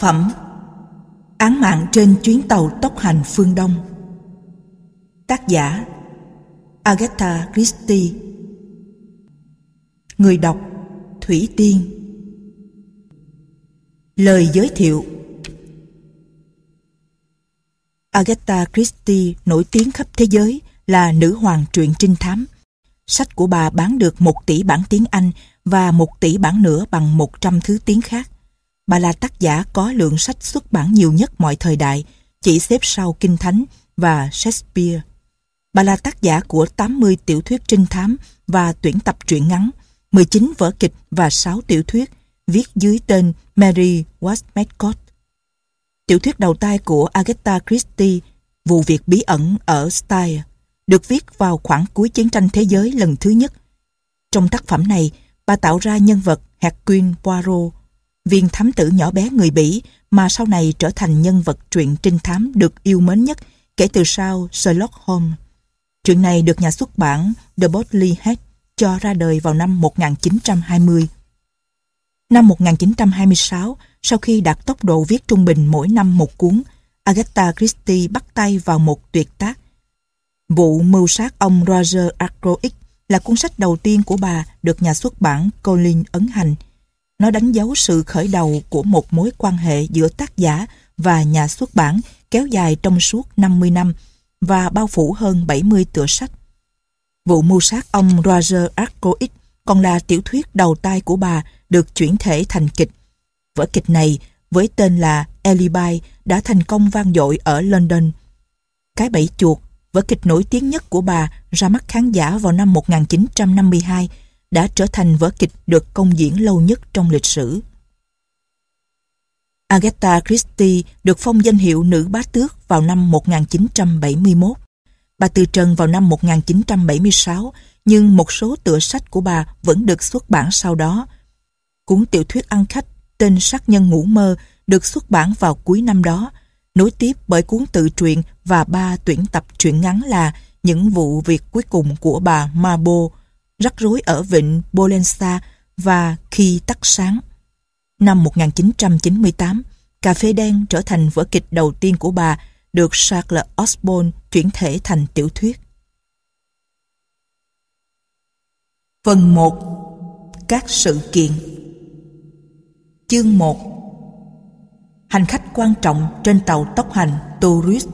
phẩm Án mạng trên chuyến tàu tốc hành phương Đông Tác giả Agatha Christie Người đọc Thủy Tiên Lời giới thiệu Agatha Christie nổi tiếng khắp thế giới là nữ hoàng truyện trinh thám. Sách của bà bán được một tỷ bản tiếng Anh và một tỷ bản nữa bằng một trăm thứ tiếng khác bà là tác giả có lượng sách xuất bản nhiều nhất mọi thời đại, chỉ xếp sau Kinh Thánh và Shakespeare. Bà là tác giả của 80 tiểu thuyết trinh thám và tuyển tập truyện ngắn, 19 vở kịch và 6 tiểu thuyết, viết dưới tên Mary Westmacott. Tiểu thuyết đầu tay của Agatha Christie, Vụ việc bí ẩn ở Style, được viết vào khoảng cuối chiến tranh thế giới lần thứ nhất. Trong tác phẩm này, bà tạo ra nhân vật Hercule Poirot, viên thám tử nhỏ bé người Bỉ mà sau này trở thành nhân vật truyện trinh thám được yêu mến nhất kể từ sau Sherlock Holmes. Chuyện này được nhà xuất bản The Bodley Head cho ra đời vào năm 1920. Năm 1926, sau khi đạt tốc độ viết trung bình mỗi năm một cuốn, Agatha Christie bắt tay vào một tuyệt tác. Vụ mưu sát ông Roger Ackroyd là cuốn sách đầu tiên của bà được nhà xuất bản Colin ấn hành nó đánh dấu sự khởi đầu của một mối quan hệ giữa tác giả và nhà xuất bản kéo dài trong suốt 50 năm và bao phủ hơn 70 tựa sách. Vụ mưu sát ông Roger Arcoid còn là tiểu thuyết đầu tay của bà được chuyển thể thành kịch. Vở kịch này với tên là Alibi đã thành công vang dội ở London. Cái bẫy chuột, vở kịch nổi tiếng nhất của bà ra mắt khán giả vào năm 1952 đã trở thành vở kịch được công diễn lâu nhất trong lịch sử. Agatha Christie được phong danh hiệu nữ bá tước vào năm 1971. Bà từ trần vào năm 1976, nhưng một số tựa sách của bà vẫn được xuất bản sau đó. Cuốn tiểu thuyết ăn khách tên Sát nhân ngủ mơ được xuất bản vào cuối năm đó, nối tiếp bởi cuốn tự truyện và ba tuyển tập truyện ngắn là Những vụ việc cuối cùng của bà Mabo rắc rối ở vịnh Bolensa và khi tắt sáng. Năm 1998, cà phê đen trở thành vở kịch đầu tiên của bà được Charles Osborne chuyển thể thành tiểu thuyết. Phần 1 Các sự kiện Chương 1 Hành khách quan trọng trên tàu tốc hành Tourist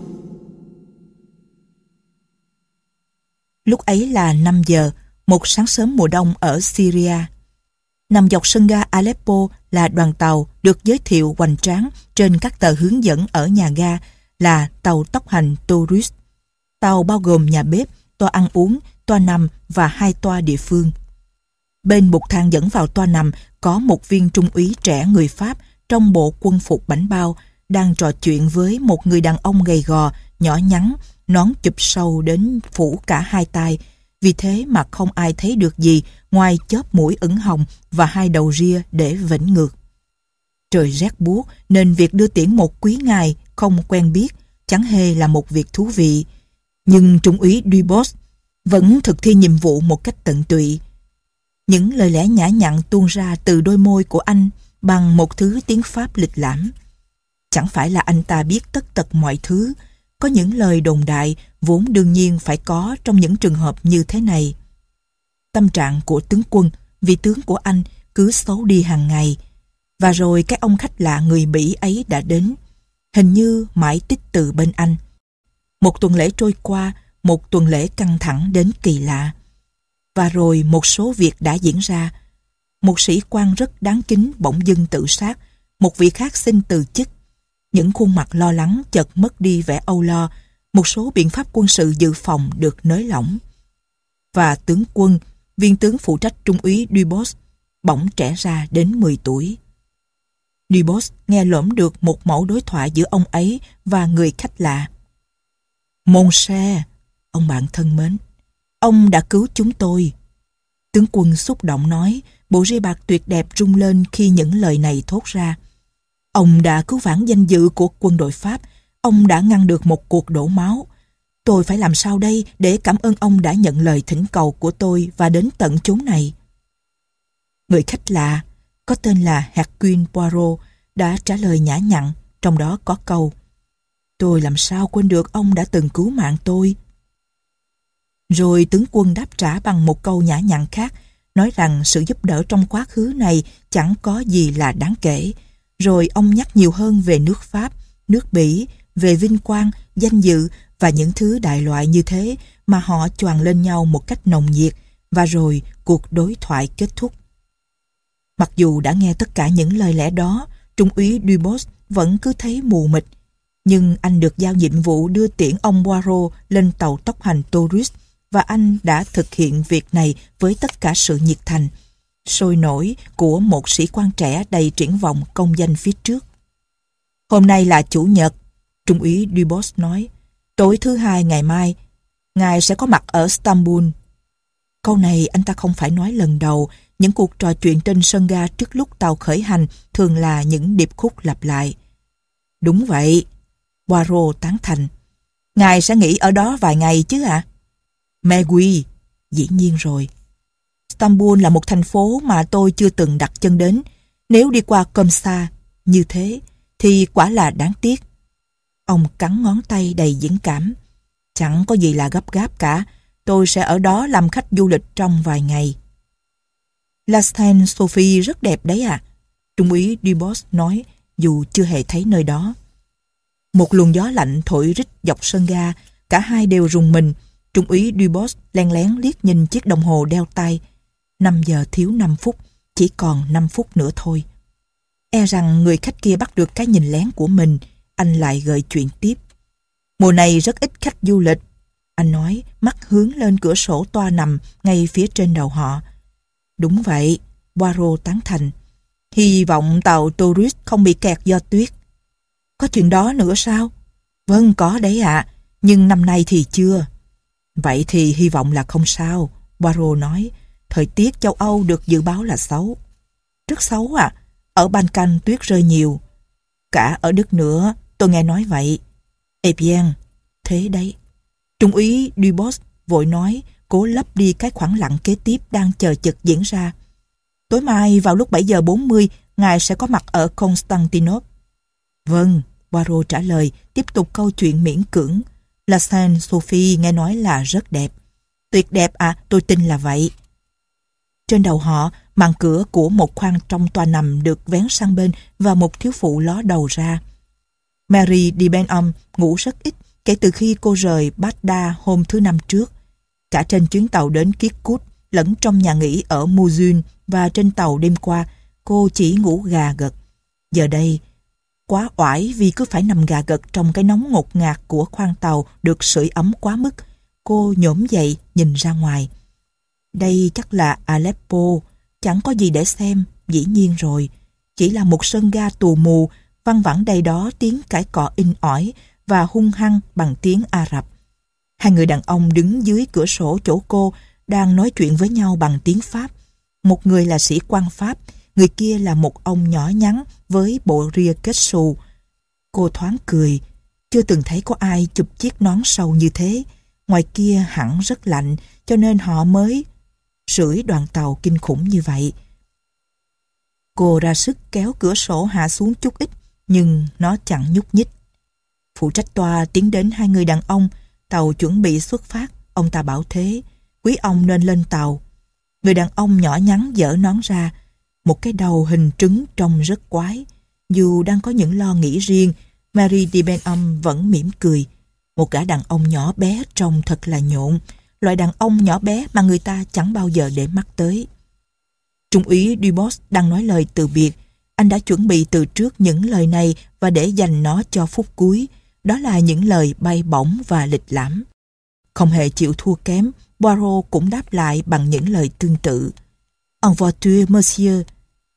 Lúc ấy là 5 giờ, một sáng sớm mùa đông ở Syria. Nằm dọc sân ga Aleppo là đoàn tàu được giới thiệu hoành tráng trên các tờ hướng dẫn ở nhà ga là tàu tốc hành Tourist. Tàu bao gồm nhà bếp, toa ăn uống, toa nằm và hai toa địa phương. Bên bục thang dẫn vào toa nằm có một viên trung úy trẻ người Pháp trong bộ quân phục bánh bao đang trò chuyện với một người đàn ông gầy gò, nhỏ nhắn, nón chụp sâu đến phủ cả hai tay vì thế mà không ai thấy được gì ngoài chớp mũi ửng hồng và hai đầu ria để vĩnh ngược. Trời rét buốt nên việc đưa tiễn một quý ngài không quen biết chẳng hề là một việc thú vị. Nhưng Trung úy Dubos vẫn thực thi nhiệm vụ một cách tận tụy. Những lời lẽ nhã nhặn tuôn ra từ đôi môi của anh bằng một thứ tiếng Pháp lịch lãm. Chẳng phải là anh ta biết tất tật mọi thứ, có những lời đồn đại vốn đương nhiên phải có trong những trường hợp như thế này. Tâm trạng của tướng quân, vị tướng của anh cứ xấu đi hàng ngày. Và rồi cái ông khách lạ người mỹ ấy đã đến, hình như mãi tích từ bên anh. Một tuần lễ trôi qua, một tuần lễ căng thẳng đến kỳ lạ. Và rồi một số việc đã diễn ra. Một sĩ quan rất đáng kính bỗng dưng tự sát, một vị khác xin từ chức những khuôn mặt lo lắng chợt mất đi vẻ âu lo, một số biện pháp quân sự dự phòng được nới lỏng. Và tướng quân, viên tướng phụ trách trung úy Dubos, bỗng trẻ ra đến 10 tuổi. Dubos nghe lõm được một mẫu đối thoại giữa ông ấy và người khách lạ. Môn xe, ông bạn thân mến, ông đã cứu chúng tôi. Tướng quân xúc động nói, bộ ri bạc tuyệt đẹp rung lên khi những lời này thốt ra. Ông đã cứu vãn danh dự của quân đội Pháp. Ông đã ngăn được một cuộc đổ máu. Tôi phải làm sao đây để cảm ơn ông đã nhận lời thỉnh cầu của tôi và đến tận chốn này. Người khách lạ, có tên là Hercule Poirot, đã trả lời nhã nhặn, trong đó có câu Tôi làm sao quên được ông đã từng cứu mạng tôi. Rồi tướng quân đáp trả bằng một câu nhã nhặn khác, nói rằng sự giúp đỡ trong quá khứ này chẳng có gì là đáng kể, rồi ông nhắc nhiều hơn về nước Pháp, nước Bỉ, về vinh quang, danh dự và những thứ đại loại như thế mà họ choàng lên nhau một cách nồng nhiệt và rồi cuộc đối thoại kết thúc. Mặc dù đã nghe tất cả những lời lẽ đó, Trung úy Dubos vẫn cứ thấy mù mịt. Nhưng anh được giao nhiệm vụ đưa tiễn ông Poirot lên tàu tốc hành Tourist và anh đã thực hiện việc này với tất cả sự nhiệt thành sôi nổi của một sĩ quan trẻ đầy triển vọng công danh phía trước. Hôm nay là Chủ nhật, Trung úy Dubos nói. Tối thứ hai ngày mai, ngài sẽ có mặt ở Istanbul. Câu này anh ta không phải nói lần đầu, những cuộc trò chuyện trên sân ga trước lúc tàu khởi hành thường là những điệp khúc lặp lại. Đúng vậy, Poirot tán thành. Ngài sẽ nghỉ ở đó vài ngày chứ ạ? Megui, dĩ nhiên rồi. Istanbul là một thành phố mà tôi chưa từng đặt chân đến. Nếu đi qua Komsa như thế, thì quả là đáng tiếc. Ông cắn ngón tay đầy dũng cảm. Chẳng có gì là gấp gáp cả. Tôi sẽ ở đó làm khách du lịch trong vài ngày. Lasten Sophie rất đẹp đấy à? Trung úy Dubos nói dù chưa hề thấy nơi đó. Một luồng gió lạnh thổi rít dọc sân ga, cả hai đều rùng mình. Trung úy Dubos len lén liếc nhìn chiếc đồng hồ đeo tay. 5 giờ thiếu 5 phút, chỉ còn 5 phút nữa thôi. E rằng người khách kia bắt được cái nhìn lén của mình, anh lại gợi chuyện tiếp. Mùa này rất ít khách du lịch. Anh nói, mắt hướng lên cửa sổ toa nằm ngay phía trên đầu họ. Đúng vậy, Poirot tán thành. Hy vọng tàu tourist không bị kẹt do tuyết. Có chuyện đó nữa sao? Vâng, có đấy ạ. nhưng năm nay thì chưa. Vậy thì hy vọng là không sao, Poirot nói. Thời tiết châu Âu được dự báo là xấu. Rất xấu à, ở Ban Canh tuyết rơi nhiều. Cả ở Đức nữa, tôi nghe nói vậy. epien thế đấy. Trung úy Dubos vội nói, cố lấp đi cái khoảng lặng kế tiếp đang chờ chực diễn ra. Tối mai vào lúc 7 giờ 40, ngài sẽ có mặt ở Constantinople. Vâng, Poirot trả lời, tiếp tục câu chuyện miễn cưỡng. La Sainte-Sophie nghe nói là rất đẹp. Tuyệt đẹp à, tôi tin là vậy. Trên đầu họ, màn cửa của một khoang trong tòa nằm được vén sang bên và một thiếu phụ ló đầu ra. Mary đi bên âm ngủ rất ít kể từ khi cô rời Baghdad hôm thứ năm trước. Cả trên chuyến tàu đến Kirkuk lẫn trong nhà nghỉ ở Muzun và trên tàu đêm qua, cô chỉ ngủ gà gật. Giờ đây, quá oải vì cứ phải nằm gà gật trong cái nóng ngột ngạt của khoang tàu được sưởi ấm quá mức. Cô nhổm dậy nhìn ra ngoài. Đây chắc là Aleppo, chẳng có gì để xem, dĩ nhiên rồi. Chỉ là một sân ga tù mù, văng vẳng đầy đó tiếng cãi cọ in ỏi và hung hăng bằng tiếng Ả Rập. Hai người đàn ông đứng dưới cửa sổ chỗ cô đang nói chuyện với nhau bằng tiếng Pháp. Một người là sĩ quan Pháp, người kia là một ông nhỏ nhắn với bộ ria kết xù. Cô thoáng cười, chưa từng thấy có ai chụp chiếc nón sâu như thế. Ngoài kia hẳn rất lạnh, cho nên họ mới rưỡi đoàn tàu kinh khủng như vậy. Cô ra sức kéo cửa sổ hạ xuống chút ít, nhưng nó chẳng nhúc nhích. Phụ trách toa tiến đến hai người đàn ông, tàu chuẩn bị xuất phát, ông ta bảo thế, quý ông nên lên tàu. Người đàn ông nhỏ nhắn dở nón ra, một cái đầu hình trứng trông rất quái. Dù đang có những lo nghĩ riêng, Mary Di Ben Âm vẫn mỉm cười. Một gã đàn ông nhỏ bé trông thật là nhộn, loại đàn ông nhỏ bé mà người ta chẳng bao giờ để mắt tới. Trung úy Dubos đang nói lời từ biệt. Anh đã chuẩn bị từ trước những lời này và để dành nó cho phút cuối. Đó là những lời bay bổng và lịch lãm. Không hề chịu thua kém, Poirot cũng đáp lại bằng những lời tương tự. En voiture, monsieur.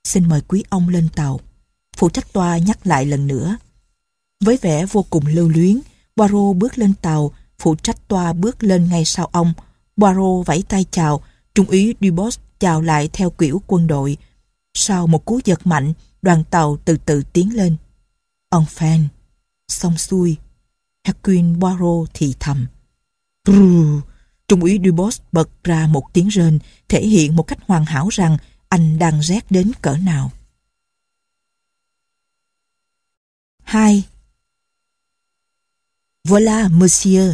Xin mời quý ông lên tàu. Phụ trách toa nhắc lại lần nữa. Với vẻ vô cùng lưu luyến, Poirot bước lên tàu phụ trách toa bước lên ngay sau ông. Poirot vẫy tay chào, trung úy Dubos chào lại theo kiểu quân đội. Sau một cú giật mạnh, đoàn tàu từ từ tiến lên. ông fan, xong xuôi. Hercule Poirot thì thầm. Brrr. Trung úy Dubos bật ra một tiếng rên, thể hiện một cách hoàn hảo rằng anh đang rét đến cỡ nào. 2. Voilà, monsieur,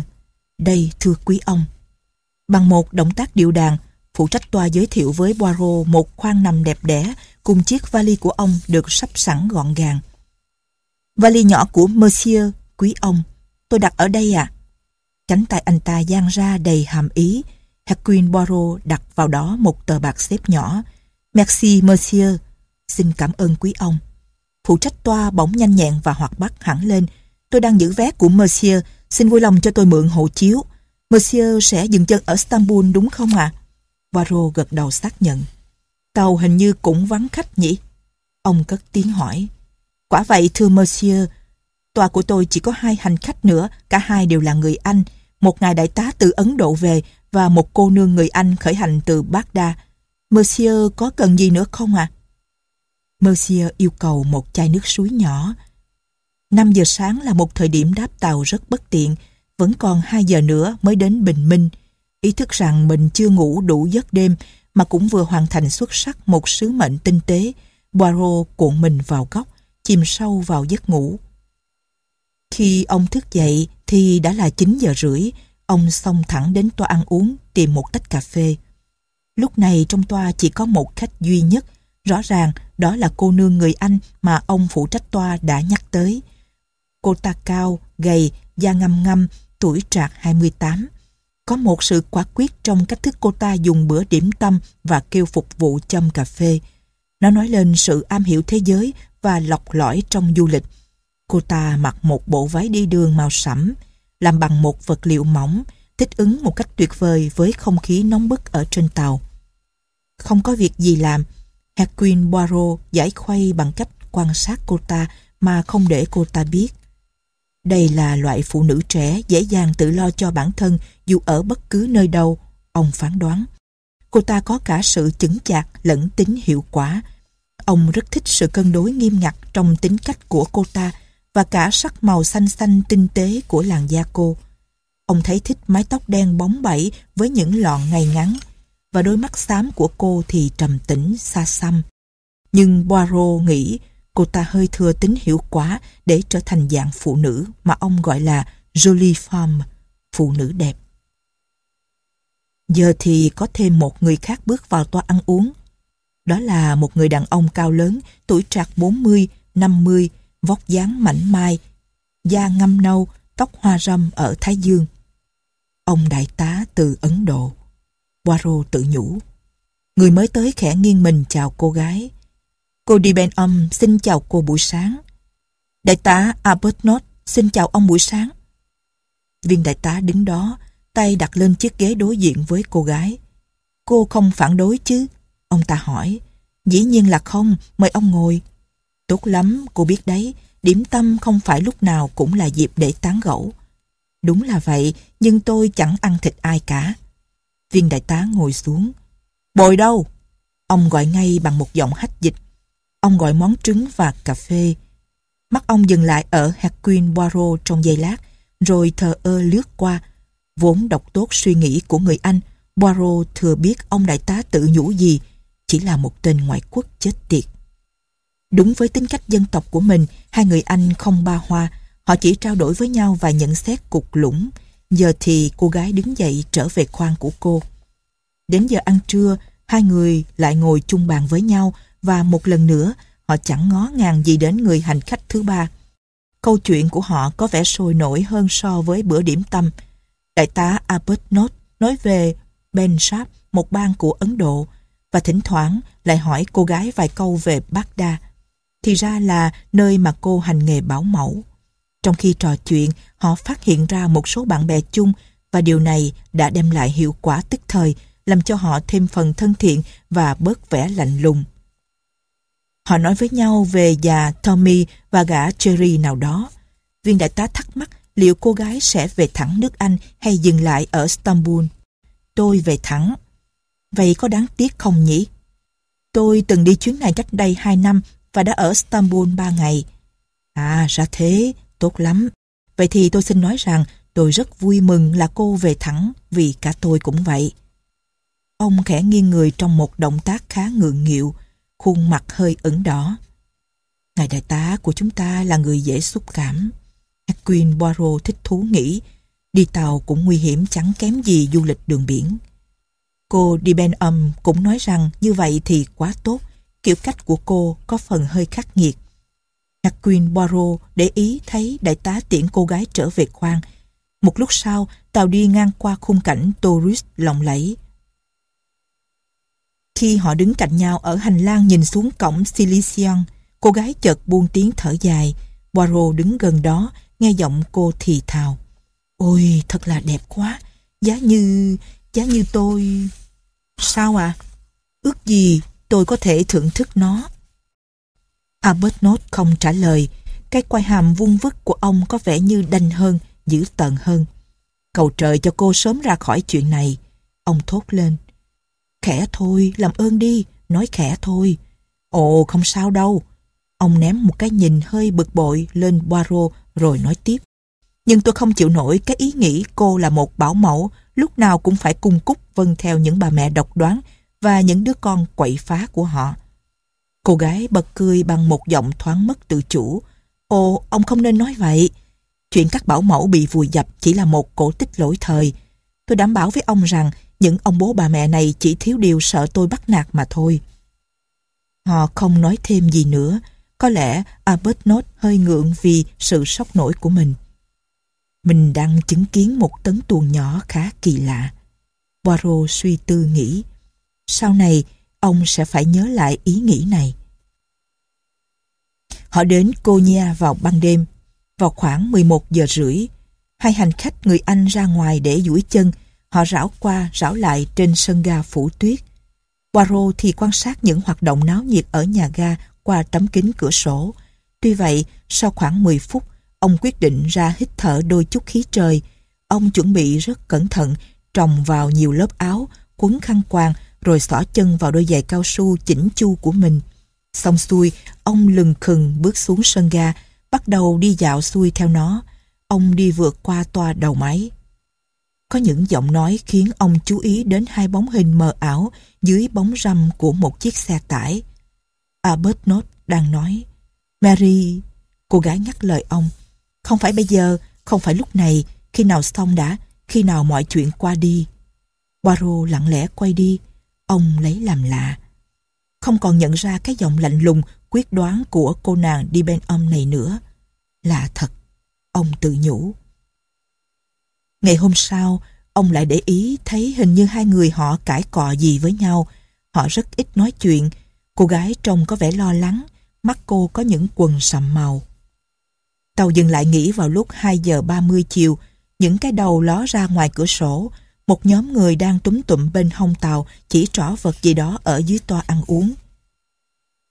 đây thưa quý ông. Bằng một động tác điệu đàn, phụ trách toa giới thiệu với Boiro một khoang nằm đẹp đẽ cùng chiếc vali của ông được sắp sẵn gọn gàng. Vali nhỏ của Monsieur, quý ông, tôi đặt ở đây à? Cánh tay anh ta giang ra đầy hàm ý. Hercule Poirot đặt vào đó một tờ bạc xếp nhỏ. Merci, Monsieur. Xin cảm ơn quý ông. Phụ trách toa bỗng nhanh nhẹn và hoạt bát hẳn lên. Tôi đang giữ vé của Monsieur, Xin vui lòng cho tôi mượn hộ chiếu. Monsieur sẽ dừng chân ở Istanbul đúng không ạ? À? Poirot gật đầu xác nhận. Tàu hình như cũng vắng khách nhỉ? Ông cất tiếng hỏi. Quả vậy thưa Monsieur, tòa của tôi chỉ có hai hành khách nữa, cả hai đều là người Anh. Một ngài đại tá từ Ấn Độ về và một cô nương người Anh khởi hành từ Baghdad. Monsieur có cần gì nữa không ạ? À? Mercier yêu cầu một chai nước suối nhỏ, 5 giờ sáng là một thời điểm đáp tàu rất bất tiện, vẫn còn 2 giờ nữa mới đến bình minh. Ý thức rằng mình chưa ngủ đủ giấc đêm mà cũng vừa hoàn thành xuất sắc một sứ mệnh tinh tế, Poirot cuộn mình vào góc, chìm sâu vào giấc ngủ. Khi ông thức dậy thì đã là 9 giờ rưỡi, ông xông thẳng đến toa ăn uống tìm một tách cà phê. Lúc này trong toa chỉ có một khách duy nhất, rõ ràng đó là cô nương người Anh mà ông phụ trách toa đã nhắc tới. Cô ta cao, gầy, da ngăm ngăm, tuổi trạc 28. Có một sự quả quyết trong cách thức cô ta dùng bữa điểm tâm và kêu phục vụ châm cà phê. Nó nói lên sự am hiểu thế giới và lọc lõi trong du lịch. Cô ta mặc một bộ váy đi đường màu sẫm, làm bằng một vật liệu mỏng, thích ứng một cách tuyệt vời với không khí nóng bức ở trên tàu. Không có việc gì làm, Hercule Poirot giải khuây bằng cách quan sát cô ta mà không để cô ta biết. Đây là loại phụ nữ trẻ dễ dàng tự lo cho bản thân dù ở bất cứ nơi đâu, ông phán đoán. Cô ta có cả sự chững chạc lẫn tính hiệu quả. Ông rất thích sự cân đối nghiêm ngặt trong tính cách của cô ta và cả sắc màu xanh xanh tinh tế của làn da cô. Ông thấy thích mái tóc đen bóng bẩy với những lọn ngày ngắn và đôi mắt xám của cô thì trầm tĩnh, xa xăm. Nhưng Boiro nghĩ cô ta hơi thừa tính hiểu quá để trở thành dạng phụ nữ mà ông gọi là Jolie Femme, phụ nữ đẹp. Giờ thì có thêm một người khác bước vào toa ăn uống. Đó là một người đàn ông cao lớn, tuổi trạc 40, 50, vóc dáng mảnh mai, da ngâm nâu, tóc hoa râm ở Thái Dương. Ông đại tá từ Ấn Độ. Poirot tự nhủ. Người mới tới khẽ nghiêng mình chào cô gái. Cô đi bên âm xin chào cô buổi sáng. Đại tá Arbuthnot xin chào ông buổi sáng. Viên đại tá đứng đó, tay đặt lên chiếc ghế đối diện với cô gái. Cô không phản đối chứ? Ông ta hỏi. Dĩ nhiên là không, mời ông ngồi. Tốt lắm, cô biết đấy, điểm tâm không phải lúc nào cũng là dịp để tán gẫu. Đúng là vậy, nhưng tôi chẳng ăn thịt ai cả. Viên đại tá ngồi xuống. Bồi đâu? Ông gọi ngay bằng một giọng hách dịch. Ông gọi món trứng và cà phê. Mắt ông dừng lại ở hạt quyên Poirot trong giây lát, rồi thờ ơ lướt qua. Vốn đọc tốt suy nghĩ của người Anh, Poirot thừa biết ông đại tá tự nhủ gì, chỉ là một tên ngoại quốc chết tiệt. Đúng với tính cách dân tộc của mình, hai người Anh không ba hoa, họ chỉ trao đổi với nhau và nhận xét cục lũng. Giờ thì cô gái đứng dậy trở về khoang của cô. Đến giờ ăn trưa, hai người lại ngồi chung bàn với nhau và một lần nữa họ chẳng ngó ngàng gì đến người hành khách thứ ba. Câu chuyện của họ có vẻ sôi nổi hơn so với bữa điểm tâm. Đại tá Albert nói về Ben Sharp, một bang của Ấn Độ, và thỉnh thoảng lại hỏi cô gái vài câu về Baghdad. Thì ra là nơi mà cô hành nghề bảo mẫu. Trong khi trò chuyện, họ phát hiện ra một số bạn bè chung và điều này đã đem lại hiệu quả tức thời, làm cho họ thêm phần thân thiện và bớt vẻ lạnh lùng. Họ nói với nhau về già Tommy và gã Jerry nào đó. Viên đại tá thắc mắc liệu cô gái sẽ về thẳng nước Anh hay dừng lại ở Istanbul. Tôi về thẳng. Vậy có đáng tiếc không nhỉ? Tôi từng đi chuyến này cách đây 2 năm và đã ở Istanbul 3 ngày. À, ra thế, tốt lắm. Vậy thì tôi xin nói rằng tôi rất vui mừng là cô về thẳng vì cả tôi cũng vậy. Ông khẽ nghiêng người trong một động tác khá ngượng nghịu khuôn mặt hơi ửng đỏ. Ngài đại tá của chúng ta là người dễ xúc cảm. Edwin Poirot thích thú nghĩ đi tàu cũng nguy hiểm chẳng kém gì du lịch đường biển. Cô Dibenham cũng nói rằng như vậy thì quá tốt, kiểu cách của cô có phần hơi khắc nghiệt. Edwin Poirot để ý thấy đại tá tiễn cô gái trở về khoang. Một lúc sau, tàu đi ngang qua khung cảnh Taurus lộng lẫy, khi họ đứng cạnh nhau ở hành lang nhìn xuống cổng Silicion, cô gái chợt buông tiếng thở dài. Poirot đứng gần đó, nghe giọng cô thì thào. Ôi, thật là đẹp quá. Giá như... giá như tôi... Sao à? Ước gì tôi có thể thưởng thức nó. Arbuthnot không trả lời. Cái quai hàm vuông vức của ông có vẻ như đanh hơn, dữ tợn hơn. Cầu trời cho cô sớm ra khỏi chuyện này. Ông thốt lên. Khẽ thôi, làm ơn đi, nói khẽ thôi. Ồ, không sao đâu. Ông ném một cái nhìn hơi bực bội lên Poirot rồi nói tiếp. Nhưng tôi không chịu nổi cái ý nghĩ cô là một bảo mẫu, lúc nào cũng phải cung cúc vâng theo những bà mẹ độc đoán và những đứa con quậy phá của họ. Cô gái bật cười bằng một giọng thoáng mất tự chủ. Ồ, ông không nên nói vậy. Chuyện các bảo mẫu bị vùi dập chỉ là một cổ tích lỗi thời. Tôi đảm bảo với ông rằng những ông bố bà mẹ này chỉ thiếu điều sợ tôi bắt nạt mà thôi. Họ không nói thêm gì nữa. Có lẽ Arbuthnot hơi ngượng vì sự sốc nổi của mình. Mình đang chứng kiến một tấn tuồng nhỏ khá kỳ lạ. Poirot suy tư nghĩ. Sau này, ông sẽ phải nhớ lại ý nghĩ này. Họ đến Konya vào ban đêm. Vào khoảng 11 giờ rưỡi, hai hành khách người Anh ra ngoài để duỗi chân Họ rảo qua rảo lại trên sân ga phủ tuyết. Poirot thì quan sát những hoạt động náo nhiệt ở nhà ga qua tấm kính cửa sổ. Tuy vậy, sau khoảng 10 phút, ông quyết định ra hít thở đôi chút khí trời. Ông chuẩn bị rất cẩn thận, trồng vào nhiều lớp áo, quấn khăn quàng, rồi xỏ chân vào đôi giày cao su chỉnh chu của mình. Xong xuôi, ông lừng khừng bước xuống sân ga, bắt đầu đi dạo xuôi theo nó. Ông đi vượt qua toa đầu máy. Có những giọng nói khiến ông chú ý đến hai bóng hình mờ ảo dưới bóng râm của một chiếc xe tải. Albert đang nói Mary, cô gái ngắt lời ông Không phải bây giờ, không phải lúc này Khi nào xong đã, khi nào mọi chuyện qua đi Poirot lặng lẽ quay đi Ông lấy làm lạ Không còn nhận ra cái giọng lạnh lùng Quyết đoán của cô nàng đi bên âm này nữa Là thật Ông tự nhủ Ngày hôm sau, ông lại để ý thấy hình như hai người họ cãi cọ gì với nhau. Họ rất ít nói chuyện. Cô gái trông có vẻ lo lắng, mắt cô có những quần sậm màu. Tàu dừng lại nghỉ vào lúc 2 giờ 30 chiều. Những cái đầu ló ra ngoài cửa sổ. Một nhóm người đang túm tụm bên hông tàu chỉ trỏ vật gì đó ở dưới toa ăn uống.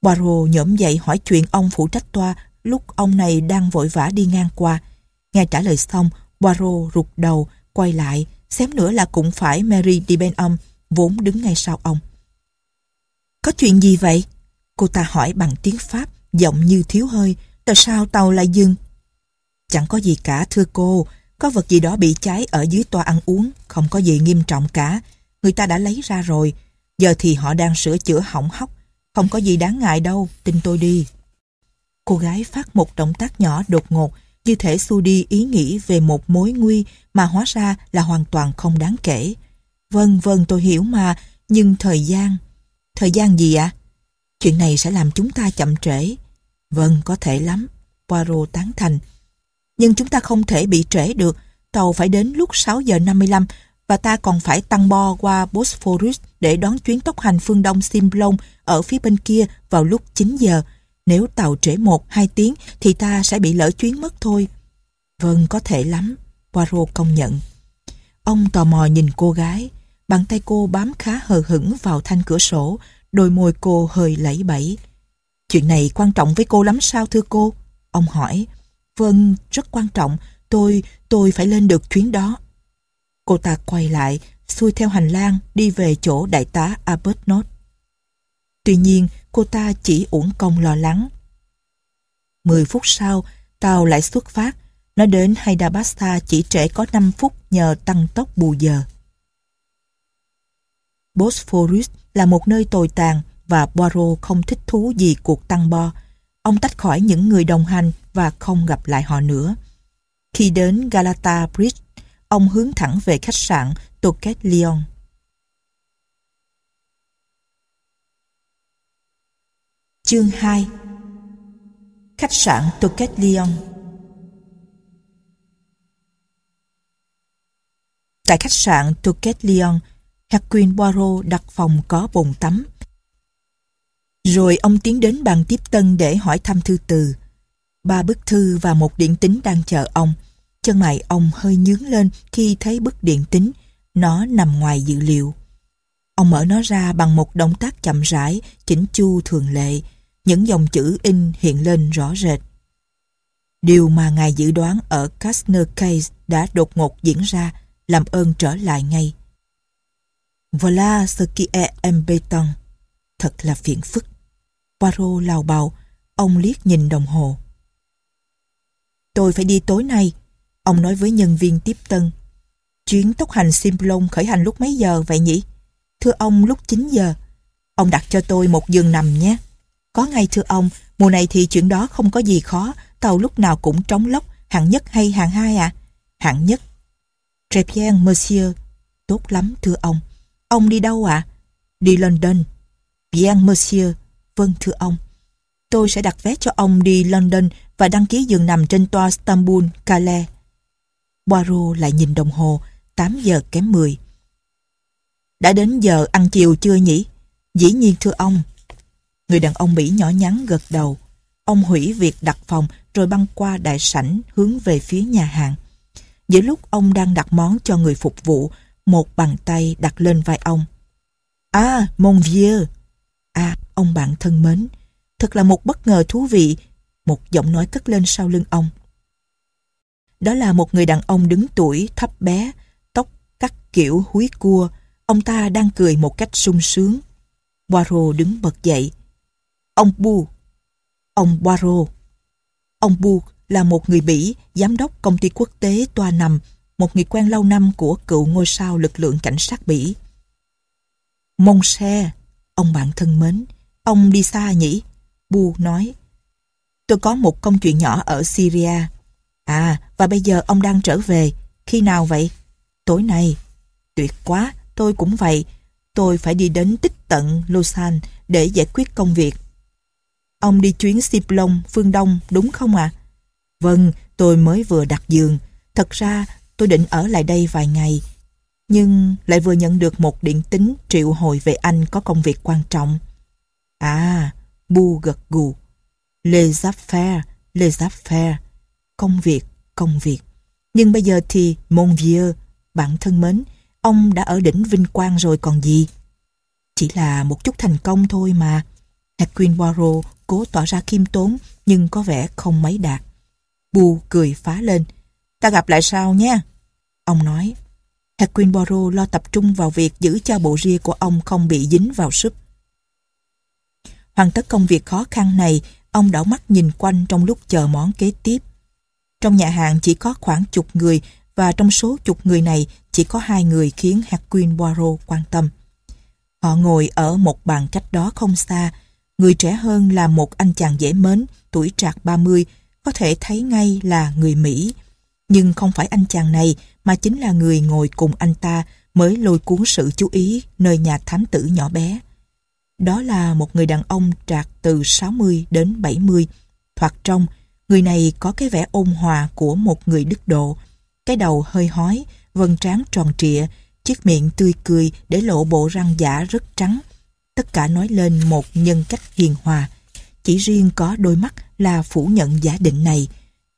Poirot nhổm dậy hỏi chuyện ông phụ trách toa lúc ông này đang vội vã đi ngang qua. Nghe trả lời xong, Poirot rụt đầu, quay lại, xém nữa là cũng phải Mary đi bên ông, vốn đứng ngay sau ông. Có chuyện gì vậy? Cô ta hỏi bằng tiếng Pháp, giọng như thiếu hơi, tại sao tàu lại dừng? Chẳng có gì cả thưa cô, có vật gì đó bị cháy ở dưới toa ăn uống, không có gì nghiêm trọng cả. Người ta đã lấy ra rồi, giờ thì họ đang sửa chữa hỏng hóc. Không có gì đáng ngại đâu, tin tôi đi. Cô gái phát một động tác nhỏ đột ngột, như thể xua đi ý nghĩ về một mối nguy mà hóa ra là hoàn toàn không đáng kể. Vâng, vâng, tôi hiểu mà, nhưng thời gian... Thời gian gì ạ? À? Chuyện này sẽ làm chúng ta chậm trễ. Vâng, có thể lắm. Poirot tán thành. Nhưng chúng ta không thể bị trễ được. Tàu phải đến lúc 6 giờ 55 và ta còn phải tăng bo qua Bosphorus để đón chuyến tốc hành phương đông Simplon ở phía bên kia vào lúc 9 giờ. Nếu tàu trễ một hai tiếng thì ta sẽ bị lỡ chuyến mất thôi. Vâng, có thể lắm, Poirot công nhận. Ông tò mò nhìn cô gái, bàn tay cô bám khá hờ hững vào thanh cửa sổ, đôi môi cô hơi lẫy bẫy. Chuyện này quan trọng với cô lắm sao thưa cô? Ông hỏi. Vâng, rất quan trọng, tôi, tôi phải lên được chuyến đó. Cô ta quay lại, xuôi theo hành lang đi về chỗ đại tá Albert Nott. Tuy nhiên, cô ta chỉ uổng công lo lắng. Mười phút sau, tàu lại xuất phát. Nó đến Haidabasta chỉ trễ có 5 phút nhờ tăng tốc bù giờ. Bosphorus là một nơi tồi tàn và Poirot không thích thú gì cuộc tăng bo. Ông tách khỏi những người đồng hành và không gặp lại họ nữa. Khi đến Galata Bridge, ông hướng thẳng về khách sạn Toquet Lyon. Chương 2 Khách sạn Toket Lyon Tại khách sạn Toket Lyon, Hercule Poirot đặt phòng có bồn tắm. Rồi ông tiến đến bàn tiếp tân để hỏi thăm thư từ. Ba bức thư và một điện tính đang chờ ông. Chân mày ông hơi nhướng lên khi thấy bức điện tính. Nó nằm ngoài dự liệu. Ông mở nó ra bằng một động tác chậm rãi, chỉnh chu thường lệ, những dòng chữ in hiện lên rõ rệt. Điều mà ngài dự đoán ở Kastner Case đã đột ngột diễn ra, làm ơn trở lại ngay. Voilà ce qui est embêtant. Thật là phiền phức. Poirot lào bào, ông liếc nhìn đồng hồ. Tôi phải đi tối nay, ông nói với nhân viên tiếp tân. Chuyến tốc hành Simplon khởi hành lúc mấy giờ vậy nhỉ? Thưa ông lúc 9 giờ, ông đặt cho tôi một giường nằm nhé. Có ngay thưa ông, mùa này thì chuyện đó không có gì khó, tàu lúc nào cũng trống lốc, hạng nhất hay hạng hai à? Hạng nhất. Très bien, monsieur. Tốt lắm, thưa ông. Ông đi đâu ạ? À? Đi London. Bien, monsieur. Vâng, thưa ông. Tôi sẽ đặt vé cho ông đi London và đăng ký giường nằm trên toa Stambul, Calais. Poirot lại nhìn đồng hồ, 8 giờ kém 10. Đã đến giờ ăn chiều chưa nhỉ? Dĩ nhiên thưa ông, Người đàn ông Mỹ nhỏ nhắn gật đầu. Ông hủy việc đặt phòng rồi băng qua đại sảnh hướng về phía nhà hàng. Giữa lúc ông đang đặt món cho người phục vụ, một bàn tay đặt lên vai ông. À, mon vieux! À, ông bạn thân mến! Thật là một bất ngờ thú vị. Một giọng nói cất lên sau lưng ông. Đó là một người đàn ông đứng tuổi, thấp bé, tóc cắt kiểu húi cua. Ông ta đang cười một cách sung sướng. Poirot đứng bật dậy. Ông Bu, ông baro, Ông Bu là một người mỹ giám đốc công ty quốc tế Toa Nằm, một người quen lâu năm của cựu ngôi sao lực lượng cảnh sát mỹ. Mông xe, ông bạn thân mến, ông đi xa nhỉ? Bu nói. Tôi có một công chuyện nhỏ ở Syria. À, và bây giờ ông đang trở về. Khi nào vậy? Tối nay. Tuyệt quá, tôi cũng vậy. Tôi phải đi đến tích tận Lausanne để giải quyết công việc Ông đi chuyến Siplong, phương Đông, đúng không ạ? À? Vâng, tôi mới vừa đặt giường. Thật ra, tôi định ở lại đây vài ngày. Nhưng lại vừa nhận được một điện tín triệu hồi về anh có công việc quan trọng. À, bu gật gù. Les affaires, les affaires. Công việc, công việc. Nhưng bây giờ thì, mon vieux, bạn thân mến, ông đã ở đỉnh vinh quang rồi còn gì. Chỉ là một chút thành công thôi mà. Aquinwaro cố tỏ ra khiêm tốn nhưng có vẻ không mấy đạt. Bu cười phá lên. Ta gặp lại sau nha. Ông nói. Aquinwaro lo tập trung vào việc giữ cho bộ ria của ông không bị dính vào súp. Hoàn tất công việc khó khăn này, ông đảo mắt nhìn quanh trong lúc chờ món kế tiếp. Trong nhà hàng chỉ có khoảng chục người và trong số chục người này chỉ có hai người khiến Hakuin Boaro quan tâm. Họ ngồi ở một bàn cách đó không xa, Người trẻ hơn là một anh chàng dễ mến, tuổi trạc 30, có thể thấy ngay là người Mỹ. Nhưng không phải anh chàng này mà chính là người ngồi cùng anh ta mới lôi cuốn sự chú ý nơi nhà thám tử nhỏ bé. Đó là một người đàn ông trạc từ 60 đến 70. Thoạt trong, người này có cái vẻ ôn hòa của một người đức độ. Cái đầu hơi hói, vân trán tròn trịa, chiếc miệng tươi cười để lộ bộ răng giả rất trắng, tất cả nói lên một nhân cách hiền hòa. Chỉ riêng có đôi mắt là phủ nhận giả định này,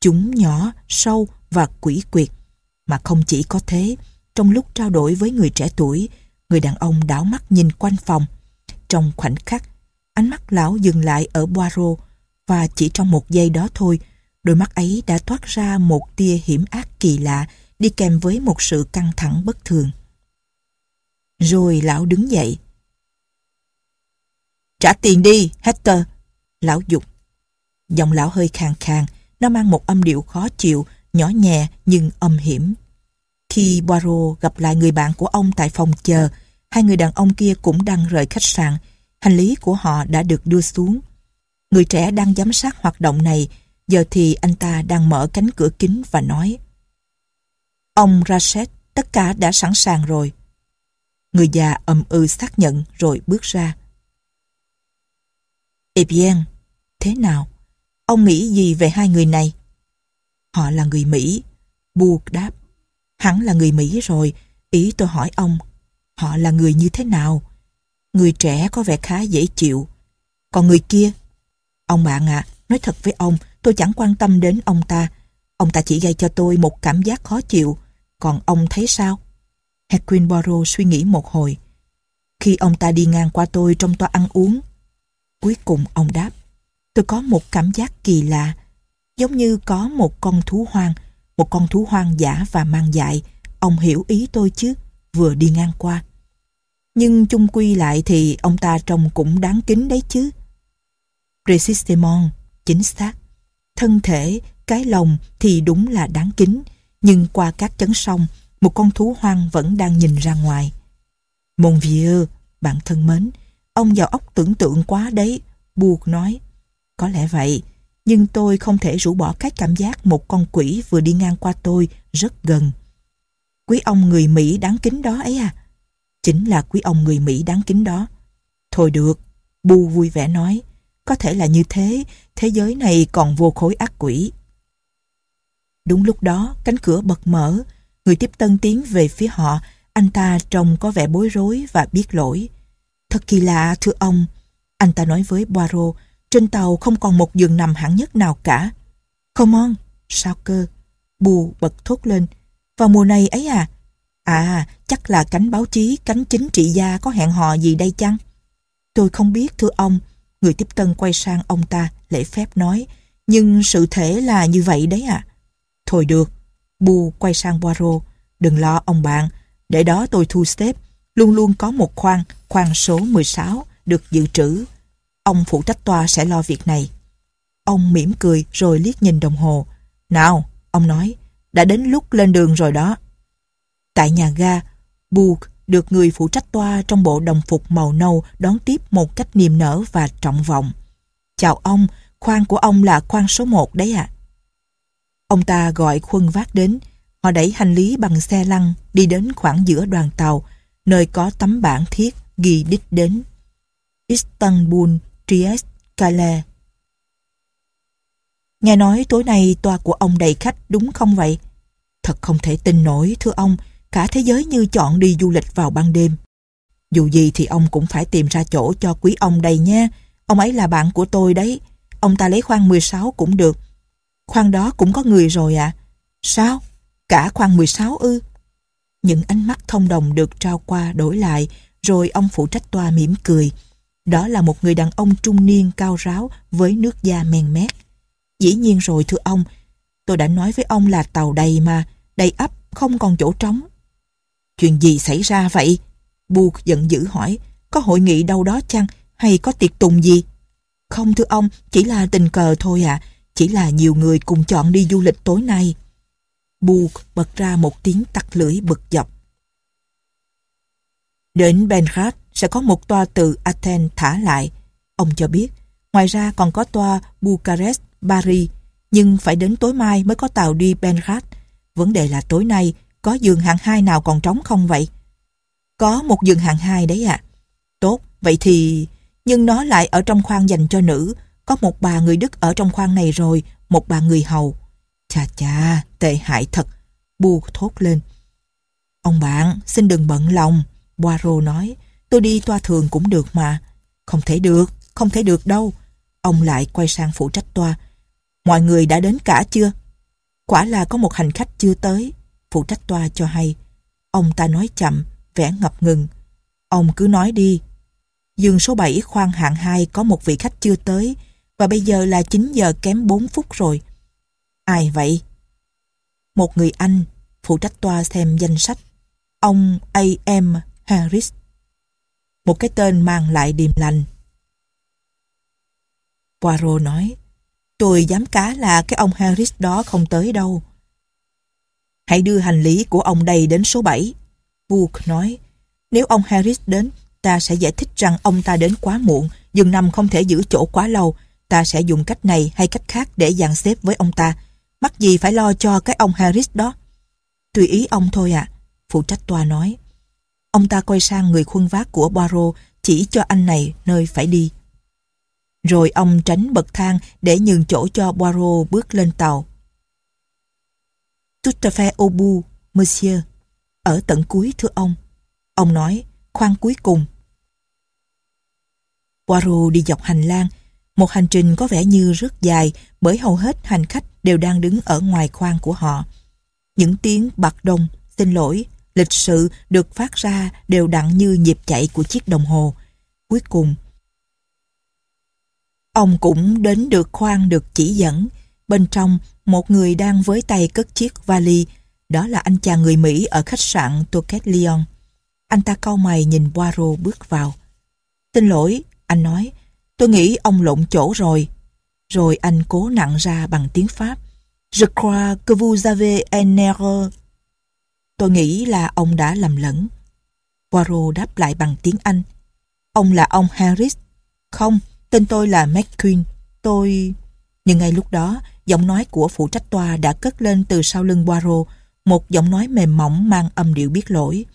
chúng nhỏ, sâu và quỷ quyệt. Mà không chỉ có thế, trong lúc trao đổi với người trẻ tuổi, người đàn ông đảo mắt nhìn quanh phòng. Trong khoảnh khắc, ánh mắt lão dừng lại ở Boiro và chỉ trong một giây đó thôi, đôi mắt ấy đã thoát ra một tia hiểm ác kỳ lạ đi kèm với một sự căng thẳng bất thường. Rồi lão đứng dậy, Trả tiền đi, Hector. Lão dục. Giọng lão hơi khàn khàn, nó mang một âm điệu khó chịu, nhỏ nhẹ nhưng âm hiểm. Khi Poirot gặp lại người bạn của ông tại phòng chờ, hai người đàn ông kia cũng đang rời khách sạn. Hành lý của họ đã được đưa xuống. Người trẻ đang giám sát hoạt động này, giờ thì anh ta đang mở cánh cửa kính và nói Ông Rachet, tất cả đã sẵn sàng rồi. Người già ậm ư ừ xác nhận rồi bước ra. Evian, thế nào? Ông nghĩ gì về hai người này? Họ là người Mỹ. Buộc đáp. Hắn là người Mỹ rồi. Ý tôi hỏi ông, họ là người như thế nào? Người trẻ có vẻ khá dễ chịu. Còn người kia? Ông bạn ạ, nói thật với ông, tôi chẳng quan tâm đến ông ta. Ông ta chỉ gây cho tôi một cảm giác khó chịu. Còn ông thấy sao? Hedwin Borrow suy nghĩ một hồi. Khi ông ta đi ngang qua tôi trong toa ăn uống, Cuối cùng ông đáp, tôi có một cảm giác kỳ lạ, giống như có một con thú hoang, một con thú hoang giả và mang dại. Ông hiểu ý tôi chứ, vừa đi ngang qua. Nhưng chung quy lại thì ông ta trông cũng đáng kính đấy chứ. Resistemon, chính xác. Thân thể, cái lòng thì đúng là đáng kính, nhưng qua các chấn sông, một con thú hoang vẫn đang nhìn ra ngoài. Mon vieux, bạn thân mến, Ông giàu óc tưởng tượng quá đấy, buộc nói. Có lẽ vậy, nhưng tôi không thể rũ bỏ cái cảm giác một con quỷ vừa đi ngang qua tôi rất gần. Quý ông người Mỹ đáng kính đó ấy à? Chính là quý ông người Mỹ đáng kính đó. Thôi được, Bu vui vẻ nói. Có thể là như thế, thế giới này còn vô khối ác quỷ. Đúng lúc đó, cánh cửa bật mở. Người tiếp tân tiến về phía họ, anh ta trông có vẻ bối rối và biết lỗi. Thật kỳ lạ thưa ông. Anh ta nói với Boiro, trên tàu không còn một giường nằm hạng nhất nào cả. Come on, sao cơ? Bù bật thốt lên. Vào mùa này ấy à? À, chắc là cánh báo chí, cánh chính trị gia có hẹn hò gì đây chăng? Tôi không biết thưa ông. Người tiếp tân quay sang ông ta, lễ phép nói. Nhưng sự thể là như vậy đấy à? Thôi được. Bù quay sang Boiro. Đừng lo ông bạn, để đó tôi thu xếp luôn luôn có một khoang khoang số 16, được dự trữ. Ông phụ trách toa sẽ lo việc này. Ông mỉm cười rồi liếc nhìn đồng hồ. Nào, ông nói, đã đến lúc lên đường rồi đó. Tại nhà ga, Boog được người phụ trách toa trong bộ đồng phục màu nâu đón tiếp một cách niềm nở và trọng vọng. Chào ông, khoang của ông là khoang số 1 đấy ạ. À. Ông ta gọi khuân vác đến, họ đẩy hành lý bằng xe lăn đi đến khoảng giữa đoàn tàu nơi có tấm bản thiết ghi đích đến Istanbul, Trieste, Calais. Nghe nói tối nay toa của ông đầy khách đúng không vậy? Thật không thể tin nổi, thưa ông, cả thế giới như chọn đi du lịch vào ban đêm. Dù gì thì ông cũng phải tìm ra chỗ cho quý ông đầy nha. Ông ấy là bạn của tôi đấy. Ông ta lấy khoang 16 cũng được. Khoang đó cũng có người rồi ạ. À? Sao? Cả khoang 16 ư? những ánh mắt thông đồng được trao qua đổi lại, rồi ông phụ trách toa mỉm cười. Đó là một người đàn ông trung niên cao ráo với nước da men mét. Dĩ nhiên rồi thưa ông, tôi đã nói với ông là tàu đầy mà, đầy ắp, không còn chỗ trống. Chuyện gì xảy ra vậy? Buộc giận dữ hỏi, có hội nghị đâu đó chăng, hay có tiệc tùng gì? Không thưa ông, chỉ là tình cờ thôi ạ, à. chỉ là nhiều người cùng chọn đi du lịch tối nay. Bu bật ra một tiếng tắt lưỡi bực dọc. Đến Belgrade sẽ có một toa từ Athens thả lại, ông cho biết. Ngoài ra còn có toa Bucharest, Paris, nhưng phải đến tối mai mới có tàu đi Belgrade. Vấn đề là tối nay có giường hạng 2 nào còn trống không vậy? Có một giường hạng 2 đấy ạ. Tốt, vậy thì... Nhưng nó lại ở trong khoang dành cho nữ, có một bà người Đức ở trong khoang này rồi, một bà người Hầu. Chà chà, tệ hại thật. Bu thốt lên. Ông bạn, xin đừng bận lòng. Poirot nói, tôi đi toa thường cũng được mà. Không thể được, không thể được đâu. Ông lại quay sang phụ trách toa. Mọi người đã đến cả chưa? Quả là có một hành khách chưa tới. Phụ trách toa cho hay. Ông ta nói chậm, vẻ ngập ngừng. Ông cứ nói đi. Giường số 7 khoang hạng 2 có một vị khách chưa tới và bây giờ là 9 giờ kém 4 phút rồi. Ai vậy? Một người Anh phụ trách toa xem danh sách. Ông A.M. Harris. Một cái tên mang lại điềm lành. Poirot nói, tôi dám cá là cái ông Harris đó không tới đâu. Hãy đưa hành lý của ông đây đến số 7. Book nói, nếu ông Harris đến, ta sẽ giải thích rằng ông ta đến quá muộn, dừng nằm không thể giữ chỗ quá lâu. Ta sẽ dùng cách này hay cách khác để dàn xếp với ông ta mắc gì phải lo cho cái ông Harris đó. Tùy ý ông thôi ạ, à, phụ trách tòa nói. Ông ta quay sang người khuân vác của Poirot chỉ cho anh này nơi phải đi. Rồi ông tránh bậc thang để nhường chỗ cho Poirot bước lên tàu. Tout à fait au bout, monsieur. Ở tận cuối thưa ông. Ông nói, khoan cuối cùng. Poirot đi dọc hành lang, một hành trình có vẻ như rất dài bởi hầu hết hành khách đều đang đứng ở ngoài khoang của họ. Những tiếng bạc đồng xin lỗi, lịch sự được phát ra đều đặn như nhịp chạy của chiếc đồng hồ. Cuối cùng, ông cũng đến được khoang được chỉ dẫn. Bên trong, một người đang với tay cất chiếc vali, đó là anh chàng người Mỹ ở khách sạn Toket Lyon. Anh ta cau mày nhìn Poirot bước vào. Xin lỗi, anh nói, tôi nghĩ ông lộn chỗ rồi. Rồi anh cố nặng ra bằng tiếng Pháp. Je crois que vous avez un erreur. Tôi nghĩ là ông đã lầm lẫn. Poirot đáp lại bằng tiếng Anh. Ông là ông Harris. Không, tên tôi là McQueen. Tôi... Nhưng ngay lúc đó, giọng nói của phụ trách tòa đã cất lên từ sau lưng Poirot, một giọng nói mềm mỏng mang âm điệu biết lỗi.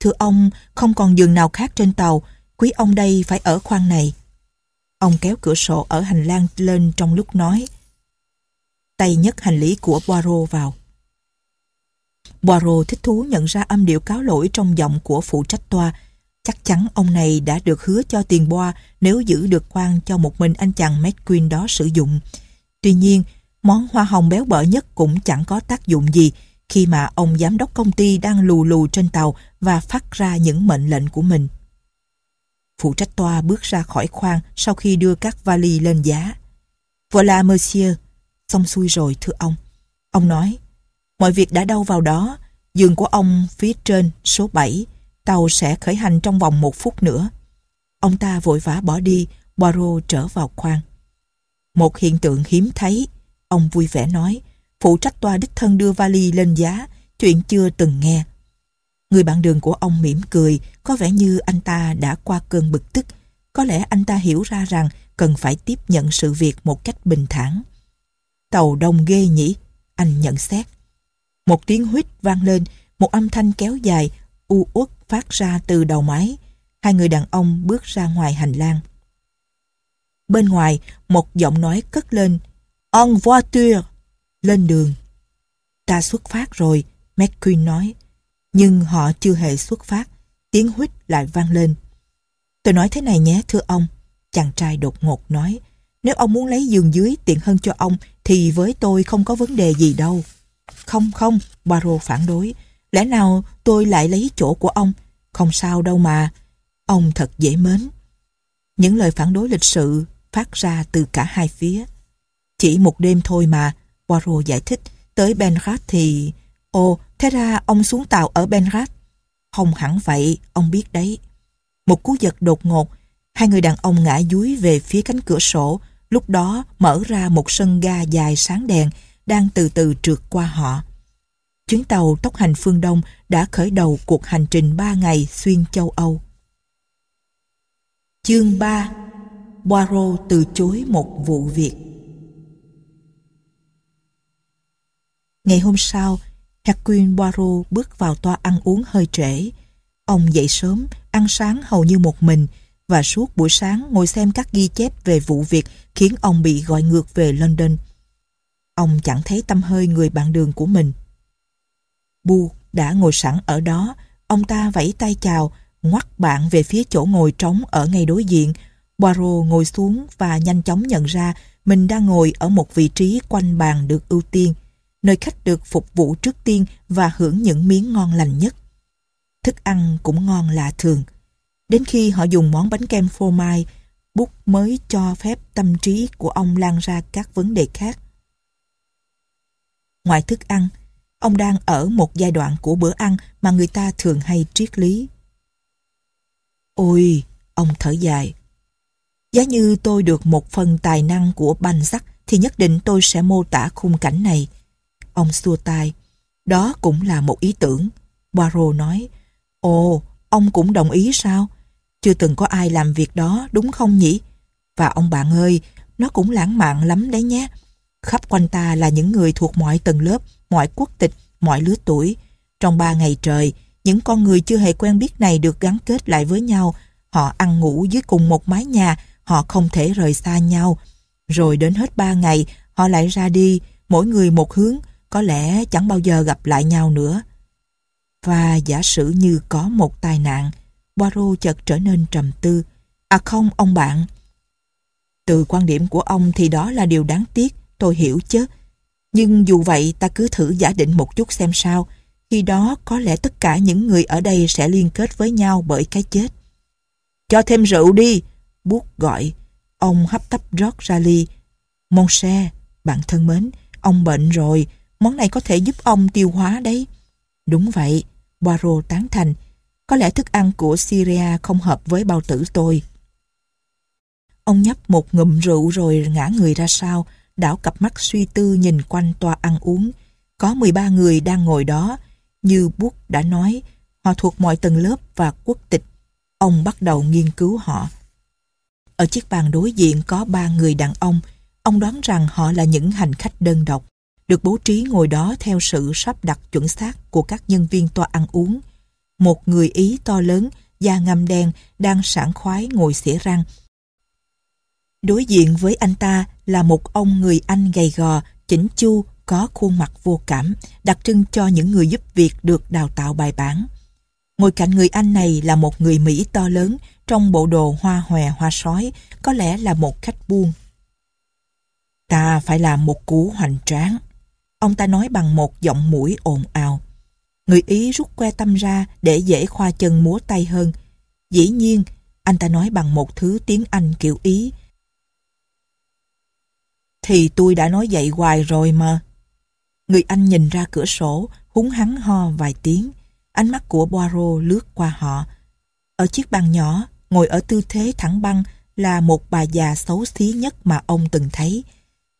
Thưa ông, không còn giường nào khác trên tàu, quý ông đây phải ở khoang này. Ông kéo cửa sổ ở hành lang lên trong lúc nói. Tay nhấc hành lý của Poirot vào. Poirot thích thú nhận ra âm điệu cáo lỗi trong giọng của phụ trách toa. Chắc chắn ông này đã được hứa cho tiền boa nếu giữ được quan cho một mình anh chàng McQueen đó sử dụng. Tuy nhiên, món hoa hồng béo bở nhất cũng chẳng có tác dụng gì khi mà ông giám đốc công ty đang lù lù trên tàu và phát ra những mệnh lệnh của mình. Phụ trách toa bước ra khỏi khoang sau khi đưa các vali lên giá. Voilà monsieur, xong xuôi rồi thưa ông. Ông nói, mọi việc đã đâu vào đó, giường của ông phía trên số 7, tàu sẽ khởi hành trong vòng một phút nữa. Ông ta vội vã bỏ đi, Poirot trở vào khoang. Một hiện tượng hiếm thấy, ông vui vẻ nói, phụ trách toa đích thân đưa vali lên giá, chuyện chưa từng nghe. Người bạn đường của ông mỉm cười, có vẻ như anh ta đã qua cơn bực tức. Có lẽ anh ta hiểu ra rằng cần phải tiếp nhận sự việc một cách bình thản. Tàu đông ghê nhỉ, anh nhận xét. Một tiếng huýt vang lên, một âm thanh kéo dài, u uất phát ra từ đầu máy. Hai người đàn ông bước ra ngoài hành lang. Bên ngoài, một giọng nói cất lên. En voiture! Lên đường. Ta xuất phát rồi, McQueen nói nhưng họ chưa hề xuất phát. Tiếng huýt lại vang lên. Tôi nói thế này nhé thưa ông. Chàng trai đột ngột nói. Nếu ông muốn lấy giường dưới tiện hơn cho ông thì với tôi không có vấn đề gì đâu. Không không, Baro phản đối. Lẽ nào tôi lại lấy chỗ của ông? Không sao đâu mà. Ông thật dễ mến. Những lời phản đối lịch sự phát ra từ cả hai phía. Chỉ một đêm thôi mà, Poirot giải thích. Tới Benrat thì... Ô, Thế ra ông xuống tàu ở Benrat. Không hẳn vậy, ông biết đấy. Một cú giật đột ngột, hai người đàn ông ngã dúi về phía cánh cửa sổ, lúc đó mở ra một sân ga dài sáng đèn, đang từ từ trượt qua họ. Chuyến tàu tốc hành phương Đông đã khởi đầu cuộc hành trình 3 ngày xuyên châu Âu. Chương 3 Poirot từ chối một vụ việc Ngày hôm sau, Hercule Poirot bước vào toa ăn uống hơi trễ. Ông dậy sớm, ăn sáng hầu như một mình và suốt buổi sáng ngồi xem các ghi chép về vụ việc khiến ông bị gọi ngược về London. Ông chẳng thấy tâm hơi người bạn đường của mình. Bu đã ngồi sẵn ở đó, ông ta vẫy tay chào, ngoắt bạn về phía chỗ ngồi trống ở ngay đối diện. Poirot ngồi xuống và nhanh chóng nhận ra mình đang ngồi ở một vị trí quanh bàn được ưu tiên nơi khách được phục vụ trước tiên và hưởng những miếng ngon lành nhất. Thức ăn cũng ngon lạ thường. Đến khi họ dùng món bánh kem phô mai, bút mới cho phép tâm trí của ông lan ra các vấn đề khác. Ngoài thức ăn, ông đang ở một giai đoạn của bữa ăn mà người ta thường hay triết lý. Ôi, ông thở dài. Giá như tôi được một phần tài năng của Banzac thì nhất định tôi sẽ mô tả khung cảnh này Ông xua tay. Đó cũng là một ý tưởng. Poirot nói, Ồ, ông cũng đồng ý sao? Chưa từng có ai làm việc đó, đúng không nhỉ? Và ông bạn ơi, nó cũng lãng mạn lắm đấy nhé. Khắp quanh ta là những người thuộc mọi tầng lớp, mọi quốc tịch, mọi lứa tuổi. Trong ba ngày trời, những con người chưa hề quen biết này được gắn kết lại với nhau. Họ ăn ngủ dưới cùng một mái nhà, họ không thể rời xa nhau. Rồi đến hết ba ngày, họ lại ra đi, mỗi người một hướng, có lẽ chẳng bao giờ gặp lại nhau nữa. Và giả sử như có một tai nạn, Poirot chợt trở nên trầm tư. À không, ông bạn. Từ quan điểm của ông thì đó là điều đáng tiếc, tôi hiểu chứ. Nhưng dù vậy ta cứ thử giả định một chút xem sao. Khi đó có lẽ tất cả những người ở đây sẽ liên kết với nhau bởi cái chết. Cho thêm rượu đi, bút gọi. Ông hấp tấp rót ra ly. Mon xe, bạn thân mến, ông bệnh rồi, món này có thể giúp ông tiêu hóa đấy. Đúng vậy, Poirot tán thành. Có lẽ thức ăn của Syria không hợp với bao tử tôi. Ông nhấp một ngụm rượu rồi ngã người ra sau, đảo cặp mắt suy tư nhìn quanh toa ăn uống. Có 13 người đang ngồi đó. Như Bút đã nói, họ thuộc mọi tầng lớp và quốc tịch. Ông bắt đầu nghiên cứu họ. Ở chiếc bàn đối diện có ba người đàn ông. Ông đoán rằng họ là những hành khách đơn độc được bố trí ngồi đó theo sự sắp đặt chuẩn xác của các nhân viên toa ăn uống. Một người Ý to lớn, da ngăm đen, đang sảng khoái ngồi xỉa răng. Đối diện với anh ta là một ông người Anh gầy gò, chỉnh chu, có khuôn mặt vô cảm, đặc trưng cho những người giúp việc được đào tạo bài bản. Ngồi cạnh người Anh này là một người Mỹ to lớn, trong bộ đồ hoa hòe hoa sói, có lẽ là một khách buôn. Ta phải làm một cú hoành tráng, Ông ta nói bằng một giọng mũi ồn ào. Người Ý rút que tâm ra để dễ khoa chân múa tay hơn. Dĩ nhiên, anh ta nói bằng một thứ tiếng Anh kiểu Ý. Thì tôi đã nói vậy hoài rồi mà. Người Anh nhìn ra cửa sổ, húng hắng ho vài tiếng. Ánh mắt của Boiro lướt qua họ. Ở chiếc bàn nhỏ, ngồi ở tư thế thẳng băng là một bà già xấu xí nhất mà ông từng thấy.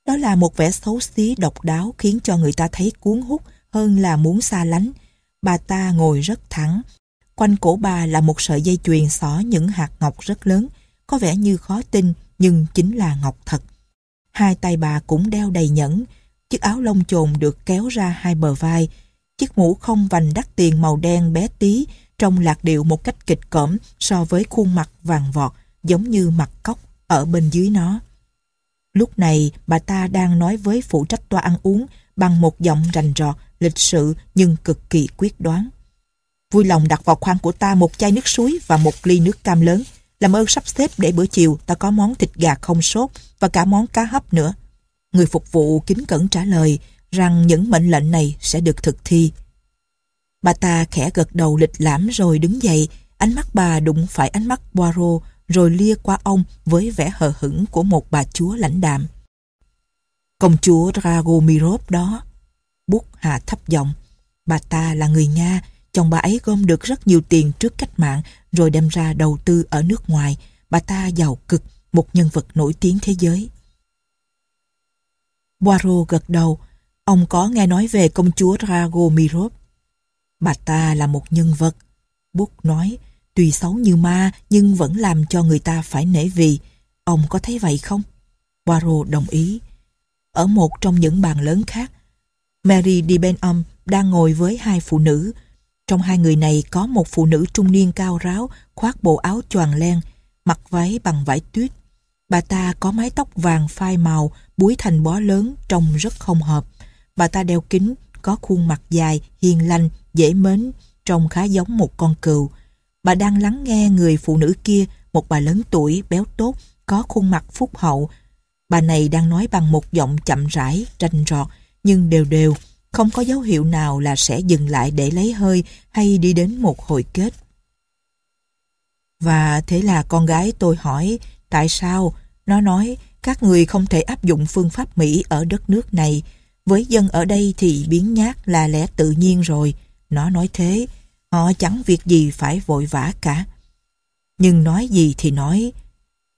Đó là một vẻ xấu xí độc đáo khiến cho người ta thấy cuốn hút hơn là muốn xa lánh. Bà ta ngồi rất thẳng. Quanh cổ bà là một sợi dây chuyền xỏ những hạt ngọc rất lớn, có vẻ như khó tin nhưng chính là ngọc thật. Hai tay bà cũng đeo đầy nhẫn, chiếc áo lông chồn được kéo ra hai bờ vai, chiếc mũ không vành đắt tiền màu đen bé tí trông lạc điệu một cách kịch cỡm so với khuôn mặt vàng vọt giống như mặt cóc ở bên dưới nó. Lúc này bà ta đang nói với phụ trách toa ăn uống bằng một giọng rành rọt, lịch sự nhưng cực kỳ quyết đoán. Vui lòng đặt vào khoang của ta một chai nước suối và một ly nước cam lớn. Làm ơn sắp xếp để bữa chiều ta có món thịt gà không sốt và cả món cá hấp nữa. Người phục vụ kính cẩn trả lời rằng những mệnh lệnh này sẽ được thực thi. Bà ta khẽ gật đầu lịch lãm rồi đứng dậy, ánh mắt bà đụng phải ánh mắt Poirot rồi lia qua ông với vẻ hờ hững của một bà chúa lãnh đạm. Công chúa Dragomirov đó, bút hạ thấp giọng, bà ta là người Nga, chồng bà ấy gom được rất nhiều tiền trước cách mạng rồi đem ra đầu tư ở nước ngoài. Bà ta giàu cực, một nhân vật nổi tiếng thế giới. Boiro gật đầu, ông có nghe nói về công chúa Dragomirov. Bà ta là một nhân vật, Bút nói, Tuy xấu như ma nhưng vẫn làm cho người ta phải nể vì. Ông có thấy vậy không? Poirot đồng ý. Ở một trong những bàn lớn khác, Mary de Benham đang ngồi với hai phụ nữ. Trong hai người này có một phụ nữ trung niên cao ráo, khoác bộ áo choàng len, mặc váy bằng vải tuyết. Bà ta có mái tóc vàng phai màu, búi thành bó lớn, trông rất không hợp. Bà ta đeo kính, có khuôn mặt dài, hiền lành, dễ mến, trông khá giống một con cừu. Bà đang lắng nghe người phụ nữ kia, một bà lớn tuổi, béo tốt, có khuôn mặt phúc hậu. Bà này đang nói bằng một giọng chậm rãi, rành rọt, nhưng đều đều, không có dấu hiệu nào là sẽ dừng lại để lấy hơi hay đi đến một hồi kết. Và thế là con gái tôi hỏi tại sao nó nói các người không thể áp dụng phương pháp Mỹ ở đất nước này. Với dân ở đây thì biến nhát là lẽ tự nhiên rồi. Nó nói thế, Họ chẳng việc gì phải vội vã cả. Nhưng nói gì thì nói,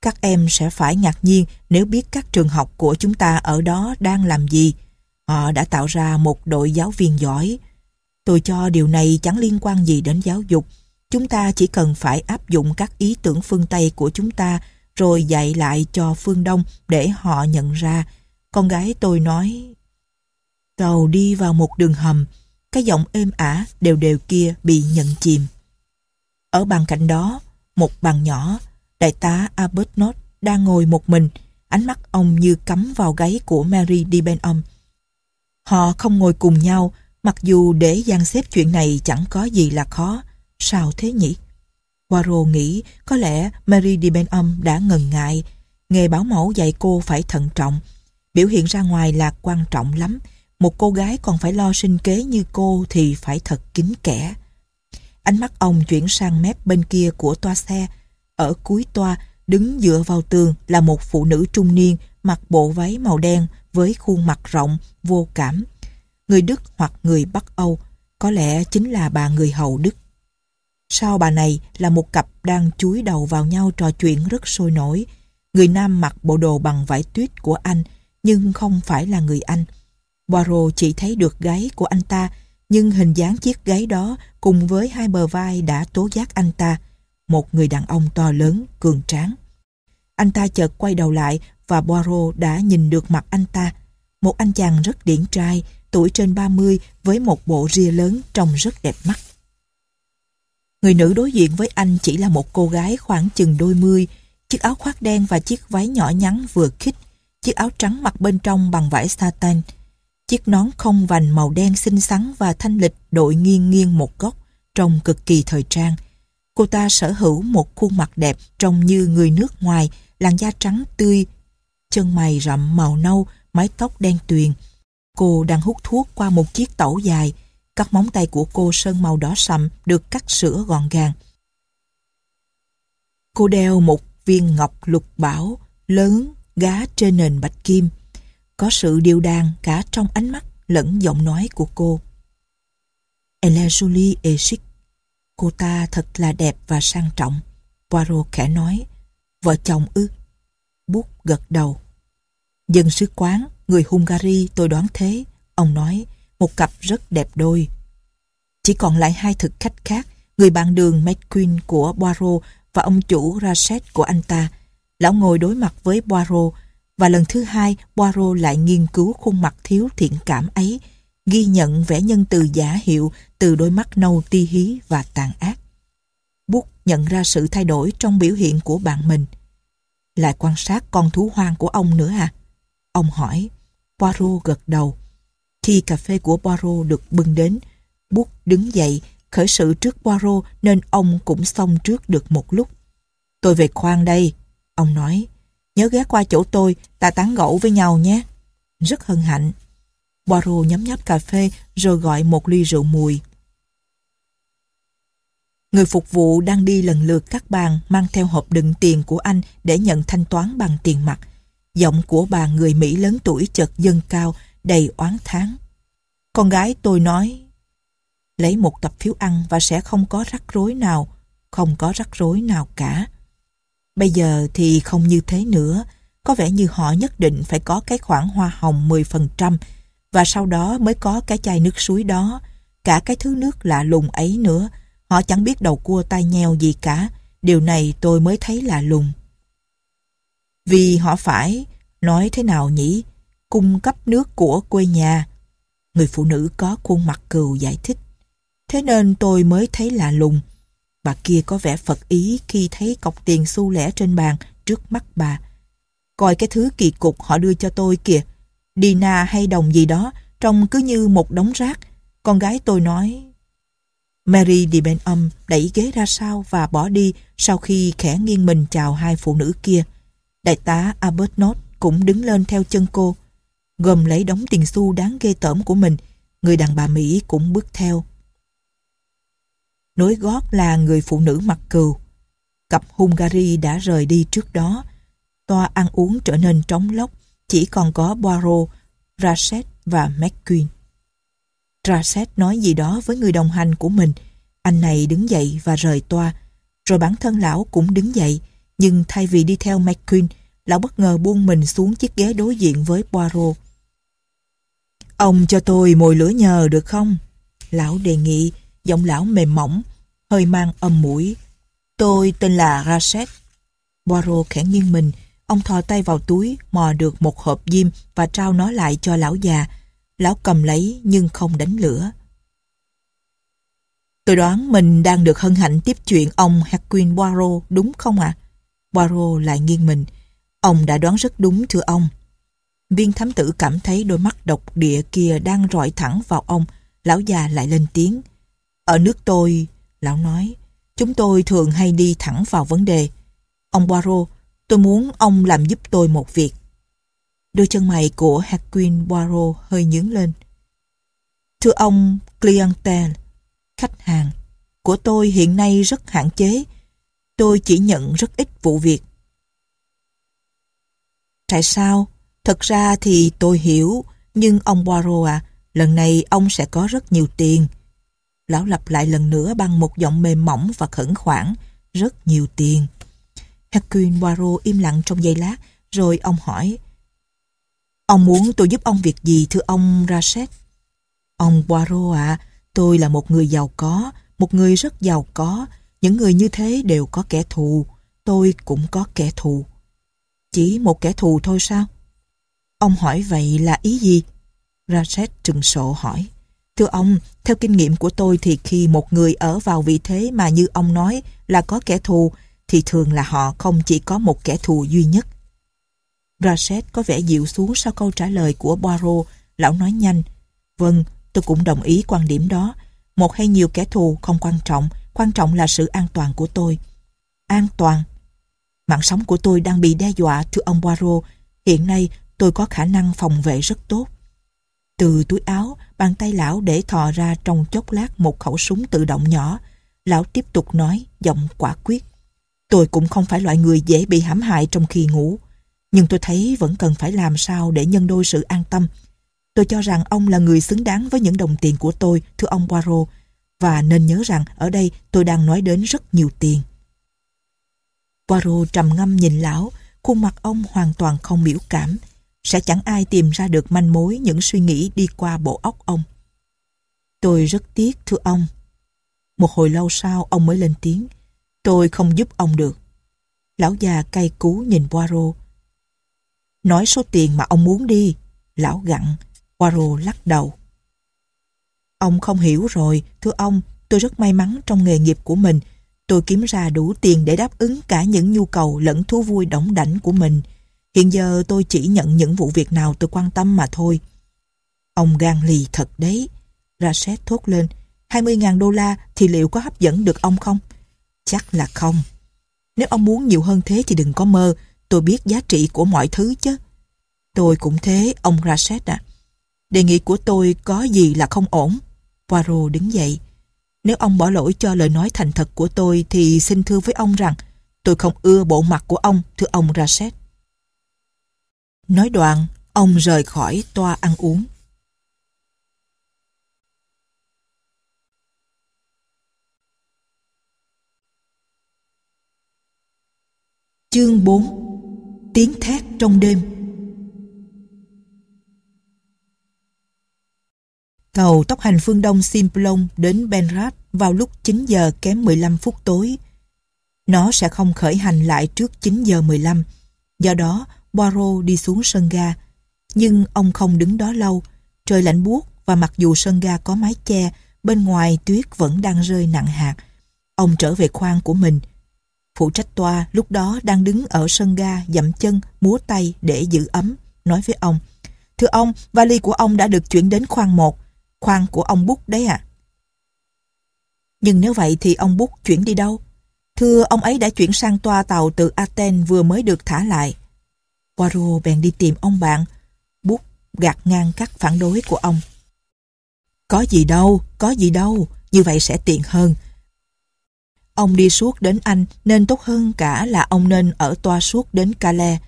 các em sẽ phải ngạc nhiên nếu biết các trường học của chúng ta ở đó đang làm gì. Họ đã tạo ra một đội giáo viên giỏi. Tôi cho điều này chẳng liên quan gì đến giáo dục. Chúng ta chỉ cần phải áp dụng các ý tưởng phương Tây của chúng ta rồi dạy lại cho phương Đông để họ nhận ra. Con gái tôi nói, tàu đi vào một đường hầm, cái giọng êm ả đều đều kia bị nhận chìm. Ở bàn cạnh đó, một bàn nhỏ, đại tá Arbuthnot đang ngồi một mình, ánh mắt ông như cắm vào gáy của Mary đi bên ông. Họ không ngồi cùng nhau, mặc dù để gian xếp chuyện này chẳng có gì là khó. Sao thế nhỉ? Poirot nghĩ có lẽ Mary đi bên ông đã ngần ngại. Nghề bảo mẫu dạy cô phải thận trọng. Biểu hiện ra ngoài là quan trọng lắm, một cô gái còn phải lo sinh kế như cô thì phải thật kín kẽ. Ánh mắt ông chuyển sang mép bên kia của toa xe. Ở cuối toa, đứng dựa vào tường là một phụ nữ trung niên mặc bộ váy màu đen với khuôn mặt rộng, vô cảm. Người Đức hoặc người Bắc Âu, có lẽ chính là bà người hầu Đức. Sau bà này là một cặp đang chúi đầu vào nhau trò chuyện rất sôi nổi. Người nam mặc bộ đồ bằng vải tuyết của Anh, nhưng không phải là người Anh. Poirot chỉ thấy được gáy của anh ta, nhưng hình dáng chiếc gáy đó cùng với hai bờ vai đã tố giác anh ta, một người đàn ông to lớn, cường tráng. Anh ta chợt quay đầu lại và Poirot đã nhìn được mặt anh ta, một anh chàng rất điển trai, tuổi trên 30 với một bộ ria lớn trông rất đẹp mắt. Người nữ đối diện với anh chỉ là một cô gái khoảng chừng đôi mươi, chiếc áo khoác đen và chiếc váy nhỏ nhắn vừa khít, chiếc áo trắng mặc bên trong bằng vải satin, Chiếc nón không vành màu đen xinh xắn và thanh lịch đội nghiêng nghiêng một góc, trông cực kỳ thời trang. Cô ta sở hữu một khuôn mặt đẹp trông như người nước ngoài, làn da trắng tươi, chân mày rậm màu nâu, mái tóc đen tuyền. Cô đang hút thuốc qua một chiếc tẩu dài, các móng tay của cô sơn màu đỏ sậm được cắt sữa gọn gàng. Cô đeo một viên ngọc lục bảo lớn gá trên nền bạch kim có sự điều đàn cả trong ánh mắt lẫn giọng nói của cô. Elle Julie est Cô ta thật là đẹp và sang trọng. Poirot khẽ nói. Vợ chồng ư? Bút gật đầu. Dân sứ quán, người Hungary tôi đoán thế. Ông nói, một cặp rất đẹp đôi. Chỉ còn lại hai thực khách khác, người bạn đường McQueen của Poirot và ông chủ Rachet của anh ta. Lão ngồi đối mặt với Poirot và lần thứ hai Poirot lại nghiên cứu khuôn mặt thiếu thiện cảm ấy, ghi nhận vẻ nhân từ giả hiệu từ đôi mắt nâu ti hí và tàn ác. Bút nhận ra sự thay đổi trong biểu hiện của bạn mình. Lại quan sát con thú hoang của ông nữa à? Ông hỏi. Poirot gật đầu. Khi cà phê của Poirot được bưng đến, Bút đứng dậy, khởi sự trước Poirot nên ông cũng xong trước được một lúc. Tôi về khoan đây, ông nói. Nhớ ghé qua chỗ tôi, ta tán gẫu với nhau nhé. Rất hân hạnh. Poirot nhấm nháp cà phê rồi gọi một ly rượu mùi. Người phục vụ đang đi lần lượt các bàn mang theo hộp đựng tiền của anh để nhận thanh toán bằng tiền mặt. Giọng của bà người Mỹ lớn tuổi chợt dâng cao, đầy oán thán. Con gái tôi nói, lấy một tập phiếu ăn và sẽ không có rắc rối nào, không có rắc rối nào cả. Bây giờ thì không như thế nữa, có vẻ như họ nhất định phải có cái khoản hoa hồng 10% và sau đó mới có cái chai nước suối đó, cả cái thứ nước lạ lùng ấy nữa. Họ chẳng biết đầu cua tai nheo gì cả, điều này tôi mới thấy lạ lùng. Vì họ phải, nói thế nào nhỉ, cung cấp nước của quê nhà. Người phụ nữ có khuôn mặt cừu giải thích. Thế nên tôi mới thấy lạ lùng, Bà kia có vẻ phật ý khi thấy cọc tiền xu lẻ trên bàn trước mắt bà. Coi cái thứ kỳ cục họ đưa cho tôi kìa. Dina hay đồng gì đó trông cứ như một đống rác. Con gái tôi nói... Mary đi bên âm đẩy ghế ra sau và bỏ đi sau khi khẽ nghiêng mình chào hai phụ nữ kia. Đại tá Arbuthnot cũng đứng lên theo chân cô. Gồm lấy đống tiền xu đáng ghê tởm của mình, người đàn bà Mỹ cũng bước theo nối gót là người phụ nữ mặc cừu. Cặp Hungary đã rời đi trước đó. Toa ăn uống trở nên trống lốc, chỉ còn có Boiro, Raset và McQueen. Raset nói gì đó với người đồng hành của mình. Anh này đứng dậy và rời toa. Rồi bản thân lão cũng đứng dậy, nhưng thay vì đi theo McQueen, lão bất ngờ buông mình xuống chiếc ghế đối diện với Poirot. Ông cho tôi mồi lửa nhờ được không? Lão đề nghị, giọng lão mềm mỏng, hơi mang âm mũi. Tôi tên là Raset. Poirot khẽ nghiêng mình, ông thò tay vào túi, mò được một hộp diêm và trao nó lại cho lão già. Lão cầm lấy nhưng không đánh lửa. Tôi đoán mình đang được hân hạnh tiếp chuyện ông Hercule Poirot đúng không ạ? À? Poirot lại nghiêng mình. Ông đã đoán rất đúng thưa ông. Viên thám tử cảm thấy đôi mắt độc địa kia đang rọi thẳng vào ông. Lão già lại lên tiếng. Ở nước tôi, lão nói, chúng tôi thường hay đi thẳng vào vấn đề. Ông Poirot, tôi muốn ông làm giúp tôi một việc. Đôi chân mày của Hercule Poirot hơi nhướng lên. Thưa ông clientele, khách hàng, của tôi hiện nay rất hạn chế. Tôi chỉ nhận rất ít vụ việc. Tại sao? Thật ra thì tôi hiểu, nhưng ông Poirot à, lần này ông sẽ có rất nhiều tiền lão lặp lại lần nữa bằng một giọng mềm mỏng và khẩn khoản. Rất nhiều tiền. Hercule Poirot im lặng trong giây lát, rồi ông hỏi. Ông muốn tôi giúp ông việc gì thưa ông Rachet? Ông Poirot ạ, à, tôi là một người giàu có, một người rất giàu có. Những người như thế đều có kẻ thù. Tôi cũng có kẻ thù. Chỉ một kẻ thù thôi sao? Ông hỏi vậy là ý gì? Rachet trừng sộ hỏi. Thưa ông, theo kinh nghiệm của tôi thì khi một người ở vào vị thế mà như ông nói là có kẻ thù, thì thường là họ không chỉ có một kẻ thù duy nhất. Rashid có vẻ dịu xuống sau câu trả lời của Poirot, lão nói nhanh. Vâng, tôi cũng đồng ý quan điểm đó. Một hay nhiều kẻ thù không quan trọng, quan trọng là sự an toàn của tôi. An toàn? Mạng sống của tôi đang bị đe dọa, thưa ông Poirot. Hiện nay tôi có khả năng phòng vệ rất tốt. Từ túi áo, bàn tay lão để thò ra trong chốc lát một khẩu súng tự động nhỏ. Lão tiếp tục nói, giọng quả quyết. Tôi cũng không phải loại người dễ bị hãm hại trong khi ngủ. Nhưng tôi thấy vẫn cần phải làm sao để nhân đôi sự an tâm. Tôi cho rằng ông là người xứng đáng với những đồng tiền của tôi, thưa ông Poirot. Và nên nhớ rằng ở đây tôi đang nói đến rất nhiều tiền. Poirot trầm ngâm nhìn lão, khuôn mặt ông hoàn toàn không biểu cảm sẽ chẳng ai tìm ra được manh mối những suy nghĩ đi qua bộ óc ông. Tôi rất tiếc thưa ông. Một hồi lâu sau ông mới lên tiếng. Tôi không giúp ông được. Lão già cay cú nhìn Poirot. Nói số tiền mà ông muốn đi. Lão gặn. Poirot lắc đầu. Ông không hiểu rồi, thưa ông, tôi rất may mắn trong nghề nghiệp của mình. Tôi kiếm ra đủ tiền để đáp ứng cả những nhu cầu lẫn thú vui đỏng đảnh của mình. Hiện giờ tôi chỉ nhận những vụ việc nào tôi quan tâm mà thôi. Ông gan lì thật đấy. Rashid thốt lên. 20.000 đô la thì liệu có hấp dẫn được ông không? Chắc là không. Nếu ông muốn nhiều hơn thế thì đừng có mơ. Tôi biết giá trị của mọi thứ chứ. Tôi cũng thế, ông Rashid ạ. À. Đề nghị của tôi có gì là không ổn? Poirot đứng dậy. Nếu ông bỏ lỗi cho lời nói thành thật của tôi thì xin thưa với ông rằng tôi không ưa bộ mặt của ông, thưa ông Rashid. Nói đoạn, ông rời khỏi toa ăn uống. Chương 4 Tiếng thét trong đêm Tàu tốc hành phương Đông Simplon đến Benrat vào lúc 9 giờ kém 15 phút tối. Nó sẽ không khởi hành lại trước 9 giờ 15. Do đó, Poirot đi xuống sân ga. Nhưng ông không đứng đó lâu. Trời lạnh buốt và mặc dù sân ga có mái che, bên ngoài tuyết vẫn đang rơi nặng hạt. Ông trở về khoang của mình. Phụ trách toa lúc đó đang đứng ở sân ga dậm chân, múa tay để giữ ấm, nói với ông. Thưa ông, vali của ông đã được chuyển đến khoang một. Khoang của ông Bút đấy ạ. Nhưng nếu vậy thì ông Bút chuyển đi đâu? Thưa ông ấy đã chuyển sang toa tàu từ Athens vừa mới được thả lại. Poirot bèn đi tìm ông bạn, bút gạt ngang các phản đối của ông. Có gì đâu, có gì đâu, như vậy sẽ tiện hơn. Ông đi suốt đến Anh nên tốt hơn cả là ông nên ở toa suốt đến Calais.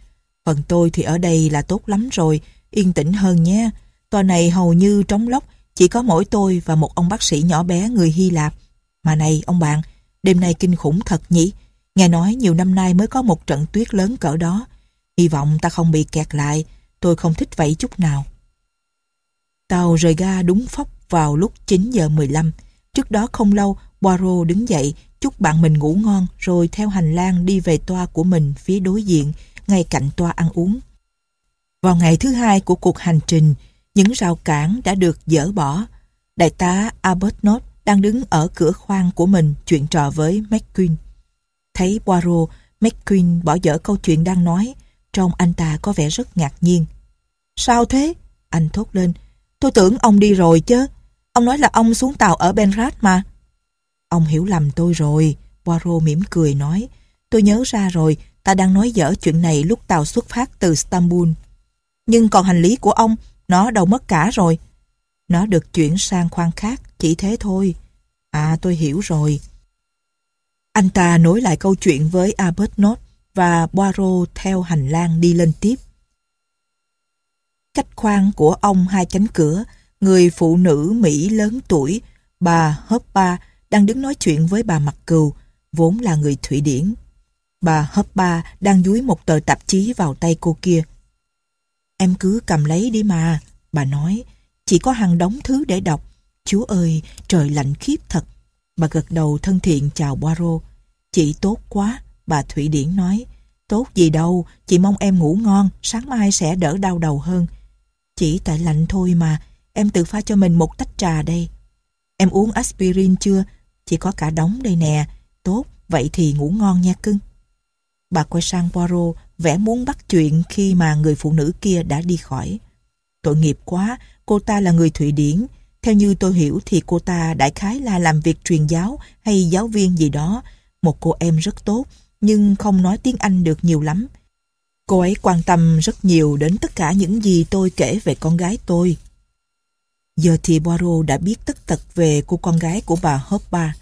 Phần tôi thì ở đây là tốt lắm rồi, yên tĩnh hơn nhé. Toa này hầu như trống lóc, chỉ có mỗi tôi và một ông bác sĩ nhỏ bé người Hy Lạp. Mà này ông bạn, đêm nay kinh khủng thật nhỉ? Nghe nói nhiều năm nay mới có một trận tuyết lớn cỡ đó. Hy vọng ta không bị kẹt lại, tôi không thích vậy chút nào. Tàu rời ga đúng phóc vào lúc 9 giờ 15. Trước đó không lâu, Poirot đứng dậy, chúc bạn mình ngủ ngon rồi theo hành lang đi về toa của mình phía đối diện, ngay cạnh toa ăn uống. Vào ngày thứ hai của cuộc hành trình, những rào cản đã được dỡ bỏ. Đại tá Albert đang đứng ở cửa khoang của mình chuyện trò với McQueen. Thấy Poirot, McQueen bỏ dở câu chuyện đang nói, Trông anh ta có vẻ rất ngạc nhiên. Sao thế? Anh thốt lên. Tôi tưởng ông đi rồi chứ. Ông nói là ông xuống tàu ở Benrat mà. Ông hiểu lầm tôi rồi. Poirot mỉm cười nói. Tôi nhớ ra rồi, ta đang nói dở chuyện này lúc tàu xuất phát từ Istanbul. Nhưng còn hành lý của ông, nó đâu mất cả rồi. Nó được chuyển sang khoang khác, chỉ thế thôi. À, tôi hiểu rồi. Anh ta nối lại câu chuyện với Albert và Poirot theo hành lang đi lên tiếp. Cách khoang của ông hai cánh cửa, người phụ nữ Mỹ lớn tuổi, bà Hoppa đang đứng nói chuyện với bà Mặt Cừu, vốn là người Thụy Điển. Bà Hoppa đang dúi một tờ tạp chí vào tay cô kia. Em cứ cầm lấy đi mà, bà nói. Chỉ có hàng đống thứ để đọc. Chúa ơi, trời lạnh khiếp thật. Bà gật đầu thân thiện chào Poirot. Chị tốt quá, Bà thủy Điển nói, tốt gì đâu, chị mong em ngủ ngon, sáng mai sẽ đỡ đau đầu hơn. Chỉ tại lạnh thôi mà, em tự pha cho mình một tách trà đây. Em uống aspirin chưa? chỉ có cả đống đây nè. Tốt, vậy thì ngủ ngon nha cưng. Bà quay sang Poirot, vẻ muốn bắt chuyện khi mà người phụ nữ kia đã đi khỏi. Tội nghiệp quá, cô ta là người Thụy Điển. Theo như tôi hiểu thì cô ta đại khái là làm việc truyền giáo hay giáo viên gì đó. Một cô em rất tốt, nhưng không nói tiếng Anh được nhiều lắm. Cô ấy quan tâm rất nhiều đến tất cả những gì tôi kể về con gái tôi. Giờ thì Poirot đã biết tất tật về cô con gái của bà Hoppa.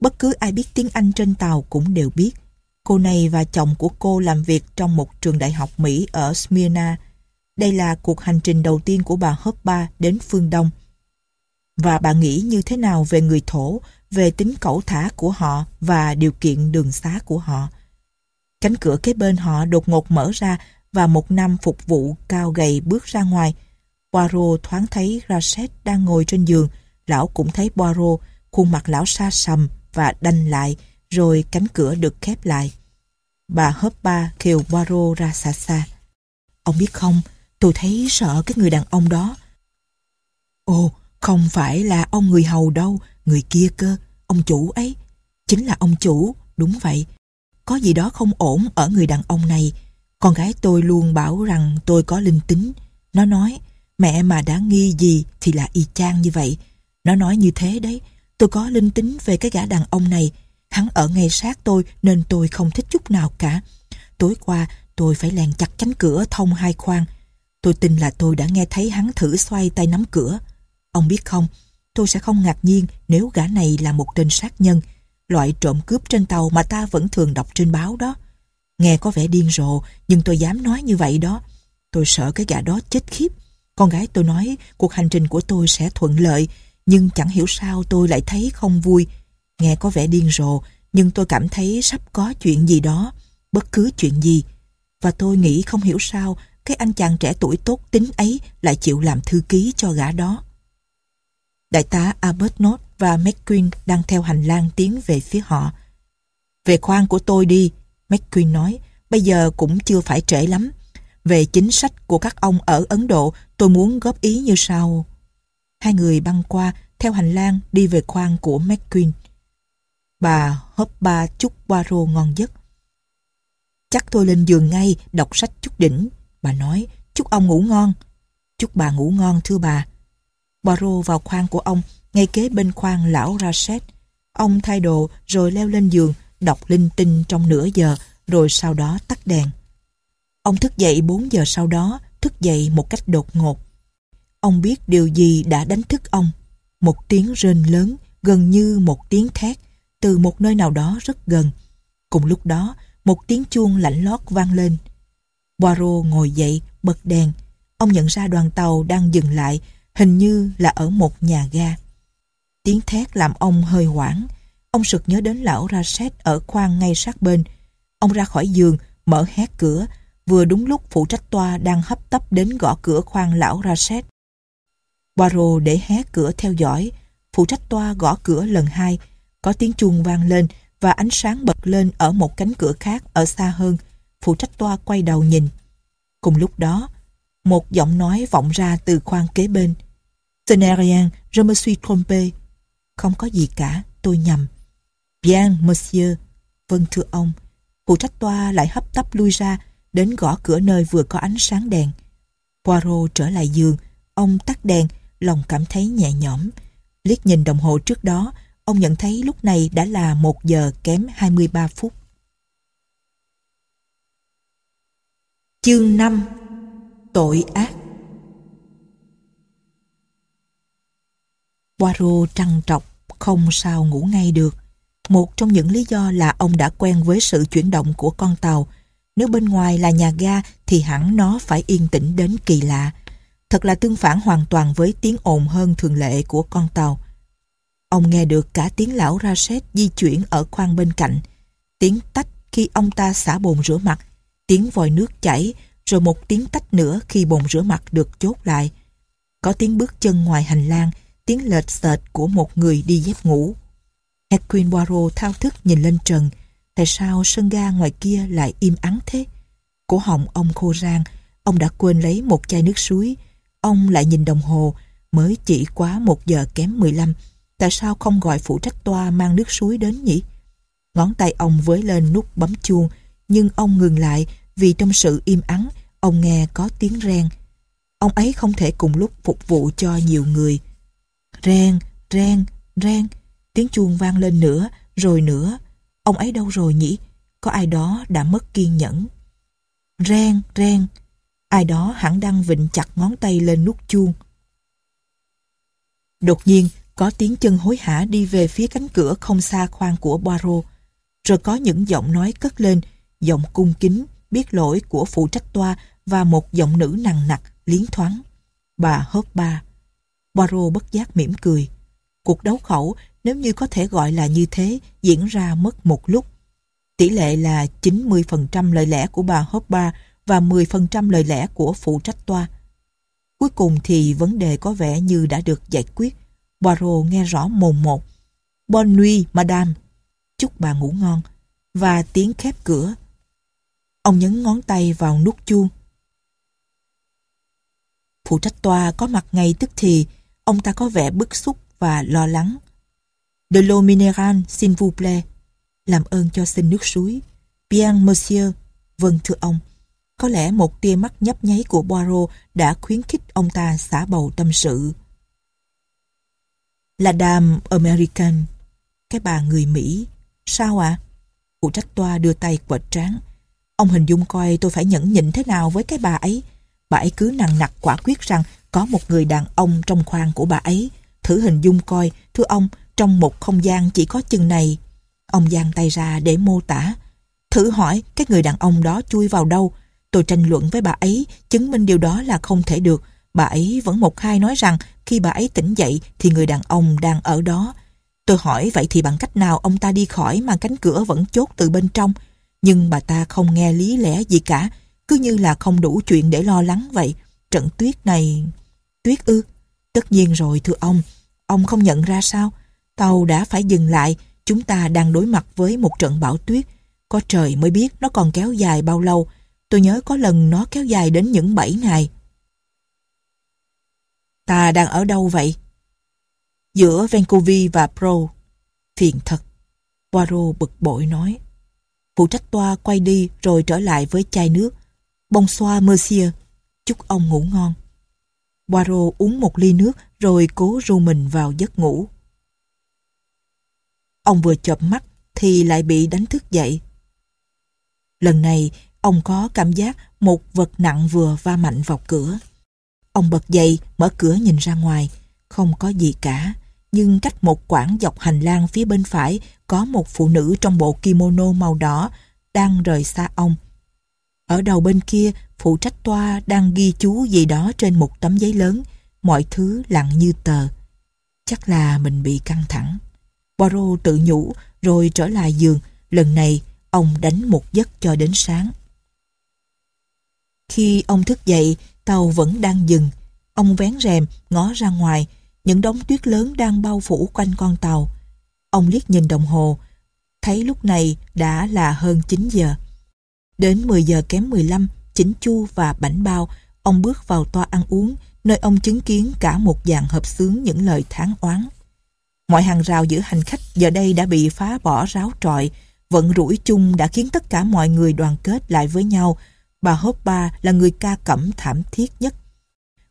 Bất cứ ai biết tiếng Anh trên tàu cũng đều biết. Cô này và chồng của cô làm việc trong một trường đại học Mỹ ở Smyrna. Đây là cuộc hành trình đầu tiên của bà Hoppa đến phương Đông. Và bà nghĩ như thế nào về người thổ về tính cẩu thả của họ và điều kiện đường xá của họ. Cánh cửa kế bên họ đột ngột mở ra và một nam phục vụ cao gầy bước ra ngoài. Poirot thoáng thấy Rashid đang ngồi trên giường. Lão cũng thấy Poirot, khuôn mặt lão xa sầm và đanh lại, rồi cánh cửa được khép lại. Bà hớp ba khiều Poirot ra xa xa. Ông biết không, tôi thấy sợ cái người đàn ông đó. Ồ, không phải là ông người hầu đâu, Người kia cơ, ông chủ ấy. Chính là ông chủ, đúng vậy. Có gì đó không ổn ở người đàn ông này. Con gái tôi luôn bảo rằng tôi có linh tính. Nó nói, mẹ mà đã nghi gì thì là y chang như vậy. Nó nói như thế đấy. Tôi có linh tính về cái gã đàn ông này. Hắn ở ngay sát tôi nên tôi không thích chút nào cả. Tối qua tôi phải lèn chặt cánh cửa thông hai khoang. Tôi tin là tôi đã nghe thấy hắn thử xoay tay nắm cửa. Ông biết không, tôi sẽ không ngạc nhiên nếu gã này là một tên sát nhân, loại trộm cướp trên tàu mà ta vẫn thường đọc trên báo đó. Nghe có vẻ điên rồ, nhưng tôi dám nói như vậy đó. Tôi sợ cái gã đó chết khiếp. Con gái tôi nói cuộc hành trình của tôi sẽ thuận lợi, nhưng chẳng hiểu sao tôi lại thấy không vui. Nghe có vẻ điên rồ, nhưng tôi cảm thấy sắp có chuyện gì đó, bất cứ chuyện gì. Và tôi nghĩ không hiểu sao cái anh chàng trẻ tuổi tốt tính ấy lại chịu làm thư ký cho gã đó. Đại tá Albert Nott và McQueen đang theo hành lang tiến về phía họ. Về khoang của tôi đi, McQueen nói, bây giờ cũng chưa phải trễ lắm. Về chính sách của các ông ở Ấn Độ, tôi muốn góp ý như sau. Hai người băng qua, theo hành lang đi về khoang của McQueen. Bà Hoppa chúc Poirot ngon giấc. Chắc tôi lên giường ngay, đọc sách chút đỉnh. Bà nói, chúc ông ngủ ngon. Chúc bà ngủ ngon thưa bà. Baro vào khoang của ông, ngay kế bên khoang lão Rashid. Ông thay đồ rồi leo lên giường, đọc linh tinh trong nửa giờ, rồi sau đó tắt đèn. Ông thức dậy 4 giờ sau đó, thức dậy một cách đột ngột. Ông biết điều gì đã đánh thức ông. Một tiếng rên lớn, gần như một tiếng thét, từ một nơi nào đó rất gần. Cùng lúc đó, một tiếng chuông lạnh lót vang lên. Poirot ngồi dậy, bật đèn. Ông nhận ra đoàn tàu đang dừng lại hình như là ở một nhà ga. Tiếng thét làm ông hơi hoảng. Ông sực nhớ đến lão ra xét ở khoang ngay sát bên. Ông ra khỏi giường, mở hé cửa, vừa đúng lúc phụ trách toa đang hấp tấp đến gõ cửa khoang lão ra xét baro để hé cửa theo dõi, phụ trách toa gõ cửa lần hai, có tiếng chuông vang lên và ánh sáng bật lên ở một cánh cửa khác ở xa hơn. Phụ trách toa quay đầu nhìn. Cùng lúc đó, một giọng nói vọng ra từ khoang kế bên. Tenerian, je me suis trompé. Không có gì cả, tôi nhầm. Bien, monsieur. Vâng thưa ông. Phụ trách toa lại hấp tấp lui ra, đến gõ cửa nơi vừa có ánh sáng đèn. Poirot trở lại giường, ông tắt đèn, lòng cảm thấy nhẹ nhõm. Liếc nhìn đồng hồ trước đó, ông nhận thấy lúc này đã là một giờ kém 23 phút. Chương 5 tội ác Poirot trằn trọc không sao ngủ ngay được một trong những lý do là ông đã quen với sự chuyển động của con tàu nếu bên ngoài là nhà ga thì hẳn nó phải yên tĩnh đến kỳ lạ thật là tương phản hoàn toàn với tiếng ồn hơn thường lệ của con tàu ông nghe được cả tiếng lão ra sét di chuyển ở khoang bên cạnh tiếng tách khi ông ta xả bồn rửa mặt tiếng vòi nước chảy rồi một tiếng tách nữa khi bồn rửa mặt được chốt lại. Có tiếng bước chân ngoài hành lang, tiếng lệch sệt của một người đi dép ngủ. Edwin Poirot thao thức nhìn lên trần. Tại sao sân ga ngoài kia lại im ắng thế? Cổ họng ông khô rang, ông đã quên lấy một chai nước suối. Ông lại nhìn đồng hồ, mới chỉ quá một giờ kém mười lăm. Tại sao không gọi phụ trách toa mang nước suối đến nhỉ? Ngón tay ông với lên nút bấm chuông, nhưng ông ngừng lại vì trong sự im ắng ông nghe có tiếng reng ông ấy không thể cùng lúc phục vụ cho nhiều người reng reng reng tiếng chuông vang lên nữa rồi nữa ông ấy đâu rồi nhỉ có ai đó đã mất kiên nhẫn reng reng ai đó hẳn đang vịnh chặt ngón tay lên nút chuông đột nhiên có tiếng chân hối hả đi về phía cánh cửa không xa khoang của Boaro rồi có những giọng nói cất lên giọng cung kính biết lỗi của phụ trách toa và một giọng nữ nặng nặc, liến thoáng. Bà hớp ba. baro bất giác mỉm cười. Cuộc đấu khẩu, nếu như có thể gọi là như thế, diễn ra mất một lúc. Tỷ lệ là 90% lời lẽ của bà hớp ba và 10% lời lẽ của phụ trách toa. Cuối cùng thì vấn đề có vẻ như đã được giải quyết. baro nghe rõ mồn một. Bonne nuit, madame. Chúc bà ngủ ngon. Và tiếng khép cửa Ông nhấn ngón tay vào nút chuông. Phụ trách tòa có mặt ngay tức thì, ông ta có vẻ bức xúc và lo lắng. De l'eau minérale, s'il vous plaît. Làm ơn cho xin nước suối. Bien, monsieur. Vâng, thưa ông. Có lẽ một tia mắt nhấp nháy của Poirot đã khuyến khích ông ta xả bầu tâm sự. Là đàm American. Cái bà người Mỹ. Sao ạ? À? Phụ trách tòa đưa tay quệt trán. Ông hình dung coi tôi phải nhẫn nhịn thế nào với cái bà ấy. Bà ấy cứ nặng nặc quả quyết rằng có một người đàn ông trong khoang của bà ấy. Thử hình dung coi, thưa ông, trong một không gian chỉ có chừng này. Ông giang tay ra để mô tả. Thử hỏi cái người đàn ông đó chui vào đâu. Tôi tranh luận với bà ấy, chứng minh điều đó là không thể được. Bà ấy vẫn một hai nói rằng khi bà ấy tỉnh dậy thì người đàn ông đang ở đó. Tôi hỏi vậy thì bằng cách nào ông ta đi khỏi mà cánh cửa vẫn chốt từ bên trong. Nhưng bà ta không nghe lý lẽ gì cả, cứ như là không đủ chuyện để lo lắng vậy. Trận tuyết này... Tuyết ư? Tất nhiên rồi thưa ông, ông không nhận ra sao? Tàu đã phải dừng lại, chúng ta đang đối mặt với một trận bão tuyết. Có trời mới biết nó còn kéo dài bao lâu. Tôi nhớ có lần nó kéo dài đến những 7 ngày. Ta đang ở đâu vậy? Giữa Vancouver và Pro. Phiền thật. Poirot bực bội nói. Phụ trách toa quay đi rồi trở lại với chai nước. Bông xoa Mercier, chúc ông ngủ ngon. Poirot uống một ly nước rồi cố ru mình vào giấc ngủ. Ông vừa chợp mắt thì lại bị đánh thức dậy. Lần này, ông có cảm giác một vật nặng vừa va mạnh vào cửa. Ông bật dậy, mở cửa nhìn ra ngoài, không có gì cả nhưng cách một quãng dọc hành lang phía bên phải có một phụ nữ trong bộ kimono màu đỏ đang rời xa ông. Ở đầu bên kia, phụ trách toa đang ghi chú gì đó trên một tấm giấy lớn, mọi thứ lặng như tờ. Chắc là mình bị căng thẳng. Boro tự nhủ rồi trở lại giường, lần này ông đánh một giấc cho đến sáng. Khi ông thức dậy, tàu vẫn đang dừng. Ông vén rèm, ngó ra ngoài, những đống tuyết lớn đang bao phủ quanh con tàu. Ông liếc nhìn đồng hồ, thấy lúc này đã là hơn 9 giờ. Đến 10 giờ kém 15, chỉnh chu và bảnh bao, ông bước vào toa ăn uống, nơi ông chứng kiến cả một dàn hợp xướng những lời tháng oán. Mọi hàng rào giữa hành khách giờ đây đã bị phá bỏ ráo trọi, vận rủi chung đã khiến tất cả mọi người đoàn kết lại với nhau. Bà Hoppa là người ca cẩm thảm thiết nhất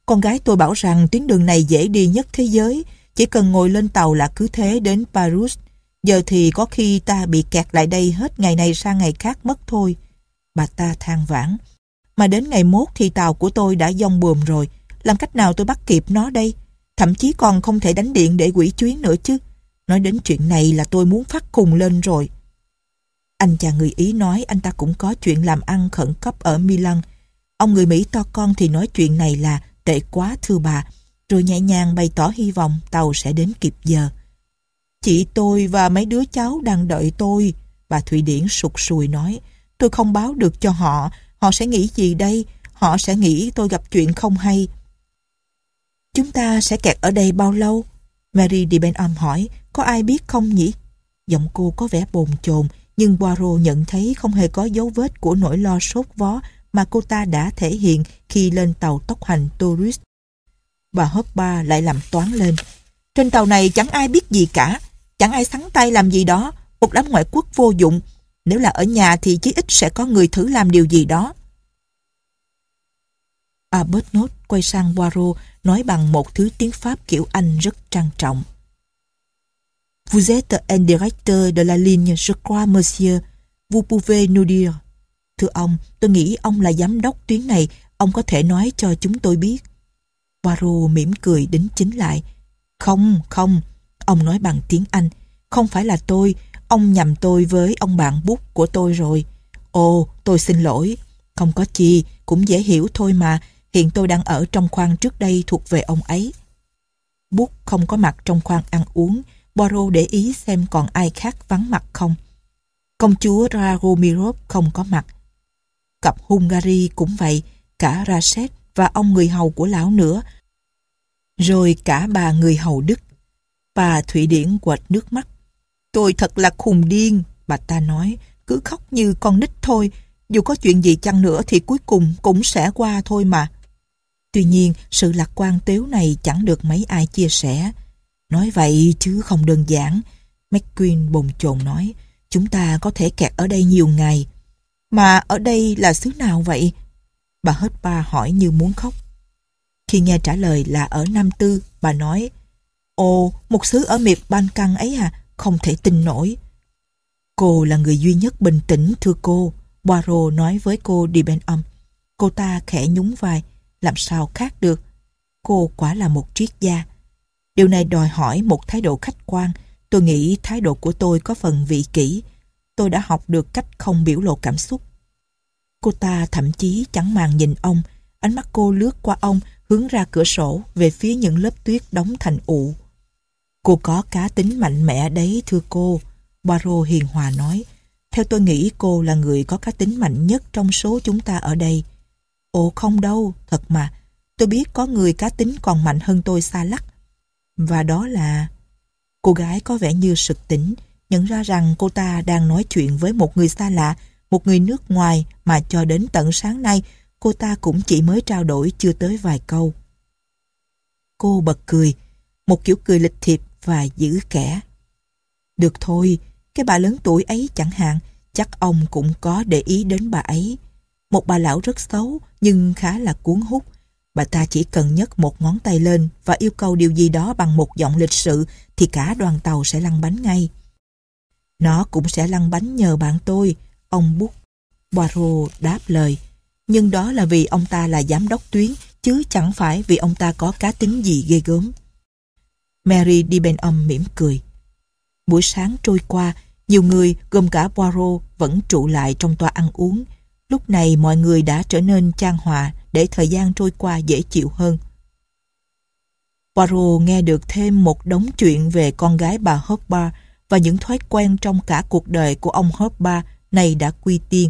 con gái tôi bảo rằng tuyến đường này dễ đi nhất thế giới, chỉ cần ngồi lên tàu là cứ thế đến Paris. Giờ thì có khi ta bị kẹt lại đây hết ngày này sang ngày khác mất thôi. Bà ta than vãn. Mà đến ngày mốt thì tàu của tôi đã dông buồm rồi. Làm cách nào tôi bắt kịp nó đây? Thậm chí còn không thể đánh điện để quỷ chuyến nữa chứ. Nói đến chuyện này là tôi muốn phát khùng lên rồi. Anh chàng người Ý nói anh ta cũng có chuyện làm ăn khẩn cấp ở Milan. Ông người Mỹ to con thì nói chuyện này là tệ quá thưa bà, rồi nhẹ nhàng bày tỏ hy vọng tàu sẽ đến kịp giờ. Chị tôi và mấy đứa cháu đang đợi tôi, bà Thụy Điển sụt sùi nói. Tôi không báo được cho họ, họ sẽ nghĩ gì đây, họ sẽ nghĩ tôi gặp chuyện không hay. Chúng ta sẽ kẹt ở đây bao lâu? Mary đi bên âm hỏi, có ai biết không nhỉ? Giọng cô có vẻ bồn chồn, nhưng Poirot nhận thấy không hề có dấu vết của nỗi lo sốt vó mà cô ta đã thể hiện khi lên tàu tốc hành tourist. Bà Hoppa lại làm toán lên. Trên tàu này chẳng ai biết gì cả, chẳng ai sắn tay làm gì đó, một đám ngoại quốc vô dụng. Nếu là ở nhà thì chí ít sẽ có người thử làm điều gì đó. Albert Nốt quay sang waro nói bằng một thứ tiếng Pháp kiểu Anh rất trang trọng. Vous êtes un directeur de la ligne, je crois, monsieur. Vous pouvez nous dire thưa ông, tôi nghĩ ông là giám đốc tuyến này, ông có thể nói cho chúng tôi biết. Poirot mỉm cười đính chính lại. Không, không, ông nói bằng tiếng Anh. Không phải là tôi, ông nhầm tôi với ông bạn bút của tôi rồi. Ồ, tôi xin lỗi. Không có chi, cũng dễ hiểu thôi mà, hiện tôi đang ở trong khoang trước đây thuộc về ông ấy. Bút không có mặt trong khoang ăn uống, Poirot để ý xem còn ai khác vắng mặt không. Công chúa Dragomirov không có mặt. Cặp Hungary cũng vậy, cả Raset và ông người hầu của lão nữa. Rồi cả bà người hầu Đức. Bà Thụy Điển quệt nước mắt. Tôi thật là khùng điên, bà ta nói, cứ khóc như con nít thôi. Dù có chuyện gì chăng nữa thì cuối cùng cũng sẽ qua thôi mà. Tuy nhiên, sự lạc quan tếu này chẳng được mấy ai chia sẻ. Nói vậy chứ không đơn giản. McQueen bồn chồn nói, chúng ta có thể kẹt ở đây nhiều ngày. Mà ở đây là xứ nào vậy? Bà hết ba hỏi như muốn khóc. Khi nghe trả lời là ở Nam Tư, bà nói Ồ, một xứ ở miệt ban căng ấy à, không thể tin nổi. Cô là người duy nhất bình tĩnh, thưa cô. Poirot nói với cô đi bên âm. Cô ta khẽ nhún vai, làm sao khác được. Cô quả là một triết gia. Điều này đòi hỏi một thái độ khách quan. Tôi nghĩ thái độ của tôi có phần vị kỷ tôi đã học được cách không biểu lộ cảm xúc. Cô ta thậm chí chẳng màng nhìn ông, ánh mắt cô lướt qua ông hướng ra cửa sổ về phía những lớp tuyết đóng thành ụ. Cô có cá tính mạnh mẽ đấy thưa cô, Baro hiền hòa nói. Theo tôi nghĩ cô là người có cá tính mạnh nhất trong số chúng ta ở đây. Ồ không đâu, thật mà, tôi biết có người cá tính còn mạnh hơn tôi xa lắc. Và đó là... Cô gái có vẻ như sực tỉnh, nhận ra rằng cô ta đang nói chuyện với một người xa lạ, một người nước ngoài mà cho đến tận sáng nay cô ta cũng chỉ mới trao đổi chưa tới vài câu. Cô bật cười, một kiểu cười lịch thiệp và giữ kẻ. Được thôi, cái bà lớn tuổi ấy chẳng hạn, chắc ông cũng có để ý đến bà ấy. Một bà lão rất xấu nhưng khá là cuốn hút. Bà ta chỉ cần nhấc một ngón tay lên và yêu cầu điều gì đó bằng một giọng lịch sự thì cả đoàn tàu sẽ lăn bánh ngay. Nó cũng sẽ lăn bánh nhờ bạn tôi, ông Bút. Poirot đáp lời. Nhưng đó là vì ông ta là giám đốc tuyến, chứ chẳng phải vì ông ta có cá tính gì ghê gớm. Mary đi bên ông mỉm cười. Buổi sáng trôi qua, nhiều người, gồm cả Poirot, vẫn trụ lại trong toa ăn uống. Lúc này mọi người đã trở nên trang hòa để thời gian trôi qua dễ chịu hơn. Poirot nghe được thêm một đống chuyện về con gái bà Hopper và những thói quen trong cả cuộc đời của ông Hoppa này đã quy tiên.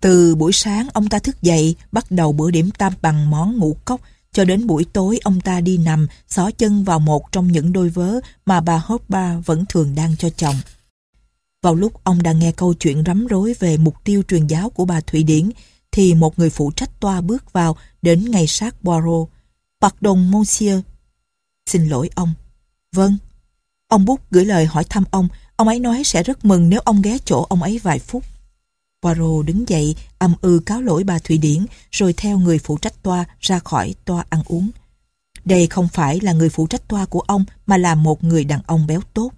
Từ buổi sáng ông ta thức dậy bắt đầu bữa điểm tam bằng món ngũ cốc cho đến buổi tối ông ta đi nằm xó chân vào một trong những đôi vớ mà bà Hoppa vẫn thường đang cho chồng. Vào lúc ông đang nghe câu chuyện rắm rối về mục tiêu truyền giáo của bà Thụy Điển thì một người phụ trách toa bước vào đến ngày sát Poirot. Pardon monsieur. Xin lỗi ông. Vâng, Ông Bút gửi lời hỏi thăm ông, ông ấy nói sẽ rất mừng nếu ông ghé chỗ ông ấy vài phút. Poirot đứng dậy, âm ư cáo lỗi bà Thụy Điển, rồi theo người phụ trách toa ra khỏi toa ăn uống. Đây không phải là người phụ trách toa của ông mà là một người đàn ông béo tốt.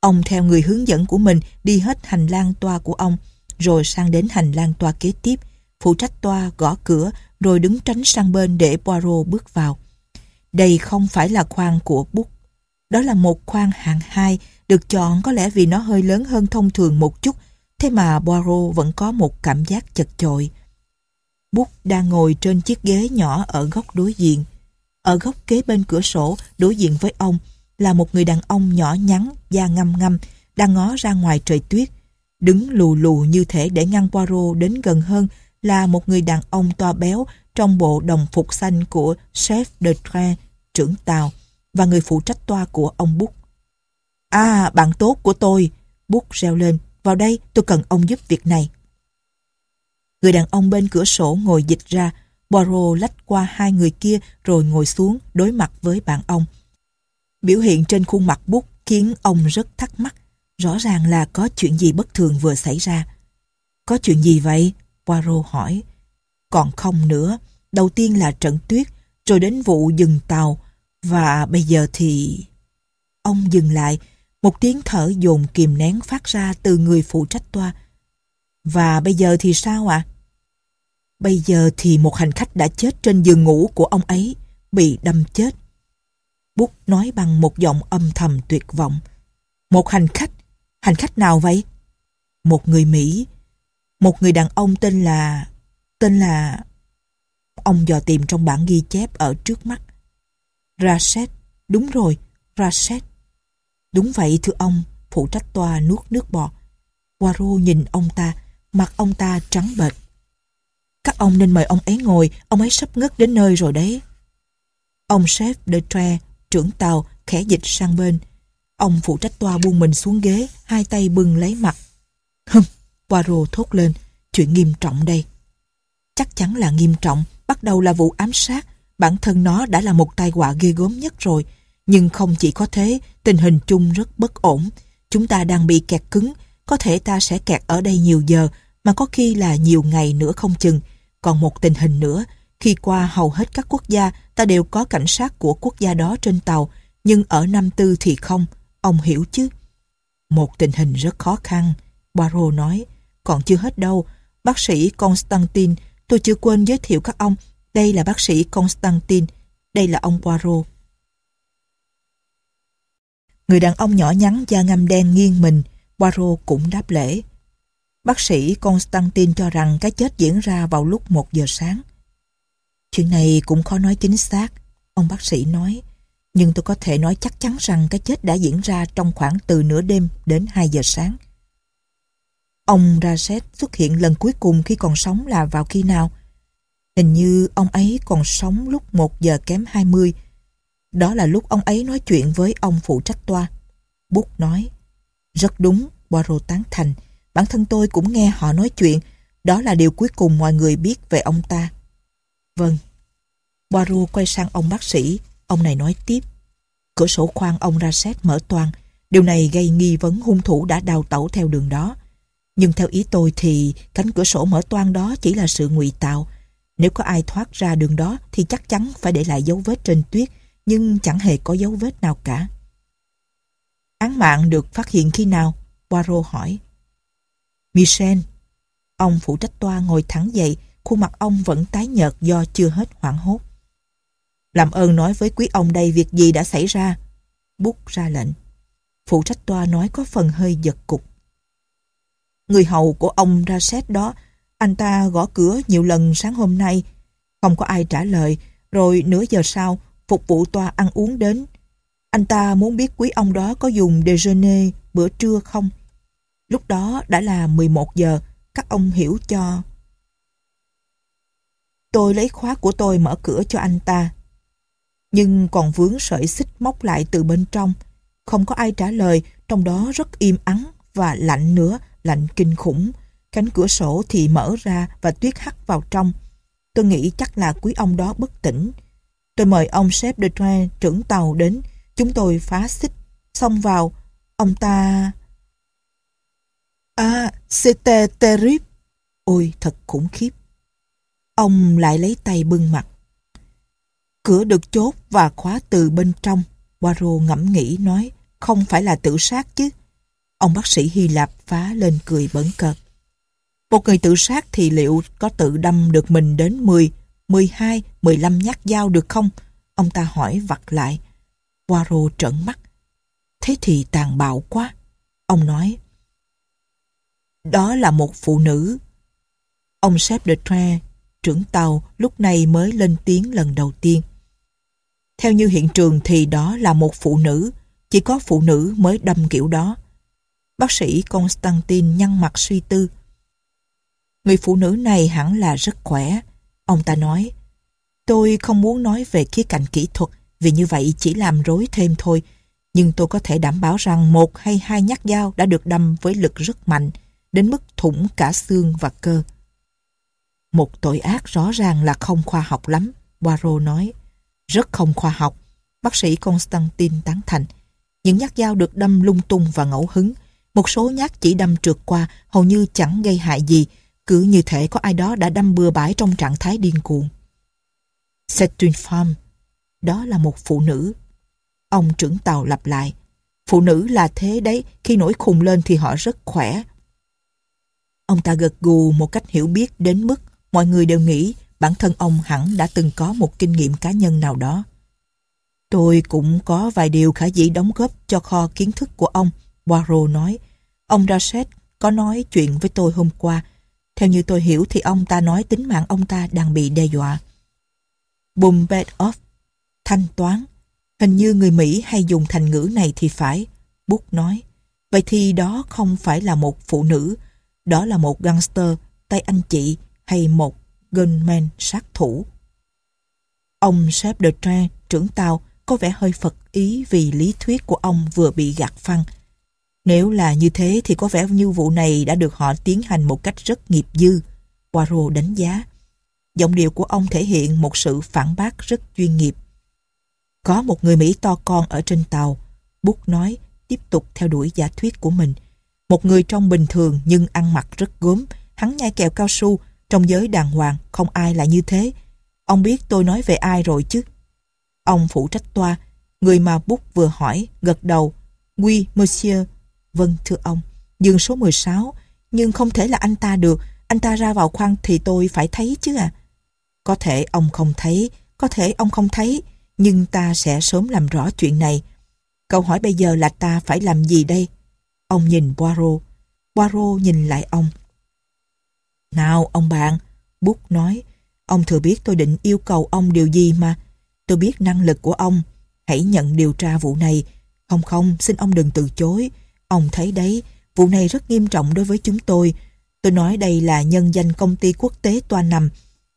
Ông theo người hướng dẫn của mình đi hết hành lang toa của ông, rồi sang đến hành lang toa kế tiếp. Phụ trách toa gõ cửa, rồi đứng tránh sang bên để Poirot bước vào. Đây không phải là khoang của Bút. Đó là một khoang hạng 2 được chọn có lẽ vì nó hơi lớn hơn thông thường một chút thế mà Poirot vẫn có một cảm giác chật chội. Bút đang ngồi trên chiếc ghế nhỏ ở góc đối diện. Ở góc kế bên cửa sổ đối diện với ông là một người đàn ông nhỏ nhắn, da ngăm ngăm, đang ngó ra ngoài trời tuyết. Đứng lù lù như thể để ngăn Poirot đến gần hơn là một người đàn ông to béo trong bộ đồng phục xanh của Chef de Train, trưởng tàu và người phụ trách toa của ông Bút. À, bạn tốt của tôi, Bút reo lên, vào đây tôi cần ông giúp việc này. Người đàn ông bên cửa sổ ngồi dịch ra, Poirot lách qua hai người kia rồi ngồi xuống đối mặt với bạn ông. Biểu hiện trên khuôn mặt Bút khiến ông rất thắc mắc, rõ ràng là có chuyện gì bất thường vừa xảy ra. Có chuyện gì vậy? Poirot hỏi. Còn không nữa, đầu tiên là trận tuyết, rồi đến vụ dừng tàu, và bây giờ thì... Ông dừng lại, một tiếng thở dồn kìm nén phát ra từ người phụ trách toa. Và bây giờ thì sao ạ? Bây giờ thì một hành khách đã chết trên giường ngủ của ông ấy, bị đâm chết. Bút nói bằng một giọng âm thầm tuyệt vọng. Một hành khách? Hành khách nào vậy? Một người Mỹ. Một người đàn ông tên là... Tên là... Ông dò tìm trong bản ghi chép ở trước mắt. Rashid, đúng rồi, Rashid. Đúng vậy thưa ông, phụ trách tòa nuốt nước bọt. Waro nhìn ông ta, mặt ông ta trắng bệch. Các ông nên mời ông ấy ngồi, ông ấy sắp ngất đến nơi rồi đấy. Ông sếp de tre, trưởng tàu, khẽ dịch sang bên. Ông phụ trách toa buông mình xuống ghế, hai tay bưng lấy mặt. Hừm, Poirot thốt lên, chuyện nghiêm trọng đây. Chắc chắn là nghiêm trọng, bắt đầu là vụ ám sát, bản thân nó đã là một tai họa ghê gớm nhất rồi. Nhưng không chỉ có thế, tình hình chung rất bất ổn. Chúng ta đang bị kẹt cứng, có thể ta sẽ kẹt ở đây nhiều giờ, mà có khi là nhiều ngày nữa không chừng. Còn một tình hình nữa, khi qua hầu hết các quốc gia, ta đều có cảnh sát của quốc gia đó trên tàu, nhưng ở năm tư thì không, ông hiểu chứ. Một tình hình rất khó khăn, Baro nói. Còn chưa hết đâu, bác sĩ Constantine, tôi chưa quên giới thiệu các ông, đây là bác sĩ Constantine, đây là ông Poirot. Người đàn ông nhỏ nhắn da ngăm đen nghiêng mình, Poirot cũng đáp lễ. Bác sĩ Constantine cho rằng cái chết diễn ra vào lúc 1 giờ sáng. Chuyện này cũng khó nói chính xác, ông bác sĩ nói. Nhưng tôi có thể nói chắc chắn rằng cái chết đã diễn ra trong khoảng từ nửa đêm đến 2 giờ sáng. Ông Raset xuất hiện lần cuối cùng khi còn sống là vào khi nào? Hình như ông ấy còn sống lúc 1 giờ kém 20. Đó là lúc ông ấy nói chuyện với ông phụ trách toa. Bút nói, rất đúng, Poirot tán thành. Bản thân tôi cũng nghe họ nói chuyện. Đó là điều cuối cùng mọi người biết về ông ta. Vâng. Poirot quay sang ông bác sĩ. Ông này nói tiếp. Cửa sổ khoang ông ra xét mở toang. Điều này gây nghi vấn hung thủ đã đào tẩu theo đường đó. Nhưng theo ý tôi thì cánh cửa sổ mở toang đó chỉ là sự ngụy tạo. Nếu có ai thoát ra đường đó thì chắc chắn phải để lại dấu vết trên tuyết, nhưng chẳng hề có dấu vết nào cả. Án mạng được phát hiện khi nào? Poirot hỏi. Michel. Ông phụ trách toa ngồi thẳng dậy, khuôn mặt ông vẫn tái nhợt do chưa hết hoảng hốt. Làm ơn nói với quý ông đây việc gì đã xảy ra. Bút ra lệnh. Phụ trách toa nói có phần hơi giật cục. Người hầu của ông ra xét đó anh ta gõ cửa nhiều lần sáng hôm nay, không có ai trả lời, rồi nửa giờ sau, phục vụ toa ăn uống đến. Anh ta muốn biết quý ông đó có dùng déjeuner bữa trưa không. Lúc đó đã là 11 giờ, các ông hiểu cho. Tôi lấy khóa của tôi mở cửa cho anh ta. Nhưng còn vướng sợi xích móc lại từ bên trong. Không có ai trả lời, trong đó rất im ắng và lạnh nữa, lạnh kinh khủng. Cánh cửa sổ thì mở ra và tuyết hắt vào trong. Tôi nghĩ chắc là quý ông đó bất tỉnh. Tôi mời ông sếp de train trưởng tàu đến. Chúng tôi phá xích. Xông vào. Ông ta... À, c'était terrible. Ôi, thật khủng khiếp. Ông lại lấy tay bưng mặt. Cửa được chốt và khóa từ bên trong. Poirot ngẫm nghĩ nói, không phải là tự sát chứ. Ông bác sĩ Hy Lạp phá lên cười bẩn cợt. Một người tự sát thì liệu có tự đâm được mình đến 10, 12, 15 nhát dao được không? Ông ta hỏi vặt lại. Poirot trợn mắt. Thế thì tàn bạo quá. Ông nói. Đó là một phụ nữ. Ông sếp de Tre, trưởng tàu, lúc này mới lên tiếng lần đầu tiên. Theo như hiện trường thì đó là một phụ nữ. Chỉ có phụ nữ mới đâm kiểu đó. Bác sĩ Constantine nhăn mặt suy tư. Người phụ nữ này hẳn là rất khỏe. Ông ta nói, tôi không muốn nói về khía cạnh kỹ thuật vì như vậy chỉ làm rối thêm thôi. Nhưng tôi có thể đảm bảo rằng một hay hai nhát dao đã được đâm với lực rất mạnh, đến mức thủng cả xương và cơ. Một tội ác rõ ràng là không khoa học lắm, Poirot nói. Rất không khoa học, bác sĩ Constantine tán thành. Những nhát dao được đâm lung tung và ngẫu hứng, một số nhát chỉ đâm trượt qua hầu như chẳng gây hại gì, cứ như thể có ai đó đã đâm bừa bãi trong trạng thái điên cuồng. Setun Farm, đó là một phụ nữ. Ông trưởng tàu lặp lại, phụ nữ là thế đấy, khi nổi khùng lên thì họ rất khỏe. Ông ta gật gù một cách hiểu biết đến mức mọi người đều nghĩ bản thân ông hẳn đã từng có một kinh nghiệm cá nhân nào đó. Tôi cũng có vài điều khả dĩ đóng góp cho kho kiến thức của ông, Poirot nói. Ông Rachet có nói chuyện với tôi hôm qua theo như tôi hiểu thì ông ta nói tính mạng ông ta đang bị đe dọa. Bumbed off, thanh toán. Hình như người Mỹ hay dùng thành ngữ này thì phải. Bút nói, vậy thì đó không phải là một phụ nữ, đó là một gangster, tay anh chị hay một gunman sát thủ. Ông Sếp de Tran, trưởng tàu, có vẻ hơi phật ý vì lý thuyết của ông vừa bị gạt phăng nếu là như thế thì có vẻ như vụ này đã được họ tiến hành một cách rất nghiệp dư. Poirot đánh giá. Giọng điệu của ông thể hiện một sự phản bác rất chuyên nghiệp. Có một người Mỹ to con ở trên tàu. Bút nói, tiếp tục theo đuổi giả thuyết của mình. Một người trông bình thường nhưng ăn mặc rất gớm. Hắn nhai kẹo cao su, trong giới đàng hoàng, không ai là như thế. Ông biết tôi nói về ai rồi chứ? Ông phụ trách toa, người mà Bút vừa hỏi, gật đầu. Oui, monsieur, Vâng thưa ông, dường số 16, nhưng không thể là anh ta được, anh ta ra vào khoang thì tôi phải thấy chứ à. Có thể ông không thấy, có thể ông không thấy, nhưng ta sẽ sớm làm rõ chuyện này. Câu hỏi bây giờ là ta phải làm gì đây? Ông nhìn Poirot, Poirot nhìn lại ông. Nào ông bạn, Bút nói, ông thừa biết tôi định yêu cầu ông điều gì mà. Tôi biết năng lực của ông, hãy nhận điều tra vụ này. Không không, xin ông đừng từ chối, Ông thấy đấy, vụ này rất nghiêm trọng đối với chúng tôi. Tôi nói đây là nhân danh công ty quốc tế toa nằm.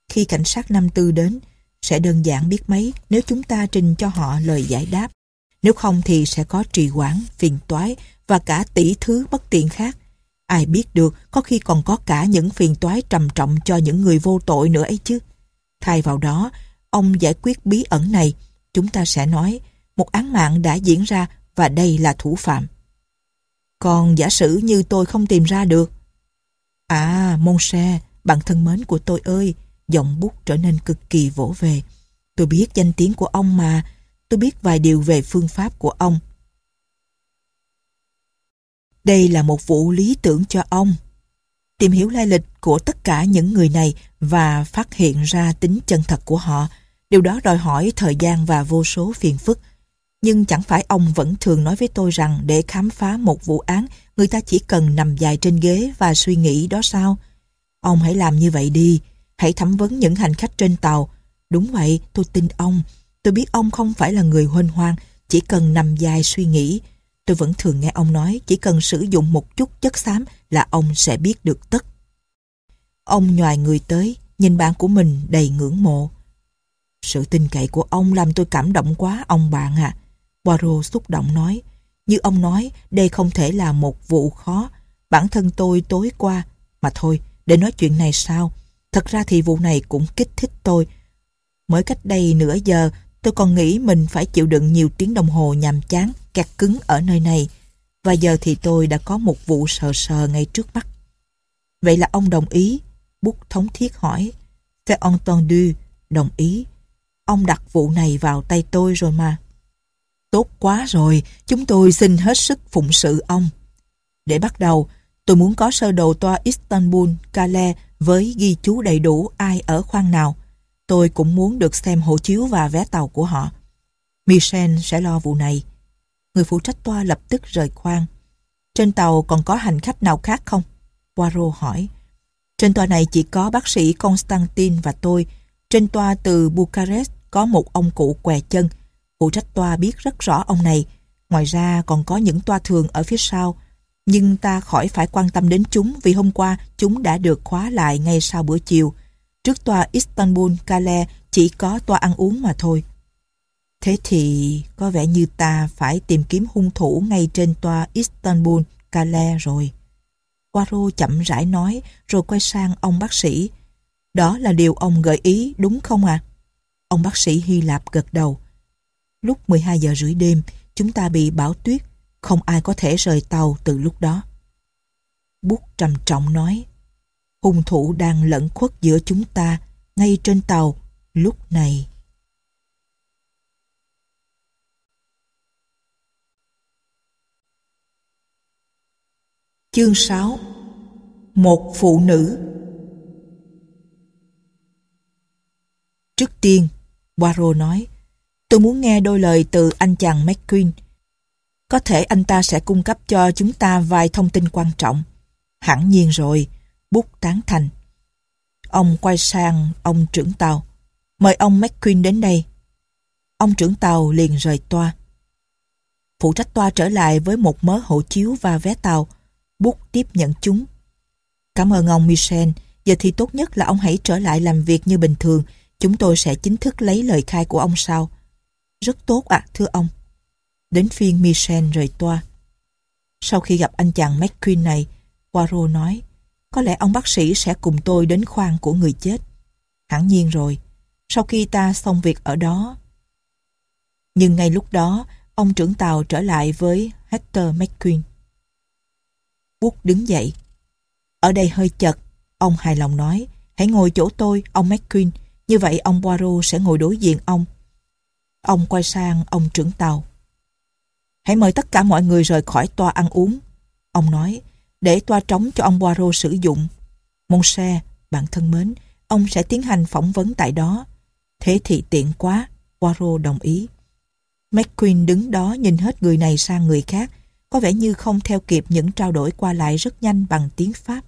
Khi cảnh sát năm tư đến, sẽ đơn giản biết mấy nếu chúng ta trình cho họ lời giải đáp. Nếu không thì sẽ có trì quản, phiền toái và cả tỷ thứ bất tiện khác. Ai biết được có khi còn có cả những phiền toái trầm trọng cho những người vô tội nữa ấy chứ. Thay vào đó, ông giải quyết bí ẩn này, chúng ta sẽ nói một án mạng đã diễn ra và đây là thủ phạm. Còn giả sử như tôi không tìm ra được. À, môn xe, bạn thân mến của tôi ơi, giọng bút trở nên cực kỳ vỗ về. Tôi biết danh tiếng của ông mà, tôi biết vài điều về phương pháp của ông. Đây là một vụ lý tưởng cho ông. Tìm hiểu lai lịch của tất cả những người này và phát hiện ra tính chân thật của họ, điều đó đòi hỏi thời gian và vô số phiền phức nhưng chẳng phải ông vẫn thường nói với tôi rằng để khám phá một vụ án, người ta chỉ cần nằm dài trên ghế và suy nghĩ đó sao? Ông hãy làm như vậy đi, hãy thẩm vấn những hành khách trên tàu. Đúng vậy, tôi tin ông. Tôi biết ông không phải là người huênh hoang, chỉ cần nằm dài suy nghĩ. Tôi vẫn thường nghe ông nói chỉ cần sử dụng một chút chất xám là ông sẽ biết được tất. Ông nhòi người tới, nhìn bạn của mình đầy ngưỡng mộ. Sự tin cậy của ông làm tôi cảm động quá ông bạn ạ à. Poirot xúc động nói, như ông nói, đây không thể là một vụ khó. Bản thân tôi tối qua, mà thôi, để nói chuyện này sao? Thật ra thì vụ này cũng kích thích tôi. Mới cách đây nửa giờ, tôi còn nghĩ mình phải chịu đựng nhiều tiếng đồng hồ nhàm chán, kẹt cứng ở nơi này. Và giờ thì tôi đã có một vụ sờ sờ ngay trước mắt. Vậy là ông đồng ý? Bút thống thiết hỏi. Fait entendu, đồng ý. Ông đặt vụ này vào tay tôi rồi mà tốt quá rồi, chúng tôi xin hết sức phụng sự ông. Để bắt đầu, tôi muốn có sơ đồ toa Istanbul, Calais với ghi chú đầy đủ ai ở khoang nào. Tôi cũng muốn được xem hộ chiếu và vé tàu của họ. Michel sẽ lo vụ này. Người phụ trách toa lập tức rời khoang. Trên tàu còn có hành khách nào khác không? Poirot hỏi. Trên toa này chỉ có bác sĩ Constantine và tôi. Trên toa từ Bucharest có một ông cụ què chân, phụ trách toa biết rất rõ ông này. Ngoài ra còn có những toa thường ở phía sau. Nhưng ta khỏi phải quan tâm đến chúng vì hôm qua chúng đã được khóa lại ngay sau bữa chiều. Trước toa Istanbul, Kale chỉ có toa ăn uống mà thôi. Thế thì có vẻ như ta phải tìm kiếm hung thủ ngay trên toa Istanbul, Kale rồi. Quaro chậm rãi nói rồi quay sang ông bác sĩ. Đó là điều ông gợi ý đúng không ạ? À? Ông bác sĩ Hy Lạp gật đầu. Lúc 12 giờ rưỡi đêm, chúng ta bị bão tuyết, không ai có thể rời tàu từ lúc đó. Bút trầm trọng nói, hung thủ đang lẫn khuất giữa chúng ta, ngay trên tàu, lúc này. Chương 6 Một phụ nữ Trước tiên, Poirot nói Tôi muốn nghe đôi lời từ anh chàng McQueen. Có thể anh ta sẽ cung cấp cho chúng ta vài thông tin quan trọng. Hẳn nhiên rồi, bút tán thành. Ông quay sang ông trưởng tàu. Mời ông McQueen đến đây. Ông trưởng tàu liền rời toa. Phụ trách toa trở lại với một mớ hộ chiếu và vé tàu. Bút tiếp nhận chúng. Cảm ơn ông Michel. Giờ thì tốt nhất là ông hãy trở lại làm việc như bình thường. Chúng tôi sẽ chính thức lấy lời khai của ông sau. Rất tốt ạ, thưa ông. Đến phiên Michel rời toa. Sau khi gặp anh chàng McQueen này, Poirot nói, có lẽ ông bác sĩ sẽ cùng tôi đến khoang của người chết. Hẳn nhiên rồi, sau khi ta xong việc ở đó. Nhưng ngay lúc đó, ông trưởng tàu trở lại với Hector McQueen. Bút đứng dậy. Ở đây hơi chật, ông hài lòng nói, hãy ngồi chỗ tôi, ông McQueen, như vậy ông Poirot sẽ ngồi đối diện ông Ông quay sang ông trưởng tàu. Hãy mời tất cả mọi người rời khỏi toa ăn uống. Ông nói, để toa trống cho ông Poirot sử dụng. Mông xe, bạn thân mến, ông sẽ tiến hành phỏng vấn tại đó. Thế thì tiện quá, Poirot đồng ý. McQueen đứng đó nhìn hết người này sang người khác, có vẻ như không theo kịp những trao đổi qua lại rất nhanh bằng tiếng Pháp.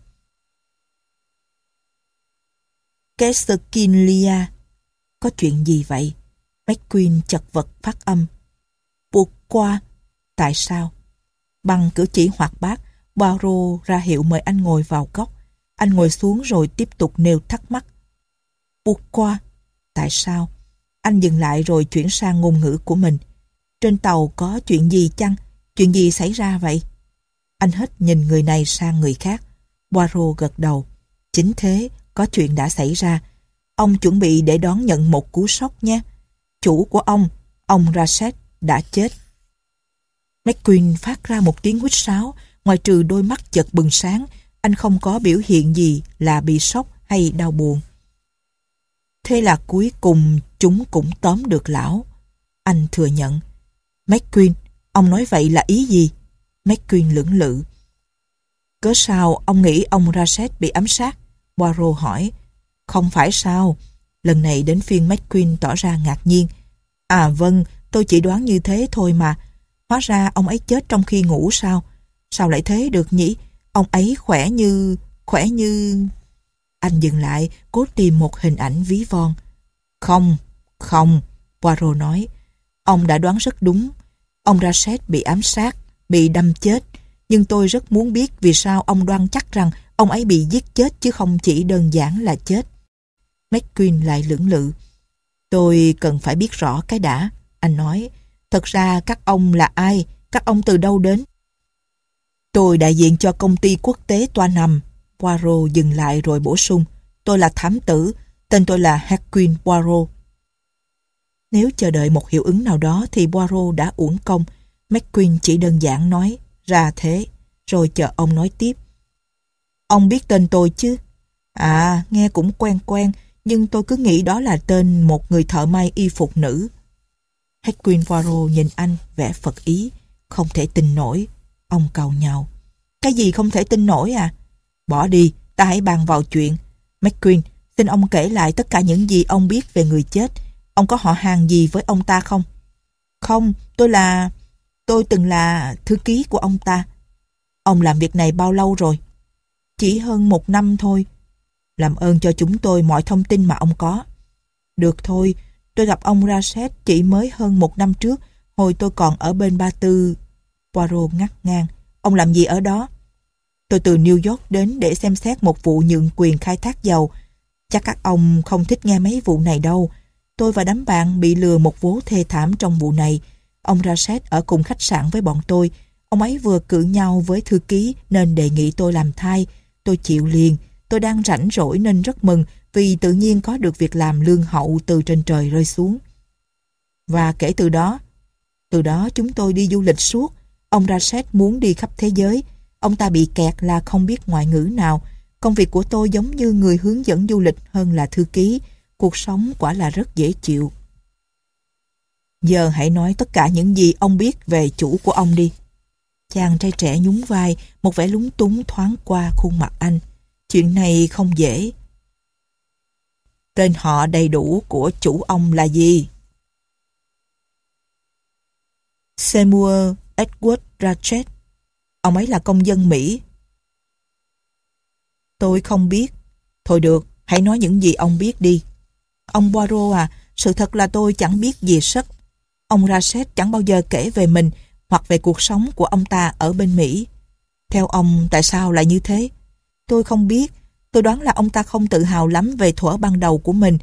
Kessekinlia, có chuyện gì vậy? Beckwin chật vật phát âm. Buộc qua. Tại sao? Bằng cử chỉ hoạt bát, Baro ra hiệu mời anh ngồi vào góc. Anh ngồi xuống rồi tiếp tục nêu thắc mắc. Buộc qua. Tại sao? Anh dừng lại rồi chuyển sang ngôn ngữ của mình. Trên tàu có chuyện gì chăng? Chuyện gì xảy ra vậy? Anh hết nhìn người này sang người khác. Baro gật đầu. Chính thế, có chuyện đã xảy ra. Ông chuẩn bị để đón nhận một cú sốc nhé chủ của ông, ông Rasset, đã chết. McQueen phát ra một tiếng huýt sáo, ngoài trừ đôi mắt chợt bừng sáng, anh không có biểu hiện gì là bị sốc hay đau buồn. Thế là cuối cùng chúng cũng tóm được lão. Anh thừa nhận. McQueen, ông nói vậy là ý gì? McQueen lưỡng lự. Cớ sao ông nghĩ ông Rasset bị ám sát? Poirot hỏi. Không phải sao? Lần này đến phiên McQueen tỏ ra ngạc nhiên. À vâng, tôi chỉ đoán như thế thôi mà. Hóa ra ông ấy chết trong khi ngủ sao? Sao lại thế được nhỉ? Ông ấy khỏe như... khỏe như... Anh dừng lại, cố tìm một hình ảnh ví von. Không, không, Poirot nói. Ông đã đoán rất đúng. Ông Rashid bị ám sát, bị đâm chết. Nhưng tôi rất muốn biết vì sao ông đoan chắc rằng ông ấy bị giết chết chứ không chỉ đơn giản là chết. McQueen lại lưỡng lự. Tôi cần phải biết rõ cái đã. Anh nói, thật ra các ông là ai? Các ông từ đâu đến? Tôi đại diện cho công ty quốc tế Toa Nằm. Poirot dừng lại rồi bổ sung. Tôi là thám tử, tên tôi là Haquin Poirot. Nếu chờ đợi một hiệu ứng nào đó thì Poirot đã uổng công. McQueen chỉ đơn giản nói, ra thế, rồi chờ ông nói tiếp. Ông biết tên tôi chứ? À, nghe cũng quen quen, nhưng tôi cứ nghĩ đó là tên một người thợ may y phục nữ. Hedwin Poirot nhìn anh vẻ phật ý, không thể tin nổi. Ông cầu nhau. Cái gì không thể tin nổi à? Bỏ đi, ta hãy bàn vào chuyện. McQueen, xin ông kể lại tất cả những gì ông biết về người chết. Ông có họ hàng gì với ông ta không? Không, tôi là... Tôi từng là thư ký của ông ta. Ông làm việc này bao lâu rồi? Chỉ hơn một năm thôi. Làm ơn cho chúng tôi mọi thông tin mà ông có. Được thôi, tôi gặp ông Raset chỉ mới hơn một năm trước, hồi tôi còn ở bên Ba Tư. Poirot ngắt ngang. Ông làm gì ở đó? Tôi từ New York đến để xem xét một vụ nhượng quyền khai thác dầu. Chắc các ông không thích nghe mấy vụ này đâu. Tôi và đám bạn bị lừa một vố thê thảm trong vụ này. Ông Raset ở cùng khách sạn với bọn tôi. Ông ấy vừa cự nhau với thư ký nên đề nghị tôi làm thay. Tôi chịu liền. Tôi đang rảnh rỗi nên rất mừng vì tự nhiên có được việc làm lương hậu từ trên trời rơi xuống. Và kể từ đó, từ đó chúng tôi đi du lịch suốt. Ông Rashid muốn đi khắp thế giới. Ông ta bị kẹt là không biết ngoại ngữ nào. Công việc của tôi giống như người hướng dẫn du lịch hơn là thư ký. Cuộc sống quả là rất dễ chịu. Giờ hãy nói tất cả những gì ông biết về chủ của ông đi. Chàng trai trẻ nhún vai, một vẻ lúng túng thoáng qua khuôn mặt anh. Chuyện này không dễ. Tên họ đầy đủ của chủ ông là gì? Seymour Edward Ratchet. Ông ấy là công dân Mỹ. Tôi không biết. Thôi được, hãy nói những gì ông biết đi. Ông Poirot à, sự thật là tôi chẳng biết gì sất. Ông Ratchet chẳng bao giờ kể về mình hoặc về cuộc sống của ông ta ở bên Mỹ. Theo ông, tại sao lại như thế? Tôi không biết, tôi đoán là ông ta không tự hào lắm về thuở ban đầu của mình.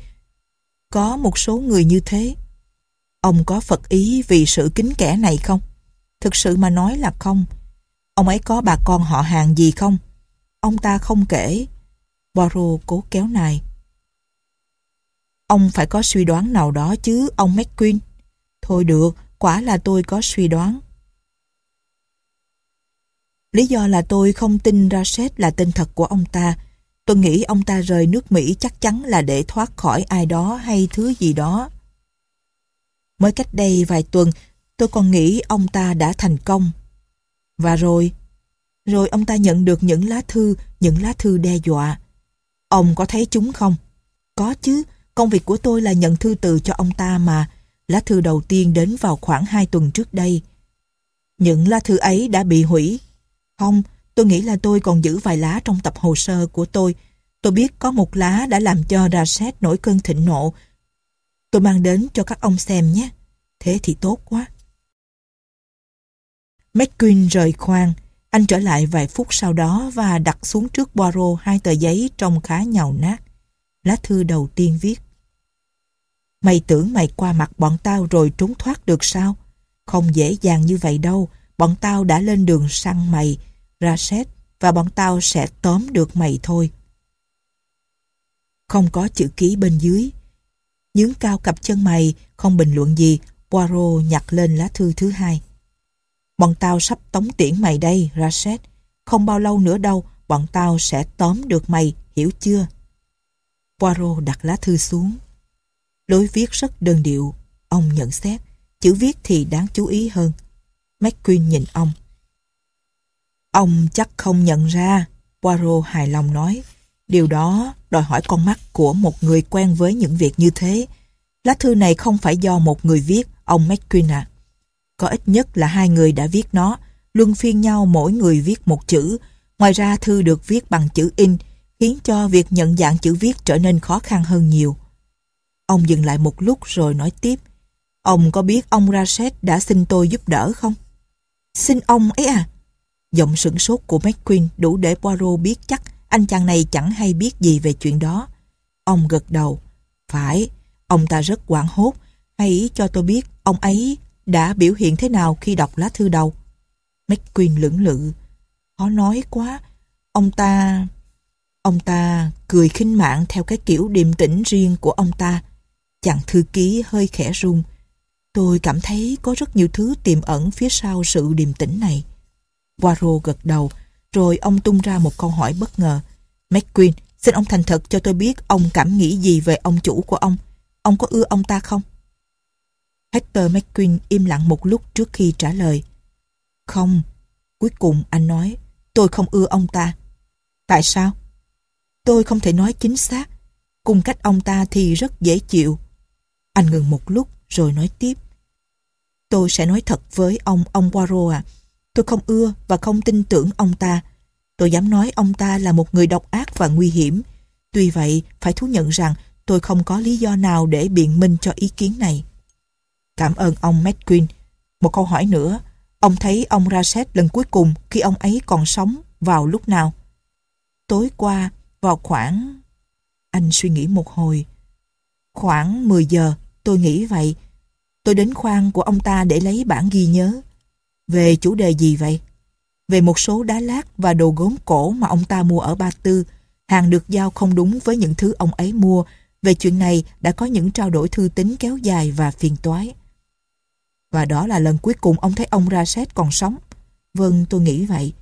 Có một số người như thế. Ông có Phật ý vì sự kính kẻ này không? Thực sự mà nói là không. Ông ấy có bà con họ hàng gì không? Ông ta không kể. Boro cố kéo này Ông phải có suy đoán nào đó chứ, ông McQueen. Thôi được, quả là tôi có suy đoán. Lý do là tôi không tin Rashid là tên thật của ông ta. Tôi nghĩ ông ta rời nước Mỹ chắc chắn là để thoát khỏi ai đó hay thứ gì đó. Mới cách đây vài tuần, tôi còn nghĩ ông ta đã thành công. Và rồi, rồi ông ta nhận được những lá thư, những lá thư đe dọa. Ông có thấy chúng không? Có chứ, công việc của tôi là nhận thư từ cho ông ta mà. Lá thư đầu tiên đến vào khoảng 2 tuần trước đây. Những lá thư ấy đã bị hủy không, tôi nghĩ là tôi còn giữ vài lá trong tập hồ sơ của tôi. Tôi biết có một lá đã làm cho Rasset nổi cơn thịnh nộ. Tôi mang đến cho các ông xem nhé. Thế thì tốt quá. McQueen rời khoang. Anh trở lại vài phút sau đó và đặt xuống trước Boiro hai tờ giấy trông khá nhàu nát. Lá thư đầu tiên viết Mày tưởng mày qua mặt bọn tao rồi trốn thoát được sao? Không dễ dàng như vậy đâu bọn tao đã lên đường săn mày, ra xét và bọn tao sẽ tóm được mày thôi. Không có chữ ký bên dưới. Nhướng cao cặp chân mày, không bình luận gì, Poirot nhặt lên lá thư thứ hai. Bọn tao sắp tống tiễn mày đây, Rashad. Không bao lâu nữa đâu, bọn tao sẽ tóm được mày, hiểu chưa? Poirot đặt lá thư xuống. Lối viết rất đơn điệu, ông nhận xét. Chữ viết thì đáng chú ý hơn. McQueen nhìn ông. Ông chắc không nhận ra, Poirot hài lòng nói. Điều đó đòi hỏi con mắt của một người quen với những việc như thế. Lá thư này không phải do một người viết, ông McQueen à. Có ít nhất là hai người đã viết nó, luân phiên nhau mỗi người viết một chữ. Ngoài ra thư được viết bằng chữ in, khiến cho việc nhận dạng chữ viết trở nên khó khăn hơn nhiều. Ông dừng lại một lúc rồi nói tiếp. Ông có biết ông Rashid đã xin tôi giúp đỡ không? Xin ông ấy à? Giọng sửng sốt của McQueen đủ để Poirot biết chắc anh chàng này chẳng hay biết gì về chuyện đó. Ông gật đầu. Phải, ông ta rất quảng hốt. Hãy cho tôi biết ông ấy đã biểu hiện thế nào khi đọc lá thư đầu. McQueen lưỡng lự. Khó nói quá. Ông ta... Ông ta cười khinh mạng theo cái kiểu điềm tĩnh riêng của ông ta. Chàng thư ký hơi khẽ run Tôi cảm thấy có rất nhiều thứ tiềm ẩn phía sau sự điềm tĩnh này. Poirot gật đầu, rồi ông tung ra một câu hỏi bất ngờ. McQueen, xin ông thành thật cho tôi biết ông cảm nghĩ gì về ông chủ của ông. Ông có ưa ông ta không? Hector McQueen im lặng một lúc trước khi trả lời. Không. Cuối cùng anh nói, tôi không ưa ông ta. Tại sao? Tôi không thể nói chính xác. Cùng cách ông ta thì rất dễ chịu. Anh ngừng một lúc rồi nói tiếp. Tôi sẽ nói thật với ông ông Poirot à. Tôi không ưa và không tin tưởng ông ta. Tôi dám nói ông ta là một người độc ác và nguy hiểm. Tuy vậy, phải thú nhận rằng tôi không có lý do nào để biện minh cho ý kiến này. Cảm ơn ông Medquin. Một câu hỏi nữa. Ông thấy ông Rasset lần cuối cùng khi ông ấy còn sống vào lúc nào? Tối qua, vào khoảng... Anh suy nghĩ một hồi. Khoảng 10 giờ, tôi nghĩ vậy. Tôi đến khoang của ông ta để lấy bản ghi nhớ. Về chủ đề gì vậy? Về một số đá lát và đồ gốm cổ mà ông ta mua ở Ba Tư. Hàng được giao không đúng với những thứ ông ấy mua. Về chuyện này đã có những trao đổi thư tín kéo dài và phiền toái. Và đó là lần cuối cùng ông thấy ông Raset còn sống. Vâng, tôi nghĩ vậy.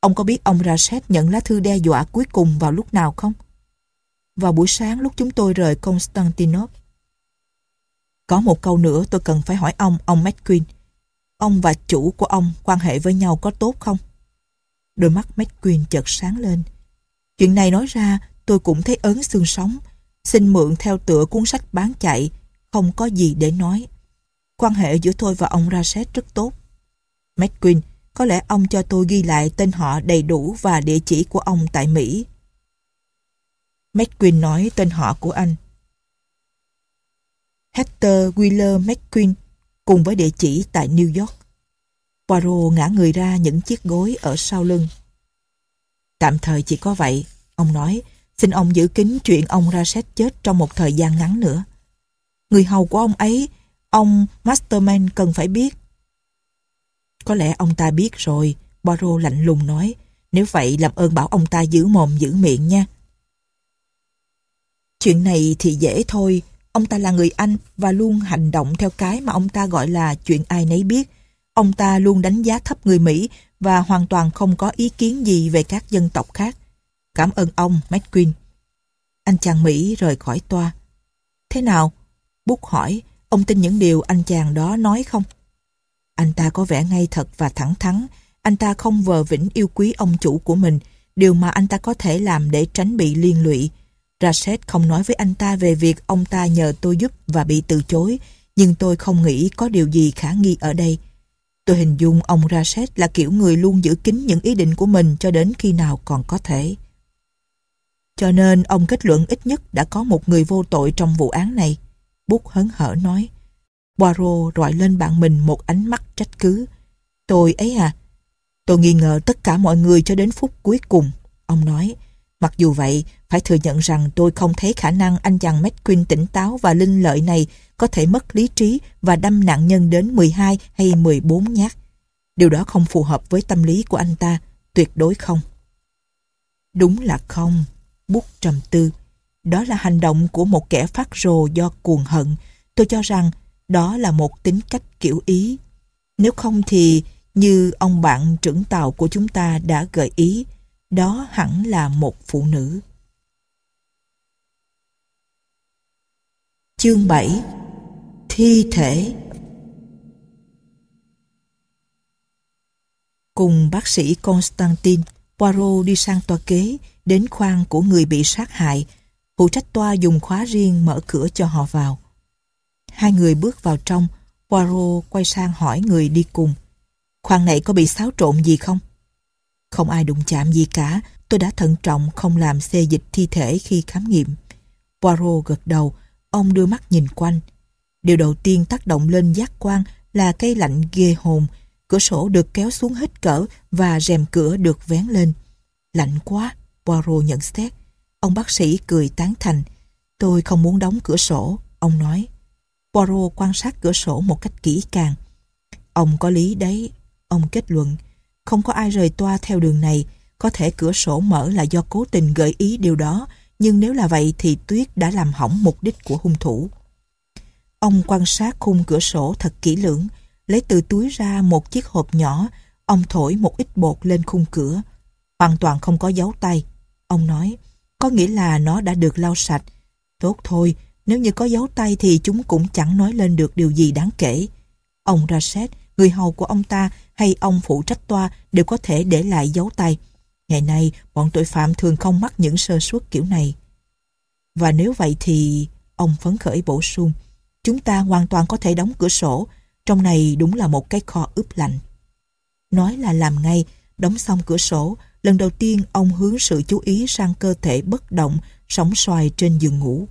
Ông có biết ông Raset nhận lá thư đe dọa cuối cùng vào lúc nào không? Vào buổi sáng lúc chúng tôi rời Constantinople, có một câu nữa tôi cần phải hỏi ông, ông McQueen. Ông và chủ của ông quan hệ với nhau có tốt không? Đôi mắt McQueen chợt sáng lên. Chuyện này nói ra tôi cũng thấy ớn xương sống. Xin mượn theo tựa cuốn sách bán chạy, không có gì để nói. Quan hệ giữa tôi và ông Raset rất tốt. McQueen, có lẽ ông cho tôi ghi lại tên họ đầy đủ và địa chỉ của ông tại Mỹ. McQueen nói tên họ của anh. Hector Wheeler McQueen cùng với địa chỉ tại New York. Poirot ngã người ra những chiếc gối ở sau lưng. Tạm thời chỉ có vậy, ông nói, xin ông giữ kín chuyện ông Rashid chết trong một thời gian ngắn nữa. Người hầu của ông ấy, ông Masterman cần phải biết. Có lẽ ông ta biết rồi, Poirot lạnh lùng nói, nếu vậy làm ơn bảo ông ta giữ mồm giữ miệng nha. Chuyện này thì dễ thôi, Ông ta là người Anh và luôn hành động theo cái mà ông ta gọi là chuyện ai nấy biết. Ông ta luôn đánh giá thấp người Mỹ và hoàn toàn không có ý kiến gì về các dân tộc khác. Cảm ơn ông, McQueen. Anh chàng Mỹ rời khỏi toa. Thế nào? Bút hỏi, ông tin những điều anh chàng đó nói không? Anh ta có vẻ ngay thật và thẳng thắn. Anh ta không vờ vĩnh yêu quý ông chủ của mình, điều mà anh ta có thể làm để tránh bị liên lụy. Rashid không nói với anh ta về việc ông ta nhờ tôi giúp và bị từ chối, nhưng tôi không nghĩ có điều gì khả nghi ở đây. Tôi hình dung ông Rashid là kiểu người luôn giữ kín những ý định của mình cho đến khi nào còn có thể. Cho nên ông kết luận ít nhất đã có một người vô tội trong vụ án này. Bút hấn hở nói. Poirot rọi lên bạn mình một ánh mắt trách cứ. Tôi ấy à, tôi nghi ngờ tất cả mọi người cho đến phút cuối cùng. Ông nói, mặc dù vậy, phải thừa nhận rằng tôi không thấy khả năng anh chàng McQueen tỉnh táo và linh lợi này có thể mất lý trí và đâm nạn nhân đến 12 hay 14 nhát. Điều đó không phù hợp với tâm lý của anh ta, tuyệt đối không. Đúng là không, bút trầm tư. Đó là hành động của một kẻ phát rồ do cuồng hận. Tôi cho rằng đó là một tính cách kiểu ý. Nếu không thì, như ông bạn trưởng tàu của chúng ta đã gợi ý, đó hẳn là một phụ nữ. Chương 7 Thi thể Cùng bác sĩ Constantine, Poirot đi sang toa kế đến khoang của người bị sát hại. Phụ trách toa dùng khóa riêng mở cửa cho họ vào. Hai người bước vào trong, Poirot quay sang hỏi người đi cùng. Khoang này có bị xáo trộn gì không? Không ai đụng chạm gì cả, tôi đã thận trọng không làm xê dịch thi thể khi khám nghiệm. Poirot gật đầu, Ông đưa mắt nhìn quanh. Điều đầu tiên tác động lên giác quan là cây lạnh ghê hồn. Cửa sổ được kéo xuống hết cỡ và rèm cửa được vén lên. Lạnh quá, Poirot nhận xét. Ông bác sĩ cười tán thành. Tôi không muốn đóng cửa sổ, ông nói. Poirot quan sát cửa sổ một cách kỹ càng. Ông có lý đấy, ông kết luận. Không có ai rời toa theo đường này, có thể cửa sổ mở là do cố tình gợi ý điều đó nhưng nếu là vậy thì Tuyết đã làm hỏng mục đích của hung thủ. Ông quan sát khung cửa sổ thật kỹ lưỡng, lấy từ túi ra một chiếc hộp nhỏ, ông thổi một ít bột lên khung cửa. Hoàn toàn không có dấu tay. Ông nói, có nghĩa là nó đã được lau sạch. Tốt thôi, nếu như có dấu tay thì chúng cũng chẳng nói lên được điều gì đáng kể. Ông ra xét, người hầu của ông ta hay ông phụ trách toa đều có thể để lại dấu tay. Ngày nay, bọn tội phạm thường không mắc những sơ suất kiểu này. Và nếu vậy thì... Ông phấn khởi bổ sung. Chúng ta hoàn toàn có thể đóng cửa sổ. Trong này đúng là một cái kho ướp lạnh. Nói là làm ngay, đóng xong cửa sổ, lần đầu tiên ông hướng sự chú ý sang cơ thể bất động, sóng xoài trên giường ngủ.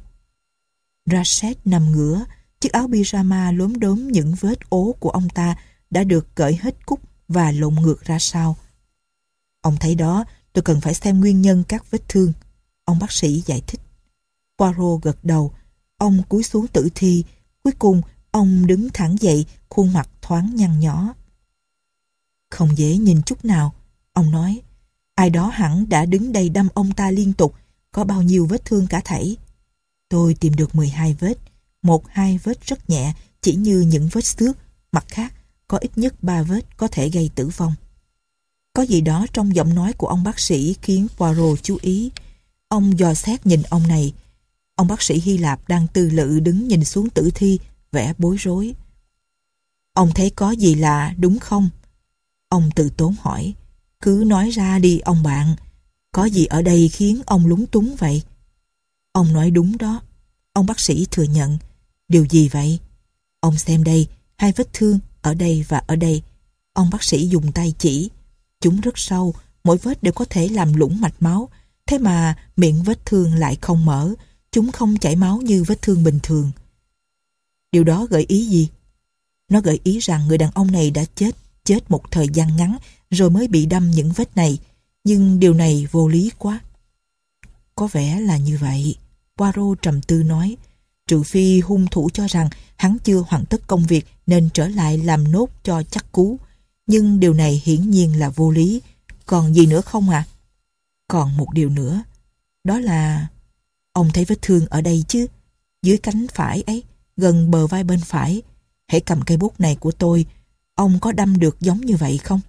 Rashad nằm ngửa, chiếc áo pyjama lốm đốm những vết ố của ông ta đã được cởi hết cúc và lộn ngược ra sau. Ông thấy đó, tôi cần phải xem nguyên nhân các vết thương. Ông bác sĩ giải thích. Poirot gật đầu. Ông cúi xuống tử thi. Cuối cùng, ông đứng thẳng dậy, khuôn mặt thoáng nhăn nhỏ Không dễ nhìn chút nào. Ông nói, ai đó hẳn đã đứng đây đâm ông ta liên tục. Có bao nhiêu vết thương cả thảy? Tôi tìm được 12 vết. Một hai vết rất nhẹ, chỉ như những vết xước. Mặt khác, có ít nhất ba vết có thể gây tử vong. Có gì đó trong giọng nói của ông bác sĩ khiến Poirot chú ý. Ông dò xét nhìn ông này. Ông bác sĩ Hy Lạp đang tư lự đứng nhìn xuống tử thi, vẻ bối rối. Ông thấy có gì lạ đúng không? Ông tự tốn hỏi. Cứ nói ra đi ông bạn. Có gì ở đây khiến ông lúng túng vậy? Ông nói đúng đó. Ông bác sĩ thừa nhận. Điều gì vậy? Ông xem đây, hai vết thương ở đây và ở đây. Ông bác sĩ dùng tay chỉ. Chúng rất sâu, mỗi vết đều có thể làm lũng mạch máu. Thế mà miệng vết thương lại không mở, chúng không chảy máu như vết thương bình thường. Điều đó gợi ý gì? Nó gợi ý rằng người đàn ông này đã chết, chết một thời gian ngắn rồi mới bị đâm những vết này. Nhưng điều này vô lý quá. Có vẻ là như vậy, Poirot trầm tư nói. Trừ phi hung thủ cho rằng hắn chưa hoàn tất công việc nên trở lại làm nốt cho chắc cú. Nhưng điều này hiển nhiên là vô lý. Còn gì nữa không ạ? À? Còn một điều nữa. Đó là... Ông thấy vết thương ở đây chứ? Dưới cánh phải ấy, gần bờ vai bên phải. Hãy cầm cây bút này của tôi. Ông có đâm được giống như vậy không?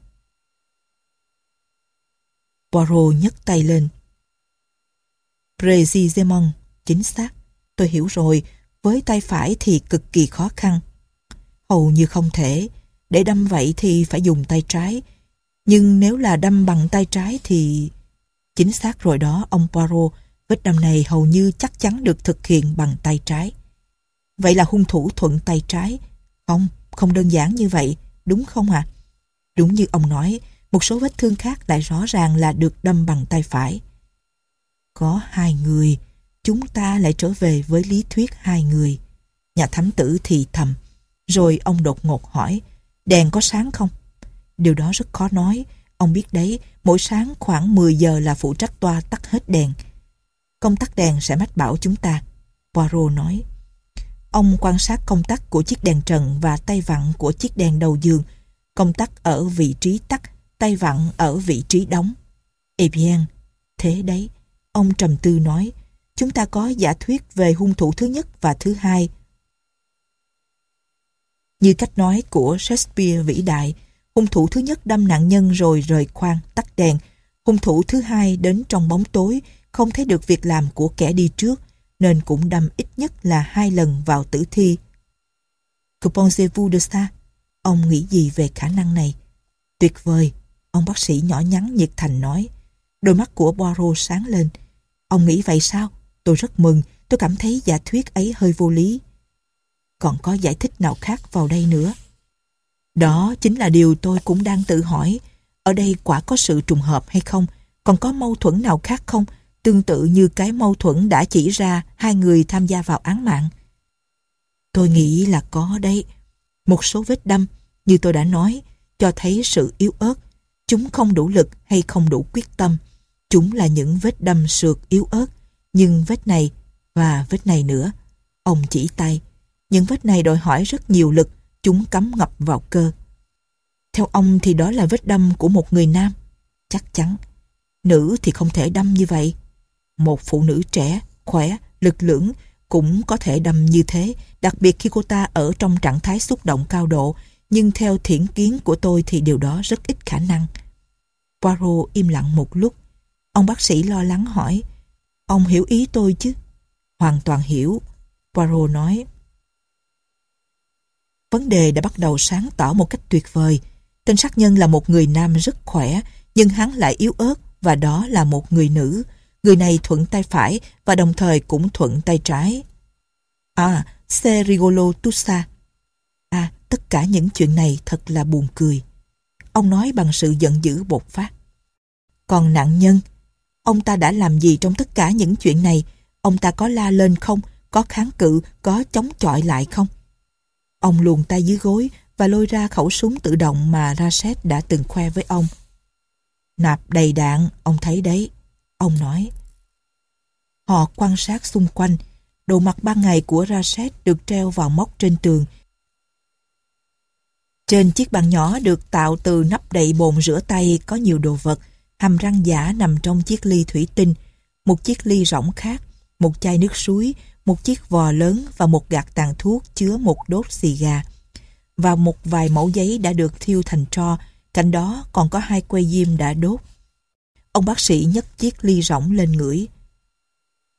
Poirot nhấc tay lên. Precisement, chính xác. Tôi hiểu rồi, với tay phải thì cực kỳ khó khăn. Hầu như không thể, để đâm vậy thì phải dùng tay trái. Nhưng nếu là đâm bằng tay trái thì... Chính xác rồi đó, ông Poirot. Vết đâm này hầu như chắc chắn được thực hiện bằng tay trái. Vậy là hung thủ thuận tay trái. Không, không đơn giản như vậy, đúng không ạ? À? Đúng như ông nói, một số vết thương khác lại rõ ràng là được đâm bằng tay phải. Có hai người, chúng ta lại trở về với lý thuyết hai người. Nhà thám tử thì thầm, rồi ông đột ngột hỏi, đèn có sáng không? Điều đó rất khó nói. Ông biết đấy, mỗi sáng khoảng 10 giờ là phụ trách toa tắt hết đèn. Công tắc đèn sẽ mách bảo chúng ta. Poirot nói. Ông quan sát công tắc của chiếc đèn trần và tay vặn của chiếc đèn đầu giường. Công tắc ở vị trí tắt, tay vặn ở vị trí đóng. Eh bien, thế đấy. Ông trầm tư nói, chúng ta có giả thuyết về hung thủ thứ nhất và thứ hai như cách nói của Shakespeare vĩ đại, hung thủ thứ nhất đâm nạn nhân rồi rời khoang, tắt đèn. Hung thủ thứ hai đến trong bóng tối, không thấy được việc làm của kẻ đi trước, nên cũng đâm ít nhất là hai lần vào tử thi. Que pensez-vous de ça? Ông nghĩ gì về khả năng này? Tuyệt vời, ông bác sĩ nhỏ nhắn nhiệt thành nói. Đôi mắt của Poirot sáng lên. Ông nghĩ vậy sao? Tôi rất mừng, tôi cảm thấy giả thuyết ấy hơi vô lý còn có giải thích nào khác vào đây nữa. Đó chính là điều tôi cũng đang tự hỏi. Ở đây quả có sự trùng hợp hay không? Còn có mâu thuẫn nào khác không? Tương tự như cái mâu thuẫn đã chỉ ra hai người tham gia vào án mạng. Tôi nghĩ là có đấy. Một số vết đâm, như tôi đã nói, cho thấy sự yếu ớt. Chúng không đủ lực hay không đủ quyết tâm. Chúng là những vết đâm sượt yếu ớt. Nhưng vết này và vết này nữa. Ông chỉ tay. Những vết này đòi hỏi rất nhiều lực, chúng cắm ngập vào cơ. Theo ông thì đó là vết đâm của một người nam. Chắc chắn. Nữ thì không thể đâm như vậy. Một phụ nữ trẻ, khỏe, lực lưỡng cũng có thể đâm như thế, đặc biệt khi cô ta ở trong trạng thái xúc động cao độ, nhưng theo thiển kiến của tôi thì điều đó rất ít khả năng. Poirot im lặng một lúc. Ông bác sĩ lo lắng hỏi, ông hiểu ý tôi chứ? Hoàn toàn hiểu, Poirot nói vấn đề đã bắt đầu sáng tỏ một cách tuyệt vời. Tên sát nhân là một người nam rất khỏe, nhưng hắn lại yếu ớt và đó là một người nữ. Người này thuận tay phải và đồng thời cũng thuận tay trái. À, Serigolo Tusa. À, tất cả những chuyện này thật là buồn cười. Ông nói bằng sự giận dữ bột phát. Còn nạn nhân, ông ta đã làm gì trong tất cả những chuyện này? Ông ta có la lên không? Có kháng cự, có chống chọi lại không? Ông luồn tay dưới gối và lôi ra khẩu súng tự động mà Raset đã từng khoe với ông. Nạp đầy đạn, ông thấy đấy. Ông nói. Họ quan sát xung quanh. Đồ mặt ban ngày của Raset được treo vào móc trên tường. Trên chiếc bàn nhỏ được tạo từ nắp đậy bồn rửa tay có nhiều đồ vật. Hàm răng giả nằm trong chiếc ly thủy tinh, một chiếc ly rỗng khác, một chai nước suối, một chiếc vò lớn và một gạt tàn thuốc chứa một đốt xì gà. Và một vài mẫu giấy đã được thiêu thành tro, cạnh đó còn có hai que diêm đã đốt. Ông bác sĩ nhấc chiếc ly rỗng lên ngửi.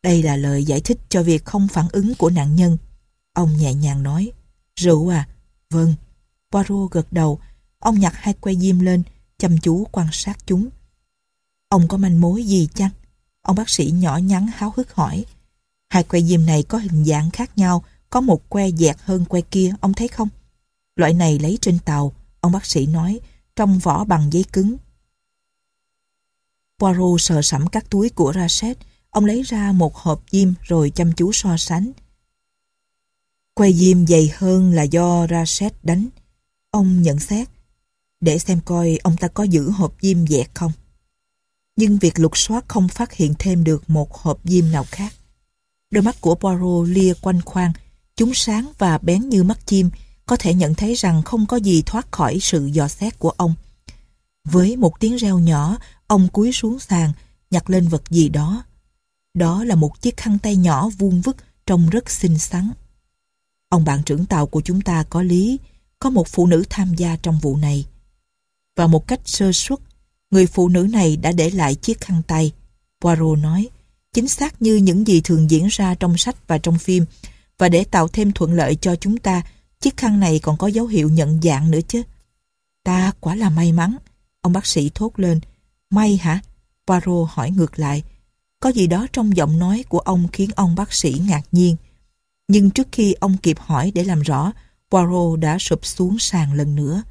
Đây là lời giải thích cho việc không phản ứng của nạn nhân. Ông nhẹ nhàng nói, rượu à? Vâng. Poirot gật đầu, ông nhặt hai que diêm lên, chăm chú quan sát chúng. Ông có manh mối gì chăng? Ông bác sĩ nhỏ nhắn háo hức hỏi. Hai que diêm này có hình dạng khác nhau, có một que dẹt hơn que kia, ông thấy không? Loại này lấy trên tàu, ông bác sĩ nói, trong vỏ bằng giấy cứng. Poirot sờ sẫm các túi của Rasset, ông lấy ra một hộp diêm rồi chăm chú so sánh. Que diêm dày hơn là do Rasset đánh. Ông nhận xét, để xem coi ông ta có giữ hộp diêm dẹt không. Nhưng việc lục soát không phát hiện thêm được một hộp diêm nào khác. Đôi mắt của Poirot lia quanh khoang, chúng sáng và bén như mắt chim, có thể nhận thấy rằng không có gì thoát khỏi sự dò xét của ông. Với một tiếng reo nhỏ, ông cúi xuống sàn, nhặt lên vật gì đó. Đó là một chiếc khăn tay nhỏ vuông vức trông rất xinh xắn. Ông bạn trưởng tàu của chúng ta có lý, có một phụ nữ tham gia trong vụ này. Và một cách sơ suất, người phụ nữ này đã để lại chiếc khăn tay. Poirot nói, chính xác như những gì thường diễn ra trong sách và trong phim. Và để tạo thêm thuận lợi cho chúng ta, chiếc khăn này còn có dấu hiệu nhận dạng nữa chứ. Ta quả là may mắn, ông bác sĩ thốt lên. May hả? Poirot hỏi ngược lại. Có gì đó trong giọng nói của ông khiến ông bác sĩ ngạc nhiên. Nhưng trước khi ông kịp hỏi để làm rõ, Poirot đã sụp xuống sàn lần nữa.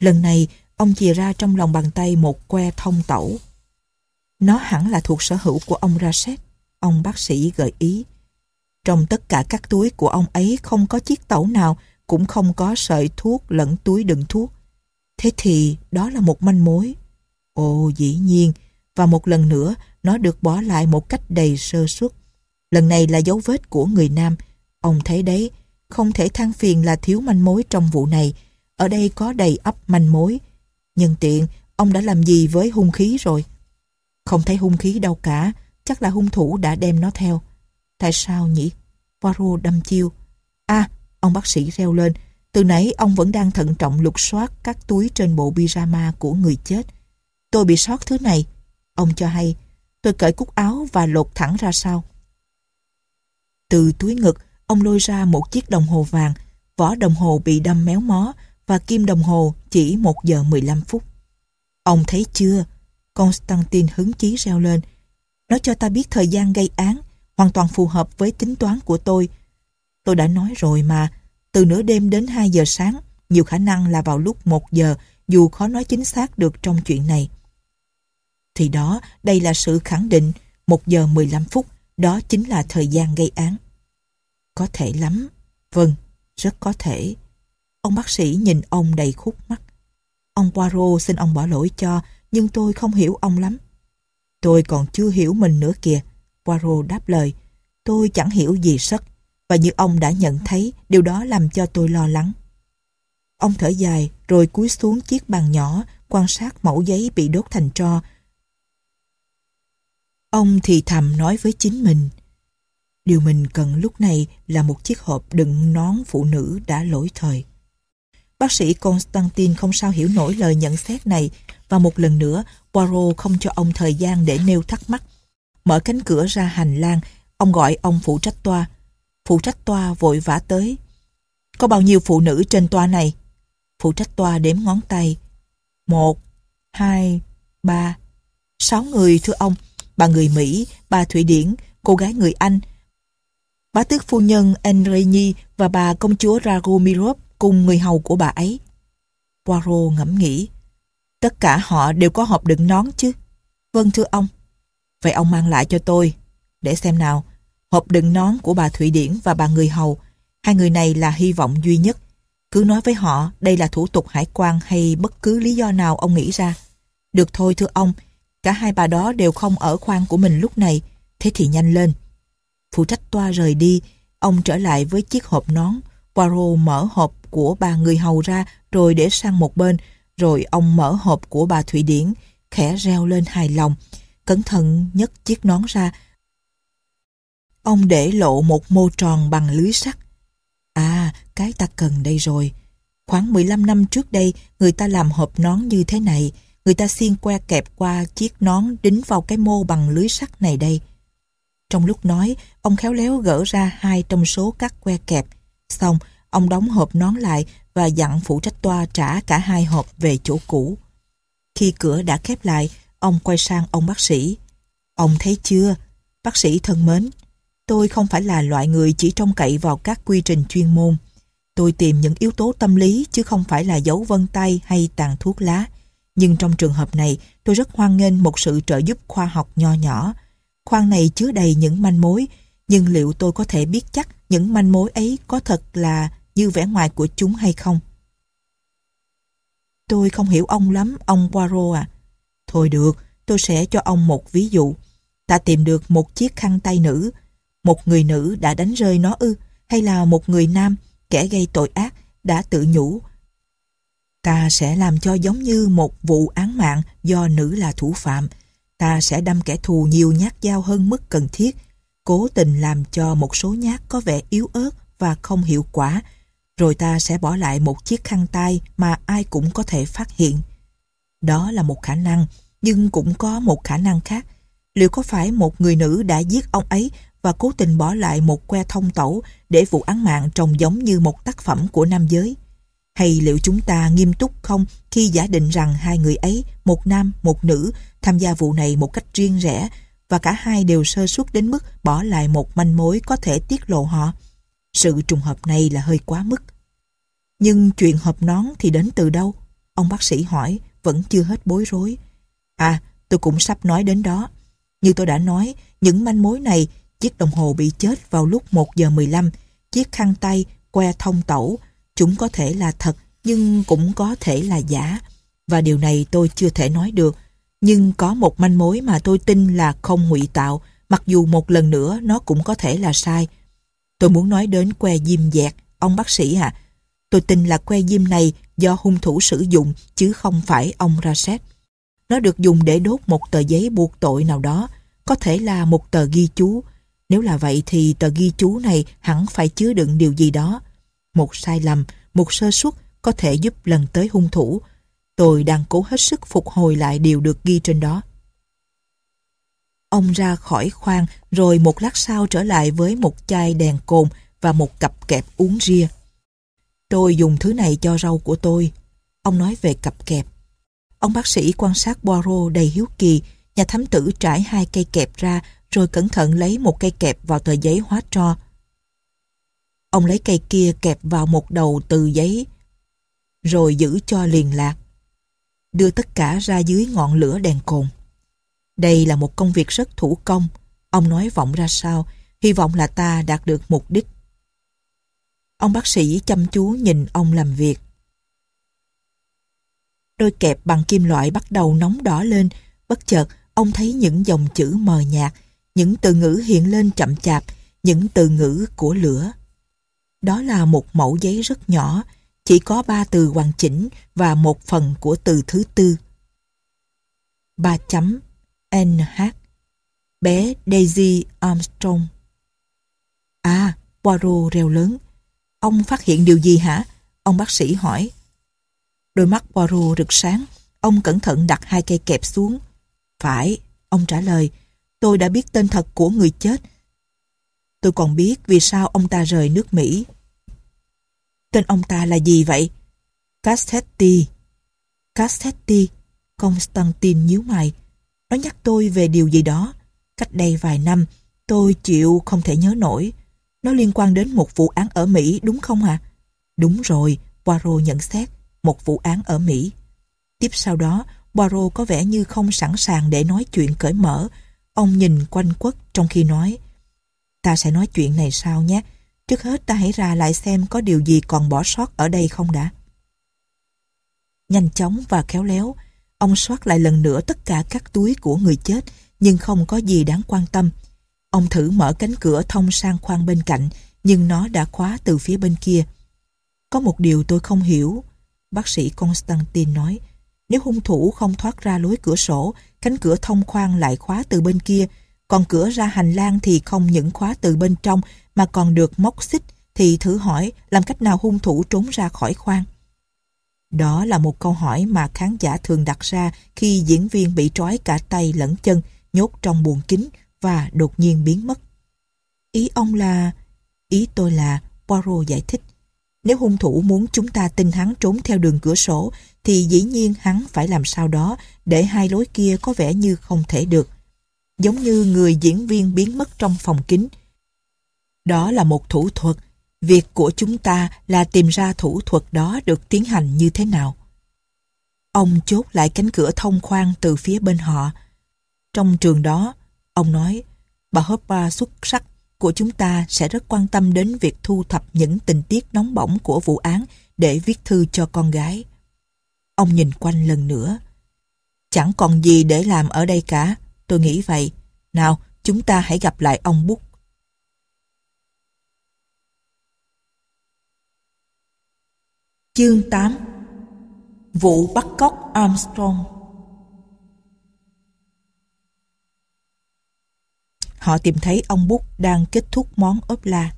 Lần này, ông chìa ra trong lòng bàn tay một que thông tẩu nó hẳn là thuộc sở hữu của ông Raset, ông bác sĩ gợi ý. Trong tất cả các túi của ông ấy không có chiếc tẩu nào, cũng không có sợi thuốc lẫn túi đựng thuốc. Thế thì đó là một manh mối. Ồ dĩ nhiên, và một lần nữa nó được bỏ lại một cách đầy sơ suất. Lần này là dấu vết của người nam. Ông thấy đấy, không thể than phiền là thiếu manh mối trong vụ này. Ở đây có đầy ấp manh mối. Nhân tiện, ông đã làm gì với hung khí rồi? Không thấy hung khí đâu cả, chắc là hung thủ đã đem nó theo. Tại sao nhỉ? Poirot đâm chiêu. a à, ông bác sĩ reo lên. Từ nãy ông vẫn đang thận trọng lục soát các túi trên bộ pyjama của người chết. Tôi bị sót thứ này. Ông cho hay. Tôi cởi cúc áo và lột thẳng ra sau. Từ túi ngực, ông lôi ra một chiếc đồng hồ vàng. Vỏ đồng hồ bị đâm méo mó và kim đồng hồ chỉ 1 giờ 15 phút. Ông thấy chưa? Constantine hứng chí reo lên. Nó cho ta biết thời gian gây án, hoàn toàn phù hợp với tính toán của tôi. Tôi đã nói rồi mà, từ nửa đêm đến 2 giờ sáng, nhiều khả năng là vào lúc 1 giờ, dù khó nói chính xác được trong chuyện này. Thì đó, đây là sự khẳng định, 1 giờ 15 phút, đó chính là thời gian gây án. Có thể lắm, vâng, rất có thể. Ông bác sĩ nhìn ông đầy khúc mắt. Ông Poirot xin ông bỏ lỗi cho, nhưng tôi không hiểu ông lắm. Tôi còn chưa hiểu mình nữa kìa, Poirot đáp lời. Tôi chẳng hiểu gì sất, và như ông đã nhận thấy, điều đó làm cho tôi lo lắng. Ông thở dài rồi cúi xuống chiếc bàn nhỏ quan sát mẫu giấy bị đốt thành tro. Ông thì thầm nói với chính mình. Điều mình cần lúc này là một chiếc hộp đựng nón phụ nữ đã lỗi thời. Bác sĩ Constantine không sao hiểu nổi lời nhận xét này và một lần nữa Poirot không cho ông thời gian để nêu thắc mắc. Mở cánh cửa ra hành lang, ông gọi ông phụ trách toa. Phụ trách toa vội vã tới. Có bao nhiêu phụ nữ trên toa này? Phụ trách toa đếm ngón tay. Một, hai, ba, sáu người thưa ông. Bà người Mỹ, bà Thụy Điển, cô gái người Anh, bà tước phu nhân Enreni và bà công chúa Ragumirov cùng người hầu của bà ấy. Poirot ngẫm nghĩ. Tất cả họ đều có hộp đựng nón chứ. Vâng thưa ông. Vậy ông mang lại cho tôi. Để xem nào. Hộp đựng nón của bà Thụy Điển và bà Người Hầu. Hai người này là hy vọng duy nhất. Cứ nói với họ đây là thủ tục hải quan hay bất cứ lý do nào ông nghĩ ra. Được thôi thưa ông. Cả hai bà đó đều không ở khoang của mình lúc này. Thế thì nhanh lên. Phụ trách toa rời đi. Ông trở lại với chiếc hộp nón. Poirot mở hộp của bà người hầu ra rồi để sang một bên rồi ông mở hộp của bà Thủy Điển, khẽ reo lên hài lòng, cẩn thận nhấc chiếc nón ra. Ông để lộ một mô tròn bằng lưới sắt. À, cái ta cần đây rồi. Khoảng 15 năm trước đây, người ta làm hộp nón như thế này. Người ta xiên que kẹp qua chiếc nón đính vào cái mô bằng lưới sắt này đây. Trong lúc nói, ông khéo léo gỡ ra hai trong số các que kẹp. Xong, ông đóng hộp nón lại và dặn phụ trách toa trả cả hai hộp về chỗ cũ. Khi cửa đã khép lại, ông quay sang ông bác sĩ. Ông thấy chưa? Bác sĩ thân mến, tôi không phải là loại người chỉ trông cậy vào các quy trình chuyên môn. Tôi tìm những yếu tố tâm lý chứ không phải là dấu vân tay hay tàn thuốc lá. Nhưng trong trường hợp này, tôi rất hoan nghênh một sự trợ giúp khoa học nho nhỏ. Khoan này chứa đầy những manh mối, nhưng liệu tôi có thể biết chắc những manh mối ấy có thật là như vẻ ngoài của chúng hay không. Tôi không hiểu ông lắm, ông Poirot à. Thôi được, tôi sẽ cho ông một ví dụ. Ta tìm được một chiếc khăn tay nữ. Một người nữ đã đánh rơi nó ư, hay là một người nam, kẻ gây tội ác, đã tự nhủ. Ta sẽ làm cho giống như một vụ án mạng do nữ là thủ phạm. Ta sẽ đâm kẻ thù nhiều nhát dao hơn mức cần thiết, cố tình làm cho một số nhát có vẻ yếu ớt và không hiệu quả rồi ta sẽ bỏ lại một chiếc khăn tay mà ai cũng có thể phát hiện. Đó là một khả năng, nhưng cũng có một khả năng khác. Liệu có phải một người nữ đã giết ông ấy và cố tình bỏ lại một que thông tẩu để vụ án mạng trông giống như một tác phẩm của nam giới? Hay liệu chúng ta nghiêm túc không khi giả định rằng hai người ấy, một nam, một nữ, tham gia vụ này một cách riêng rẽ và cả hai đều sơ suất đến mức bỏ lại một manh mối có thể tiết lộ họ? Sự trùng hợp này là hơi quá mức. Nhưng chuyện hợp nón thì đến từ đâu? Ông bác sĩ hỏi, vẫn chưa hết bối rối. À, tôi cũng sắp nói đến đó. Như tôi đã nói, những manh mối này, chiếc đồng hồ bị chết vào lúc 1 giờ 15, chiếc khăn tay, que thông tẩu, chúng có thể là thật nhưng cũng có thể là giả. Và điều này tôi chưa thể nói được. Nhưng có một manh mối mà tôi tin là không ngụy tạo, mặc dù một lần nữa nó cũng có thể là sai. Tôi muốn nói đến que diêm dẹt, ông bác sĩ hả? À? Tôi tin là que diêm này do hung thủ sử dụng chứ không phải ông Rased. Nó được dùng để đốt một tờ giấy buộc tội nào đó, có thể là một tờ ghi chú. Nếu là vậy thì tờ ghi chú này hẳn phải chứa đựng điều gì đó. Một sai lầm, một sơ suất có thể giúp lần tới hung thủ. Tôi đang cố hết sức phục hồi lại điều được ghi trên đó. Ông ra khỏi khoang rồi một lát sau trở lại với một chai đèn cồn và một cặp kẹp uống ria. Tôi dùng thứ này cho rau của tôi. Ông nói về cặp kẹp. Ông bác sĩ quan sát Poirot đầy hiếu kỳ. Nhà thám tử trải hai cây kẹp ra rồi cẩn thận lấy một cây kẹp vào tờ giấy hóa tro. Ông lấy cây kia kẹp vào một đầu từ giấy rồi giữ cho liền lạc. Đưa tất cả ra dưới ngọn lửa đèn cồn. Đây là một công việc rất thủ công. Ông nói vọng ra sao, hy vọng là ta đạt được mục đích. Ông bác sĩ chăm chú nhìn ông làm việc. Đôi kẹp bằng kim loại bắt đầu nóng đỏ lên, bất chợt ông thấy những dòng chữ mờ nhạt, những từ ngữ hiện lên chậm chạp, những từ ngữ của lửa. Đó là một mẫu giấy rất nhỏ, chỉ có ba từ hoàn chỉnh và một phần của từ thứ tư. Ba chấm NH. Bé Daisy Armstrong. À, Poirot reo lớn. Ông phát hiện điều gì hả? Ông bác sĩ hỏi. Đôi mắt Poirot rực sáng. Ông cẩn thận đặt hai cây kẹp xuống. Phải, ông trả lời. Tôi đã biết tên thật của người chết. Tôi còn biết vì sao ông ta rời nước Mỹ. Tên ông ta là gì vậy? Castetti. Castetti. Constantine nhíu mày. Nó nhắc tôi về điều gì đó. Cách đây vài năm, tôi chịu không thể nhớ nổi. Nó liên quan đến một vụ án ở Mỹ đúng không ạ? Đúng rồi, Poirot nhận xét, một vụ án ở Mỹ. Tiếp sau đó, Poirot có vẻ như không sẵn sàng để nói chuyện cởi mở. Ông nhìn quanh quất trong khi nói. Ta sẽ nói chuyện này sau nhé. Trước hết ta hãy ra lại xem có điều gì còn bỏ sót ở đây không đã. Nhanh chóng và khéo léo, Ông soát lại lần nữa tất cả các túi của người chết, nhưng không có gì đáng quan tâm. Ông thử mở cánh cửa thông sang khoang bên cạnh, nhưng nó đã khóa từ phía bên kia. Có một điều tôi không hiểu, bác sĩ Constantine nói. Nếu hung thủ không thoát ra lối cửa sổ, cánh cửa thông khoang lại khóa từ bên kia, còn cửa ra hành lang thì không những khóa từ bên trong mà còn được móc xích thì thử hỏi làm cách nào hung thủ trốn ra khỏi khoang. Đó là một câu hỏi mà khán giả thường đặt ra khi diễn viên bị trói cả tay lẫn chân, nhốt trong buồng kính và đột nhiên biến mất. Ý ông là... Ý tôi là, Poirot giải thích. Nếu hung thủ muốn chúng ta tin hắn trốn theo đường cửa sổ, thì dĩ nhiên hắn phải làm sao đó để hai lối kia có vẻ như không thể được. Giống như người diễn viên biến mất trong phòng kính. Đó là một thủ thuật việc của chúng ta là tìm ra thủ thuật đó được tiến hành như thế nào. Ông chốt lại cánh cửa thông khoang từ phía bên họ. Trong trường đó, ông nói, bà hopper xuất sắc của chúng ta sẽ rất quan tâm đến việc thu thập những tình tiết nóng bỏng của vụ án để viết thư cho con gái. Ông nhìn quanh lần nữa. Chẳng còn gì để làm ở đây cả, tôi nghĩ vậy. Nào, chúng ta hãy gặp lại ông Bút Chương 8 Vụ bắt cóc Armstrong Họ tìm thấy ông Bút đang kết thúc món ốp la.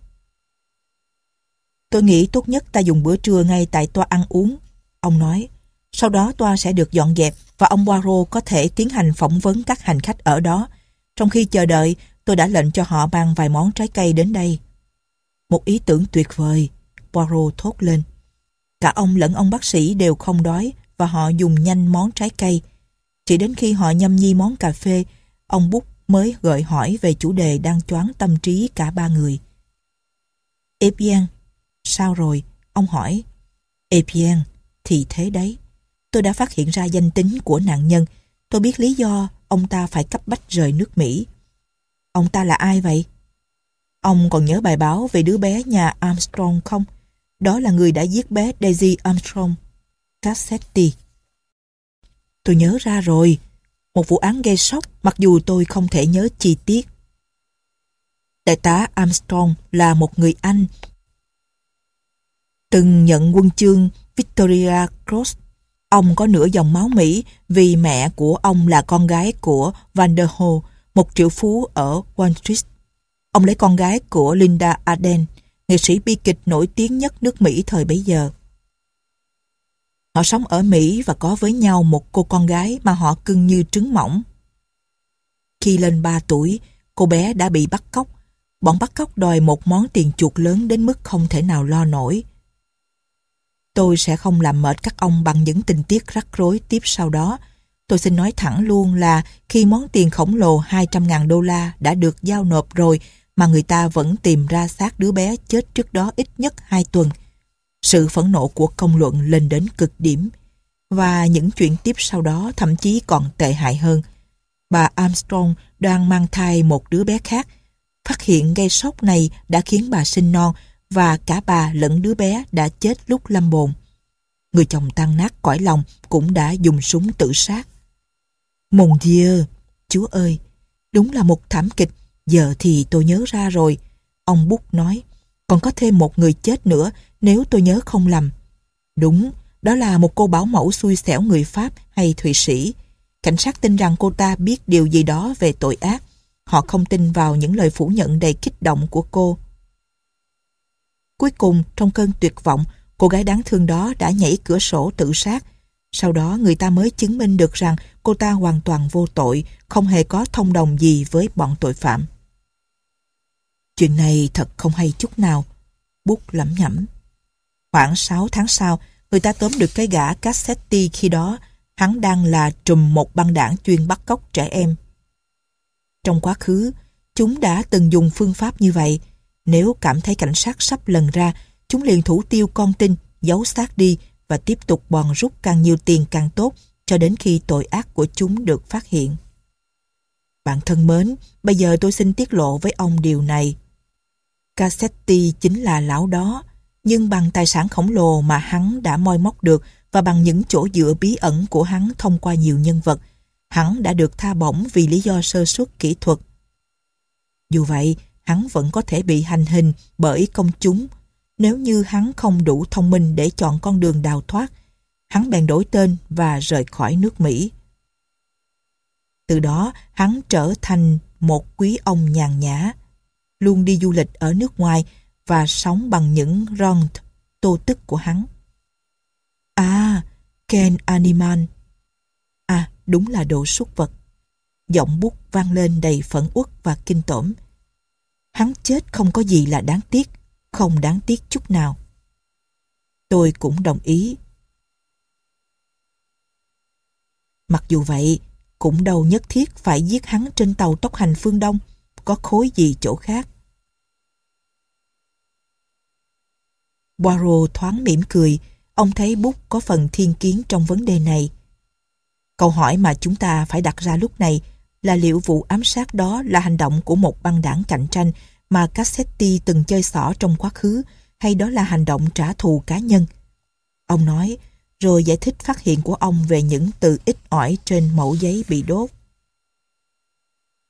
Tôi nghĩ tốt nhất ta dùng bữa trưa ngay tại toa ăn uống, ông nói. Sau đó toa sẽ được dọn dẹp và ông Poirot có thể tiến hành phỏng vấn các hành khách ở đó. Trong khi chờ đợi, tôi đã lệnh cho họ mang vài món trái cây đến đây. Một ý tưởng tuyệt vời, Poirot thốt lên. Cả ông lẫn ông bác sĩ đều không đói và họ dùng nhanh món trái cây. Chỉ đến khi họ nhâm nhi món cà phê, ông Bút mới gợi hỏi về chủ đề đang choáng tâm trí cả ba người. Epien, sao rồi? Ông hỏi. Epien, thì thế đấy. Tôi đã phát hiện ra danh tính của nạn nhân. Tôi biết lý do ông ta phải cấp bách rời nước Mỹ. Ông ta là ai vậy? Ông còn nhớ bài báo về đứa bé nhà Armstrong không? Đó là người đã giết bé Daisy Armstrong. Cassetti. Tôi nhớ ra rồi. Một vụ án gây sốc mặc dù tôi không thể nhớ chi tiết. Đại tá Armstrong là một người Anh từng nhận quân chương Victoria Cross. Ông có nửa dòng máu Mỹ vì mẹ của ông là con gái của Van một triệu phú ở Wall Street. Ông lấy con gái của Linda Arden nghệ sĩ bi kịch nổi tiếng nhất nước Mỹ thời bấy giờ. Họ sống ở Mỹ và có với nhau một cô con gái mà họ cưng như trứng mỏng. Khi lên 3 tuổi, cô bé đã bị bắt cóc. Bọn bắt cóc đòi một món tiền chuột lớn đến mức không thể nào lo nổi. Tôi sẽ không làm mệt các ông bằng những tình tiết rắc rối tiếp sau đó. Tôi xin nói thẳng luôn là khi món tiền khổng lồ 200.000 đô la đã được giao nộp rồi mà người ta vẫn tìm ra xác đứa bé chết trước đó ít nhất 2 tuần. Sự phẫn nộ của công luận lên đến cực điểm và những chuyện tiếp sau đó thậm chí còn tệ hại hơn. Bà Armstrong đang mang thai một đứa bé khác. Phát hiện gây sốc này đã khiến bà sinh non và cả bà lẫn đứa bé đã chết lúc lâm bồn. Người chồng tan nát cõi lòng cũng đã dùng súng tự sát. Mon Dieu, Chúa ơi, đúng là một thảm kịch Giờ thì tôi nhớ ra rồi. Ông bút nói, còn có thêm một người chết nữa nếu tôi nhớ không lầm. Đúng, đó là một cô bảo mẫu xui xẻo người Pháp hay Thụy Sĩ. Cảnh sát tin rằng cô ta biết điều gì đó về tội ác. Họ không tin vào những lời phủ nhận đầy kích động của cô. Cuối cùng, trong cơn tuyệt vọng, cô gái đáng thương đó đã nhảy cửa sổ tự sát. Sau đó người ta mới chứng minh được rằng cô ta hoàn toàn vô tội, không hề có thông đồng gì với bọn tội phạm. Chuyện này thật không hay chút nào. Bút lẩm nhẩm. Khoảng 6 tháng sau, người ta tóm được cái gã Cassetti khi đó, hắn đang là trùm một băng đảng chuyên bắt cóc trẻ em. Trong quá khứ, chúng đã từng dùng phương pháp như vậy. Nếu cảm thấy cảnh sát sắp lần ra, chúng liền thủ tiêu con tin, giấu xác đi và tiếp tục bòn rút càng nhiều tiền càng tốt cho đến khi tội ác của chúng được phát hiện. Bạn thân mến, bây giờ tôi xin tiết lộ với ông điều này. Cassetti chính là lão đó, nhưng bằng tài sản khổng lồ mà hắn đã moi móc được và bằng những chỗ dựa bí ẩn của hắn thông qua nhiều nhân vật, hắn đã được tha bổng vì lý do sơ suất kỹ thuật. Dù vậy, hắn vẫn có thể bị hành hình bởi công chúng nếu như hắn không đủ thông minh để chọn con đường đào thoát. Hắn bèn đổi tên và rời khỏi nước Mỹ. Từ đó, hắn trở thành một quý ông nhàn nhã, luôn đi du lịch ở nước ngoài và sống bằng những rond tô tức của hắn. À, Ken Animan. À, đúng là đồ súc vật. Giọng bút vang lên đầy phẫn uất và kinh tởm. Hắn chết không có gì là đáng tiếc, không đáng tiếc chút nào. Tôi cũng đồng ý. Mặc dù vậy, cũng đâu nhất thiết phải giết hắn trên tàu tốc hành phương Đông, có khối gì chỗ khác. Poirot thoáng mỉm cười, ông thấy Bút có phần thiên kiến trong vấn đề này. Câu hỏi mà chúng ta phải đặt ra lúc này là liệu vụ ám sát đó là hành động của một băng đảng cạnh tranh mà Cassetti từng chơi xỏ trong quá khứ hay đó là hành động trả thù cá nhân. Ông nói, rồi giải thích phát hiện của ông về những từ ít ỏi trên mẫu giấy bị đốt.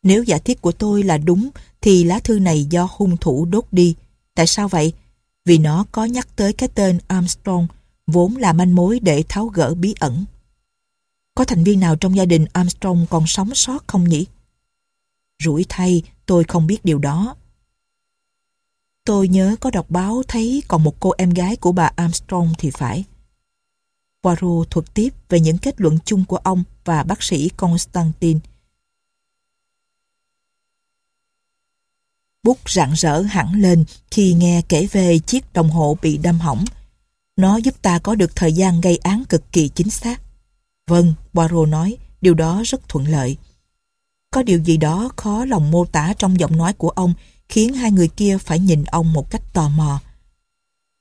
Nếu giả thiết của tôi là đúng thì lá thư này do hung thủ đốt đi. Tại sao vậy? vì nó có nhắc tới cái tên Armstrong vốn là manh mối để tháo gỡ bí ẩn. Có thành viên nào trong gia đình Armstrong còn sống sót không nhỉ? Rủi thay, tôi không biết điều đó. Tôi nhớ có đọc báo thấy còn một cô em gái của bà Armstrong thì phải. Poirot thuật tiếp về những kết luận chung của ông và bác sĩ Constantine Bút rạng rỡ hẳn lên khi nghe kể về chiếc đồng hồ bị đâm hỏng. Nó giúp ta có được thời gian gây án cực kỳ chính xác. Vâng, Poirot nói, điều đó rất thuận lợi. Có điều gì đó khó lòng mô tả trong giọng nói của ông khiến hai người kia phải nhìn ông một cách tò mò.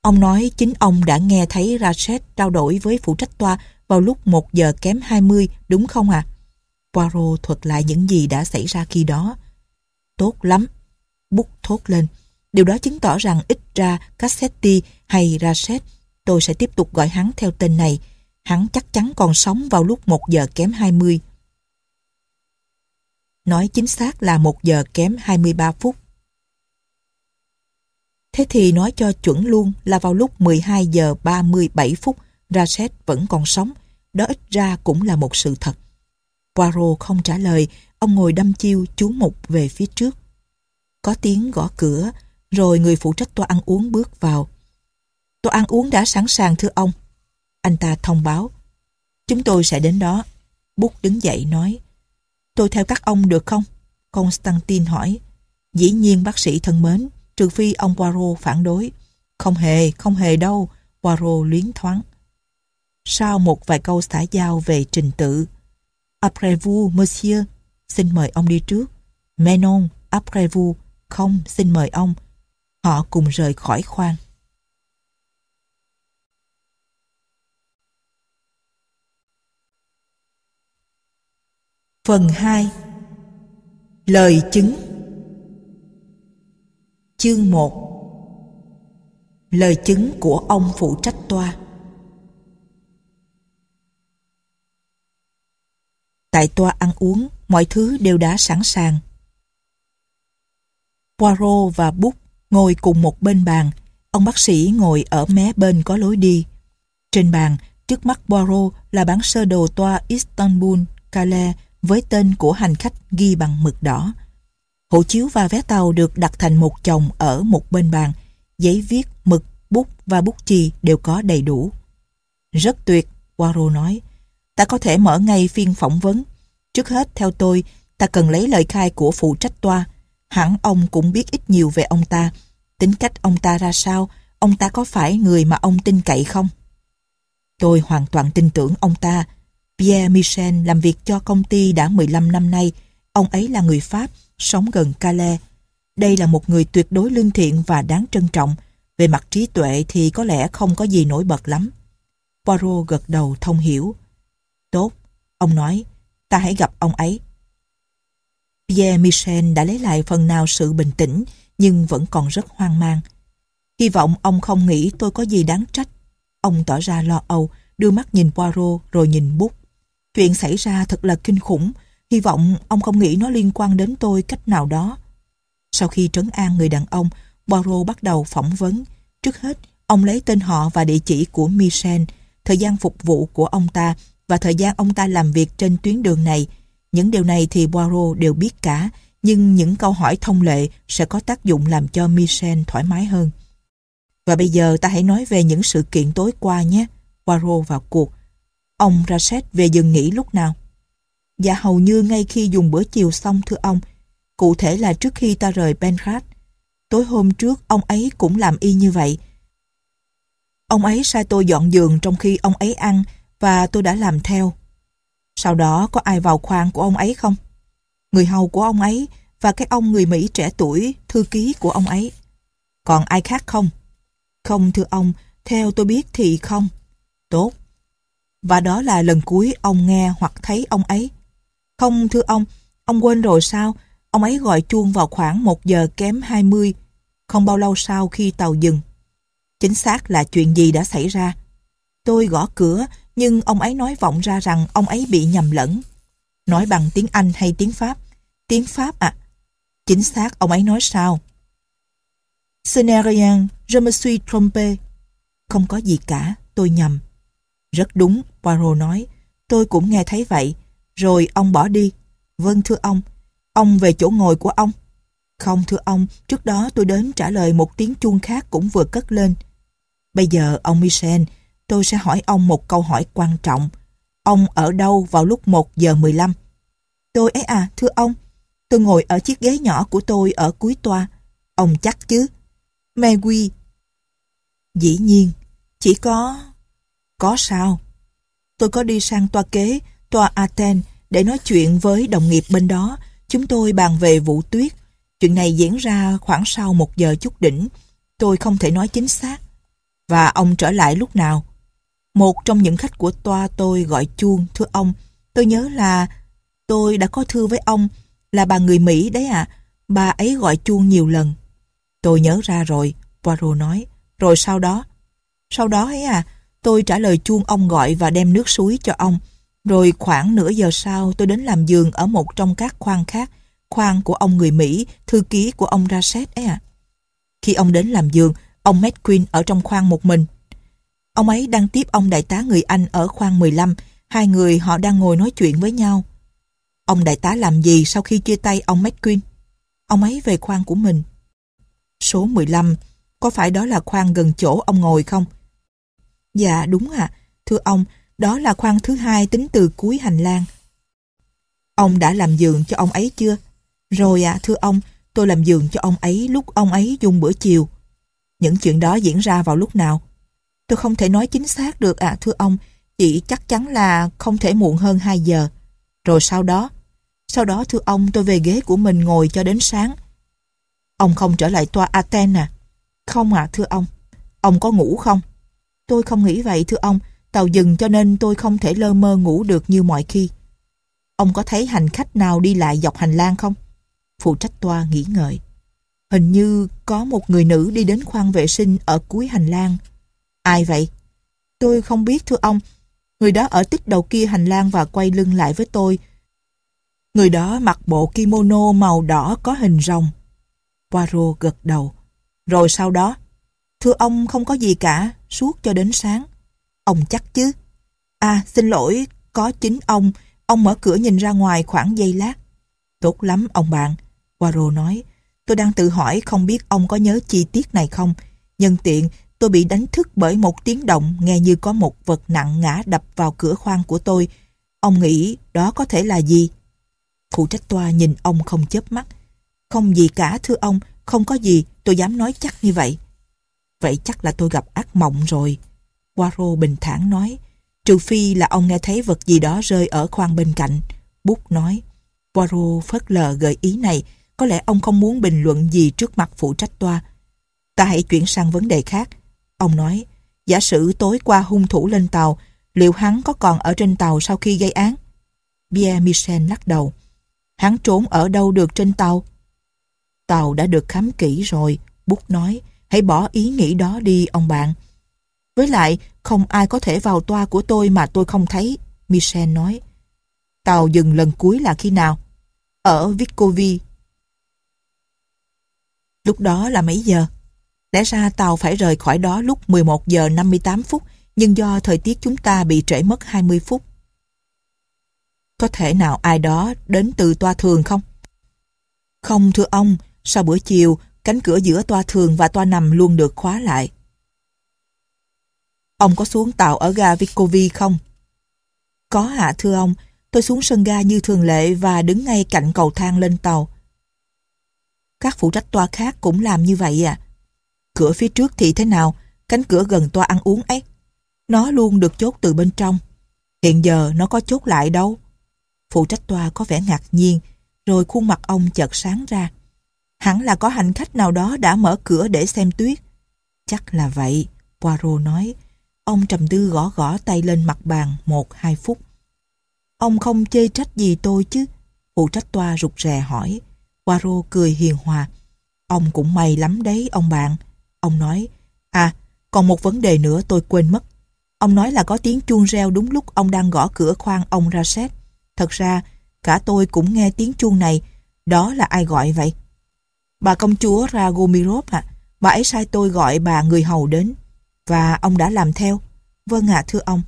Ông nói chính ông đã nghe thấy Rachet trao đổi với phụ trách toa vào lúc 1 giờ kém 20, đúng không ạ? À? Poirot thuật lại những gì đã xảy ra khi đó. Tốt lắm, bút thốt lên. Điều đó chứng tỏ rằng ít ra Cassetti hay Raset, tôi sẽ tiếp tục gọi hắn theo tên này. Hắn chắc chắn còn sống vào lúc 1 giờ kém 20. Nói chính xác là 1 giờ kém 23 phút. Thế thì nói cho chuẩn luôn là vào lúc 12 giờ 37 phút, Raset vẫn còn sống. Đó ít ra cũng là một sự thật. Poirot không trả lời, ông ngồi đâm chiêu chú mục về phía trước có tiếng gõ cửa, rồi người phụ trách tòa ăn uống bước vào. tòa ăn uống đã sẵn sàng thưa ông. Anh ta thông báo. Chúng tôi sẽ đến đó. Bút đứng dậy nói. Tôi theo các ông được không? Constantine hỏi. Dĩ nhiên bác sĩ thân mến, trừ phi ông Poirot phản đối. Không hề, không hề đâu, Poirot luyến thoáng. Sau một vài câu xã giao về trình tự, Après vous, monsieur, xin mời ông đi trước. Menon, après vous, không, xin mời ông. Họ cùng rời khỏi khoang. Phần 2 Lời chứng Chương 1 Lời chứng của ông phụ trách toa Tại toa ăn uống, mọi thứ đều đã sẵn sàng Poirot và Bút ngồi cùng một bên bàn. Ông bác sĩ ngồi ở mé bên có lối đi. Trên bàn, trước mắt Poirot là bản sơ đồ toa Istanbul, Calais với tên của hành khách ghi bằng mực đỏ. Hộ chiếu và vé tàu được đặt thành một chồng ở một bên bàn. Giấy viết, mực, bút và bút chì đều có đầy đủ. Rất tuyệt, Poirot nói. Ta có thể mở ngay phiên phỏng vấn. Trước hết, theo tôi, ta cần lấy lời khai của phụ trách toa hẳn ông cũng biết ít nhiều về ông ta. Tính cách ông ta ra sao, ông ta có phải người mà ông tin cậy không? Tôi hoàn toàn tin tưởng ông ta. Pierre Michel làm việc cho công ty đã 15 năm nay. Ông ấy là người Pháp, sống gần Calais. Đây là một người tuyệt đối lương thiện và đáng trân trọng. Về mặt trí tuệ thì có lẽ không có gì nổi bật lắm. Poirot gật đầu thông hiểu. Tốt, ông nói, ta hãy gặp ông ấy. Pierre Michel đã lấy lại phần nào sự bình tĩnh nhưng vẫn còn rất hoang mang. Hy vọng ông không nghĩ tôi có gì đáng trách. Ông tỏ ra lo âu, đưa mắt nhìn Poirot rồi nhìn bút. Chuyện xảy ra thật là kinh khủng. Hy vọng ông không nghĩ nó liên quan đến tôi cách nào đó. Sau khi trấn an người đàn ông, Poirot bắt đầu phỏng vấn. Trước hết, ông lấy tên họ và địa chỉ của Michel, thời gian phục vụ của ông ta và thời gian ông ta làm việc trên tuyến đường này – những điều này thì Poirot đều biết cả, nhưng những câu hỏi thông lệ sẽ có tác dụng làm cho Michel thoải mái hơn. Và bây giờ ta hãy nói về những sự kiện tối qua nhé. Poirot vào cuộc. Ông Rachet về dừng nghỉ lúc nào? Dạ hầu như ngay khi dùng bữa chiều xong thưa ông. Cụ thể là trước khi ta rời Benrat. Tối hôm trước ông ấy cũng làm y như vậy. Ông ấy sai tôi dọn giường trong khi ông ấy ăn và tôi đã làm theo. Sau đó có ai vào khoang của ông ấy không? Người hầu của ông ấy và cái ông người Mỹ trẻ tuổi, thư ký của ông ấy. Còn ai khác không? Không thưa ông, theo tôi biết thì không. Tốt. Và đó là lần cuối ông nghe hoặc thấy ông ấy. Không thưa ông, ông quên rồi sao? Ông ấy gọi chuông vào khoảng 1 giờ kém 20, không bao lâu sau khi tàu dừng. Chính xác là chuyện gì đã xảy ra? Tôi gõ cửa nhưng ông ấy nói vọng ra rằng ông ấy bị nhầm lẫn. Nói bằng tiếng Anh hay tiếng Pháp? Tiếng Pháp ạ Chính xác ông ấy nói sao? Ce n'est rien, je me suis trompé. Không có gì cả, tôi nhầm. Rất đúng, Poirot nói. Tôi cũng nghe thấy vậy. Rồi ông bỏ đi. Vâng thưa ông. Ông về chỗ ngồi của ông. Không thưa ông, trước đó tôi đến trả lời một tiếng chuông khác cũng vừa cất lên. Bây giờ ông Michel, tôi sẽ hỏi ông một câu hỏi quan trọng. Ông ở đâu vào lúc 1 giờ 15? Tôi ấy à, thưa ông, tôi ngồi ở chiếc ghế nhỏ của tôi ở cuối toa. Ông chắc chứ? Mê Dĩ nhiên, chỉ có... Có sao? Tôi có đi sang toa kế, toa Aten để nói chuyện với đồng nghiệp bên đó. Chúng tôi bàn về vụ tuyết. Chuyện này diễn ra khoảng sau một giờ chút đỉnh. Tôi không thể nói chính xác. Và ông trở lại lúc nào? Một trong những khách của toa tôi gọi chuông, thưa ông. Tôi nhớ là tôi đã có thư với ông là bà người Mỹ đấy ạ. À. Bà ấy gọi chuông nhiều lần. Tôi nhớ ra rồi, Poirot nói. Rồi sau đó? Sau đó ấy à, tôi trả lời chuông ông gọi và đem nước suối cho ông. Rồi khoảng nửa giờ sau tôi đến làm giường ở một trong các khoang khác, khoang của ông người Mỹ, thư ký của ông Rasset ấy à. Khi ông đến làm giường, ông McQueen ở trong khoang một mình. Ông ấy đang tiếp ông đại tá người Anh ở khoang 15, hai người họ đang ngồi nói chuyện với nhau. Ông đại tá làm gì sau khi chia tay ông McQueen? Ông ấy về khoang của mình. Số 15, có phải đó là khoang gần chỗ ông ngồi không? Dạ đúng ạ, thưa ông, đó là khoang thứ hai tính từ cuối hành lang. Ông đã làm giường cho ông ấy chưa? Rồi ạ, à, thưa ông, tôi làm giường cho ông ấy lúc ông ấy dùng bữa chiều. Những chuyện đó diễn ra vào lúc nào? Tôi không thể nói chính xác được ạ thưa ông, chỉ chắc chắn là không thể muộn hơn 2 giờ. Rồi sau đó, sau đó thưa ông tôi về ghế của mình ngồi cho đến sáng. Ông không trở lại toa Athens à? Không ạ thưa ông. Ông có ngủ không? Tôi không nghĩ vậy thưa ông, tàu dừng cho nên tôi không thể lơ mơ ngủ được như mọi khi. Ông có thấy hành khách nào đi lại dọc hành lang không? Phụ trách toa nghĩ ngợi. Hình như có một người nữ đi đến khoang vệ sinh ở cuối hành lang. Ai vậy? Tôi không biết thưa ông. Người đó ở tích đầu kia hành lang và quay lưng lại với tôi. Người đó mặc bộ kimono màu đỏ có hình rồng. Poirot gật đầu. Rồi sau đó, thưa ông không có gì cả, suốt cho đến sáng. Ông chắc chứ? À, xin lỗi, có chính ông. Ông mở cửa nhìn ra ngoài khoảng giây lát. Tốt lắm, ông bạn. Poirot nói, tôi đang tự hỏi không biết ông có nhớ chi tiết này không? Nhân tiện, tôi bị đánh thức bởi một tiếng động nghe như có một vật nặng ngã đập vào cửa khoang của tôi. Ông nghĩ đó có thể là gì? Phụ trách toa nhìn ông không chớp mắt. Không gì cả thưa ông, không có gì, tôi dám nói chắc như vậy. Vậy chắc là tôi gặp ác mộng rồi. quaro bình thản nói. Trừ phi là ông nghe thấy vật gì đó rơi ở khoang bên cạnh. Bút nói. quaro phớt lờ gợi ý này. Có lẽ ông không muốn bình luận gì trước mặt phụ trách toa. Ta hãy chuyển sang vấn đề khác. Ông nói, giả sử tối qua hung thủ lên tàu, liệu hắn có còn ở trên tàu sau khi gây án? Pierre Michel lắc đầu. Hắn trốn ở đâu được trên tàu? Tàu đã được khám kỹ rồi, Bút nói. Hãy bỏ ý nghĩ đó đi, ông bạn. Với lại, không ai có thể vào toa của tôi mà tôi không thấy, Michel nói. Tàu dừng lần cuối là khi nào? Ở Vicovi. Lúc đó là mấy giờ? Lẽ ra tàu phải rời khỏi đó lúc 11 giờ 58 phút, nhưng do thời tiết chúng ta bị trễ mất 20 phút. Có thể nào ai đó đến từ toa thường không? Không thưa ông, sau bữa chiều, cánh cửa giữa toa thường và toa nằm luôn được khóa lại. Ông có xuống tàu ở ga Vicovi không? Có hạ thưa ông, tôi xuống sân ga như thường lệ và đứng ngay cạnh cầu thang lên tàu. Các phụ trách toa khác cũng làm như vậy à cửa phía trước thì thế nào, cánh cửa gần toa ăn uống ấy. Nó luôn được chốt từ bên trong. Hiện giờ nó có chốt lại đâu. Phụ trách toa có vẻ ngạc nhiên, rồi khuôn mặt ông chợt sáng ra. Hẳn là có hành khách nào đó đã mở cửa để xem tuyết. Chắc là vậy, Poirot nói. Ông trầm tư gõ gõ tay lên mặt bàn một hai phút. Ông không chê trách gì tôi chứ? Phụ trách toa rụt rè hỏi. Poirot cười hiền hòa. Ông cũng may lắm đấy, ông bạn. Ông nói, à, còn một vấn đề nữa tôi quên mất. Ông nói là có tiếng chuông reo đúng lúc ông đang gõ cửa khoang ông ra xét. Thật ra, cả tôi cũng nghe tiếng chuông này. Đó là ai gọi vậy? Bà công chúa Ragomirov ạ. Bà ấy sai tôi gọi bà người hầu đến. Và ông đã làm theo. Vâng ạ, à, thưa ông.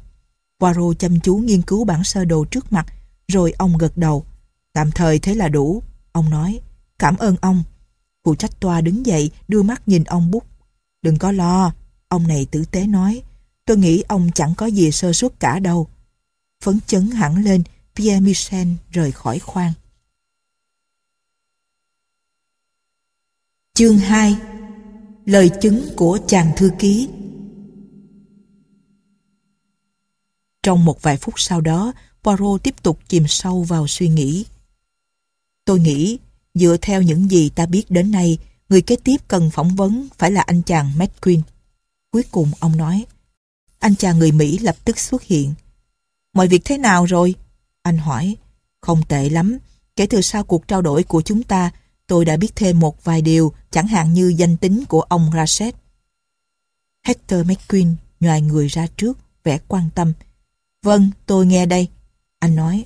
Poirot chăm chú nghiên cứu bản sơ đồ trước mặt, rồi ông gật đầu. Tạm thời thế là đủ, ông nói. Cảm ơn ông. Phụ trách toa đứng dậy, đưa mắt nhìn ông bút. Đừng có lo, ông này tử tế nói. Tôi nghĩ ông chẳng có gì sơ suất cả đâu. Phấn chấn hẳn lên, Pierre Michel rời khỏi khoang. Chương 2 Lời chứng của chàng thư ký Trong một vài phút sau đó, Poirot tiếp tục chìm sâu vào suy nghĩ. Tôi nghĩ, dựa theo những gì ta biết đến nay, Người kế tiếp cần phỏng vấn phải là anh chàng McQueen. Cuối cùng ông nói, anh chàng người Mỹ lập tức xuất hiện. Mọi việc thế nào rồi? Anh hỏi, không tệ lắm. Kể từ sau cuộc trao đổi của chúng ta, tôi đã biết thêm một vài điều, chẳng hạn như danh tính của ông Rashid. Hector McQueen nhòi người ra trước, vẻ quan tâm. Vâng, tôi nghe đây. Anh nói,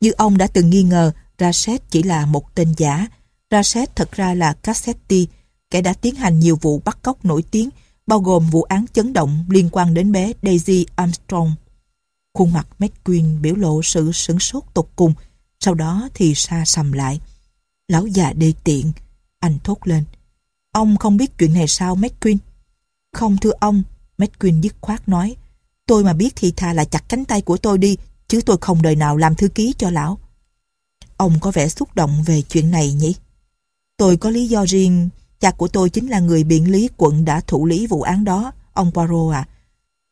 như ông đã từng nghi ngờ, Rashid chỉ là một tên giả, Rachet thật ra là Cassetti, kẻ đã tiến hành nhiều vụ bắt cóc nổi tiếng, bao gồm vụ án chấn động liên quan đến bé Daisy Armstrong. Khuôn mặt McQueen biểu lộ sự sửng sốt tột cùng, sau đó thì xa sầm lại. Lão già đê tiện, anh thốt lên. Ông không biết chuyện này sao McQueen? Không thưa ông, McQueen dứt khoát nói. Tôi mà biết thì thà là chặt cánh tay của tôi đi, chứ tôi không đời nào làm thư ký cho lão. Ông có vẻ xúc động về chuyện này nhỉ? Tôi có lý do riêng, cha của tôi chính là người biện lý quận đã thủ lý vụ án đó, ông Poirot à.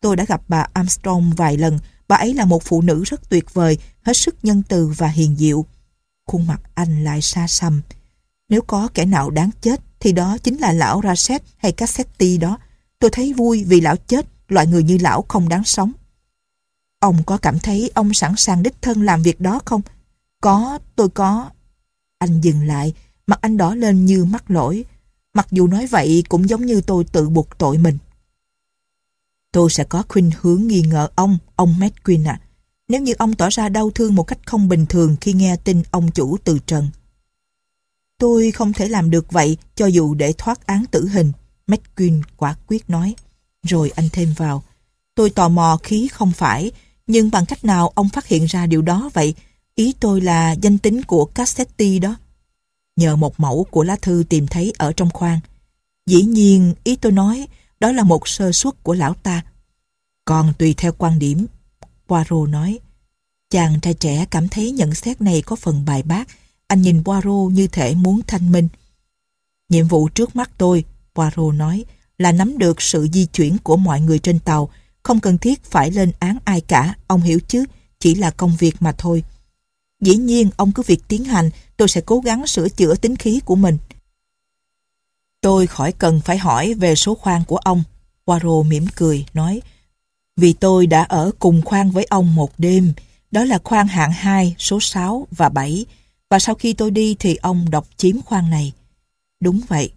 Tôi đã gặp bà Armstrong vài lần, bà ấy là một phụ nữ rất tuyệt vời, hết sức nhân từ và hiền diệu. Khuôn mặt anh lại xa xăm. Nếu có kẻ nào đáng chết, thì đó chính là lão Raset hay Cassetti đó. Tôi thấy vui vì lão chết, loại người như lão không đáng sống. Ông có cảm thấy ông sẵn sàng đích thân làm việc đó không? Có, tôi có. Anh dừng lại, mặt anh đỏ lên như mắc lỗi. Mặc dù nói vậy cũng giống như tôi tự buộc tội mình. Tôi sẽ có khuynh hướng nghi ngờ ông, ông Medquin ạ. nếu như ông tỏ ra đau thương một cách không bình thường khi nghe tin ông chủ từ trần. Tôi không thể làm được vậy cho dù để thoát án tử hình, Medquin quả quyết nói. Rồi anh thêm vào, tôi tò mò khí không phải, nhưng bằng cách nào ông phát hiện ra điều đó vậy? Ý tôi là danh tính của Cassetti đó nhờ một mẫu của lá thư tìm thấy ở trong khoang. Dĩ nhiên, ý tôi nói, đó là một sơ suất của lão ta. Còn tùy theo quan điểm, Poirot nói, chàng trai trẻ cảm thấy nhận xét này có phần bài bác, anh nhìn Poirot như thể muốn thanh minh. Nhiệm vụ trước mắt tôi, Poirot nói, là nắm được sự di chuyển của mọi người trên tàu, không cần thiết phải lên án ai cả, ông hiểu chứ, chỉ là công việc mà thôi. Dĩ nhiên ông cứ việc tiến hành, tôi sẽ cố gắng sửa chữa tính khí của mình. Tôi khỏi cần phải hỏi về số khoan của ông. Poirot mỉm cười, nói Vì tôi đã ở cùng khoan với ông một đêm, đó là khoan hạng 2, số 6 và 7, và sau khi tôi đi thì ông đọc chiếm khoan này. Đúng vậy.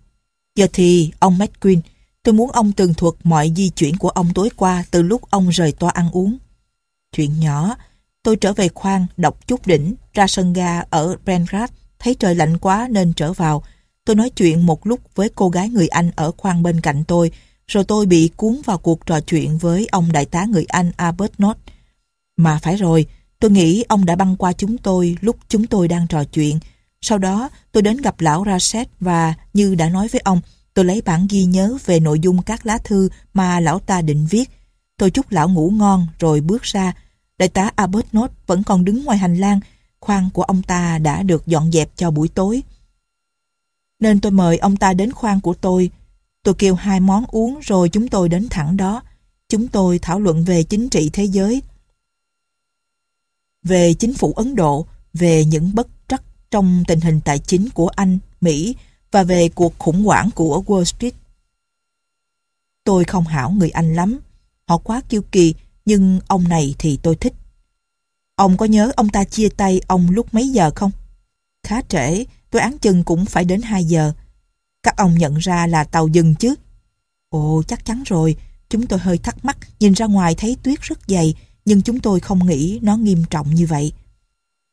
Giờ thì ông McQueen, tôi muốn ông tường thuật mọi di chuyển của ông tối qua từ lúc ông rời toa ăn uống. Chuyện nhỏ, Tôi trở về khoang, đọc chút đỉnh, ra sân ga ở Belgrade, thấy trời lạnh quá nên trở vào. Tôi nói chuyện một lúc với cô gái người Anh ở khoang bên cạnh tôi, rồi tôi bị cuốn vào cuộc trò chuyện với ông đại tá người Anh Albert Nott. Mà phải rồi, tôi nghĩ ông đã băng qua chúng tôi lúc chúng tôi đang trò chuyện. Sau đó, tôi đến gặp lão Raset và, như đã nói với ông, tôi lấy bản ghi nhớ về nội dung các lá thư mà lão ta định viết. Tôi chúc lão ngủ ngon rồi bước ra, Đại tá Albert vẫn còn đứng ngoài hành lang, khoang của ông ta đã được dọn dẹp cho buổi tối. Nên tôi mời ông ta đến khoang của tôi. Tôi kêu hai món uống rồi chúng tôi đến thẳng đó. Chúng tôi thảo luận về chính trị thế giới, về chính phủ Ấn Độ, về những bất trắc trong tình hình tài chính của Anh, Mỹ và về cuộc khủng hoảng của Wall Street. Tôi không hảo người Anh lắm. Họ quá kiêu kỳ nhưng ông này thì tôi thích. Ông có nhớ ông ta chia tay ông lúc mấy giờ không? Khá trễ, tôi án chừng cũng phải đến 2 giờ. Các ông nhận ra là tàu dừng chứ? Ồ, chắc chắn rồi. Chúng tôi hơi thắc mắc, nhìn ra ngoài thấy tuyết rất dày, nhưng chúng tôi không nghĩ nó nghiêm trọng như vậy.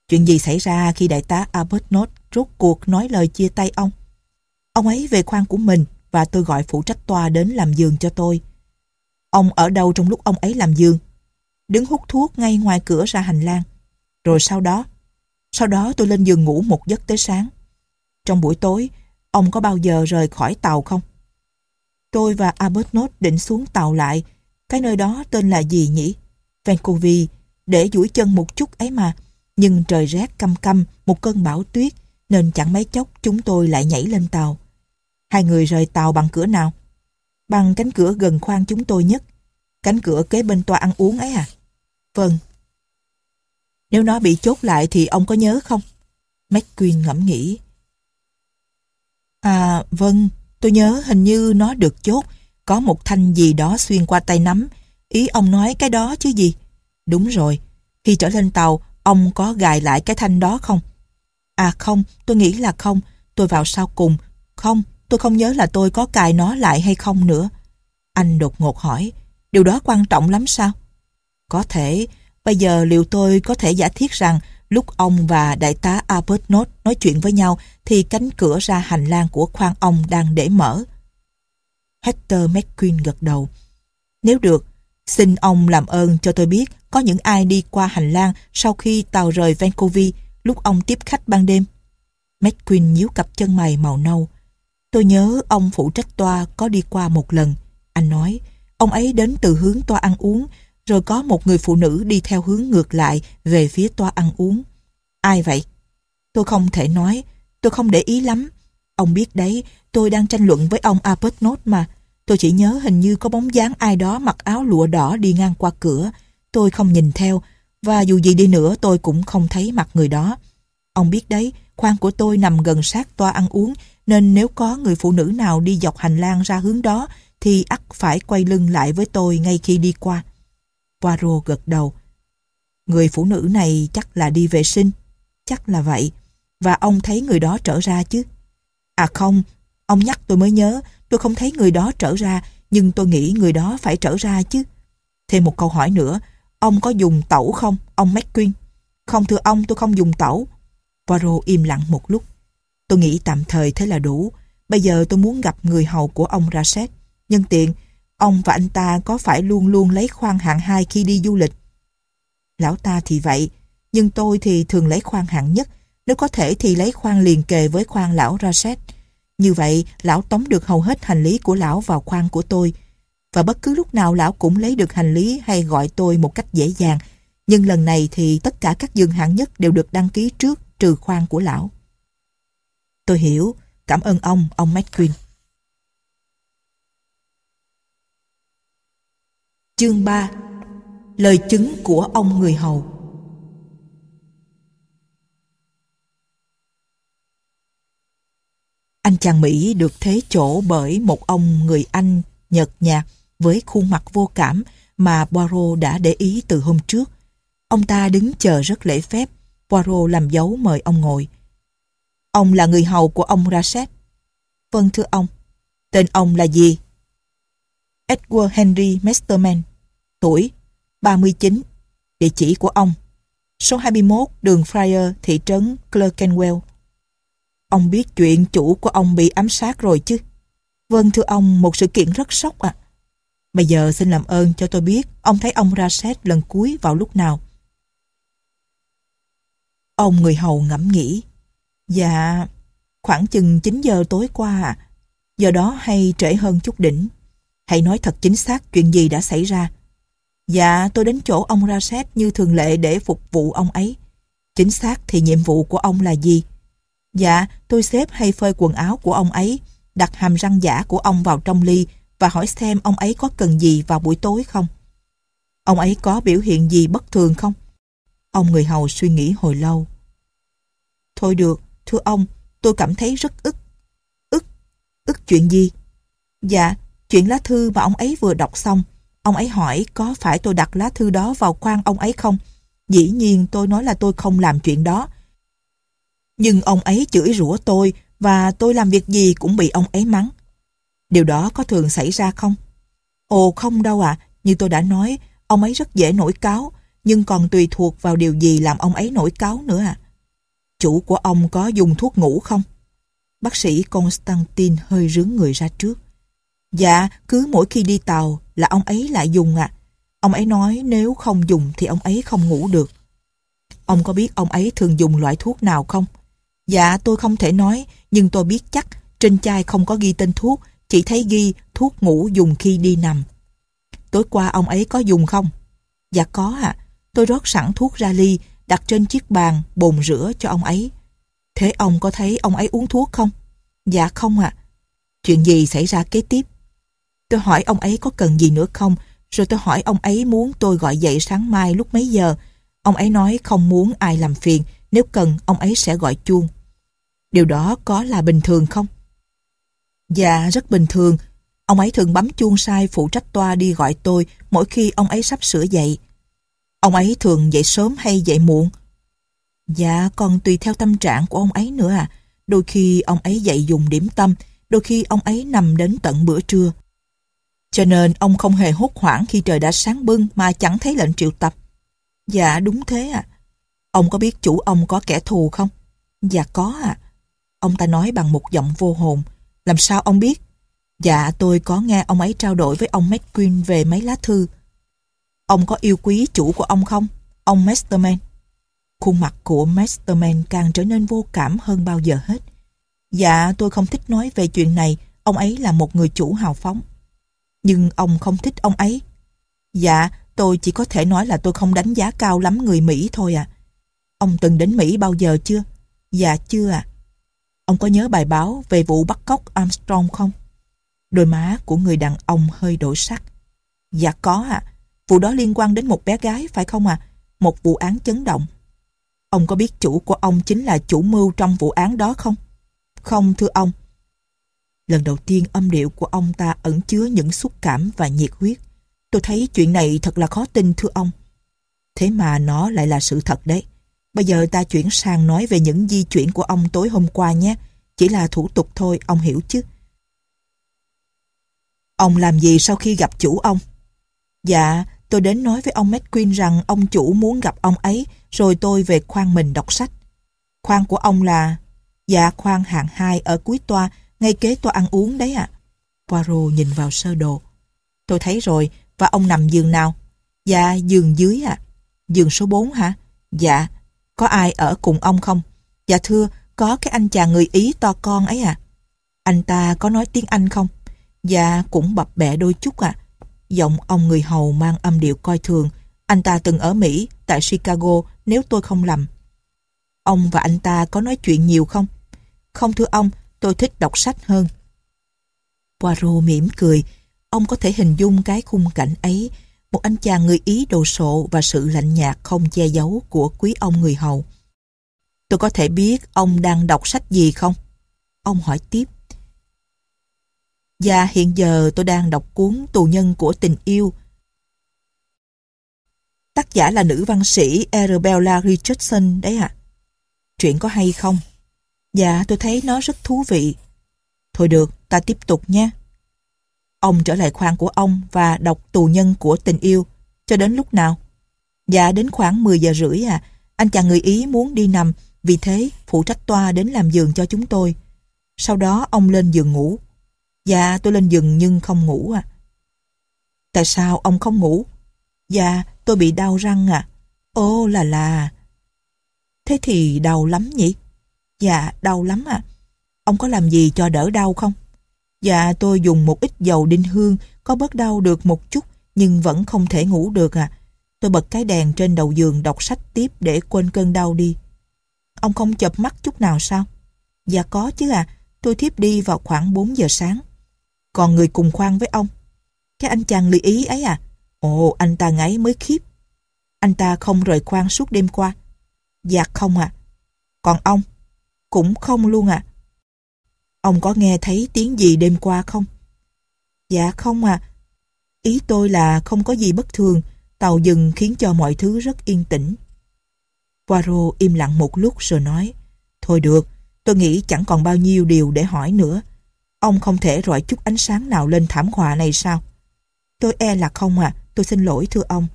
Chuyện gì xảy ra khi đại tá Arbuthnot rốt cuộc nói lời chia tay ông? Ông ấy về khoang của mình và tôi gọi phụ trách toa đến làm giường cho tôi. Ông ở đâu trong lúc ông ấy làm giường? Đứng hút thuốc ngay ngoài cửa ra hành lang. Rồi sau đó, sau đó tôi lên giường ngủ một giấc tới sáng. Trong buổi tối, ông có bao giờ rời khỏi tàu không? Tôi và Albertnot định xuống tàu lại. Cái nơi đó tên là gì nhỉ? Vancouver, để duỗi chân một chút ấy mà. Nhưng trời rét căm căm, một cơn bão tuyết, nên chẳng mấy chốc chúng tôi lại nhảy lên tàu. Hai người rời tàu bằng cửa nào? bằng cánh cửa gần khoang chúng tôi nhất. Cánh cửa kế bên toa ăn uống ấy à? Vâng. Nếu nó bị chốt lại thì ông có nhớ không? McQueen ngẫm nghĩ. À, vâng, tôi nhớ hình như nó được chốt. Có một thanh gì đó xuyên qua tay nắm. Ý ông nói cái đó chứ gì? Đúng rồi. Khi trở lên tàu, ông có gài lại cái thanh đó không? À không, tôi nghĩ là không. Tôi vào sau cùng. Không, Tôi không nhớ là tôi có cài nó lại hay không nữa. Anh đột ngột hỏi, điều đó quan trọng lắm sao? Có thể, bây giờ liệu tôi có thể giả thiết rằng lúc ông và đại tá Albert nói chuyện với nhau thì cánh cửa ra hành lang của khoang ông đang để mở. Hector McQueen gật đầu. Nếu được, xin ông làm ơn cho tôi biết có những ai đi qua hành lang sau khi tàu rời Vancouver lúc ông tiếp khách ban đêm. McQueen nhíu cặp chân mày màu nâu. Tôi nhớ ông phụ trách toa có đi qua một lần. Anh nói, ông ấy đến từ hướng toa ăn uống, rồi có một người phụ nữ đi theo hướng ngược lại về phía toa ăn uống. Ai vậy? Tôi không thể nói, tôi không để ý lắm. Ông biết đấy, tôi đang tranh luận với ông Arbuthnot mà. Tôi chỉ nhớ hình như có bóng dáng ai đó mặc áo lụa đỏ đi ngang qua cửa. Tôi không nhìn theo, và dù gì đi nữa tôi cũng không thấy mặt người đó. Ông biết đấy, khoang của tôi nằm gần sát toa ăn uống, nên nếu có người phụ nữ nào đi dọc hành lang ra hướng đó thì ắt phải quay lưng lại với tôi ngay khi đi qua. Poirot gật đầu. Người phụ nữ này chắc là đi vệ sinh. Chắc là vậy. Và ông thấy người đó trở ra chứ? À không, ông nhắc tôi mới nhớ, tôi không thấy người đó trở ra, nhưng tôi nghĩ người đó phải trở ra chứ. Thêm một câu hỏi nữa, ông có dùng tẩu không, ông McQueen? Không thưa ông, tôi không dùng tẩu. Poirot im lặng một lúc. Tôi nghĩ tạm thời thế là đủ. Bây giờ tôi muốn gặp người hầu của ông Raset. Nhân tiện, ông và anh ta có phải luôn luôn lấy khoan hạng 2 khi đi du lịch? Lão ta thì vậy, nhưng tôi thì thường lấy khoan hạng nhất, nếu có thể thì lấy khoan liền kề với khoan lão Raset. Như vậy, lão tống được hầu hết hành lý của lão vào khoan của tôi. Và bất cứ lúc nào lão cũng lấy được hành lý hay gọi tôi một cách dễ dàng. Nhưng lần này thì tất cả các giường hạng nhất đều được đăng ký trước trừ khoan của lão tôi hiểu. Cảm ơn ông, ông McQueen. Chương 3 Lời chứng của ông người hầu Anh chàng Mỹ được thế chỗ bởi một ông người Anh nhợt nhạt với khuôn mặt vô cảm mà Poirot đã để ý từ hôm trước. Ông ta đứng chờ rất lễ phép, Poirot làm dấu mời ông ngồi. Ông là người hầu của ông Rasset. Vâng thưa ông. Tên ông là gì? Edward Henry Mesterman. Tuổi 39. Địa chỉ của ông. Số 21 đường Friar, thị trấn Clerkenwell. Ông biết chuyện chủ của ông bị ám sát rồi chứ? Vâng thưa ông, một sự kiện rất sốc ạ. Bây giờ xin làm ơn cho tôi biết ông thấy ông Rasset lần cuối vào lúc nào. Ông người hầu ngẫm nghĩ. Dạ, khoảng chừng 9 giờ tối qua Giờ đó hay trễ hơn chút đỉnh. Hãy nói thật chính xác chuyện gì đã xảy ra. Dạ, tôi đến chỗ ông ra xét như thường lệ để phục vụ ông ấy. Chính xác thì nhiệm vụ của ông là gì? Dạ, tôi xếp hay phơi quần áo của ông ấy, đặt hàm răng giả của ông vào trong ly và hỏi xem ông ấy có cần gì vào buổi tối không. Ông ấy có biểu hiện gì bất thường không? Ông người hầu suy nghĩ hồi lâu. Thôi được, thưa ông, tôi cảm thấy rất ức. Ức? Ức chuyện gì? Dạ, chuyện lá thư mà ông ấy vừa đọc xong. Ông ấy hỏi có phải tôi đặt lá thư đó vào khoang ông ấy không? Dĩ nhiên tôi nói là tôi không làm chuyện đó. Nhưng ông ấy chửi rủa tôi và tôi làm việc gì cũng bị ông ấy mắng. Điều đó có thường xảy ra không? Ồ không đâu ạ, à. như tôi đã nói, ông ấy rất dễ nổi cáo, nhưng còn tùy thuộc vào điều gì làm ông ấy nổi cáo nữa ạ chủ của ông có dùng thuốc ngủ không? Bác sĩ Constantine hơi rướng người ra trước. Dạ, cứ mỗi khi đi tàu là ông ấy lại dùng ạ. À. Ông ấy nói nếu không dùng thì ông ấy không ngủ được. Ông có biết ông ấy thường dùng loại thuốc nào không? Dạ, tôi không thể nói, nhưng tôi biết chắc trên chai không có ghi tên thuốc, chỉ thấy ghi thuốc ngủ dùng khi đi nằm. Tối qua ông ấy có dùng không? Dạ có ạ. À. Tôi rót sẵn thuốc ra ly đặt trên chiếc bàn bồn rửa cho ông ấy. Thế ông có thấy ông ấy uống thuốc không? Dạ không ạ. Chuyện gì xảy ra kế tiếp? Tôi hỏi ông ấy có cần gì nữa không, rồi tôi hỏi ông ấy muốn tôi gọi dậy sáng mai lúc mấy giờ. Ông ấy nói không muốn ai làm phiền, nếu cần ông ấy sẽ gọi chuông. Điều đó có là bình thường không? Dạ, rất bình thường. Ông ấy thường bấm chuông sai phụ trách toa đi gọi tôi mỗi khi ông ấy sắp sửa dậy. Ông ấy thường dậy sớm hay dậy muộn? Dạ, còn tùy theo tâm trạng của ông ấy nữa à. Đôi khi ông ấy dậy dùng điểm tâm, đôi khi ông ấy nằm đến tận bữa trưa. Cho nên ông không hề hốt hoảng khi trời đã sáng bưng mà chẳng thấy lệnh triệu tập. Dạ, đúng thế à. Ông có biết chủ ông có kẻ thù không? Dạ có à. Ông ta nói bằng một giọng vô hồn. Làm sao ông biết? Dạ, tôi có nghe ông ấy trao đổi với ông McQueen về mấy lá thư. Ông có yêu quý chủ của ông không? Ông Masterman. Khuôn mặt của Masterman càng trở nên vô cảm hơn bao giờ hết. Dạ, tôi không thích nói về chuyện này. Ông ấy là một người chủ hào phóng. Nhưng ông không thích ông ấy. Dạ, tôi chỉ có thể nói là tôi không đánh giá cao lắm người Mỹ thôi à. Ông từng đến Mỹ bao giờ chưa? Dạ chưa à. Ông có nhớ bài báo về vụ bắt cóc Armstrong không? Đôi má của người đàn ông hơi đổ sắc. Dạ có ạ, à, Vụ đó liên quan đến một bé gái, phải không ạ? À? Một vụ án chấn động. Ông có biết chủ của ông chính là chủ mưu trong vụ án đó không? Không thưa ông. Lần đầu tiên âm điệu của ông ta ẩn chứa những xúc cảm và nhiệt huyết. Tôi thấy chuyện này thật là khó tin thưa ông. Thế mà nó lại là sự thật đấy. Bây giờ ta chuyển sang nói về những di chuyển của ông tối hôm qua nhé. Chỉ là thủ tục thôi, ông hiểu chứ. Ông làm gì sau khi gặp chủ ông? Dạ, Tôi đến nói với ông McQueen rằng ông chủ muốn gặp ông ấy rồi tôi về khoan mình đọc sách. khoan của ông là... Dạ khoan hạng 2 ở cuối toa, ngay kế toa ăn uống đấy ạ. À. Poirot nhìn vào sơ đồ. Tôi thấy rồi, và ông nằm giường nào? Dạ, giường dưới ạ. À. Giường số 4 hả? Dạ. Có ai ở cùng ông không? Dạ thưa, có cái anh chàng người Ý to con ấy ạ. À. Anh ta có nói tiếng Anh không? Dạ, cũng bập bẹ đôi chút ạ. À giọng ông người hầu mang âm điệu coi thường. Anh ta từng ở Mỹ, tại Chicago, nếu tôi không lầm. Ông và anh ta có nói chuyện nhiều không? Không thưa ông, tôi thích đọc sách hơn. Poirot mỉm cười. Ông có thể hình dung cái khung cảnh ấy. Một anh chàng người Ý đồ sộ và sự lạnh nhạt không che giấu của quý ông người hầu. Tôi có thể biết ông đang đọc sách gì không? Ông hỏi tiếp và hiện giờ tôi đang đọc cuốn Tù nhân của tình yêu. Tác giả là nữ văn sĩ Arabella Richardson đấy ạ. Chuyện có hay không? Dạ, tôi thấy nó rất thú vị. Thôi được, ta tiếp tục nhé. Ông trở lại khoang của ông và đọc Tù nhân của tình yêu. Cho đến lúc nào? Dạ, đến khoảng 10 giờ rưỡi à. Anh chàng người Ý muốn đi nằm, vì thế phụ trách toa đến làm giường cho chúng tôi. Sau đó ông lên giường ngủ. Dạ tôi lên giường nhưng không ngủ à. Tại sao ông không ngủ? Dạ tôi bị đau răng à. Ô là là. Thế thì đau lắm nhỉ? Dạ đau lắm à. Ông có làm gì cho đỡ đau không? Dạ tôi dùng một ít dầu đinh hương có bớt đau được một chút nhưng vẫn không thể ngủ được à. Tôi bật cái đèn trên đầu giường đọc sách tiếp để quên cơn đau đi. Ông không chập mắt chút nào sao? Dạ có chứ à, tôi thiếp đi vào khoảng 4 giờ sáng còn người cùng khoan với ông. Cái anh chàng lì ý ấy à? Ồ, anh ta ngáy mới khiếp. Anh ta không rời khoan suốt đêm qua. Dạ không à. Còn ông? Cũng không luôn à. Ông có nghe thấy tiếng gì đêm qua không? Dạ không à. Ý tôi là không có gì bất thường, tàu dừng khiến cho mọi thứ rất yên tĩnh. Poirot im lặng một lúc rồi nói, Thôi được, tôi nghĩ chẳng còn bao nhiêu điều để hỏi nữa. Ông không thể rọi chút ánh sáng nào lên thảm họa này sao? Tôi e là không à, tôi xin lỗi thưa ông.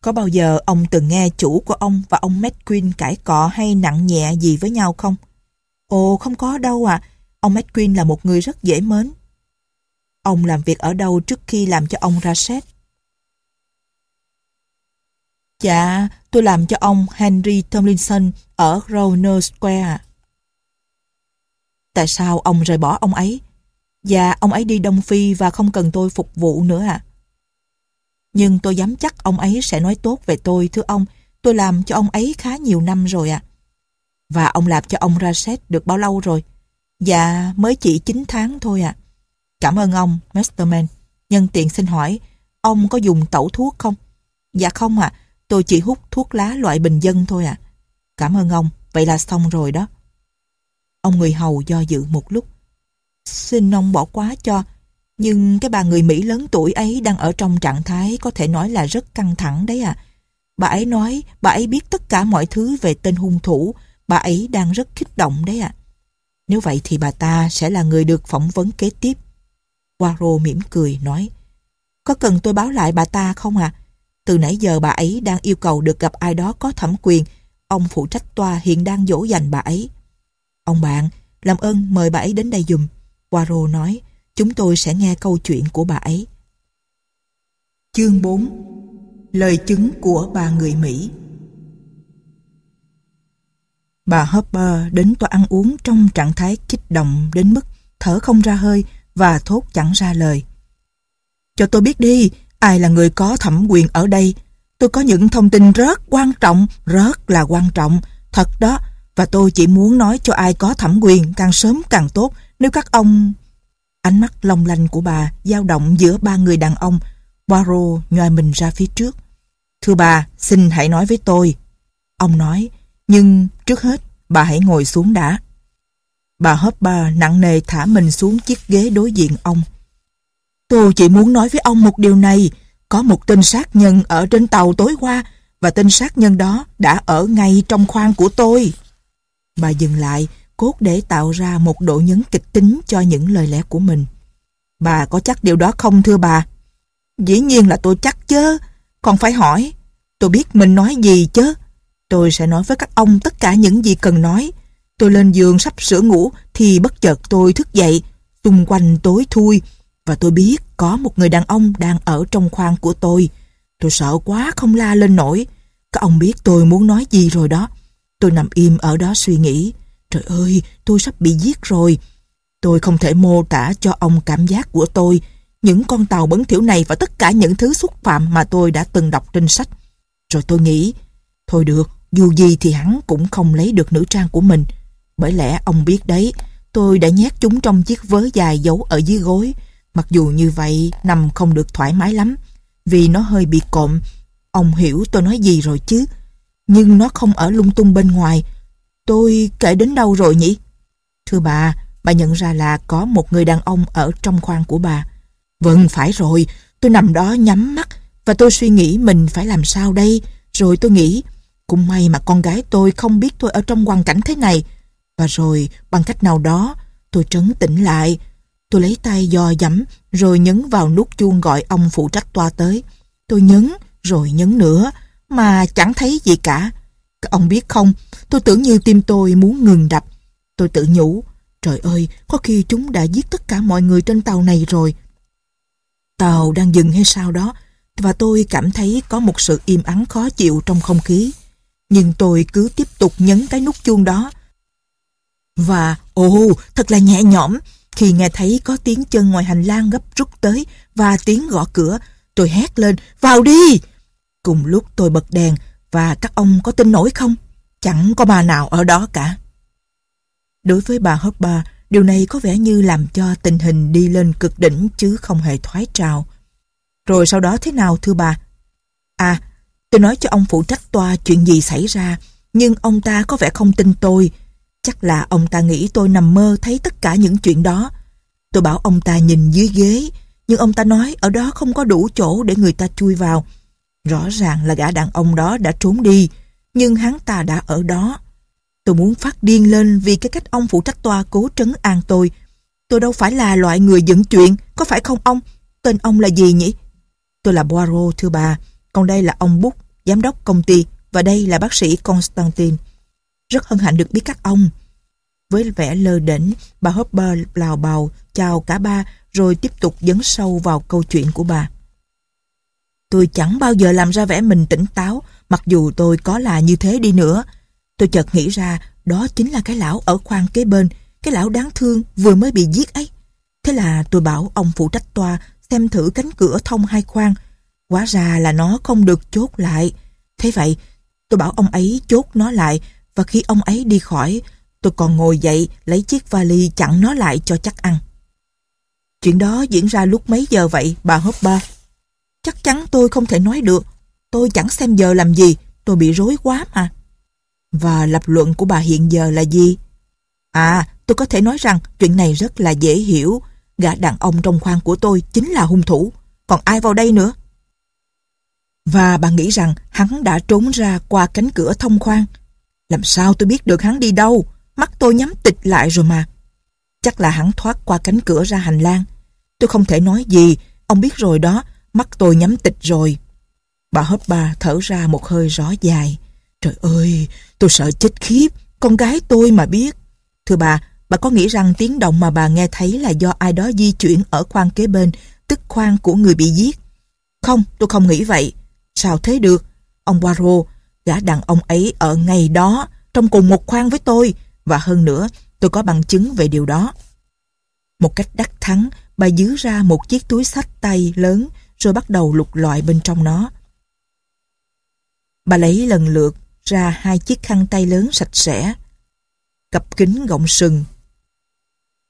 Có bao giờ ông từng nghe chủ của ông và ông McQueen cãi cọ hay nặng nhẹ gì với nhau không? Ồ, không có đâu à. Ông McQueen là một người rất dễ mến. Ông làm việc ở đâu trước khi làm cho ông Rashid? Dạ, tôi làm cho ông Henry Tomlinson ở Grosvenor Square. Tại sao ông rời bỏ ông ấy? Và ông ấy đi Đông Phi và không cần tôi phục vụ nữa à? Nhưng tôi dám chắc ông ấy sẽ nói tốt về tôi thưa ông. Tôi làm cho ông ấy khá nhiều năm rồi ạ. À. Và ông làm cho ông Rashid được bao lâu rồi? Dạ, mới chỉ 9 tháng thôi ạ. À. Cảm ơn ông, Masterman. Nhân tiện xin hỏi, ông có dùng tẩu thuốc không? Dạ không ạ, à, tôi chỉ hút thuốc lá loại bình dân thôi ạ. À. Cảm ơn ông, vậy là xong rồi đó. Ông người hầu do dự một lúc. Xin ông bỏ quá cho, nhưng cái bà người Mỹ lớn tuổi ấy đang ở trong trạng thái có thể nói là rất căng thẳng đấy à. Bà ấy nói bà ấy biết tất cả mọi thứ về tên hung thủ, bà ấy đang rất kích động đấy à. Nếu vậy thì bà ta sẽ là người được phỏng vấn kế tiếp. Waro mỉm cười nói Có cần tôi báo lại bà ta không ạ? À? Từ nãy giờ bà ấy đang yêu cầu được gặp ai đó có thẩm quyền Ông phụ trách tòa hiện đang dỗ dành bà ấy Ông bạn, làm ơn mời bà ấy đến đây dùm. Poirot nói, chúng tôi sẽ nghe câu chuyện của bà ấy. Chương 4 Lời chứng của bà người Mỹ Bà Hopper đến tòa ăn uống trong trạng thái kích động đến mức thở không ra hơi và thốt chẳng ra lời. Cho tôi biết đi, ai là người có thẩm quyền ở đây? Tôi có những thông tin rất quan trọng, rất là quan trọng. Thật đó, và tôi chỉ muốn nói cho ai có thẩm quyền càng sớm càng tốt nếu các ông... Ánh mắt long lanh của bà dao động giữa ba người đàn ông. Poirot nhòi mình ra phía trước. Thưa bà, xin hãy nói với tôi. Ông nói, nhưng trước hết bà hãy ngồi xuống đã. Bà Hopper nặng nề thả mình xuống chiếc ghế đối diện ông. Tôi chỉ muốn nói với ông một điều này. Có một tên sát nhân ở trên tàu tối qua và tên sát nhân đó đã ở ngay trong khoang của tôi. Bà dừng lại, cốt để tạo ra một độ nhấn kịch tính cho những lời lẽ của mình. Bà có chắc điều đó không thưa bà? Dĩ nhiên là tôi chắc chứ, còn phải hỏi. Tôi biết mình nói gì chứ. Tôi sẽ nói với các ông tất cả những gì cần nói. Tôi lên giường sắp sửa ngủ thì bất chợt tôi thức dậy, xung quanh tối thui và tôi biết có một người đàn ông đang ở trong khoang của tôi. Tôi sợ quá không la lên nổi. Các ông biết tôi muốn nói gì rồi đó. Tôi nằm im ở đó suy nghĩ. Trời ơi, tôi sắp bị giết rồi. Tôi không thể mô tả cho ông cảm giác của tôi. Những con tàu bấn thiểu này và tất cả những thứ xúc phạm mà tôi đã từng đọc trên sách. Rồi tôi nghĩ, thôi được, dù gì thì hắn cũng không lấy được nữ trang của mình. Bởi lẽ ông biết đấy, tôi đã nhét chúng trong chiếc vớ dài giấu ở dưới gối. Mặc dù như vậy, nằm không được thoải mái lắm. Vì nó hơi bị cộm. Ông hiểu tôi nói gì rồi chứ nhưng nó không ở lung tung bên ngoài. Tôi kể đến đâu rồi nhỉ? Thưa bà, bà nhận ra là có một người đàn ông ở trong khoang của bà. Vâng, phải rồi, tôi nằm đó nhắm mắt và tôi suy nghĩ mình phải làm sao đây. Rồi tôi nghĩ, cũng may mà con gái tôi không biết tôi ở trong hoàn cảnh thế này. Và rồi, bằng cách nào đó, tôi trấn tĩnh lại. Tôi lấy tay dò dẫm rồi nhấn vào nút chuông gọi ông phụ trách toa tới. Tôi nhấn rồi nhấn nữa mà chẳng thấy gì cả. Các ông biết không, tôi tưởng như tim tôi muốn ngừng đập. Tôi tự nhủ, trời ơi, có khi chúng đã giết tất cả mọi người trên tàu này rồi. Tàu đang dừng hay sao đó, và tôi cảm thấy có một sự im ắng khó chịu trong không khí. Nhưng tôi cứ tiếp tục nhấn cái nút chuông đó. Và, ồ, thật là nhẹ nhõm, khi nghe thấy có tiếng chân ngoài hành lang gấp rút tới và tiếng gõ cửa, tôi hét lên, vào đi! Cùng lúc tôi bật đèn và các ông có tin nổi không? Chẳng có bà nào ở đó cả. Đối với bà Hopper, điều này có vẻ như làm cho tình hình đi lên cực đỉnh chứ không hề thoái trào. Rồi sau đó thế nào thưa bà? À, tôi nói cho ông phụ trách tòa chuyện gì xảy ra, nhưng ông ta có vẻ không tin tôi. Chắc là ông ta nghĩ tôi nằm mơ thấy tất cả những chuyện đó. Tôi bảo ông ta nhìn dưới ghế, nhưng ông ta nói ở đó không có đủ chỗ để người ta chui vào. Rõ ràng là gã đàn ông đó đã trốn đi, nhưng hắn ta đã ở đó. Tôi muốn phát điên lên vì cái cách ông phụ trách tòa cố trấn an tôi. Tôi đâu phải là loại người dẫn chuyện, có phải không ông? Tên ông là gì nhỉ? Tôi là Boiro thưa bà, còn đây là ông Búc, giám đốc công ty, và đây là bác sĩ Constantine. Rất hân hạnh được biết các ông. Với vẻ lơ đỉnh, bà Hopper lào bào chào cả ba rồi tiếp tục dấn sâu vào câu chuyện của bà. Tôi chẳng bao giờ làm ra vẻ mình tỉnh táo, mặc dù tôi có là như thế đi nữa. Tôi chợt nghĩ ra đó chính là cái lão ở khoang kế bên, cái lão đáng thương vừa mới bị giết ấy. Thế là tôi bảo ông phụ trách toa xem thử cánh cửa thông hai khoang. Quá ra là nó không được chốt lại. Thế vậy, tôi bảo ông ấy chốt nó lại và khi ông ấy đi khỏi, tôi còn ngồi dậy lấy chiếc vali chặn nó lại cho chắc ăn. Chuyện đó diễn ra lúc mấy giờ vậy, bà hốt ba Chắc chắn tôi không thể nói được. Tôi chẳng xem giờ làm gì, tôi bị rối quá mà. Và lập luận của bà hiện giờ là gì? À, tôi có thể nói rằng chuyện này rất là dễ hiểu. Gã đàn ông trong khoang của tôi chính là hung thủ. Còn ai vào đây nữa? Và bà nghĩ rằng hắn đã trốn ra qua cánh cửa thông khoang. Làm sao tôi biết được hắn đi đâu? Mắt tôi nhắm tịch lại rồi mà. Chắc là hắn thoát qua cánh cửa ra hành lang. Tôi không thể nói gì, ông biết rồi đó, mắt tôi nhắm tịch rồi. Bà hớp ba thở ra một hơi rõ dài. Trời ơi, tôi sợ chết khiếp, con gái tôi mà biết. Thưa bà, bà có nghĩ rằng tiếng động mà bà nghe thấy là do ai đó di chuyển ở khoang kế bên, tức khoang của người bị giết? Không, tôi không nghĩ vậy. Sao thế được? Ông Poirot, gã đàn ông ấy ở ngày đó, trong cùng một khoang với tôi, và hơn nữa, tôi có bằng chứng về điều đó. Một cách đắc thắng, bà dứ ra một chiếc túi sách tay lớn, rồi bắt đầu lục loại bên trong nó. Bà lấy lần lượt ra hai chiếc khăn tay lớn sạch sẽ, cặp kính gọng sừng,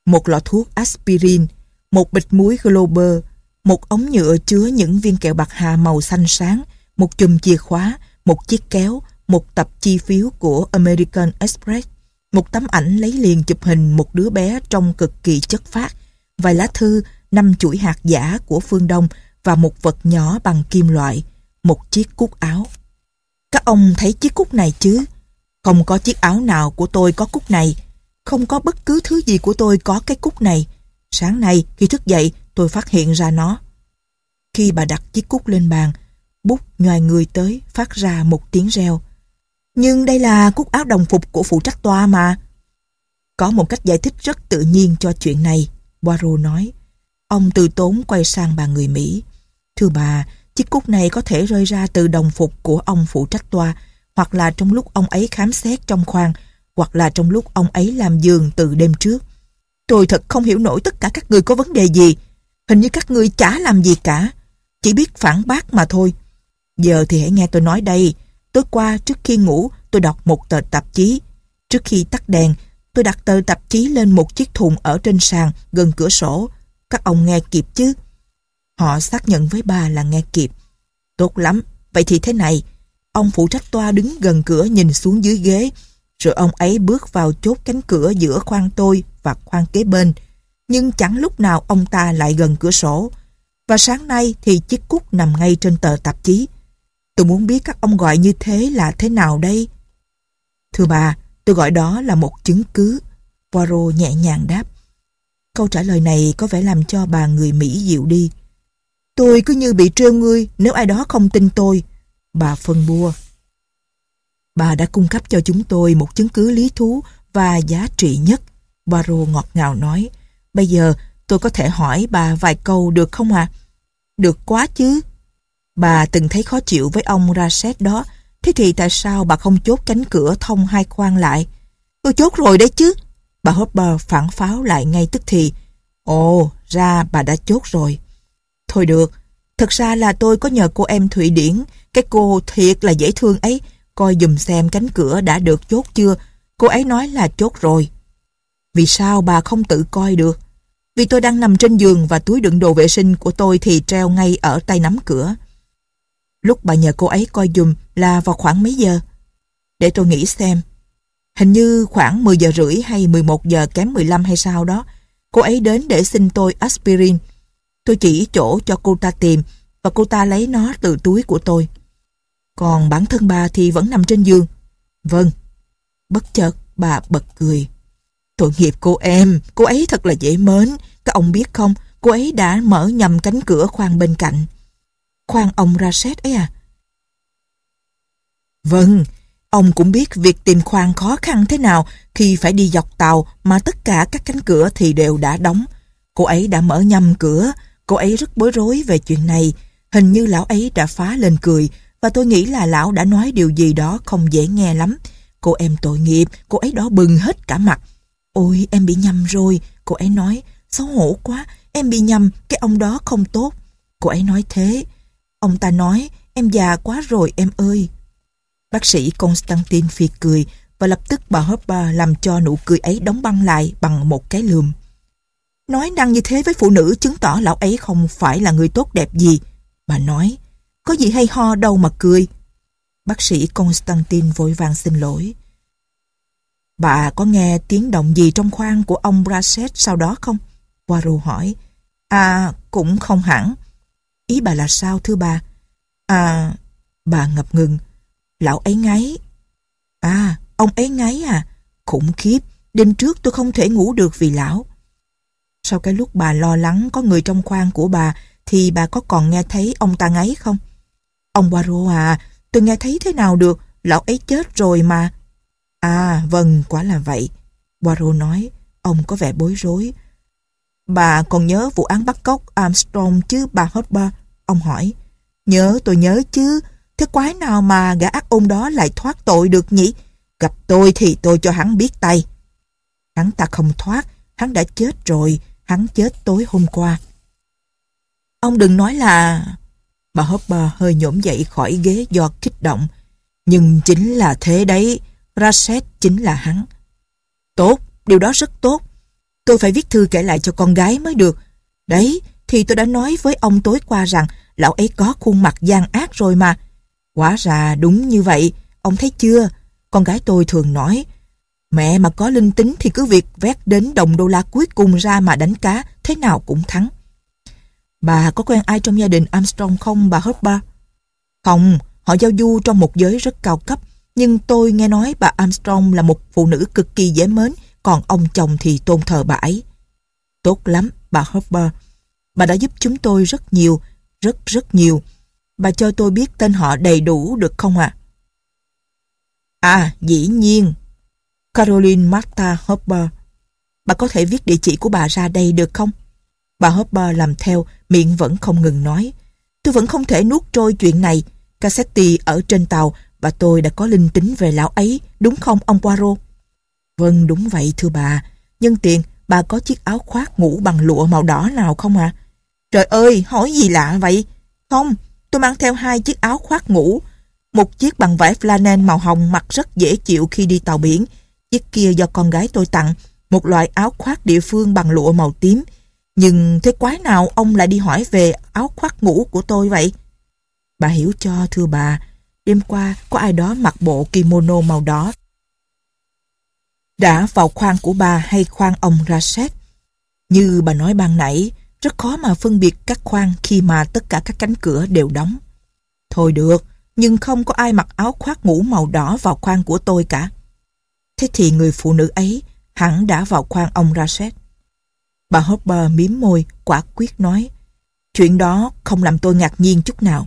một lọ thuốc aspirin, một bịch muối Glober, một ống nhựa chứa những viên kẹo bạc hà màu xanh sáng, một chùm chìa khóa, một chiếc kéo, một tập chi phiếu của American Express, một tấm ảnh lấy liền chụp hình một đứa bé trông cực kỳ chất phát, vài lá thư, năm chuỗi hạt giả của phương Đông và một vật nhỏ bằng kim loại, một chiếc cúc áo. Các ông thấy chiếc cúc này chứ? Không có chiếc áo nào của tôi có cúc này. Không có bất cứ thứ gì của tôi có cái cúc này. Sáng nay khi thức dậy tôi phát hiện ra nó. Khi bà đặt chiếc cúc lên bàn, bút ngoài người tới phát ra một tiếng reo. Nhưng đây là cúc áo đồng phục của phụ trách tòa mà. Có một cách giải thích rất tự nhiên cho chuyện này, Boiro nói. Ông từ tốn quay sang bà người Mỹ. Thưa bà, chiếc cúc này có thể rơi ra từ đồng phục của ông phụ trách toa, hoặc là trong lúc ông ấy khám xét trong khoang, hoặc là trong lúc ông ấy làm giường từ đêm trước. Tôi thật không hiểu nổi tất cả các người có vấn đề gì. Hình như các người chả làm gì cả. Chỉ biết phản bác mà thôi. Giờ thì hãy nghe tôi nói đây. Tối qua trước khi ngủ tôi đọc một tờ tạp chí. Trước khi tắt đèn tôi đặt tờ tạp chí lên một chiếc thùng ở trên sàn gần cửa sổ. Các ông nghe kịp chứ? Họ xác nhận với bà là nghe kịp. Tốt lắm, vậy thì thế này. Ông phụ trách toa đứng gần cửa nhìn xuống dưới ghế, rồi ông ấy bước vào chốt cánh cửa giữa khoang tôi và khoang kế bên. Nhưng chẳng lúc nào ông ta lại gần cửa sổ. Và sáng nay thì chiếc cúc nằm ngay trên tờ tạp chí. Tôi muốn biết các ông gọi như thế là thế nào đây? Thưa bà, tôi gọi đó là một chứng cứ. Poirot nhẹ nhàng đáp. Câu trả lời này có vẻ làm cho bà người Mỹ dịu đi. Tôi cứ như bị trêu ngươi nếu ai đó không tin tôi. Bà phân bua. Bà đã cung cấp cho chúng tôi một chứng cứ lý thú và giá trị nhất. Baro ngọt ngào nói. Bây giờ tôi có thể hỏi bà vài câu được không ạ? À? Được quá chứ. Bà từng thấy khó chịu với ông Raset đó. Thế thì tại sao bà không chốt cánh cửa thông hai khoang lại? Tôi chốt rồi đấy chứ. Bà Hopper phản pháo lại ngay tức thì. Ồ, ra bà đã chốt rồi. Thôi được, thật ra là tôi có nhờ cô em Thụy Điển, cái cô thiệt là dễ thương ấy, coi dùm xem cánh cửa đã được chốt chưa, cô ấy nói là chốt rồi. Vì sao bà không tự coi được? Vì tôi đang nằm trên giường và túi đựng đồ vệ sinh của tôi thì treo ngay ở tay nắm cửa. Lúc bà nhờ cô ấy coi dùm là vào khoảng mấy giờ? Để tôi nghĩ xem. Hình như khoảng 10 giờ rưỡi hay 11 giờ kém 15 hay sao đó. Cô ấy đến để xin tôi aspirin. Tôi chỉ chỗ cho cô ta tìm và cô ta lấy nó từ túi của tôi. Còn bản thân bà thì vẫn nằm trên giường. Vâng. Bất chợt bà bật cười. Tội nghiệp cô em, cô ấy thật là dễ mến. Các ông biết không, cô ấy đã mở nhầm cánh cửa khoang bên cạnh. Khoang ông ra xét ấy à? Vâng, ông cũng biết việc tìm khoang khó khăn thế nào khi phải đi dọc tàu mà tất cả các cánh cửa thì đều đã đóng. Cô ấy đã mở nhầm cửa Cô ấy rất bối rối về chuyện này. Hình như lão ấy đã phá lên cười và tôi nghĩ là lão đã nói điều gì đó không dễ nghe lắm. Cô em tội nghiệp, cô ấy đỏ bừng hết cả mặt. Ôi em bị nhầm rồi, cô ấy nói. Xấu hổ quá, em bị nhầm, cái ông đó không tốt. Cô ấy nói thế. Ông ta nói, em già quá rồi em ơi. Bác sĩ Constantine phi cười và lập tức bà Hopper làm cho nụ cười ấy đóng băng lại bằng một cái lườm. Nói năng như thế với phụ nữ chứng tỏ lão ấy không phải là người tốt đẹp gì. Bà nói, có gì hay ho đâu mà cười. Bác sĩ Constantine vội vàng xin lỗi. Bà có nghe tiếng động gì trong khoang của ông Brasset sau đó không? Poirot hỏi. À, cũng không hẳn. Ý bà là sao thưa bà? À, bà ngập ngừng. Lão ấy ngáy. À, ông ấy ngáy à? Khủng khiếp. Đêm trước tôi không thể ngủ được vì lão. Sau cái lúc bà lo lắng có người trong khoang của bà thì bà có còn nghe thấy ông ta ngáy không? Ông Waro à, tôi nghe thấy thế nào được, lão ấy chết rồi mà. À, vâng, quả là vậy. Waro nói, ông có vẻ bối rối. Bà còn nhớ vụ án bắt cóc Armstrong chứ bà Hotbar? Ông hỏi. Nhớ, tôi nhớ chứ. Thế quái nào mà gã ác ôn đó lại thoát tội được nhỉ? Gặp tôi thì tôi cho hắn biết tay. Hắn ta không thoát, hắn đã chết rồi. Hắn chết tối hôm qua. Ông đừng nói là... Bà Hopper hơi nhổm dậy khỏi ghế do kích động. Nhưng chính là thế đấy. Rasset chính là hắn. Tốt, điều đó rất tốt. Tôi phải viết thư kể lại cho con gái mới được. Đấy, thì tôi đã nói với ông tối qua rằng lão ấy có khuôn mặt gian ác rồi mà. Quả ra đúng như vậy, ông thấy chưa? Con gái tôi thường nói Mẹ mà có linh tính thì cứ việc vét đến đồng đô la cuối cùng ra mà đánh cá, thế nào cũng thắng. Bà có quen ai trong gia đình Armstrong không bà Harper Không, họ giao du trong một giới rất cao cấp, nhưng tôi nghe nói bà Armstrong là một phụ nữ cực kỳ dễ mến, còn ông chồng thì tôn thờ bà ấy. Tốt lắm, bà Harper Bà đã giúp chúng tôi rất nhiều, rất rất nhiều. Bà cho tôi biết tên họ đầy đủ được không ạ? À? à, dĩ nhiên, Caroline Martha Hopper. Bà có thể viết địa chỉ của bà ra đây được không? Bà Hopper làm theo, miệng vẫn không ngừng nói. Tôi vẫn không thể nuốt trôi chuyện này. Cassetti ở trên tàu và tôi đã có linh tính về lão ấy, đúng không ông Poirot? Vâng, đúng vậy thưa bà. Nhân tiện, bà có chiếc áo khoác ngủ bằng lụa màu đỏ nào không ạ? À? Trời ơi, hỏi gì lạ vậy? Không, tôi mang theo hai chiếc áo khoác ngủ. Một chiếc bằng vải flannel màu hồng mặc rất dễ chịu khi đi tàu biển, chiếc kia do con gái tôi tặng, một loại áo khoác địa phương bằng lụa màu tím. Nhưng thế quái nào ông lại đi hỏi về áo khoác ngủ của tôi vậy? Bà hiểu cho thưa bà, đêm qua có ai đó mặc bộ kimono màu đỏ. Đã vào khoang của bà hay khoang ông ra xét. Như bà nói ban nãy, rất khó mà phân biệt các khoang khi mà tất cả các cánh cửa đều đóng. Thôi được, nhưng không có ai mặc áo khoác ngủ màu đỏ vào khoang của tôi cả thế thì người phụ nữ ấy hẳn đã vào khoang ông Rashid. Bà Hopper miếm môi, quả quyết nói Chuyện đó không làm tôi ngạc nhiên chút nào.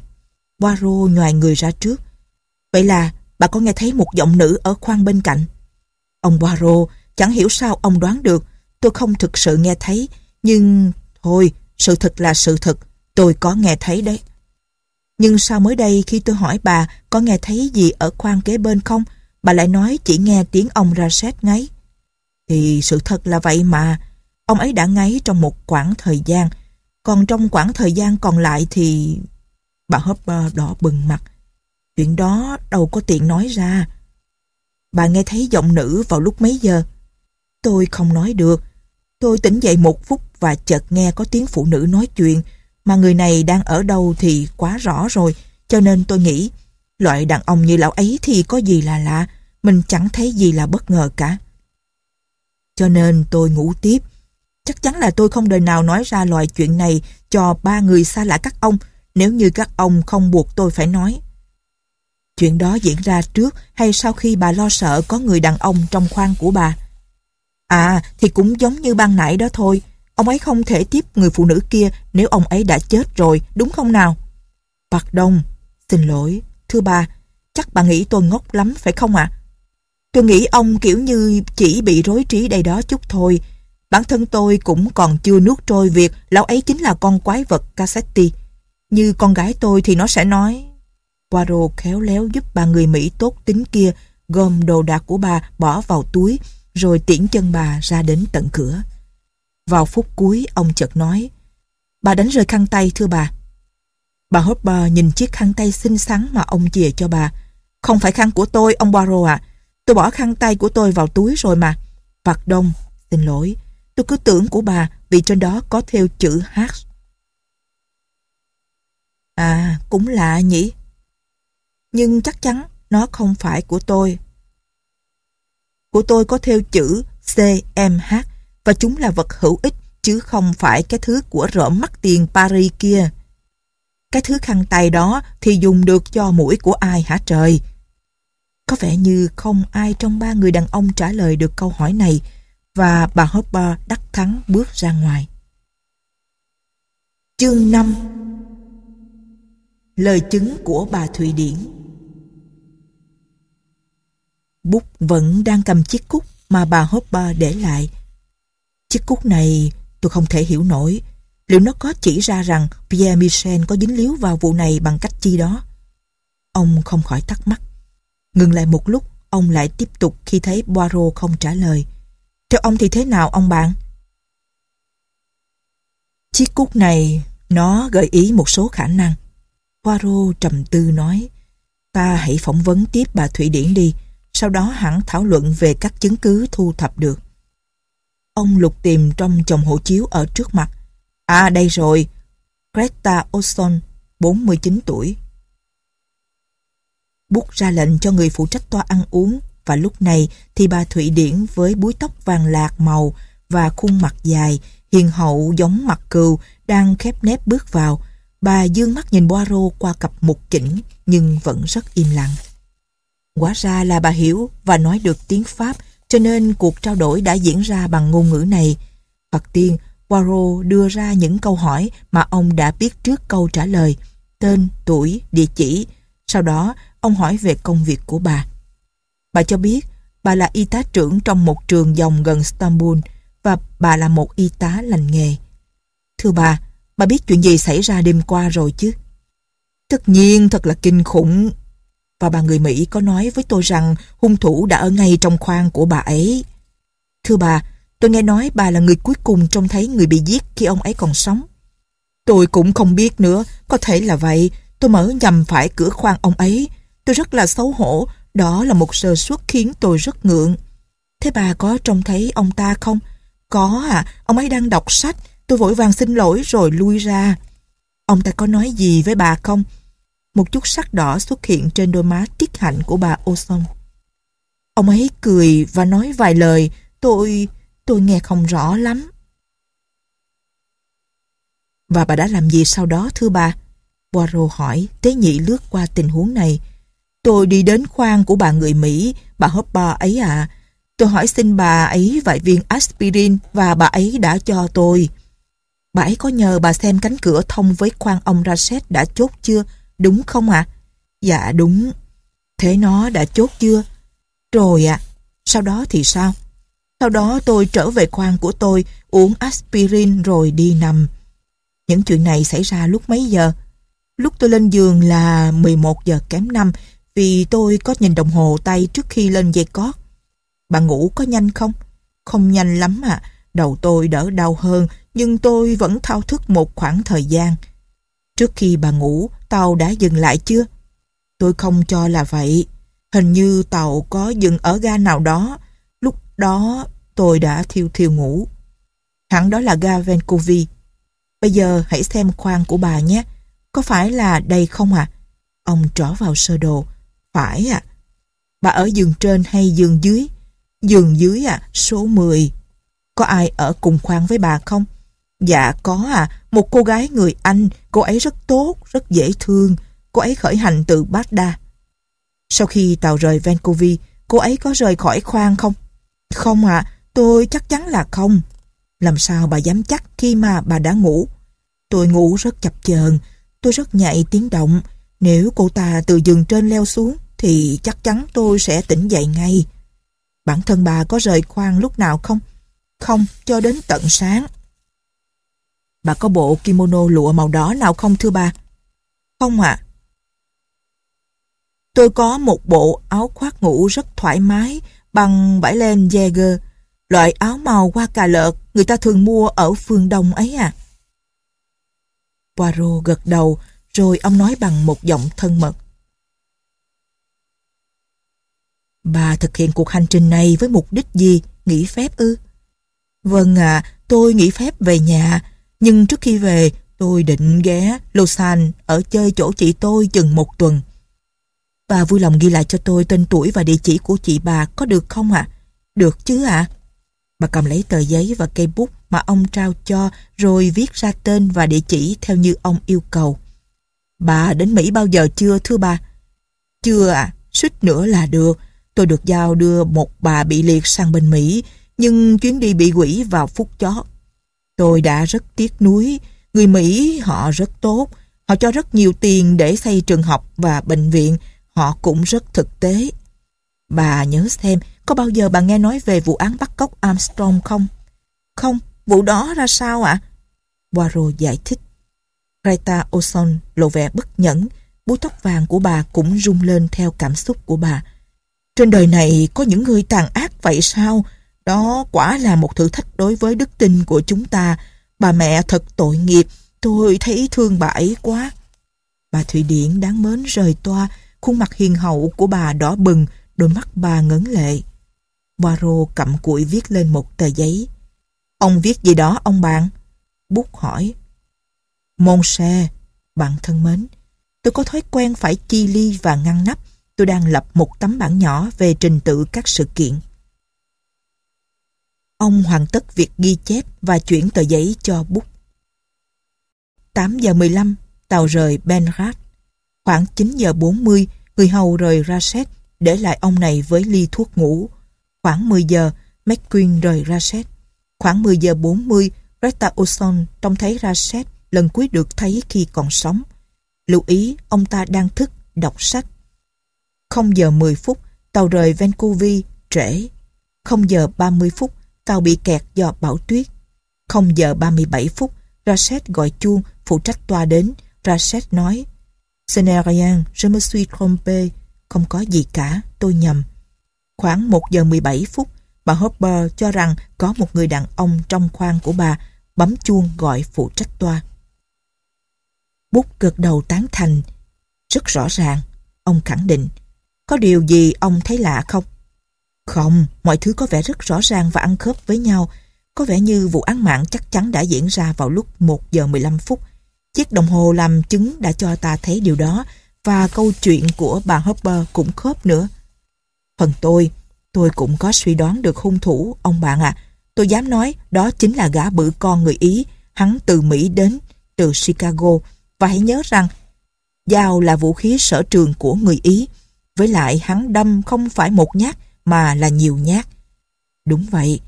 Poirot nhòi người ra trước. Vậy là bà có nghe thấy một giọng nữ ở khoang bên cạnh. Ông Poirot chẳng hiểu sao ông đoán được tôi không thực sự nghe thấy nhưng thôi sự thật là sự thật tôi có nghe thấy đấy. Nhưng sao mới đây khi tôi hỏi bà có nghe thấy gì ở khoang kế bên không bà lại nói chỉ nghe tiếng ông ra xét ngáy. Thì sự thật là vậy mà, ông ấy đã ngáy trong một quãng thời gian, còn trong quãng thời gian còn lại thì... Bà Hopper ờ, đỏ bừng mặt. Chuyện đó đâu có tiện nói ra. Bà nghe thấy giọng nữ vào lúc mấy giờ? Tôi không nói được. Tôi tỉnh dậy một phút và chợt nghe có tiếng phụ nữ nói chuyện, mà người này đang ở đâu thì quá rõ rồi, cho nên tôi nghĩ Loại đàn ông như lão ấy thì có gì là lạ, mình chẳng thấy gì là bất ngờ cả. Cho nên tôi ngủ tiếp. Chắc chắn là tôi không đời nào nói ra loại chuyện này cho ba người xa lạ các ông nếu như các ông không buộc tôi phải nói. Chuyện đó diễn ra trước hay sau khi bà lo sợ có người đàn ông trong khoang của bà. À, thì cũng giống như ban nãy đó thôi. Ông ấy không thể tiếp người phụ nữ kia nếu ông ấy đã chết rồi, đúng không nào? Bạc Đông, xin lỗi, Thưa bà, chắc bà nghĩ tôi ngốc lắm phải không ạ? Tôi nghĩ ông kiểu như chỉ bị rối trí đây đó chút thôi. Bản thân tôi cũng còn chưa nuốt trôi việc lão ấy chính là con quái vật Cassetti. Như con gái tôi thì nó sẽ nói Poirot khéo léo giúp bà người Mỹ tốt tính kia gom đồ đạc của bà bỏ vào túi rồi tiễn chân bà ra đến tận cửa. Vào phút cuối ông chợt nói Bà đánh rơi khăn tay thưa bà Bà Hopper nhìn chiếc khăn tay xinh xắn mà ông chìa cho bà. Không phải khăn của tôi, ông Poirot ạ. À. Tôi bỏ khăn tay của tôi vào túi rồi mà. Vạt đông, xin lỗi. Tôi cứ tưởng của bà vì trên đó có theo chữ H. À, cũng lạ nhỉ. Nhưng chắc chắn nó không phải của tôi. Của tôi có theo chữ CMH và chúng là vật hữu ích chứ không phải cái thứ của rỡ mắt tiền Paris kia. Cái thứ khăn tay đó thì dùng được cho mũi của ai hả trời? Có vẻ như không ai trong ba người đàn ông trả lời được câu hỏi này và bà Hopper đắc thắng bước ra ngoài. Chương 5 Lời chứng của bà Thụy Điển Bút vẫn đang cầm chiếc cúc mà bà Hopper để lại. Chiếc cúc này tôi không thể hiểu nổi liệu nó có chỉ ra rằng Pierre Michel có dính líu vào vụ này bằng cách chi đó? Ông không khỏi thắc mắc. Ngừng lại một lúc, ông lại tiếp tục khi thấy Poirot không trả lời. Theo ông thì thế nào ông bạn? Chiếc cúc này, nó gợi ý một số khả năng. Poirot trầm tư nói, ta hãy phỏng vấn tiếp bà Thụy Điển đi, sau đó hẳn thảo luận về các chứng cứ thu thập được. Ông lục tìm trong chồng hộ chiếu ở trước mặt, À đây rồi, Greta Olson, 49 tuổi. Bút ra lệnh cho người phụ trách toa ăn uống và lúc này thì bà Thụy Điển với búi tóc vàng lạc màu và khuôn mặt dài, hiền hậu giống mặt cừu đang khép nép bước vào. Bà dương mắt nhìn Boaro qua cặp mục chỉnh nhưng vẫn rất im lặng. Quá ra là bà hiểu và nói được tiếng Pháp cho nên cuộc trao đổi đã diễn ra bằng ngôn ngữ này. Phật tiên, Poirot đưa ra những câu hỏi mà ông đã biết trước câu trả lời, tên, tuổi, địa chỉ. Sau đó, ông hỏi về công việc của bà. Bà cho biết bà là y tá trưởng trong một trường dòng gần Istanbul và bà là một y tá lành nghề. Thưa bà, bà biết chuyện gì xảy ra đêm qua rồi chứ? Tất nhiên thật là kinh khủng. Và bà người Mỹ có nói với tôi rằng hung thủ đã ở ngay trong khoang của bà ấy. Thưa bà, Tôi nghe nói bà là người cuối cùng trông thấy người bị giết khi ông ấy còn sống. Tôi cũng không biết nữa, có thể là vậy. Tôi mở nhầm phải cửa khoang ông ấy. Tôi rất là xấu hổ, đó là một sơ suất khiến tôi rất ngượng. Thế bà có trông thấy ông ta không? Có à, ông ấy đang đọc sách. Tôi vội vàng xin lỗi rồi lui ra. Ông ta có nói gì với bà không? Một chút sắc đỏ xuất hiện trên đôi má tiếc hạnh của bà Ô Ông ấy cười và nói vài lời. Tôi tôi nghe không rõ lắm. Và bà đã làm gì sau đó thưa bà? Poirot hỏi, tế nhị lướt qua tình huống này. Tôi đi đến khoang của bà người Mỹ, bà Hopper ấy à. Tôi hỏi xin bà ấy vài viên aspirin và bà ấy đã cho tôi. Bà ấy có nhờ bà xem cánh cửa thông với khoang ông Rachet đã chốt chưa, đúng không ạ? À? Dạ đúng. Thế nó đã chốt chưa? Rồi ạ. À. Sau đó thì sao? Sau đó tôi trở về khoang của tôi, uống aspirin rồi đi nằm. Những chuyện này xảy ra lúc mấy giờ? Lúc tôi lên giường là 11 giờ kém 5 vì tôi có nhìn đồng hồ tay trước khi lên dây cót. Bạn ngủ có nhanh không? Không nhanh lắm ạ. À. Đầu tôi đỡ đau hơn nhưng tôi vẫn thao thức một khoảng thời gian. Trước khi bà ngủ, tàu đã dừng lại chưa? Tôi không cho là vậy. Hình như tàu có dừng ở ga nào đó đó tôi đã thiêu thiêu ngủ. Hẳn đó là ga Vancouver. Bây giờ hãy xem khoang của bà nhé. Có phải là đây không ạ? À? Ông trỏ vào sơ đồ. Phải ạ. À. Bà ở giường trên hay giường dưới? Giường dưới ạ, à, số 10. Có ai ở cùng khoang với bà không? Dạ có à, một cô gái người Anh, cô ấy rất tốt, rất dễ thương. Cô ấy khởi hành từ Baghdad. Sau khi tàu rời Vancouver, cô ấy có rời khỏi khoang không? Không ạ, tôi chắc chắn là không. Làm sao bà dám chắc khi mà bà đã ngủ? Tôi ngủ rất chập chờn, tôi rất nhạy tiếng động. Nếu cô ta từ giường trên leo xuống thì chắc chắn tôi sẽ tỉnh dậy ngay. Bản thân bà có rời khoang lúc nào không? Không, cho đến tận sáng. Bà có bộ kimono lụa màu đỏ nào không thưa bà? Không ạ. Tôi có một bộ áo khoác ngủ rất thoải mái, bằng vải len jäger loại áo màu hoa cà lợt người ta thường mua ở phương Đông ấy à. Poirot gật đầu, rồi ông nói bằng một giọng thân mật. Bà thực hiện cuộc hành trình này với mục đích gì? Nghỉ phép ư? Vâng ạ, à, tôi nghỉ phép về nhà, nhưng trước khi về tôi định ghé Lausanne ở chơi chỗ chị tôi chừng một tuần. Bà vui lòng ghi lại cho tôi tên tuổi và địa chỉ của chị bà có được không ạ? Được chứ ạ? À? Bà cầm lấy tờ giấy và cây bút mà ông trao cho rồi viết ra tên và địa chỉ theo như ông yêu cầu. Bà đến Mỹ bao giờ chưa thưa bà? Chưa ạ, à, suýt nữa là được. Tôi được giao đưa một bà bị liệt sang bên Mỹ nhưng chuyến đi bị quỷ vào phút chó. Tôi đã rất tiếc nuối. Người Mỹ họ rất tốt. Họ cho rất nhiều tiền để xây trường học và bệnh viện Họ cũng rất thực tế. Bà nhớ xem, có bao giờ bà nghe nói về vụ án bắt cóc Armstrong không? Không, vụ đó ra sao ạ? À? Poirot giải thích. Rita O'Son lộ vẻ bất nhẫn, búi tóc vàng của bà cũng rung lên theo cảm xúc của bà. Trên đời này có những người tàn ác vậy sao? Đó quả là một thử thách đối với đức tin của chúng ta. Bà mẹ thật tội nghiệp, tôi thấy thương bà ấy quá. Bà Thụy Điển đáng mến rời toa, Khuôn mặt hiền hậu của bà đỏ bừng, đôi mắt bà ngấn lệ. Baro cặm cụi viết lên một tờ giấy. Ông viết gì đó ông bạn? Bút hỏi. Mon xe, bạn thân mến. Tôi có thói quen phải chi ly và ngăn nắp. Tôi đang lập một tấm bảng nhỏ về trình tự các sự kiện. Ông hoàn tất việc ghi chép và chuyển tờ giấy cho bút. 8 giờ 15, tàu rời Benrat. Khoảng 9 giờ 40, người hầu rời ra set, để lại ông này với ly thuốc ngủ. Khoảng 10 giờ, McQueen rời ra set. Khoảng 10 giờ 40, Retta Olson trông thấy ra set lần cuối được thấy khi còn sống. Lưu ý, ông ta đang thức, đọc sách. 0 giờ 10 phút, tàu rời Vancouver, trễ. 0 giờ 30 phút, tàu bị kẹt do bão tuyết. 0 giờ 37 phút, Rashid gọi chuông, phụ trách toa đến. Rashid nói, Ce n'est rien, je me suis trompé. Không có gì cả, tôi nhầm. Khoảng 1 giờ 17 phút, bà Hopper cho rằng có một người đàn ông trong khoang của bà bấm chuông gọi phụ trách toa. Bút gật đầu tán thành. Rất rõ ràng, ông khẳng định. Có điều gì ông thấy lạ không? Không, mọi thứ có vẻ rất rõ ràng và ăn khớp với nhau. Có vẻ như vụ án mạng chắc chắn đã diễn ra vào lúc 1 giờ 15 phút Chiếc đồng hồ làm chứng đã cho ta thấy điều đó và câu chuyện của bà Hopper cũng khớp nữa. Phần tôi, tôi cũng có suy đoán được hung thủ, ông bạn ạ. Tôi dám nói đó chính là gã bự con người Ý, hắn từ Mỹ đến, từ Chicago. Và hãy nhớ rằng, dao là vũ khí sở trường của người Ý. Với lại hắn đâm không phải một nhát mà là nhiều nhát. Đúng vậy,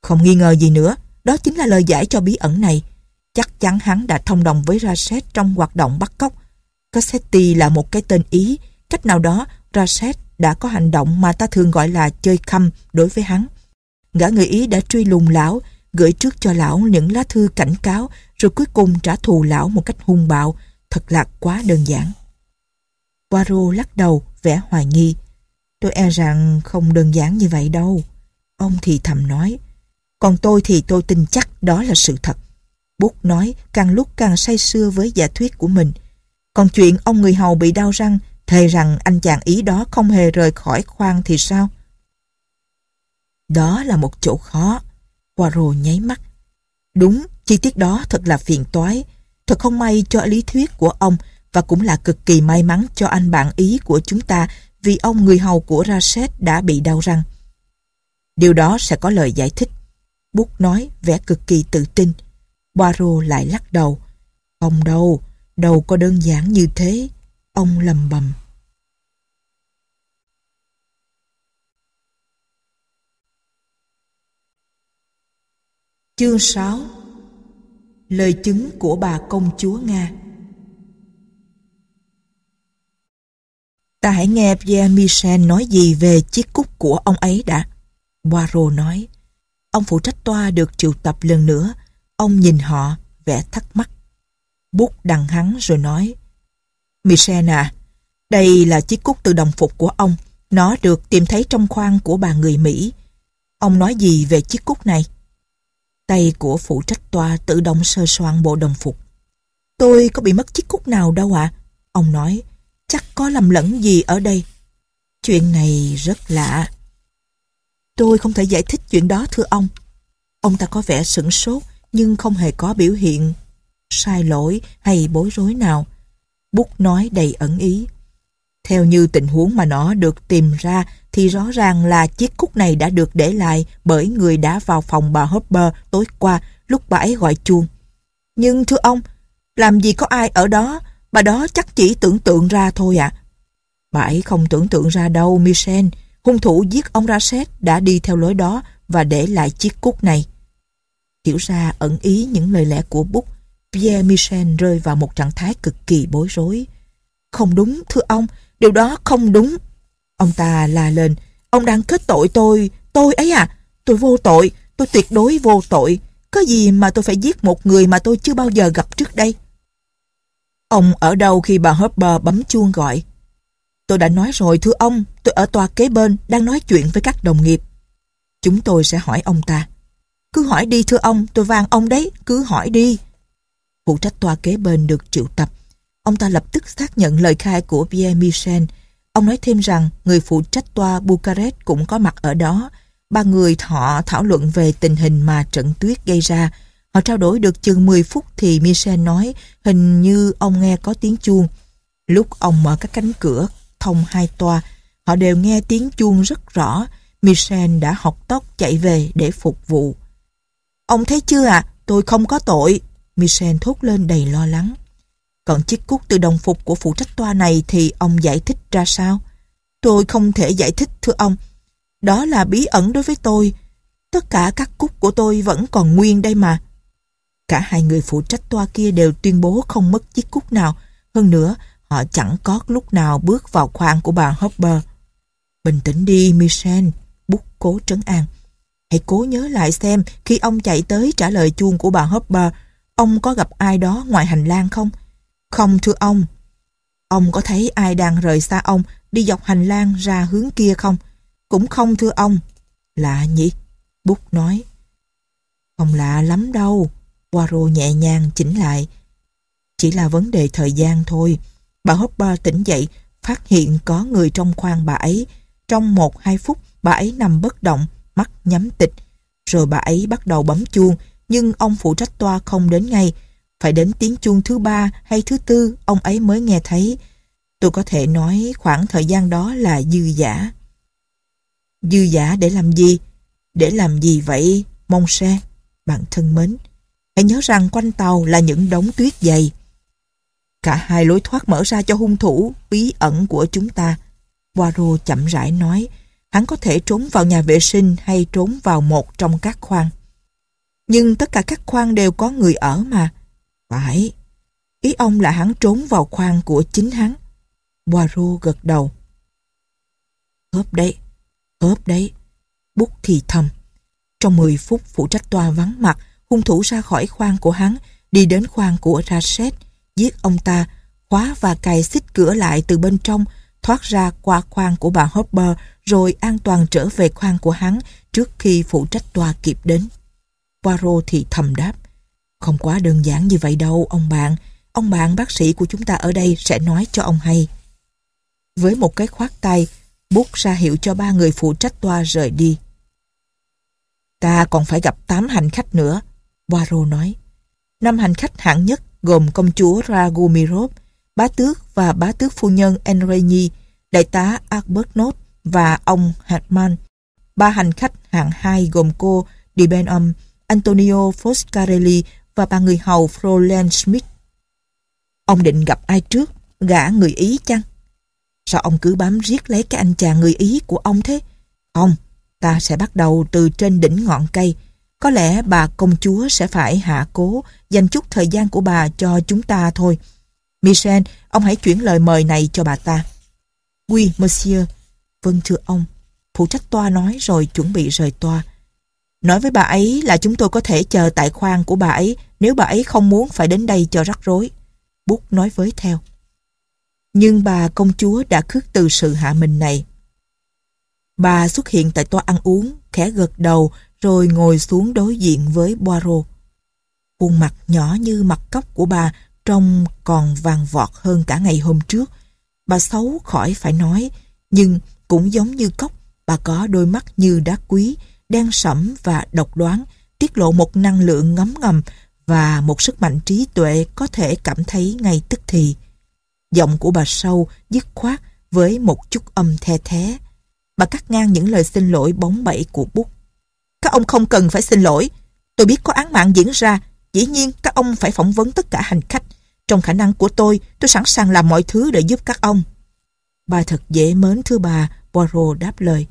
không nghi ngờ gì nữa, đó chính là lời giải cho bí ẩn này chắc chắn hắn đã thông đồng với Rashid trong hoạt động bắt cóc. Cassetti là một cái tên Ý, cách nào đó Rashid đã có hành động mà ta thường gọi là chơi khăm đối với hắn. Gã người Ý đã truy lùng lão, gửi trước cho lão những lá thư cảnh cáo rồi cuối cùng trả thù lão một cách hung bạo, thật là quá đơn giản. Poirot lắc đầu, vẻ hoài nghi. Tôi e rằng không đơn giản như vậy đâu. Ông thì thầm nói. Còn tôi thì tôi tin chắc đó là sự thật. Bút nói càng lúc càng say sưa với giả thuyết của mình. Còn chuyện ông người hầu bị đau răng, thề rằng anh chàng ý đó không hề rời khỏi khoang thì sao? Đó là một chỗ khó. Poirot nháy mắt. Đúng, chi tiết đó thật là phiền toái. Thật không may cho lý thuyết của ông và cũng là cực kỳ may mắn cho anh bạn ý của chúng ta vì ông người hầu của Rashid đã bị đau răng. Điều đó sẽ có lời giải thích. Bút nói vẻ cực kỳ tự tin. Poirot lại lắc đầu. Không đâu, đâu có đơn giản như thế. Ông lầm bầm. Chương 6 Lời chứng của bà công chúa Nga Ta hãy nghe Pierre Michel nói gì về chiếc cúc của ông ấy đã. Poirot nói. Ông phụ trách toa được triệu tập lần nữa Ông nhìn họ, vẻ thắc mắc. Bút đằng hắn rồi nói, Michel à, đây là chiếc cúc từ đồng phục của ông. Nó được tìm thấy trong khoang của bà người Mỹ. Ông nói gì về chiếc cúc này? Tay của phụ trách tòa tự động sơ soạn bộ đồng phục. Tôi có bị mất chiếc cúc nào đâu ạ? Ông nói, chắc có lầm lẫn gì ở đây. Chuyện này rất lạ. Tôi không thể giải thích chuyện đó thưa ông. Ông ta có vẻ sửng sốt nhưng không hề có biểu hiện sai lỗi hay bối rối nào. Bút nói đầy ẩn ý. Theo như tình huống mà nó được tìm ra thì rõ ràng là chiếc cúc này đã được để lại bởi người đã vào phòng bà Hopper tối qua lúc bà ấy gọi chuông. Nhưng thưa ông, làm gì có ai ở đó, bà đó chắc chỉ tưởng tượng ra thôi ạ. À. Bà ấy không tưởng tượng ra đâu, Michel. Hung thủ giết ông Rasset đã đi theo lối đó và để lại chiếc cúc này hiểu ra ẩn ý những lời lẽ của bút Pierre Michel rơi vào một trạng thái cực kỳ bối rối. Không đúng, thưa ông, điều đó không đúng. Ông ta la lên, ông đang kết tội tôi, tôi ấy à, tôi vô tội, tôi tuyệt đối vô tội. Có gì mà tôi phải giết một người mà tôi chưa bao giờ gặp trước đây? Ông ở đâu khi bà Hopper bấm chuông gọi? Tôi đã nói rồi thưa ông, tôi ở tòa kế bên đang nói chuyện với các đồng nghiệp. Chúng tôi sẽ hỏi ông ta. Cứ hỏi đi thưa ông, tôi van ông đấy, cứ hỏi đi. Phụ trách tòa kế bên được triệu tập. Ông ta lập tức xác nhận lời khai của Pierre Michel. Ông nói thêm rằng người phụ trách tòa Bucharest cũng có mặt ở đó. Ba người họ thảo luận về tình hình mà trận tuyết gây ra. Họ trao đổi được chừng 10 phút thì Michel nói hình như ông nghe có tiếng chuông. Lúc ông mở các cánh cửa thông hai toa, họ đều nghe tiếng chuông rất rõ. Michel đã học tóc chạy về để phục vụ. Ông thấy chưa à, tôi không có tội. Michel thốt lên đầy lo lắng. Còn chiếc cúc từ đồng phục của phụ trách toa này thì ông giải thích ra sao? Tôi không thể giải thích thưa ông. Đó là bí ẩn đối với tôi. Tất cả các cúc của tôi vẫn còn nguyên đây mà. Cả hai người phụ trách toa kia đều tuyên bố không mất chiếc cúc nào. Hơn nữa, họ chẳng có lúc nào bước vào khoang của bà Hopper. Bình tĩnh đi, Michel. Bút cố trấn an. Hãy cố nhớ lại xem khi ông chạy tới trả lời chuông của bà Hopper, ông có gặp ai đó ngoài hành lang không? Không thưa ông. Ông có thấy ai đang rời xa ông đi dọc hành lang ra hướng kia không? Cũng không thưa ông. Lạ nhỉ? Bút nói. Không lạ lắm đâu. Poirot nhẹ nhàng chỉnh lại. Chỉ là vấn đề thời gian thôi. Bà Hopper tỉnh dậy, phát hiện có người trong khoang bà ấy. Trong một hai phút, bà ấy nằm bất động, mắt nhắm tịch. Rồi bà ấy bắt đầu bấm chuông, nhưng ông phụ trách toa không đến ngay. Phải đến tiếng chuông thứ ba hay thứ tư, ông ấy mới nghe thấy. Tôi có thể nói khoảng thời gian đó là dư giả. Dư giả để làm gì? Để làm gì vậy, mong xe? Bạn thân mến, hãy nhớ rằng quanh tàu là những đống tuyết dày. Cả hai lối thoát mở ra cho hung thủ bí ẩn của chúng ta. Poirot chậm rãi nói, hắn có thể trốn vào nhà vệ sinh hay trốn vào một trong các khoang. Nhưng tất cả các khoang đều có người ở mà. Phải. Ý ông là hắn trốn vào khoang của chính hắn. Poirot gật đầu. Khớp đấy, khớp đấy. Bút thì thầm. Trong 10 phút phụ trách tòa vắng mặt, hung thủ ra khỏi khoang của hắn, đi đến khoang của Rachet, giết ông ta, khóa và cài xích cửa lại từ bên trong, thoát ra qua khoang của bà Hopper rồi an toàn trở về khoang của hắn trước khi phụ trách tòa kịp đến. Poirot thì thầm đáp, không quá đơn giản như vậy đâu ông bạn, ông bạn bác sĩ của chúng ta ở đây sẽ nói cho ông hay. Với một cái khoát tay, bút ra hiệu cho ba người phụ trách tòa rời đi. Ta còn phải gặp tám hành khách nữa, Poirot nói. Năm hành khách hạng nhất gồm công chúa Ragumirov, bá tước và bá tước phu nhân Enreni, đại tá Albert và ông Hartman. Ba hành khách hạng 2 gồm cô Di Benham, Antonio Foscarelli và ba người hầu Fräulein Schmidt. Ông định gặp ai trước? Gã người Ý chăng? Sao ông cứ bám riết lấy cái anh chàng người Ý của ông thế? Không, ta sẽ bắt đầu từ trên đỉnh ngọn cây. Có lẽ bà công chúa sẽ phải hạ cố dành chút thời gian của bà cho chúng ta thôi. Michel, ông hãy chuyển lời mời này cho bà ta. Oui, monsieur, Vâng thưa ông, phụ trách toa nói rồi chuẩn bị rời toa. Nói với bà ấy là chúng tôi có thể chờ tại khoang của bà ấy nếu bà ấy không muốn phải đến đây cho rắc rối. Bút nói với theo. Nhưng bà công chúa đã khước từ sự hạ mình này. Bà xuất hiện tại toa ăn uống, khẽ gật đầu rồi ngồi xuống đối diện với Boiro. Khuôn mặt nhỏ như mặt cóc của bà trông còn vàng vọt hơn cả ngày hôm trước. Bà xấu khỏi phải nói, nhưng cũng giống như cốc, bà có đôi mắt như đá quý, đen sẫm và độc đoán, tiết lộ một năng lượng ngấm ngầm và một sức mạnh trí tuệ có thể cảm thấy ngay tức thì. Giọng của bà sâu, dứt khoát với một chút âm the thế. Bà cắt ngang những lời xin lỗi bóng bẫy của bút. Các ông không cần phải xin lỗi. Tôi biết có án mạng diễn ra. Dĩ nhiên các ông phải phỏng vấn tất cả hành khách. Trong khả năng của tôi, tôi sẵn sàng làm mọi thứ để giúp các ông. Bà thật dễ mến thưa bà, Poirot đáp lời.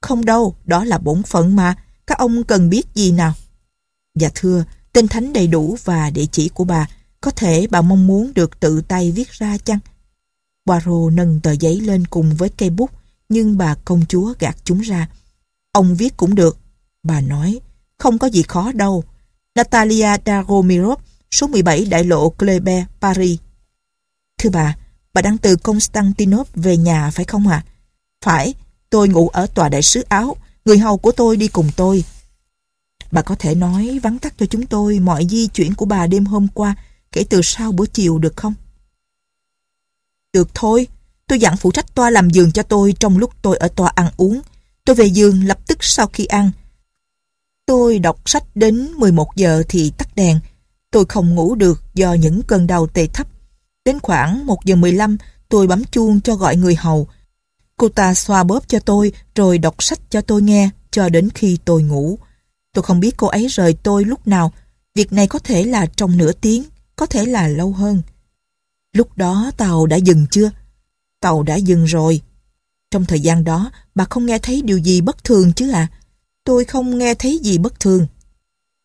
Không đâu, đó là bổn phận mà, các ông cần biết gì nào. Dạ thưa, tên thánh đầy đủ và địa chỉ của bà, có thể bà mong muốn được tự tay viết ra chăng? Poirot nâng tờ giấy lên cùng với cây bút, nhưng bà công chúa gạt chúng ra. Ông viết cũng được. Bà nói, không có gì khó đâu. Natalia Dagomirov, số 17 đại lộ Clebe, Paris. Thưa bà, bà đang từ Constantinople về nhà phải không ạ? À? Phải, tôi ngủ ở tòa đại sứ Áo, người hầu của tôi đi cùng tôi. Bà có thể nói vắn tắt cho chúng tôi mọi di chuyển của bà đêm hôm qua kể từ sau bữa chiều được không? Được thôi, tôi dặn phụ trách toa làm giường cho tôi trong lúc tôi ở tòa ăn uống. Tôi về giường lập tức sau khi ăn. Tôi đọc sách đến 11 giờ thì tắt đèn. Tôi không ngủ được do những cơn đau tê thấp. Đến khoảng 1 giờ 15, tôi bấm chuông cho gọi người hầu. Cô ta xoa bóp cho tôi rồi đọc sách cho tôi nghe cho đến khi tôi ngủ. Tôi không biết cô ấy rời tôi lúc nào. Việc này có thể là trong nửa tiếng, có thể là lâu hơn. Lúc đó tàu đã dừng chưa? Tàu đã dừng rồi. Trong thời gian đó, bà không nghe thấy điều gì bất thường chứ à? Tôi không nghe thấy gì bất thường.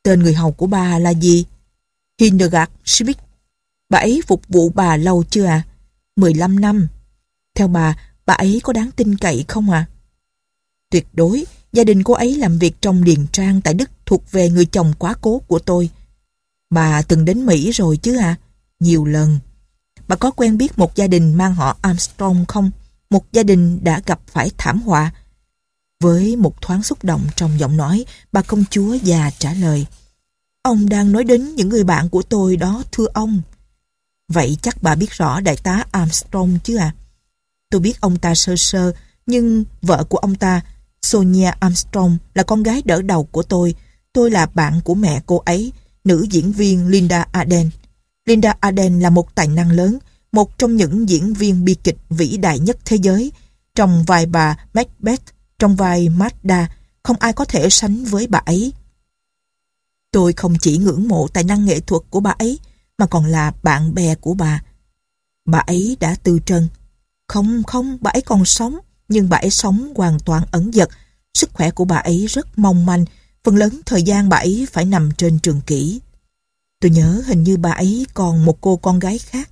Tên người hầu của bà là gì? Hildegard Schmidt. Bà ấy phục vụ bà lâu chưa à? 15 năm. Theo bà, bà ấy có đáng tin cậy không ạ? Tuyệt đối, gia đình cô ấy làm việc trong điền trang tại Đức thuộc về người chồng quá cố của tôi. Bà từng đến Mỹ rồi chứ à? Nhiều lần. Bà có quen biết một gia đình mang họ Armstrong không? Một gia đình đã gặp phải thảm họa. Với một thoáng xúc động trong giọng nói, bà công chúa già trả lời. Ông đang nói đến những người bạn của tôi đó, thưa ông. Vậy chắc bà biết rõ đại tá Armstrong chứ à? Tôi biết ông ta sơ sơ, nhưng vợ của ông ta, Sonia Armstrong, là con gái đỡ đầu của tôi. Tôi là bạn của mẹ cô ấy, nữ diễn viên Linda Arden. Linda Arden là một tài năng lớn, một trong những diễn viên bi kịch vĩ đại nhất thế giới. Trong vai bà Macbeth, trong vai Magda, không ai có thể sánh với bà ấy. Tôi không chỉ ngưỡng mộ tài năng nghệ thuật của bà ấy, mà còn là bạn bè của bà. Bà ấy đã từ trần không không, bà ấy còn sống, nhưng bà ấy sống hoàn toàn ẩn dật. Sức khỏe của bà ấy rất mong manh, phần lớn thời gian bà ấy phải nằm trên trường kỷ. Tôi nhớ hình như bà ấy còn một cô con gái khác.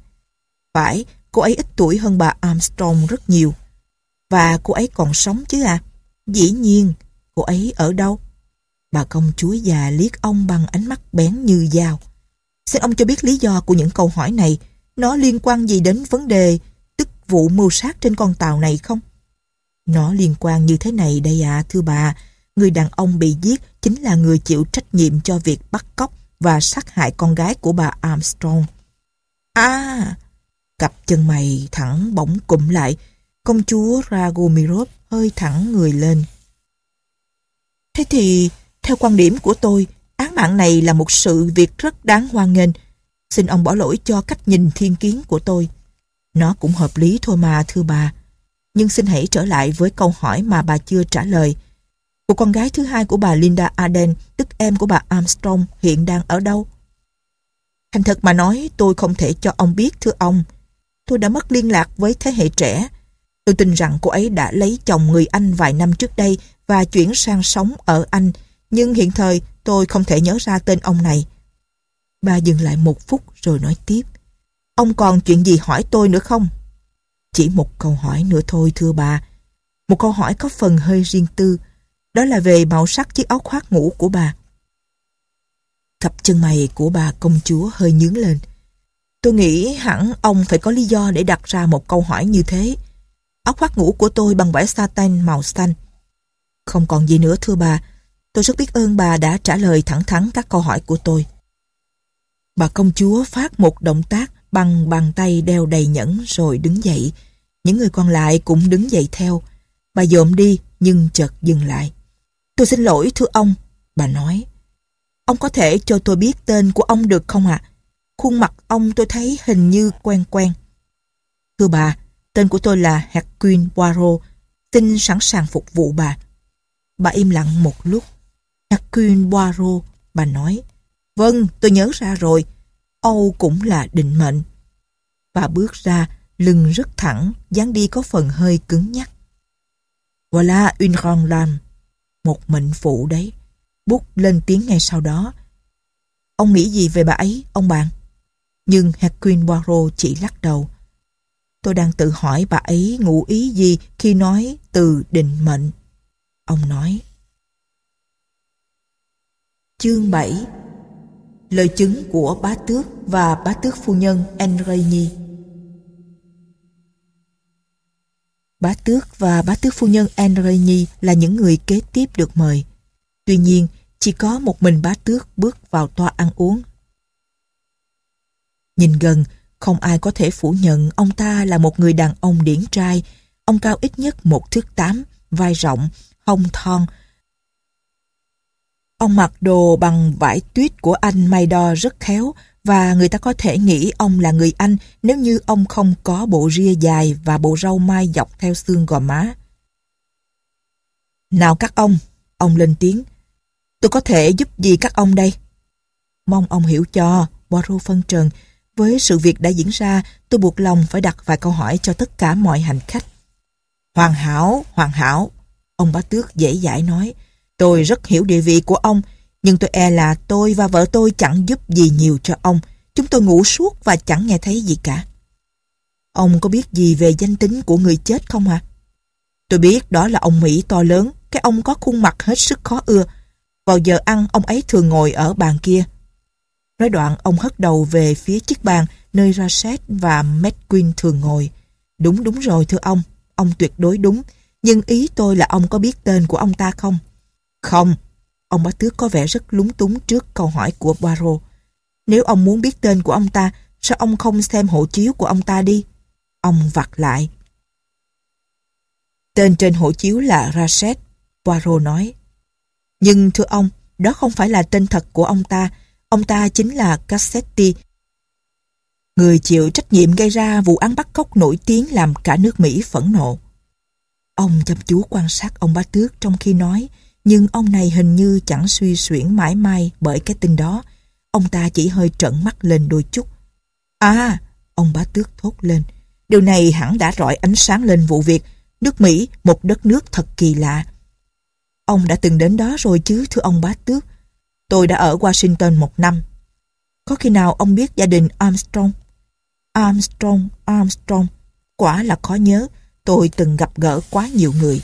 Phải, cô ấy ít tuổi hơn bà Armstrong rất nhiều. Và cô ấy còn sống chứ à? Dĩ nhiên, cô ấy ở đâu? Bà công chúa già liếc ông bằng ánh mắt bén như dao. Xin ông cho biết lý do của những câu hỏi này. Nó liên quan gì đến vấn đề vụ mưu sát trên con tàu này không? Nó liên quan như thế này đây à, thưa bà. Người đàn ông bị giết chính là người chịu trách nhiệm cho việc bắt cóc và sát hại con gái của bà Armstrong. À, cặp chân mày thẳng bỗng cụm lại. Công chúa Ragomirov hơi thẳng người lên. Thế thì, theo quan điểm của tôi, án mạng này là một sự việc rất đáng hoan nghênh. Xin ông bỏ lỗi cho cách nhìn thiên kiến của tôi. Nó cũng hợp lý thôi mà, thưa bà. Nhưng xin hãy trở lại với câu hỏi mà bà chưa trả lời. Của con gái thứ hai của bà Linda Arden, tức em của bà Armstrong, hiện đang ở đâu? Thành thật mà nói, tôi không thể cho ông biết, thưa ông. Tôi đã mất liên lạc với thế hệ trẻ. Tôi tin rằng cô ấy đã lấy chồng người Anh vài năm trước đây và chuyển sang sống ở Anh, nhưng hiện thời tôi không thể nhớ ra tên ông này. Bà dừng lại một phút rồi nói tiếp. Ông còn chuyện gì hỏi tôi nữa không? Chỉ một câu hỏi nữa thôi thưa bà. Một câu hỏi có phần hơi riêng tư. Đó là về màu sắc chiếc áo khoác ngủ của bà. Cặp chân mày của bà công chúa hơi nhướng lên. Tôi nghĩ hẳn ông phải có lý do để đặt ra một câu hỏi như thế. Áo khoác ngủ của tôi bằng vải satin màu xanh. Không còn gì nữa thưa bà. Tôi rất biết ơn bà đã trả lời thẳng thắn các câu hỏi của tôi. Bà công chúa phát một động tác bằng bàn tay đeo đầy nhẫn rồi đứng dậy. Những người còn lại cũng đứng dậy theo. Bà dộm đi nhưng chợt dừng lại. Tôi xin lỗi thưa ông, bà nói. Ông có thể cho tôi biết tên của ông được không ạ? Khuôn mặt ông tôi thấy hình như quen quen. Thưa bà, tên của tôi là Hercule Poirot, xin sẵn sàng phục vụ bà. Bà im lặng một lúc. Hercule Poirot, bà nói. Vâng, tôi nhớ ra rồi, Âu cũng là định mệnh. Bà bước ra, lưng rất thẳng, dáng đi có phần hơi cứng nhắc. Voilà une grande dame. Một mệnh phụ đấy. Bút lên tiếng ngay sau đó. Ông nghĩ gì về bà ấy, ông bạn? Nhưng Hercule Poirot chỉ lắc đầu. Tôi đang tự hỏi bà ấy ngụ ý gì khi nói từ định mệnh. Ông nói. Chương 7 lời chứng của bá tước và bá tước phu nhân Enreini. Bá tước và bá tước phu nhân Enreini là những người kế tiếp được mời. Tuy nhiên, chỉ có một mình bá tước bước vào toa ăn uống. Nhìn gần, không ai có thể phủ nhận ông ta là một người đàn ông điển trai. Ông cao ít nhất một thước tám, vai rộng, hông thon, Ông mặc đồ bằng vải tuyết của Anh may đo rất khéo và người ta có thể nghĩ ông là người Anh nếu như ông không có bộ ria dài và bộ râu mai dọc theo xương gò má. Nào các ông, ông lên tiếng. Tôi có thể giúp gì các ông đây? Mong ông hiểu cho, Poirot phân trần. Với sự việc đã diễn ra, tôi buộc lòng phải đặt vài câu hỏi cho tất cả mọi hành khách. Hoàn hảo, hoàn hảo, ông bá tước dễ dãi nói. Tôi rất hiểu địa vị của ông, nhưng tôi e là tôi và vợ tôi chẳng giúp gì nhiều cho ông. Chúng tôi ngủ suốt và chẳng nghe thấy gì cả. Ông có biết gì về danh tính của người chết không hả? Tôi biết đó là ông Mỹ to lớn, cái ông có khuôn mặt hết sức khó ưa. Vào giờ ăn, ông ấy thường ngồi ở bàn kia. Nói đoạn, ông hất đầu về phía chiếc bàn nơi Rashad và McQueen thường ngồi. Đúng đúng rồi thưa ông, ông tuyệt đối đúng. Nhưng ý tôi là ông có biết tên của ông ta không? Không, ông bá tước có vẻ rất lúng túng trước câu hỏi của Poirot. Nếu ông muốn biết tên của ông ta, sao ông không xem hộ chiếu của ông ta đi? Ông vặt lại. Tên trên hộ chiếu là Rachet, Poirot nói. Nhưng thưa ông, đó không phải là tên thật của ông ta. Ông ta chính là Cassetti, người chịu trách nhiệm gây ra vụ án bắt cóc nổi tiếng làm cả nước Mỹ phẫn nộ. Ông chăm chú quan sát ông Bá Tước trong khi nói, nhưng ông này hình như chẳng suy xuyển mãi mai bởi cái tin đó. Ông ta chỉ hơi trợn mắt lên đôi chút. À, ông bá tước thốt lên. Điều này hẳn đã rọi ánh sáng lên vụ việc. Nước Mỹ, một đất nước thật kỳ lạ. Ông đã từng đến đó rồi chứ, thưa ông bá tước. Tôi đã ở Washington một năm. Có khi nào ông biết gia đình Armstrong? Armstrong, Armstrong. Quả là khó nhớ, tôi từng gặp gỡ quá nhiều người.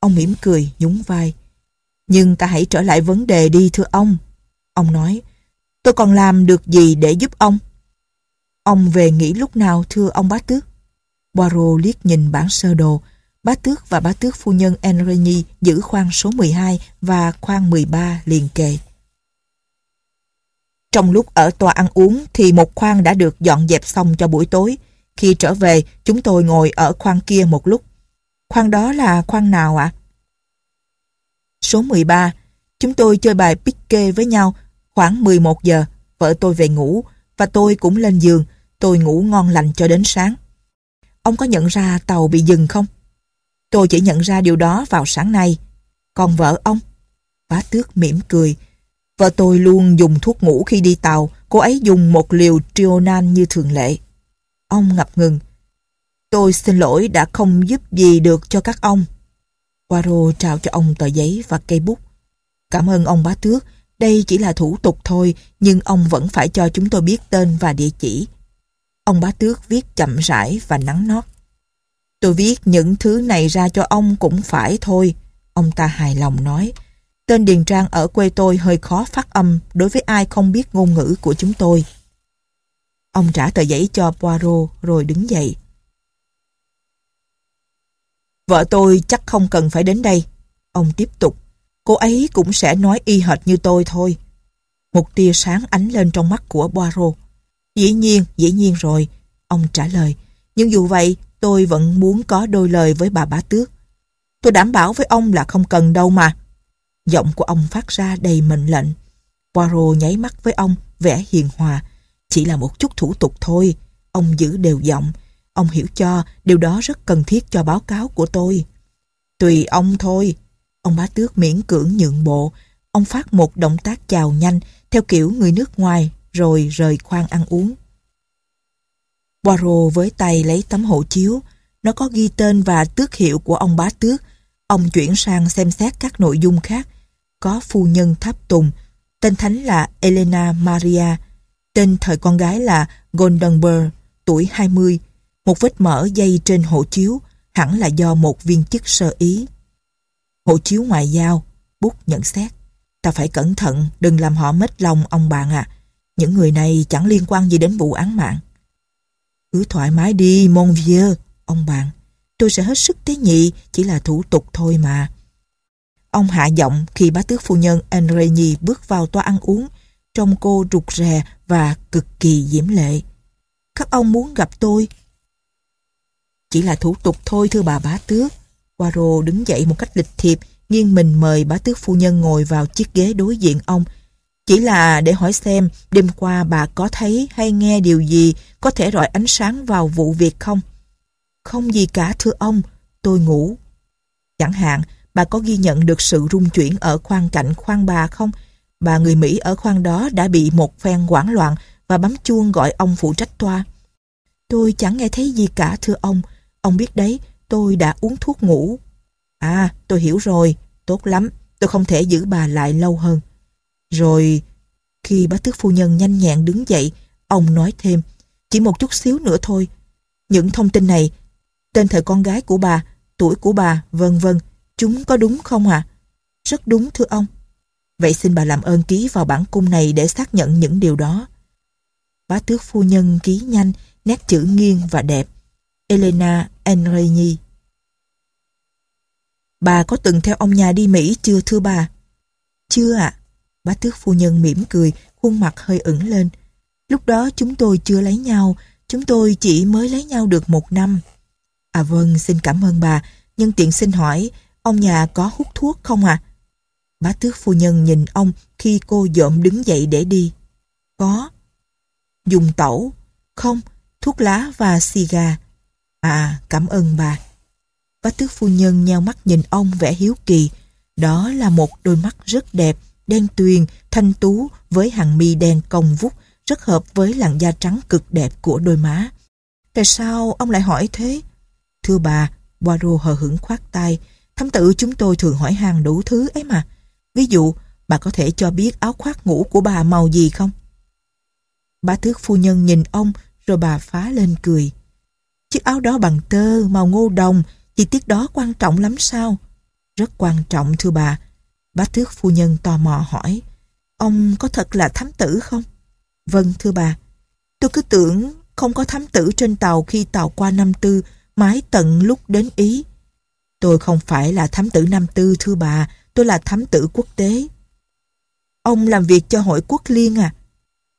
Ông mỉm cười, nhún vai. Nhưng ta hãy trở lại vấn đề đi thưa ông. Ông nói, tôi còn làm được gì để giúp ông? Ông về nghỉ lúc nào thưa ông bá tước? Poirot liếc nhìn bản sơ đồ. Bá tước và bá tước phu nhân Enrigny giữ khoang số 12 và khoang 13 liền kề. Trong lúc ở tòa ăn uống thì một khoang đã được dọn dẹp xong cho buổi tối. Khi trở về, chúng tôi ngồi ở khoang kia một lúc. Khoang đó là khoang nào ạ? À? số 13. Chúng tôi chơi bài pique với nhau khoảng 11 giờ. Vợ tôi về ngủ và tôi cũng lên giường. Tôi ngủ ngon lành cho đến sáng. Ông có nhận ra tàu bị dừng không? Tôi chỉ nhận ra điều đó vào sáng nay. Còn vợ ông? Bá tước mỉm cười. Vợ tôi luôn dùng thuốc ngủ khi đi tàu. Cô ấy dùng một liều trionan như thường lệ. Ông ngập ngừng. Tôi xin lỗi đã không giúp gì được cho các ông. Poirot trao cho ông tờ giấy và cây bút. Cảm ơn ông bá tước, đây chỉ là thủ tục thôi, nhưng ông vẫn phải cho chúng tôi biết tên và địa chỉ. Ông bá tước viết chậm rãi và nắng nót. Tôi viết những thứ này ra cho ông cũng phải thôi, ông ta hài lòng nói. Tên Điền Trang ở quê tôi hơi khó phát âm đối với ai không biết ngôn ngữ của chúng tôi. Ông trả tờ giấy cho Poirot rồi đứng dậy. Vợ tôi chắc không cần phải đến đây. Ông tiếp tục. Cô ấy cũng sẽ nói y hệt như tôi thôi. Một tia sáng ánh lên trong mắt của Boiro. Dĩ nhiên, dĩ nhiên rồi. Ông trả lời. Nhưng dù vậy, tôi vẫn muốn có đôi lời với bà bá tước. Tôi đảm bảo với ông là không cần đâu mà. Giọng của ông phát ra đầy mệnh lệnh. Poirot nháy mắt với ông, vẻ hiền hòa. Chỉ là một chút thủ tục thôi. Ông giữ đều giọng, Ông hiểu cho điều đó rất cần thiết cho báo cáo của tôi. Tùy ông thôi. Ông bá tước miễn cưỡng nhượng bộ. Ông phát một động tác chào nhanh theo kiểu người nước ngoài rồi rời khoang ăn uống. Poirot với tay lấy tấm hộ chiếu. Nó có ghi tên và tước hiệu của ông bá tước. Ông chuyển sang xem xét các nội dung khác. Có phu nhân tháp tùng. Tên thánh là Elena Maria. Tên thời con gái là Goldenberg, tuổi 20. Một vết mở dây trên hộ chiếu hẳn là do một viên chức sơ ý. Hộ chiếu ngoại giao, bút nhận xét. Ta phải cẩn thận, đừng làm họ mất lòng ông bạn à. Những người này chẳng liên quan gì đến vụ án mạng. Cứ thoải mái đi, mon vieux, ông bạn. Tôi sẽ hết sức tế nhị, chỉ là thủ tục thôi mà. Ông hạ giọng khi bá tước phu nhân Andre bước vào toa ăn uống, trông cô rụt rè và cực kỳ diễm lệ. Các ông muốn gặp tôi, chỉ là thủ tục thôi thưa bà bá tước. Poirot đứng dậy một cách lịch thiệp, nghiêng mình mời bá tước phu nhân ngồi vào chiếc ghế đối diện ông. Chỉ là để hỏi xem đêm qua bà có thấy hay nghe điều gì có thể rọi ánh sáng vào vụ việc không? Không gì cả thưa ông, tôi ngủ. Chẳng hạn, bà có ghi nhận được sự rung chuyển ở khoang cạnh khoang bà không? Bà người Mỹ ở khoang đó đã bị một phen hoảng loạn và bấm chuông gọi ông phụ trách toa. Tôi chẳng nghe thấy gì cả thưa ông, Ông biết đấy, tôi đã uống thuốc ngủ. À, tôi hiểu rồi, tốt lắm, tôi không thể giữ bà lại lâu hơn. Rồi, khi bá tước phu nhân nhanh nhẹn đứng dậy, ông nói thêm, chỉ một chút xíu nữa thôi. Những thông tin này, tên thời con gái của bà, tuổi của bà, vân vân, chúng có đúng không ạ? À? Rất đúng thưa ông. Vậy xin bà làm ơn ký vào bản cung này để xác nhận những điều đó. Bá tước phu nhân ký nhanh, nét chữ nghiêng và đẹp. Elena Henry Bà có từng theo ông nhà đi Mỹ chưa thưa bà? Chưa ạ. À. Bá tước phu nhân mỉm cười, khuôn mặt hơi ửng lên. Lúc đó chúng tôi chưa lấy nhau, chúng tôi chỉ mới lấy nhau được một năm. À vâng, xin cảm ơn bà. Nhân tiện xin hỏi, ông nhà có hút thuốc không ạ? À? Bá tước phu nhân nhìn ông khi cô dộm đứng dậy để đi. Có. Dùng tẩu? Không, thuốc lá và xì gà. À, cảm ơn bà. Bách tước phu nhân nheo mắt nhìn ông vẻ hiếu kỳ. Đó là một đôi mắt rất đẹp, đen tuyền, thanh tú với hàng mi đen cong vút, rất hợp với làn da trắng cực đẹp của đôi má. Tại sao ông lại hỏi thế? Thưa bà, Poirot hờ hững khoát tay. Thám tử chúng tôi thường hỏi hàng đủ thứ ấy mà. Ví dụ, bà có thể cho biết áo khoác ngủ của bà màu gì không? Bà thước phu nhân nhìn ông rồi bà phá lên cười. Chiếc áo đó bằng tơ, màu ngô đồng, chi tiết đó quan trọng lắm sao? Rất quan trọng thưa bà. Bá thước phu nhân tò mò hỏi. Ông có thật là thám tử không? Vâng thưa bà. Tôi cứ tưởng không có thám tử trên tàu khi tàu qua năm tư, mãi tận lúc đến Ý. Tôi không phải là thám tử năm tư thưa bà, tôi là thám tử quốc tế. Ông làm việc cho hội quốc liên à?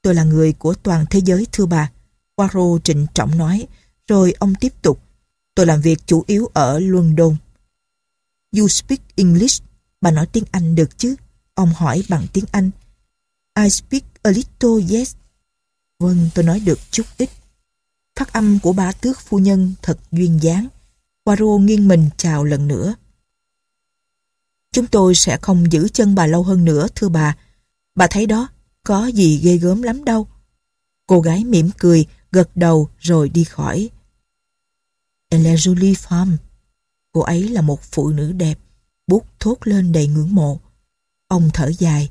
Tôi là người của toàn thế giới thưa bà. Poirot trịnh trọng nói, rồi ông tiếp tục, tôi làm việc chủ yếu ở London. You speak English, bà nói tiếng Anh được chứ? Ông hỏi bằng tiếng Anh. I speak a little, yes. Vâng, tôi nói được chút ít. Phát âm của bà tước phu nhân thật duyên dáng. Poirot nghiêng mình chào lần nữa. Chúng tôi sẽ không giữ chân bà lâu hơn nữa, thưa bà. Bà thấy đó, có gì ghê gớm lắm đâu. Cô gái mỉm cười, gật đầu rồi đi khỏi tên là Julie Farm. Cô ấy là một phụ nữ đẹp, bút thốt lên đầy ngưỡng mộ. Ông thở dài,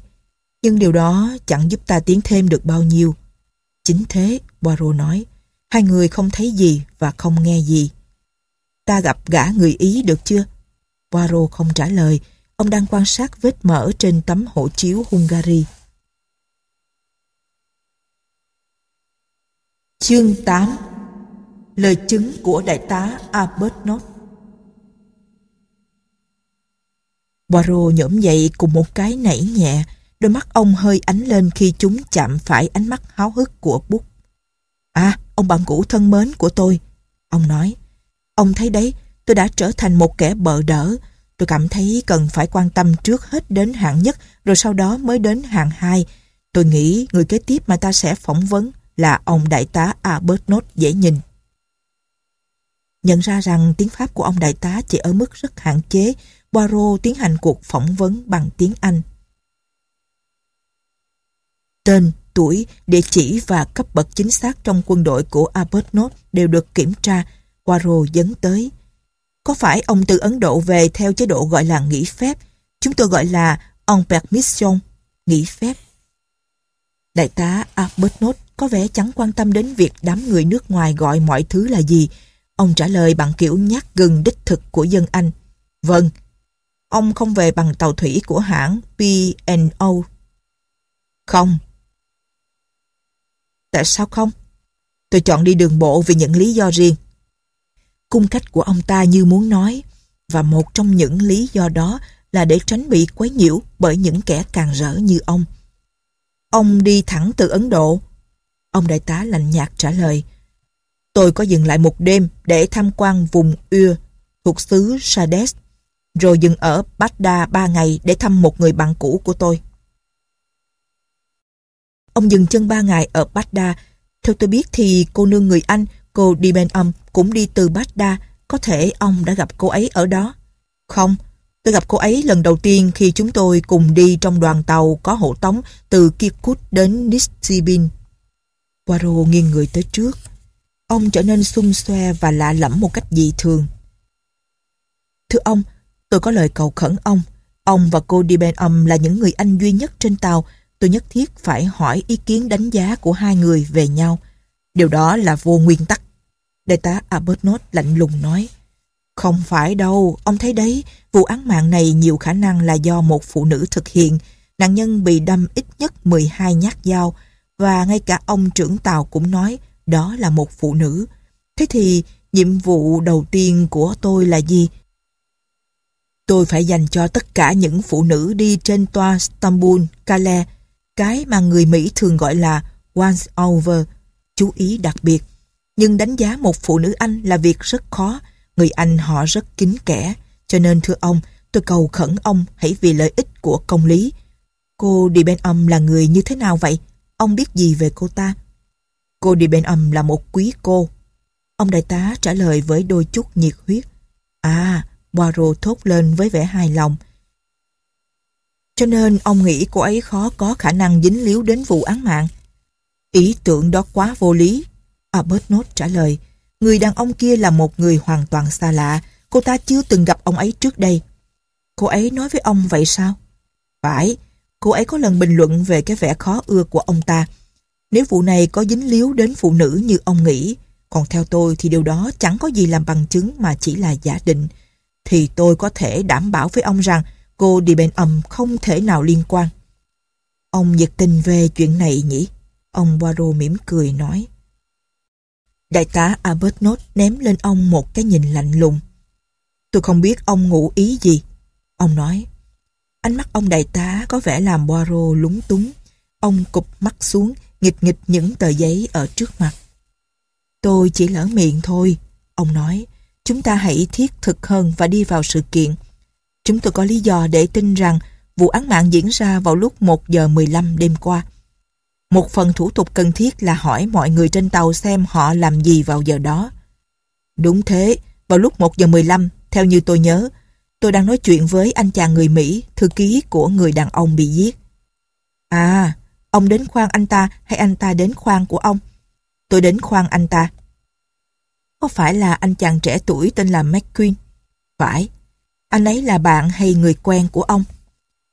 nhưng điều đó chẳng giúp ta tiến thêm được bao nhiêu. Chính thế, Poirot nói, hai người không thấy gì và không nghe gì. Ta gặp gã người Ý được chưa? Poirot không trả lời, ông đang quan sát vết mở trên tấm hộ chiếu Hungary. Chương 8 Lời chứng của đại tá Albert Nott Poirot nhổm dậy cùng một cái nảy nhẹ, đôi mắt ông hơi ánh lên khi chúng chạm phải ánh mắt háo hức của Bút. À, ông bạn cũ thân mến của tôi, ông nói. Ông thấy đấy, tôi đã trở thành một kẻ bợ đỡ. Tôi cảm thấy cần phải quan tâm trước hết đến hạng nhất, rồi sau đó mới đến hạng hai. Tôi nghĩ người kế tiếp mà ta sẽ phỏng vấn là ông đại tá Albert dễ nhìn nhận ra rằng tiếng Pháp của ông đại tá chỉ ở mức rất hạn chế, Poirot tiến hành cuộc phỏng vấn bằng tiếng Anh. Tên, tuổi, địa chỉ và cấp bậc chính xác trong quân đội của Arbuthnot đều được kiểm tra, Poirot dấn tới. Có phải ông từ Ấn Độ về theo chế độ gọi là nghỉ phép? Chúng tôi gọi là on permission, nghỉ phép. Đại tá Arbuthnot có vẻ chẳng quan tâm đến việc đám người nước ngoài gọi mọi thứ là gì, Ông trả lời bằng kiểu nhắc gừng đích thực của dân Anh. Vâng, ông không về bằng tàu thủy của hãng P&O. Không. Tại sao không? Tôi chọn đi đường bộ vì những lý do riêng. Cung cách của ông ta như muốn nói, và một trong những lý do đó là để tránh bị quấy nhiễu bởi những kẻ càng rỡ như ông. Ông đi thẳng từ Ấn Độ. Ông đại tá lạnh nhạt trả lời, Tôi có dừng lại một đêm để tham quan vùng Ưa thuộc xứ Sardes, rồi dừng ở Baghdad ba ngày để thăm một người bạn cũ của tôi. Ông dừng chân ba ngày ở Baghdad. Theo tôi biết thì cô nương người Anh, cô Diben Âm cũng đi từ Baghdad. Có thể ông đã gặp cô ấy ở đó. Không, tôi gặp cô ấy lần đầu tiên khi chúng tôi cùng đi trong đoàn tàu có hộ tống từ Kirkuk đến Nisibin. Poirot nghiêng người tới trước ông trở nên xung xoe và lạ lẫm một cách dị thường. Thưa ông, tôi có lời cầu khẩn ông. Ông và cô Diben Âm là những người anh duy nhất trên tàu. Tôi nhất thiết phải hỏi ý kiến đánh giá của hai người về nhau. Điều đó là vô nguyên tắc. Đại tá Abbotnot lạnh lùng nói. Không phải đâu, ông thấy đấy, vụ án mạng này nhiều khả năng là do một phụ nữ thực hiện. Nạn nhân bị đâm ít nhất 12 nhát dao và ngay cả ông trưởng tàu cũng nói đó là một phụ nữ. Thế thì nhiệm vụ đầu tiên của tôi là gì? Tôi phải dành cho tất cả những phụ nữ đi trên toa Istanbul, Calais, cái mà người Mỹ thường gọi là once over, chú ý đặc biệt. Nhưng đánh giá một phụ nữ Anh là việc rất khó, người Anh họ rất kín kẽ. Cho nên thưa ông, tôi cầu khẩn ông hãy vì lợi ích của công lý. Cô Đi Bên là người như thế nào vậy? Ông biết gì về cô ta? Cô đi bên âm là một quý cô. Ông đại tá trả lời với đôi chút nhiệt huyết. À, Poirot thốt lên với vẻ hài lòng. Cho nên ông nghĩ cô ấy khó có khả năng dính líu đến vụ án mạng. Ý tưởng đó quá vô lý. Abbott Nốt trả lời, người đàn ông kia là một người hoàn toàn xa lạ, cô ta chưa từng gặp ông ấy trước đây. Cô ấy nói với ông vậy sao? Phải, cô ấy có lần bình luận về cái vẻ khó ưa của ông ta, nếu vụ này có dính líu đến phụ nữ như ông nghĩ, còn theo tôi thì điều đó chẳng có gì làm bằng chứng mà chỉ là giả định, thì tôi có thể đảm bảo với ông rằng cô đi bên ầm không thể nào liên quan. Ông nhiệt tình về chuyện này nhỉ? Ông Poirot mỉm cười nói. Đại tá Arbuthnot ném lên ông một cái nhìn lạnh lùng. Tôi không biết ông ngụ ý gì. Ông nói. Ánh mắt ông đại tá có vẻ làm Poirot lúng túng. Ông cụp mắt xuống nghịch nghịch những tờ giấy ở trước mặt. Tôi chỉ lỡ miệng thôi, ông nói. Chúng ta hãy thiết thực hơn và đi vào sự kiện. Chúng tôi có lý do để tin rằng vụ án mạng diễn ra vào lúc 1 giờ 15 đêm qua. Một phần thủ tục cần thiết là hỏi mọi người trên tàu xem họ làm gì vào giờ đó. Đúng thế, vào lúc 1 giờ 15, theo như tôi nhớ, tôi đang nói chuyện với anh chàng người Mỹ, thư ký của người đàn ông bị giết. À, ông đến khoan anh ta hay anh ta đến khoan của ông. Tôi đến khoan anh ta. Có phải là anh chàng trẻ tuổi tên là McQueen? Phải. Anh ấy là bạn hay người quen của ông?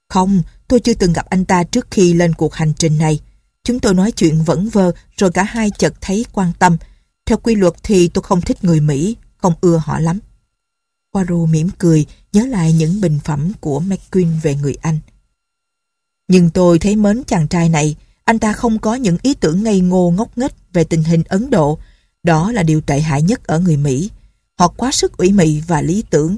Không, tôi chưa từng gặp anh ta trước khi lên cuộc hành trình này. Chúng tôi nói chuyện vẫn vơ rồi cả hai chợt thấy quan tâm. Theo quy luật thì tôi không thích người Mỹ, không ưa họ lắm. Waru mỉm cười nhớ lại những bình phẩm của McQueen về người Anh. Nhưng tôi thấy mến chàng trai này, anh ta không có những ý tưởng ngây ngô ngốc nghếch về tình hình Ấn Độ. Đó là điều tệ hại nhất ở người Mỹ. Họ quá sức ủy mị và lý tưởng.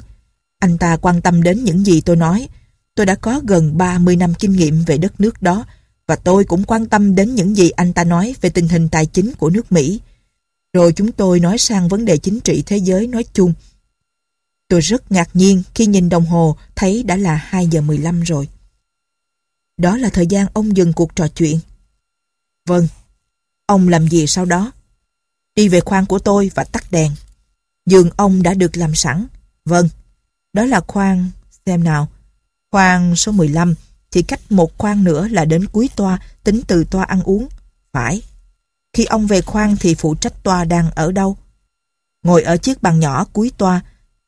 Anh ta quan tâm đến những gì tôi nói. Tôi đã có gần 30 năm kinh nghiệm về đất nước đó và tôi cũng quan tâm đến những gì anh ta nói về tình hình tài chính của nước Mỹ. Rồi chúng tôi nói sang vấn đề chính trị thế giới nói chung. Tôi rất ngạc nhiên khi nhìn đồng hồ thấy đã là 2 giờ 15 rồi. Đó là thời gian ông dừng cuộc trò chuyện. Vâng. Ông làm gì sau đó? Đi về khoang của tôi và tắt đèn. Giường ông đã được làm sẵn. Vâng. Đó là khoang... Xem nào. Khoang số 15. Chỉ cách một khoang nữa là đến cuối toa, tính từ toa ăn uống. Phải. Khi ông về khoang thì phụ trách toa đang ở đâu? Ngồi ở chiếc bàn nhỏ cuối toa.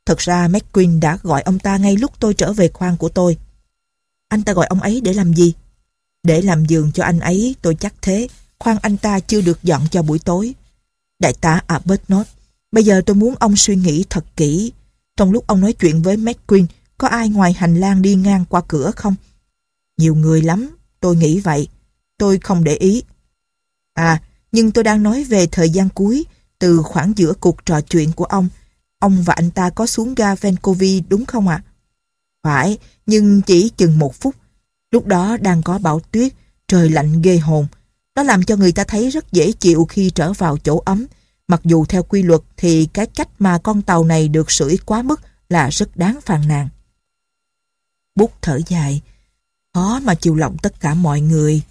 Thật ra McQueen đã gọi ông ta ngay lúc tôi trở về khoang của tôi anh ta gọi ông ấy để làm gì? Để làm giường cho anh ấy, tôi chắc thế. Khoan anh ta chưa được dọn cho buổi tối. Đại tá Abbott nói, bây giờ tôi muốn ông suy nghĩ thật kỹ. Trong lúc ông nói chuyện với McQueen, có ai ngoài hành lang đi ngang qua cửa không? Nhiều người lắm, tôi nghĩ vậy. Tôi không để ý. À, nhưng tôi đang nói về thời gian cuối, từ khoảng giữa cuộc trò chuyện của ông. Ông và anh ta có xuống ga Vancouver đúng không ạ? À? Phải, nhưng chỉ chừng một phút. Lúc đó đang có bão tuyết, trời lạnh ghê hồn. Nó làm cho người ta thấy rất dễ chịu khi trở vào chỗ ấm. Mặc dù theo quy luật thì cái cách mà con tàu này được sưởi quá mức là rất đáng phàn nàn. Bút thở dài, khó mà chịu lòng tất cả mọi người.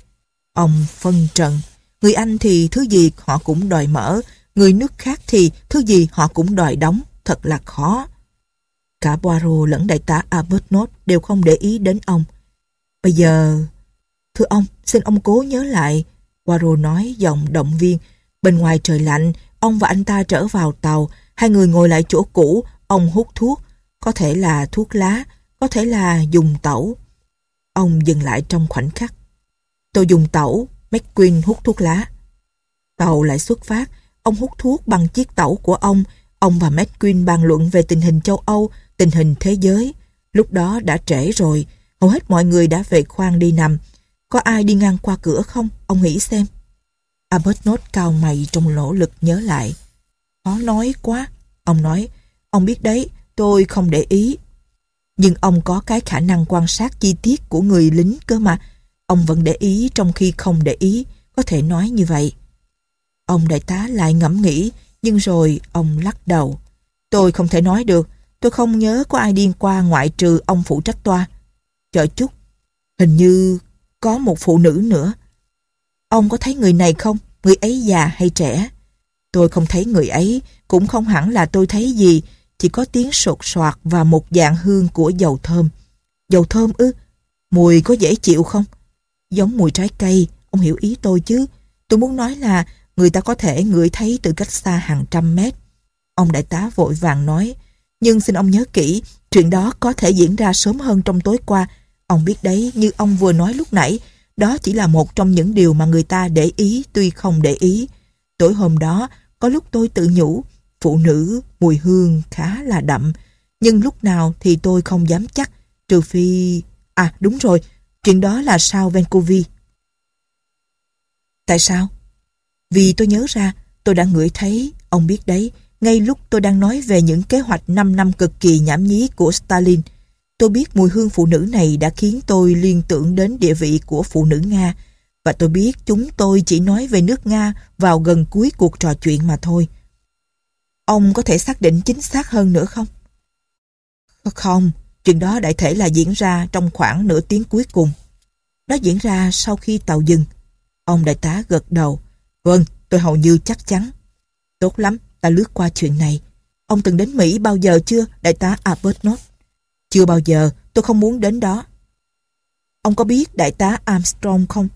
Ông phân trần, người Anh thì thứ gì họ cũng đòi mở, người nước khác thì thứ gì họ cũng đòi đóng, thật là khó. Cả Poirot lẫn đại tá Arbuthnot đều không để ý đến ông. Bây giờ... Thưa ông, xin ông cố nhớ lại. Poirot nói giọng động viên. Bên ngoài trời lạnh, ông và anh ta trở vào tàu. Hai người ngồi lại chỗ cũ, ông hút thuốc. Có thể là thuốc lá, có thể là dùng tẩu. Ông dừng lại trong khoảnh khắc. Tôi dùng tẩu, McQueen hút thuốc lá. Tàu lại xuất phát, ông hút thuốc bằng chiếc tẩu của ông. Ông và McQueen bàn luận về tình hình châu Âu, tình hình thế giới. Lúc đó đã trễ rồi, hầu hết mọi người đã về khoang đi nằm. Có ai đi ngang qua cửa không? Ông nghĩ xem. Albert nốt cao mày trong nỗ lực nhớ lại. Khó nói quá. Ông nói, ông biết đấy, tôi không để ý. Nhưng ông có cái khả năng quan sát chi tiết của người lính cơ mà. Ông vẫn để ý trong khi không để ý, có thể nói như vậy. Ông đại tá lại ngẫm nghĩ, nhưng rồi ông lắc đầu. Tôi không thể nói được, Tôi không nhớ có ai điên qua ngoại trừ ông phụ trách toa. Chờ chút, hình như có một phụ nữ nữa. Ông có thấy người này không? Người ấy già hay trẻ? Tôi không thấy người ấy, cũng không hẳn là tôi thấy gì, chỉ có tiếng sột soạt và một dạng hương của dầu thơm. Dầu thơm ư? Mùi có dễ chịu không? Giống mùi trái cây, ông hiểu ý tôi chứ. Tôi muốn nói là người ta có thể ngửi thấy từ cách xa hàng trăm mét. Ông đại tá vội vàng nói, nhưng xin ông nhớ kỹ, chuyện đó có thể diễn ra sớm hơn trong tối qua. Ông biết đấy, như ông vừa nói lúc nãy, đó chỉ là một trong những điều mà người ta để ý tuy không để ý. Tối hôm đó, có lúc tôi tự nhủ, phụ nữ mùi hương khá là đậm, nhưng lúc nào thì tôi không dám chắc, trừ phi... À đúng rồi, chuyện đó là sao Vancouver? Tại sao? Vì tôi nhớ ra, tôi đã ngửi thấy, ông biết đấy, ngay lúc tôi đang nói về những kế hoạch 5 năm cực kỳ nhảm nhí của Stalin. Tôi biết mùi hương phụ nữ này đã khiến tôi liên tưởng đến địa vị của phụ nữ Nga và tôi biết chúng tôi chỉ nói về nước Nga vào gần cuối cuộc trò chuyện mà thôi. Ông có thể xác định chính xác hơn nữa không? Không, chuyện đó đại thể là diễn ra trong khoảng nửa tiếng cuối cùng. Nó diễn ra sau khi tàu dừng. Ông đại tá gật đầu. Vâng, tôi hầu như chắc chắn. Tốt lắm, ta lướt qua chuyện này. Ông từng đến Mỹ bao giờ chưa, đại tá Arbuthnot? Chưa bao giờ, tôi không muốn đến đó. Ông có biết đại tá Armstrong không?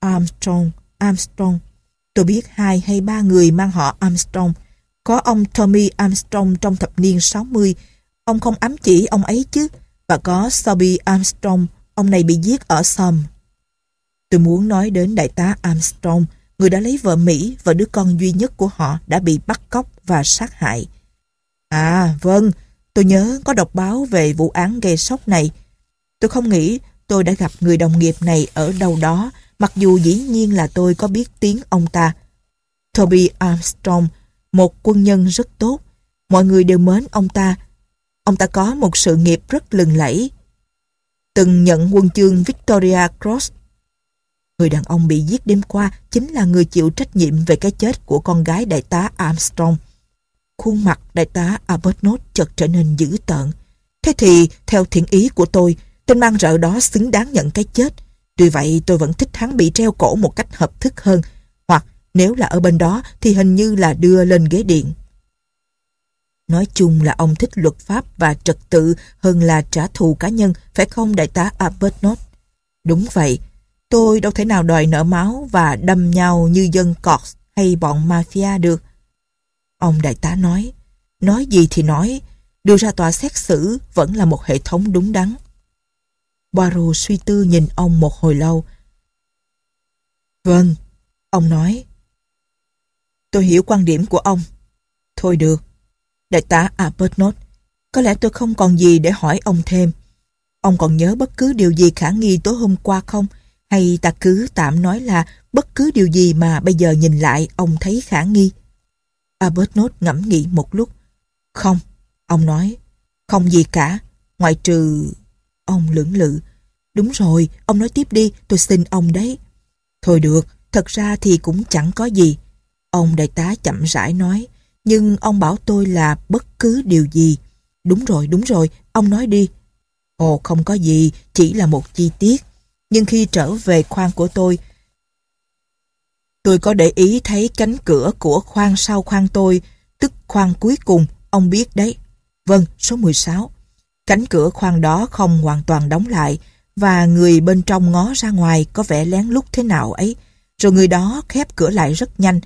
Armstrong, Armstrong. Tôi biết hai hay ba người mang họ Armstrong. Có ông Tommy Armstrong trong thập niên 60. Ông không ám chỉ ông ấy chứ. Và có Sobby Armstrong, ông này bị giết ở Somme. Tôi muốn nói đến đại tá Armstrong người đã lấy vợ Mỹ và đứa con duy nhất của họ đã bị bắt cóc và sát hại. À, vâng, tôi nhớ có đọc báo về vụ án gây sốc này. Tôi không nghĩ tôi đã gặp người đồng nghiệp này ở đâu đó, mặc dù dĩ nhiên là tôi có biết tiếng ông ta. Toby Armstrong, một quân nhân rất tốt. Mọi người đều mến ông ta. Ông ta có một sự nghiệp rất lừng lẫy. Từng nhận quân chương Victoria Cross Người đàn ông bị giết đêm qua chính là người chịu trách nhiệm về cái chết của con gái đại tá Armstrong. Khuôn mặt đại tá Arbuthnot chợt trở nên dữ tợn. Thế thì, theo thiện ý của tôi, tên mang rợ đó xứng đáng nhận cái chết. Tuy vậy, tôi vẫn thích hắn bị treo cổ một cách hợp thức hơn. Hoặc, nếu là ở bên đó, thì hình như là đưa lên ghế điện. Nói chung là ông thích luật pháp và trật tự hơn là trả thù cá nhân, phải không đại tá Arbuthnot? Đúng vậy, Tôi đâu thể nào đòi nợ máu và đâm nhau như dân cọt hay bọn mafia được. Ông đại tá nói, nói gì thì nói, đưa ra tòa xét xử vẫn là một hệ thống đúng đắn. Poirot suy tư nhìn ông một hồi lâu. Vâng, ông nói. Tôi hiểu quan điểm của ông. Thôi được. Đại tá Arbuthnot, có lẽ tôi không còn gì để hỏi ông thêm. Ông còn nhớ bất cứ điều gì khả nghi tối hôm qua không? Không hay ta cứ tạm nói là bất cứ điều gì mà bây giờ nhìn lại ông thấy khả nghi. Arbuthnot ngẫm nghĩ một lúc. Không, ông nói, không gì cả, ngoại trừ... Ông lưỡng lự. Đúng rồi, ông nói tiếp đi, tôi xin ông đấy. Thôi được, thật ra thì cũng chẳng có gì. Ông đại tá chậm rãi nói, nhưng ông bảo tôi là bất cứ điều gì. Đúng rồi, đúng rồi, ông nói đi. Ồ, không có gì, chỉ là một chi tiết nhưng khi trở về khoang của tôi, tôi có để ý thấy cánh cửa của khoang sau khoang tôi, tức khoang cuối cùng, ông biết đấy. Vâng, số 16. Cánh cửa khoang đó không hoàn toàn đóng lại, và người bên trong ngó ra ngoài có vẻ lén lút thế nào ấy. Rồi người đó khép cửa lại rất nhanh.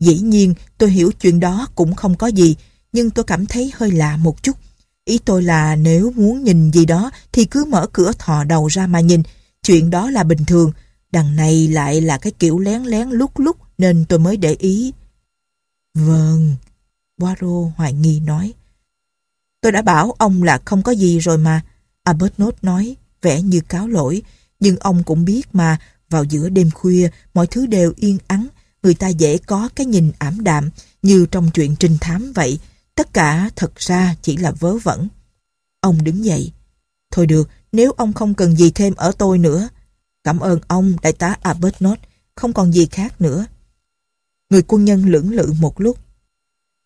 Dĩ nhiên, tôi hiểu chuyện đó cũng không có gì, nhưng tôi cảm thấy hơi lạ một chút. Ý tôi là nếu muốn nhìn gì đó thì cứ mở cửa thò đầu ra mà nhìn, Chuyện đó là bình thường, đằng này lại là cái kiểu lén lén lúc lúc nên tôi mới để ý. Vâng, Poirot hoài nghi nói. Tôi đã bảo ông là không có gì rồi mà, Arbuthnot nói, vẻ như cáo lỗi, nhưng ông cũng biết mà, vào giữa đêm khuya, mọi thứ đều yên ắng, người ta dễ có cái nhìn ảm đạm, như trong chuyện trinh thám vậy, tất cả thật ra chỉ là vớ vẩn. Ông đứng dậy. Thôi được, nếu ông không cần gì thêm ở tôi nữa. Cảm ơn ông, đại tá Arbuthnot, không còn gì khác nữa. Người quân nhân lưỡng lự một lúc.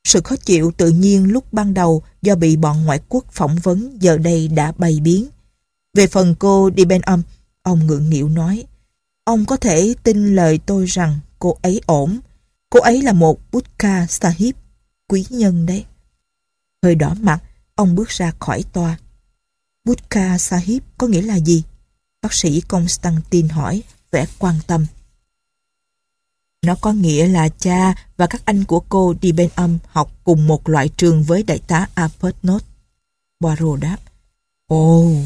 Sự khó chịu tự nhiên lúc ban đầu do bị bọn ngoại quốc phỏng vấn giờ đây đã bày biến. Về phần cô đi bên âm, ông ngượng nghịu nói, ông có thể tin lời tôi rằng cô ấy ổn. Cô ấy là một Butka Sahib, quý nhân đấy. Hơi đỏ mặt, ông bước ra khỏi toa. Budka Sahib có nghĩa là gì? Bác sĩ Constantine hỏi, vẻ quan tâm. Nó có nghĩa là cha và các anh của cô đi bên âm học cùng một loại trường với đại tá Apotnot. Poirot đáp. Ồ, oh,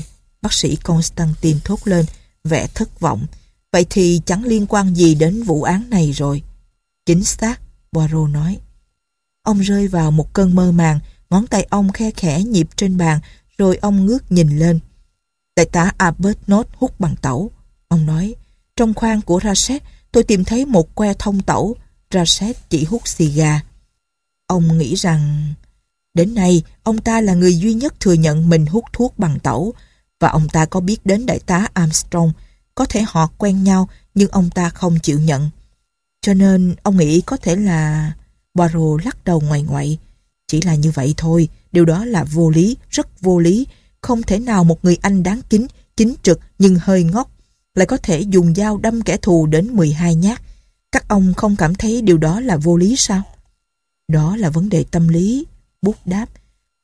bác sĩ Constantine thốt lên, vẻ thất vọng. Vậy thì chẳng liên quan gì đến vụ án này rồi. Chính xác, Poirot nói. Ông rơi vào một cơn mơ màng, ngón tay ông khe khẽ nhịp trên bàn rồi ông ngước nhìn lên. Đại tá Arbuthnot hút bằng tẩu. Ông nói, trong khoang của rasset tôi tìm thấy một que thông tẩu. rasset chỉ hút xì gà. Ông nghĩ rằng... Đến nay, ông ta là người duy nhất thừa nhận mình hút thuốc bằng tẩu và ông ta có biết đến đại tá Armstrong. Có thể họ quen nhau nhưng ông ta không chịu nhận. Cho nên ông nghĩ có thể là... Poirot lắc đầu ngoài ngoại. Chỉ là như vậy thôi. Điều đó là vô lý, rất vô lý. Không thể nào một người anh đáng kính, chính trực nhưng hơi ngốc, lại có thể dùng dao đâm kẻ thù đến 12 nhát. Các ông không cảm thấy điều đó là vô lý sao? Đó là vấn đề tâm lý, bút đáp.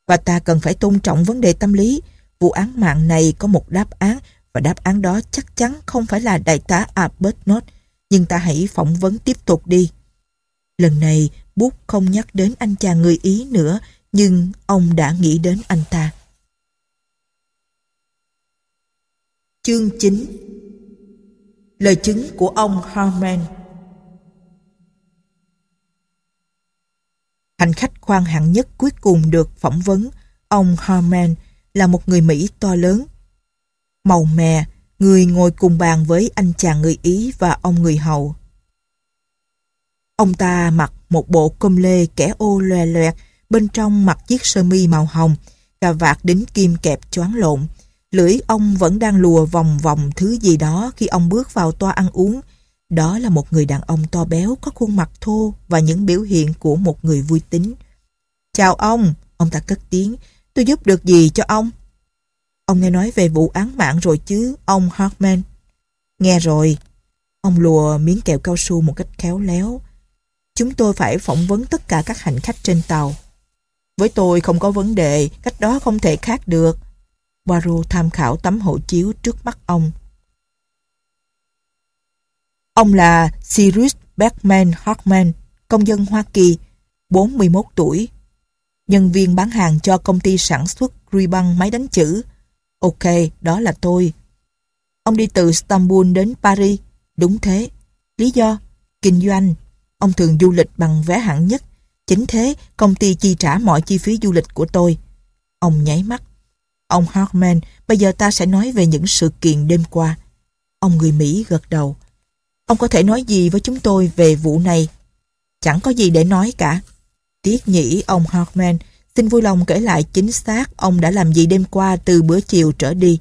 Và ta cần phải tôn trọng vấn đề tâm lý. Vụ án mạng này có một đáp án và đáp án đó chắc chắn không phải là đại tá Arbuthnot. Nhưng ta hãy phỏng vấn tiếp tục đi. Lần này, bút không nhắc đến anh chàng người Ý nữa nhưng ông đã nghĩ đến anh ta. Chương 9 Lời chứng của ông Harman Hành khách khoan hạng nhất cuối cùng được phỏng vấn, ông Harman là một người Mỹ to lớn. Màu mè, người ngồi cùng bàn với anh chàng người Ý và ông người Hầu. Ông ta mặc một bộ cơm lê kẻ ô loè loẹt bên trong mặc chiếc sơ mi màu hồng, cà vạt đính kim kẹp choáng lộn. Lưỡi ông vẫn đang lùa vòng vòng thứ gì đó khi ông bước vào toa ăn uống. Đó là một người đàn ông to béo có khuôn mặt thô và những biểu hiện của một người vui tính. Chào ông, ông ta cất tiếng, tôi giúp được gì cho ông? Ông nghe nói về vụ án mạng rồi chứ, ông Hartman. Nghe rồi. Ông lùa miếng kẹo cao su một cách khéo léo. Chúng tôi phải phỏng vấn tất cả các hành khách trên tàu với tôi không có vấn đề, cách đó không thể khác được. baru tham khảo tấm hộ chiếu trước mắt ông. Ông là Cyrus Beckman Hartman, công dân Hoa Kỳ, 41 tuổi, nhân viên bán hàng cho công ty sản xuất Ribbon máy đánh chữ. Ok, đó là tôi. Ông đi từ Istanbul đến Paris. Đúng thế. Lý do? Kinh doanh. Ông thường du lịch bằng vé hạng nhất Chính thế, công ty chi trả mọi chi phí du lịch của tôi. Ông nháy mắt. Ông Hartman, bây giờ ta sẽ nói về những sự kiện đêm qua. Ông người Mỹ gật đầu. Ông có thể nói gì với chúng tôi về vụ này? Chẳng có gì để nói cả. Tiếc nhỉ ông Hartman, xin vui lòng kể lại chính xác ông đã làm gì đêm qua từ bữa chiều trở đi.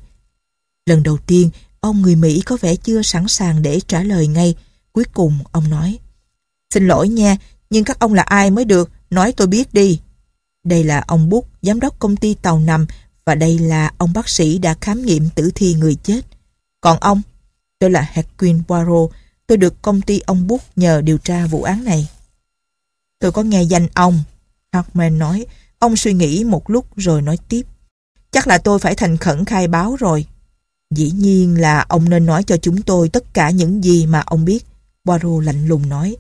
Lần đầu tiên, ông người Mỹ có vẻ chưa sẵn sàng để trả lời ngay. Cuối cùng, ông nói. Xin lỗi nha, nhưng các ông là ai mới được, nói tôi biết đi. Đây là ông Bút, giám đốc công ty tàu nằm và đây là ông bác sĩ đã khám nghiệm tử thi người chết. Còn ông, tôi là Hercule Poirot, tôi được công ty ông Bút nhờ điều tra vụ án này. Tôi có nghe danh ông, Hartman nói, ông suy nghĩ một lúc rồi nói tiếp. Chắc là tôi phải thành khẩn khai báo rồi. Dĩ nhiên là ông nên nói cho chúng tôi tất cả những gì mà ông biết. Poirot lạnh lùng nói.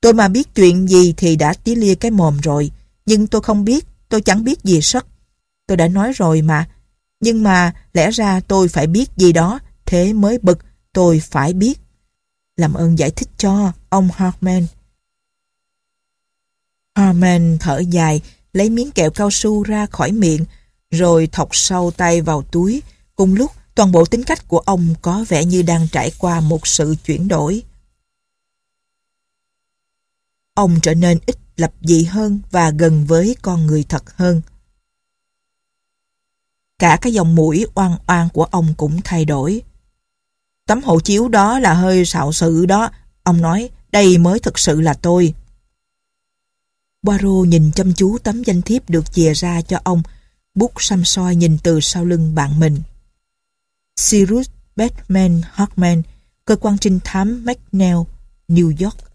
Tôi mà biết chuyện gì thì đã tí lia cái mồm rồi. Nhưng tôi không biết, tôi chẳng biết gì sất. Tôi đã nói rồi mà. Nhưng mà lẽ ra tôi phải biết gì đó, thế mới bực, tôi phải biết. Làm ơn giải thích cho, ông Hartman. Hartman thở dài, lấy miếng kẹo cao su ra khỏi miệng, rồi thọc sâu tay vào túi. Cùng lúc, toàn bộ tính cách của ông có vẻ như đang trải qua một sự chuyển đổi ông trở nên ít lập dị hơn và gần với con người thật hơn. Cả cái dòng mũi oan oan của ông cũng thay đổi. Tấm hộ chiếu đó là hơi xạo sự đó, ông nói, đây mới thực sự là tôi. Poirot nhìn chăm chú tấm danh thiếp được chìa ra cho ông, bút xăm soi nhìn từ sau lưng bạn mình. Cyrus Batman Hartman, cơ quan trinh thám McNeil, New York.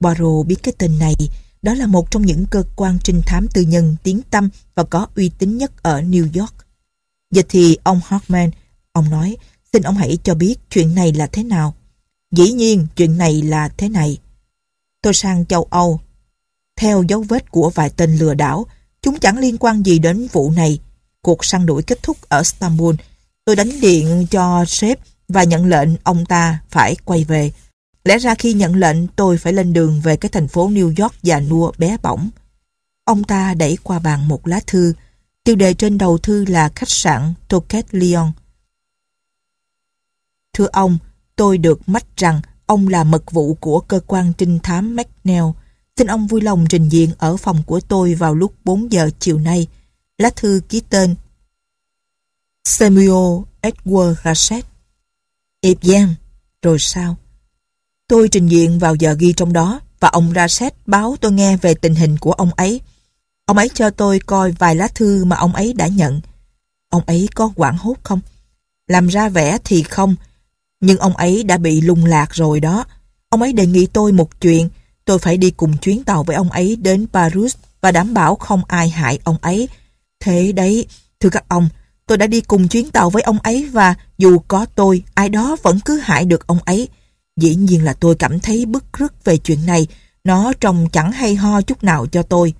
Poirot biết cái tên này, đó là một trong những cơ quan trinh thám tư nhân tiếng tăm và có uy tín nhất ở New York. Giờ thì ông Hartman, ông nói, xin ông hãy cho biết chuyện này là thế nào. Dĩ nhiên, chuyện này là thế này. Tôi sang châu Âu. Theo dấu vết của vài tên lừa đảo, chúng chẳng liên quan gì đến vụ này. Cuộc săn đuổi kết thúc ở Istanbul. Tôi đánh điện cho sếp và nhận lệnh ông ta phải quay về. Lẽ ra khi nhận lệnh tôi phải lên đường về cái thành phố New York già nua bé bỏng. Ông ta đẩy qua bàn một lá thư. Tiêu đề trên đầu thư là khách sạn Toket Lyon. Thưa ông, tôi được mách rằng ông là mật vụ của cơ quan trinh thám McNeil. Xin ông vui lòng trình diện ở phòng của tôi vào lúc 4 giờ chiều nay. Lá thư ký tên Samuel Edward Rachet. Ịp rồi sao? Tôi trình diện vào giờ ghi trong đó và ông ra xét báo tôi nghe về tình hình của ông ấy. Ông ấy cho tôi coi vài lá thư mà ông ấy đã nhận. Ông ấy có quảng hốt không? Làm ra vẻ thì không, nhưng ông ấy đã bị lung lạc rồi đó. Ông ấy đề nghị tôi một chuyện, tôi phải đi cùng chuyến tàu với ông ấy đến Paris và đảm bảo không ai hại ông ấy. Thế đấy, thưa các ông, tôi đã đi cùng chuyến tàu với ông ấy và dù có tôi, ai đó vẫn cứ hại được ông ấy. Dĩ nhiên là tôi cảm thấy bức rứt về chuyện này, nó trông chẳng hay ho chút nào cho tôi.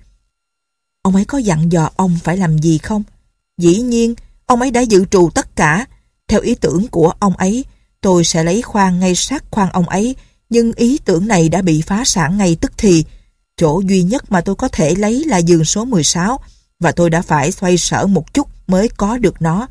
Ông ấy có dặn dò ông phải làm gì không? Dĩ nhiên, ông ấy đã dự trù tất cả. Theo ý tưởng của ông ấy, tôi sẽ lấy khoan ngay sát khoan ông ấy, nhưng ý tưởng này đã bị phá sản ngay tức thì. Chỗ duy nhất mà tôi có thể lấy là giường số 16, và tôi đã phải xoay sở một chút mới có được nó.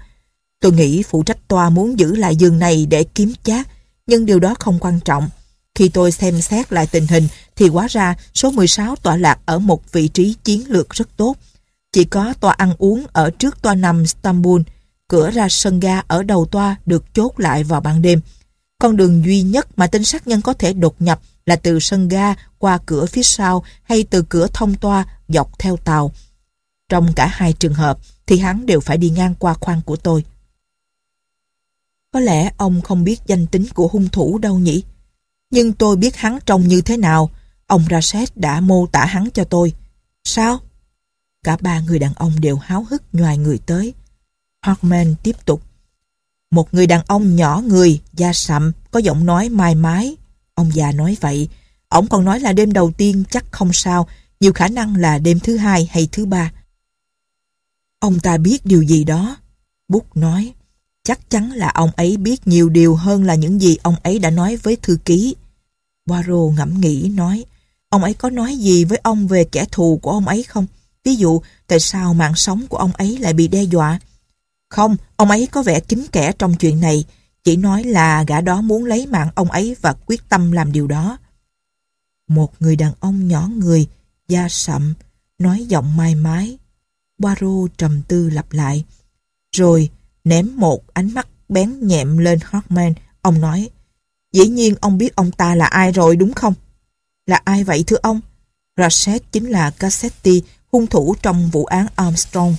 Tôi nghĩ phụ trách tòa muốn giữ lại giường này để kiếm chác, nhưng điều đó không quan trọng. Khi tôi xem xét lại tình hình thì hóa ra số 16 tọa lạc ở một vị trí chiến lược rất tốt. Chỉ có toa ăn uống ở trước toa nằm Istanbul, cửa ra sân ga ở đầu toa được chốt lại vào ban đêm. Con đường duy nhất mà tên sát nhân có thể đột nhập là từ sân ga qua cửa phía sau hay từ cửa thông toa dọc theo tàu. Trong cả hai trường hợp thì hắn đều phải đi ngang qua khoang của tôi. Có lẽ ông không biết danh tính của hung thủ đâu nhỉ? Nhưng tôi biết hắn trông như thế nào. Ông Raset đã mô tả hắn cho tôi. Sao? Cả ba người đàn ông đều háo hức nhoài người tới. Hartman tiếp tục. Một người đàn ông nhỏ người, da sậm, có giọng nói mai mái. Ông già nói vậy. Ông còn nói là đêm đầu tiên chắc không sao, nhiều khả năng là đêm thứ hai hay thứ ba. Ông ta biết điều gì đó. Bút nói. Chắc chắn là ông ấy biết nhiều điều hơn là những gì ông ấy đã nói với thư ký. Poirot ngẫm nghĩ nói, ông ấy có nói gì với ông về kẻ thù của ông ấy không? Ví dụ, tại sao mạng sống của ông ấy lại bị đe dọa? Không, ông ấy có vẻ kín kẻ trong chuyện này, chỉ nói là gã đó muốn lấy mạng ông ấy và quyết tâm làm điều đó. Một người đàn ông nhỏ người, da sậm, nói giọng mai mái. Poirot trầm tư lặp lại. Rồi, Ném một ánh mắt bén nhẹm lên Hartman, ông nói Dĩ nhiên ông biết ông ta là ai rồi đúng không? Là ai vậy thưa ông? Rashad chính là Cassetti, hung thủ trong vụ án Armstrong.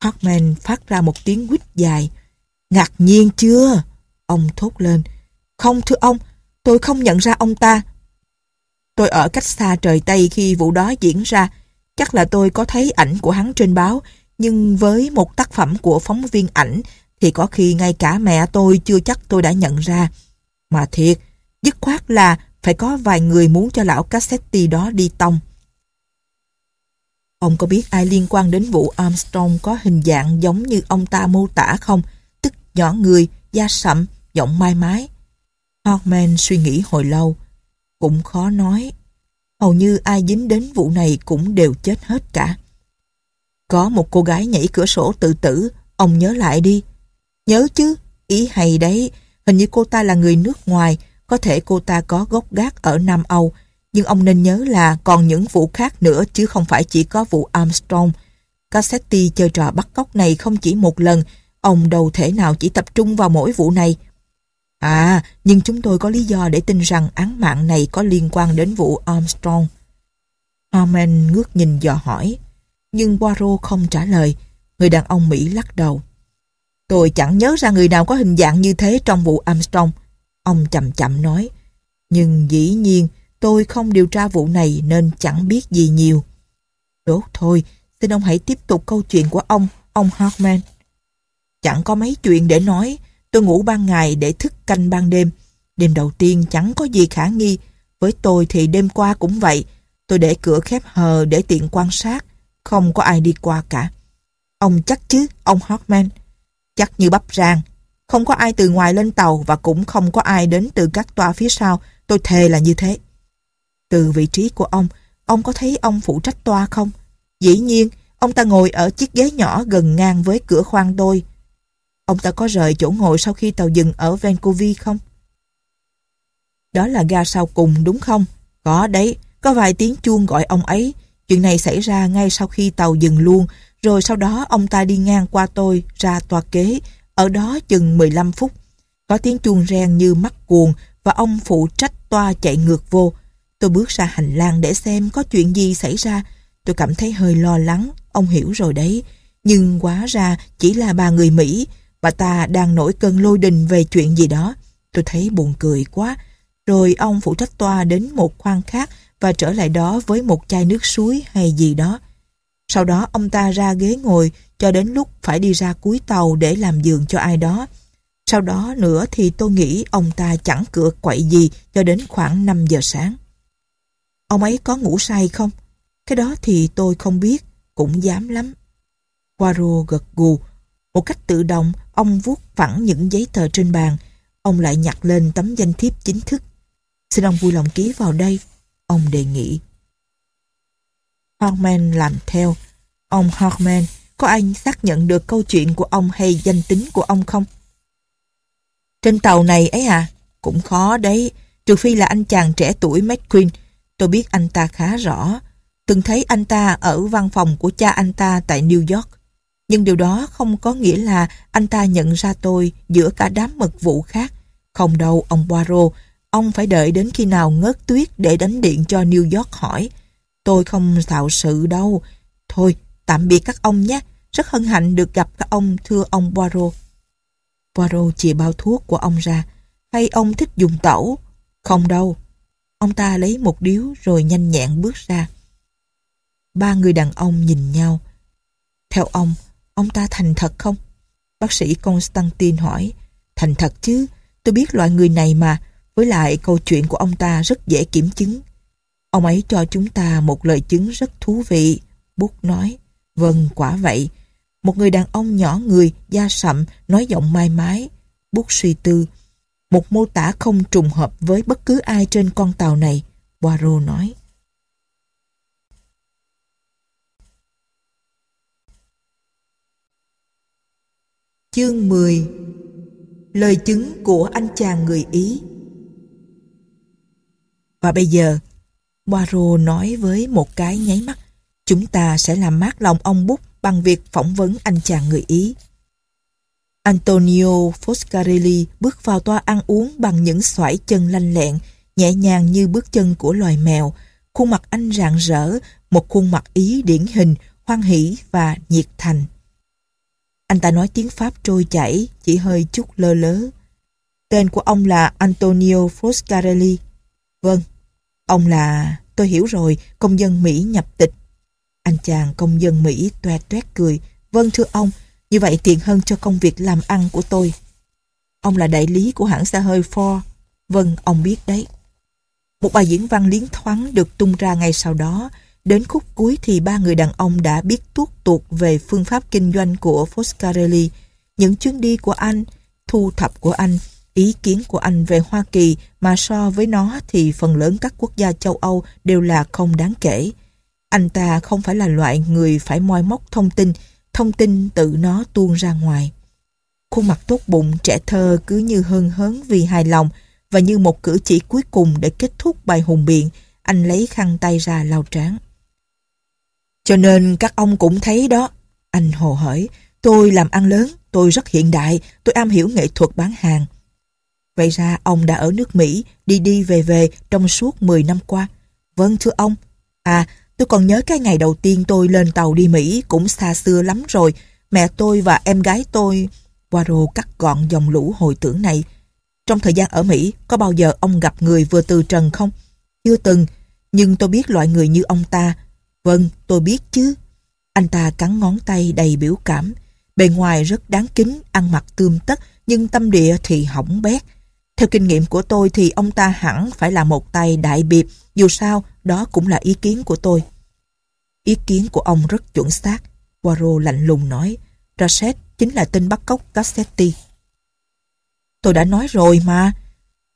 Hartman phát ra một tiếng quýt dài. Ngạc nhiên chưa? Ông thốt lên. Không thưa ông, tôi không nhận ra ông ta. Tôi ở cách xa trời Tây khi vụ đó diễn ra. Chắc là tôi có thấy ảnh của hắn trên báo, nhưng với một tác phẩm của phóng viên ảnh thì có khi ngay cả mẹ tôi chưa chắc tôi đã nhận ra. Mà thiệt, dứt khoát là phải có vài người muốn cho lão Cassetti đó đi tông. Ông có biết ai liên quan đến vụ Armstrong có hình dạng giống như ông ta mô tả không? Tức nhỏ người, da sậm, giọng mai mái. Hoffman suy nghĩ hồi lâu. Cũng khó nói. Hầu như ai dính đến vụ này cũng đều chết hết cả. Có một cô gái nhảy cửa sổ tự tử, ông nhớ lại đi. Nhớ chứ, ý hay đấy, hình như cô ta là người nước ngoài, có thể cô ta có gốc gác ở Nam Âu, nhưng ông nên nhớ là còn những vụ khác nữa chứ không phải chỉ có vụ Armstrong. Cassetti chơi trò bắt cóc này không chỉ một lần, ông đâu thể nào chỉ tập trung vào mỗi vụ này. À, nhưng chúng tôi có lý do để tin rằng án mạng này có liên quan đến vụ Armstrong. Harmon ngước nhìn dò hỏi nhưng Poirot không trả lời. Người đàn ông Mỹ lắc đầu. Tôi chẳng nhớ ra người nào có hình dạng như thế trong vụ Armstrong. Ông chậm chậm nói. Nhưng dĩ nhiên, tôi không điều tra vụ này nên chẳng biết gì nhiều. Tốt thôi, xin ông hãy tiếp tục câu chuyện của ông, ông Hartman. Chẳng có mấy chuyện để nói. Tôi ngủ ban ngày để thức canh ban đêm. Đêm đầu tiên chẳng có gì khả nghi. Với tôi thì đêm qua cũng vậy. Tôi để cửa khép hờ để tiện quan sát không có ai đi qua cả. Ông chắc chứ, ông Hartman, Chắc như bắp rang. Không có ai từ ngoài lên tàu và cũng không có ai đến từ các toa phía sau. Tôi thề là như thế. Từ vị trí của ông, ông có thấy ông phụ trách toa không? Dĩ nhiên, ông ta ngồi ở chiếc ghế nhỏ gần ngang với cửa khoang tôi. Ông ta có rời chỗ ngồi sau khi tàu dừng ở Vancouver không? Đó là ga sau cùng đúng không? Có đấy, có vài tiếng chuông gọi ông ấy, Chuyện này xảy ra ngay sau khi tàu dừng luôn, rồi sau đó ông ta đi ngang qua tôi ra tòa kế, ở đó chừng 15 phút. Có tiếng chuông reng như mắc cuồng và ông phụ trách toa chạy ngược vô. Tôi bước ra hành lang để xem có chuyện gì xảy ra. Tôi cảm thấy hơi lo lắng, ông hiểu rồi đấy. Nhưng quá ra chỉ là bà người Mỹ, bà ta đang nổi cơn lôi đình về chuyện gì đó. Tôi thấy buồn cười quá. Rồi ông phụ trách toa đến một khoang khác và trở lại đó với một chai nước suối hay gì đó. Sau đó ông ta ra ghế ngồi cho đến lúc phải đi ra cuối tàu để làm giường cho ai đó. Sau đó nữa thì tôi nghĩ ông ta chẳng cửa quậy gì cho đến khoảng 5 giờ sáng. Ông ấy có ngủ say không? Cái đó thì tôi không biết, cũng dám lắm. Waro gật gù. Một cách tự động, ông vuốt phẳng những giấy tờ trên bàn. Ông lại nhặt lên tấm danh thiếp chính thức. Xin ông vui lòng ký vào đây ông đề nghị. Hartman làm theo. Ông Hartman, có ai xác nhận được câu chuyện của ông hay danh tính của ông không? Trên tàu này ấy à, cũng khó đấy, trừ phi là anh chàng trẻ tuổi McQueen. Tôi biết anh ta khá rõ, từng thấy anh ta ở văn phòng của cha anh ta tại New York. Nhưng điều đó không có nghĩa là anh ta nhận ra tôi giữa cả đám mật vụ khác. Không đâu, ông Poirot, Ông phải đợi đến khi nào ngớt tuyết để đánh điện cho New York hỏi. Tôi không tạo sự đâu. Thôi, tạm biệt các ông nhé. Rất hân hạnh được gặp các ông, thưa ông Poirot. Poirot chìa bao thuốc của ông ra. Hay ông thích dùng tẩu? Không đâu. Ông ta lấy một điếu rồi nhanh nhẹn bước ra. Ba người đàn ông nhìn nhau. Theo ông, ông ta thành thật không? Bác sĩ Constantine hỏi. Thành thật chứ, tôi biết loại người này mà với lại câu chuyện của ông ta rất dễ kiểm chứng. Ông ấy cho chúng ta một lời chứng rất thú vị. Bút nói, vâng quả vậy. Một người đàn ông nhỏ người, da sậm, nói giọng mai mái. Bút suy tư. Một mô tả không trùng hợp với bất cứ ai trên con tàu này, Poirot nói. Chương 10 Lời chứng của anh chàng người Ý và bây giờ, Poirot nói với một cái nháy mắt, chúng ta sẽ làm mát lòng ông Bút bằng việc phỏng vấn anh chàng người Ý. Antonio Foscarelli bước vào toa ăn uống bằng những xoải chân lanh lẹn, nhẹ nhàng như bước chân của loài mèo. Khuôn mặt anh rạng rỡ, một khuôn mặt Ý điển hình, hoan hỷ và nhiệt thành. Anh ta nói tiếng Pháp trôi chảy, chỉ hơi chút lơ lớ. Tên của ông là Antonio Foscarelli. Vâng, Ông là... Tôi hiểu rồi, công dân Mỹ nhập tịch. Anh chàng công dân Mỹ toe toét cười. Vâng thưa ông, như vậy tiện hơn cho công việc làm ăn của tôi. Ông là đại lý của hãng xe hơi Ford. Vâng, ông biết đấy. Một bài diễn văn liến thoáng được tung ra ngay sau đó. Đến khúc cuối thì ba người đàn ông đã biết tuốt tuột về phương pháp kinh doanh của Foscarelli, những chuyến đi của anh, thu thập của anh ý kiến của anh về Hoa Kỳ mà so với nó thì phần lớn các quốc gia châu Âu đều là không đáng kể. Anh ta không phải là loại người phải moi móc thông tin, thông tin tự nó tuôn ra ngoài. Khuôn mặt tốt bụng trẻ thơ cứ như hân hớn vì hài lòng và như một cử chỉ cuối cùng để kết thúc bài hùng biện, anh lấy khăn tay ra lau trán. Cho nên các ông cũng thấy đó, anh hồ hởi, tôi làm ăn lớn, tôi rất hiện đại, tôi am hiểu nghệ thuật bán hàng. Vậy ra ông đã ở nước Mỹ, đi đi về về trong suốt 10 năm qua. Vâng thưa ông. À, tôi còn nhớ cái ngày đầu tiên tôi lên tàu đi Mỹ cũng xa xưa lắm rồi. Mẹ tôi và em gái tôi... Waro cắt gọn dòng lũ hồi tưởng này. Trong thời gian ở Mỹ, có bao giờ ông gặp người vừa từ trần không? Chưa từng, nhưng tôi biết loại người như ông ta. Vâng, tôi biết chứ. Anh ta cắn ngón tay đầy biểu cảm. Bề ngoài rất đáng kính, ăn mặc tươm tất, nhưng tâm địa thì hỏng bét. Theo kinh nghiệm của tôi thì ông ta hẳn phải là một tay đại biệp, dù sao đó cũng là ý kiến của tôi. Ý kiến của ông rất chuẩn xác, Poirot lạnh lùng nói. Rachet chính là tên bắt cóc Cassetti. Tôi đã nói rồi mà,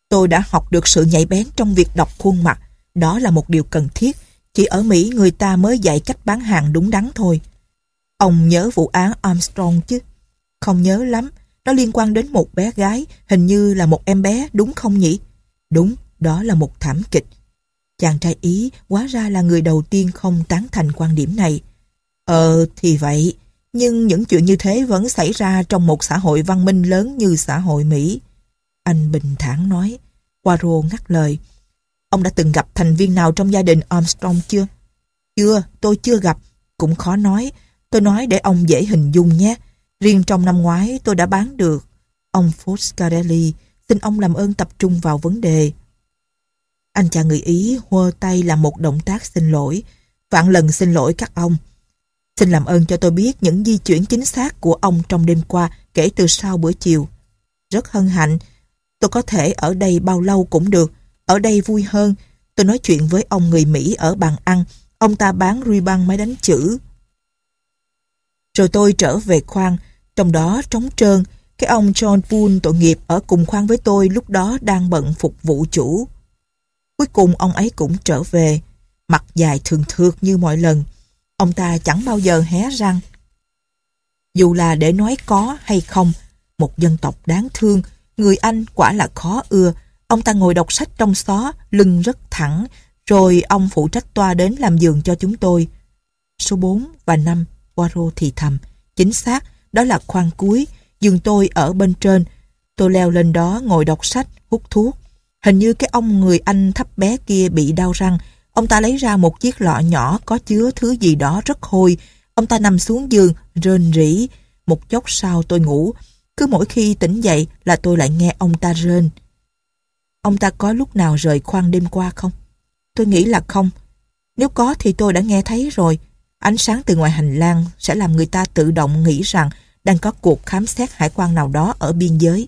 tôi đã học được sự nhạy bén trong việc đọc khuôn mặt. Đó là một điều cần thiết, chỉ ở Mỹ người ta mới dạy cách bán hàng đúng đắn thôi. Ông nhớ vụ án Armstrong chứ? Không nhớ lắm, nó liên quan đến một bé gái, hình như là một em bé, đúng không nhỉ? Đúng, đó là một thảm kịch. Chàng trai Ý quá ra là người đầu tiên không tán thành quan điểm này. Ờ, thì vậy. Nhưng những chuyện như thế vẫn xảy ra trong một xã hội văn minh lớn như xã hội Mỹ. Anh bình thản nói. Poirot ngắt lời. Ông đã từng gặp thành viên nào trong gia đình Armstrong chưa? Chưa, tôi chưa gặp. Cũng khó nói. Tôi nói để ông dễ hình dung nhé. Riêng trong năm ngoái tôi đã bán được. Ông Foscarelli, xin ông làm ơn tập trung vào vấn đề. Anh chàng người Ý hơ tay làm một động tác xin lỗi. Vạn lần xin lỗi các ông. Xin làm ơn cho tôi biết những di chuyển chính xác của ông trong đêm qua kể từ sau bữa chiều. Rất hân hạnh. Tôi có thể ở đây bao lâu cũng được. Ở đây vui hơn. Tôi nói chuyện với ông người Mỹ ở bàn ăn. Ông ta bán ruy băng máy đánh chữ rồi tôi trở về khoang, trong đó trống trơn. Cái ông John Bull tội nghiệp ở cùng khoang với tôi lúc đó đang bận phục vụ chủ. Cuối cùng ông ấy cũng trở về, mặt dài thường thượt như mọi lần. Ông ta chẳng bao giờ hé răng. Dù là để nói có hay không, một dân tộc đáng thương, người Anh quả là khó ưa. Ông ta ngồi đọc sách trong xó, lưng rất thẳng, rồi ông phụ trách toa đến làm giường cho chúng tôi. Số 4 và 5 Poirot thì thầm. Chính xác, đó là khoang cuối, Dường tôi ở bên trên. Tôi leo lên đó ngồi đọc sách, hút thuốc. Hình như cái ông người Anh thấp bé kia bị đau răng. Ông ta lấy ra một chiếc lọ nhỏ có chứa thứ gì đó rất hôi. Ông ta nằm xuống giường, rên rỉ. Một chốc sau tôi ngủ. Cứ mỗi khi tỉnh dậy là tôi lại nghe ông ta rên. Ông ta có lúc nào rời khoang đêm qua không? Tôi nghĩ là không. Nếu có thì tôi đã nghe thấy rồi. Ánh sáng từ ngoài hành lang sẽ làm người ta tự động nghĩ rằng đang có cuộc khám xét hải quan nào đó ở biên giới.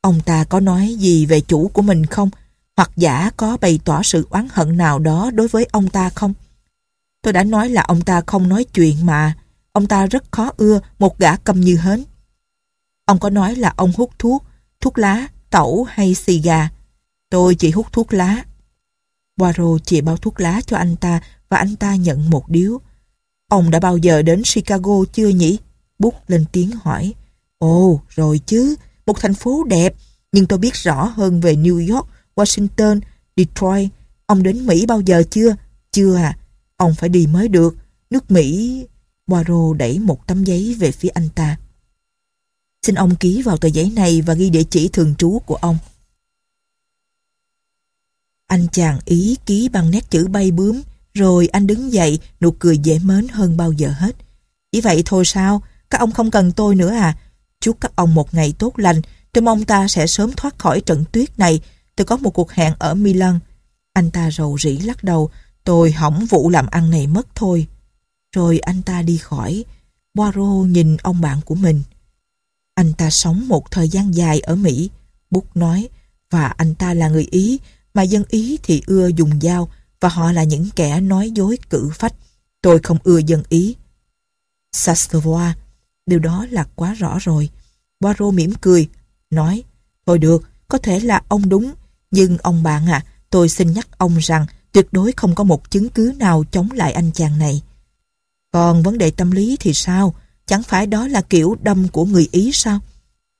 Ông ta có nói gì về chủ của mình không? Hoặc giả có bày tỏ sự oán hận nào đó đối với ông ta không? Tôi đã nói là ông ta không nói chuyện mà. Ông ta rất khó ưa một gã cầm như hến. Ông có nói là ông hút thuốc, thuốc lá, tẩu hay xì gà. Tôi chỉ hút thuốc lá. Poirot chỉ bao thuốc lá cho anh ta và anh ta nhận một điếu. Ông đã bao giờ đến Chicago chưa nhỉ? Bút lên tiếng hỏi. Ồ, rồi chứ, một thành phố đẹp, nhưng tôi biết rõ hơn về New York, Washington, Detroit. Ông đến Mỹ bao giờ chưa? Chưa à, ông phải đi mới được. Nước Mỹ... Poirot đẩy một tấm giấy về phía anh ta. Xin ông ký vào tờ giấy này và ghi địa chỉ thường trú của ông. Anh chàng ý ký bằng nét chữ bay bướm rồi anh đứng dậy, nụ cười dễ mến hơn bao giờ hết. Chỉ vậy thôi sao, các ông không cần tôi nữa à? Chúc các ông một ngày tốt lành, tôi mong ta sẽ sớm thoát khỏi trận tuyết này. Tôi có một cuộc hẹn ở Milan. Anh ta rầu rĩ lắc đầu, tôi hỏng vụ làm ăn này mất thôi. Rồi anh ta đi khỏi. Poirot nhìn ông bạn của mình. Anh ta sống một thời gian dài ở Mỹ, Bút nói, và anh ta là người Ý, mà dân Ý thì ưa dùng dao, và họ là những kẻ nói dối cử phách. Tôi không ưa dân Ý. Sastovoa, điều đó là quá rõ rồi. Poirot mỉm cười, nói, thôi được, có thể là ông đúng, nhưng ông bạn à, tôi xin nhắc ông rằng tuyệt đối không có một chứng cứ nào chống lại anh chàng này. Còn vấn đề tâm lý thì sao? Chẳng phải đó là kiểu đâm của người Ý sao?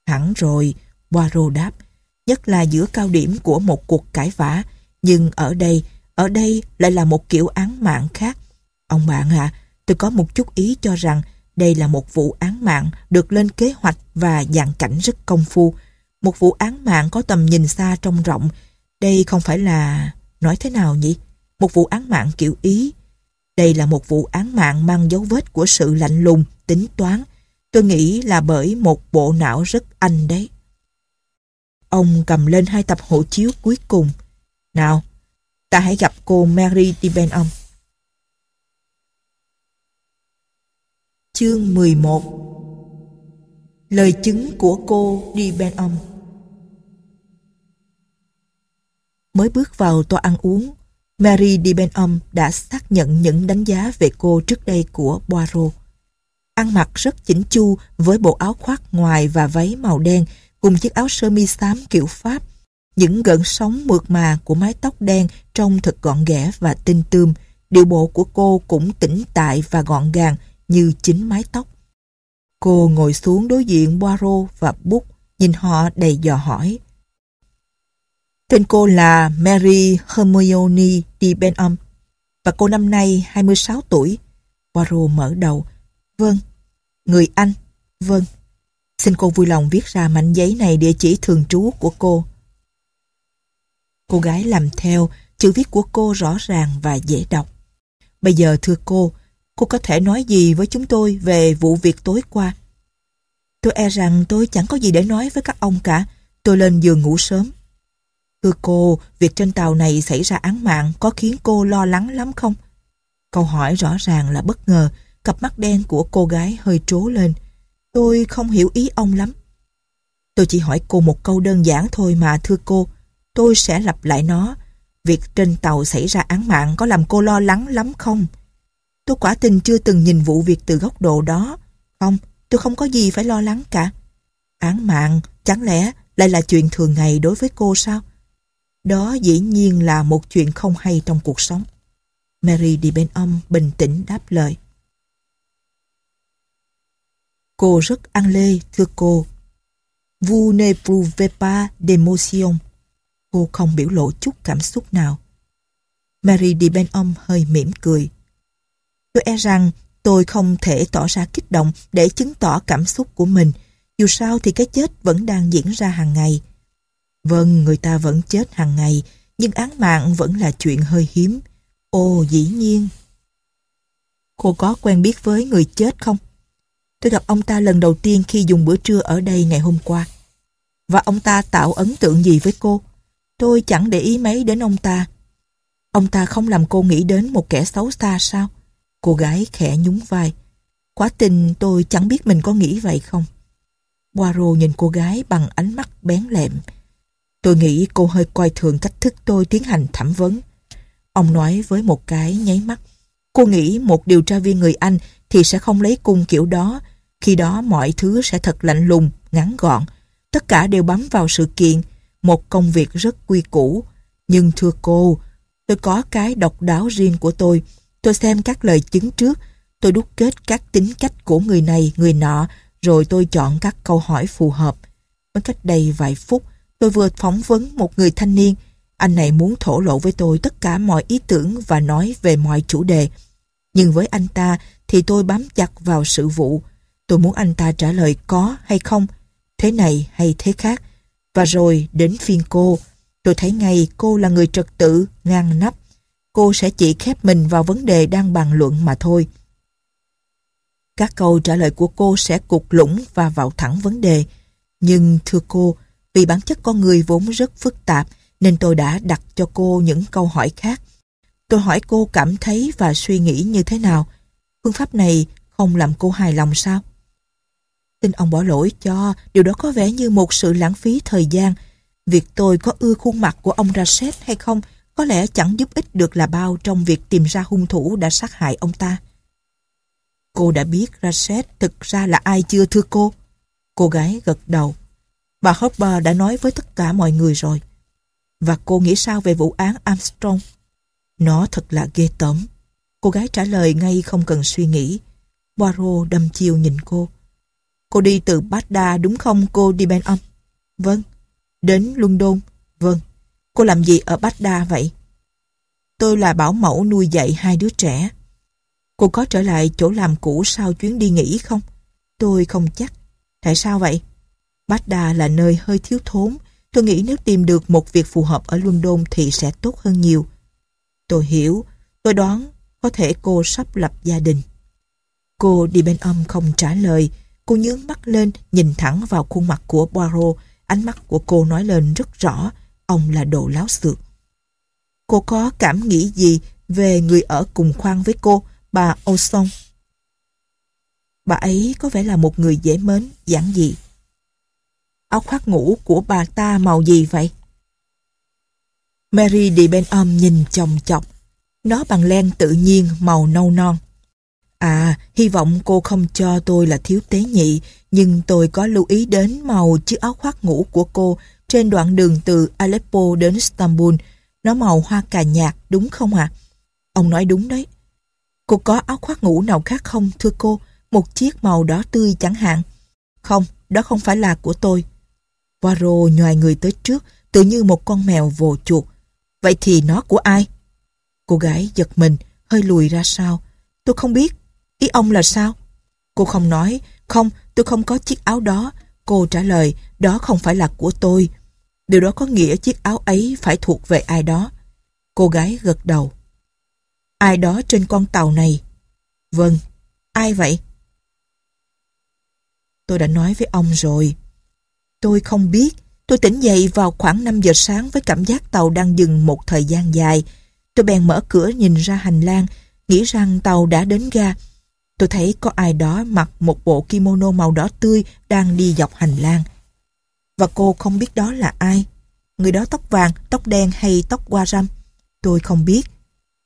Hẳn rồi, Poirot đáp, nhất là giữa cao điểm của một cuộc cãi vã, nhưng ở đây ở đây lại là một kiểu án mạng khác. Ông bạn ạ, tôi có một chút ý cho rằng đây là một vụ án mạng được lên kế hoạch và dàn cảnh rất công phu. Một vụ án mạng có tầm nhìn xa trong rộng. Đây không phải là... nói thế nào nhỉ? Một vụ án mạng kiểu Ý. Đây là một vụ án mạng mang dấu vết của sự lạnh lùng, tính toán. Tôi nghĩ là bởi một bộ não rất anh đấy. Ông cầm lên hai tập hộ chiếu cuối cùng. Nào, ta hãy gặp cô Mary Tibenong. Chương 11 Lời chứng của cô Tibenong Mới bước vào toa ăn uống, Mary Dibenham đã xác nhận những đánh giá về cô trước đây của Poirot. Ăn mặc rất chỉnh chu với bộ áo khoác ngoài và váy màu đen cùng chiếc áo sơ mi xám kiểu Pháp những gợn sóng mượt mà của mái tóc đen trông thật gọn ghẽ và tinh tươm. Điệu bộ của cô cũng tĩnh tại và gọn gàng như chính mái tóc. Cô ngồi xuống đối diện Boiro và Bút, nhìn họ đầy dò hỏi. Tên cô là Mary Hermione Di Benham và cô năm nay 26 tuổi. Poirot mở đầu. Vâng. Người Anh. Vâng. Xin cô vui lòng viết ra mảnh giấy này địa chỉ thường trú của cô. Cô gái làm theo, chữ viết của cô rõ ràng và dễ đọc. Bây giờ thưa cô, cô có thể nói gì với chúng tôi về vụ việc tối qua? Tôi e rằng tôi chẳng có gì để nói với các ông cả. Tôi lên giường ngủ sớm. Thưa cô, việc trên tàu này xảy ra án mạng có khiến cô lo lắng lắm không? Câu hỏi rõ ràng là bất ngờ, cặp mắt đen của cô gái hơi trố lên. Tôi không hiểu ý ông lắm. Tôi chỉ hỏi cô một câu đơn giản thôi mà thưa cô tôi sẽ lặp lại nó. Việc trên tàu xảy ra án mạng có làm cô lo lắng lắm không? Tôi quả tình chưa từng nhìn vụ việc từ góc độ đó. Không, tôi không có gì phải lo lắng cả. Án mạng chẳng lẽ lại là chuyện thường ngày đối với cô sao? Đó dĩ nhiên là một chuyện không hay trong cuộc sống. Mary đi bên ông bình tĩnh đáp lời. Cô rất ăn lê, thưa cô. Vous ne prouvez pas d'émotion cô không biểu lộ chút cảm xúc nào. Mary đi bên ông hơi mỉm cười. Tôi e rằng tôi không thể tỏ ra kích động để chứng tỏ cảm xúc của mình. Dù sao thì cái chết vẫn đang diễn ra hàng ngày. Vâng, người ta vẫn chết hàng ngày, nhưng án mạng vẫn là chuyện hơi hiếm. Ồ, dĩ nhiên. Cô có quen biết với người chết không? Tôi gặp ông ta lần đầu tiên khi dùng bữa trưa ở đây ngày hôm qua. Và ông ta tạo ấn tượng gì với cô? Tôi chẳng để ý mấy đến ông ta. Ông ta không làm cô nghĩ đến một kẻ xấu xa sao? Cô gái khẽ nhún vai. Quá tình tôi chẳng biết mình có nghĩ vậy không. Poirot nhìn cô gái bằng ánh mắt bén lẹm. Tôi nghĩ cô hơi coi thường cách thức tôi tiến hành thẩm vấn. Ông nói với một cái nháy mắt. Cô nghĩ một điều tra viên người Anh thì sẽ không lấy cung kiểu đó. Khi đó mọi thứ sẽ thật lạnh lùng, ngắn gọn. Tất cả đều bám vào sự kiện, một công việc rất quy củ. Nhưng thưa cô, tôi có cái độc đáo riêng của tôi. Tôi xem các lời chứng trước, tôi đúc kết các tính cách của người này, người nọ, rồi tôi chọn các câu hỏi phù hợp. Mới cách đây vài phút, tôi vừa phỏng vấn một người thanh niên. Anh này muốn thổ lộ với tôi tất cả mọi ý tưởng và nói về mọi chủ đề. Nhưng với anh ta thì tôi bám chặt vào sự vụ. Tôi muốn anh ta trả lời có hay không, thế này hay thế khác. Và rồi đến phiên cô, tôi thấy ngay cô là người trật tự, ngang nắp. Cô sẽ chỉ khép mình vào vấn đề đang bàn luận mà thôi. Các câu trả lời của cô sẽ cục lũng và vào thẳng vấn đề. Nhưng thưa cô, vì bản chất con người vốn rất phức tạp nên tôi đã đặt cho cô những câu hỏi khác. Tôi hỏi cô cảm thấy và suy nghĩ như thế nào. Phương pháp này không làm cô hài lòng sao? Xin ông bỏ lỗi cho, điều đó có vẻ như một sự lãng phí thời gian. Việc tôi có ưa khuôn mặt của ông Rasset hay không có lẽ chẳng giúp ích được là bao trong việc tìm ra hung thủ đã sát hại ông ta. Cô đã biết Rasset thực ra là ai chưa thưa cô? Cô gái gật đầu. Bà Hopper đã nói với tất cả mọi người rồi. Và cô nghĩ sao về vụ án Armstrong? Nó thật là ghê tởm. Cô gái trả lời ngay không cần suy nghĩ. Poirot đâm chiêu nhìn cô. Cô đi từ Baghdad đúng không cô đi bên ông? Vâng. Đến London? Vâng. Cô làm gì ở Baghdad vậy? Tôi là bảo mẫu nuôi dạy hai đứa trẻ. Cô có trở lại chỗ làm cũ sau chuyến đi nghỉ không? Tôi không chắc. Tại sao vậy? Baghdad là nơi hơi thiếu thốn. Tôi nghĩ nếu tìm được một việc phù hợp ở London thì sẽ tốt hơn nhiều. Tôi hiểu. Tôi đoán có thể cô sắp lập gia đình. Cô đi bên âm không trả lời. Cô nhướng mắt lên, nhìn thẳng vào khuôn mặt của Poirot. Ánh mắt của cô nói lên rất rõ, ông là đồ láo xược. Cô có cảm nghĩ gì về người ở cùng khoang với cô, bà Olson? Bà ấy có vẻ là một người dễ mến, giản dị. Áo khoác ngủ của bà ta màu gì vậy? Mary đi bên ôm nhìn chồng chọc. Nó bằng len tự nhiên màu nâu non. À, hy vọng cô không cho tôi là thiếu tế nhị, nhưng tôi có lưu ý đến màu chiếc áo khoác ngủ của cô trên đoạn đường từ Aleppo đến Istanbul. Nó màu hoa cà nhạt, đúng không ạ? À? Ông nói đúng đấy. Cô có áo khoác ngủ nào khác không, thưa cô? Một chiếc màu đỏ tươi chẳng hạn. Không, đó không phải là của tôi. Poirot nhòi người tới trước, tự như một con mèo vồ chuột. Vậy thì nó của ai? Cô gái giật mình, hơi lùi ra sau. Tôi không biết, Ý ông là sao? Cô không nói, không, tôi không có chiếc áo đó. Cô trả lời, đó không phải là của tôi. Điều đó có nghĩa chiếc áo ấy phải thuộc về ai đó. Cô gái gật đầu. Ai đó trên con tàu này? Vâng, ai vậy? Tôi đã nói với ông rồi. Tôi không biết. Tôi tỉnh dậy vào khoảng 5 giờ sáng với cảm giác tàu đang dừng một thời gian dài. Tôi bèn mở cửa nhìn ra hành lang, nghĩ rằng tàu đã đến ga. Tôi thấy có ai đó mặc một bộ kimono màu đỏ tươi đang đi dọc hành lang. Và cô không biết đó là ai. Người đó tóc vàng, tóc đen hay tóc qua râm. Tôi không biết.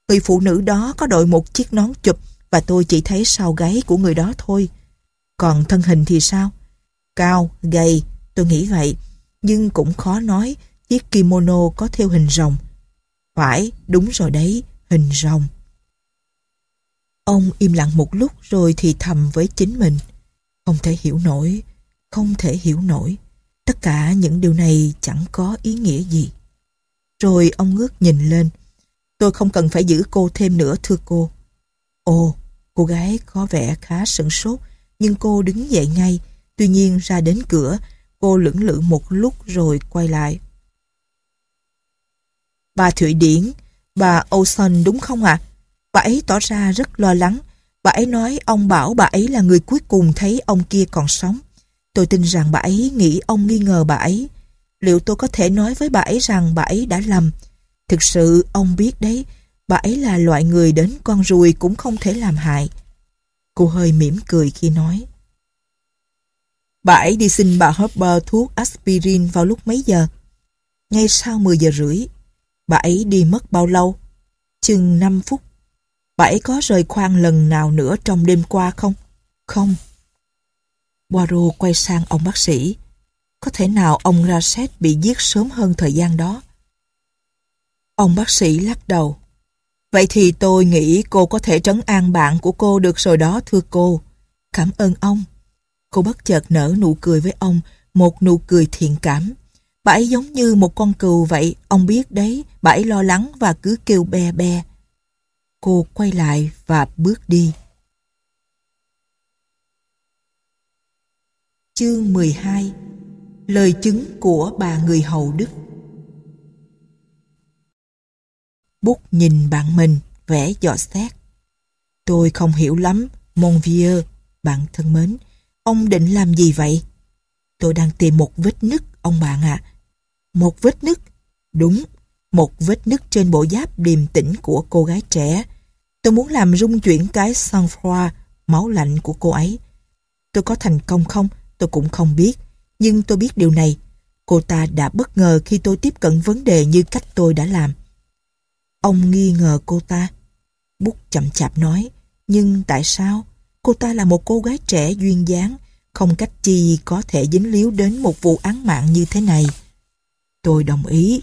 Người phụ nữ đó có đội một chiếc nón chụp và tôi chỉ thấy sau gáy của người đó thôi. Còn thân hình thì sao? Cao, gầy, tôi nghĩ vậy. Nhưng cũng khó nói chiếc kimono có theo hình rồng. Phải, đúng rồi đấy, hình rồng. Ông im lặng một lúc rồi thì thầm với chính mình. Không thể hiểu nổi, không thể hiểu nổi. Tất cả những điều này chẳng có ý nghĩa gì. Rồi ông ngước nhìn lên. Tôi không cần phải giữ cô thêm nữa thưa cô. Ồ, cô gái có vẻ khá sững sốt, nhưng cô đứng dậy ngay. Tuy nhiên ra đến cửa, cô lưỡng lự một lúc rồi quay lại. Bà Thụy Điển, bà Olson đúng không ạ? À? Bà ấy tỏ ra rất lo lắng. Bà ấy nói ông bảo bà ấy là người cuối cùng thấy ông kia còn sống. Tôi tin rằng bà ấy nghĩ ông nghi ngờ bà ấy. Liệu tôi có thể nói với bà ấy rằng bà ấy đã lầm? Thực sự ông biết đấy, bà ấy là loại người đến con ruồi cũng không thể làm hại. Cô hơi mỉm cười khi nói. Bà ấy đi xin bà Hopper thuốc aspirin vào lúc mấy giờ? Ngay sau 10 giờ rưỡi. Bà ấy đi mất bao lâu? Chừng 5 phút bà ấy có rời khoang lần nào nữa trong đêm qua không? Không. Poirot quay sang ông bác sĩ. Có thể nào ông Raset bị giết sớm hơn thời gian đó? Ông bác sĩ lắc đầu. Vậy thì tôi nghĩ cô có thể trấn an bạn của cô được rồi đó thưa cô. Cảm ơn ông. Cô bất chợt nở nụ cười với ông, một nụ cười thiện cảm. Bà ấy giống như một con cừu vậy, ông biết đấy, bà ấy lo lắng và cứ kêu be be cô quay lại và bước đi. Chương 12 Lời chứng của bà người hầu Đức Bút nhìn bạn mình, vẽ dò xét. Tôi không hiểu lắm, mon vieux, bạn thân mến. Ông định làm gì vậy? Tôi đang tìm một vết nứt, ông bạn ạ. Một vết nứt? Đúng, một vết nứt trên bộ giáp điềm tĩnh của cô gái trẻ. Tôi muốn làm rung chuyển cái sang-froid, máu lạnh của cô ấy. Tôi có thành công không? Tôi cũng không biết. Nhưng tôi biết điều này. Cô ta đã bất ngờ khi tôi tiếp cận vấn đề như cách tôi đã làm. Ông nghi ngờ cô ta. Bút chậm chạp nói. Nhưng tại sao? Cô ta là một cô gái trẻ duyên dáng. Không cách chi có thể dính líu đến một vụ án mạng như thế này. Tôi đồng ý.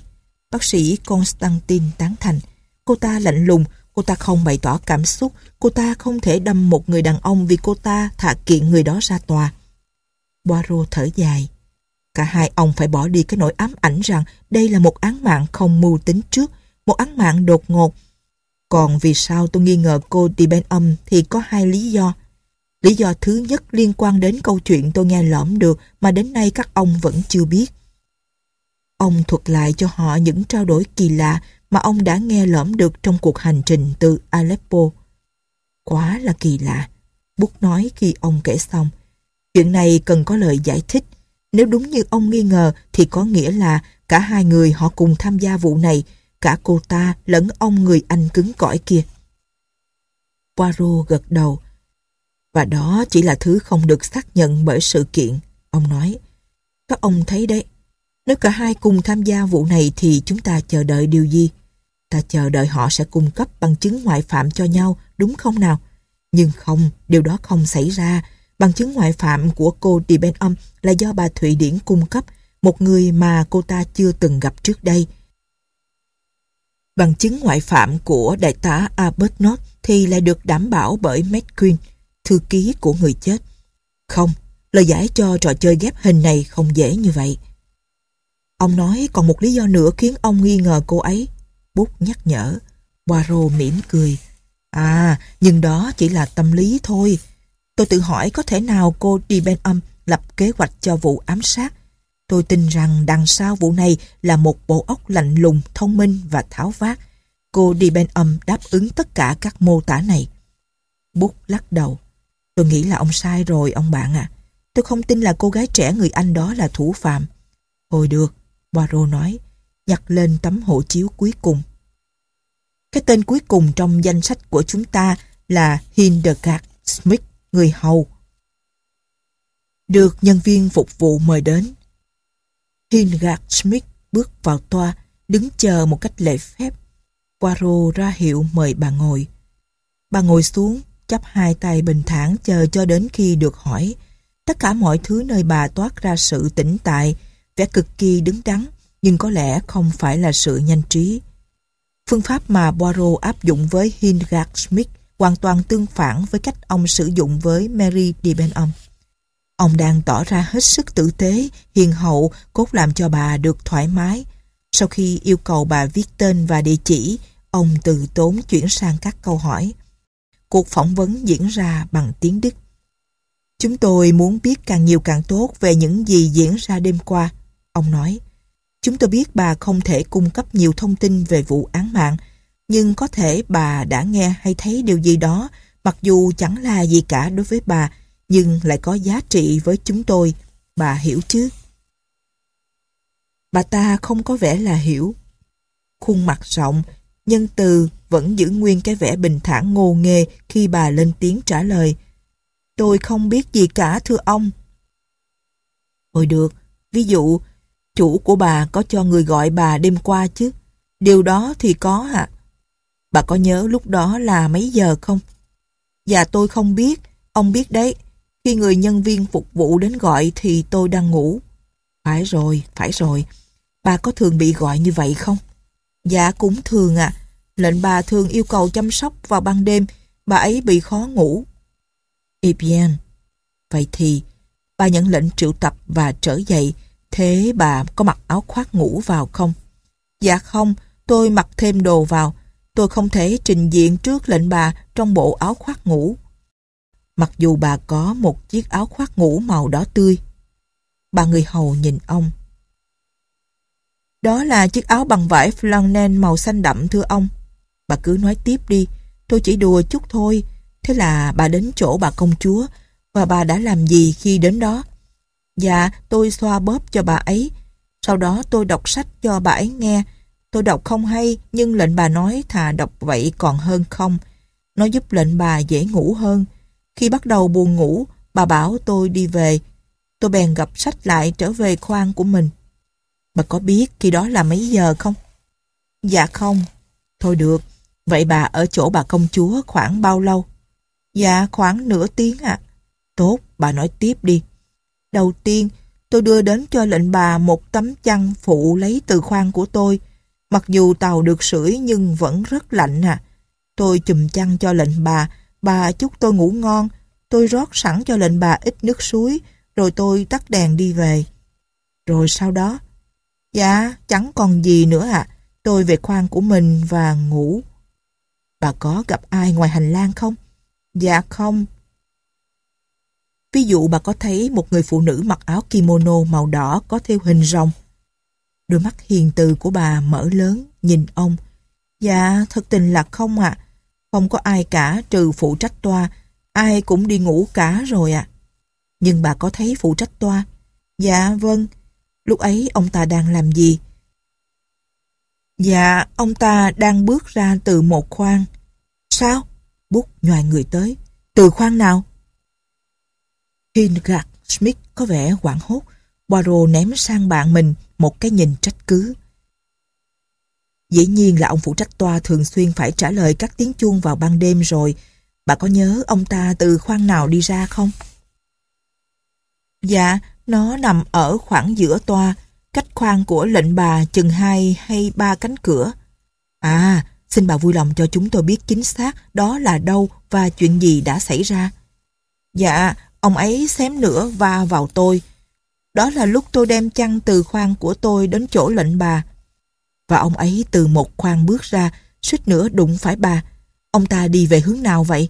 Bác sĩ Constantine tán thành. Cô ta lạnh lùng, cô ta không bày tỏ cảm xúc, cô ta không thể đâm một người đàn ông vì cô ta thả kiện người đó ra tòa. Poirot thở dài. Cả hai ông phải bỏ đi cái nỗi ám ảnh rằng đây là một án mạng không mưu tính trước, một án mạng đột ngột. Còn vì sao tôi nghi ngờ cô đi bên âm thì có hai lý do. Lý do thứ nhất liên quan đến câu chuyện tôi nghe lõm được mà đến nay các ông vẫn chưa biết. Ông thuật lại cho họ những trao đổi kỳ lạ mà ông đã nghe lõm được trong cuộc hành trình từ Aleppo. Quá là kỳ lạ, Bút nói khi ông kể xong. Chuyện này cần có lời giải thích. Nếu đúng như ông nghi ngờ thì có nghĩa là cả hai người họ cùng tham gia vụ này, cả cô ta lẫn ông người anh cứng cỏi kia. Poirot gật đầu. Và đó chỉ là thứ không được xác nhận bởi sự kiện, ông nói. Các ông thấy đấy, nếu cả hai cùng tham gia vụ này thì chúng ta chờ đợi điều gì? Ta chờ đợi họ sẽ cung cấp bằng chứng ngoại phạm cho nhau, đúng không nào? Nhưng không, điều đó không xảy ra. Bằng chứng ngoại phạm của cô Đi Ben là do bà Thụy Điển cung cấp, một người mà cô ta chưa từng gặp trước đây. Bằng chứng ngoại phạm của đại tá Albert North thì lại được đảm bảo bởi Matt Quinn, thư ký của người chết. Không, lời giải cho trò chơi ghép hình này không dễ như vậy. Ông nói còn một lý do nữa khiến ông nghi ngờ cô ấy. Bút nhắc nhở. Poirot mỉm cười. À, nhưng đó chỉ là tâm lý thôi. Tôi tự hỏi có thể nào cô đi bên âm lập kế hoạch cho vụ ám sát. Tôi tin rằng đằng sau vụ này là một bộ óc lạnh lùng, thông minh và tháo vát. Cô đi bên âm đáp ứng tất cả các mô tả này. Bút lắc đầu. Tôi nghĩ là ông sai rồi, ông bạn ạ. À. Tôi không tin là cô gái trẻ người Anh đó là thủ phạm. Thôi được, Poirot nói, nhặt lên tấm hộ chiếu cuối cùng. Cái tên cuối cùng trong danh sách của chúng ta là Hildegard Smith, người hầu. Được nhân viên phục vụ mời đến. Hildegard Smith bước vào toa, đứng chờ một cách lễ phép. Poirot ra hiệu mời bà ngồi. Bà ngồi xuống, chắp hai tay bình thản chờ cho đến khi được hỏi. Tất cả mọi thứ nơi bà toát ra sự tĩnh tại, vẻ cực kỳ đứng đắn, nhưng có lẽ không phải là sự nhanh trí. Phương pháp mà Poirot áp dụng với Hildegard Smith hoàn toàn tương phản với cách ông sử dụng với Mary Debenham. Ông đang tỏ ra hết sức tử tế, hiền hậu, cốt làm cho bà được thoải mái. Sau khi yêu cầu bà viết tên và địa chỉ, ông từ tốn chuyển sang các câu hỏi. Cuộc phỏng vấn diễn ra bằng tiếng Đức. Chúng tôi muốn biết càng nhiều càng tốt về những gì diễn ra đêm qua, Ông nói, chúng tôi biết bà không thể cung cấp nhiều thông tin về vụ án mạng, nhưng có thể bà đã nghe hay thấy điều gì đó mặc dù chẳng là gì cả đối với bà, nhưng lại có giá trị với chúng tôi. Bà hiểu chứ? Bà ta không có vẻ là hiểu. Khuôn mặt rộng, nhân từ vẫn giữ nguyên cái vẻ bình thản ngô nghê khi bà lên tiếng trả lời. Tôi không biết gì cả thưa ông. Thôi được, ví dụ Chủ của bà có cho người gọi bà đêm qua chứ? Điều đó thì có hả? Bà có nhớ lúc đó là mấy giờ không? Dạ tôi không biết, ông biết đấy. Khi người nhân viên phục vụ đến gọi thì tôi đang ngủ. Phải rồi, phải rồi. Bà có thường bị gọi như vậy không? Dạ cũng thường ạ. À. Lệnh bà thường yêu cầu chăm sóc vào ban đêm, bà ấy bị khó ngủ. Et eh bien. Vậy thì, bà nhận lệnh triệu tập và trở dậy, Thế bà có mặc áo khoác ngủ vào không? Dạ không, tôi mặc thêm đồ vào. Tôi không thể trình diện trước lệnh bà trong bộ áo khoác ngủ. Mặc dù bà có một chiếc áo khoác ngủ màu đỏ tươi. Bà người hầu nhìn ông. Đó là chiếc áo bằng vải flannel màu xanh đậm thưa ông. Bà cứ nói tiếp đi, tôi chỉ đùa chút thôi. Thế là bà đến chỗ bà công chúa và bà đã làm gì khi đến đó? Dạ, tôi xoa bóp cho bà ấy. Sau đó tôi đọc sách cho bà ấy nghe. Tôi đọc không hay, nhưng lệnh bà nói thà đọc vậy còn hơn không. Nó giúp lệnh bà dễ ngủ hơn. Khi bắt đầu buồn ngủ, bà bảo tôi đi về. Tôi bèn gặp sách lại trở về khoang của mình. Bà có biết khi đó là mấy giờ không? Dạ không. Thôi được, vậy bà ở chỗ bà công chúa khoảng bao lâu? Dạ khoảng nửa tiếng ạ. Tốt, bà nói tiếp đi. Đầu tiên, tôi đưa đến cho lệnh bà một tấm chăn phụ lấy từ khoang của tôi. Mặc dù tàu được sưởi nhưng vẫn rất lạnh à. Tôi chùm chăn cho lệnh bà, bà chúc tôi ngủ ngon. Tôi rót sẵn cho lệnh bà ít nước suối, rồi tôi tắt đèn đi về. Rồi sau đó, dạ, chẳng còn gì nữa ạ. À. Tôi về khoang của mình và ngủ. Bà có gặp ai ngoài hành lang không? Dạ không, Ví dụ bà có thấy một người phụ nữ mặc áo kimono màu đỏ có theo hình rồng. Đôi mắt hiền từ của bà mở lớn, nhìn ông. Dạ, thật tình là không ạ. Không có ai cả trừ phụ trách toa. Ai cũng đi ngủ cả rồi ạ. Nhưng bà có thấy phụ trách toa? Dạ, vâng. Lúc ấy ông ta đang làm gì? Dạ, ông ta đang bước ra từ một khoang. Sao? Bút nhòi người tới. Từ khoang nào? Hildegard Smith có vẻ hoảng hốt. Poirot ném sang bạn mình một cái nhìn trách cứ. Dĩ nhiên là ông phụ trách toa thường xuyên phải trả lời các tiếng chuông vào ban đêm rồi. Bà có nhớ ông ta từ khoang nào đi ra không? Dạ, nó nằm ở khoảng giữa toa, cách khoang của lệnh bà chừng hai hay ba cánh cửa. À, xin bà vui lòng cho chúng tôi biết chính xác đó là đâu và chuyện gì đã xảy ra. Dạ, Ông ấy xém nữa va vào tôi. Đó là lúc tôi đem chăn từ khoang của tôi đến chỗ lệnh bà. Và ông ấy từ một khoang bước ra, suýt nữa đụng phải bà. Ông ta đi về hướng nào vậy?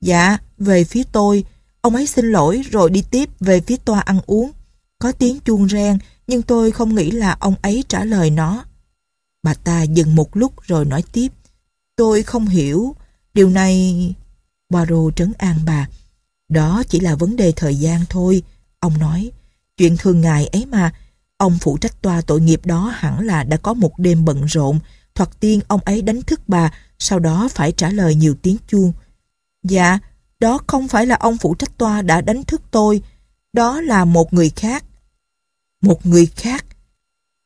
Dạ, về phía tôi. Ông ấy xin lỗi rồi đi tiếp về phía toa ăn uống. Có tiếng chuông reng nhưng tôi không nghĩ là ông ấy trả lời nó. Bà ta dừng một lúc rồi nói tiếp. Tôi không hiểu. Điều này... Poirot trấn an bà. Đó chỉ là vấn đề thời gian thôi, ông nói. Chuyện thường ngày ấy mà, ông phụ trách tòa tội nghiệp đó hẳn là đã có một đêm bận rộn, thoạt tiên ông ấy đánh thức bà, sau đó phải trả lời nhiều tiếng chuông. Dạ, đó không phải là ông phụ trách tòa đã đánh thức tôi, đó là một người khác. Một người khác?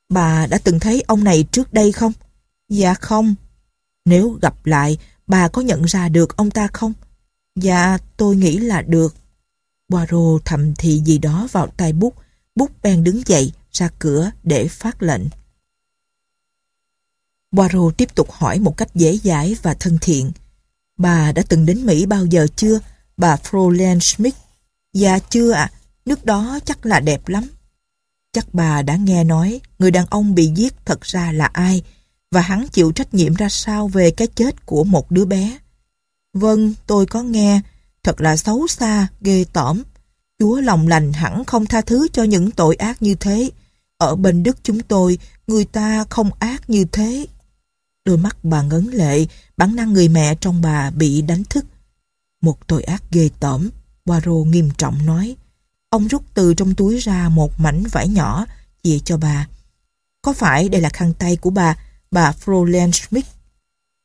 Bà đã từng thấy ông này trước đây không? Dạ không. Nếu gặp lại, bà có nhận ra được ông ta không? Dạ, tôi nghĩ là được. Poirot thầm thì gì đó vào tay bút. Bút bèn đứng dậy, ra cửa để phát lệnh. Poirot tiếp tục hỏi một cách dễ dãi và thân thiện. Bà đã từng đến Mỹ bao giờ chưa? Bà Fräulein Schmidt. Dạ chưa ạ, nước đó chắc là đẹp lắm. Chắc bà đã nghe nói người đàn ông bị giết thật ra là ai và hắn chịu trách nhiệm ra sao về cái chết của một đứa bé. Vâng, tôi có nghe. Thật là xấu xa, ghê tởm. Chúa lòng lành hẳn không tha thứ cho những tội ác như thế. Ở bên Đức chúng tôi, người ta không ác như thế. Đôi mắt bà ngấn lệ, bản năng người mẹ trong bà bị đánh thức. Một tội ác ghê tởm, Poirot nghiêm trọng nói. Ông rút từ trong túi ra một mảnh vải nhỏ, chia cho bà. Có phải đây là khăn tay của bà, bà Fräulein Schmidt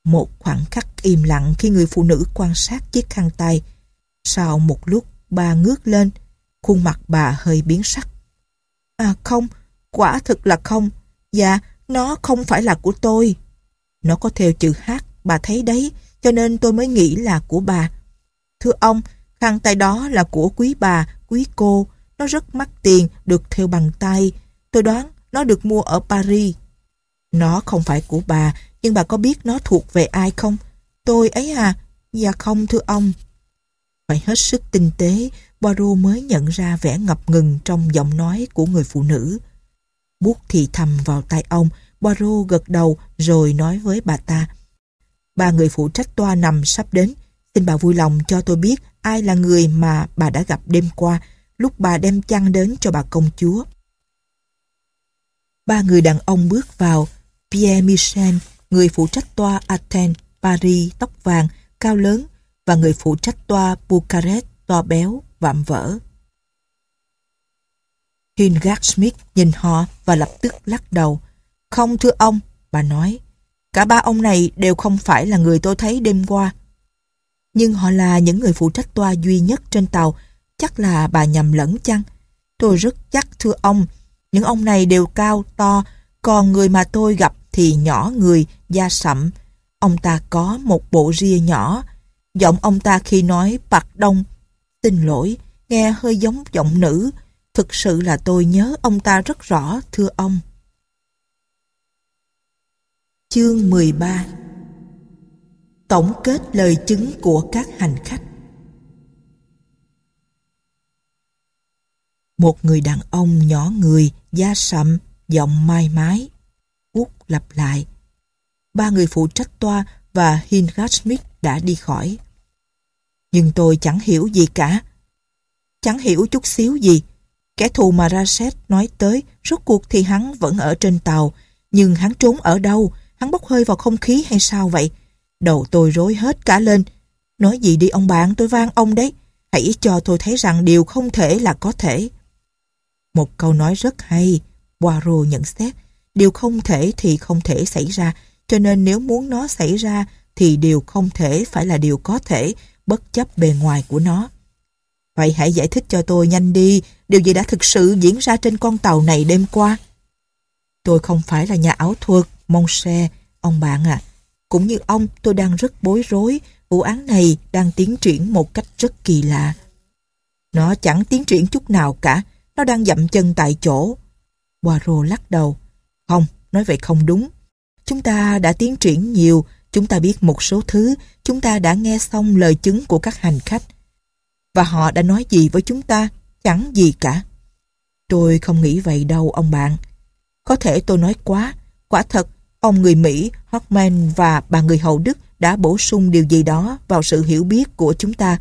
một khoảng khắc im lặng khi người phụ nữ quan sát chiếc khăn tay. Sau một lúc, bà ngước lên, khuôn mặt bà hơi biến sắc. À không, quả thực là không. Dạ, nó không phải là của tôi. Nó có theo chữ H, bà thấy đấy, cho nên tôi mới nghĩ là của bà. Thưa ông, khăn tay đó là của quý bà, quý cô. Nó rất mắc tiền, được theo bằng tay. Tôi đoán nó được mua ở Paris. Nó không phải của bà, nhưng bà có biết nó thuộc về ai không? Tôi ấy à? Dạ không thưa ông. Phải hết sức tinh tế, Poirot mới nhận ra vẻ ngập ngừng trong giọng nói của người phụ nữ. Bút thì thầm vào tai ông, Poirot gật đầu rồi nói với bà ta. Ba người phụ trách toa nằm sắp đến, xin bà vui lòng cho tôi biết ai là người mà bà đã gặp đêm qua lúc bà đem chăn đến cho bà công chúa. Ba người đàn ông bước vào, Pierre Michel, người phụ trách toa Athens, Paris, tóc vàng, cao lớn và người phụ trách toa Bucharest, to béo, vạm vỡ. Hingard Smith nhìn họ và lập tức lắc đầu. Không thưa ông, bà nói. Cả ba ông này đều không phải là người tôi thấy đêm qua. Nhưng họ là những người phụ trách toa duy nhất trên tàu. Chắc là bà nhầm lẫn chăng? Tôi rất chắc thưa ông, những ông này đều cao, to, còn người mà tôi gặp thì nhỏ người da sậm. Ông ta có một bộ ria nhỏ. Giọng ông ta khi nói bạc đông. Xin lỗi, nghe hơi giống giọng nữ. Thực sự là tôi nhớ ông ta rất rõ, thưa ông. Chương 13 Tổng kết lời chứng của các hành khách Một người đàn ông nhỏ người, da sậm, giọng mai mái. Út lặp lại, ba người phụ trách toa và Hingard đã đi khỏi. Nhưng tôi chẳng hiểu gì cả. Chẳng hiểu chút xíu gì. Kẻ thù mà Raset nói tới, rốt cuộc thì hắn vẫn ở trên tàu. Nhưng hắn trốn ở đâu? Hắn bốc hơi vào không khí hay sao vậy? Đầu tôi rối hết cả lên. Nói gì đi ông bạn, tôi vang ông đấy. Hãy cho tôi thấy rằng điều không thể là có thể. Một câu nói rất hay, Poirot nhận xét. Điều không thể thì không thể xảy ra, cho nên nếu muốn nó xảy ra thì điều không thể phải là điều có thể bất chấp bề ngoài của nó. Vậy hãy giải thích cho tôi nhanh đi, điều gì đã thực sự diễn ra trên con tàu này đêm qua? Tôi không phải là nhà ảo thuật, mong xe, ông bạn ạ. Cũng như ông, tôi đang rất bối rối, vụ án này đang tiến triển một cách rất kỳ lạ. Nó chẳng tiến triển chút nào cả, nó đang dậm chân tại chỗ. Poirot lắc đầu. Không, nói vậy không đúng. Chúng ta đã tiến triển nhiều, chúng ta biết một số thứ, chúng ta đã nghe xong lời chứng của các hành khách. Và họ đã nói gì với chúng ta? Chẳng gì cả. Tôi không nghĩ vậy đâu ông bạn. Có thể tôi nói quá, quả thật, ông người Mỹ, Hoffman và bà người Hậu Đức đã bổ sung điều gì đó vào sự hiểu biết của chúng ta.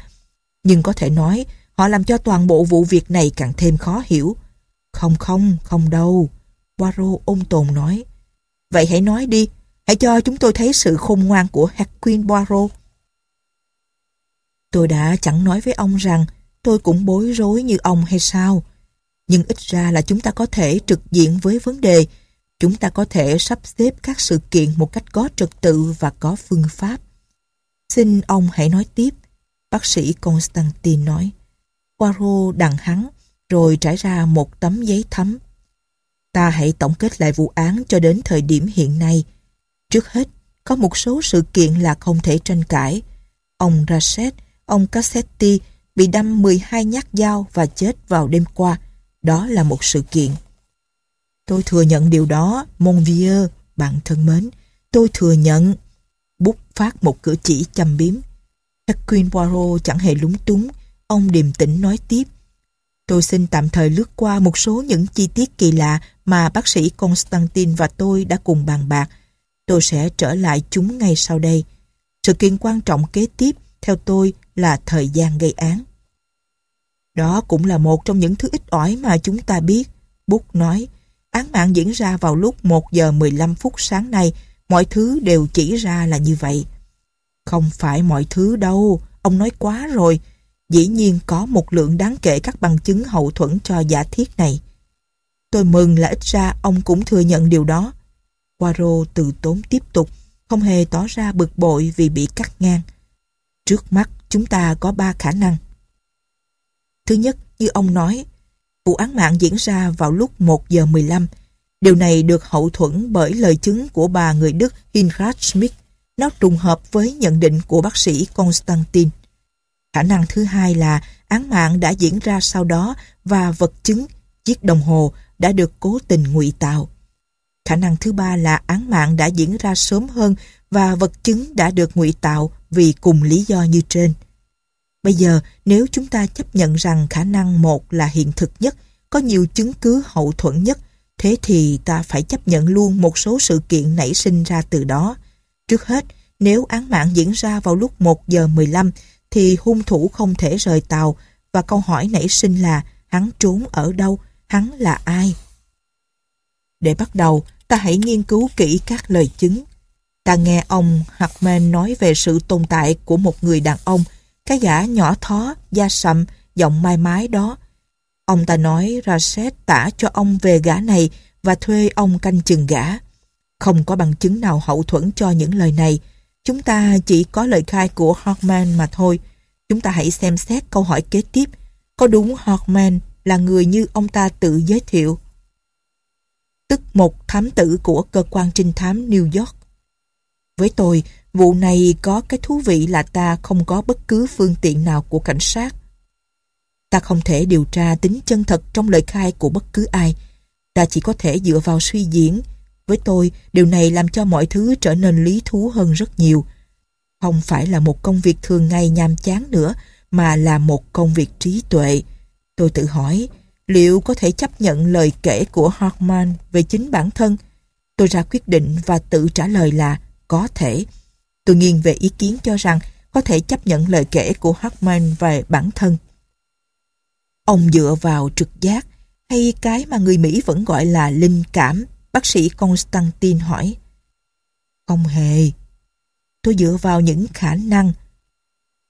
Nhưng có thể nói, họ làm cho toàn bộ vụ việc này càng thêm khó hiểu. Không không, không đâu. Poirot ôm tồn nói. Vậy hãy nói đi, hãy cho chúng tôi thấy sự khôn ngoan của Hercule Poirot. Tôi đã chẳng nói với ông rằng tôi cũng bối rối như ông hay sao. Nhưng ít ra là chúng ta có thể trực diện với vấn đề. Chúng ta có thể sắp xếp các sự kiện một cách có trật tự và có phương pháp. Xin ông hãy nói tiếp. Bác sĩ Constantine nói. Poirot đặng hắn, rồi trải ra một tấm giấy thấm Ta hãy tổng kết lại vụ án cho đến thời điểm hiện nay. Trước hết, có một số sự kiện là không thể tranh cãi. Ông Rasset, ông Cassetti bị đâm 12 nhát dao và chết vào đêm qua. Đó là một sự kiện. Tôi thừa nhận điều đó, mon vieux, bạn thân mến. Tôi thừa nhận. Bút phát một cử chỉ châm biếm. Hercule Poirot chẳng hề lúng túng. Ông điềm tĩnh nói tiếp. Tôi xin tạm thời lướt qua một số những chi tiết kỳ lạ mà bác sĩ Konstantin và tôi đã cùng bàn bạc. Tôi sẽ trở lại chúng ngay sau đây. Sự kiện quan trọng kế tiếp, theo tôi, là thời gian gây án. Đó cũng là một trong những thứ ít ỏi mà chúng ta biết. Bút nói, án mạng diễn ra vào lúc 1 giờ 15 phút sáng nay, mọi thứ đều chỉ ra là như vậy. Không phải mọi thứ đâu, ông nói quá rồi. Dĩ nhiên có một lượng đáng kể các bằng chứng hậu thuẫn cho giả thiết này. Tôi mừng là ít ra ông cũng thừa nhận điều đó. Poirot từ tốn tiếp tục, không hề tỏ ra bực bội vì bị cắt ngang. Trước mắt chúng ta có ba khả năng. Thứ nhất, như ông nói, vụ án mạng diễn ra vào lúc 1 giờ 15. Điều này được hậu thuẫn bởi lời chứng của bà người Đức Hingrat Schmidt. Nó trùng hợp với nhận định của bác sĩ Constantine. Khả năng thứ hai là án mạng đã diễn ra sau đó và vật chứng, chiếc đồng hồ đã được cố tình ngụy tạo. Khả năng thứ ba là án mạng đã diễn ra sớm hơn và vật chứng đã được ngụy tạo vì cùng lý do như trên. Bây giờ, nếu chúng ta chấp nhận rằng khả năng một là hiện thực nhất, có nhiều chứng cứ hậu thuẫn nhất, thế thì ta phải chấp nhận luôn một số sự kiện nảy sinh ra từ đó. Trước hết, nếu án mạng diễn ra vào lúc 1 giờ 15 thì hung thủ không thể rời tàu và câu hỏi nảy sinh là hắn trốn ở đâu hắn là ai. Để bắt đầu, ta hãy nghiên cứu kỹ các lời chứng. Ta nghe ông Hartman nói về sự tồn tại của một người đàn ông, cái gã nhỏ thó, da sậm, giọng mai mái đó. Ông ta nói ra xét tả cho ông về gã này và thuê ông canh chừng gã. Không có bằng chứng nào hậu thuẫn cho những lời này. Chúng ta chỉ có lời khai của Hartman mà thôi. Chúng ta hãy xem xét câu hỏi kế tiếp. Có đúng Hartman là người như ông ta tự giới thiệu, tức một thám tử của cơ quan trinh thám New York. Với tôi, vụ này có cái thú vị là ta không có bất cứ phương tiện nào của cảnh sát. Ta không thể điều tra tính chân thật trong lời khai của bất cứ ai. Ta chỉ có thể dựa vào suy diễn. Với tôi, điều này làm cho mọi thứ trở nên lý thú hơn rất nhiều. Không phải là một công việc thường ngày nhàm chán nữa, mà là một công việc trí tuệ. Tôi tự hỏi, liệu có thể chấp nhận lời kể của Hartman về chính bản thân? Tôi ra quyết định và tự trả lời là có thể. Tôi nghiêng về ý kiến cho rằng có thể chấp nhận lời kể của Hartman về bản thân. Ông dựa vào trực giác hay cái mà người Mỹ vẫn gọi là linh cảm, bác sĩ Constantine hỏi. Không hề. Tôi dựa vào những khả năng.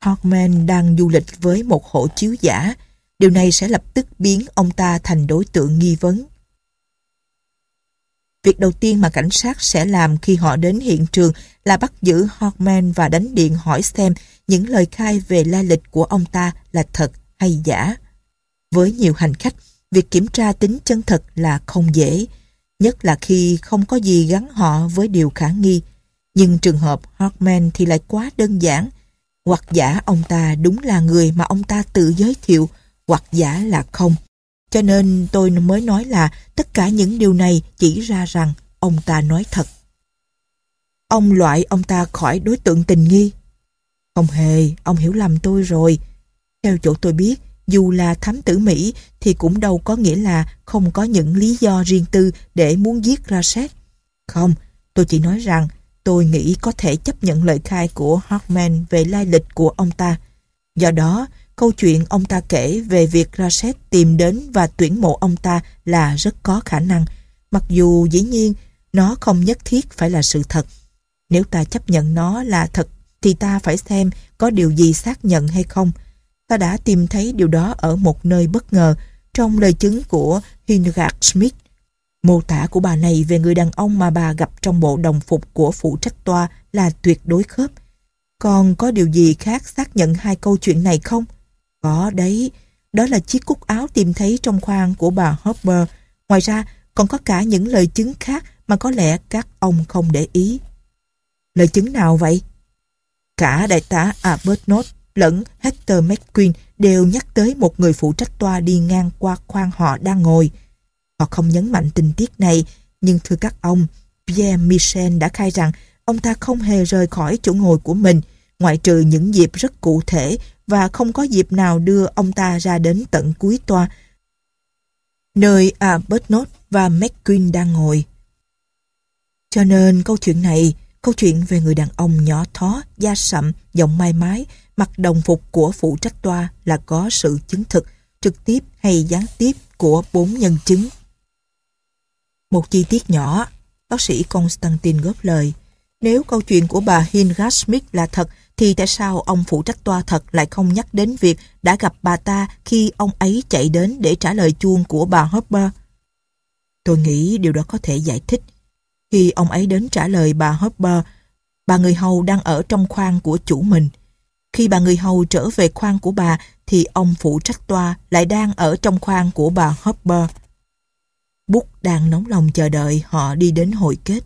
Hartman đang du lịch với một hộ chiếu giả, Điều này sẽ lập tức biến ông ta thành đối tượng nghi vấn. Việc đầu tiên mà cảnh sát sẽ làm khi họ đến hiện trường là bắt giữ Hoffman và đánh điện hỏi xem những lời khai về lai lịch của ông ta là thật hay giả. Với nhiều hành khách, việc kiểm tra tính chân thật là không dễ, nhất là khi không có gì gắn họ với điều khả nghi. Nhưng trường hợp Hoffman thì lại quá đơn giản, hoặc giả ông ta đúng là người mà ông ta tự giới thiệu, hoặc giả là không. Cho nên tôi mới nói là tất cả những điều này chỉ ra rằng ông ta nói thật. Ông loại ông ta khỏi đối tượng tình nghi. Không hề, ông hiểu lầm tôi rồi. Theo chỗ tôi biết, dù là thám tử Mỹ thì cũng đâu có nghĩa là không có những lý do riêng tư để muốn giết ra xét. Không, tôi chỉ nói rằng tôi nghĩ có thể chấp nhận lời khai của Hartman về lai lịch của ông ta. Do đó, câu chuyện ông ta kể về việc Rashid tìm đến và tuyển mộ ông ta là rất có khả năng, mặc dù dĩ nhiên nó không nhất thiết phải là sự thật. Nếu ta chấp nhận nó là thật thì ta phải xem có điều gì xác nhận hay không. Ta đã tìm thấy điều đó ở một nơi bất ngờ trong lời chứng của Hingard Smith. Mô tả của bà này về người đàn ông mà bà gặp trong bộ đồng phục của phụ trách toa là tuyệt đối khớp. Còn có điều gì khác xác nhận hai câu chuyện này không? Có đấy, đó là chiếc cúc áo tìm thấy trong khoang của bà Hopper. Ngoài ra, còn có cả những lời chứng khác mà có lẽ các ông không để ý. Lời chứng nào vậy? Cả đại tá Albert lẫn Hector McQueen đều nhắc tới một người phụ trách toa đi ngang qua khoang họ đang ngồi. Họ không nhấn mạnh tình tiết này, nhưng thưa các ông, Pierre Michel đã khai rằng ông ta không hề rời khỏi chỗ ngồi của mình, ngoại trừ những dịp rất cụ thể và không có dịp nào đưa ông ta ra đến tận cuối toa, nơi Arbuthnot và McQueen đang ngồi. Cho nên câu chuyện này, câu chuyện về người đàn ông nhỏ thó, da sậm, giọng mai mái, mặc đồng phục của phụ trách toa là có sự chứng thực, trực tiếp hay gián tiếp của bốn nhân chứng. Một chi tiết nhỏ, bác sĩ Constantine góp lời. Nếu câu chuyện của bà Hingard Smith là thật thì tại sao ông phụ trách toa thật lại không nhắc đến việc đã gặp bà ta khi ông ấy chạy đến để trả lời chuông của bà Hopper? Tôi nghĩ điều đó có thể giải thích. Khi ông ấy đến trả lời bà Hopper, bà người hầu đang ở trong khoang của chủ mình. Khi bà người hầu trở về khoang của bà thì ông phụ trách toa lại đang ở trong khoang của bà Hopper. Bút đang nóng lòng chờ đợi họ đi đến hội kết.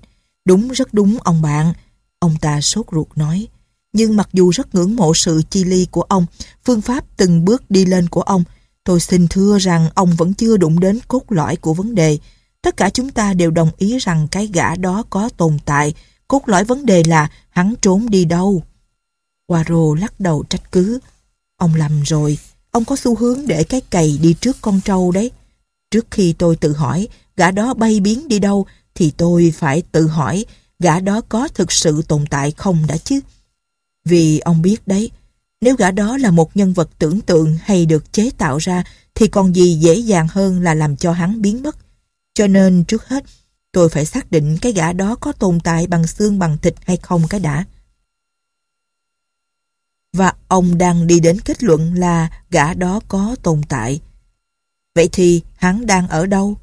Đúng rất đúng ông bạn. Ông ta sốt ruột nói nhưng mặc dù rất ngưỡng mộ sự chi ly của ông, phương pháp từng bước đi lên của ông, tôi xin thưa rằng ông vẫn chưa đụng đến cốt lõi của vấn đề. Tất cả chúng ta đều đồng ý rằng cái gã đó có tồn tại, cốt lõi vấn đề là hắn trốn đi đâu. quaro lắc đầu trách cứ. Ông lầm rồi, ông có xu hướng để cái cày đi trước con trâu đấy. Trước khi tôi tự hỏi gã đó bay biến đi đâu thì tôi phải tự hỏi gã đó có thực sự tồn tại không đã chứ. Vì ông biết đấy, nếu gã đó là một nhân vật tưởng tượng hay được chế tạo ra thì còn gì dễ dàng hơn là làm cho hắn biến mất. Cho nên trước hết, tôi phải xác định cái gã đó có tồn tại bằng xương bằng thịt hay không cái đã. Và ông đang đi đến kết luận là gã đó có tồn tại. Vậy thì hắn đang ở đâu?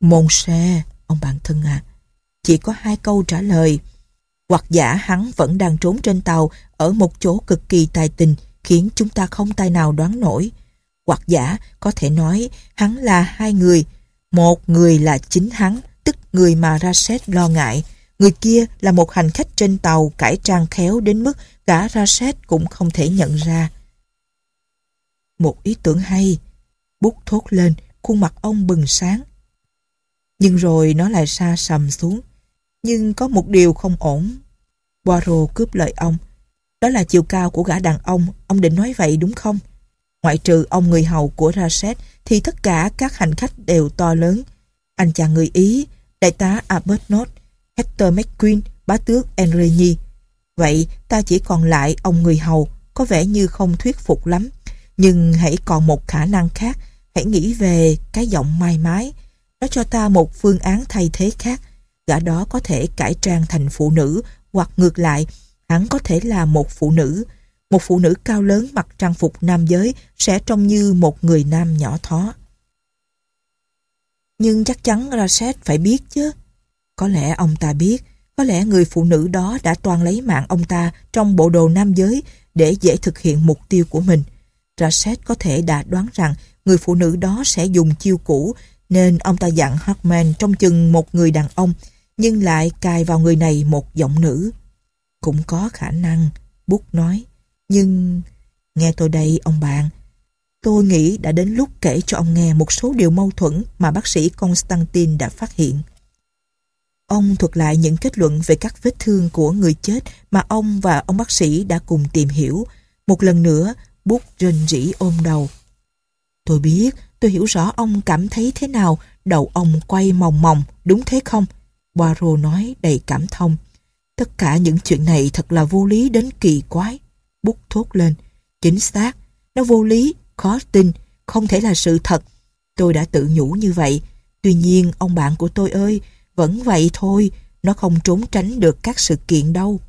Môn xe, ông bạn thân à. Chỉ có hai câu trả lời hoặc giả hắn vẫn đang trốn trên tàu ở một chỗ cực kỳ tài tình khiến chúng ta không tài nào đoán nổi. Hoặc giả có thể nói hắn là hai người. Một người là chính hắn, tức người mà Raset lo ngại. Người kia là một hành khách trên tàu cải trang khéo đến mức cả Raset cũng không thể nhận ra. Một ý tưởng hay. Bút thốt lên, khuôn mặt ông bừng sáng. Nhưng rồi nó lại xa sầm xuống. Nhưng có một điều không ổn. Poirot cướp lời ông. Đó là chiều cao của gã đàn ông, ông định nói vậy đúng không? Ngoại trừ ông người hầu của Rashid thì tất cả các hành khách đều to lớn. Anh chàng người Ý, đại tá Albert Nott, Hector McQueen, bá tước Henry Vậy ta chỉ còn lại ông người hầu, có vẻ như không thuyết phục lắm. Nhưng hãy còn một khả năng khác, hãy nghĩ về cái giọng mai mái. Nó cho ta một phương án thay thế khác gã đó có thể cải trang thành phụ nữ hoặc ngược lại, hắn có thể là một phụ nữ. Một phụ nữ cao lớn mặc trang phục nam giới sẽ trông như một người nam nhỏ thó. Nhưng chắc chắn Rashad phải biết chứ. Có lẽ ông ta biết, có lẽ người phụ nữ đó đã toàn lấy mạng ông ta trong bộ đồ nam giới để dễ thực hiện mục tiêu của mình. Rashad có thể đã đoán rằng người phụ nữ đó sẽ dùng chiêu cũ nên ông ta dặn Hartman trong chừng một người đàn ông nhưng lại cài vào người này một giọng nữ. Cũng có khả năng, Bút nói. Nhưng, nghe tôi đây ông bạn, tôi nghĩ đã đến lúc kể cho ông nghe một số điều mâu thuẫn mà bác sĩ Constantine đã phát hiện. Ông thuật lại những kết luận về các vết thương của người chết mà ông và ông bác sĩ đã cùng tìm hiểu. Một lần nữa, Bút rên rỉ ôm đầu. Tôi biết, tôi hiểu rõ ông cảm thấy thế nào, đầu ông quay mòng mòng, đúng thế không? Poirot nói đầy cảm thông. Tất cả những chuyện này thật là vô lý đến kỳ quái. Bút thốt lên. Chính xác, nó vô lý, khó tin, không thể là sự thật. Tôi đã tự nhủ như vậy. Tuy nhiên, ông bạn của tôi ơi, vẫn vậy thôi, nó không trốn tránh được các sự kiện đâu.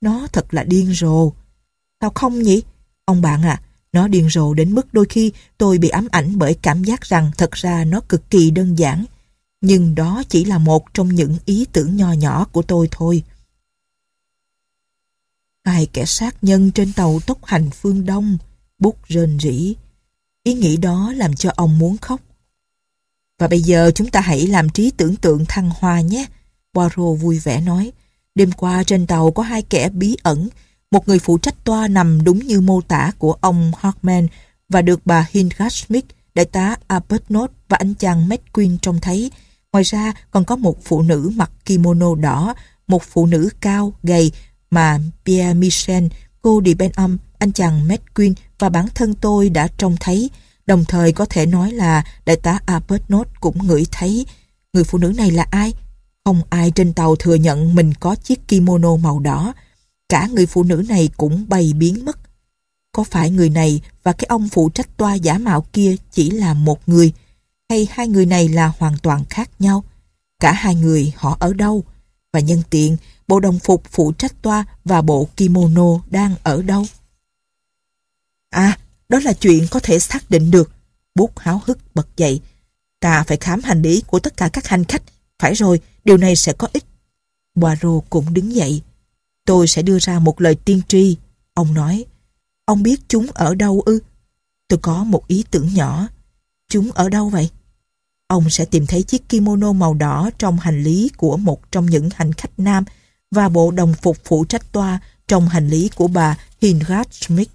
Nó thật là điên rồ. Sao không nhỉ? Ông bạn à, nó điên rồ đến mức đôi khi tôi bị ám ảnh bởi cảm giác rằng thật ra nó cực kỳ đơn giản nhưng đó chỉ là một trong những ý tưởng nho nhỏ của tôi thôi. Hai kẻ sát nhân trên tàu tốc hành phương Đông, bút rên rỉ. Ý nghĩ đó làm cho ông muốn khóc. Và bây giờ chúng ta hãy làm trí tưởng tượng thăng hoa nhé, Poirot vui vẻ nói. Đêm qua trên tàu có hai kẻ bí ẩn, một người phụ trách toa nằm đúng như mô tả của ông Hartman và được bà Hingard Smith, đại tá Arbuthnot và anh chàng McQueen trông thấy, Ngoài ra còn có một phụ nữ mặc kimono đỏ, một phụ nữ cao, gầy mà Pierre Michel, cô Đi Ben Âm, anh chàng Medquin và bản thân tôi đã trông thấy. Đồng thời có thể nói là đại tá Arbuthnot cũng ngửi thấy. Người phụ nữ này là ai? Không ai trên tàu thừa nhận mình có chiếc kimono màu đỏ. Cả người phụ nữ này cũng bay biến mất. Có phải người này và cái ông phụ trách toa giả mạo kia chỉ là một người? hay hai người này là hoàn toàn khác nhau? Cả hai người họ ở đâu? Và nhân tiện, bộ đồng phục phụ trách toa và bộ kimono đang ở đâu? À, đó là chuyện có thể xác định được. Bút háo hức bật dậy. Ta phải khám hành lý của tất cả các hành khách. Phải rồi, điều này sẽ có ích. Poirot cũng đứng dậy. Tôi sẽ đưa ra một lời tiên tri. Ông nói, ông biết chúng ở đâu ư? Tôi có một ý tưởng nhỏ. Chúng ở đâu vậy? ông sẽ tìm thấy chiếc kimono màu đỏ trong hành lý của một trong những hành khách nam và bộ đồng phục phụ trách toa trong hành lý của bà Hingard Smith.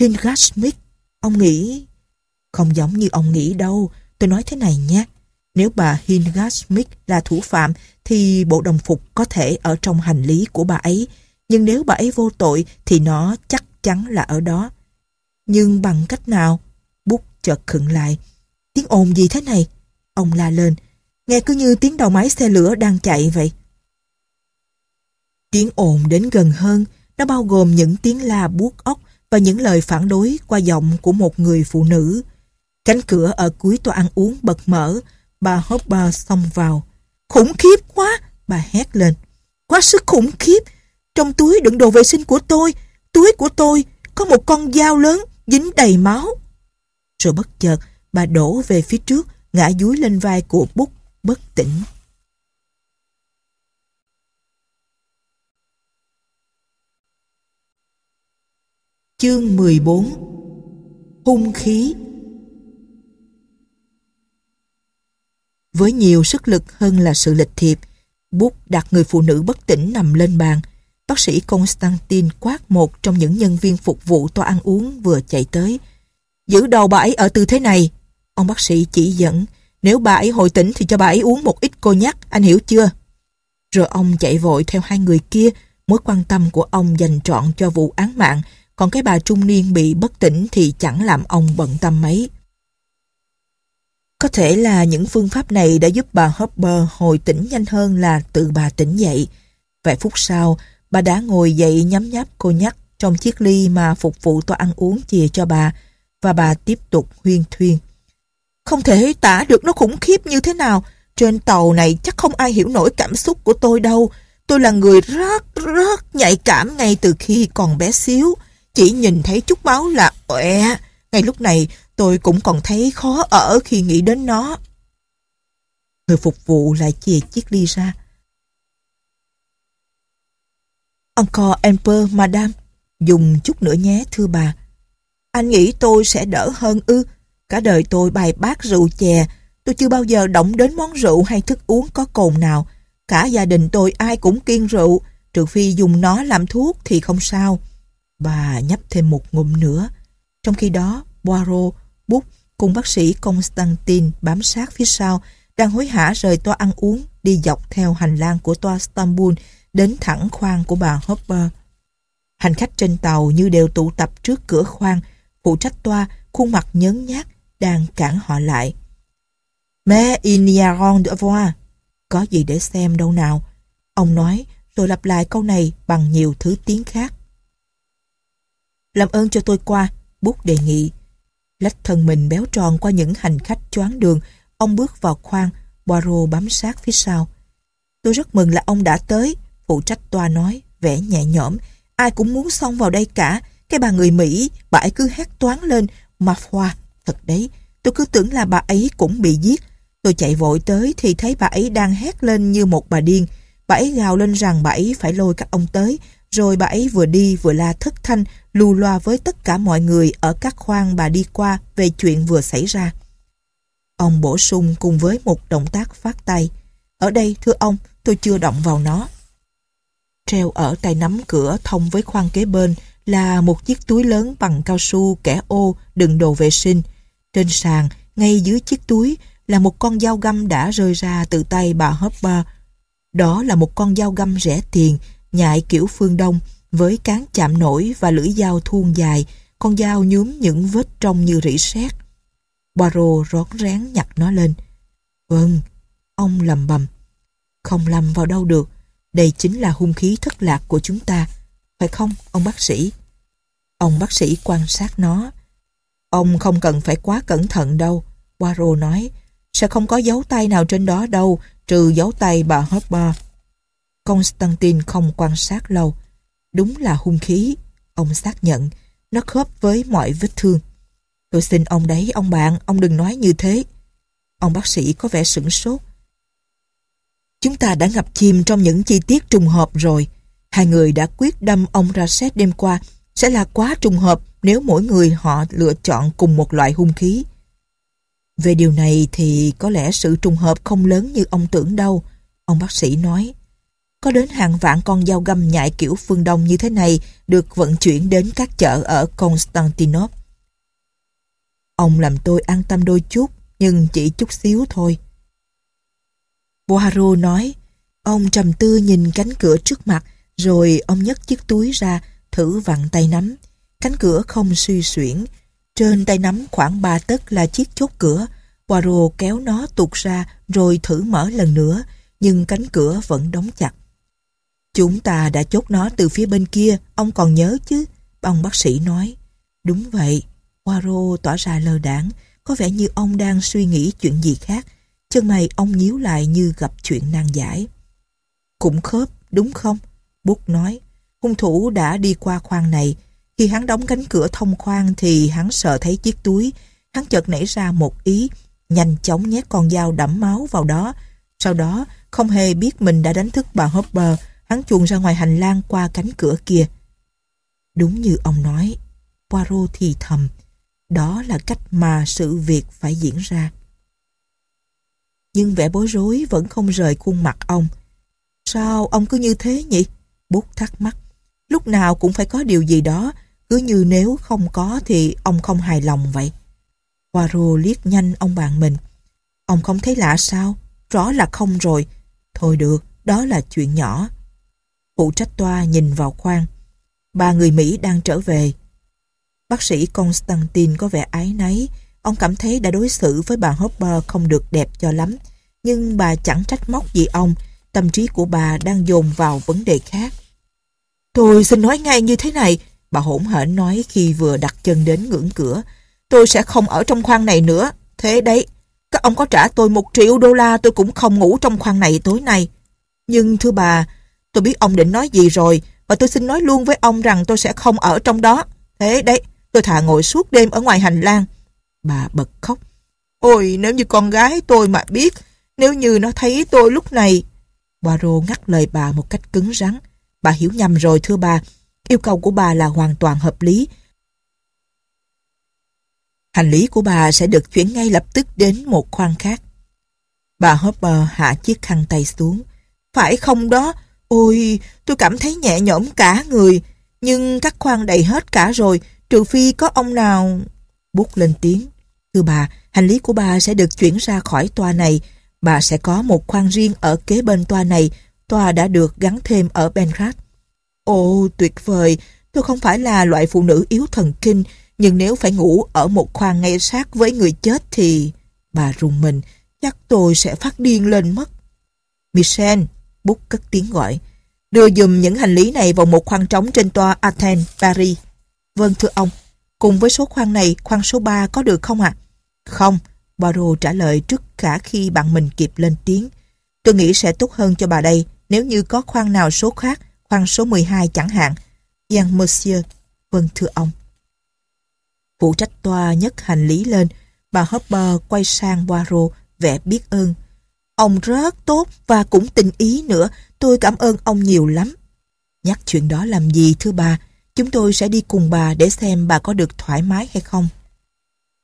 Hingard Smith, ông nghĩ... Không giống như ông nghĩ đâu, tôi nói thế này nhé. Nếu bà Hingard Smith là thủ phạm thì bộ đồng phục có thể ở trong hành lý của bà ấy. Nhưng nếu bà ấy vô tội thì nó chắc chắn là ở đó. Nhưng bằng cách nào? Bút chợt khựng lại tiếng ồn gì thế này? Ông la lên, nghe cứ như tiếng đầu máy xe lửa đang chạy vậy. Tiếng ồn đến gần hơn, nó bao gồm những tiếng la buốt óc và những lời phản đối qua giọng của một người phụ nữ. Cánh cửa ở cuối tòa ăn uống bật mở, bà Hopper xông vào. Khủng khiếp quá, bà hét lên. Quá sức khủng khiếp, trong túi đựng đồ vệ sinh của tôi, túi của tôi có một con dao lớn dính đầy máu. Rồi bất chợt, bà đổ về phía trước, ngã dúi lên vai của Bút, bất tỉnh. Chương 14 Hung khí Với nhiều sức lực hơn là sự lịch thiệp, Bút đặt người phụ nữ bất tỉnh nằm lên bàn. Bác sĩ Constantine quát một trong những nhân viên phục vụ toa ăn uống vừa chạy tới. Giữ đầu bà ấy ở tư thế này. Ông bác sĩ chỉ dẫn, nếu bà ấy hồi tỉnh thì cho bà ấy uống một ít cô nhắc, anh hiểu chưa? Rồi ông chạy vội theo hai người kia, mối quan tâm của ông dành trọn cho vụ án mạng, còn cái bà trung niên bị bất tỉnh thì chẳng làm ông bận tâm mấy. Có thể là những phương pháp này đã giúp bà Hopper hồi tỉnh nhanh hơn là tự bà tỉnh dậy. Vài phút sau, bà đã ngồi dậy nhắm nháp cô nhắc trong chiếc ly mà phục vụ toa ăn uống chìa cho bà và bà tiếp tục huyên thuyên. Không thể tả được nó khủng khiếp như thế nào. Trên tàu này chắc không ai hiểu nổi cảm xúc của tôi đâu. Tôi là người rất rất nhạy cảm ngay từ khi còn bé xíu. Chỉ nhìn thấy chút máu là ọe. Ngay lúc này tôi cũng còn thấy khó ở khi nghĩ đến nó. Người phục vụ lại chìa chiếc ly ra. Uncle Emperor, Madame, dùng chút nữa nhé thưa bà. Anh nghĩ tôi sẽ đỡ hơn ư, Cả đời tôi bài bát rượu chè, tôi chưa bao giờ động đến món rượu hay thức uống có cồn nào. Cả gia đình tôi ai cũng kiêng rượu, trừ phi dùng nó làm thuốc thì không sao. Bà nhấp thêm một ngụm nữa. Trong khi đó, Poirot, Bút cùng bác sĩ Constantine bám sát phía sau, đang hối hả rời toa ăn uống đi dọc theo hành lang của toa istanbul đến thẳng khoang của bà Hopper. Hành khách trên tàu như đều tụ tập trước cửa khoang, phụ trách toa, khuôn mặt nhớn nhác đang cản họ lại. Mẹ Iniaron n'y a Có gì để xem đâu nào. Ông nói rồi lặp lại câu này bằng nhiều thứ tiếng khác. Làm ơn cho tôi qua, bút đề nghị. Lách thân mình béo tròn qua những hành khách choáng đường, ông bước vào khoang, Poirot bám sát phía sau. Tôi rất mừng là ông đã tới, phụ trách toa nói, vẻ nhẹ nhõm. Ai cũng muốn xong vào đây cả, cái bà người Mỹ, bà ấy cứ hét toán lên, ma foi, Thật đấy, tôi cứ tưởng là bà ấy cũng bị giết. Tôi chạy vội tới thì thấy bà ấy đang hét lên như một bà điên. Bà ấy gào lên rằng bà ấy phải lôi các ông tới. Rồi bà ấy vừa đi vừa la thất thanh, lù loa với tất cả mọi người ở các khoang bà đi qua về chuyện vừa xảy ra. Ông bổ sung cùng với một động tác phát tay. Ở đây, thưa ông, tôi chưa động vào nó. Treo ở tay nắm cửa thông với khoang kế bên là một chiếc túi lớn bằng cao su kẻ ô đựng đồ vệ sinh. Trên sàn, ngay dưới chiếc túi, là một con dao găm đã rơi ra từ tay bà Hopper. Đó là một con dao găm rẻ tiền, nhại kiểu phương Đông, với cán chạm nổi và lưỡi dao thuôn dài, con dao nhuốm những vết trong như rỉ sét. Baro rón rén nhặt nó lên. Vâng, ông lầm bầm. Không lầm vào đâu được, đây chính là hung khí thất lạc của chúng ta. Phải không, ông bác sĩ? Ông bác sĩ quan sát nó, Ông không cần phải quá cẩn thận đâu, Poirot nói. Sẽ không có dấu tay nào trên đó đâu, trừ dấu tay bà Hopper. Constantine không quan sát lâu. Đúng là hung khí, ông xác nhận. Nó khớp với mọi vết thương. Tôi xin ông đấy, ông bạn, ông đừng nói như thế. Ông bác sĩ có vẻ sửng sốt. Chúng ta đã ngập chìm trong những chi tiết trùng hợp rồi. Hai người đã quyết đâm ông ra xét đêm qua sẽ là quá trùng hợp nếu mỗi người họ lựa chọn cùng một loại hung khí. Về điều này thì có lẽ sự trùng hợp không lớn như ông tưởng đâu, ông bác sĩ nói. Có đến hàng vạn con dao găm nhại kiểu phương Đông như thế này được vận chuyển đến các chợ ở Constantinople. Ông làm tôi an tâm đôi chút, nhưng chỉ chút xíu thôi. Boharo nói, ông trầm tư nhìn cánh cửa trước mặt, rồi ông nhấc chiếc túi ra, thử vặn tay nắm. Cánh cửa không suy xuyển. Trên tay nắm khoảng ba tấc là chiếc chốt cửa. Poirot kéo nó tuột ra rồi thử mở lần nữa, nhưng cánh cửa vẫn đóng chặt. Chúng ta đã chốt nó từ phía bên kia, ông còn nhớ chứ? Ông bác sĩ nói. Đúng vậy. Poirot tỏ ra lơ đảng, có vẻ như ông đang suy nghĩ chuyện gì khác. Chân mày ông nhíu lại như gặp chuyện nan giải. Cũng khớp, đúng không? Bút nói. Hung thủ đã đi qua khoang này, khi hắn đóng cánh cửa thông khoang thì hắn sợ thấy chiếc túi. Hắn chợt nảy ra một ý, nhanh chóng nhét con dao đẫm máu vào đó. Sau đó, không hề biết mình đã đánh thức bà Hopper, hắn chuồn ra ngoài hành lang qua cánh cửa kia. Đúng như ông nói, Poirot thì thầm, đó là cách mà sự việc phải diễn ra. Nhưng vẻ bối rối vẫn không rời khuôn mặt ông. Sao ông cứ như thế nhỉ? Bút thắc mắc. Lúc nào cũng phải có điều gì đó cứ như nếu không có thì ông không hài lòng vậy. Poirot liếc nhanh ông bạn mình. Ông không thấy lạ sao? Rõ là không rồi. Thôi được, đó là chuyện nhỏ. Phụ trách toa nhìn vào khoang. Ba người Mỹ đang trở về. Bác sĩ Constantine có vẻ ái náy. Ông cảm thấy đã đối xử với bà Hopper không được đẹp cho lắm. Nhưng bà chẳng trách móc gì ông. Tâm trí của bà đang dồn vào vấn đề khác. Tôi xin nói ngay như thế này. Bà hỗn hển nói khi vừa đặt chân đến ngưỡng cửa. Tôi sẽ không ở trong khoang này nữa. Thế đấy, các ông có trả tôi một triệu đô la tôi cũng không ngủ trong khoang này tối nay. Nhưng thưa bà, tôi biết ông định nói gì rồi và tôi xin nói luôn với ông rằng tôi sẽ không ở trong đó. Thế đấy, tôi thà ngồi suốt đêm ở ngoài hành lang. Bà bật khóc. Ôi, nếu như con gái tôi mà biết, nếu như nó thấy tôi lúc này. Poirot ngắt lời bà một cách cứng rắn. Bà hiểu nhầm rồi thưa bà, Yêu cầu của bà là hoàn toàn hợp lý. Hành lý của bà sẽ được chuyển ngay lập tức đến một khoang khác. Bà Hopper hạ chiếc khăn tay xuống. Phải không đó? Ôi, tôi cảm thấy nhẹ nhõm cả người. Nhưng các khoang đầy hết cả rồi, trừ phi có ông nào... Bút lên tiếng. Thưa bà, hành lý của bà sẽ được chuyển ra khỏi toa này. Bà sẽ có một khoang riêng ở kế bên toa này. Toa đã được gắn thêm ở Bencrat. Ồ, tuyệt vời! Tôi không phải là loại phụ nữ yếu thần kinh, nhưng nếu phải ngủ ở một khoang ngay sát với người chết thì... Bà rùng mình, chắc tôi sẽ phát điên lên mất. Michel, bút cất tiếng gọi. Đưa dùm những hành lý này vào một khoang trống trên toa Athens, Paris. Vâng thưa ông, cùng với số khoang này, khoang số 3 có được không ạ? Không, Baro trả lời trước cả khi bạn mình kịp lên tiếng. Tôi nghĩ sẽ tốt hơn cho bà đây, nếu như có khoang nào số khác, khoang số 12 chẳng hạn. Jean Monsieur, vâng thưa ông. Phụ trách toa nhấc hành lý lên, bà Hopper quay sang Poirot vẻ biết ơn. Ông rất tốt và cũng tình ý nữa, tôi cảm ơn ông nhiều lắm. Nhắc chuyện đó làm gì thưa bà, chúng tôi sẽ đi cùng bà để xem bà có được thoải mái hay không.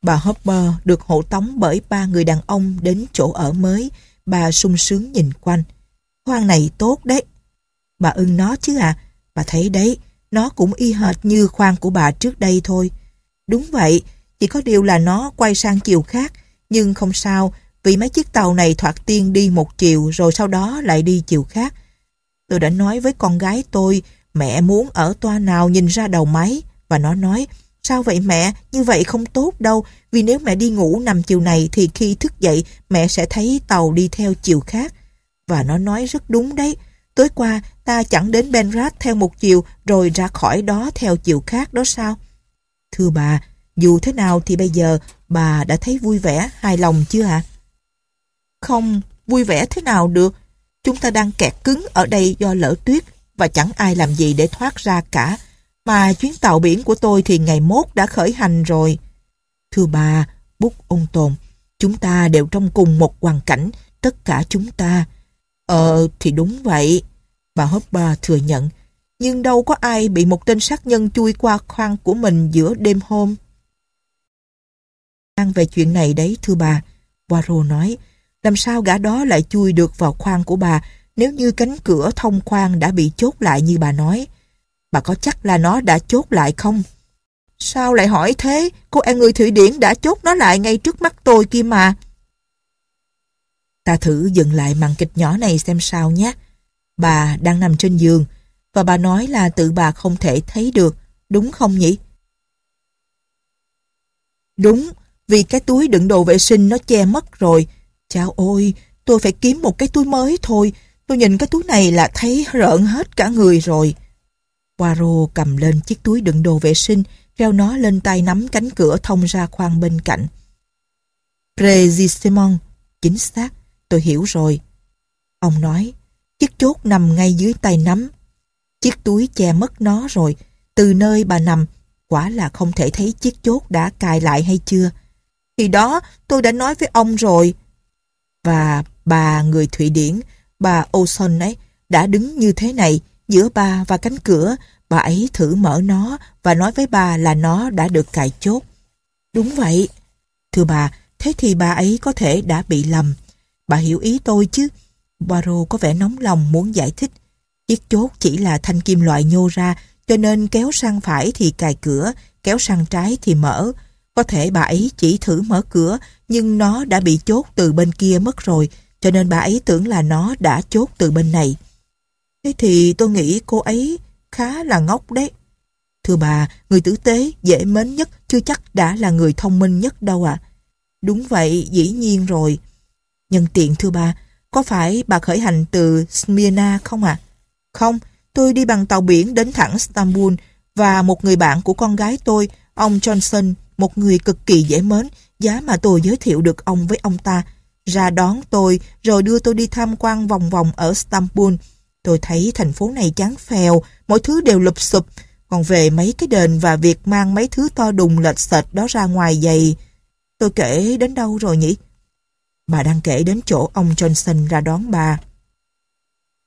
Bà Hopper được hộ tống bởi ba người đàn ông đến chỗ ở mới, bà sung sướng nhìn quanh. Khoang này tốt đấy, Bà ưng nó chứ à, bà thấy đấy, nó cũng y hệt như khoan của bà trước đây thôi. Đúng vậy, chỉ có điều là nó quay sang chiều khác, nhưng không sao, vì mấy chiếc tàu này thoạt tiên đi một chiều rồi sau đó lại đi chiều khác. Tôi đã nói với con gái tôi, mẹ muốn ở toa nào nhìn ra đầu máy, và nó nói, sao vậy mẹ, như vậy không tốt đâu, vì nếu mẹ đi ngủ nằm chiều này thì khi thức dậy mẹ sẽ thấy tàu đi theo chiều khác. Và nó nói rất đúng đấy, Tối qua, ta chẳng đến Benrat theo một chiều rồi ra khỏi đó theo chiều khác đó sao? Thưa bà, dù thế nào thì bây giờ bà đã thấy vui vẻ, hài lòng chưa ạ? À? Không, vui vẻ thế nào được. Chúng ta đang kẹt cứng ở đây do lỡ tuyết và chẳng ai làm gì để thoát ra cả. Mà chuyến tàu biển của tôi thì ngày mốt đã khởi hành rồi. Thưa bà, bút ôn tồn, chúng ta đều trong cùng một hoàn cảnh, tất cả chúng ta. Ờ, thì đúng vậy. Bà Hopper thừa nhận. Nhưng đâu có ai bị một tên sát nhân chui qua khoang của mình giữa đêm hôm. Đang về chuyện này đấy, thưa bà. Poirot nói. Làm sao gã đó lại chui được vào khoang của bà nếu như cánh cửa thông khoang đã bị chốt lại như bà nói? Bà có chắc là nó đã chốt lại không? Sao lại hỏi thế? Cô em người Thụy Điển đã chốt nó lại ngay trước mắt tôi kia mà. Ta thử dừng lại màn kịch nhỏ này xem sao nhé. Bà đang nằm trên giường và bà nói là tự bà không thể thấy được, đúng không nhỉ? Đúng, vì cái túi đựng đồ vệ sinh nó che mất rồi. Chào ôi, tôi phải kiếm một cái túi mới thôi. Tôi nhìn cái túi này là thấy rợn hết cả người rồi. Poirot cầm lên chiếc túi đựng đồ vệ sinh, treo nó lên tay nắm cánh cửa thông ra khoang bên cạnh. Prezisimon, chính xác, tôi hiểu rồi. Ông nói, chiếc chốt nằm ngay dưới tay nắm. Chiếc túi che mất nó rồi, từ nơi bà nằm, quả là không thể thấy chiếc chốt đã cài lại hay chưa. Thì đó, tôi đã nói với ông rồi. Và bà người Thụy Điển, bà Olson ấy, đã đứng như thế này, giữa bà và cánh cửa, bà ấy thử mở nó và nói với bà là nó đã được cài chốt. Đúng vậy. Thưa bà, thế thì bà ấy có thể đã bị lầm. Bà hiểu ý tôi chứ. baro có vẻ nóng lòng muốn giải thích. Chiếc chốt chỉ là thanh kim loại nhô ra cho nên kéo sang phải thì cài cửa, kéo sang trái thì mở. Có thể bà ấy chỉ thử mở cửa nhưng nó đã bị chốt từ bên kia mất rồi cho nên bà ấy tưởng là nó đã chốt từ bên này. Thế thì tôi nghĩ cô ấy khá là ngốc đấy. Thưa bà, người tử tế, dễ mến nhất chưa chắc đã là người thông minh nhất đâu ạ. À. Đúng vậy, dĩ nhiên rồi. Nhân tiện thưa bà, có phải bà khởi hành từ Smyrna không ạ? À? Không, tôi đi bằng tàu biển đến thẳng Istanbul và một người bạn của con gái tôi, ông Johnson, một người cực kỳ dễ mến, giá mà tôi giới thiệu được ông với ông ta, ra đón tôi rồi đưa tôi đi tham quan vòng vòng ở Istanbul. Tôi thấy thành phố này chán phèo, mọi thứ đều lụp sụp, còn về mấy cái đền và việc mang mấy thứ to đùng lệch sệt đó ra ngoài giày. Tôi kể đến đâu rồi nhỉ? Bà đang kể đến chỗ ông Johnson ra đón bà.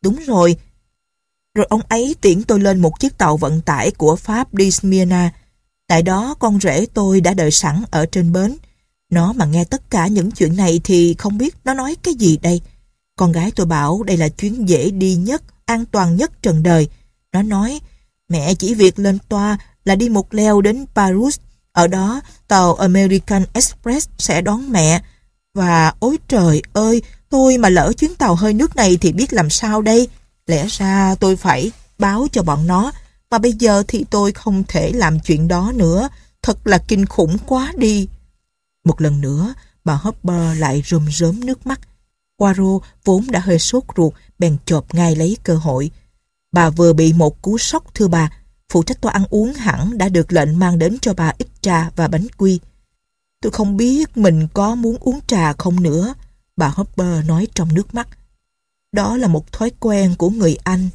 Đúng rồi. Rồi ông ấy tiễn tôi lên một chiếc tàu vận tải của Pháp đi Smyrna. Tại đó con rể tôi đã đợi sẵn ở trên bến. Nó mà nghe tất cả những chuyện này thì không biết nó nói cái gì đây. Con gái tôi bảo đây là chuyến dễ đi nhất, an toàn nhất trần đời. Nó nói, mẹ chỉ việc lên toa là đi một leo đến Paris. Ở đó, tàu American Express sẽ đón mẹ. Và ôi trời ơi, tôi mà lỡ chuyến tàu hơi nước này thì biết làm sao đây? Lẽ ra tôi phải báo cho bọn nó, mà bây giờ thì tôi không thể làm chuyện đó nữa. Thật là kinh khủng quá đi. Một lần nữa, bà Hopper lại rơm rớm nước mắt. quaro vốn đã hơi sốt ruột, bèn chộp ngay lấy cơ hội. Bà vừa bị một cú sốc thưa bà, phụ trách toa ăn uống hẳn đã được lệnh mang đến cho bà ít trà và bánh quy. Tôi không biết mình có muốn uống trà không nữa, bà Hopper nói trong nước mắt. Đó là một thói quen của người Anh.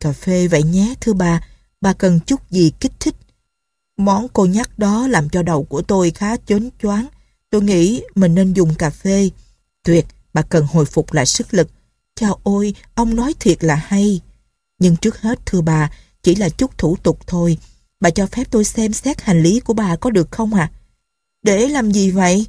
Cà phê vậy nhé, thưa bà, bà cần chút gì kích thích. Món cô nhắc đó làm cho đầu của tôi khá chốn choáng. Tôi nghĩ mình nên dùng cà phê. Tuyệt, bà cần hồi phục lại sức lực. Chào ôi, ông nói thiệt là hay. Nhưng trước hết thưa bà, chỉ là chút thủ tục thôi. Bà cho phép tôi xem xét hành lý của bà có được không ạ? À? Để làm gì vậy?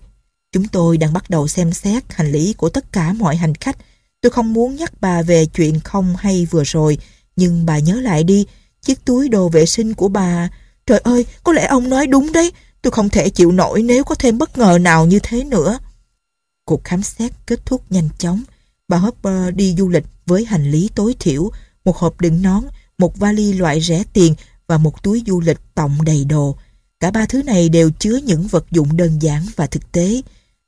Chúng tôi đang bắt đầu xem xét hành lý của tất cả mọi hành khách. Tôi không muốn nhắc bà về chuyện không hay vừa rồi, nhưng bà nhớ lại đi, chiếc túi đồ vệ sinh của bà... Trời ơi, có lẽ ông nói đúng đấy, tôi không thể chịu nổi nếu có thêm bất ngờ nào như thế nữa. Cuộc khám xét kết thúc nhanh chóng. Bà Hopper đi du lịch với hành lý tối thiểu, một hộp đựng nón, một vali loại rẻ tiền và một túi du lịch tổng đầy đồ. Cả ba thứ này đều chứa những vật dụng đơn giản và thực tế.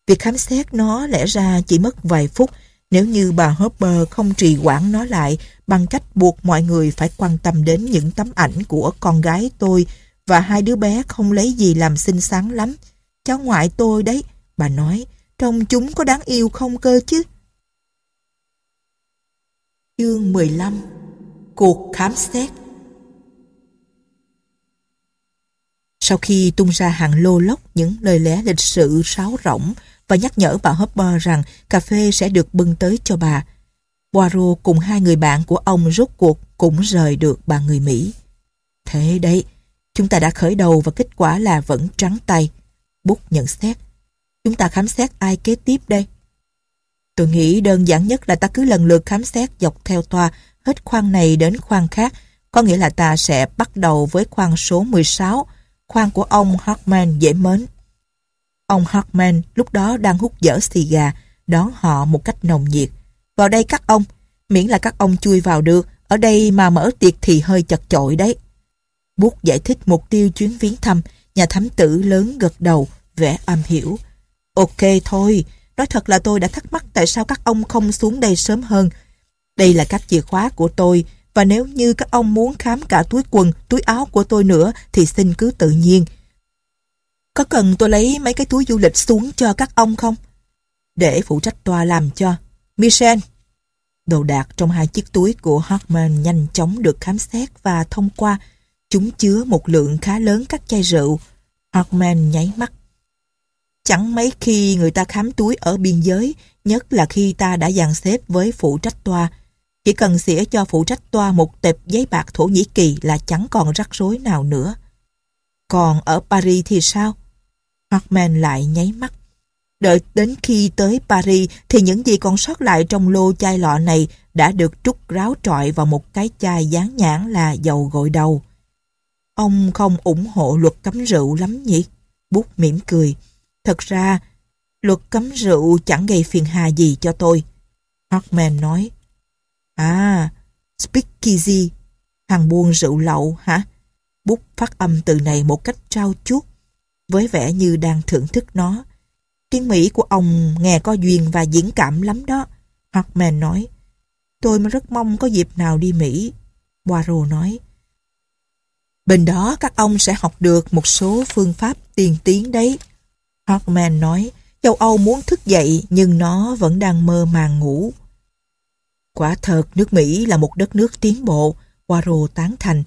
Việc khám xét nó lẽ ra chỉ mất vài phút nếu như bà Hopper không trì quản nó lại bằng cách buộc mọi người phải quan tâm đến những tấm ảnh của con gái tôi và hai đứa bé không lấy gì làm xinh xắn lắm. Cháu ngoại tôi đấy, bà nói, trông chúng có đáng yêu không cơ chứ? Chương 15 Cuộc khám xét Sau khi tung ra hàng lô lốc những lời lẽ lịch sự sáo rỗng và nhắc nhở bà Hopper rằng cà phê sẽ được bưng tới cho bà, Poirot cùng hai người bạn của ông rốt cuộc cũng rời được bà người Mỹ. Thế đấy, chúng ta đã khởi đầu và kết quả là vẫn trắng tay. Bút nhận xét. Chúng ta khám xét ai kế tiếp đây? Tôi nghĩ đơn giản nhất là ta cứ lần lượt khám xét dọc theo toa hết khoang này đến khoang khác, có nghĩa là ta sẽ bắt đầu với khoang số 16 khoang của ông Hartman dễ mến. Ông Hartman lúc đó đang hút dở xì gà, đón họ một cách nồng nhiệt. Vào đây các ông, miễn là các ông chui vào được, ở đây mà mở tiệc thì hơi chật chội đấy. Bút giải thích mục tiêu chuyến viếng thăm, nhà thám tử lớn gật đầu, vẻ am hiểu. Ok thôi, nói thật là tôi đã thắc mắc tại sao các ông không xuống đây sớm hơn. Đây là các chìa khóa của tôi, và nếu như các ông muốn khám cả túi quần, túi áo của tôi nữa thì xin cứ tự nhiên. Có cần tôi lấy mấy cái túi du lịch xuống cho các ông không? Để phụ trách tòa làm cho. Michel! Đồ đạc trong hai chiếc túi của Hartman nhanh chóng được khám xét và thông qua. Chúng chứa một lượng khá lớn các chai rượu. Hartman nháy mắt. Chẳng mấy khi người ta khám túi ở biên giới, nhất là khi ta đã dàn xếp với phụ trách tòa. Chỉ cần xỉa cho phụ trách toa một tệp giấy bạc Thổ Nhĩ Kỳ là chẳng còn rắc rối nào nữa. Còn ở Paris thì sao? Hartman lại nháy mắt. Đợi đến khi tới Paris thì những gì còn sót lại trong lô chai lọ này đã được trút ráo trọi vào một cái chai dán nhãn là dầu gội đầu. Ông không ủng hộ luật cấm rượu lắm nhỉ? Bút mỉm cười. Thật ra, luật cấm rượu chẳng gây phiền hà gì cho tôi. Hartman nói, À, speakeasy, hàng buôn rượu lậu hả? Bút phát âm từ này một cách trao chuốt, với vẻ như đang thưởng thức nó. Tiếng Mỹ của ông nghe có duyên và diễn cảm lắm đó. Hartman nói, tôi rất mong có dịp nào đi Mỹ. Poirot nói, bên đó các ông sẽ học được một số phương pháp tiên tiến đấy. Hartman nói, châu Âu muốn thức dậy nhưng nó vẫn đang mơ màng ngủ. Quả thật, nước Mỹ là một đất nước tiến bộ, Waro tán thành.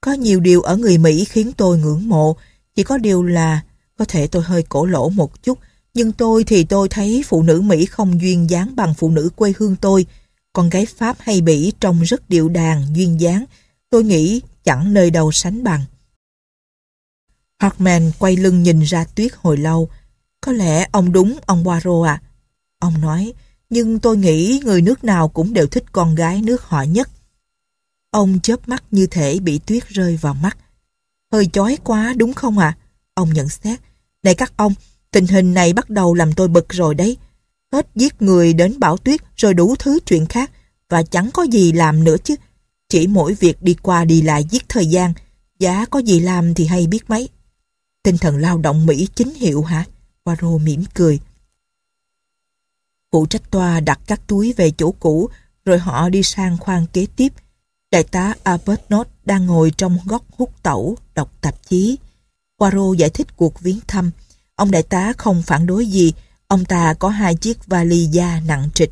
Có nhiều điều ở người Mỹ khiến tôi ngưỡng mộ, chỉ có điều là có thể tôi hơi cổ lỗ một chút, nhưng tôi thì tôi thấy phụ nữ Mỹ không duyên dáng bằng phụ nữ quê hương tôi. Con gái Pháp hay Bỉ trông rất điệu đàn, duyên dáng. Tôi nghĩ chẳng nơi đâu sánh bằng. Hartman quay lưng nhìn ra tuyết hồi lâu. Có lẽ ông đúng, ông Poirot à? Ông nói, nhưng tôi nghĩ người nước nào cũng đều thích con gái nước họ nhất. Ông chớp mắt như thể bị tuyết rơi vào mắt. Hơi chói quá đúng không ạ? À? Ông nhận xét. Này các ông, tình hình này bắt đầu làm tôi bực rồi đấy. Hết giết người đến bảo tuyết rồi đủ thứ chuyện khác và chẳng có gì làm nữa chứ. Chỉ mỗi việc đi qua đi lại giết thời gian, giá có gì làm thì hay biết mấy. Tinh thần lao động Mỹ chính hiệu hả? Poirot mỉm cười. Phụ trách toa đặt các túi về chỗ cũ, rồi họ đi sang khoang kế tiếp. Đại tá Arbuthnot đang ngồi trong góc hút tẩu, đọc tạp chí. Poirot giải thích cuộc viếng thăm. Ông đại tá không phản đối gì, ông ta có hai chiếc vali da nặng trịch.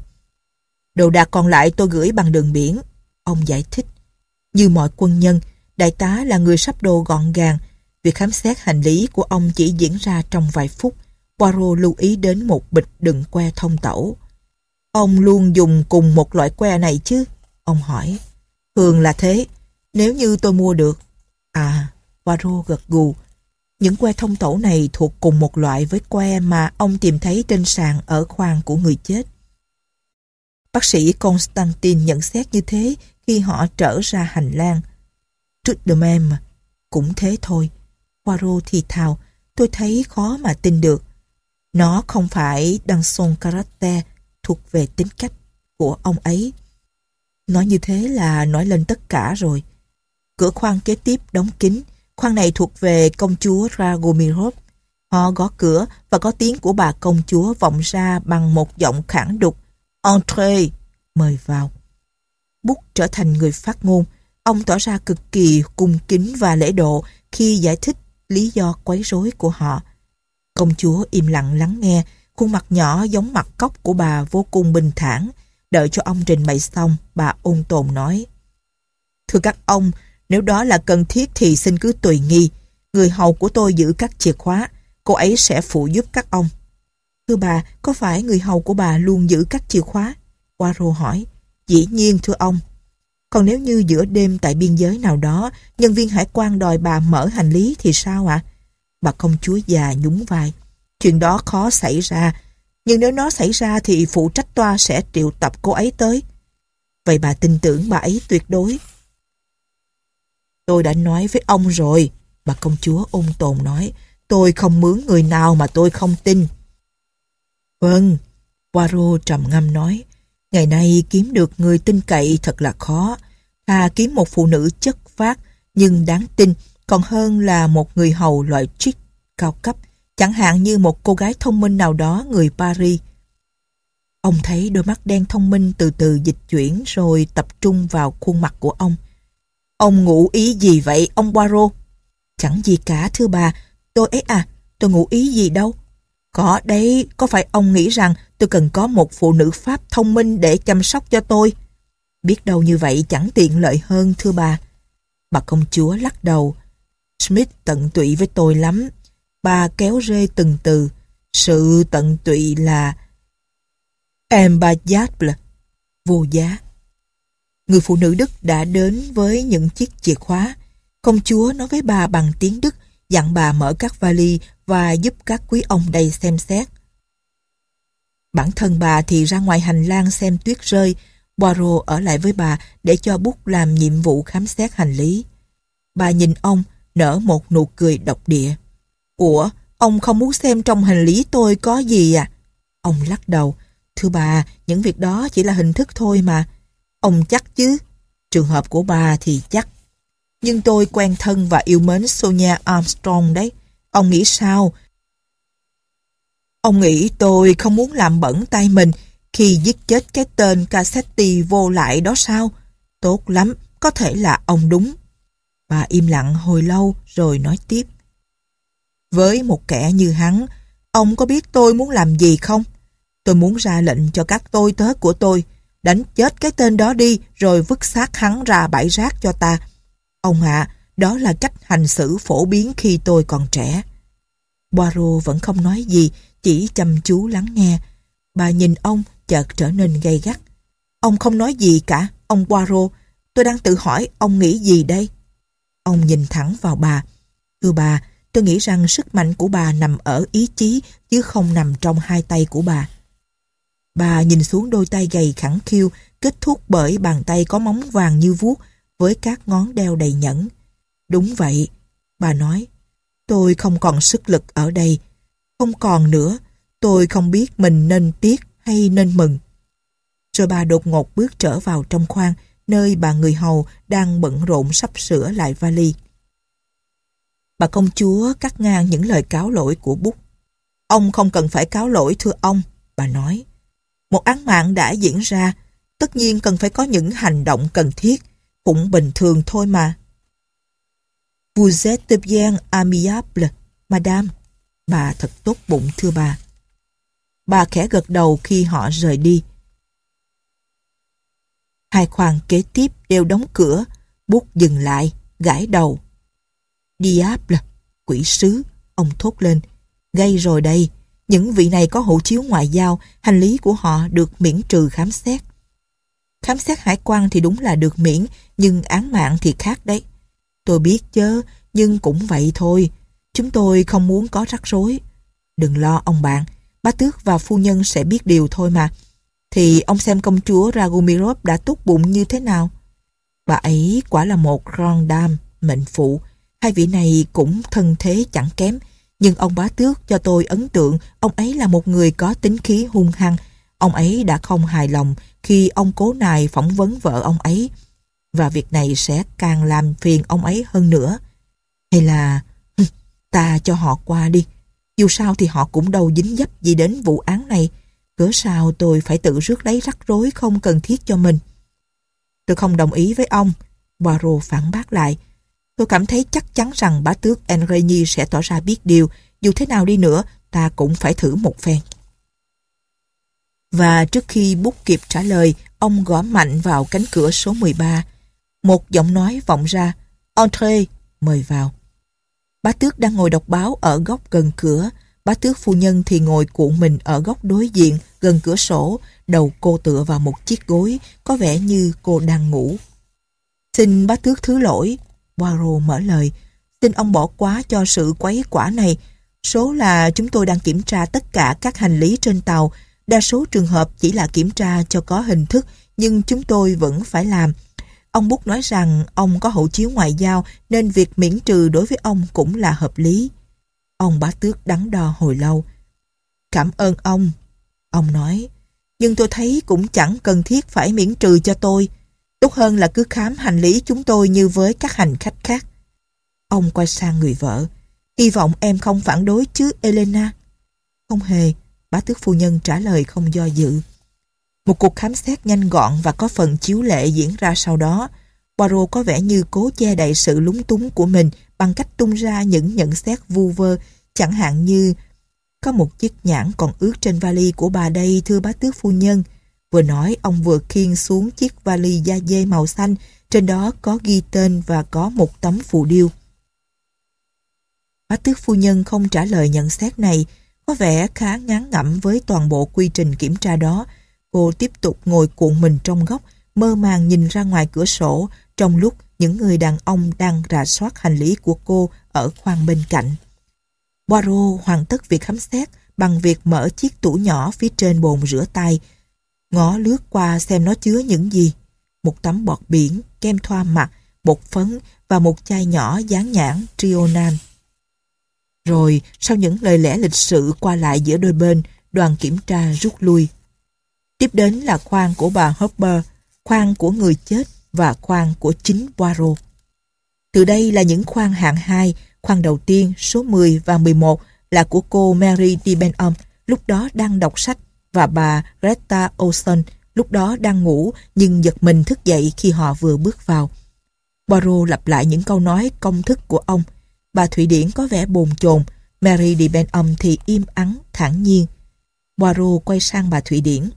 Đồ đạc còn lại tôi gửi bằng đường biển, ông giải thích. Như mọi quân nhân, đại tá là người sắp đồ gọn gàng. Việc khám xét hành lý của ông chỉ diễn ra trong vài phút. Poirot lưu ý đến một bịch đựng que thông tẩu. Ông luôn dùng cùng một loại que này chứ? Ông hỏi. Thường là thế, nếu như tôi mua được. À, Poirot gật gù. Những que thông tẩu này thuộc cùng một loại với que mà ông tìm thấy trên sàn ở khoang của người chết. Bác sĩ Constantine nhận xét như thế khi họ trở ra hành lang. Trudemem, cũng thế thôi. Poirot thì thào, tôi thấy khó mà tin được. Nó không phải đăng song karate thuộc về tính cách của ông ấy. Nói như thế là nói lên tất cả rồi. Cửa khoang kế tiếp đóng kín. Khoang này thuộc về công chúa Ragomirov. Họ gõ cửa và có tiếng của bà công chúa vọng ra bằng một giọng khẳng đục. Entree! Mời vào. Bút trở thành người phát ngôn. Ông tỏ ra cực kỳ cung kính và lễ độ khi giải thích lý do quấy rối của họ. Công chúa im lặng lắng nghe, khuôn mặt nhỏ giống mặt cóc của bà vô cùng bình thản. Đợi cho ông trình bày xong, bà ôn tồn nói. Thưa các ông, nếu đó là cần thiết thì xin cứ tùy nghi. Người hầu của tôi giữ các chìa khóa, cô ấy sẽ phụ giúp các ông. Thưa bà, có phải người hầu của bà luôn giữ các chìa khóa? Waro hỏi. Dĩ nhiên thưa ông. Còn nếu như giữa đêm tại biên giới nào đó, nhân viên hải quan đòi bà mở hành lý thì sao ạ? À? Bà công chúa già nhún vai. Chuyện đó khó xảy ra, nhưng nếu nó xảy ra thì phụ trách toa sẽ triệu tập cô ấy tới. Vậy bà tin tưởng bà ấy tuyệt đối. Tôi đã nói với ông rồi, bà công chúa ôn tồn nói, tôi không mướn người nào mà tôi không tin. Vâng, Poirot trầm ngâm nói, ngày nay kiếm được người tin cậy thật là khó. Thà kiếm một phụ nữ chất phát nhưng đáng tin còn hơn là một người hầu loại trick cao cấp, chẳng hạn như một cô gái thông minh nào đó người Paris. Ông thấy đôi mắt đen thông minh từ từ dịch chuyển rồi tập trung vào khuôn mặt của ông. Ông ngủ ý gì vậy, ông Poirot? Chẳng gì cả, thưa bà. Tôi ấy à, tôi ngủ ý gì đâu. Có đấy, có phải ông nghĩ rằng tôi cần có một phụ nữ Pháp thông minh để chăm sóc cho tôi? Biết đâu như vậy chẳng tiện lợi hơn, thưa bà. Bà công chúa lắc đầu, Smith tận tụy với tôi lắm. Bà kéo rê từng từ. Sự tận tụy là Embajable, vô giá. Người phụ nữ Đức đã đến với những chiếc chìa khóa. Công chúa nói với bà bằng tiếng Đức, dặn bà mở các vali và giúp các quý ông đây xem xét. Bản thân bà thì ra ngoài hành lang xem tuyết rơi, Poirot ở lại với bà để cho bút làm nhiệm vụ khám xét hành lý. Bà nhìn ông, nở một nụ cười độc địa. Ủa, ông không muốn xem trong hành lý tôi có gì à? Ông lắc đầu. Thưa bà, những việc đó chỉ là hình thức thôi mà. Ông chắc chứ? Trường hợp của bà thì chắc. Nhưng tôi quen thân và yêu mến Sonia Armstrong đấy. Ông nghĩ sao? Ông nghĩ tôi không muốn làm bẩn tay mình khi giết chết cái tên Cassetti vô lại đó sao? Tốt lắm, có thể là ông đúng. Bà im lặng hồi lâu rồi nói tiếp. Với một kẻ như hắn, ông có biết tôi muốn làm gì không? Tôi muốn ra lệnh cho các tôi tớ của tôi, đánh chết cái tên đó đi rồi vứt xác hắn ra bãi rác cho ta. Ông ạ, đó là cách hành xử phổ biến khi tôi còn trẻ. Boaro vẫn không nói gì, chỉ chăm chú lắng nghe. Bà nhìn ông chợt trở nên gay gắt. Ông không nói gì cả, ông Boaro. Tôi đang tự hỏi ông nghĩ gì đây? Ông nhìn thẳng vào bà. Thưa bà, tôi nghĩ rằng sức mạnh của bà nằm ở ý chí chứ không nằm trong hai tay của bà. Bà nhìn xuống đôi tay gầy khẳng khiu kết thúc bởi bàn tay có móng vàng như vuốt với các ngón đeo đầy nhẫn. Đúng vậy, bà nói, tôi không còn sức lực ở đây, không còn nữa, tôi không biết mình nên tiếc hay nên mừng. Rồi bà đột ngột bước trở vào trong khoang, nơi bà người hầu đang bận rộn sắp sửa lại vali. Bà công chúa cắt ngang những lời cáo lỗi của Bút. Ông không cần phải cáo lỗi thưa ông, bà nói. Một án mạng đã diễn ra, tất nhiên cần phải có những hành động cần thiết, cũng bình thường thôi mà. Vous êtes bien amiable, madame. Bà thật tốt bụng thưa bà. Bà khẽ gật đầu khi họ rời đi hai khoang kế tiếp đều đóng cửa, bút dừng lại, gãi đầu. Diable, quỷ sứ, ông thốt lên. Gây rồi đây, những vị này có hộ chiếu ngoại giao, hành lý của họ được miễn trừ khám xét. Khám xét hải quan thì đúng là được miễn, nhưng án mạng thì khác đấy. Tôi biết chớ, nhưng cũng vậy thôi. Chúng tôi không muốn có rắc rối. Đừng lo ông bạn, bá tước và phu nhân sẽ biết điều thôi mà thì ông xem công chúa Ragumirov đã tốt bụng như thế nào. Bà ấy quả là một grand dame, mệnh phụ. Hai vị này cũng thân thế chẳng kém, nhưng ông bá tước cho tôi ấn tượng ông ấy là một người có tính khí hung hăng. Ông ấy đã không hài lòng khi ông cố nài phỏng vấn vợ ông ấy. Và việc này sẽ càng làm phiền ông ấy hơn nữa. Hay là ta cho họ qua đi. Dù sao thì họ cũng đâu dính dấp gì đến vụ án này cớ sao tôi phải tự rước lấy rắc rối không cần thiết cho mình. Tôi không đồng ý với ông, Poirot phản bác lại. Tôi cảm thấy chắc chắn rằng bá tước Enreny sẽ tỏ ra biết điều, dù thế nào đi nữa, ta cũng phải thử một phen. Và trước khi bút kịp trả lời, ông gõ mạnh vào cánh cửa số 13. Một giọng nói vọng ra, Entree, mời vào. Bá tước đang ngồi đọc báo ở góc gần cửa, Bá tước phu nhân thì ngồi cuộn mình ở góc đối diện, gần cửa sổ, đầu cô tựa vào một chiếc gối, có vẻ như cô đang ngủ. Xin bá tước thứ lỗi, Poirot mở lời, xin ông bỏ quá cho sự quấy quả này. Số là chúng tôi đang kiểm tra tất cả các hành lý trên tàu, đa số trường hợp chỉ là kiểm tra cho có hình thức, nhưng chúng tôi vẫn phải làm. Ông bút nói rằng ông có hộ chiếu ngoại giao nên việc miễn trừ đối với ông cũng là hợp lý. Ông bá tước đắn đo hồi lâu. Cảm ơn ông. Ông nói, nhưng tôi thấy cũng chẳng cần thiết phải miễn trừ cho tôi. Tốt hơn là cứ khám hành lý chúng tôi như với các hành khách khác. Ông quay sang người vợ. Hy vọng em không phản đối chứ Elena. Không hề, bá tước phu nhân trả lời không do dự. Một cuộc khám xét nhanh gọn và có phần chiếu lệ diễn ra sau đó. Poirot có vẻ như cố che đậy sự lúng túng của mình bằng cách tung ra những nhận xét vu vơ, chẳng hạn như có một chiếc nhãn còn ướt trên vali của bà đây thưa bá tước phu nhân. Vừa nói ông vừa khiêng xuống chiếc vali da dê màu xanh, trên đó có ghi tên và có một tấm phù điêu. Bá tước phu nhân không trả lời nhận xét này, có vẻ khá ngán ngẩm với toàn bộ quy trình kiểm tra đó. Cô tiếp tục ngồi cuộn mình trong góc, mơ màng nhìn ra ngoài cửa sổ trong lúc những người đàn ông đang rà soát hành lý của cô ở khoang bên cạnh. Poirot hoàn tất việc khám xét bằng việc mở chiếc tủ nhỏ phía trên bồn rửa tay, ngó lướt qua xem nó chứa những gì. Một tấm bọt biển, kem thoa mặt, bột phấn và một chai nhỏ dán nhãn Trionan. Rồi, sau những lời lẽ lịch sự qua lại giữa đôi bên, đoàn kiểm tra rút lui. Tiếp đến là khoang của bà Hopper, khoang của người chết và khoang của chính Poirot. Từ đây là những khoang hạng 2, khoang đầu tiên số 10 và 11 là của cô Mary DiBenom lúc đó đang đọc sách và bà Greta Olson lúc đó đang ngủ nhưng giật mình thức dậy khi họ vừa bước vào. Poirot lặp lại những câu nói công thức của ông. Bà Thụy Điển có vẻ bồn chồn, Mary DiBenom thì im ắng, thản nhiên. Poirot quay sang bà Thụy Điển.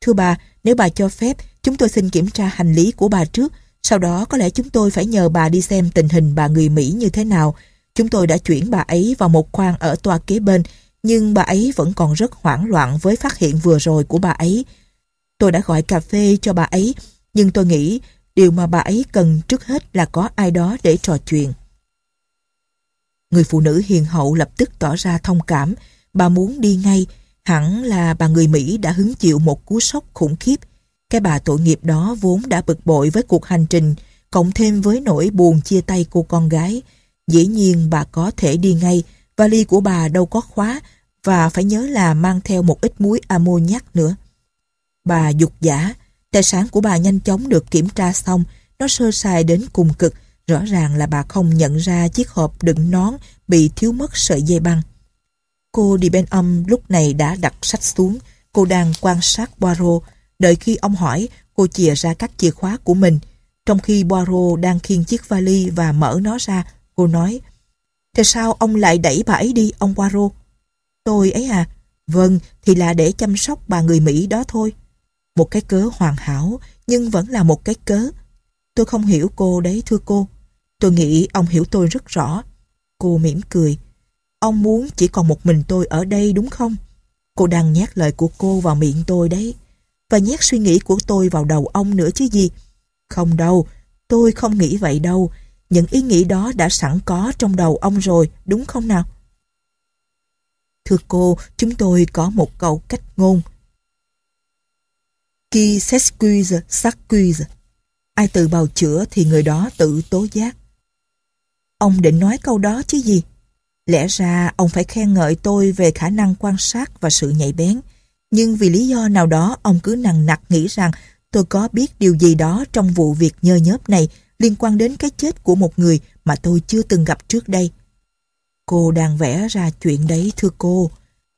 Thưa bà, nếu bà cho phép, chúng tôi xin kiểm tra hành lý của bà trước. Sau đó có lẽ chúng tôi phải nhờ bà đi xem tình hình bà người Mỹ như thế nào. Chúng tôi đã chuyển bà ấy vào một khoang ở toa kế bên, nhưng bà ấy vẫn còn rất hoảng loạn với phát hiện vừa rồi của bà ấy. Tôi đã gọi cà phê cho bà ấy, nhưng tôi nghĩ điều mà bà ấy cần trước hết là có ai đó để trò chuyện. Người phụ nữ hiền hậu lập tức tỏ ra thông cảm, bà muốn đi ngay, Hẳn là bà người Mỹ đã hứng chịu một cú sốc khủng khiếp. Cái bà tội nghiệp đó vốn đã bực bội với cuộc hành trình, cộng thêm với nỗi buồn chia tay cô con gái. Dĩ nhiên bà có thể đi ngay, vali của bà đâu có khóa và phải nhớ là mang theo một ít muối ammoniac nữa. Bà dục giả, tài sản của bà nhanh chóng được kiểm tra xong, nó sơ sài đến cùng cực, rõ ràng là bà không nhận ra chiếc hộp đựng nón bị thiếu mất sợi dây băng. Cô đi bên âm lúc này đã đặt sách xuống. Cô đang quan sát Poirot. Đợi khi ông hỏi, cô chìa ra các chìa khóa của mình. Trong khi Poirot đang khiêng chiếc vali và mở nó ra, cô nói thế sao ông lại đẩy bà ấy đi, ông Poirot? Tôi ấy à? Vâng, thì là để chăm sóc bà người Mỹ đó thôi. Một cái cớ hoàn hảo, nhưng vẫn là một cái cớ. Tôi không hiểu cô đấy thưa cô. Tôi nghĩ ông hiểu tôi rất rõ. Cô mỉm cười. Ông muốn chỉ còn một mình tôi ở đây đúng không? Cô đang nhét lời của cô vào miệng tôi đấy. Và nhét suy nghĩ của tôi vào đầu ông nữa chứ gì. Không đâu, tôi không nghĩ vậy đâu. Những ý nghĩ đó đã sẵn có trong đầu ông rồi, đúng không nào? Thưa cô, chúng tôi có một câu cách ngôn. Qui s'excuse, s'accuse. Ai tự bào chữa thì người đó tự tố giác. Ông định nói câu đó chứ gì? Lẽ ra ông phải khen ngợi tôi về khả năng quan sát và sự nhạy bén. Nhưng vì lý do nào đó ông cứ nằng nặc nghĩ rằng tôi có biết điều gì đó trong vụ việc nhơ nhớp này liên quan đến cái chết của một người mà tôi chưa từng gặp trước đây. Cô đang vẽ ra chuyện đấy thưa cô.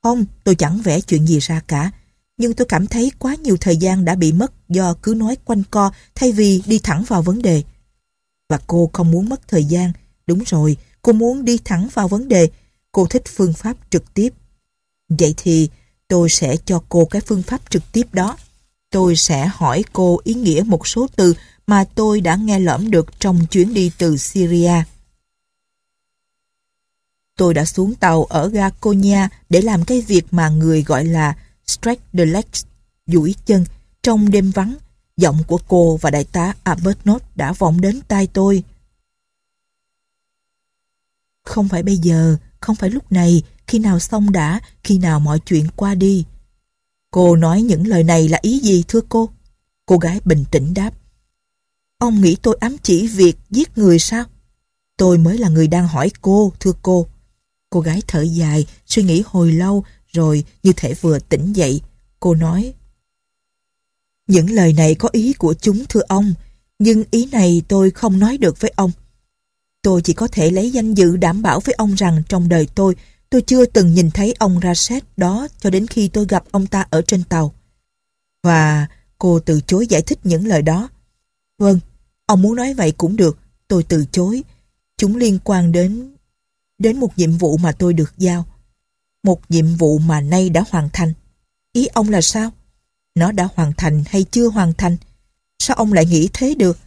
Không, tôi chẳng vẽ chuyện gì ra cả. Nhưng tôi cảm thấy quá nhiều thời gian đã bị mất do cứ nói quanh co thay vì đi thẳng vào vấn đề. Và cô không muốn mất thời gian. Đúng rồi, Cô muốn đi thẳng vào vấn đề. Cô thích phương pháp trực tiếp. Vậy thì tôi sẽ cho cô cái phương pháp trực tiếp đó. Tôi sẽ hỏi cô ý nghĩa một số từ mà tôi đã nghe lõm được trong chuyến đi từ Syria. Tôi đã xuống tàu ở ga Konya để làm cái việc mà người gọi là stretch the legs, duỗi chân, trong đêm vắng. Giọng của cô và đại tá Arbuthnot đã vọng đến tai tôi. Không phải bây giờ, không phải lúc này, khi nào xong đã, khi nào mọi chuyện qua đi. Cô nói những lời này là ý gì thưa cô? Cô gái bình tĩnh đáp. Ông nghĩ tôi ám chỉ việc giết người sao? Tôi mới là người đang hỏi cô, thưa cô. Cô gái thở dài, suy nghĩ hồi lâu, rồi như thể vừa tỉnh dậy. Cô nói, những lời này có ý của chúng thưa ông, nhưng ý này tôi không nói được với ông. Tôi chỉ có thể lấy danh dự đảm bảo với ông rằng trong đời tôi, tôi chưa từng nhìn thấy ông Raset đó cho đến khi tôi gặp ông ta ở trên tàu. Và cô từ chối giải thích những lời đó. Vâng, ông muốn nói vậy cũng được, tôi từ chối. Chúng liên quan đến... đến một nhiệm vụ mà tôi được giao. Một nhiệm vụ mà nay đã hoàn thành. Ý ông là sao? Nó đã hoàn thành hay chưa hoàn thành? Sao ông lại nghĩ thế được?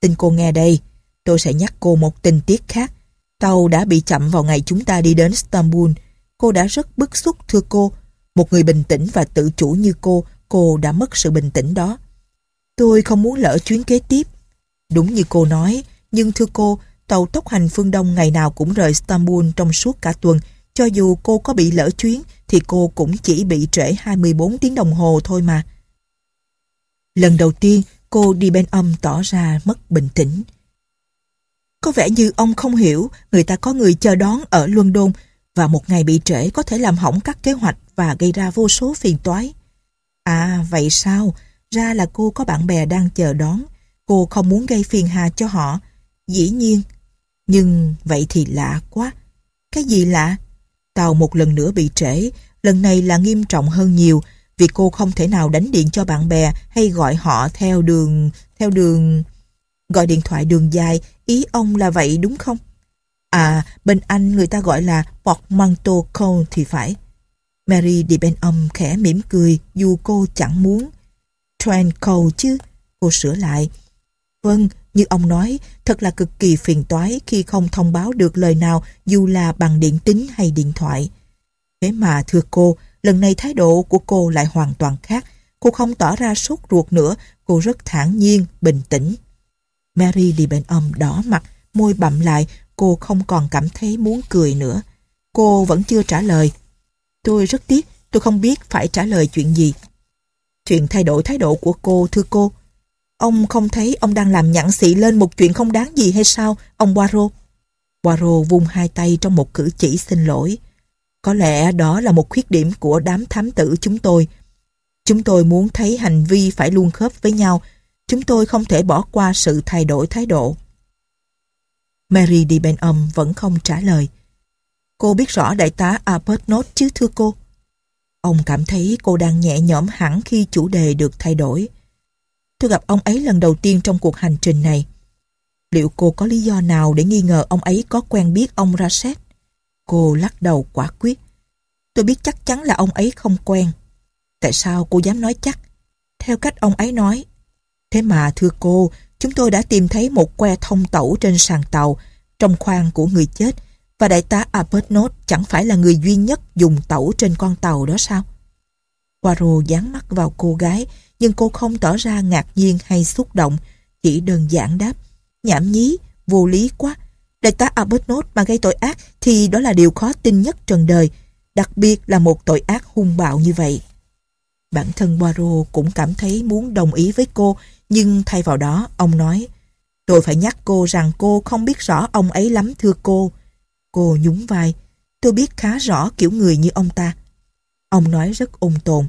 Tin cô nghe đây, Tôi sẽ nhắc cô một tình tiết khác. Tàu đã bị chậm vào ngày chúng ta đi đến Istanbul. Cô đã rất bức xúc thưa cô. Một người bình tĩnh và tự chủ như cô, cô đã mất sự bình tĩnh đó. Tôi không muốn lỡ chuyến kế tiếp. Đúng như cô nói, nhưng thưa cô, tàu tốc hành phương Đông ngày nào cũng rời Istanbul trong suốt cả tuần. Cho dù cô có bị lỡ chuyến thì cô cũng chỉ bị trễ 24 tiếng đồng hồ thôi mà. Lần đầu tiên, cô đi bên âm tỏ ra mất bình tĩnh. Có vẻ như ông không hiểu người ta có người chờ đón ở London và một ngày bị trễ có thể làm hỏng các kế hoạch và gây ra vô số phiền toái. À, vậy sao? Ra là cô có bạn bè đang chờ đón. Cô không muốn gây phiền hà cho họ. Dĩ nhiên. Nhưng vậy thì lạ quá. Cái gì lạ? Tàu một lần nữa bị trễ, lần này là nghiêm trọng hơn nhiều vì cô không thể nào đánh điện cho bạn bè hay gọi họ theo đường... theo đường... gọi điện thoại đường dài Ý ông là vậy đúng không? À, bên Anh người ta gọi là portmanteau cone thì phải. Mary đi bên ông khẽ mỉm cười dù cô chẳng muốn. Trencoat chứ, cô sửa lại. Vâng, như ông nói, thật là cực kỳ phiền toái khi không thông báo được lời nào dù là bằng điện tính hay điện thoại. Thế mà thưa cô, lần này thái độ của cô lại hoàn toàn khác. Cô không tỏ ra sốt ruột nữa, cô rất thản nhiên, bình tĩnh. Mary đi bên ông đỏ mặt, môi bậm lại, cô không còn cảm thấy muốn cười nữa. Cô vẫn chưa trả lời. Tôi rất tiếc, tôi không biết phải trả lời chuyện gì. Chuyện thay đổi thái độ của cô, thưa cô. Ông không thấy ông đang làm nhặn xị lên một chuyện không đáng gì hay sao, ông Waro? Waro vung hai tay trong một cử chỉ xin lỗi. Có lẽ đó là một khuyết điểm của đám thám tử chúng tôi. Chúng tôi muốn thấy hành vi phải luôn khớp với nhau, Chúng tôi không thể bỏ qua sự thay đổi thái độ. Mary đi bên âm vẫn không trả lời. Cô biết rõ đại tá Arbuthnot chứ thưa cô. Ông cảm thấy cô đang nhẹ nhõm hẳn khi chủ đề được thay đổi. Tôi gặp ông ấy lần đầu tiên trong cuộc hành trình này. Liệu cô có lý do nào để nghi ngờ ông ấy có quen biết ông Rasset? Cô lắc đầu quả quyết. Tôi biết chắc chắn là ông ấy không quen. Tại sao cô dám nói chắc? Theo cách ông ấy nói, Thế mà thưa cô, chúng tôi đã tìm thấy một que thông tẩu trên sàn tàu, trong khoang của người chết, và đại tá Arbuthnot chẳng phải là người duy nhất dùng tẩu trên con tàu đó sao? Poirot dán mắt vào cô gái, nhưng cô không tỏ ra ngạc nhiên hay xúc động, chỉ đơn giản đáp, nhảm nhí, vô lý quá. Đại tá Arbuthnot mà gây tội ác thì đó là điều khó tin nhất trần đời, đặc biệt là một tội ác hung bạo như vậy. Bản thân Poirot cũng cảm thấy muốn đồng ý với cô, nhưng thay vào đó, ông nói Tôi phải nhắc cô rằng cô không biết rõ ông ấy lắm thưa cô. Cô nhún vai, tôi biết khá rõ kiểu người như ông ta. Ông nói rất ung tồn.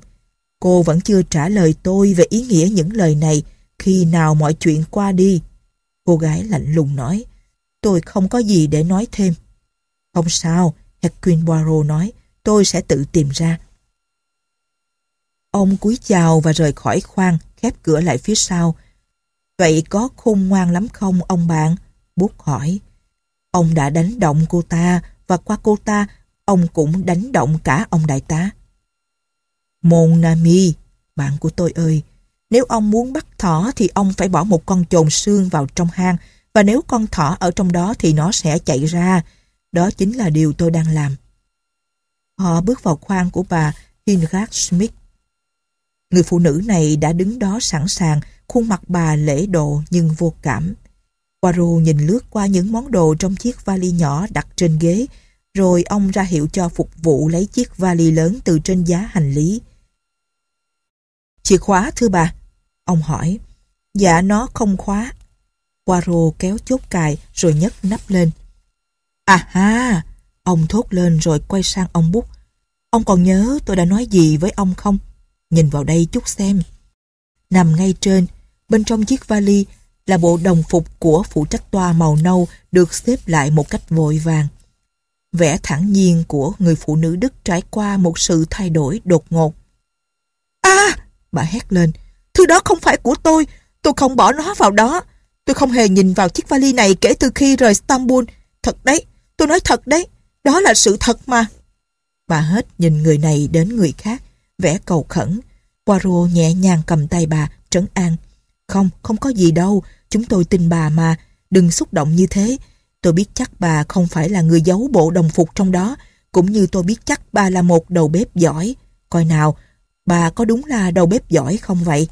Cô vẫn chưa trả lời tôi về ý nghĩa những lời này khi nào mọi chuyện qua đi. Cô gái lạnh lùng nói, tôi không có gì để nói thêm. Không sao, Hercule Poirot nói, tôi sẽ tự tìm ra. Ông cúi chào và rời khỏi khoang, khép cửa lại phía sau. Vậy có khôn ngoan lắm không ông bạn? Bút hỏi. Ông đã đánh động cô ta và qua cô ta ông cũng đánh động cả ông đại tá. Môn Nami, bạn của tôi ơi, nếu ông muốn bắt thỏ thì ông phải bỏ một con chồn xương vào trong hang và nếu con thỏ ở trong đó thì nó sẽ chạy ra. Đó chính là điều tôi đang làm. Họ bước vào khoang của bà Hildegard Smith Người phụ nữ này đã đứng đó sẵn sàng, khuôn mặt bà lễ độ nhưng vô cảm. Poirot nhìn lướt qua những món đồ trong chiếc vali nhỏ đặt trên ghế, rồi ông ra hiệu cho phục vụ lấy chiếc vali lớn từ trên giá hành lý. Chìa khóa thưa bà? Ông hỏi. Dạ nó không khóa. Poirot kéo chốt cài rồi nhấc nắp lên. À ha! Ông thốt lên rồi quay sang ông Bút. Ông còn nhớ tôi đã nói gì với ông không? nhìn vào đây chút xem. Nằm ngay trên, bên trong chiếc vali là bộ đồng phục của phụ trách tòa màu nâu được xếp lại một cách vội vàng. Vẻ thản nhiên của người phụ nữ Đức trải qua một sự thay đổi đột ngột. a à! Bà hét lên. Thứ đó không phải của tôi. Tôi không bỏ nó vào đó. Tôi không hề nhìn vào chiếc vali này kể từ khi rời Istanbul. Thật đấy. Tôi nói thật đấy. Đó là sự thật mà. Bà hết nhìn người này đến người khác vẻ cầu khẩn. Poirot nhẹ nhàng cầm tay bà, trấn an. Không, không có gì đâu, chúng tôi tin bà mà, đừng xúc động như thế. Tôi biết chắc bà không phải là người giấu bộ đồng phục trong đó, cũng như tôi biết chắc bà là một đầu bếp giỏi. Coi nào, bà có đúng là đầu bếp giỏi không vậy?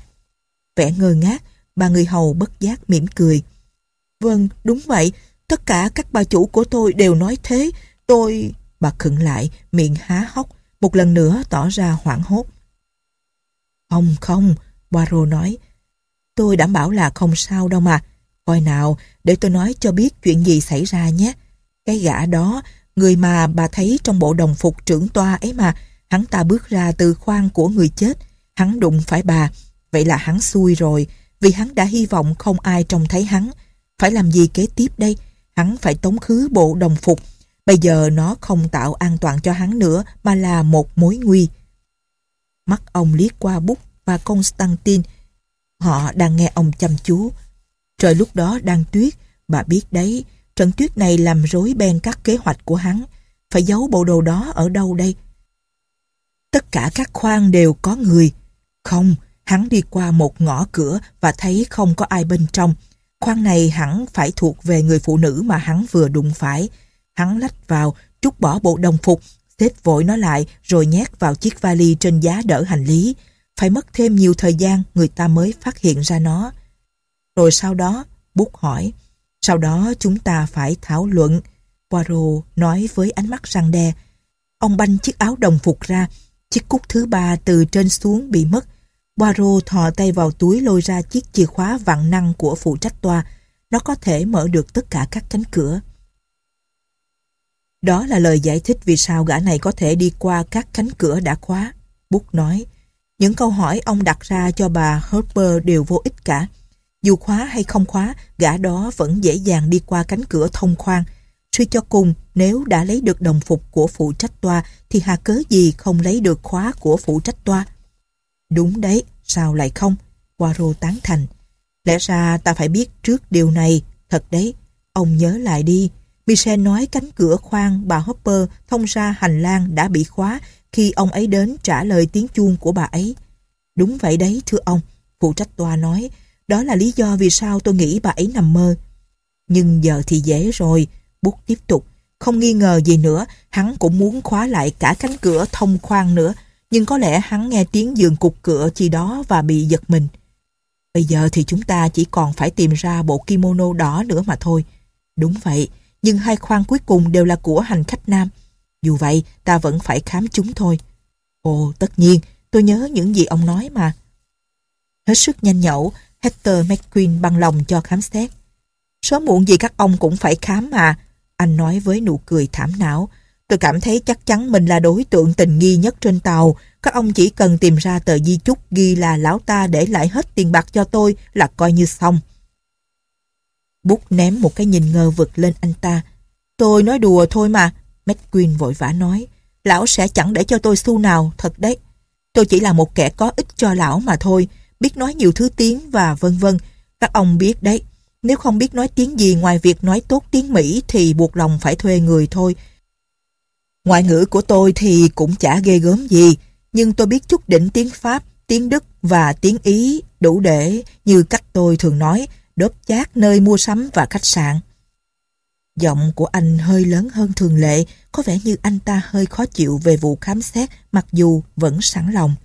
Vẻ ngơ ngác, bà người hầu bất giác mỉm cười. Vâng, đúng vậy, tất cả các bà chủ của tôi đều nói thế, tôi... Bà khựng lại, miệng há hốc, một lần nữa tỏ ra hoảng hốt. Không, không, Poirot nói. Tôi đảm bảo là không sao đâu mà. Coi nào, để tôi nói cho biết chuyện gì xảy ra nhé. Cái gã đó, người mà bà thấy trong bộ đồng phục trưởng toa ấy mà, hắn ta bước ra từ khoang của người chết. Hắn đụng phải bà, vậy là hắn xui rồi, vì hắn đã hy vọng không ai trông thấy hắn. Phải làm gì kế tiếp đây? Hắn phải tống khứ bộ đồng phục Bây giờ nó không tạo an toàn cho hắn nữa mà là một mối nguy. Mắt ông liếc qua bút và Constantine. Họ đang nghe ông chăm chú. Trời lúc đó đang tuyết, bà biết đấy, trận tuyết này làm rối beng các kế hoạch của hắn. Phải giấu bộ đồ đó ở đâu đây? Tất cả các khoang đều có người. Không, hắn đi qua một ngõ cửa và thấy không có ai bên trong. Khoang này hẳn phải thuộc về người phụ nữ mà hắn vừa đụng phải. Hắn lách vào, trút bỏ bộ đồng phục, xếp vội nó lại rồi nhét vào chiếc vali trên giá đỡ hành lý. Phải mất thêm nhiều thời gian người ta mới phát hiện ra nó. Rồi sau đó, bút hỏi. Sau đó chúng ta phải thảo luận. Poirot nói với ánh mắt răng đe. Ông banh chiếc áo đồng phục ra, chiếc cúc thứ ba từ trên xuống bị mất. Poirot thò tay vào túi lôi ra chiếc chìa khóa vạn năng của phụ trách toa. Nó có thể mở được tất cả các cánh cửa. Đó là lời giải thích vì sao gã này có thể đi qua các cánh cửa đã khóa. Bút nói, những câu hỏi ông đặt ra cho bà Harper đều vô ích cả. Dù khóa hay không khóa, gã đó vẫn dễ dàng đi qua cánh cửa thông khoang. Suy cho cùng, nếu đã lấy được đồng phục của phụ trách toa thì hà cớ gì không lấy được khóa của phụ trách toa? Đúng đấy, sao lại không? Poirot tán thành. Lẽ ra ta phải biết trước điều này, thật đấy. Ông nhớ lại đi, Michel nói cánh cửa khoang bà Hopper thông ra hành lang đã bị khóa khi ông ấy đến trả lời tiếng chuông của bà ấy. Đúng vậy đấy thưa ông, phụ trách tòa nói, đó là lý do vì sao tôi nghĩ bà ấy nằm mơ. Nhưng giờ thì dễ rồi, bút tiếp tục. Không nghi ngờ gì nữa, hắn cũng muốn khóa lại cả cánh cửa thông khoang nữa, nhưng có lẽ hắn nghe tiếng giường cục cửa chi đó và bị giật mình. Bây giờ thì chúng ta chỉ còn phải tìm ra bộ kimono đỏ nữa mà thôi. Đúng vậy, nhưng hai khoang cuối cùng đều là của hành khách nam. Dù vậy, ta vẫn phải khám chúng thôi. Ồ, tất nhiên, tôi nhớ những gì ông nói mà. Hết sức nhanh nhẩu, Hector McQueen bằng lòng cho khám xét. Sớm muộn gì các ông cũng phải khám mà, anh nói với nụ cười thảm não. Tôi cảm thấy chắc chắn mình là đối tượng tình nghi nhất trên tàu. Các ông chỉ cần tìm ra tờ di chúc ghi là lão ta để lại hết tiền bạc cho tôi là coi như xong. Bút ném một cái nhìn ngờ vực lên anh ta. Tôi nói đùa thôi mà. McQueen vội vã nói. Lão sẽ chẳng để cho tôi xu nào, thật đấy. Tôi chỉ là một kẻ có ích cho lão mà thôi. Biết nói nhiều thứ tiếng và vân vân. Các ông biết đấy. Nếu không biết nói tiếng gì ngoài việc nói tốt tiếng Mỹ thì buộc lòng phải thuê người thôi. Ngoại ngữ của tôi thì cũng chả ghê gớm gì, nhưng tôi biết chút đỉnh tiếng Pháp, tiếng Đức và tiếng Ý đủ để, như cách tôi thường nói, đốp chát nơi mua sắm và khách sạn. Giọng của anh hơi lớn hơn thường lệ, có vẻ như anh ta hơi khó chịu về vụ khám xét mặc dù vẫn sẵn lòng.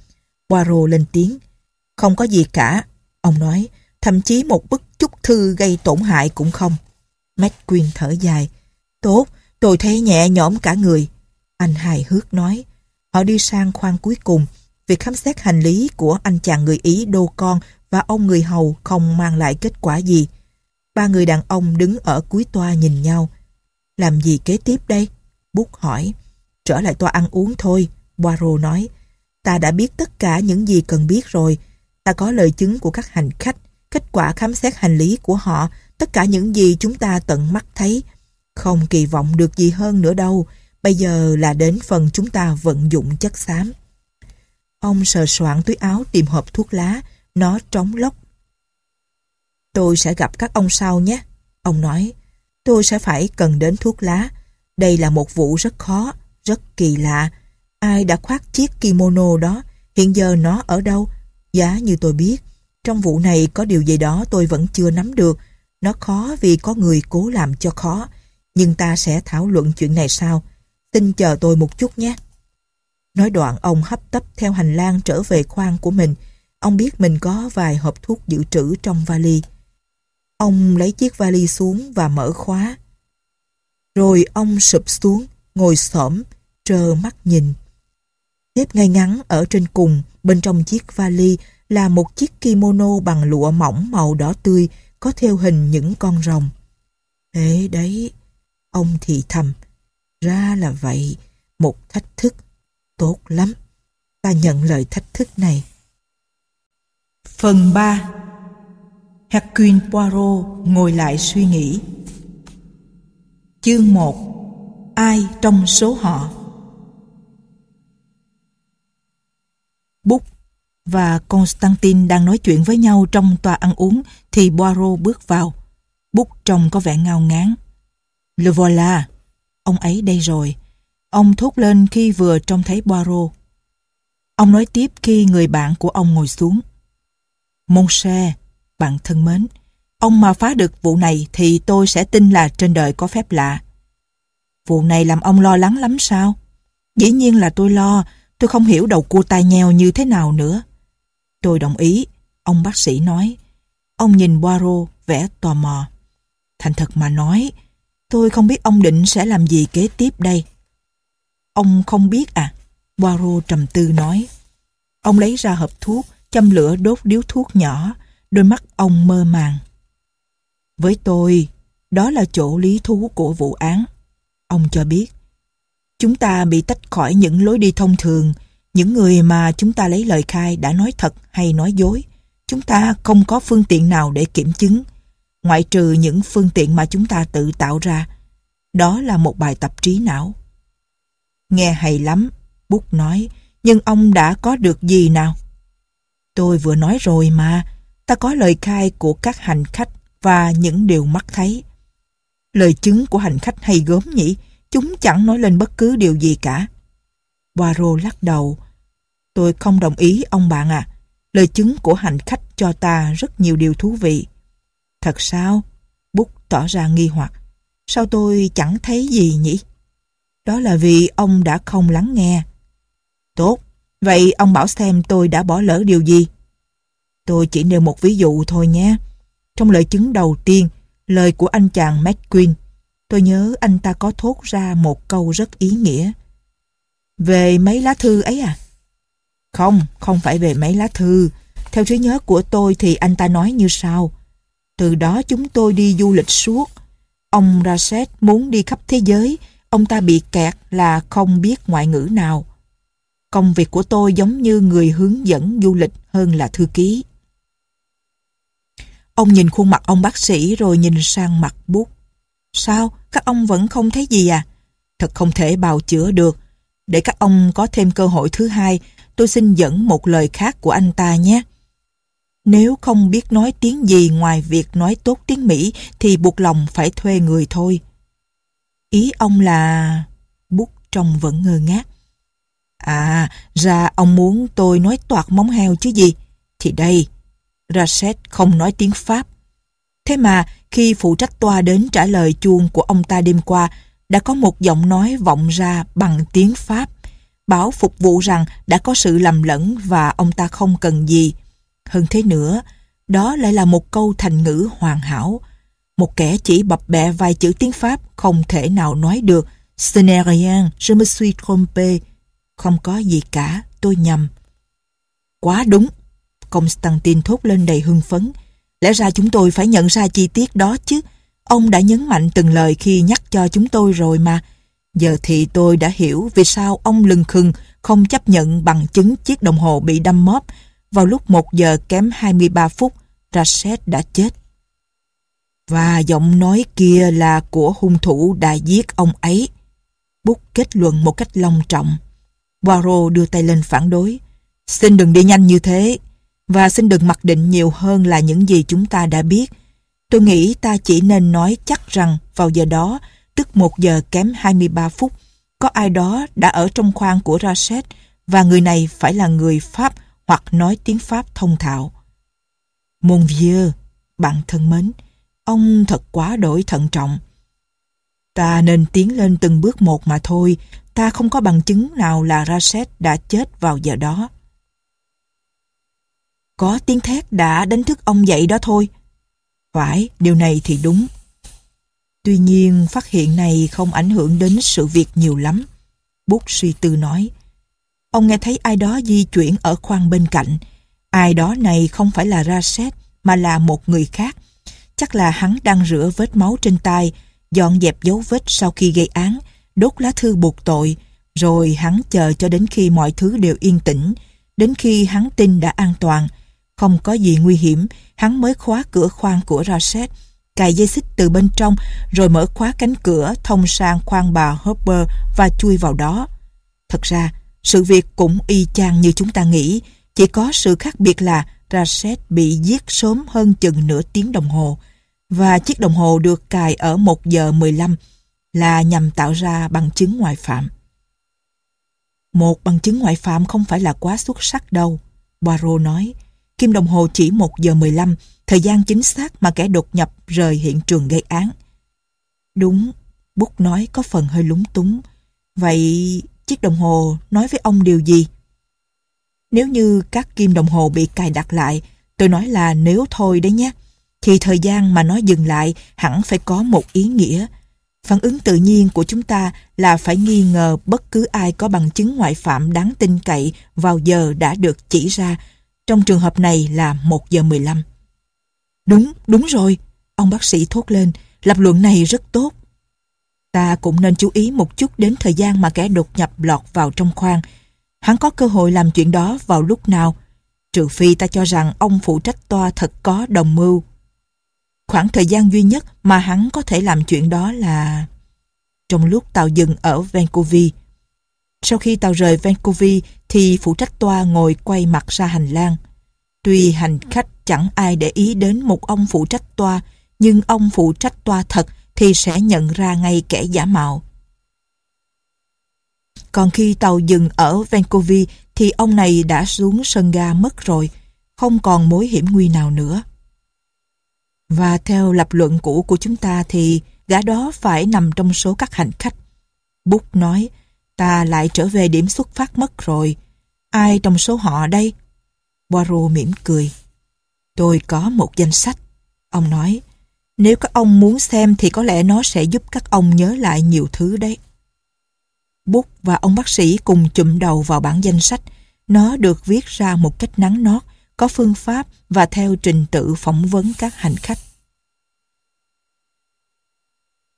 Poirot lên tiếng. Không có gì cả, ông nói, thậm chí một bức chúc thư gây tổn hại cũng không. McQueen thở dài. Tốt, tôi thấy nhẹ nhõm cả người. Anh hài hước nói. Họ đi sang khoang cuối cùng. Việc khám xét hành lý của anh chàng người Ý đô con và ông người hầu không mang lại kết quả gì. Ba người đàn ông đứng ở cuối toa nhìn nhau. Làm gì kế tiếp đây? Bút hỏi. Trở lại toa ăn uống thôi, Poirot nói. Ta đã biết tất cả những gì cần biết rồi. Ta có lời chứng của các hành khách, kết quả khám xét hành lý của họ, tất cả những gì chúng ta tận mắt thấy. Không kỳ vọng được gì hơn nữa đâu. Bây giờ là đến phần chúng ta vận dụng chất xám. Ông sờ soạn túi áo tìm hộp thuốc lá, nó trống lốc. Tôi sẽ gặp các ông sau nhé, ông nói. Tôi sẽ phải cần đến thuốc lá. Đây là một vụ rất khó, rất kỳ lạ. Ai đã khoác chiếc kimono đó, hiện giờ nó ở đâu? Giá như tôi biết, trong vụ này có điều gì đó tôi vẫn chưa nắm được. Nó khó vì có người cố làm cho khó. Nhưng ta sẽ thảo luận chuyện này sau. Xin chờ tôi một chút nhé. Nói đoạn ông hấp tấp theo hành lang trở về khoang của mình. Ông biết mình có vài hộp thuốc dự trữ trong vali. Ông lấy chiếc vali xuống và mở khóa. Rồi ông sụp xuống, ngồi xổm, trơ mắt nhìn. Xếp ngay ngắn ở trên cùng, bên trong chiếc vali là một chiếc kimono bằng lụa mỏng màu đỏ tươi có theo hình những con rồng. Thế đấy, ông thì thầm. Ra là vậy, một thách thức. Tốt lắm, ta nhận lời thách thức này. Phần 3 Hercule Poirot ngồi lại suy nghĩ Chương 1 Ai trong số họ Bút và Constantine đang nói chuyện với nhau trong tòa ăn uống thì Poirot bước vào. Bút trông có vẻ ngao ngán. Le voilà, ông ấy đây rồi. Ông thốt lên khi vừa trông thấy Poirot. Ông nói tiếp khi người bạn của ông ngồi xuống. Mon Xe, bạn thân mến, ông mà phá được vụ này thì tôi sẽ tin là trên đời có phép lạ. Vụ này làm ông lo lắng lắm sao? Dĩ nhiên là tôi lo, tôi không hiểu đầu cua tai nheo như thế nào nữa. Tôi đồng ý, ông bác sĩ nói. Ông nhìn Boiro vẻ tò mò. Thành thật mà nói, tôi không biết ông định sẽ làm gì kế tiếp đây. Ông không biết à? Boiro trầm tư nói. Ông lấy ra hộp thuốc, châm lửa đốt điếu thuốc nhỏ, đôi mắt ông mơ màng. Với tôi, đó là chỗ lý thú của vụ án. Ông cho biết, chúng ta bị tách khỏi những lối đi thông thường, những người mà chúng ta lấy lời khai đã nói thật hay nói dối. Chúng ta không có phương tiện nào để kiểm chứng, ngoại trừ những phương tiện mà chúng ta tự tạo ra. Đó là một bài tập trí não. Nghe hay lắm, Bút nói, nhưng ông đã có được gì nào? Tôi vừa nói rồi mà, ta có lời khai của các hành khách và những điều mắt thấy. Lời chứng của hành khách hay gớm nhỉ, chúng chẳng nói lên bất cứ điều gì cả. Poirot lắc đầu. Tôi không đồng ý ông bạn à. Lời chứng của hành khách cho ta rất nhiều điều thú vị. Thật sao? Bút tỏ ra nghi hoặc. Sao tôi chẳng thấy gì nhỉ? Đó là vì ông đã không lắng nghe. Tốt, Vậy ông bảo xem tôi đã bỏ lỡ điều gì? Tôi chỉ nêu một ví dụ thôi nhé. Trong lời chứng đầu tiên, lời của anh chàng McQueen, tôi nhớ anh ta có thốt ra một câu rất ý nghĩa. Về mấy lá thư ấy à? Không, không phải về mấy lá thư. Theo trí nhớ của tôi thì anh ta nói như sau. Từ đó chúng tôi đi du lịch suốt. Ông Rashid muốn đi khắp thế giới, ông ta bị kẹt là không biết ngoại ngữ nào. Công việc của tôi giống như người hướng dẫn du lịch hơn là thư ký. Ông nhìn khuôn mặt ông bác sĩ rồi nhìn sang mặt bút. Sao? Các ông vẫn không thấy gì à? Thật không thể bào chữa được. Để các ông có thêm cơ hội thứ hai, tôi xin dẫn một lời khác của anh ta nhé. Nếu không biết nói tiếng gì ngoài việc nói tốt tiếng Mỹ thì buộc lòng phải thuê người thôi. Ý ông là... Bút trông vẫn ngơ ngác. À, ra ông muốn tôi nói toạc móng heo chứ gì? Thì đây, Rashid không nói tiếng Pháp. Thế mà, khi phụ trách toa đến trả lời chuông của ông ta đêm qua, đã có một giọng nói vọng ra bằng tiếng Pháp. Bảo phục vụ rằng đã có sự lầm lẫn và ông ta không cần gì. Hơn thế nữa, đó lại là một câu thành ngữ hoàn hảo. Một kẻ chỉ bập bẹ vài chữ tiếng Pháp không thể nào nói được. Ce n'est rien, je me suis trompé. Không có gì cả, tôi nhầm. Quá đúng, Constantine thốt lên đầy hưng phấn. Lẽ ra chúng tôi phải nhận ra chi tiết đó chứ. Ông đã nhấn mạnh từng lời khi nhắc cho chúng tôi rồi mà. Giờ thì tôi đã hiểu vì sao ông lừng khừng không chấp nhận bằng chứng chiếc đồng hồ bị đâm móp vào lúc 1 giờ kém 23 phút rasset đã chết. Và giọng nói kia là của hung thủ đã giết ông ấy. Bút kết luận một cách long trọng. Poirot đưa tay lên phản đối. Xin đừng đi nhanh như thế, và xin đừng mặc định nhiều hơn là những gì chúng ta đã biết. Tôi nghĩ ta chỉ nên nói chắc rằng vào giờ đó, tức 1 giờ kém 23 phút, có ai đó đã ở trong khoang của Rashid và người này phải là người Pháp hoặc nói tiếng Pháp thông thạo. Mon vieux, bạn thân mến, ông thật quá đổi thận trọng. Ta nên tiến lên từng bước một mà thôi, ta không có bằng chứng nào là Raset đã chết vào giờ đó. Có tiếng thét đã đánh thức ông dậy đó thôi. Phải, điều này thì đúng. Tuy nhiên, phát hiện này không ảnh hưởng đến sự việc nhiều lắm. Bút suy tư nói. Ông nghe thấy ai đó di chuyển ở khoang bên cạnh. Ai đó này không phải là Raset mà là một người khác. Chắc là hắn đang rửa vết máu trên tay, dọn dẹp dấu vết sau khi gây án, đốt lá thư buộc tội, rồi hắn chờ cho đến khi mọi thứ đều yên tĩnh, đến khi hắn tin đã an toàn, không có gì nguy hiểm, hắn mới khóa cửa khoang của Rosette, cài dây xích từ bên trong rồi mở khóa cánh cửa thông sang khoang bà Hopper và chui vào đó. Thật ra, sự việc cũng y chang như chúng ta nghĩ, chỉ có sự khác biệt là Rosette bị giết sớm hơn chừng nửa tiếng đồng hồ và chiếc đồng hồ được cài ở 1 giờ 15 là nhằm tạo ra bằng chứng ngoại phạm. Một bằng chứng ngoại phạm không phải là quá xuất sắc đâu, Poirot nói. Kim đồng hồ chỉ 1 giờ 15, thời gian chính xác mà kẻ đột nhập rời hiện trường gây án. Đúng, Bút nói có phần hơi lúng túng. Vậy chiếc đồng hồ nói với ông điều gì? Nếu như các kim đồng hồ bị cài đặt lại, tôi nói là nếu thôi đấy nhé, thì thời gian mà nó dừng lại hẳn phải có một ý nghĩa Phản ứng tự nhiên của chúng ta là phải nghi ngờ bất cứ ai có bằng chứng ngoại phạm đáng tin cậy vào giờ đã được chỉ ra. Trong trường hợp này là 1 giờ 15. Đúng, đúng rồi, ông bác sĩ thốt lên, lập luận này rất tốt. Ta cũng nên chú ý một chút đến thời gian mà kẻ đột nhập lọt vào trong khoang. Hắn có cơ hội làm chuyện đó vào lúc nào, trừ phi ta cho rằng ông phụ trách toa thật có đồng mưu Khoảng thời gian duy nhất mà hắn có thể làm chuyện đó là... Trong lúc tàu dừng ở Vancouver. Sau khi tàu rời Vancouver thì phụ trách toa ngồi quay mặt ra hành lang. Tuy hành khách chẳng ai để ý đến một ông phụ trách toa, nhưng ông phụ trách toa thật thì sẽ nhận ra ngay kẻ giả mạo. Còn khi tàu dừng ở Vancouver thì ông này đã xuống sân ga mất rồi, không còn mối hiểm nguy nào nữa. Và theo lập luận cũ của chúng ta thì gã đó phải nằm trong số các hành khách. Bút nói, ta lại trở về điểm xuất phát mất rồi. Ai trong số họ đây? Poirot mỉm cười. Tôi có một danh sách. Ông nói, nếu các ông muốn xem thì có lẽ nó sẽ giúp các ông nhớ lại nhiều thứ đấy. Bút và ông bác sĩ cùng chụm đầu vào bản danh sách. Nó được viết ra một cách nắng nót, có phương pháp và theo trình tự phỏng vấn các hành khách.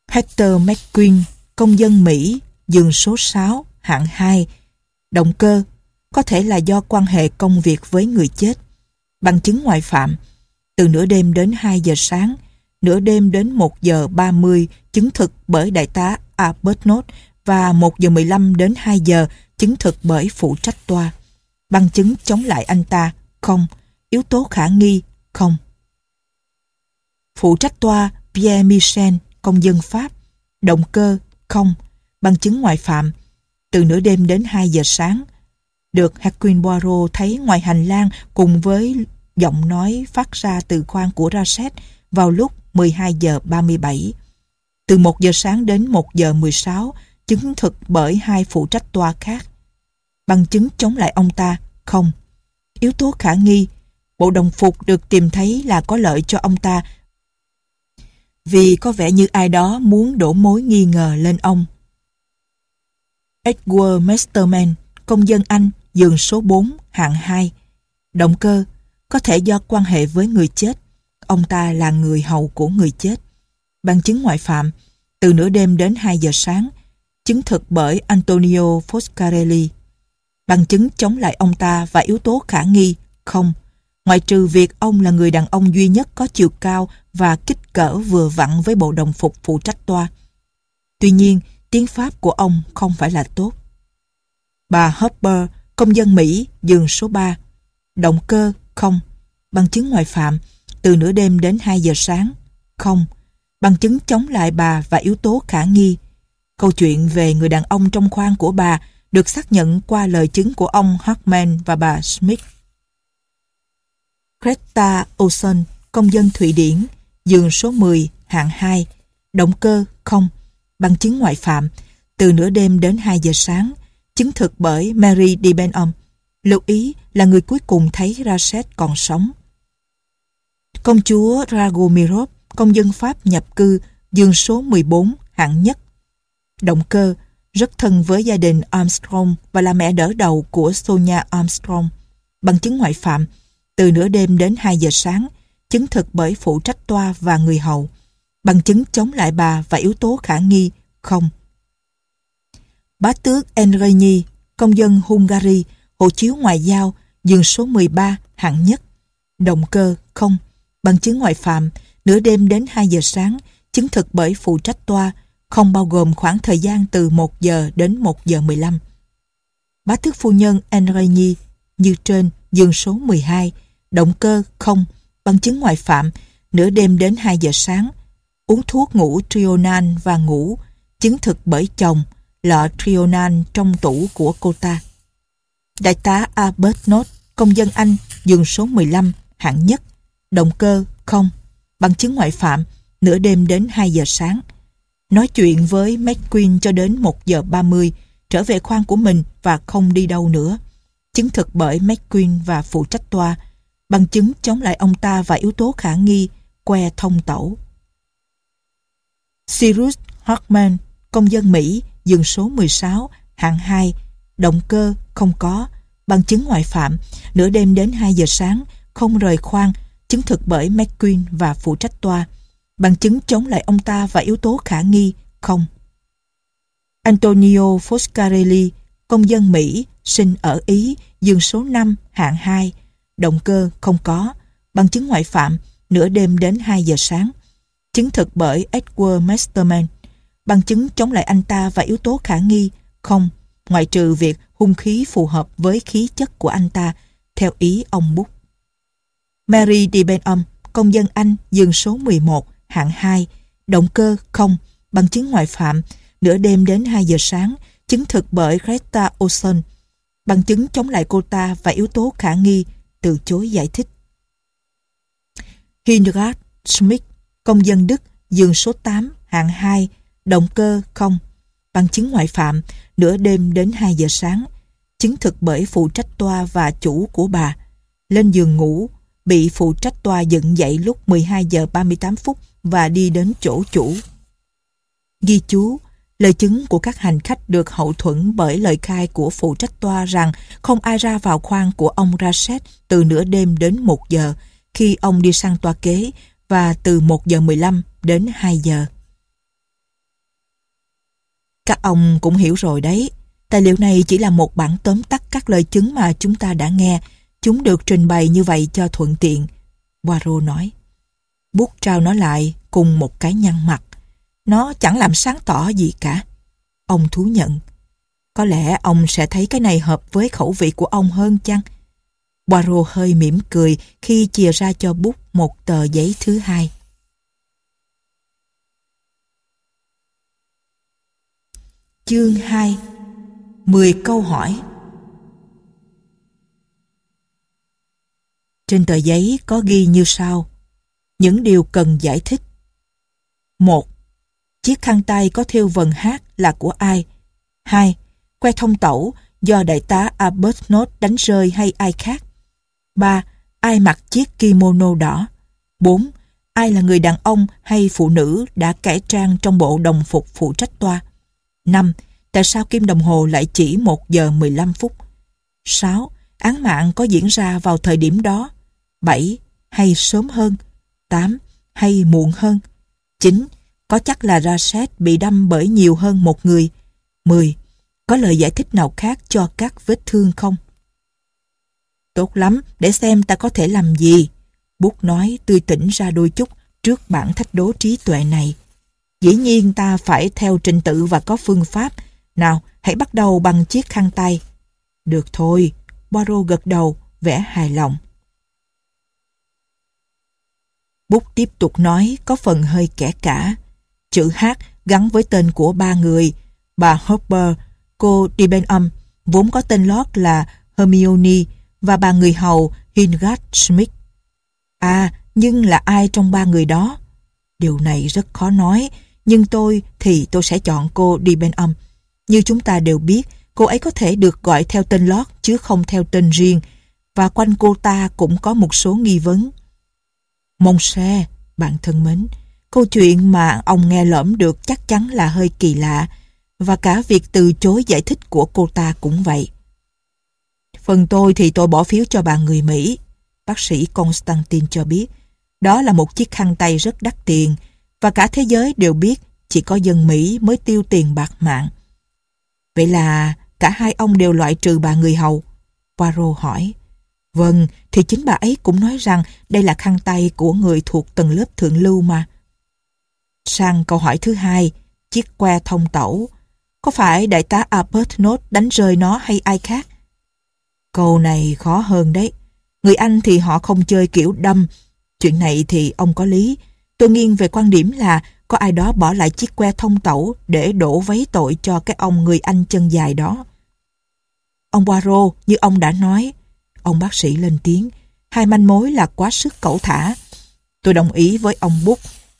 Hector McQueen, công dân Mỹ, giường số 6, hạng 2, động cơ có thể là do quan hệ công việc với người chết, bằng chứng ngoại phạm, từ nửa đêm đến 2 giờ sáng, nửa đêm đến 1 giờ 30 chứng thực bởi đại tá Arbuthnot và 1 giờ 15 đến 2 giờ chứng thực bởi phụ trách toa. Bằng chứng chống lại anh ta, không. Yếu tố khả nghi? Không. Phụ trách toa Pierre Michel, công dân Pháp. Động cơ? Không. Bằng chứng ngoại phạm. Từ nửa đêm đến 2 giờ sáng. Được Hercule Poirot thấy ngoài hành lang cùng với giọng nói phát ra từ khoang của Raset vào lúc 12 giờ 37. Từ 1 giờ sáng đến 1 giờ 16, chứng thực bởi hai phụ trách tòa khác. Bằng chứng chống lại ông ta, không yếu tố khả nghi. Bộ đồng phục được tìm thấy là có lợi cho ông ta vì có vẻ như ai đó muốn đổ mối nghi ngờ lên ông. Edward Masterman, công dân Anh, giường số 4, hạng 2. Động cơ, có thể do quan hệ với người chết. Ông ta là người hầu của người chết. Bằng chứng ngoại phạm, từ nửa đêm đến 2 giờ sáng, chứng thực bởi Antonio Foscarelli bằng chứng chống lại ông ta và yếu tố khả nghi, không. Ngoại trừ việc ông là người đàn ông duy nhất có chiều cao và kích cỡ vừa vặn với bộ đồng phục phụ trách toa. Tuy nhiên, tiếng Pháp của ông không phải là tốt. Bà Hopper, công dân Mỹ, giường số 3. Động cơ, không. Bằng chứng ngoại phạm, từ nửa đêm đến 2 giờ sáng, không. Bằng chứng chống lại bà và yếu tố khả nghi. Câu chuyện về người đàn ông trong khoang của bà được xác nhận qua lời chứng của ông Hartman và bà Smith. Greta Olson, công dân Thụy Điển, giường số 10, hạng 2, động cơ không, bằng chứng ngoại phạm, từ nửa đêm đến 2 giờ sáng, chứng thực bởi Mary DiBenham, lưu ý là người cuối cùng thấy Rashid còn sống. Công chúa Dragomirov, công dân Pháp nhập cư, giường số 14, hạng nhất. Động cơ, rất thân với gia đình Armstrong và là mẹ đỡ đầu của Sonia Armstrong. Bằng chứng ngoại phạm, từ nửa đêm đến 2 giờ sáng, chứng thực bởi phụ trách toa và người hầu. Bằng chứng chống lại bà và yếu tố khả nghi, không. Bá tước Enreny, công dân Hungary, hộ chiếu ngoại giao, giường số 13, hạng nhất. Động cơ, không. Bằng chứng ngoại phạm, nửa đêm đến 2 giờ sáng, chứng thực bởi phụ trách toa, không bao gồm khoảng thời gian từ 1 giờ đến 1 giờ 15. Bá thước phu nhân Enreigny như trên giường số 12, động cơ không, bằng chứng ngoại phạm, nửa đêm đến 2 giờ sáng, uống thuốc ngủ Trionan và ngủ, chứng thực bởi chồng, lọ Trionan trong tủ của cô ta. Đại tá Albert Nott, công dân Anh, giường số 15, hạng nhất, động cơ không, bằng chứng ngoại phạm, nửa đêm đến 2 giờ sáng nói chuyện với McQueen cho đến 1 giờ 30, trở về khoang của mình và không đi đâu nữa. Chứng thực bởi McQueen và phụ trách toa, bằng chứng chống lại ông ta và yếu tố khả nghi, que thông tẩu. Cyrus Hartman, công dân Mỹ, dường số 16, hạng 2, động cơ không có, bằng chứng ngoại phạm, nửa đêm đến 2 giờ sáng, không rời khoang, chứng thực bởi McQueen và phụ trách toa bằng chứng chống lại ông ta và yếu tố khả nghi không. Antonio Foscarelli, công dân Mỹ, sinh ở Ý, giường số 5, hạng 2, động cơ không có, bằng chứng ngoại phạm, nửa đêm đến 2 giờ sáng. Chứng thực bởi Edward Masterman. Bằng chứng chống lại anh ta và yếu tố khả nghi, không, ngoại trừ việc hung khí phù hợp với khí chất của anh ta, theo ý ông Búc. Mary Di công dân Anh, giường số 11, hạng 2, động cơ không, bằng chứng ngoại phạm, nửa đêm đến 2 giờ sáng, chứng thực bởi Greta Olson. Bằng chứng chống lại cô ta và yếu tố khả nghi, từ chối giải thích. Hildegard Schmidt, công dân Đức, giường số 8, hạng 2, động cơ không, bằng chứng ngoại phạm, nửa đêm đến 2 giờ sáng, chứng thực bởi phụ trách toa và chủ của bà. Lên giường ngủ, bị phụ trách toa dựng dậy lúc 12 giờ 38 phút và đi đến chỗ chủ. Ghi chú, lời chứng của các hành khách được hậu thuẫn bởi lời khai của phụ trách toa rằng không ai ra vào khoang của ông Rashid từ nửa đêm đến 1 giờ khi ông đi sang toa kế và từ 1 giờ 15 đến 2 giờ. Các ông cũng hiểu rồi đấy, tài liệu này chỉ là một bản tóm tắt các lời chứng mà chúng ta đã nghe, chúng được trình bày như vậy cho thuận tiện. Poirot nói bút trao nó lại cùng một cái nhăn mặt. Nó chẳng làm sáng tỏ gì cả. Ông thú nhận. Có lẽ ông sẽ thấy cái này hợp với khẩu vị của ông hơn chăng? Poirot hơi mỉm cười khi chia ra cho bút một tờ giấy thứ hai. Chương 2 10 câu hỏi Trên tờ giấy có ghi như sau những điều cần giải thích. 1. Chiếc khăn tay có thêu vần hát là của ai? 2. Que thông tẩu do đại tá Arbuthnot đánh rơi hay ai khác? 3. Ai mặc chiếc kimono đỏ? 4. Ai là người đàn ông hay phụ nữ đã cải trang trong bộ đồng phục phụ trách toa? 5. Tại sao kim đồng hồ lại chỉ 1 giờ 15 phút? 6. Án mạng có diễn ra vào thời điểm đó? 7. Hay sớm hơn? 8 hay muộn hơn. 9. Có chắc là Rashad bị đâm bởi nhiều hơn một người. 10. Có lời giải thích nào khác cho các vết thương không? Tốt lắm, để xem ta có thể làm gì. Bút nói tươi tỉnh ra đôi chút trước bản thách đố trí tuệ này. Dĩ nhiên ta phải theo trình tự và có phương pháp. Nào, hãy bắt đầu bằng chiếc khăn tay. Được thôi, Poirot gật đầu, vẻ hài lòng. Bút tiếp tục nói có phần hơi kẻ cả. Chữ H gắn với tên của ba người, bà Hopper, cô Dibenham, vốn có tên lót là Hermione và bà người hầu Hingard Smith. À, nhưng là ai trong ba người đó? Điều này rất khó nói, nhưng tôi thì tôi sẽ chọn cô Dibenham. Như chúng ta đều biết, cô ấy có thể được gọi theo tên lót chứ không theo tên riêng và quanh cô ta cũng có một số nghi vấn. Mông xe, bạn thân mến, câu chuyện mà ông nghe lõm được chắc chắn là hơi kỳ lạ và cả việc từ chối giải thích của cô ta cũng vậy. Phần tôi thì tôi bỏ phiếu cho bà người Mỹ, bác sĩ Constantine cho biết. Đó là một chiếc khăn tay rất đắt tiền và cả thế giới đều biết chỉ có dân Mỹ mới tiêu tiền bạc mạng. Vậy là cả hai ông đều loại trừ bà người Hầu? Poirot hỏi. Vâng, thì chính bà ấy cũng nói rằng đây là khăn tay của người thuộc tầng lớp thượng lưu mà. Sang câu hỏi thứ hai, chiếc que thông tẩu. Có phải đại tá Albert đánh rơi nó hay ai khác? Câu này khó hơn đấy. Người Anh thì họ không chơi kiểu đâm. Chuyện này thì ông có lý. Tôi nghiêng về quan điểm là có ai đó bỏ lại chiếc que thông tẩu để đổ vấy tội cho cái ông người Anh chân dài đó. Ông Poirot, như ông đã nói, Ông bác sĩ lên tiếng. Hai manh mối là quá sức cẩu thả. Tôi đồng ý với ông Bút.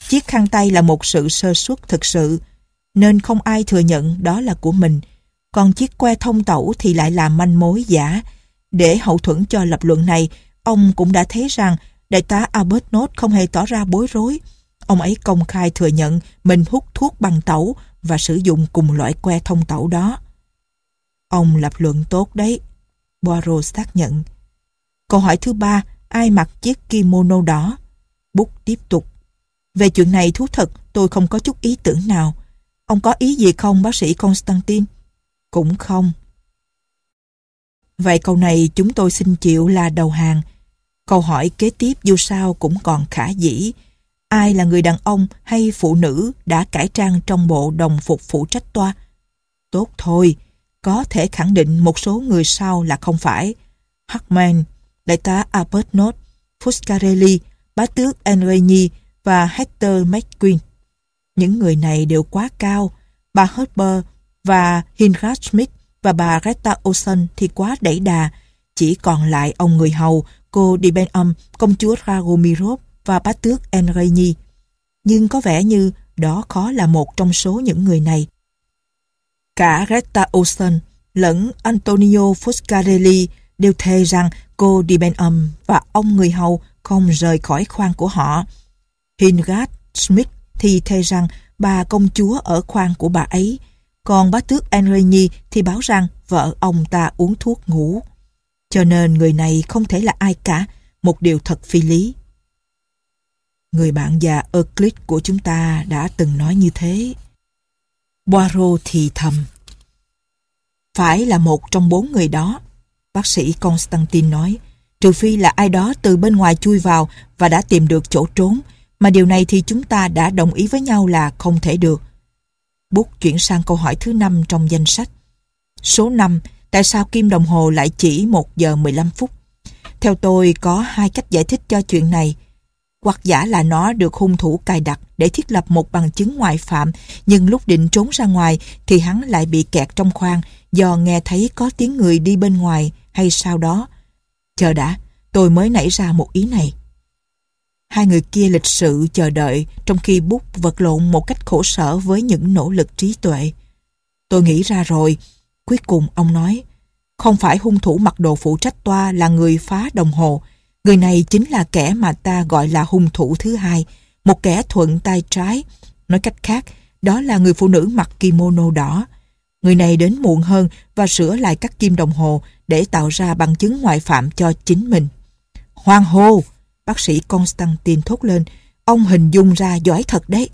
Chiếc khăn tay là một sự sơ suất thực sự. Nên không ai thừa nhận đó là của mình. Còn chiếc que thông tẩu thì lại là manh mối giả. Để hậu thuẫn cho lập luận này, ông cũng đã thấy rằng đại tá Albert Nốt không hề tỏ ra bối rối. Ông ấy công khai thừa nhận mình hút thuốc bằng tẩu và sử dụng cùng loại que thông tẩu đó. Ông lập luận tốt đấy, Boiro xác nhận. Câu hỏi thứ ba, ai mặc chiếc kimono đó bút tiếp tục. Về chuyện này thú thật, tôi không có chút ý tưởng nào. Ông có ý gì không bác sĩ Constantine? Cũng không. Vậy câu này chúng tôi xin chịu là đầu hàng. Câu hỏi kế tiếp dù sao cũng còn khả dĩ. Ai là người đàn ông hay phụ nữ đã cải trang trong bộ đồng phục phụ trách toa? Tốt thôi, có thể khẳng định một số người sau là không phải. Hartman, đại tá Albert Nott, Fuscarelli, bá tước Enregni và Hector McQueen. Những người này đều quá cao, bà Hopper và Hingard Smith và bà Greta Olsen thì quá đẩy đà, chỉ còn lại ông người hầu, cô Dibenham, công chúa Dragomirov và bá tước Enregni. Nhưng có vẻ như đó khó là một trong số những người này. Cả Greta Olsen lẫn Antonio Foscarelli đều thề rằng cô đi bên âm và ông người hầu không rời khỏi khoang của họ. Hingard Smith thì thề rằng bà công chúa ở khoang của bà ấy, còn bá tước Enreny thì báo rằng vợ ông ta uống thuốc ngủ. Cho nên người này không thể là ai cả, một điều thật phi lý. Người bạn già Euclid của chúng ta đã từng nói như thế. Boiro thì thầm. Phải là một trong bốn người đó Bác sĩ Constantine nói, trừ phi là ai đó từ bên ngoài chui vào và đã tìm được chỗ trốn, mà điều này thì chúng ta đã đồng ý với nhau là không thể được. Bút chuyển sang câu hỏi thứ năm trong danh sách. Số 5. Tại sao kim đồng hồ lại chỉ 1 giờ 15 phút? Theo tôi có hai cách giải thích cho chuyện này. Hoặc giả là nó được hung thủ cài đặt để thiết lập một bằng chứng ngoại phạm, nhưng lúc định trốn ra ngoài thì hắn lại bị kẹt trong khoang do nghe thấy có tiếng người đi bên ngoài hay sau đó. Chờ đã, tôi mới nảy ra một ý này. Hai người kia lịch sự chờ đợi trong khi bút vật lộn một cách khổ sở với những nỗ lực trí tuệ. Tôi nghĩ ra rồi. Cuối cùng ông nói, không phải hung thủ mặc đồ phụ trách toa là người phá đồng hồ. Người này chính là kẻ mà ta gọi là hung thủ thứ hai, một kẻ thuận tay trái. Nói cách khác, đó là người phụ nữ mặc kimono đỏ. Người này đến muộn hơn và sửa lại các kim đồng hồ để tạo ra bằng chứng ngoại phạm cho chính mình. Hoang hô! Bác sĩ Constantine thốt lên. Ông hình dung ra giỏi thật đấy.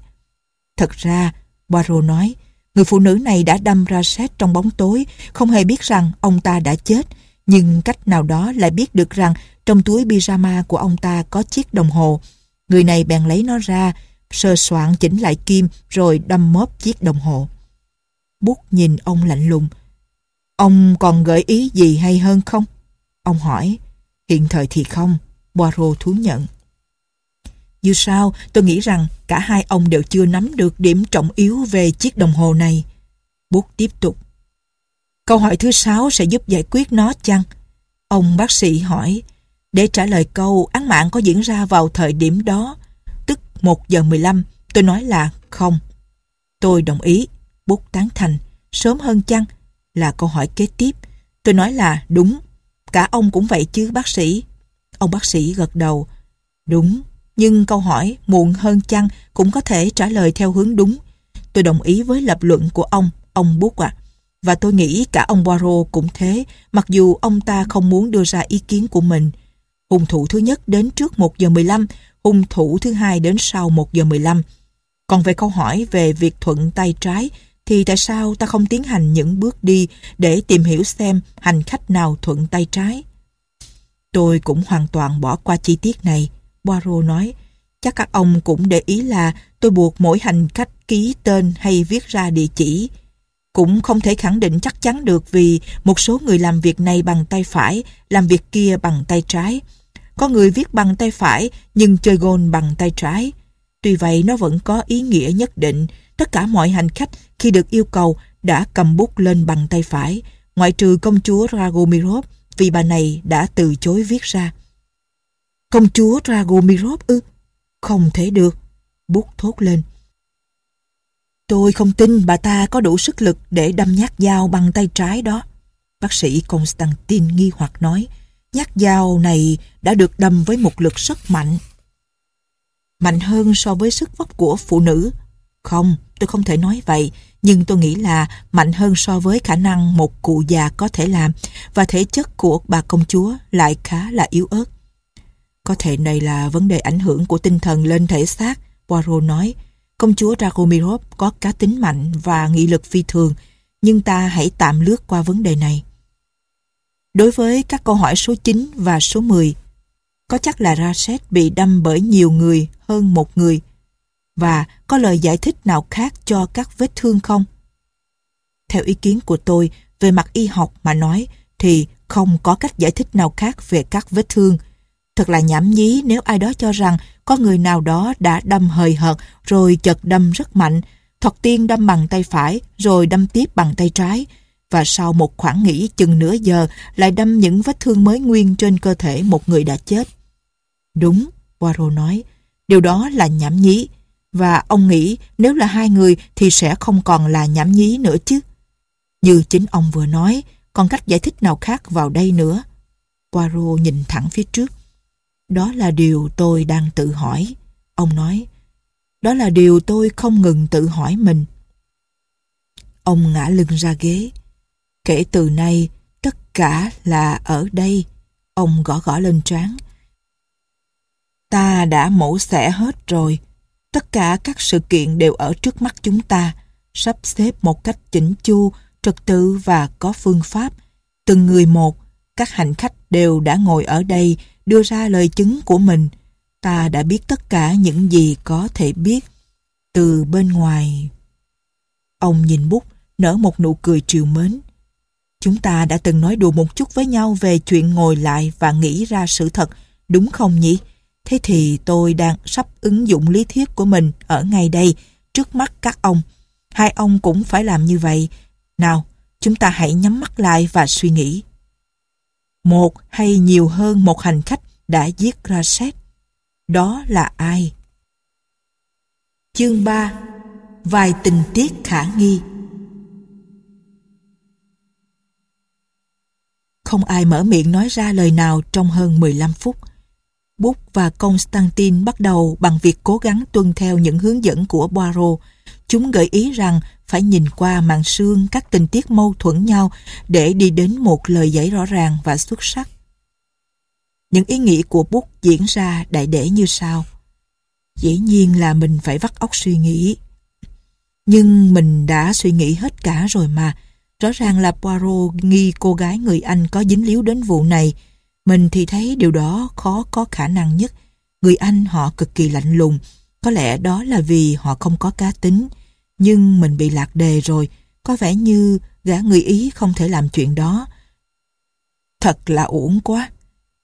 Thật ra, Poirot nói, người phụ nữ này đã đâm ra xét trong bóng tối, không hề biết rằng ông ta đã chết. Nhưng cách nào đó lại biết được rằng trong túi pyjama của ông ta có chiếc đồng hồ. Người này bèn lấy nó ra, sơ soạn chỉnh lại kim rồi đâm móp chiếc đồng hồ. Bút nhìn ông lạnh lùng, Ông còn gợi ý gì hay hơn không? Ông hỏi. Hiện thời thì không, Poirot thú nhận. Dù sao, tôi nghĩ rằng cả hai ông đều chưa nắm được điểm trọng yếu về chiếc đồng hồ này. Bút tiếp tục. Câu hỏi thứ sáu sẽ giúp giải quyết nó chăng? Ông bác sĩ hỏi. Để trả lời câu án mạng có diễn ra vào thời điểm đó, tức 1 giờ 15, tôi nói là không. Tôi đồng ý, bút tán thành. Sớm hơn chăng là câu hỏi kế tiếp. Tôi nói là đúng, cả ông cũng vậy chứ bác sĩ. Ông bác sĩ gật đầu. Đúng, nhưng câu hỏi muộn hơn chăng cũng có thể trả lời theo hướng đúng. Tôi đồng ý với lập luận của ông, ông bút ạ. Và tôi nghĩ cả ông Poirot cũng thế, mặc dù ông ta không muốn đưa ra ý kiến của mình. Hung thủ thứ nhất đến trước 1 giờ 15, hung thủ thứ hai đến sau 1 giờ 15. Còn về câu hỏi về việc thuận tay trái thì tại sao ta không tiến hành những bước đi để tìm hiểu xem hành khách nào thuận tay trái? Tôi cũng hoàn toàn bỏ qua chi tiết này, Poirot nói. Chắc các ông cũng để ý là tôi buộc mỗi hành khách ký tên hay viết ra địa chỉ. Cũng không thể khẳng định chắc chắn được vì một số người làm việc này bằng tay phải, làm việc kia bằng tay trái. Có người viết bằng tay phải nhưng chơi gôn bằng tay trái. Tuy vậy nó vẫn có ý nghĩa nhất định, tất cả mọi hành khách khi được yêu cầu đã cầm bút lên bằng tay phải, ngoại trừ công chúa Dragomirov vì bà này đã từ chối viết ra. Công chúa Dragomirov ư? Không thể được. Bút thốt lên. Tôi không tin bà ta có đủ sức lực để đâm nhát dao bằng tay trái đó. Bác sĩ Constantine nghi hoặc nói, nhát dao này đã được đâm với một lực rất mạnh. Mạnh hơn so với sức vóc của phụ nữ. Không, tôi không thể nói vậy nhưng tôi nghĩ là mạnh hơn so với khả năng một cụ già có thể làm và thể chất của bà công chúa lại khá là yếu ớt. Có thể này là vấn đề ảnh hưởng của tinh thần lên thể xác, Poirot nói. Công chúa Dragomirov có cá tính mạnh và nghị lực phi thường, nhưng ta hãy tạm lướt qua vấn đề này. Đối với các câu hỏi số 9 và số 10, có chắc là Rashid bị đâm bởi nhiều người hơn một người và có lời giải thích nào khác cho các vết thương không? Theo ý kiến của tôi, về mặt y học mà nói thì không có cách giải thích nào khác về các vết thương. Thật là nhảm nhí nếu ai đó cho rằng có người nào đó đã đâm hời hợt rồi chật đâm rất mạnh, thoạt tiên đâm bằng tay phải rồi đâm tiếp bằng tay trái và sau một khoảng nghỉ chừng nửa giờ lại đâm những vết thương mới nguyên trên cơ thể một người đã chết. Đúng, Poirot nói, điều đó là nhảm nhí và ông nghĩ nếu là hai người thì sẽ không còn là nhảm nhí nữa chứ. Như chính ông vừa nói, còn cách giải thích nào khác vào đây nữa. Poirot nhìn thẳng phía trước. Đó là điều tôi đang tự hỏi. Ông nói, đó là điều tôi không ngừng tự hỏi mình. Ông ngã lưng ra ghế. Kể từ nay, tất cả là ở đây. Ông gõ gõ lên trán. Ta đã mổ xẻ hết rồi. Tất cả các sự kiện đều ở trước mắt chúng ta, sắp xếp một cách chỉnh chu, trật tự và có phương pháp. Từng người một, các hành khách đều đã ngồi ở đây đưa ra lời chứng của mình. Ta đã biết tất cả những gì có thể biết từ bên ngoài. Ông nhìn bút, nở một nụ cười triều mến. Chúng ta đã từng nói đùa một chút với nhau về chuyện ngồi lại và nghĩ ra sự thật, đúng không nhỉ? Thế thì tôi đang sắp ứng dụng lý thuyết của mình ở ngay đây, trước mắt các ông. Hai ông cũng phải làm như vậy. Nào, chúng ta hãy nhắm mắt lại và suy nghĩ. Một hay nhiều hơn một hành khách đã giết ra xét Đó là ai? Chương 3 Vài tình tiết khả nghi Không ai mở miệng nói ra lời nào trong hơn 15 phút. Búc và Constantine bắt đầu bằng việc cố gắng tuân theo những hướng dẫn của Boiro. Chúng gợi ý rằng phải nhìn qua màn sương các tình tiết mâu thuẫn nhau để đi đến một lời giải rõ ràng và xuất sắc. Những ý nghĩ của Búc diễn ra đại để như sau. Dĩ nhiên là mình phải vắt óc suy nghĩ. Nhưng mình đã suy nghĩ hết cả rồi mà. Rõ ràng là Poirot nghi cô gái người Anh có dính líu đến vụ này, mình thì thấy điều đó khó có khả năng nhất. Người Anh họ cực kỳ lạnh lùng, có lẽ đó là vì họ không có cá tính. Nhưng mình bị lạc đề rồi, có vẻ như gã người Ý không thể làm chuyện đó. Thật là uổng quá.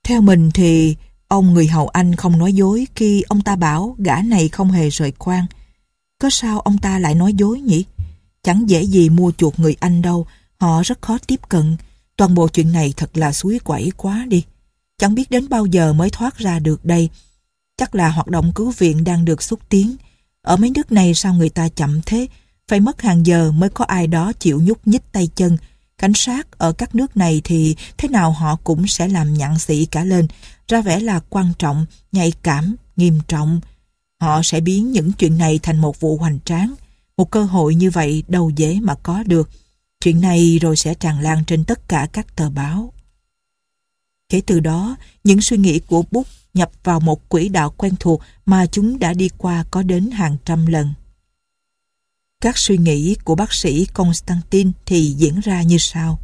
Theo mình thì ông người hầu Anh không nói dối khi ông ta bảo gã này không hề rời quan. Có sao ông ta lại nói dối nhỉ? Chẳng dễ gì mua chuột người Anh đâu, họ rất khó tiếp cận. Toàn bộ chuyện này thật là suối quẩy quá đi. Chẳng biết đến bao giờ mới thoát ra được đây. Chắc là hoạt động cứu viện đang được xúc tiến. Ở mấy nước này sao người ta chậm thế? Phải mất hàng giờ mới có ai đó chịu nhúc nhích tay chân. Cảnh sát ở các nước này thì thế nào họ cũng sẽ làm nhặn sĩ cả lên. Ra vẻ là quan trọng, nhạy cảm, nghiêm trọng. Họ sẽ biến những chuyện này thành một vụ hoành tráng. Một cơ hội như vậy đâu dễ mà có được. Chuyện này rồi sẽ tràn lan trên tất cả các tờ báo. Kể từ đó, những suy nghĩ của bút nhập vào một quỹ đạo quen thuộc mà chúng đã đi qua có đến hàng trăm lần. Các suy nghĩ của bác sĩ Constantine thì diễn ra như sau.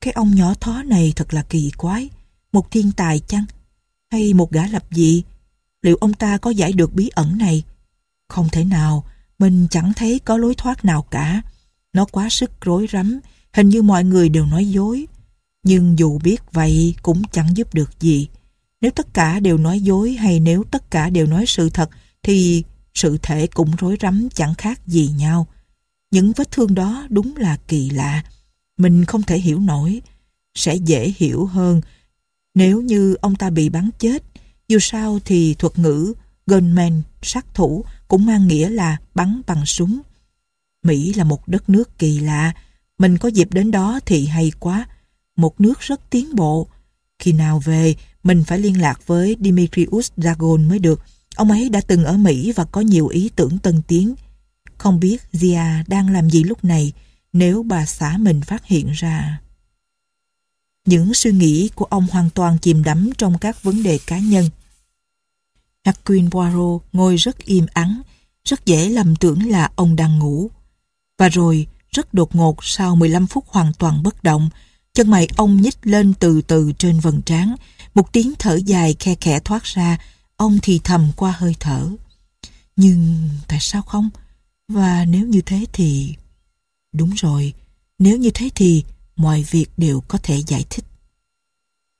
Cái ông nhỏ thó này thật là kỳ quái, một thiên tài chăng? Hay một gã lập dị? Liệu ông ta có giải được bí ẩn này? Không thể nào, mình chẳng thấy có lối thoát nào cả. Nó quá sức rối rắm, hình như mọi người đều nói dối. Nhưng dù biết vậy cũng chẳng giúp được gì. Nếu tất cả đều nói dối hay nếu tất cả đều nói sự thật thì sự thể cũng rối rắm chẳng khác gì nhau. Những vết thương đó đúng là kỳ lạ. Mình không thể hiểu nổi. Sẽ dễ hiểu hơn nếu như ông ta bị bắn chết. Dù sao thì thuật ngữ gunman, sát thủ cũng mang nghĩa là bắn bằng súng. Mỹ là một đất nước kỳ lạ. Mình có dịp đến đó thì hay quá một nước rất tiến bộ. Khi nào về, mình phải liên lạc với Dimitrius Dragon mới được. Ông ấy đã từng ở Mỹ và có nhiều ý tưởng tân tiến. Không biết Zia đang làm gì lúc này nếu bà xã mình phát hiện ra. Những suy nghĩ của ông hoàn toàn chìm đắm trong các vấn đề cá nhân. Jacqueline Poirot ngồi rất im ắng, rất dễ lầm tưởng là ông đang ngủ. Và rồi, rất đột ngột sau 15 phút hoàn toàn bất động, Chân mày ông nhích lên từ từ trên vầng trán, một tiếng thở dài khe khẽ thoát ra, ông thì thầm qua hơi thở. Nhưng tại sao không? Và nếu như thế thì... Đúng rồi, nếu như thế thì mọi việc đều có thể giải thích.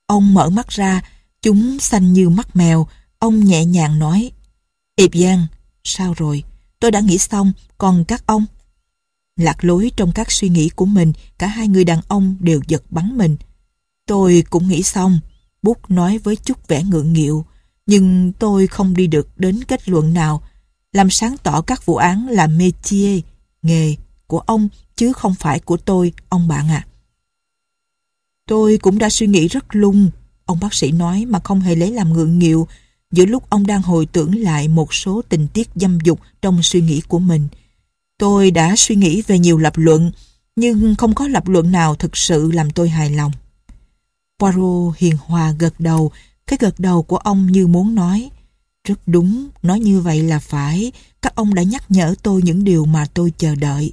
Ông mở mắt ra, chúng xanh như mắt mèo, ông nhẹ nhàng nói. Điệp Giang, sao rồi? Tôi đã nghĩ xong, còn các ông? Lạc lối trong các suy nghĩ của mình, cả hai người đàn ông đều giật bắn mình. Tôi cũng nghĩ xong, Bút nói với chút vẻ ngượng nghịu, nhưng tôi không đi được đến kết luận nào. Làm sáng tỏ các vụ án là métier, nghề của ông chứ không phải của tôi, ông bạn ạ. À. Tôi cũng đã suy nghĩ rất lung, ông bác sĩ nói mà không hề lấy làm ngượng nghịu giữa lúc ông đang hồi tưởng lại một số tình tiết dâm dục trong suy nghĩ của mình. Tôi đã suy nghĩ về nhiều lập luận, nhưng không có lập luận nào thực sự làm tôi hài lòng. Poirot hiền hòa gật đầu, cái gật đầu của ông như muốn nói. Rất đúng, nói như vậy là phải, các ông đã nhắc nhở tôi những điều mà tôi chờ đợi.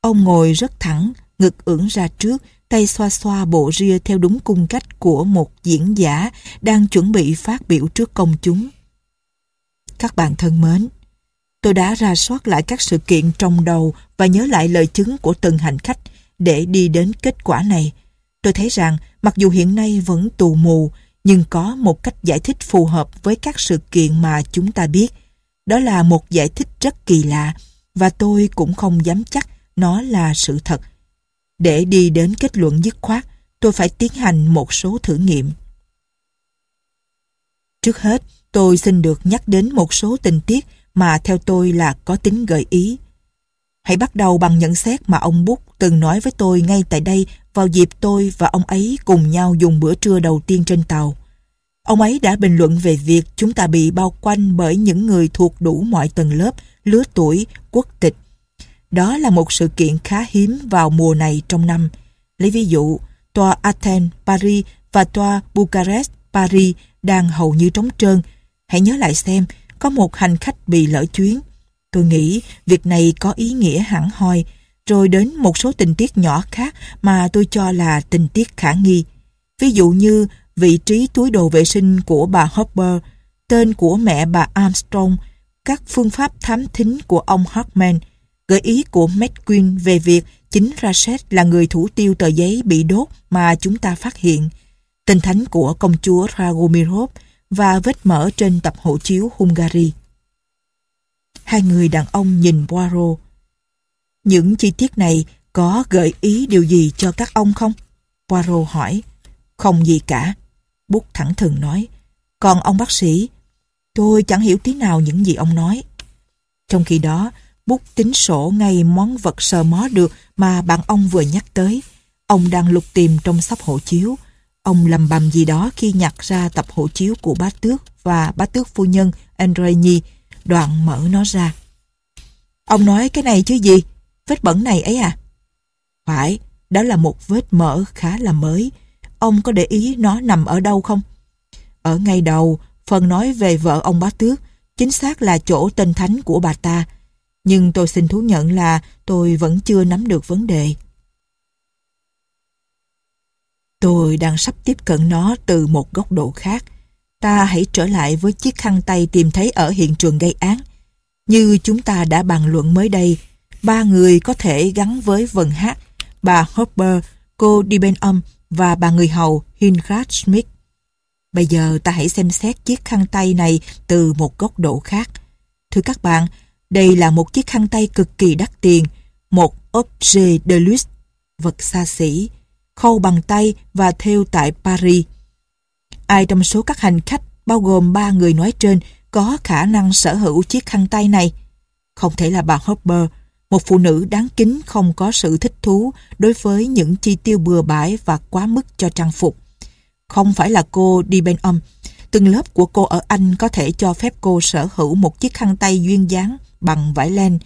Ông ngồi rất thẳng, ngực ưỡn ra trước, tay xoa xoa bộ ria theo đúng cung cách của một diễn giả đang chuẩn bị phát biểu trước công chúng. Các bạn thân mến, tôi đã ra soát lại các sự kiện trong đầu và nhớ lại lời chứng của từng hành khách để đi đến kết quả này. Tôi thấy rằng mặc dù hiện nay vẫn tù mù, nhưng có một cách giải thích phù hợp với các sự kiện mà chúng ta biết. Đó là một giải thích rất kỳ lạ và tôi cũng không dám chắc nó là sự thật. Để đi đến kết luận dứt khoát, tôi phải tiến hành một số thử nghiệm. Trước hết, tôi xin được nhắc đến một số tình tiết mà theo tôi là có tính gợi ý. Hãy bắt đầu bằng nhận xét mà ông Bút từng nói với tôi ngay tại đây vào dịp tôi và ông ấy cùng nhau dùng bữa trưa đầu tiên trên tàu. Ông ấy đã bình luận về việc chúng ta bị bao quanh bởi những người thuộc đủ mọi tầng lớp, lứa tuổi, quốc tịch. Đó là một sự kiện khá hiếm vào mùa này trong năm. Lấy ví dụ, tòa Athens, Paris và tòa Bucharest, Paris đang hầu như trống trơn. Hãy nhớ lại xem, có một hành khách bị lỡ chuyến. Tôi nghĩ việc này có ý nghĩa hẳn hoi, rồi đến một số tình tiết nhỏ khác mà tôi cho là tình tiết khả nghi. Ví dụ như vị trí túi đồ vệ sinh của bà Hopper, tên của mẹ bà Armstrong, các phương pháp thám thính của ông Hartman, gợi ý của McQueen về việc chính Rashid là người thủ tiêu tờ giấy bị đốt mà chúng ta phát hiện, tình thánh của công chúa Dragomirov, và vết mở trên tập hộ chiếu Hungary. Hai người đàn ông nhìn Poirot. Những chi tiết này có gợi ý điều gì cho các ông không? Poirot hỏi. Không gì cả. Bút thẳng thừng nói. Còn ông bác sĩ? Tôi chẳng hiểu tí nào những gì ông nói. Trong khi đó, bút tính sổ ngay món vật sờ mó được mà bạn ông vừa nhắc tới. Ông đang lục tìm trong sắp hộ chiếu Ông lầm bầm gì đó khi nhặt ra tập hộ chiếu của bá tước và bá tước phu nhân Andrei Nhi, đoạn mở nó ra. Ông nói cái này chứ gì? Vết bẩn này ấy à? Phải, đó là một vết mỡ khá là mới. Ông có để ý nó nằm ở đâu không? Ở ngay đầu, phần nói về vợ ông bá tước, chính xác là chỗ tên thánh của bà ta. Nhưng tôi xin thú nhận là tôi vẫn chưa nắm được vấn đề. Tôi đang sắp tiếp cận nó từ một góc độ khác. Ta hãy trở lại với chiếc khăn tay tìm thấy ở hiện trường gây án. Như chúng ta đã bàn luận mới đây, ba người có thể gắn với vần hát bà Hopper, cô Dibenum và bà người hầu Hingrat Smith. Bây giờ ta hãy xem xét chiếc khăn tay này từ một góc độ khác. Thưa các bạn, đây là một chiếc khăn tay cực kỳ đắt tiền, một objet de luxe, vật xa xỉ, khâu bằng tay và thêu tại Paris. Ai trong số các hành khách, bao gồm ba người nói trên, có khả năng sở hữu chiếc khăn tay này? Không thể là bà Hopper, một phụ nữ đáng kính không có sự thích thú đối với những chi tiêu bừa bãi và quá mức cho trang phục. Không phải là cô đi bên âm, từng lớp của cô ở Anh có thể cho phép cô sở hữu một chiếc khăn tay duyên dáng bằng vải len,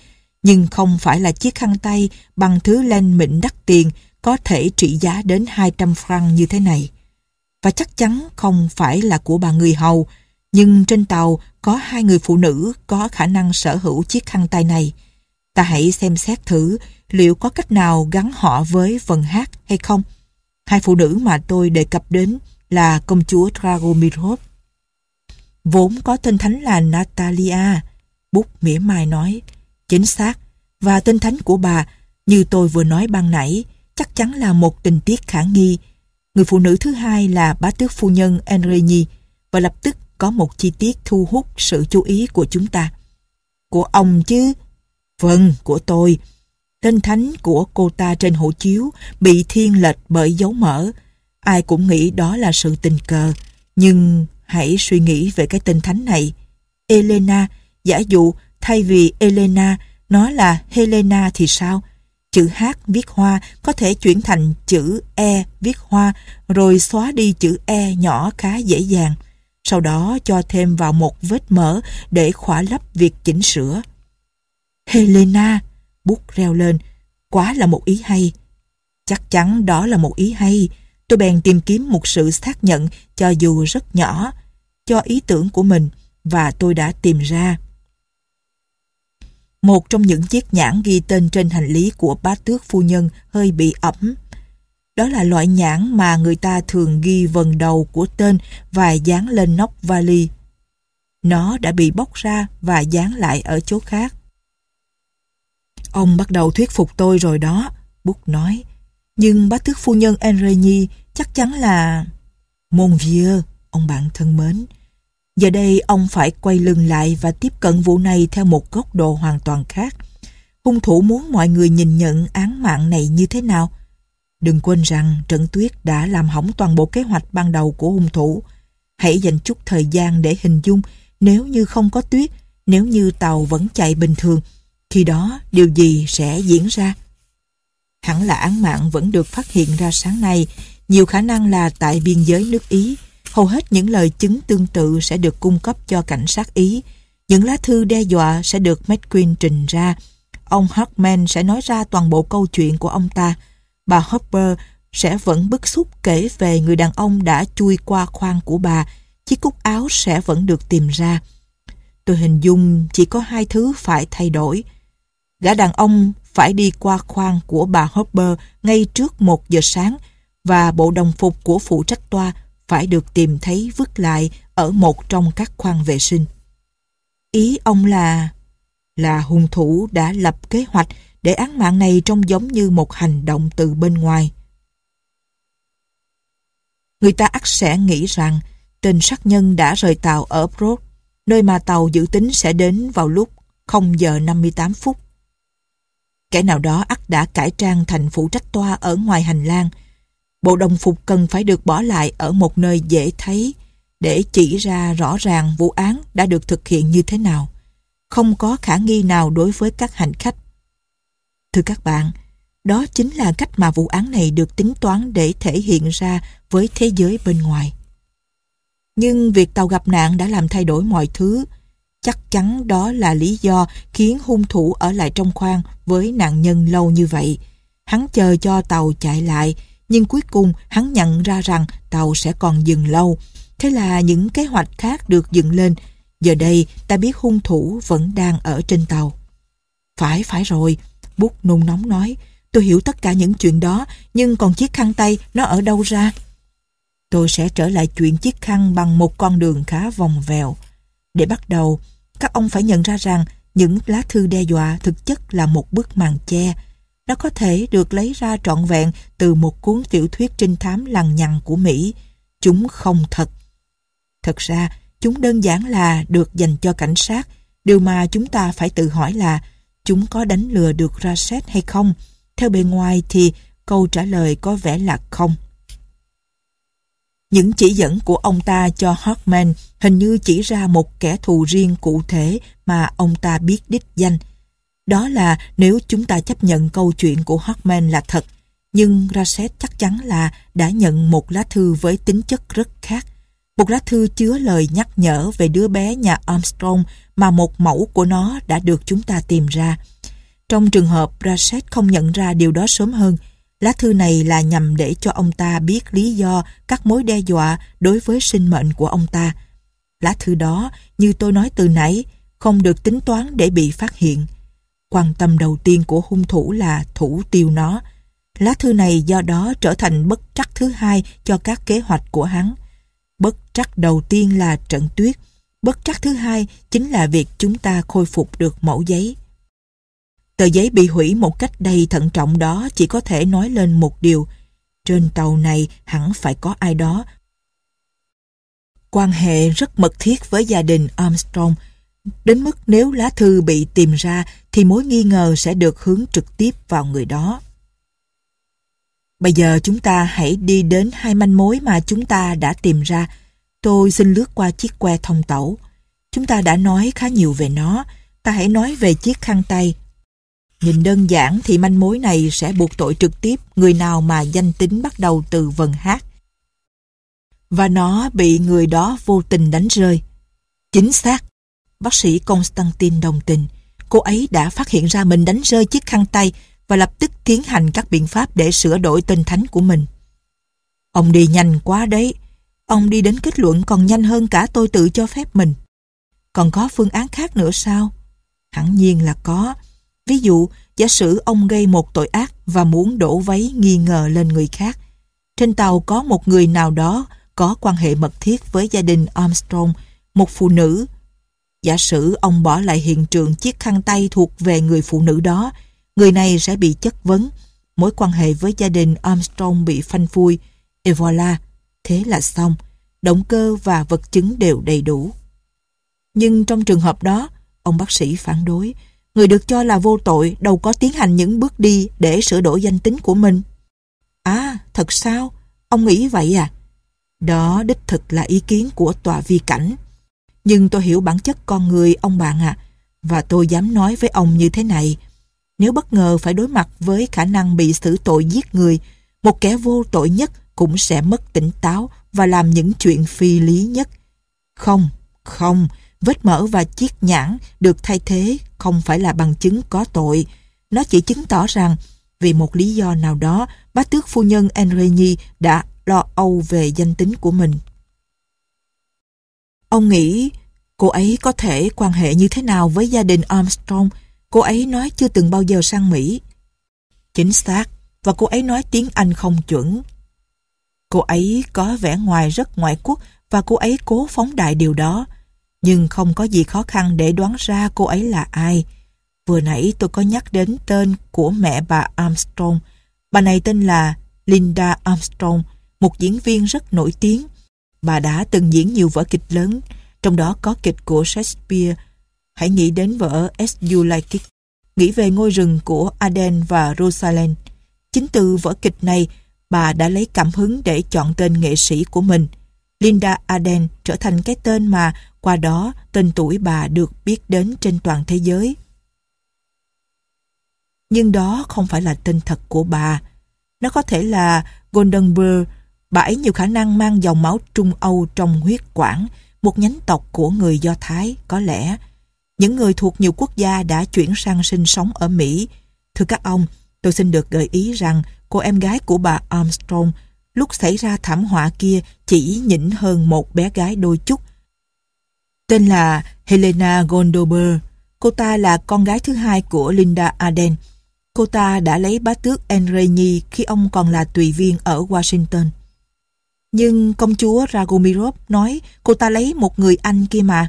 nhưng không phải là chiếc khăn tay bằng thứ len mịn đắt tiền có thể trị giá đến 200 franc như thế này. Và chắc chắn không phải là của bà người hầu, nhưng trên tàu có hai người phụ nữ có khả năng sở hữu chiếc khăn tay này. Ta hãy xem xét thử liệu có cách nào gắn họ với phần hát hay không. Hai phụ nữ mà tôi đề cập đến là công chúa Dragomirov. Vốn có tên thánh là Natalia, bút mỉa mai nói, chính xác, và tên thánh của bà, như tôi vừa nói ban nãy, chắc chắn là một tình tiết khả nghi. Người phụ nữ thứ hai là bá tước phu nhân Enreni và lập tức có một chi tiết thu hút sự chú ý của chúng ta. Của ông chứ? Vâng, của tôi. Tên thánh của cô ta trên hộ chiếu bị thiên lệch bởi dấu mở Ai cũng nghĩ đó là sự tình cờ. Nhưng hãy suy nghĩ về cái tên thánh này. Elena, giả dụ thay vì Elena, nó là Helena thì sao? chữ H viết hoa có thể chuyển thành chữ E viết hoa rồi xóa đi chữ E nhỏ khá dễ dàng. Sau đó cho thêm vào một vết mở để khỏa lấp việc chỉnh sửa. Helena, bút reo lên, quá là một ý hay. Chắc chắn đó là một ý hay. Tôi bèn tìm kiếm một sự xác nhận cho dù rất nhỏ, cho ý tưởng của mình và tôi đã tìm ra. Một trong những chiếc nhãn ghi tên trên hành lý của bá tước phu nhân hơi bị ẩm. Đó là loại nhãn mà người ta thường ghi vần đầu của tên và dán lên nóc vali. Nó đã bị bóc ra và dán lại ở chỗ khác. Ông bắt đầu thuyết phục tôi rồi đó, bút nói. Nhưng bá tước phu nhân Enreny chắc chắn là... Mon vieux, ông bạn thân mến, Giờ đây ông phải quay lưng lại và tiếp cận vụ này theo một góc độ hoàn toàn khác. Hung thủ muốn mọi người nhìn nhận án mạng này như thế nào? Đừng quên rằng trận Tuyết đã làm hỏng toàn bộ kế hoạch ban đầu của hung thủ. Hãy dành chút thời gian để hình dung nếu như không có tuyết, nếu như tàu vẫn chạy bình thường, khi đó điều gì sẽ diễn ra? Hẳn là án mạng vẫn được phát hiện ra sáng nay, nhiều khả năng là tại biên giới nước Ý, Hầu hết những lời chứng tương tự sẽ được cung cấp cho cảnh sát Ý. Những lá thư đe dọa sẽ được McQueen trình ra. Ông Hartman sẽ nói ra toàn bộ câu chuyện của ông ta. Bà Hopper sẽ vẫn bức xúc kể về người đàn ông đã chui qua khoang của bà. Chiếc cúc áo sẽ vẫn được tìm ra. Tôi hình dung chỉ có hai thứ phải thay đổi. Gã đàn ông phải đi qua khoang của bà Hopper ngay trước một giờ sáng và bộ đồng phục của phụ trách toa phải được tìm thấy vứt lại ở một trong các khoang vệ sinh. Ý ông là là hung thủ đã lập kế hoạch để án mạng này trông giống như một hành động từ bên ngoài. Người ta ắt sẽ nghĩ rằng tên sát nhân đã rời tàu ở Brod, nơi mà tàu dự tính sẽ đến vào lúc 0 giờ 58 phút. Kẻ nào đó ắt đã cải trang thành phụ trách toa ở ngoài hành lang, bộ đồng phục cần phải được bỏ lại ở một nơi dễ thấy để chỉ ra rõ ràng vụ án đã được thực hiện như thế nào. Không có khả nghi nào đối với các hành khách. Thưa các bạn, đó chính là cách mà vụ án này được tính toán để thể hiện ra với thế giới bên ngoài. Nhưng việc tàu gặp nạn đã làm thay đổi mọi thứ. Chắc chắn đó là lý do khiến hung thủ ở lại trong khoang với nạn nhân lâu như vậy. Hắn chờ cho tàu chạy lại, nhưng cuối cùng hắn nhận ra rằng tàu sẽ còn dừng lâu. Thế là những kế hoạch khác được dựng lên. Giờ đây ta biết hung thủ vẫn đang ở trên tàu. Phải, phải rồi, bút nung nóng nói. Tôi hiểu tất cả những chuyện đó, nhưng còn chiếc khăn tay nó ở đâu ra? Tôi sẽ trở lại chuyện chiếc khăn bằng một con đường khá vòng vèo. Để bắt đầu, các ông phải nhận ra rằng những lá thư đe dọa thực chất là một bức màn che, nó có thể được lấy ra trọn vẹn từ một cuốn tiểu thuyết trinh thám lằng nhằng của Mỹ. Chúng không thật. Thật ra, chúng đơn giản là được dành cho cảnh sát. Điều mà chúng ta phải tự hỏi là chúng có đánh lừa được ra xét hay không? Theo bề ngoài thì câu trả lời có vẻ là không. Những chỉ dẫn của ông ta cho Hartman hình như chỉ ra một kẻ thù riêng cụ thể mà ông ta biết đích danh – đó là nếu chúng ta chấp nhận câu chuyện của Hartman là thật, nhưng Rasset chắc chắn là đã nhận một lá thư với tính chất rất khác. Một lá thư chứa lời nhắc nhở về đứa bé nhà Armstrong mà một mẫu của nó đã được chúng ta tìm ra. Trong trường hợp Rasset không nhận ra điều đó sớm hơn, lá thư này là nhằm để cho ông ta biết lý do các mối đe dọa đối với sinh mệnh của ông ta. Lá thư đó, như tôi nói từ nãy, không được tính toán để bị phát hiện quan tâm đầu tiên của hung thủ là thủ tiêu nó. Lá thư này do đó trở thành bất trắc thứ hai cho các kế hoạch của hắn. Bất trắc đầu tiên là trận tuyết, bất trắc thứ hai chính là việc chúng ta khôi phục được mẫu giấy. Tờ giấy bị hủy một cách đầy thận trọng đó chỉ có thể nói lên một điều. Trên tàu này hẳn phải có ai đó. Quan hệ rất mật thiết với gia đình Armstrong, đến mức nếu lá thư bị tìm ra thì mối nghi ngờ sẽ được hướng trực tiếp vào người đó. Bây giờ chúng ta hãy đi đến hai manh mối mà chúng ta đã tìm ra. Tôi xin lướt qua chiếc que thông tẩu. Chúng ta đã nói khá nhiều về nó, ta hãy nói về chiếc khăn tay. Nhìn đơn giản thì manh mối này sẽ buộc tội trực tiếp người nào mà danh tính bắt đầu từ vần hát. Và nó bị người đó vô tình đánh rơi. Chính xác, bác sĩ Constantine đồng tình cô ấy đã phát hiện ra mình đánh rơi chiếc khăn tay và lập tức tiến hành các biện pháp để sửa đổi tên thánh của mình. Ông đi nhanh quá đấy. Ông đi đến kết luận còn nhanh hơn cả tôi tự cho phép mình. Còn có phương án khác nữa sao? Hẳn nhiên là có. Ví dụ, giả sử ông gây một tội ác và muốn đổ váy nghi ngờ lên người khác. Trên tàu có một người nào đó có quan hệ mật thiết với gia đình Armstrong, một phụ nữ Giả sử ông bỏ lại hiện trường chiếc khăn tay thuộc về người phụ nữ đó, người này sẽ bị chất vấn. Mối quan hệ với gia đình Armstrong bị phanh phui. Et voilà, thế là xong. Động cơ và vật chứng đều đầy đủ. Nhưng trong trường hợp đó, ông bác sĩ phản đối, người được cho là vô tội đâu có tiến hành những bước đi để sửa đổi danh tính của mình. À, thật sao? Ông nghĩ vậy à? Đó đích thực là ý kiến của tòa vi cảnh nhưng tôi hiểu bản chất con người ông bạn ạ. À. Và tôi dám nói với ông như thế này. Nếu bất ngờ phải đối mặt với khả năng bị xử tội giết người, một kẻ vô tội nhất cũng sẽ mất tỉnh táo và làm những chuyện phi lý nhất. Không, không, vết mỡ và chiếc nhãn được thay thế không phải là bằng chứng có tội. Nó chỉ chứng tỏ rằng vì một lý do nào đó bá tước phu nhân Enreni đã lo âu về danh tính của mình. Ông nghĩ Cô ấy có thể quan hệ như thế nào với gia đình Armstrong? Cô ấy nói chưa từng bao giờ sang Mỹ. Chính xác, và cô ấy nói tiếng Anh không chuẩn. Cô ấy có vẻ ngoài rất ngoại quốc và cô ấy cố phóng đại điều đó. Nhưng không có gì khó khăn để đoán ra cô ấy là ai. Vừa nãy tôi có nhắc đến tên của mẹ bà Armstrong. Bà này tên là Linda Armstrong, một diễn viên rất nổi tiếng. Bà đã từng diễn nhiều vở kịch lớn, trong đó có kịch của Shakespeare. Hãy nghĩ đến vở As You Like It, nghĩ về ngôi rừng của Aden và Rosalind. Chính từ vở kịch này, bà đã lấy cảm hứng để chọn tên nghệ sĩ của mình. Linda Aden trở thành cái tên mà qua đó tên tuổi bà được biết đến trên toàn thế giới. Nhưng đó không phải là tên thật của bà. Nó có thể là Goldenberg, bà ấy nhiều khả năng mang dòng máu Trung Âu trong huyết quản, một nhánh tộc của người Do Thái có lẽ. Những người thuộc nhiều quốc gia đã chuyển sang sinh sống ở Mỹ. Thưa các ông, tôi xin được gợi ý rằng cô em gái của bà Armstrong lúc xảy ra thảm họa kia chỉ nhỉnh hơn một bé gái đôi chút. Tên là Helena Gondober. Cô ta là con gái thứ hai của Linda Arden. Cô ta đã lấy bá tước Henry Nhi khi ông còn là tùy viên ở Washington. Nhưng công chúa Ragomirov nói cô ta lấy một người Anh kia mà.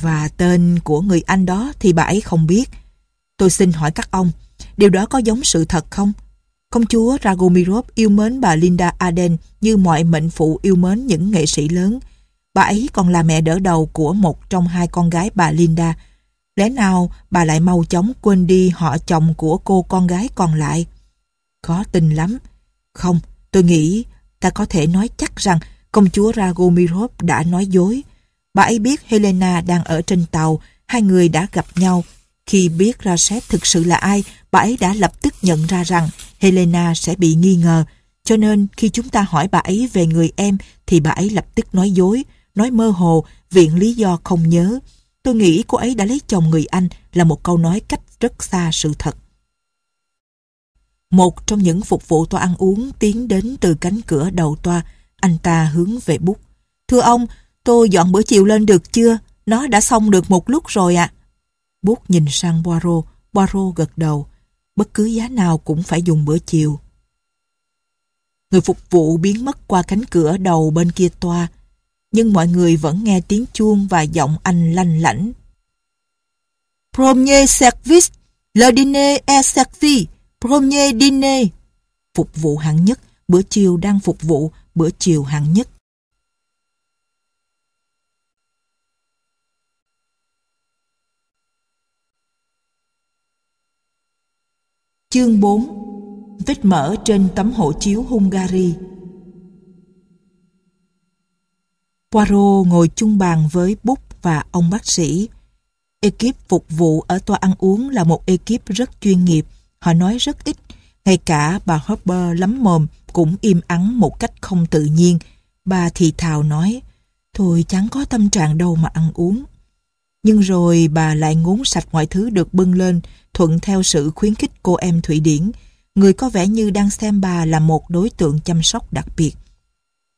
Và tên của người Anh đó thì bà ấy không biết. Tôi xin hỏi các ông, điều đó có giống sự thật không? Công chúa Ragomirov yêu mến bà Linda Aden như mọi mệnh phụ yêu mến những nghệ sĩ lớn. Bà ấy còn là mẹ đỡ đầu của một trong hai con gái bà Linda. Lẽ nào bà lại mau chóng quên đi họ chồng của cô con gái còn lại? Khó tin lắm. Không, tôi nghĩ ta có thể nói chắc rằng công chúa Ragomirov đã nói dối. Bà ấy biết Helena đang ở trên tàu, hai người đã gặp nhau. Khi biết Rasev thực sự là ai, bà ấy đã lập tức nhận ra rằng Helena sẽ bị nghi ngờ. Cho nên khi chúng ta hỏi bà ấy về người em thì bà ấy lập tức nói dối, nói mơ hồ, viện lý do không nhớ. Tôi nghĩ cô ấy đã lấy chồng người Anh là một câu nói cách rất xa sự thật. Một trong những phục vụ toa ăn uống tiến đến từ cánh cửa đầu toa, anh ta hướng về bút. Thưa ông, tôi dọn bữa chiều lên được chưa? Nó đã xong được một lúc rồi ạ. À. Bút nhìn sang Poirot, Poirot gật đầu. Bất cứ giá nào cũng phải dùng bữa chiều. Người phục vụ biến mất qua cánh cửa đầu bên kia toa, nhưng mọi người vẫn nghe tiếng chuông và giọng anh lanh lãnh. Premier service, le dîner est servi. Premier Dine, phục vụ hạng nhất, bữa chiều đang phục vụ, bữa chiều hạng nhất. Chương 4 Vết mở trên tấm hộ chiếu Hungary Poirot ngồi chung bàn với Búc và ông bác sĩ. Ekip phục vụ ở toa ăn uống là một ekip rất chuyên nghiệp Họ nói rất ít, ngay cả bà Hopper lắm mồm cũng im ắng một cách không tự nhiên. Bà thì thào nói, thôi chẳng có tâm trạng đâu mà ăn uống. Nhưng rồi bà lại ngốn sạch mọi thứ được bưng lên, thuận theo sự khuyến khích cô em Thụy Điển, người có vẻ như đang xem bà là một đối tượng chăm sóc đặc biệt.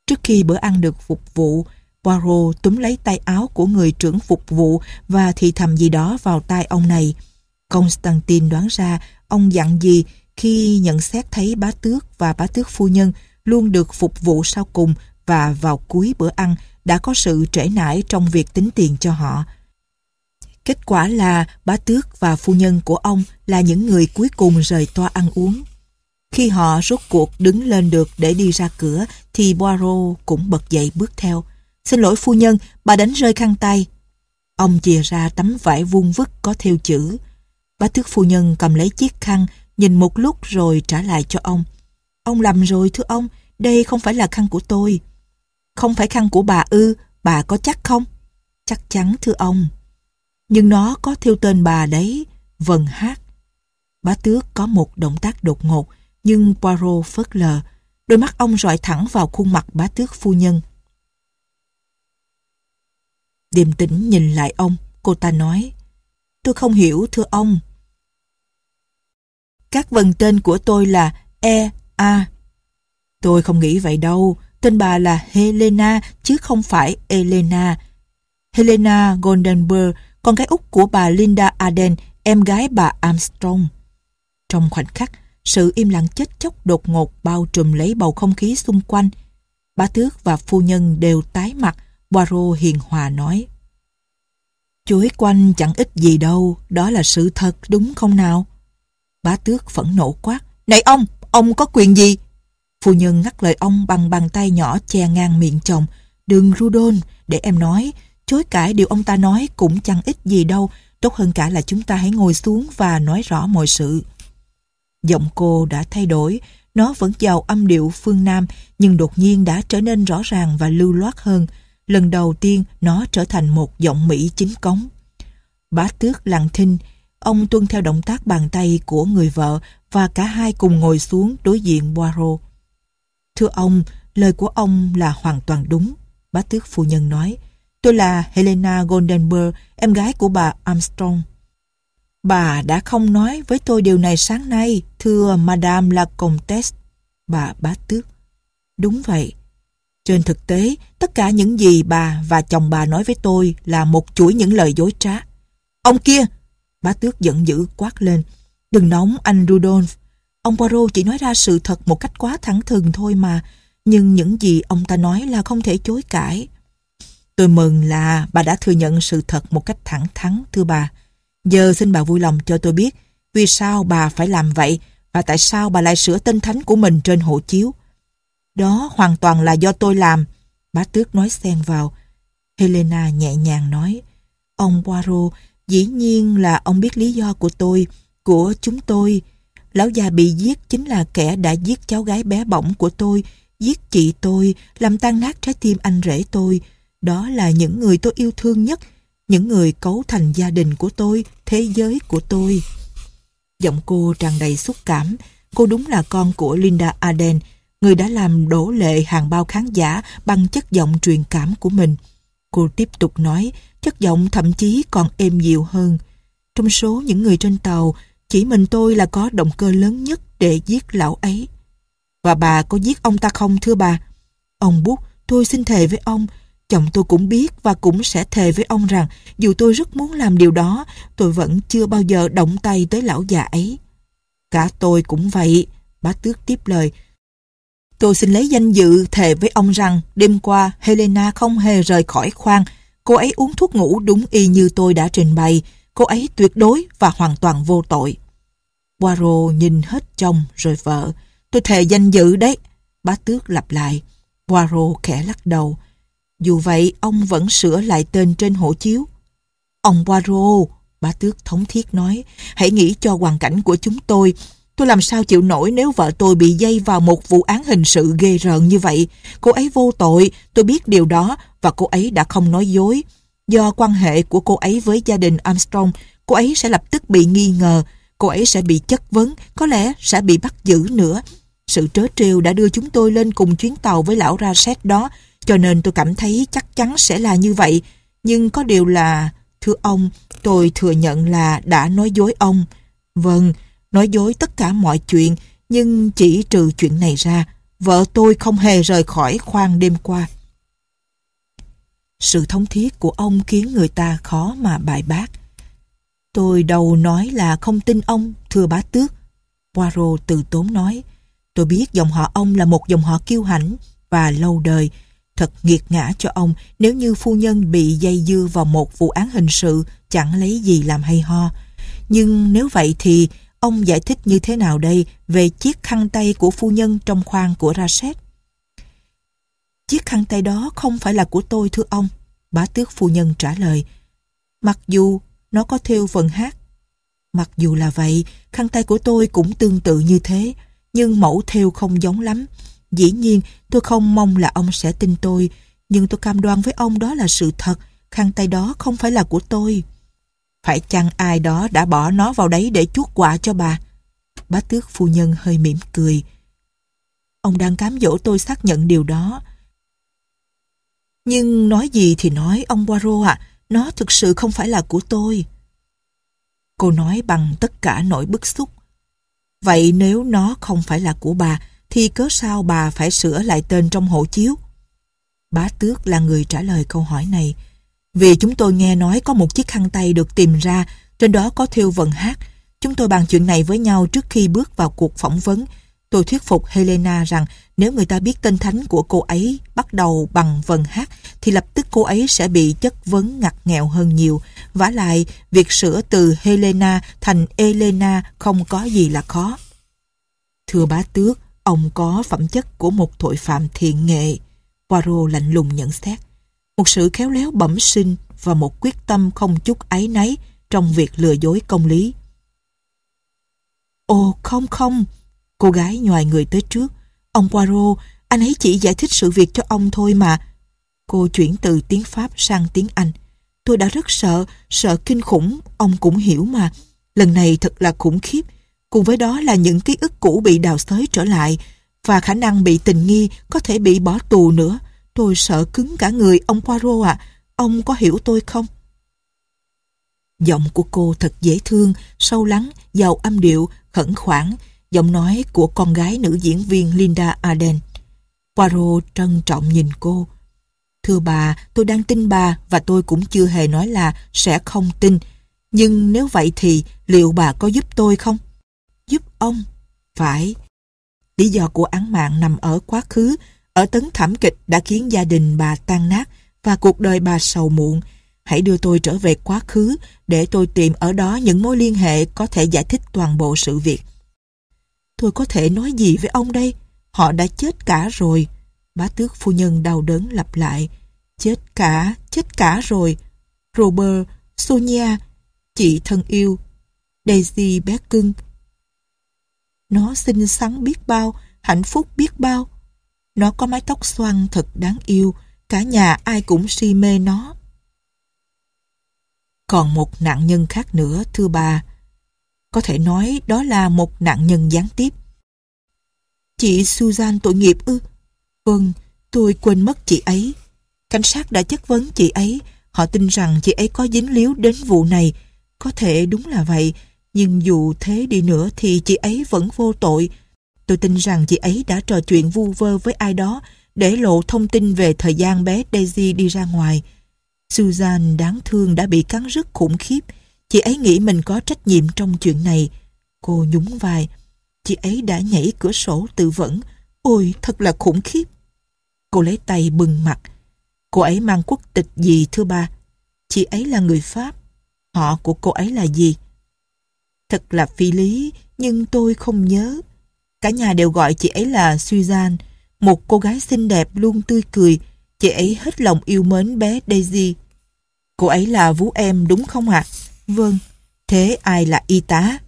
Trước khi bữa ăn được phục vụ, Poirot túm lấy tay áo của người trưởng phục vụ và thì thầm gì đó vào tai ông này. Constantine đoán ra ông dặn gì khi nhận xét thấy bá tước và bá tước phu nhân luôn được phục vụ sau cùng và vào cuối bữa ăn đã có sự trễ nải trong việc tính tiền cho họ. Kết quả là bá tước và phu nhân của ông là những người cuối cùng rời toa ăn uống. Khi họ rốt cuộc đứng lên được để đi ra cửa thì Boiro cũng bật dậy bước theo. Xin lỗi phu nhân, bà đánh rơi khăn tay. Ông chìa ra tấm vải vuông vức có theo chữ Bá tước phu nhân cầm lấy chiếc khăn, nhìn một lúc rồi trả lại cho ông. Ông lầm rồi thưa ông, đây không phải là khăn của tôi. Không phải khăn của bà ư, bà có chắc không? Chắc chắn thưa ông. Nhưng nó có thiêu tên bà đấy, Vân Hát. Bá tước có một động tác đột ngột, nhưng Poirot phớt lờ. Đôi mắt ông rọi thẳng vào khuôn mặt bá tước phu nhân. Điềm tĩnh nhìn lại ông, cô ta nói. Tôi không hiểu thưa ông, các vần tên của tôi là E, A. Tôi không nghĩ vậy đâu. Tên bà là Helena chứ không phải Elena. Helena Goldenberg, con gái út của bà Linda Arden, em gái bà Armstrong. Trong khoảnh khắc, sự im lặng chết chóc đột ngột bao trùm lấy bầu không khí xung quanh. Bá tước và phu nhân đều tái mặt, Poirot hiền hòa nói. Chuối quanh chẳng ít gì đâu, đó là sự thật đúng không nào? Bá tước phẫn nộ quát. Này ông, ông có quyền gì? Phu nhân ngắt lời ông bằng bàn tay nhỏ che ngang miệng chồng. Đừng Rudolf, để em nói. Chối cãi điều ông ta nói cũng chẳng ít gì đâu. Tốt hơn cả là chúng ta hãy ngồi xuống và nói rõ mọi sự. Giọng cô đã thay đổi. Nó vẫn giàu âm điệu phương Nam nhưng đột nhiên đã trở nên rõ ràng và lưu loát hơn. Lần đầu tiên nó trở thành một giọng Mỹ chính cống. Bá tước lặng thinh Ông tuân theo động tác bàn tay của người vợ và cả hai cùng ngồi xuống đối diện Boiro. Thưa ông, lời của ông là hoàn toàn đúng, bá tước phu nhân nói. Tôi là Helena Goldenberg, em gái của bà Armstrong. Bà đã không nói với tôi điều này sáng nay, thưa Madame la Comtesse, bà bá tước. Đúng vậy. Trên thực tế, tất cả những gì bà và chồng bà nói với tôi là một chuỗi những lời dối trá. Ông kia, Bá tước giận dữ quát lên. Đừng nóng anh Rudolph. Ông Poirot chỉ nói ra sự thật một cách quá thẳng thừng thôi mà. Nhưng những gì ông ta nói là không thể chối cãi. Tôi mừng là bà đã thừa nhận sự thật một cách thẳng thắn, thưa bà. Giờ xin bà vui lòng cho tôi biết vì sao bà phải làm vậy và tại sao bà lại sửa tên thánh của mình trên hộ chiếu. Đó hoàn toàn là do tôi làm. Bá tước nói xen vào. Helena nhẹ nhàng nói. Ông Poirot Dĩ nhiên là ông biết lý do của tôi, của chúng tôi. Lão già bị giết chính là kẻ đã giết cháu gái bé bỏng của tôi, giết chị tôi, làm tan nát trái tim anh rể tôi. Đó là những người tôi yêu thương nhất, những người cấu thành gia đình của tôi, thế giới của tôi. Giọng cô tràn đầy xúc cảm, cô đúng là con của Linda Arden, người đã làm đổ lệ hàng bao khán giả bằng chất giọng truyền cảm của mình. Cô tiếp tục nói, chất giọng thậm chí còn êm dịu hơn. Trong số những người trên tàu, chỉ mình tôi là có động cơ lớn nhất để giết lão ấy. Và bà có giết ông ta không thưa bà? Ông Bút, tôi xin thề với ông, chồng tôi cũng biết và cũng sẽ thề với ông rằng dù tôi rất muốn làm điều đó, tôi vẫn chưa bao giờ động tay tới lão già ấy. Cả tôi cũng vậy, bá tước tiếp lời, Tôi xin lấy danh dự thề với ông rằng đêm qua Helena không hề rời khỏi khoang. Cô ấy uống thuốc ngủ đúng y như tôi đã trình bày. Cô ấy tuyệt đối và hoàn toàn vô tội. Poirot nhìn hết chồng rồi vợ. Tôi thề danh dự đấy. Bá tước lặp lại. Poirot khẽ lắc đầu. Dù vậy, ông vẫn sửa lại tên trên hộ chiếu. Ông Poirot, bá tước thống thiết nói, hãy nghĩ cho hoàn cảnh của chúng tôi. Tôi làm sao chịu nổi nếu vợ tôi bị dây vào một vụ án hình sự ghê rợn như vậy. Cô ấy vô tội, tôi biết điều đó và cô ấy đã không nói dối. Do quan hệ của cô ấy với gia đình Armstrong, cô ấy sẽ lập tức bị nghi ngờ, cô ấy sẽ bị chất vấn, có lẽ sẽ bị bắt giữ nữa. Sự trớ trêu đã đưa chúng tôi lên cùng chuyến tàu với lão Rashid đó, cho nên tôi cảm thấy chắc chắn sẽ là như vậy. Nhưng có điều là, thưa ông, tôi thừa nhận là đã nói dối ông. Vâng, nói dối tất cả mọi chuyện, nhưng chỉ trừ chuyện này ra, vợ tôi không hề rời khỏi khoang đêm qua. Sự thống thiết của ông khiến người ta khó mà bài bác. Tôi đầu nói là không tin ông, thưa bá tước. Poirot từ tốn nói, tôi biết dòng họ ông là một dòng họ kiêu hãnh và lâu đời. Thật nghiệt ngã cho ông nếu như phu nhân bị dây dưa vào một vụ án hình sự chẳng lấy gì làm hay ho. Nhưng nếu vậy thì ông giải thích như thế nào đây về chiếc khăn tay của phu nhân trong khoang của Raset? Chiếc khăn tay đó không phải là của tôi thưa ông, bá tước phu nhân trả lời. Mặc dù nó có theo phần hát. Mặc dù là vậy, khăn tay của tôi cũng tương tự như thế, nhưng mẫu theo không giống lắm. Dĩ nhiên, tôi không mong là ông sẽ tin tôi, nhưng tôi cam đoan với ông đó là sự thật, khăn tay đó không phải là của tôi. Phải chăng ai đó đã bỏ nó vào đấy để chuốt quả cho bà? Bá tước phu nhân hơi mỉm cười. Ông đang cám dỗ tôi xác nhận điều đó. Nhưng nói gì thì nói, ông Poirot ạ, nó thực sự không phải là của tôi. Cô nói bằng tất cả nỗi bức xúc. Vậy nếu nó không phải là của bà, thì cớ sao bà phải sửa lại tên trong hộ chiếu? Bá tước là người trả lời câu hỏi này. Vì chúng tôi nghe nói có một chiếc khăn tay được tìm ra, trên đó có thêu vần hát. Chúng tôi bàn chuyện này với nhau trước khi bước vào cuộc phỏng vấn. Tôi thuyết phục Helena rằng nếu người ta biết tên thánh của cô ấy bắt đầu bằng vần hát thì lập tức cô ấy sẽ bị chất vấn ngặt nghèo hơn nhiều. vả lại, việc sửa từ Helena thành Elena không có gì là khó. Thưa bá tước, ông có phẩm chất của một tội phạm thiện nghệ. Poirot lạnh lùng nhận xét một sự khéo léo bẩm sinh và một quyết tâm không chút áy náy trong việc lừa dối công lý. Ồ không không, cô gái nhòi người tới trước. Ông Poirot, anh ấy chỉ giải thích sự việc cho ông thôi mà. Cô chuyển từ tiếng Pháp sang tiếng Anh. Tôi đã rất sợ, sợ kinh khủng, ông cũng hiểu mà. Lần này thật là khủng khiếp. Cùng với đó là những ký ức cũ bị đào xới trở lại và khả năng bị tình nghi có thể bị bỏ tù nữa. Tôi sợ cứng cả người, ông Poirot ạ. À. Ông có hiểu tôi không? Giọng của cô thật dễ thương, sâu lắng, giàu âm điệu, khẩn khoản, giọng nói của con gái nữ diễn viên Linda Arden. Poirot trân trọng nhìn cô. Thưa bà, tôi đang tin bà và tôi cũng chưa hề nói là sẽ không tin. Nhưng nếu vậy thì liệu bà có giúp tôi không? Giúp ông? Phải. Lý do của án mạng nằm ở quá khứ ở tấn thảm kịch đã khiến gia đình bà tan nát và cuộc đời bà sầu muộn. Hãy đưa tôi trở về quá khứ để tôi tìm ở đó những mối liên hệ có thể giải thích toàn bộ sự việc. Tôi có thể nói gì với ông đây? Họ đã chết cả rồi. Bá tước phu nhân đau đớn lặp lại. Chết cả, chết cả rồi. Robert, Sonia, chị thân yêu, Daisy bé cưng. Nó xinh xắn biết bao, hạnh phúc biết bao. Nó có mái tóc xoăn thật đáng yêu, cả nhà ai cũng si mê nó. Còn một nạn nhân khác nữa, thưa bà. Có thể nói đó là một nạn nhân gián tiếp. Chị Susan tội nghiệp ư? Vâng, tôi quên mất chị ấy. Cảnh sát đã chất vấn chị ấy. Họ tin rằng chị ấy có dính líu đến vụ này. Có thể đúng là vậy, nhưng dù thế đi nữa thì chị ấy vẫn vô tội. Tôi tin rằng chị ấy đã trò chuyện vu vơ với ai đó để lộ thông tin về thời gian bé Daisy đi ra ngoài. Susan đáng thương đã bị cắn rứt khủng khiếp. Chị ấy nghĩ mình có trách nhiệm trong chuyện này. Cô nhún vai. Chị ấy đã nhảy cửa sổ tự vẫn. Ôi, thật là khủng khiếp. Cô lấy tay bừng mặt. Cô ấy mang quốc tịch gì thưa ba? Chị ấy là người Pháp. Họ của cô ấy là gì? Thật là phi lý, nhưng tôi không nhớ. Cả nhà đều gọi chị ấy là Suzanne, một cô gái xinh đẹp luôn tươi cười. Chị ấy hết lòng yêu mến bé Daisy. Cô ấy là vú em đúng không ạ? Vâng, thế ai là y tá?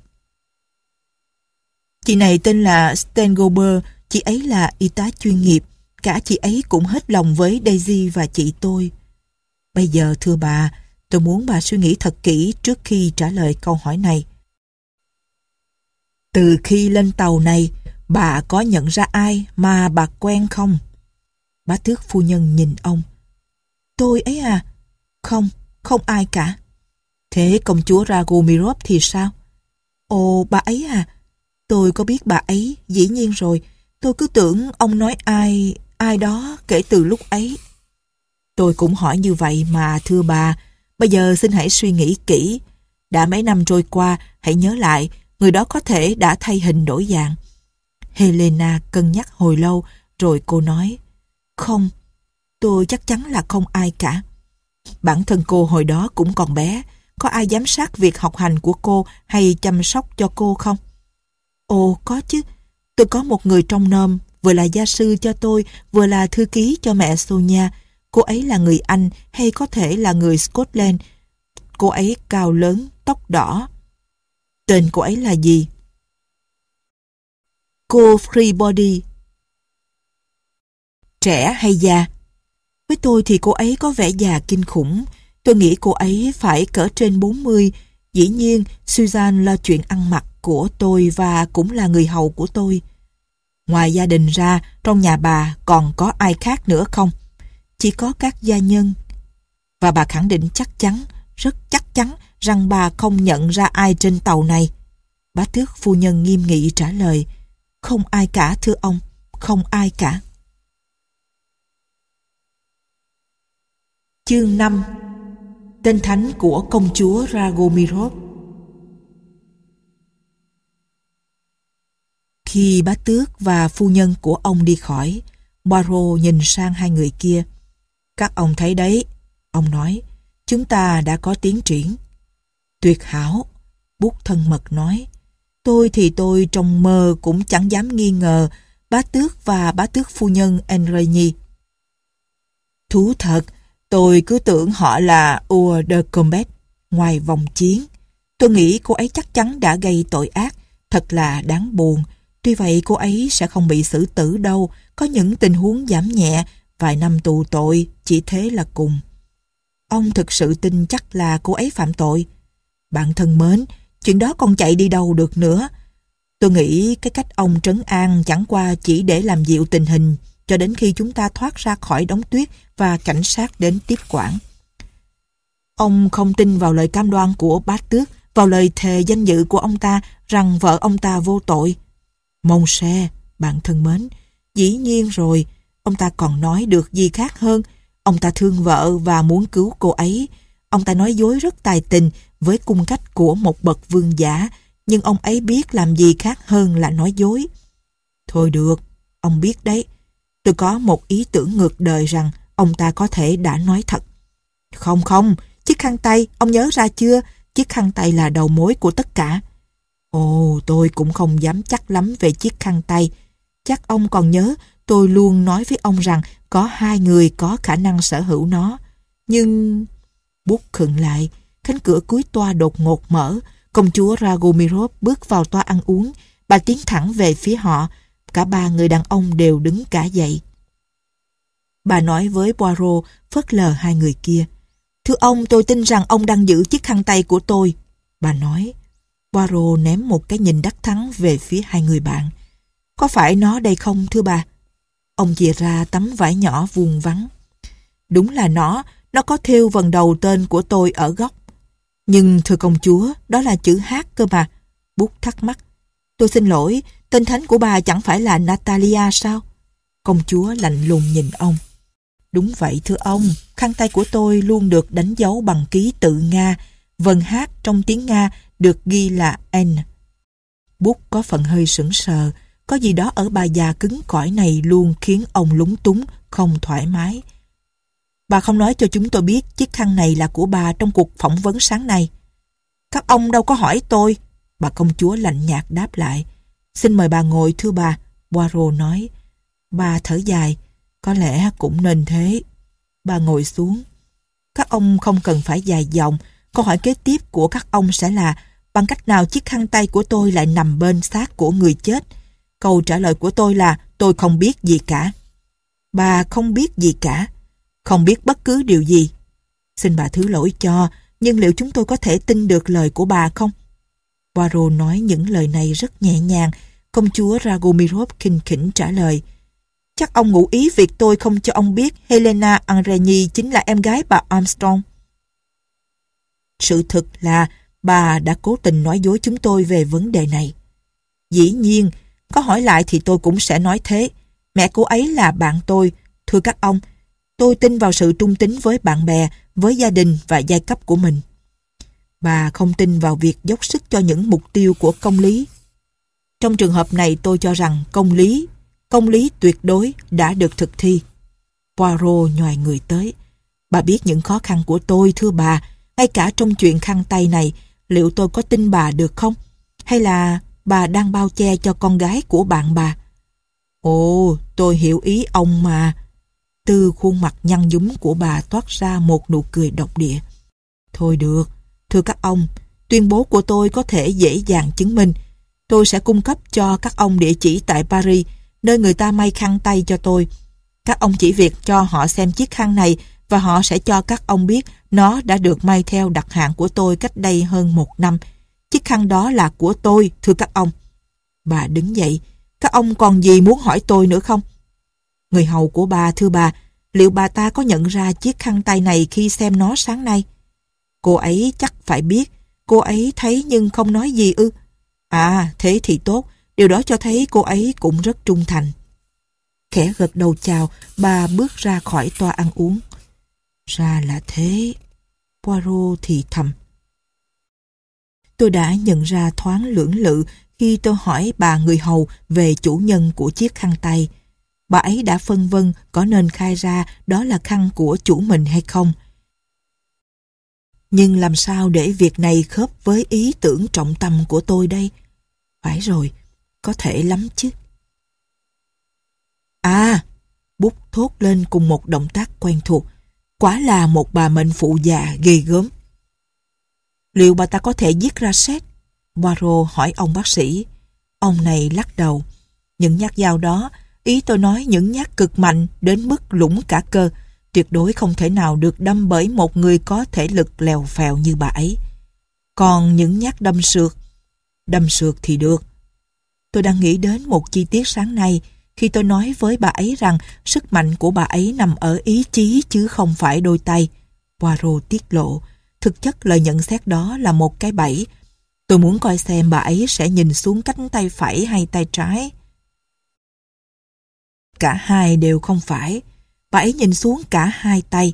Chị này tên là Stengober, chị ấy là y tá chuyên nghiệp. Cả chị ấy cũng hết lòng với Daisy và chị tôi. Bây giờ thưa bà, tôi muốn bà suy nghĩ thật kỹ trước khi trả lời câu hỏi này. Từ khi lên tàu này, bà có nhận ra ai mà bà quen không? Bá tước phu nhân nhìn ông. Tôi ấy à? Không, không ai cả. Thế công chúa Ragomirov thì sao? Ồ, bà ấy à? Tôi có biết bà ấy, dĩ nhiên rồi. Tôi cứ tưởng ông nói ai, ai đó kể từ lúc ấy. Tôi cũng hỏi như vậy mà thưa bà, bây giờ xin hãy suy nghĩ kỹ. Đã mấy năm trôi qua, hãy nhớ lại, người đó có thể đã thay hình đổi dạng. Helena cân nhắc hồi lâu rồi cô nói Không, tôi chắc chắn là không ai cả. Bản thân cô hồi đó cũng còn bé, có ai giám sát việc học hành của cô hay chăm sóc cho cô không? Ồ, có chứ. Tôi có một người trong nôm, vừa là gia sư cho tôi, vừa là thư ký cho mẹ Sonia. Cô ấy là người Anh hay có thể là người Scotland. Cô ấy cao lớn, tóc đỏ, Tên cô ấy là gì? Cô Freebody Trẻ hay già? Với tôi thì cô ấy có vẻ già kinh khủng. Tôi nghĩ cô ấy phải cỡ trên 40. Dĩ nhiên, Susan lo chuyện ăn mặc của tôi và cũng là người hầu của tôi. Ngoài gia đình ra, trong nhà bà còn có ai khác nữa không? Chỉ có các gia nhân. Và bà khẳng định chắc chắn, rất chắc chắn rằng bà không nhận ra ai trên tàu này. Bá tước phu nhân nghiêm nghị trả lời, không ai cả thưa ông, không ai cả. Chương 5 Tên thánh của công chúa Ragomirov Khi bá tước và phu nhân của ông đi khỏi, Poirot nhìn sang hai người kia. Các ông thấy đấy, ông nói, chúng ta đã có tiến triển tuyệt hảo. Bút thân mật nói, tôi thì tôi trong mơ cũng chẳng dám nghi ngờ bá tước và bá tước phu nhân Enreni. Thú thật, tôi cứ tưởng họ là Ua de Combat, ngoài vòng chiến. Tôi nghĩ cô ấy chắc chắn đã gây tội ác, thật là đáng buồn. Tuy vậy cô ấy sẽ không bị xử tử đâu, có những tình huống giảm nhẹ, vài năm tù tội, chỉ thế là cùng. Ông thực sự tin chắc là cô ấy phạm tội. Bạn thân mến, chuyện đó con chạy đi đâu được nữa. Tôi nghĩ cái cách ông trấn an chẳng qua chỉ để làm dịu tình hình cho đến khi chúng ta thoát ra khỏi đống tuyết và cảnh sát đến tiếp quản. Ông không tin vào lời cam đoan của bát tước, vào lời thề danh dự của ông ta rằng vợ ông ta vô tội. Mông xe, bạn thân mến, dĩ nhiên rồi, ông ta còn nói được gì khác hơn. Ông ta thương vợ và muốn cứu cô ấy. Ông ta nói dối rất tài tình với cung cách của một bậc vương giả, nhưng ông ấy biết làm gì khác hơn là nói dối. Thôi được, ông biết đấy. Tôi có một ý tưởng ngược đời rằng ông ta có thể đã nói thật. Không không, chiếc khăn tay, ông nhớ ra chưa? Chiếc khăn tay là đầu mối của tất cả. Ồ, tôi cũng không dám chắc lắm về chiếc khăn tay. Chắc ông còn nhớ, tôi luôn nói với ông rằng có hai người có khả năng sở hữu nó. Nhưng... Bút khựng lại, cánh cửa cuối toa đột ngột mở. Công chúa Ragomirov bước vào toa ăn uống. Bà tiến thẳng về phía họ. Cả ba người đàn ông đều đứng cả dậy. Bà nói với Poirot, phớt lờ hai người kia. Thưa ông, tôi tin rằng ông đang giữ chiếc khăn tay của tôi. Bà nói. Poirot ném một cái nhìn đắc thắng về phía hai người bạn. Có phải nó đây không thưa bà? Ông chìa ra tấm vải nhỏ vuông vắn Đúng là nó, nó có thêu vần đầu tên của tôi ở góc. Nhưng thưa công chúa, đó là chữ hát cơ mà. Bút thắc mắc. Tôi xin lỗi, tên thánh của bà chẳng phải là Natalia sao? Công chúa lạnh lùng nhìn ông. Đúng vậy thưa ông, khăn tay của tôi luôn được đánh dấu bằng ký tự Nga. Vần hát trong tiếng Nga được ghi là N. Bút có phần hơi sững sờ, có gì đó ở bà già cứng cỏi này luôn khiến ông lúng túng, không thoải mái. Bà không nói cho chúng tôi biết chiếc khăn này là của bà trong cuộc phỏng vấn sáng nay. Các ông đâu có hỏi tôi. Bà công chúa lạnh nhạt đáp lại. Xin mời bà ngồi thưa bà. Poirot nói. Bà thở dài. Có lẽ cũng nên thế. Bà ngồi xuống. Các ông không cần phải dài dòng. Câu hỏi kế tiếp của các ông sẽ là bằng cách nào chiếc khăn tay của tôi lại nằm bên xác của người chết? Câu trả lời của tôi là tôi không biết gì cả. Bà không biết gì cả không biết bất cứ điều gì. Xin bà thứ lỗi cho, nhưng liệu chúng tôi có thể tin được lời của bà không? Poirot nói những lời này rất nhẹ nhàng, công chúa Ragomirov khinh khỉnh trả lời. Chắc ông ngụ ý việc tôi không cho ông biết Helena Andreni chính là em gái bà Armstrong. Sự thật là bà đã cố tình nói dối chúng tôi về vấn đề này. Dĩ nhiên, có hỏi lại thì tôi cũng sẽ nói thế. Mẹ cô ấy là bạn tôi. Thưa các ông, Tôi tin vào sự trung tín với bạn bè, với gia đình và giai cấp của mình. Bà không tin vào việc dốc sức cho những mục tiêu của công lý. Trong trường hợp này tôi cho rằng công lý, công lý tuyệt đối đã được thực thi. Poirot nhòi người tới. Bà biết những khó khăn của tôi thưa bà, ngay cả trong chuyện khăn tay này, liệu tôi có tin bà được không? Hay là bà đang bao che cho con gái của bạn bà? Ồ, tôi hiểu ý ông mà. Từ khuôn mặt nhăn nhúm của bà toát ra một nụ cười độc địa. Thôi được, thưa các ông, tuyên bố của tôi có thể dễ dàng chứng minh. Tôi sẽ cung cấp cho các ông địa chỉ tại Paris, nơi người ta may khăn tay cho tôi. Các ông chỉ việc cho họ xem chiếc khăn này và họ sẽ cho các ông biết nó đã được may theo đặt hạn của tôi cách đây hơn một năm. Chiếc khăn đó là của tôi, thưa các ông. Bà đứng dậy. Các ông còn gì muốn hỏi tôi nữa không? người hầu của bà thưa bà, liệu bà ta có nhận ra chiếc khăn tay này khi xem nó sáng nay? Cô ấy chắc phải biết, cô ấy thấy nhưng không nói gì ư. À, thế thì tốt, điều đó cho thấy cô ấy cũng rất trung thành. Khẽ gật đầu chào, bà bước ra khỏi toa ăn uống. Ra là thế, Poirot thì thầm. Tôi đã nhận ra thoáng lưỡng lự khi tôi hỏi bà người hầu về chủ nhân của chiếc khăn tay bà ấy đã phân vân có nên khai ra đó là khăn của chủ mình hay không. Nhưng làm sao để việc này khớp với ý tưởng trọng tâm của tôi đây? Phải rồi, có thể lắm chứ. À, bút thốt lên cùng một động tác quen thuộc. Quá là một bà mệnh phụ già ghê gớm. Liệu bà ta có thể giết ra xét? Poirot hỏi ông bác sĩ. Ông này lắc đầu. Những nhát dao đó Ý tôi nói những nhát cực mạnh đến mức lũng cả cơ, tuyệt đối không thể nào được đâm bởi một người có thể lực lèo phèo như bà ấy. Còn những nhát đâm sượt, đâm sượt thì được. Tôi đang nghĩ đến một chi tiết sáng nay khi tôi nói với bà ấy rằng sức mạnh của bà ấy nằm ở ý chí chứ không phải đôi tay. Poirot tiết lộ, thực chất lời nhận xét đó là một cái bẫy. Tôi muốn coi xem bà ấy sẽ nhìn xuống cánh tay phải hay tay trái. Cả hai đều không phải. Bà ấy nhìn xuống cả hai tay.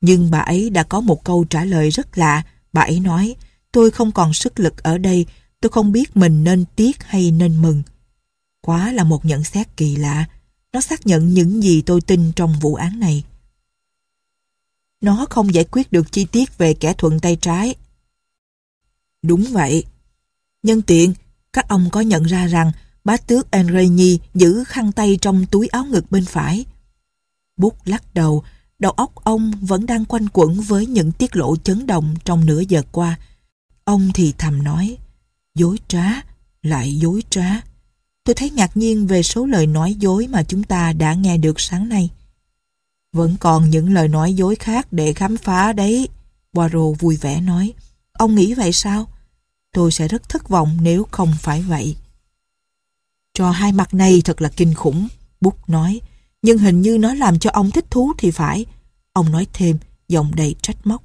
Nhưng bà ấy đã có một câu trả lời rất lạ. Bà ấy nói, tôi không còn sức lực ở đây, tôi không biết mình nên tiếc hay nên mừng. Quá là một nhận xét kỳ lạ. Nó xác nhận những gì tôi tin trong vụ án này. Nó không giải quyết được chi tiết về kẻ thuận tay trái. Đúng vậy. Nhân tiện, các ông có nhận ra rằng bá tước Enreni giữ khăn tay trong túi áo ngực bên phải. Bút lắc đầu, đầu óc ông vẫn đang quanh quẩn với những tiết lộ chấn động trong nửa giờ qua. Ông thì thầm nói, dối trá, lại dối trá. Tôi thấy ngạc nhiên về số lời nói dối mà chúng ta đã nghe được sáng nay. Vẫn còn những lời nói dối khác để khám phá đấy, Poirot vui vẻ nói. Ông nghĩ vậy sao? Tôi sẽ rất thất vọng nếu không phải vậy cho hai mặt này thật là kinh khủng, Bút nói. Nhưng hình như nó làm cho ông thích thú thì phải. Ông nói thêm, giọng đầy trách móc.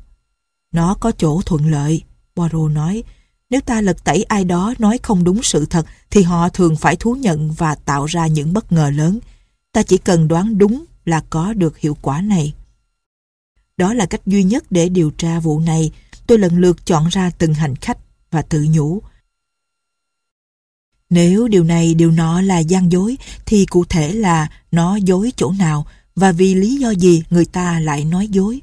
Nó có chỗ thuận lợi, Poirot nói. Nếu ta lật tẩy ai đó nói không đúng sự thật thì họ thường phải thú nhận và tạo ra những bất ngờ lớn. Ta chỉ cần đoán đúng là có được hiệu quả này. Đó là cách duy nhất để điều tra vụ này. Tôi lần lượt chọn ra từng hành khách và tự nhủ nếu điều này điều nọ là gian dối thì cụ thể là nó dối chỗ nào và vì lý do gì người ta lại nói dối.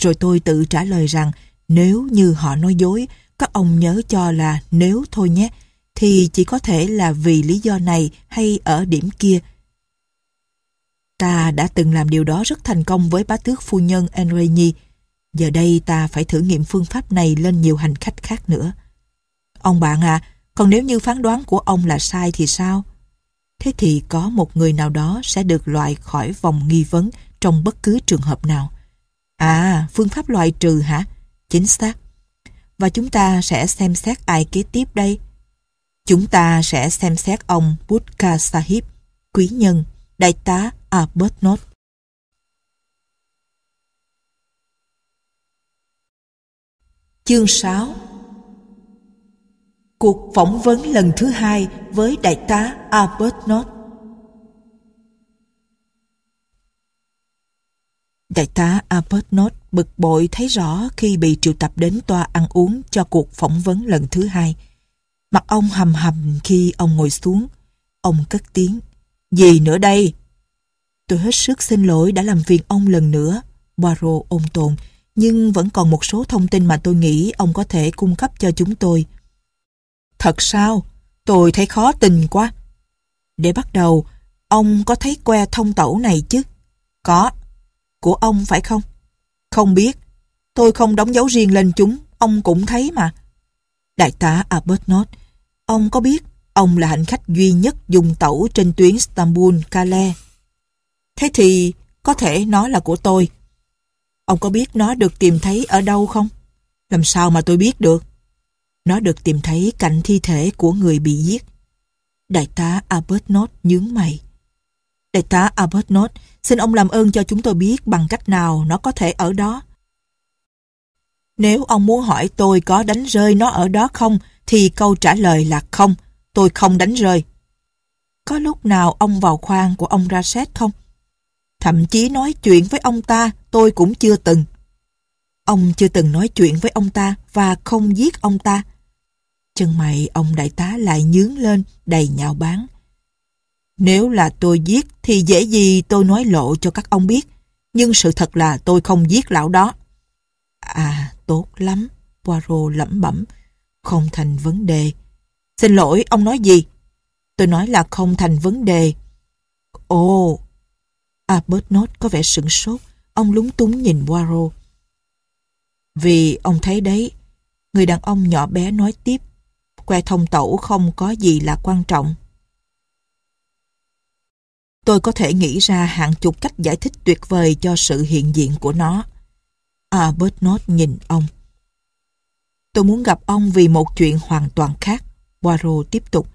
Rồi tôi tự trả lời rằng nếu như họ nói dối các ông nhớ cho là nếu thôi nhé thì chỉ có thể là vì lý do này hay ở điểm kia. Ta đã từng làm điều đó rất thành công với bá tước phu nhân Henry Giờ đây ta phải thử nghiệm phương pháp này lên nhiều hành khách khác nữa. Ông bạn à, còn nếu như phán đoán của ông là sai thì sao? Thế thì có một người nào đó sẽ được loại khỏi vòng nghi vấn trong bất cứ trường hợp nào. À, phương pháp loại trừ hả? Chính xác. Và chúng ta sẽ xem xét ai kế tiếp đây? Chúng ta sẽ xem xét ông Budka Sahib, quý nhân, đại tá Arbuthnot. Chương 6 Cuộc phỏng vấn lần thứ hai với đại tá Albert Đại tá Albert bực bội thấy rõ khi bị triệu tập đến toa ăn uống cho cuộc phỏng vấn lần thứ hai. Mặt ông hầm hầm khi ông ngồi xuống. Ông cất tiếng. Gì nữa đây? Tôi hết sức xin lỗi đã làm phiền ông lần nữa. baro ôn tồn. Nhưng vẫn còn một số thông tin mà tôi nghĩ ông có thể cung cấp cho chúng tôi. Thật sao? Tôi thấy khó tin quá. Để bắt đầu, ông có thấy que thông tẩu này chứ? Có. Của ông phải không? Không biết. Tôi không đóng dấu riêng lên chúng, ông cũng thấy mà. Đại tá Arbuthnot, ông có biết ông là hành khách duy nhất dùng tẩu trên tuyến Istanbul-Calais? Thế thì có thể nó là của tôi. Ông có biết nó được tìm thấy ở đâu không? Làm sao mà tôi biết được? Nó được tìm thấy cạnh thi thể của người bị giết. Đại tá Albert nhướng mày. Đại tá Albert xin ông làm ơn cho chúng tôi biết bằng cách nào nó có thể ở đó. Nếu ông muốn hỏi tôi có đánh rơi nó ở đó không, thì câu trả lời là không, tôi không đánh rơi. Có lúc nào ông vào khoang của ông Raset không? Thậm chí nói chuyện với ông ta tôi cũng chưa từng. Ông chưa từng nói chuyện với ông ta và không giết ông ta. Chân mày ông đại tá lại nhướng lên, đầy nhạo báng. Nếu là tôi giết thì dễ gì tôi nói lộ cho các ông biết. Nhưng sự thật là tôi không giết lão đó. À, tốt lắm. Poirot lẩm bẩm. Không thành vấn đề. Xin lỗi, ông nói gì? Tôi nói là không thành vấn đề. Ồ! Albert có vẻ sửng sốt. Ông lúng túng nhìn Poirot. Vì ông thấy đấy, người đàn ông nhỏ bé nói tiếp que thông tẩu không có gì là quan trọng. Tôi có thể nghĩ ra hàng chục cách giải thích tuyệt vời cho sự hiện diện của nó. À Bernard nhìn ông. Tôi muốn gặp ông vì một chuyện hoàn toàn khác. Poirot tiếp tục.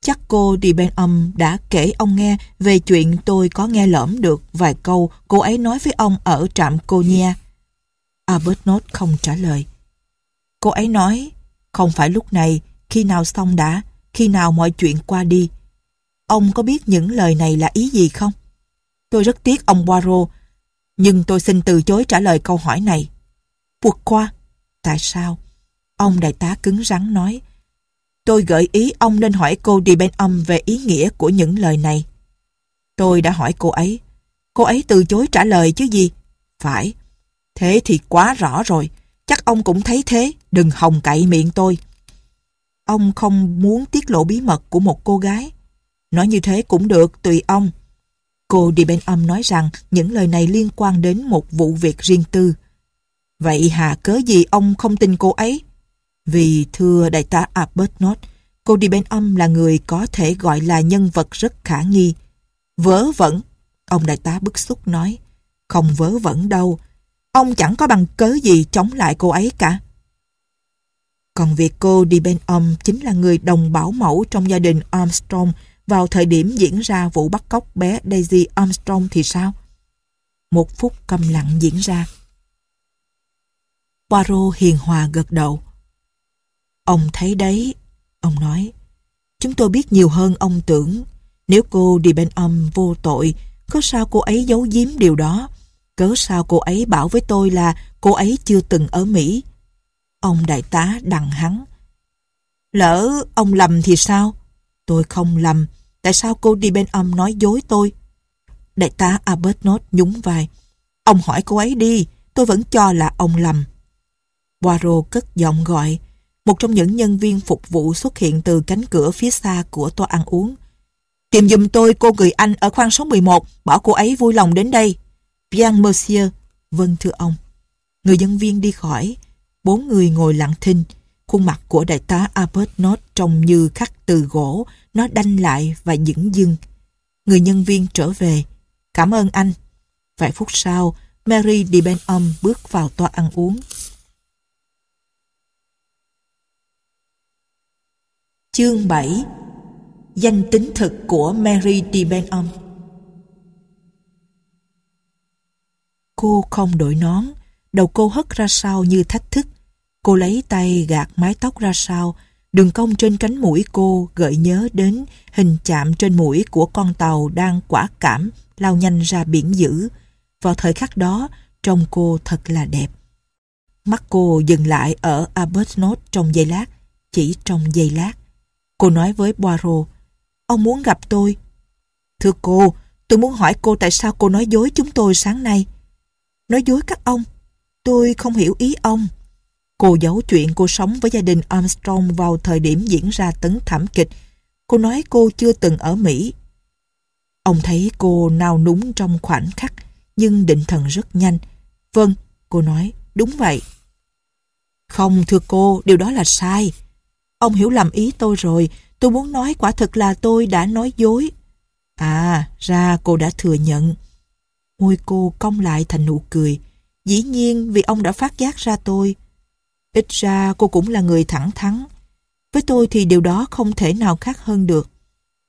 Chắc cô đi bên âm đã kể ông nghe về chuyện tôi có nghe lỡm được vài câu cô ấy nói với ông ở trạm cô nha. Albert Nốt không trả lời. Cô ấy nói, không phải lúc này, khi nào xong đã, khi nào mọi chuyện qua đi. Ông có biết những lời này là ý gì không? Tôi rất tiếc ông Poirot, nhưng tôi xin từ chối trả lời câu hỏi này. vượt qua. Tại sao? Ông đại tá cứng rắn nói. Tôi gợi ý ông nên hỏi cô Đi Bên Âm về ý nghĩa của những lời này. Tôi đã hỏi cô ấy. Cô ấy từ chối trả lời chứ gì? Phải. Thế thì quá rõ rồi. Chắc ông cũng thấy thế. Đừng hồng cậy miệng tôi. Ông không muốn tiết lộ bí mật của một cô gái. Nói như thế cũng được, tùy ông. Cô đi bên âm nói rằng những lời này liên quan đến một vụ việc riêng tư. Vậy hà cớ gì ông không tin cô ấy? Vì thưa đại tá Arbuthnot, cô đi bên âm là người có thể gọi là nhân vật rất khả nghi. Vớ vẩn, ông đại tá bức xúc nói. Không vớ vẩn đâu, ông chẳng có bằng cớ gì chống lại cô ấy cả. Còn việc cô đi bên ông chính là người đồng bảo mẫu trong gia đình Armstrong vào thời điểm diễn ra vụ bắt cóc bé Daisy Armstrong thì sao? Một phút câm lặng diễn ra. Poirot hiền hòa gật đầu. Ông thấy đấy, ông nói. Chúng tôi biết nhiều hơn ông tưởng. Nếu cô đi bên âm vô tội, có sao cô ấy giấu giếm điều đó? Cớ sao cô ấy bảo với tôi là cô ấy chưa từng ở Mỹ? Ông đại tá đằng hắn. Lỡ ông lầm thì sao? Tôi không lầm. Tại sao cô đi bên ông nói dối tôi? Đại tá Arbuthnot nhún vai. Ông hỏi cô ấy đi, tôi vẫn cho là ông lầm. Poirot cất giọng gọi. Một trong những nhân viên phục vụ xuất hiện từ cánh cửa phía xa của toa ăn uống. Tìm giùm tôi cô người Anh ở khoang số 11, bảo cô ấy vui lòng đến đây. Pierre Mercier, vâng thưa ông. Người nhân viên đi khỏi, Bốn người ngồi lặng thinh. Khuôn mặt của đại tá Albert Nott trông như khắc từ gỗ. Nó đanh lại và dững dưng. Người nhân viên trở về. Cảm ơn anh. Vài phút sau, Mary Dibenham bước vào toa ăn uống. Chương 7 Danh tính thực của Mary Dibenham Cô không đội nón, đầu cô hất ra sau như thách thức. Cô lấy tay gạt mái tóc ra sau, đường cong trên cánh mũi cô gợi nhớ đến hình chạm trên mũi của con tàu đang quả cảm lao nhanh ra biển dữ. Vào thời khắc đó, trông cô thật là đẹp. Mắt cô dừng lại ở Arbuthnot trong giây lát, chỉ trong giây lát. Cô nói với Poirot, ông muốn gặp tôi. Thưa cô, tôi muốn hỏi cô tại sao cô nói dối chúng tôi sáng nay. Nói dối các ông, tôi không hiểu ý ông. Cô giấu chuyện cô sống với gia đình Armstrong vào thời điểm diễn ra tấn thảm kịch. Cô nói cô chưa từng ở Mỹ. Ông thấy cô nao núng trong khoảnh khắc, nhưng định thần rất nhanh. Vâng, cô nói, đúng vậy. Không thưa cô, điều đó là sai. Ông hiểu lầm ý tôi rồi, tôi muốn nói quả thực là tôi đã nói dối. À, ra cô đã thừa nhận. Môi cô cong lại thành nụ cười. Dĩ nhiên vì ông đã phát giác ra tôi. Ít ra cô cũng là người thẳng thắn. Với tôi thì điều đó không thể nào khác hơn được.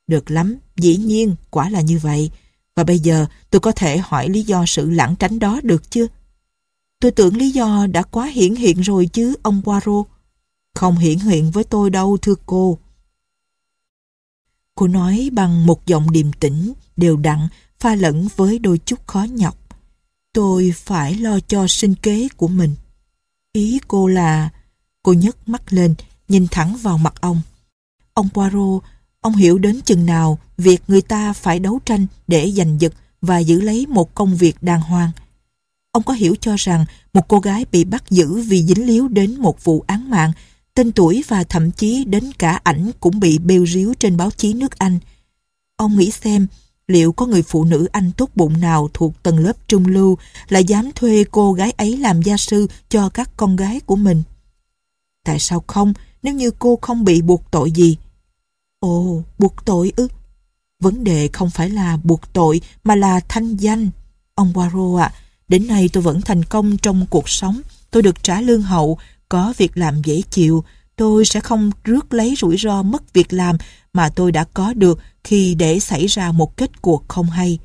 Được lắm, dĩ nhiên, quả là như vậy. Và bây giờ tôi có thể hỏi lý do sự lãng tránh đó được chưa? Tôi tưởng lý do đã quá hiển hiện rồi chứ, ông Poirot. Không hiển hiện với tôi đâu, thưa cô. Cô nói bằng một giọng điềm tĩnh, đều đặn, pha lẫn với đôi chút khó nhọc. Tôi phải lo cho sinh kế của mình ý cô là... Cô nhấc mắt lên, nhìn thẳng vào mặt ông. Ông Poirot, ông hiểu đến chừng nào việc người ta phải đấu tranh để giành giật và giữ lấy một công việc đàng hoàng. Ông có hiểu cho rằng một cô gái bị bắt giữ vì dính líu đến một vụ án mạng, tên tuổi và thậm chí đến cả ảnh cũng bị bêu ríu trên báo chí nước Anh. Ông nghĩ xem, liệu có người phụ nữ anh tốt bụng nào thuộc tầng lớp trung lưu lại dám thuê cô gái ấy làm gia sư cho các con gái của mình. Tại sao không, nếu như cô không bị buộc tội gì? Ồ, buộc tội ư? Vấn đề không phải là buộc tội mà là thanh danh. Ông Waro ạ, đến nay tôi vẫn thành công trong cuộc sống. Tôi được trả lương hậu, có việc làm dễ chịu. Tôi sẽ không rước lấy rủi ro mất việc làm mà tôi đã có được khi để xảy ra một kết cuộc không hay.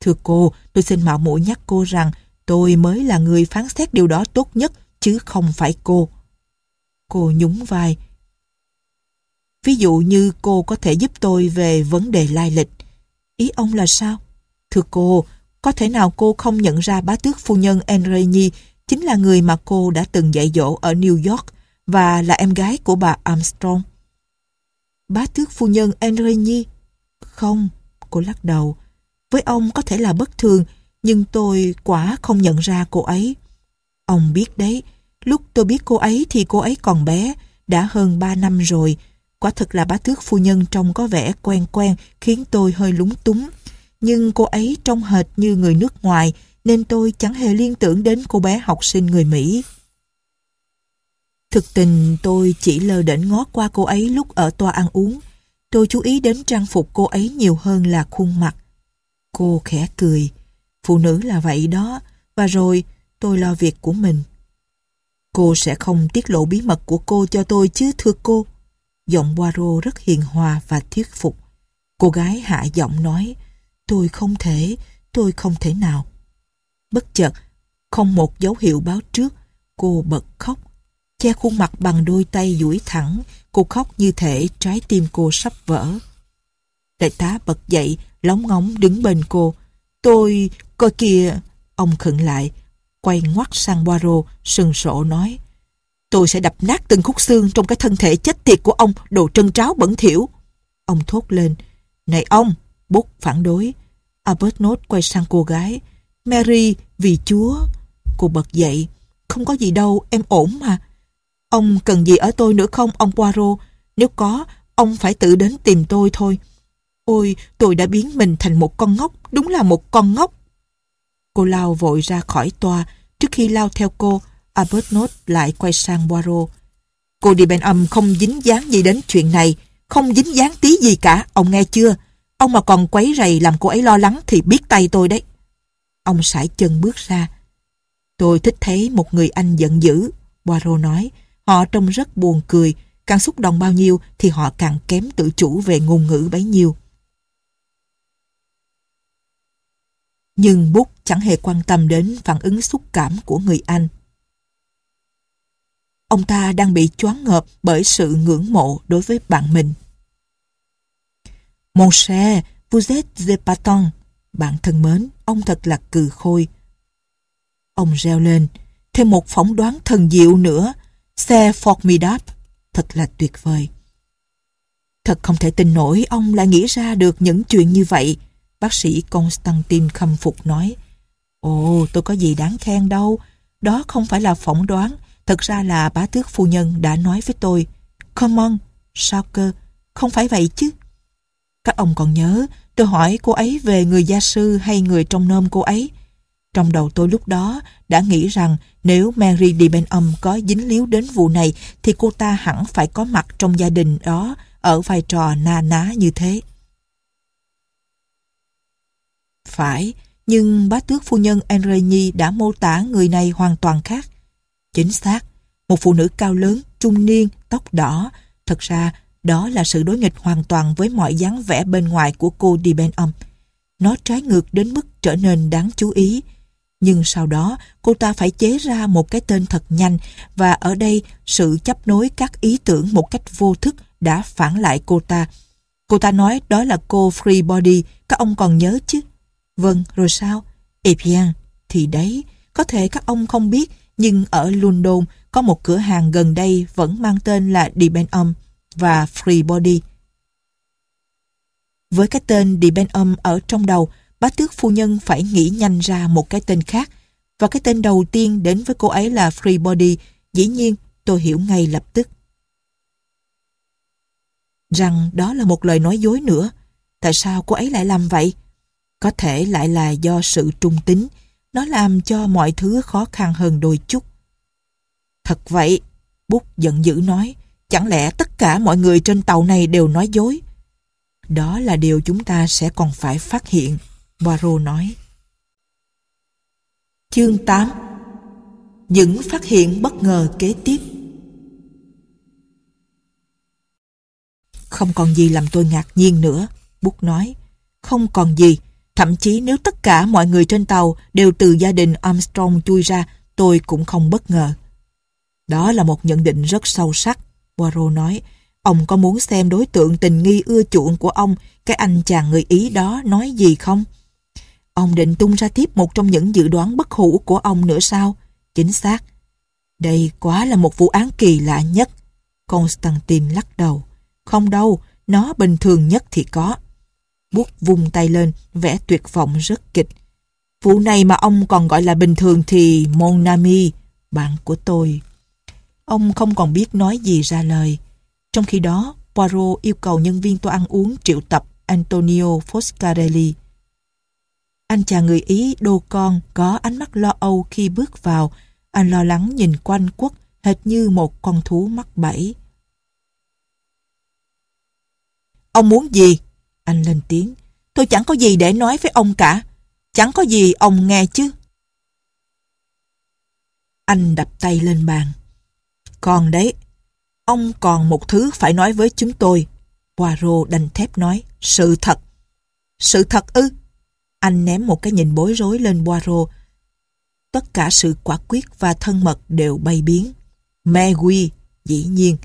Thưa cô, tôi xin mạo muội nhắc cô rằng tôi mới là người phán xét điều đó tốt nhất chứ không phải cô. Cô nhún vai. Ví dụ như cô có thể giúp tôi về vấn đề lai lịch. Ý ông là sao? Thưa cô, có thể nào cô không nhận ra bá tước phu nhân Enreni chính là người mà cô đã từng dạy dỗ ở New York và là em gái của bà Armstrong? bá tước phu nhân Enreni. Không, cô lắc đầu. Với ông có thể là bất thường, nhưng tôi quả không nhận ra cô ấy. Ông biết đấy, lúc tôi biết cô ấy thì cô ấy còn bé, đã hơn 3 năm rồi. Quả thật là bá tước phu nhân trông có vẻ quen quen khiến tôi hơi lúng túng. Nhưng cô ấy trông hệt như người nước ngoài nên tôi chẳng hề liên tưởng đến cô bé học sinh người Mỹ. Thực tình tôi chỉ lơ đễnh ngó qua cô ấy lúc ở toa ăn uống. Tôi chú ý đến trang phục cô ấy nhiều hơn là khuôn mặt. Cô khẽ cười. Phụ nữ là vậy đó. Và rồi tôi lo việc của mình. Cô sẽ không tiết lộ bí mật của cô cho tôi chứ thưa cô. Giọng Poirot rất hiền hòa và thuyết phục. Cô gái hạ giọng nói Tôi không thể, tôi không thể nào. Bất chợt, không một dấu hiệu báo trước, cô bật khóc che khuôn mặt bằng đôi tay duỗi thẳng, cô khóc như thể trái tim cô sắp vỡ. Đại tá bật dậy, lóng ngóng đứng bên cô. Tôi, coi kìa, ông khựng lại, quay ngoắt sang Boaro, sừng sộ nói. Tôi sẽ đập nát từng khúc xương trong cái thân thể chết tiệt của ông, đồ trân tráo bẩn thỉu. Ông thốt lên. Này ông, bút phản đối. Albert Nốt quay sang cô gái. Mary, vì chúa. Cô bật dậy. Không có gì đâu, em ổn mà. Ông cần gì ở tôi nữa không, ông Poirot? Nếu có, ông phải tự đến tìm tôi thôi. Ôi, tôi đã biến mình thành một con ngốc, đúng là một con ngốc. Cô lao vội ra khỏi tòa Trước khi lao theo cô, Arbuthnot lại quay sang Poirot. Cô đi bên âm không dính dáng gì đến chuyện này, không dính dáng tí gì cả, ông nghe chưa? Ông mà còn quấy rầy làm cô ấy lo lắng thì biết tay tôi đấy. Ông sải chân bước ra. Tôi thích thấy một người anh giận dữ, Poirot nói. Họ trông rất buồn cười, càng xúc động bao nhiêu thì họ càng kém tự chủ về ngôn ngữ bấy nhiêu. Nhưng Bút chẳng hề quan tâm đến phản ứng xúc cảm của người Anh. Ông ta đang bị choáng ngợp bởi sự ngưỡng mộ đối với bạn mình. Mon cher, vous êtes de Paton. Bạn thân mến, ông thật là cừ khôi. Ông reo lên, thêm một phỏng đoán thần diệu nữa Xe Ford Midap thật là tuyệt vời. Thật không thể tin nổi ông lại nghĩ ra được những chuyện như vậy. Bác sĩ Constantine khâm phục nói. Ồ, tôi có gì đáng khen đâu. Đó không phải là phỏng đoán. Thật ra là bá tước phu nhân đã nói với tôi. Come on, sao cơ? Không phải vậy chứ. Các ông còn nhớ, tôi hỏi cô ấy về người gia sư hay người trong nôm cô ấy. Trong đầu tôi lúc đó đã nghĩ rằng nếu Mary đi bên âm có dính líu đến vụ này thì cô ta hẳn phải có mặt trong gia đình đó ở vai trò na ná như thế. Phải, nhưng bá tước phu nhân Enreny đã mô tả người này hoàn toàn khác. Chính xác, một phụ nữ cao lớn, trung niên, tóc đỏ. Thật ra, đó là sự đối nghịch hoàn toàn với mọi dáng vẻ bên ngoài của cô đi bên âm. Nó trái ngược đến mức trở nên đáng chú ý. Nhưng sau đó, cô ta phải chế ra một cái tên thật nhanh và ở đây sự chấp nối các ý tưởng một cách vô thức đã phản lại cô ta. Cô ta nói đó là cô Free Body, các ông còn nhớ chứ? Vâng, rồi sao? Epian, eh thì đấy, có thể các ông không biết, nhưng ở London có một cửa hàng gần đây vẫn mang tên là Debenham và Free Body. Với cái tên Debenham ở trong đầu, bá tước phu nhân phải nghĩ nhanh ra một cái tên khác và cái tên đầu tiên đến với cô ấy là Freebody, dĩ nhiên tôi hiểu ngay lập tức. Rằng đó là một lời nói dối nữa, tại sao cô ấy lại làm vậy? Có thể lại là do sự trung tính, nó làm cho mọi thứ khó khăn hơn đôi chút. Thật vậy, Bút giận dữ nói, chẳng lẽ tất cả mọi người trên tàu này đều nói dối? Đó là điều chúng ta sẽ còn phải phát hiện. Poirot nói. Chương 8 Những phát hiện bất ngờ kế tiếp Không còn gì làm tôi ngạc nhiên nữa, Bút nói. Không còn gì, thậm chí nếu tất cả mọi người trên tàu đều từ gia đình Armstrong chui ra, tôi cũng không bất ngờ. Đó là một nhận định rất sâu sắc, Poirot nói. Ông có muốn xem đối tượng tình nghi ưa chuộng của ông, cái anh chàng người Ý đó nói gì không? Ông định tung ra tiếp một trong những dự đoán bất hủ của ông nữa sao? Chính xác. Đây quá là một vụ án kỳ lạ nhất. Constantine lắc đầu. Không đâu, nó bình thường nhất thì có. Bút vung tay lên, vẽ tuyệt vọng rất kịch. Vụ này mà ông còn gọi là bình thường thì Monami, bạn của tôi. Ông không còn biết nói gì ra lời. Trong khi đó, Poirot yêu cầu nhân viên tòa ăn uống triệu tập Antonio Foscarelli. Anh chàng người Ý đô con có ánh mắt lo âu khi bước vào. Anh lo lắng nhìn quanh quốc hệt như một con thú mắc bẫy. Ông muốn gì? Anh lên tiếng. Tôi chẳng có gì để nói với ông cả. Chẳng có gì ông nghe chứ. Anh đập tay lên bàn. Còn đấy, ông còn một thứ phải nói với chúng tôi. Poirot đành thép nói, sự thật. Sự thật ư? Anh ném một cái nhìn bối rối lên Boiro. Tất cả sự quả quyết và thân mật đều bay biến. Mê quy, dĩ nhiên.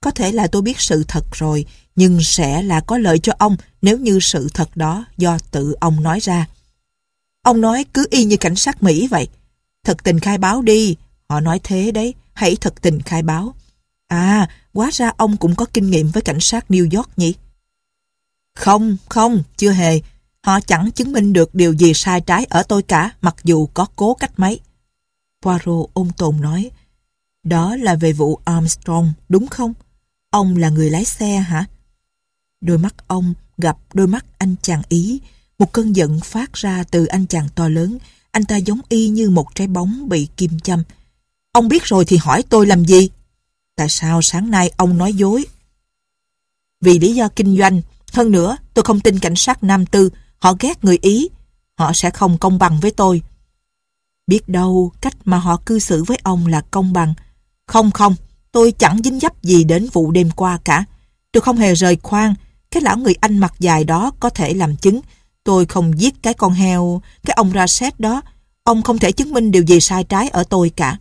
Có thể là tôi biết sự thật rồi, nhưng sẽ là có lợi cho ông nếu như sự thật đó do tự ông nói ra. Ông nói cứ y như cảnh sát Mỹ vậy. Thật tình khai báo đi. Họ nói thế đấy, hãy thật tình khai báo. À, quá ra ông cũng có kinh nghiệm với cảnh sát New York nhỉ? Không, không, chưa hề. Họ chẳng chứng minh được điều gì sai trái ở tôi cả mặc dù có cố cách mấy. Poirot ôn tồn nói Đó là về vụ Armstrong đúng không? Ông là người lái xe hả? Đôi mắt ông gặp đôi mắt anh chàng Ý một cơn giận phát ra từ anh chàng to lớn anh ta giống y như một trái bóng bị kim châm. Ông biết rồi thì hỏi tôi làm gì? Tại sao sáng nay ông nói dối? Vì lý do kinh doanh, hơn nữa tôi không tin cảnh sát Nam Tư họ ghét người Ý, họ sẽ không công bằng với tôi. Biết đâu cách mà họ cư xử với ông là công bằng. Không không, tôi chẳng dính dấp gì đến vụ đêm qua cả. Tôi không hề rời khoan cái lão người Anh mặt dài đó có thể làm chứng. Tôi không giết cái con heo, cái ông ra xét đó. Ông không thể chứng minh điều gì sai trái ở tôi cả.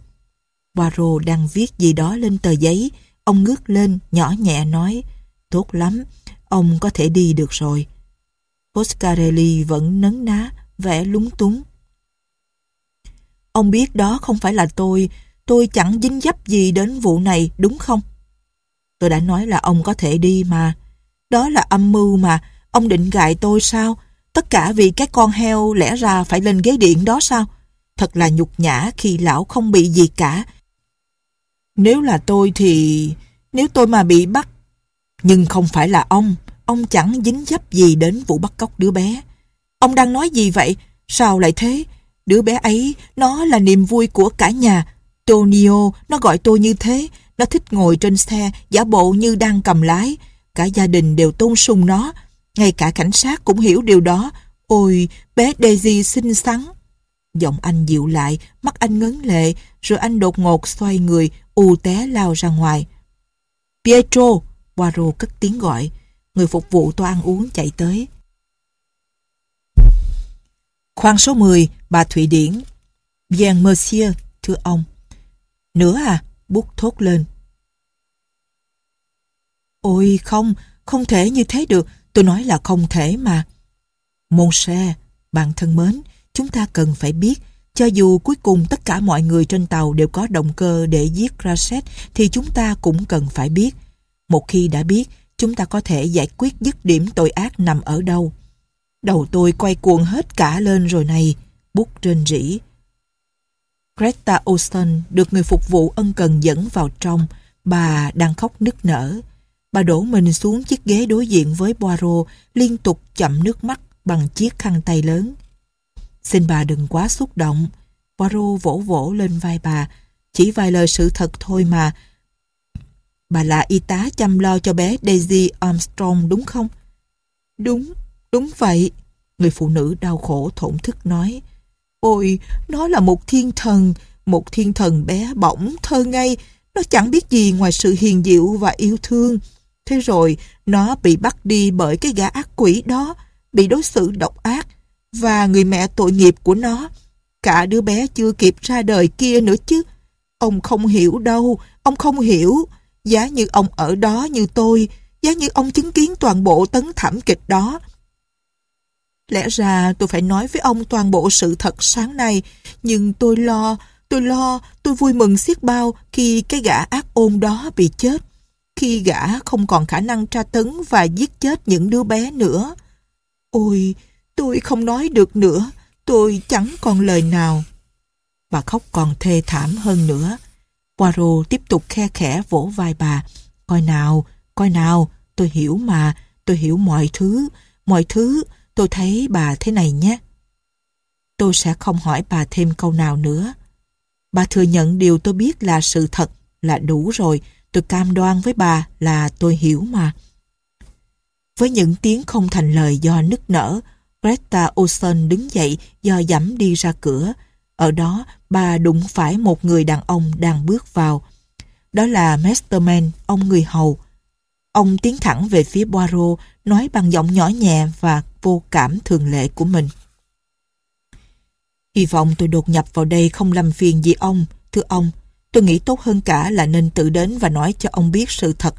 Poirot đang viết gì đó lên tờ giấy. Ông ngước lên, nhỏ nhẹ nói. Tốt lắm, ông có thể đi được rồi. Poscarelli vẫn nấn ná, vẻ lúng túng. Ông biết đó không phải là tôi, tôi chẳng dính dấp gì đến vụ này, đúng không? Tôi đã nói là ông có thể đi mà. Đó là âm mưu mà, ông định gại tôi sao? Tất cả vì cái con heo lẽ ra phải lên ghế điện đó sao? Thật là nhục nhã khi lão không bị gì cả. Nếu là tôi thì... Nếu tôi mà bị bắt... Nhưng không phải là ông, ông chẳng dính dấp gì đến vụ bắt cóc đứa bé. Ông đang nói gì vậy? Sao lại thế? Đứa bé ấy, nó là niềm vui của cả nhà. Tonio, nó gọi tôi như thế. Nó thích ngồi trên xe, giả bộ như đang cầm lái. Cả gia đình đều tôn sùng nó. Ngay cả cảnh sát cũng hiểu điều đó. Ôi, bé Daisy xinh xắn. Giọng anh dịu lại, mắt anh ngấn lệ, rồi anh đột ngột xoay người, u té lao ra ngoài. Pietro, Poirot cất tiếng gọi người phục vụ toa ăn uống chạy tới. Khoan số 10, bà Thụy Điển. Bien Monsieur, thưa ông. Nữa à, bút thốt lên. Ôi không, không thể như thế được, tôi nói là không thể mà. Mon xe, bạn thân mến, chúng ta cần phải biết, cho dù cuối cùng tất cả mọi người trên tàu đều có động cơ để giết Raset thì chúng ta cũng cần phải biết. Một khi đã biết chúng ta có thể giải quyết dứt điểm tội ác nằm ở đâu. Đầu tôi quay cuồng hết cả lên rồi này, bút trên rỉ. Greta olsen được người phục vụ ân cần dẫn vào trong, bà đang khóc nức nở. Bà đổ mình xuống chiếc ghế đối diện với Poirot, liên tục chậm nước mắt bằng chiếc khăn tay lớn. Xin bà đừng quá xúc động. Poirot vỗ vỗ lên vai bà. Chỉ vài lời sự thật thôi mà, Bà là y tá chăm lo cho bé Daisy Armstrong đúng không? Đúng, đúng vậy. Người phụ nữ đau khổ thổn thức nói. Ôi, nó là một thiên thần, một thiên thần bé bỏng thơ ngây. Nó chẳng biết gì ngoài sự hiền diệu và yêu thương. Thế rồi, nó bị bắt đi bởi cái gã ác quỷ đó, bị đối xử độc ác, và người mẹ tội nghiệp của nó. Cả đứa bé chưa kịp ra đời kia nữa chứ. Ông không hiểu đâu, ông không hiểu. Giá như ông ở đó như tôi, giá như ông chứng kiến toàn bộ tấn thảm kịch đó. Lẽ ra tôi phải nói với ông toàn bộ sự thật sáng nay, nhưng tôi lo, tôi lo, tôi vui mừng xiết bao khi cái gã ác ôn đó bị chết, khi gã không còn khả năng tra tấn và giết chết những đứa bé nữa. Ôi, tôi không nói được nữa, tôi chẳng còn lời nào. Bà khóc còn thê thảm hơn nữa. Poirot tiếp tục khe khẽ vỗ vai bà. Coi nào, coi nào, tôi hiểu mà, tôi hiểu mọi thứ, mọi thứ, tôi thấy bà thế này nhé. Tôi sẽ không hỏi bà thêm câu nào nữa. Bà thừa nhận điều tôi biết là sự thật, là đủ rồi, tôi cam đoan với bà là tôi hiểu mà. Với những tiếng không thành lời do nức nở, Greta Olson đứng dậy do dẫm đi ra cửa, ở đó, bà đụng phải một người đàn ông đang bước vào. Đó là Masterman, ông người hầu. Ông tiến thẳng về phía Boiro, nói bằng giọng nhỏ nhẹ và vô cảm thường lệ của mình. Hy vọng tôi đột nhập vào đây không làm phiền gì ông, thưa ông. Tôi nghĩ tốt hơn cả là nên tự đến và nói cho ông biết sự thật.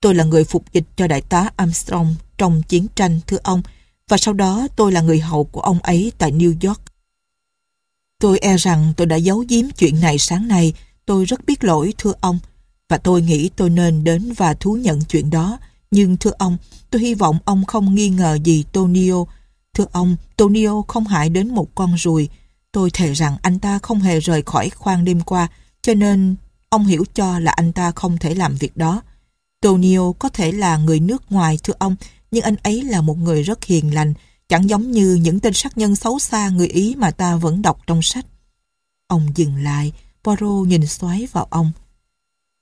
Tôi là người phục dịch cho đại tá Armstrong trong chiến tranh, thưa ông, và sau đó tôi là người hầu của ông ấy tại New York. Tôi e rằng tôi đã giấu giếm chuyện này sáng nay, tôi rất biết lỗi thưa ông, và tôi nghĩ tôi nên đến và thú nhận chuyện đó. Nhưng thưa ông, tôi hy vọng ông không nghi ngờ gì Tonio. Thưa ông, Tonio không hại đến một con ruồi. Tôi thề rằng anh ta không hề rời khỏi khoang đêm qua, cho nên ông hiểu cho là anh ta không thể làm việc đó. Tonio có thể là người nước ngoài thưa ông, nhưng anh ấy là một người rất hiền lành, Chẳng giống như những tên sát nhân xấu xa người Ý mà ta vẫn đọc trong sách. Ông dừng lại, Poirot nhìn xoáy vào ông.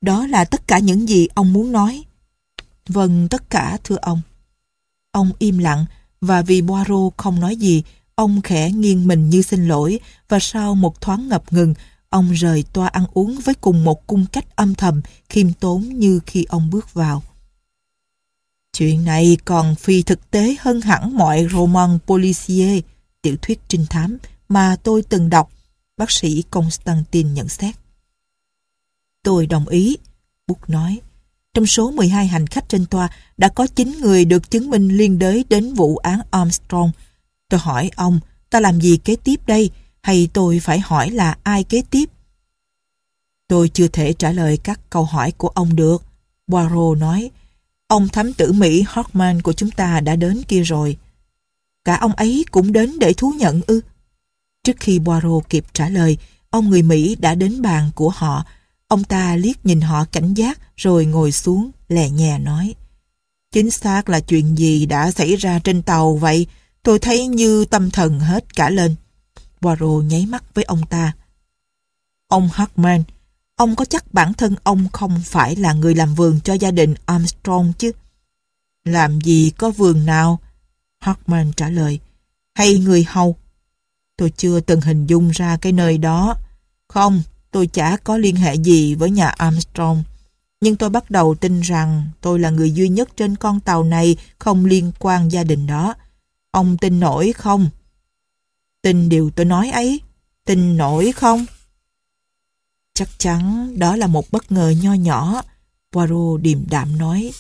Đó là tất cả những gì ông muốn nói. Vâng, tất cả thưa ông. Ông im lặng và vì Poirot không nói gì, ông khẽ nghiêng mình như xin lỗi và sau một thoáng ngập ngừng, ông rời toa ăn uống với cùng một cung cách âm thầm, khiêm tốn như khi ông bước vào. Chuyện này còn phi thực tế hơn hẳn mọi roman policier, tiểu thuyết trinh thám mà tôi từng đọc, bác sĩ Constantine nhận xét. Tôi đồng ý, book nói. Trong số 12 hành khách trên toa đã có 9 người được chứng minh liên đới đến vụ án Armstrong. Tôi hỏi ông, ta làm gì kế tiếp đây? Hay tôi phải hỏi là ai kế tiếp? Tôi chưa thể trả lời các câu hỏi của ông được. Poirot nói, Ông thám tử Mỹ Hoffman của chúng ta đã đến kia rồi. Cả ông ấy cũng đến để thú nhận ư? Trước khi Poirot kịp trả lời, ông người Mỹ đã đến bàn của họ. Ông ta liếc nhìn họ cảnh giác rồi ngồi xuống, lè nhè nói. Chính xác là chuyện gì đã xảy ra trên tàu vậy? Tôi thấy như tâm thần hết cả lên. Poirot nháy mắt với ông ta. Ông Hartman, Ông có chắc bản thân ông không phải là người làm vườn cho gia đình Armstrong chứ? Làm gì có vườn nào? Hartman trả lời. Hay người hầu? Tôi chưa từng hình dung ra cái nơi đó. Không, tôi chả có liên hệ gì với nhà Armstrong. Nhưng tôi bắt đầu tin rằng tôi là người duy nhất trên con tàu này không liên quan gia đình đó. Ông tin nổi không? Tin điều tôi nói ấy. Tin nổi không? Chắc chắn đó là một bất ngờ nho nhỏ, Poirot điềm đạm nói.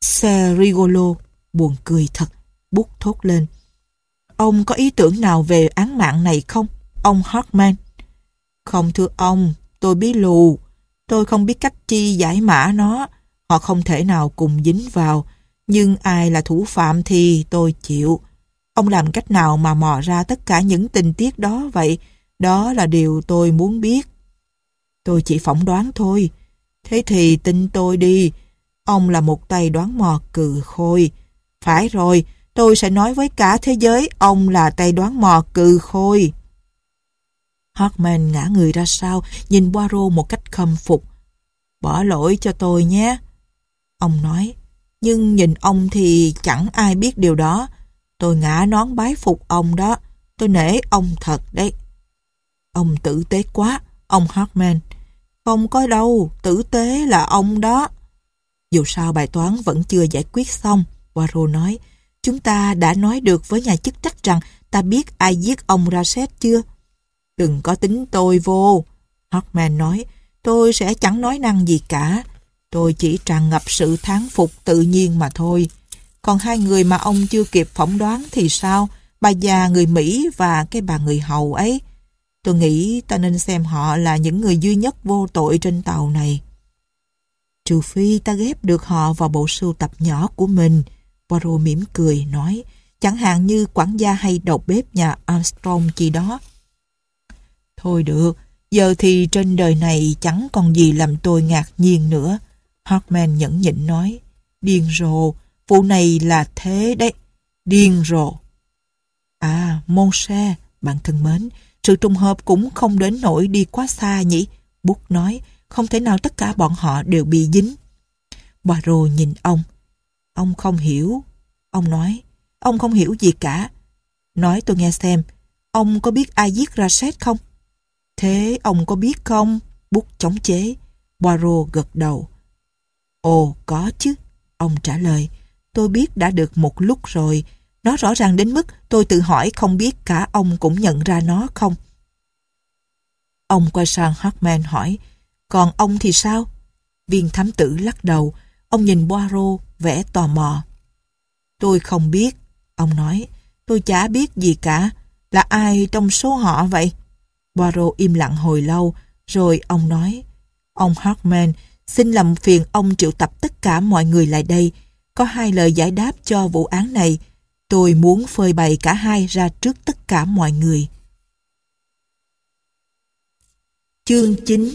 Xe Rigolo buồn cười thật, bút thốt lên. Ông có ý tưởng nào về án mạng này không, ông Hartman? Không thưa ông, tôi bí lù. Tôi không biết cách chi giải mã nó. Họ không thể nào cùng dính vào. Nhưng ai là thủ phạm thì tôi chịu. Ông làm cách nào mà mò ra tất cả những tình tiết đó vậy? Đó là điều tôi muốn biết. Tôi chỉ phỏng đoán thôi. Thế thì tin tôi đi. Ông là một tay đoán mò cừ khôi. Phải rồi, tôi sẽ nói với cả thế giới ông là tay đoán mò cừ khôi. Hartman ngã người ra sau, nhìn Poirot một cách khâm phục. Bỏ lỗi cho tôi nhé. Ông nói, nhưng nhìn ông thì chẳng ai biết điều đó. Tôi ngã nón bái phục ông đó. Tôi nể ông thật đấy. Ông tử tế quá, ông Hartman. Không có đâu, tử tế là ông đó. Dù sao bài toán vẫn chưa giải quyết xong, Poirot nói. Chúng ta đã nói được với nhà chức trách rằng ta biết ai giết ông Rashid chưa? Đừng có tính tôi vô. Hoffman nói, tôi sẽ chẳng nói năng gì cả. Tôi chỉ tràn ngập sự thán phục tự nhiên mà thôi. Còn hai người mà ông chưa kịp phỏng đoán thì sao? Bà già người Mỹ và cái bà người Hầu ấy. Tôi nghĩ ta nên xem họ là những người duy nhất vô tội trên tàu này. Trừ phi ta ghép được họ vào bộ sưu tập nhỏ của mình. Poirot mỉm cười, nói, chẳng hạn như quản gia hay đầu bếp nhà Armstrong chi đó. Thôi được, giờ thì trên đời này chẳng còn gì làm tôi ngạc nhiên nữa. Hartman nhẫn nhịn nói, điên rồ, vụ này là thế đấy, điên rồ. À, mon bạn thân mến, sự trùng hợp cũng không đến nỗi đi quá xa nhỉ. Bút nói, không thể nào tất cả bọn họ đều bị dính. Poirot nhìn ông. Ông không hiểu. Ông nói, ông không hiểu gì cả. Nói tôi nghe xem, ông có biết ai giết Rashid không? Thế ông có biết không? Bút chống chế. Poirot gật đầu. Ồ, có chứ. Ông trả lời, tôi biết đã được một lúc rồi, nó rõ ràng đến mức tôi tự hỏi không biết cả ông cũng nhận ra nó không. Ông quay sang Hartman hỏi, còn ông thì sao? Viên thám tử lắc đầu, ông nhìn Boaro vẻ tò mò. Tôi không biết, ông nói, tôi chả biết gì cả, là ai trong số họ vậy? Boaro im lặng hồi lâu, rồi ông nói, ông Hartman, xin làm phiền ông triệu tập tất cả mọi người lại đây, có hai lời giải đáp cho vụ án này, Tôi muốn phơi bày cả hai ra trước tất cả mọi người. Chương 9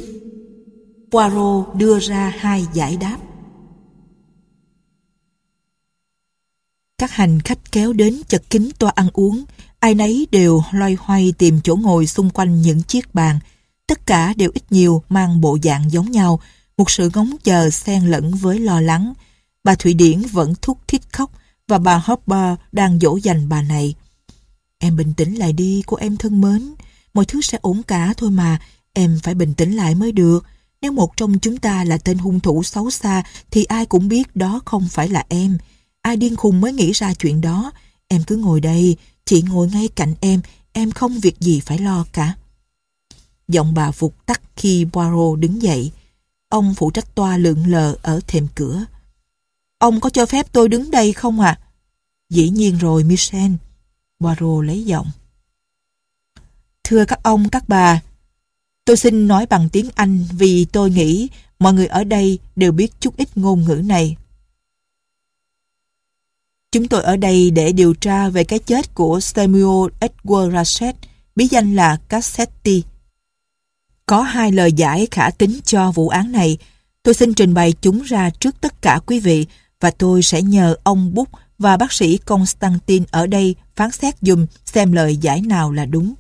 Poirot đưa ra hai giải đáp Các hành khách kéo đến chật kín toa ăn uống, ai nấy đều loay hoay tìm chỗ ngồi xung quanh những chiếc bàn. Tất cả đều ít nhiều mang bộ dạng giống nhau, một sự ngóng chờ xen lẫn với lo lắng. Bà Thụy Điển vẫn thúc thích khóc, và bà Hopper đang dỗ dành bà này. Em bình tĩnh lại đi, cô em thân mến. Mọi thứ sẽ ổn cả thôi mà, em phải bình tĩnh lại mới được. Nếu một trong chúng ta là tên hung thủ xấu xa thì ai cũng biết đó không phải là em. Ai điên khùng mới nghĩ ra chuyện đó. Em cứ ngồi đây, chị ngồi ngay cạnh em, em không việc gì phải lo cả. Giọng bà vụt tắt khi Poirot đứng dậy. Ông phụ trách toa lượn lờ ở thềm cửa. Ông có cho phép tôi đứng đây không ạ? À? Dĩ nhiên rồi, Michel. Poirot lấy giọng. Thưa các ông, các bà, tôi xin nói bằng tiếng Anh vì tôi nghĩ mọi người ở đây đều biết chút ít ngôn ngữ này. Chúng tôi ở đây để điều tra về cái chết của Samuel Edward Rachet, bí danh là Cassetti. Có hai lời giải khả tính cho vụ án này. Tôi xin trình bày chúng ra trước tất cả quý vị và tôi sẽ nhờ ông Búc và bác sĩ Constantine ở đây phán xét dùm xem lời giải nào là đúng.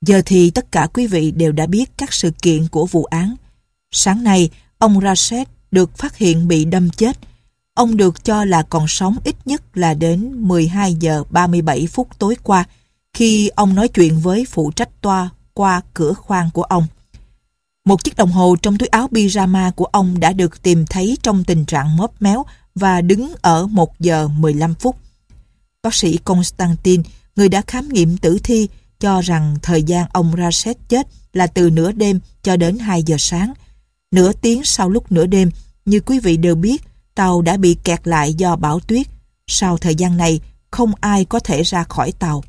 Giờ thì tất cả quý vị đều đã biết các sự kiện của vụ án. Sáng nay, ông Rashid được phát hiện bị đâm chết. Ông được cho là còn sống ít nhất là đến 12 giờ 37 phút tối qua khi ông nói chuyện với phụ trách toa qua cửa khoang của ông. Một chiếc đồng hồ trong túi áo pyjama của ông đã được tìm thấy trong tình trạng móp méo và đứng ở 1 giờ 15 phút. Bác sĩ Constantine, người đã khám nghiệm tử thi, cho rằng thời gian ông Raset chết là từ nửa đêm cho đến 2 giờ sáng. Nửa tiếng sau lúc nửa đêm, như quý vị đều biết, tàu đã bị kẹt lại do bão tuyết. Sau thời gian này, không ai có thể ra khỏi tàu.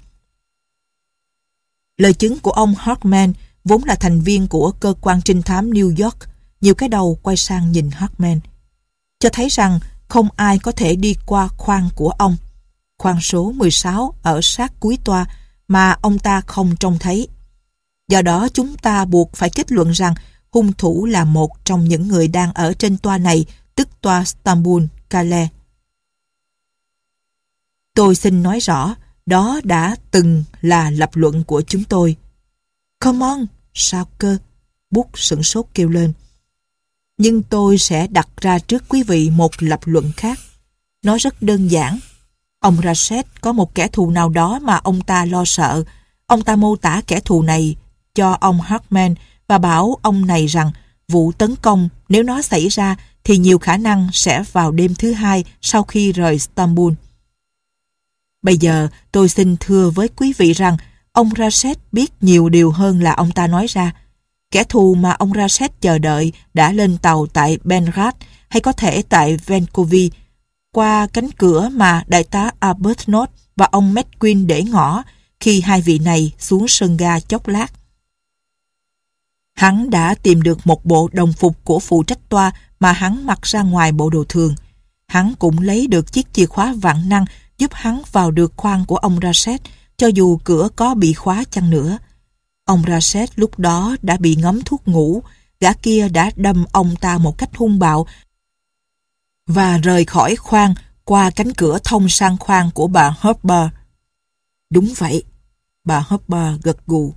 Lời chứng của ông Hartman vốn là thành viên của cơ quan trinh thám New York, nhiều cái đầu quay sang nhìn Hartman. Cho thấy rằng không ai có thể đi qua khoang của ông. Khoang số 16 ở sát cuối toa mà ông ta không trông thấy. Do đó chúng ta buộc phải kết luận rằng hung thủ là một trong những người đang ở trên toa này, tức toa Stambul, Calais. Tôi xin nói rõ, đó đã từng là lập luận của chúng tôi. Come on, Sao cơ? Bút sửng sốt kêu lên. Nhưng tôi sẽ đặt ra trước quý vị một lập luận khác. Nó rất đơn giản. Ông rasset có một kẻ thù nào đó mà ông ta lo sợ. Ông ta mô tả kẻ thù này cho ông Hartman và bảo ông này rằng vụ tấn công nếu nó xảy ra thì nhiều khả năng sẽ vào đêm thứ hai sau khi rời Istanbul. Bây giờ tôi xin thưa với quý vị rằng Ông Raset biết nhiều điều hơn là ông ta nói ra. Kẻ thù mà ông Raset chờ đợi đã lên tàu tại Benrat hay có thể tại Vancouver qua cánh cửa mà đại tá Albert và ông McQueen để ngỏ khi hai vị này xuống sân ga chốc lát. Hắn đã tìm được một bộ đồng phục của phụ trách toa mà hắn mặc ra ngoài bộ đồ thường. Hắn cũng lấy được chiếc chìa khóa vạn năng giúp hắn vào được khoang của ông Raset cho dù cửa có bị khóa chăng nữa. Ông Raset lúc đó đã bị ngấm thuốc ngủ, gã kia đã đâm ông ta một cách hung bạo và rời khỏi khoang qua cánh cửa thông sang khoang của bà Hopper. Đúng vậy, bà Hopper gật gù.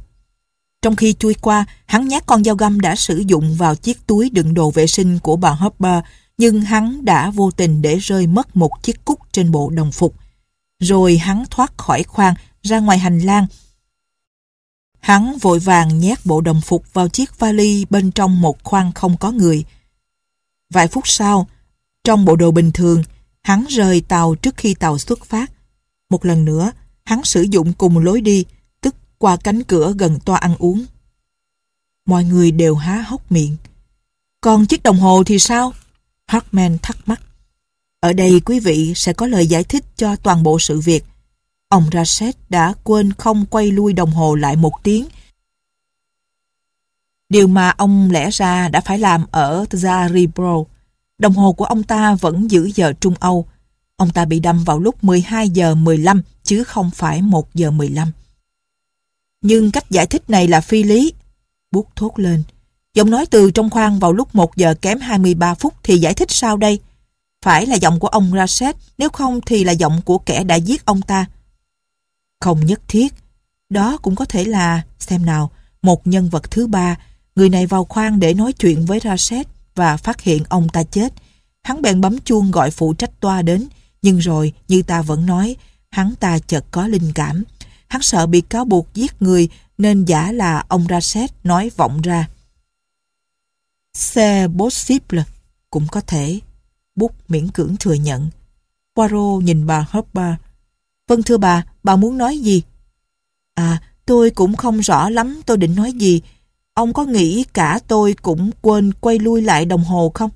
Trong khi chui qua, hắn nhát con dao găm đã sử dụng vào chiếc túi đựng đồ vệ sinh của bà Hopper, nhưng hắn đã vô tình để rơi mất một chiếc cúc trên bộ đồng phục. Rồi hắn thoát khỏi khoang ra ngoài hành lang. Hắn vội vàng nhét bộ đồng phục vào chiếc vali bên trong một khoang không có người. Vài phút sau, trong bộ đồ bình thường, hắn rời tàu trước khi tàu xuất phát. Một lần nữa, hắn sử dụng cùng lối đi, tức qua cánh cửa gần toa ăn uống. Mọi người đều há hốc miệng. Còn chiếc đồng hồ thì sao? Hartman thắc mắc. Ở đây quý vị sẽ có lời giải thích cho toàn bộ sự việc Ông Rashid đã quên không quay lui đồng hồ lại một tiếng. Điều mà ông lẽ ra đã phải làm ở Zaribro. Đồng hồ của ông ta vẫn giữ giờ Trung Âu. Ông ta bị đâm vào lúc 12 giờ 15 chứ không phải 1 giờ 15. Nhưng cách giải thích này là phi lý. Bút thốt lên. Giọng nói từ trong khoang vào lúc 1 giờ kém 23 phút thì giải thích sao đây? Phải là giọng của ông Rashid, nếu không thì là giọng của kẻ đã giết ông ta. Không nhất thiết. Đó cũng có thể là, xem nào, một nhân vật thứ ba. Người này vào khoang để nói chuyện với Rashid và phát hiện ông ta chết. Hắn bèn bấm chuông gọi phụ trách toa đến. Nhưng rồi, như ta vẫn nói, hắn ta chợt có linh cảm. Hắn sợ bị cáo buộc giết người nên giả là ông Rashid nói vọng ra. C'est possible, cũng có thể. Bút miễn cưỡng thừa nhận. Poirot nhìn bà Hopper Vâng thưa bà, bà muốn nói gì? À, tôi cũng không rõ lắm tôi định nói gì. Ông có nghĩ cả tôi cũng quên quay lui lại đồng hồ không?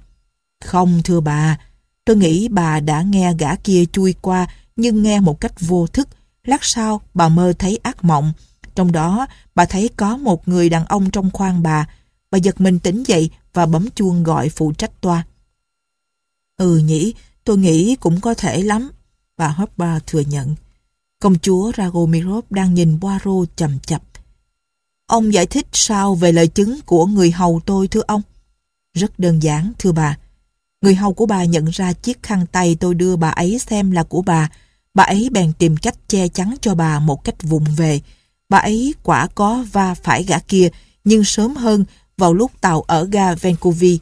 Không thưa bà, tôi nghĩ bà đã nghe gã kia chui qua nhưng nghe một cách vô thức. Lát sau bà mơ thấy ác mộng. Trong đó bà thấy có một người đàn ông trong khoang bà. Bà giật mình tỉnh dậy và bấm chuông gọi phụ trách toa. Ừ nhỉ, tôi nghĩ cũng có thể lắm. Bà Hopper thừa nhận. Công chúa Ragomirov đang nhìn Poirot chầm chập. Ông giải thích sao về lời chứng của người hầu tôi thưa ông? Rất đơn giản, thưa bà. Người hầu của bà nhận ra chiếc khăn tay tôi đưa bà ấy xem là của bà. Bà ấy bèn tìm cách che chắn cho bà một cách vụng về. Bà ấy quả có va phải gã kia, nhưng sớm hơn vào lúc tàu ở ga Vancouver.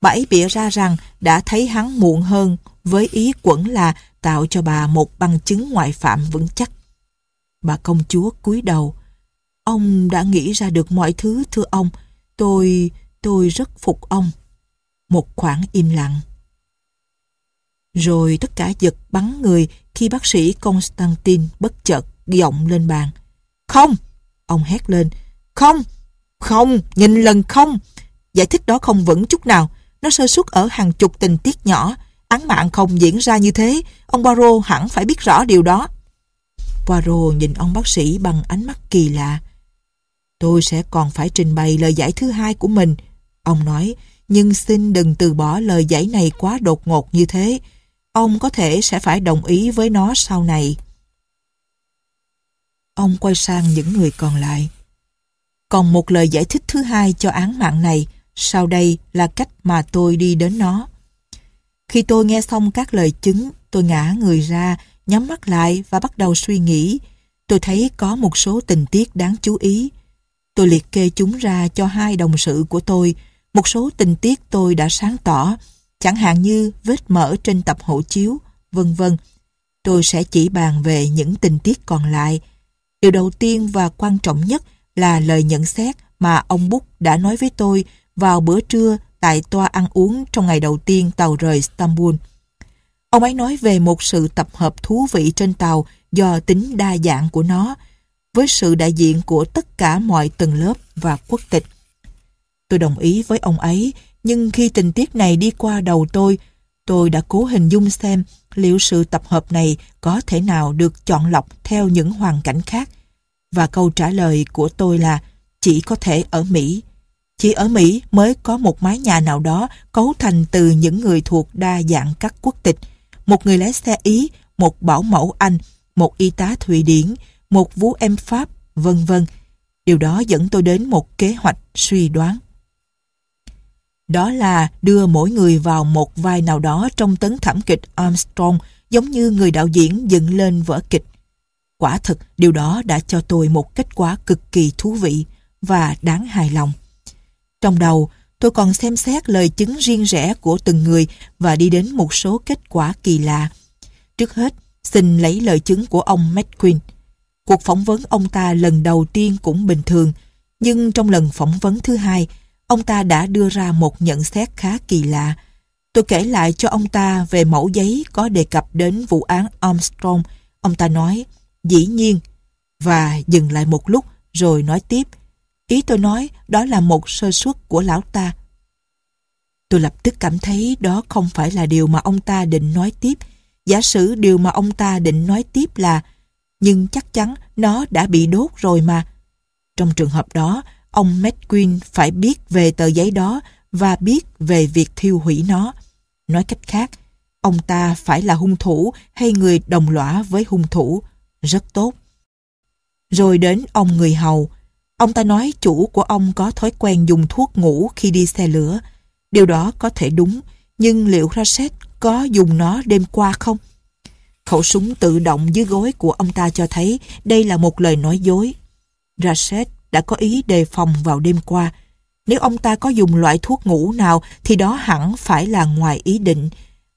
Bà ấy bịa ra rằng đã thấy hắn muộn hơn với ý quẩn là tạo cho bà một bằng chứng ngoại phạm vững chắc. Bà công chúa cúi đầu. Ông đã nghĩ ra được mọi thứ thưa ông. Tôi, tôi rất phục ông. Một khoảng im lặng. Rồi tất cả giật bắn người khi bác sĩ Constantine bất chợt giọng lên bàn. Không! Ông hét lên. Không! Không! Nhìn lần không! Giải thích đó không vững chút nào. Nó sơ suất ở hàng chục tình tiết nhỏ. Án mạng không diễn ra như thế, ông Poirot hẳn phải biết rõ điều đó. Poirot nhìn ông bác sĩ bằng ánh mắt kỳ lạ. Tôi sẽ còn phải trình bày lời giải thứ hai của mình. Ông nói, nhưng xin đừng từ bỏ lời giải này quá đột ngột như thế. Ông có thể sẽ phải đồng ý với nó sau này. Ông quay sang những người còn lại. Còn một lời giải thích thứ hai cho án mạng này, sau đây là cách mà tôi đi đến nó. Khi tôi nghe xong các lời chứng, tôi ngã người ra, nhắm mắt lại và bắt đầu suy nghĩ. Tôi thấy có một số tình tiết đáng chú ý. Tôi liệt kê chúng ra cho hai đồng sự của tôi. Một số tình tiết tôi đã sáng tỏ, chẳng hạn như vết mở trên tập hộ chiếu, vân vân. Tôi sẽ chỉ bàn về những tình tiết còn lại. Điều đầu tiên và quan trọng nhất là lời nhận xét mà ông Búc đã nói với tôi vào bữa trưa tại toa ăn uống trong ngày đầu tiên tàu rời Istanbul. Ông ấy nói về một sự tập hợp thú vị trên tàu do tính đa dạng của nó, với sự đại diện của tất cả mọi tầng lớp và quốc tịch. Tôi đồng ý với ông ấy, nhưng khi tình tiết này đi qua đầu tôi, tôi đã cố hình dung xem liệu sự tập hợp này có thể nào được chọn lọc theo những hoàn cảnh khác. Và câu trả lời của tôi là chỉ có thể ở Mỹ, chỉ ở Mỹ mới có một mái nhà nào đó cấu thành từ những người thuộc đa dạng các quốc tịch. Một người lái xe Ý, một bảo mẫu Anh, một y tá Thụy Điển, một vũ em Pháp, vân vân. Điều đó dẫn tôi đến một kế hoạch suy đoán. Đó là đưa mỗi người vào một vai nào đó trong tấn thảm kịch Armstrong giống như người đạo diễn dựng lên vở kịch. Quả thực, điều đó đã cho tôi một kết quả cực kỳ thú vị và đáng hài lòng. Trong đầu, tôi còn xem xét lời chứng riêng rẽ của từng người và đi đến một số kết quả kỳ lạ. Trước hết, xin lấy lời chứng của ông McQueen. Cuộc phỏng vấn ông ta lần đầu tiên cũng bình thường, nhưng trong lần phỏng vấn thứ hai, ông ta đã đưa ra một nhận xét khá kỳ lạ. Tôi kể lại cho ông ta về mẫu giấy có đề cập đến vụ án Armstrong. Ông ta nói, dĩ nhiên, và dừng lại một lúc rồi nói tiếp, Ý tôi nói đó là một sơ suất của lão ta. Tôi lập tức cảm thấy đó không phải là điều mà ông ta định nói tiếp. Giả sử điều mà ông ta định nói tiếp là nhưng chắc chắn nó đã bị đốt rồi mà. Trong trường hợp đó, ông Medquin phải biết về tờ giấy đó và biết về việc thiêu hủy nó. Nói cách khác, ông ta phải là hung thủ hay người đồng lõa với hung thủ. Rất tốt. Rồi đến ông người hầu, Ông ta nói chủ của ông có thói quen dùng thuốc ngủ khi đi xe lửa. Điều đó có thể đúng, nhưng liệu Rashid có dùng nó đêm qua không? Khẩu súng tự động dưới gối của ông ta cho thấy đây là một lời nói dối. Rashid đã có ý đề phòng vào đêm qua. Nếu ông ta có dùng loại thuốc ngủ nào thì đó hẳn phải là ngoài ý định.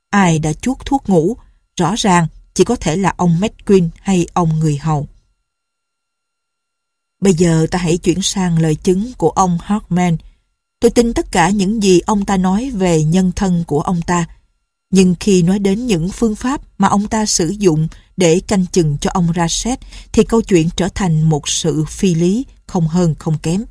Ai đã chuốt thuốc ngủ? Rõ ràng chỉ có thể là ông McQueen hay ông người hầu. Bây giờ ta hãy chuyển sang lời chứng của ông Hartman. Tôi tin tất cả những gì ông ta nói về nhân thân của ông ta. Nhưng khi nói đến những phương pháp mà ông ta sử dụng để canh chừng cho ông Rasset, thì câu chuyện trở thành một sự phi lý không hơn không kém.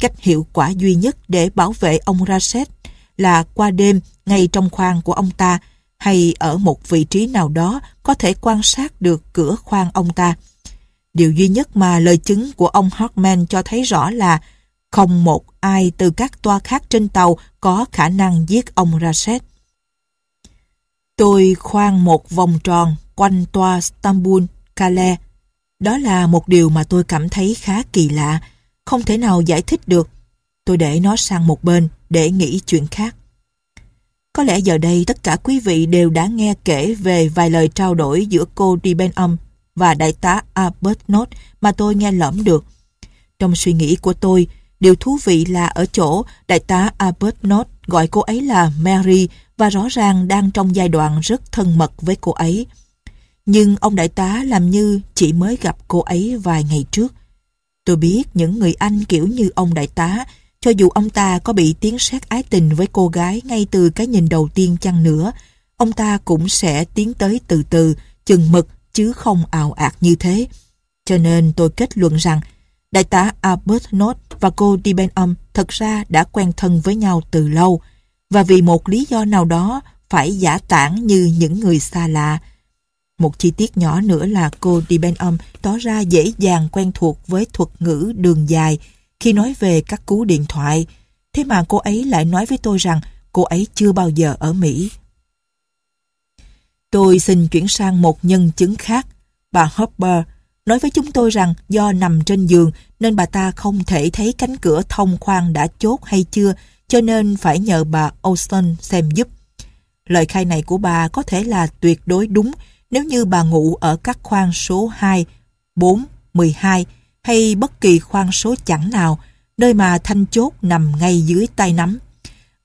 Cách hiệu quả duy nhất để bảo vệ ông Rasset là qua đêm ngay trong khoang của ông ta hay ở một vị trí nào đó có thể quan sát được cửa khoang ông ta. Điều duy nhất mà lời chứng của ông Hartman cho thấy rõ là không một ai từ các toa khác trên tàu có khả năng giết ông Rashid. Tôi khoan một vòng tròn quanh toa Stambul, Kale. Đó là một điều mà tôi cảm thấy khá kỳ lạ, không thể nào giải thích được. Tôi để nó sang một bên để nghĩ chuyện khác. Có lẽ giờ đây tất cả quý vị đều đã nghe kể về vài lời trao đổi giữa cô Đi và đại tá Albert Nott mà tôi nghe lỏm được. Trong suy nghĩ của tôi, điều thú vị là ở chỗ đại tá Albert Nott gọi cô ấy là Mary và rõ ràng đang trong giai đoạn rất thân mật với cô ấy. Nhưng ông đại tá làm như chỉ mới gặp cô ấy vài ngày trước. Tôi biết những người Anh kiểu như ông đại tá, cho dù ông ta có bị tiếng sát ái tình với cô gái ngay từ cái nhìn đầu tiên chăng nữa, ông ta cũng sẽ tiến tới từ từ, chừng mực chứ không ảo ạt như thế. Cho nên tôi kết luận rằng đại tá Albert Nott và cô Dibenham thật ra đã quen thân với nhau từ lâu và vì một lý do nào đó phải giả tản như những người xa lạ. Một chi tiết nhỏ nữa là cô Dibenham tỏ ra dễ dàng quen thuộc với thuật ngữ đường dài khi nói về các cú điện thoại. Thế mà cô ấy lại nói với tôi rằng cô ấy chưa bao giờ ở Mỹ. Tôi xin chuyển sang một nhân chứng khác. Bà Hopper nói với chúng tôi rằng do nằm trên giường nên bà ta không thể thấy cánh cửa thông khoang đã chốt hay chưa cho nên phải nhờ bà Austin xem giúp. Lời khai này của bà có thể là tuyệt đối đúng nếu như bà ngủ ở các khoang số 2, 4, 12 hay bất kỳ khoang số chẳng nào nơi mà thanh chốt nằm ngay dưới tay nắm.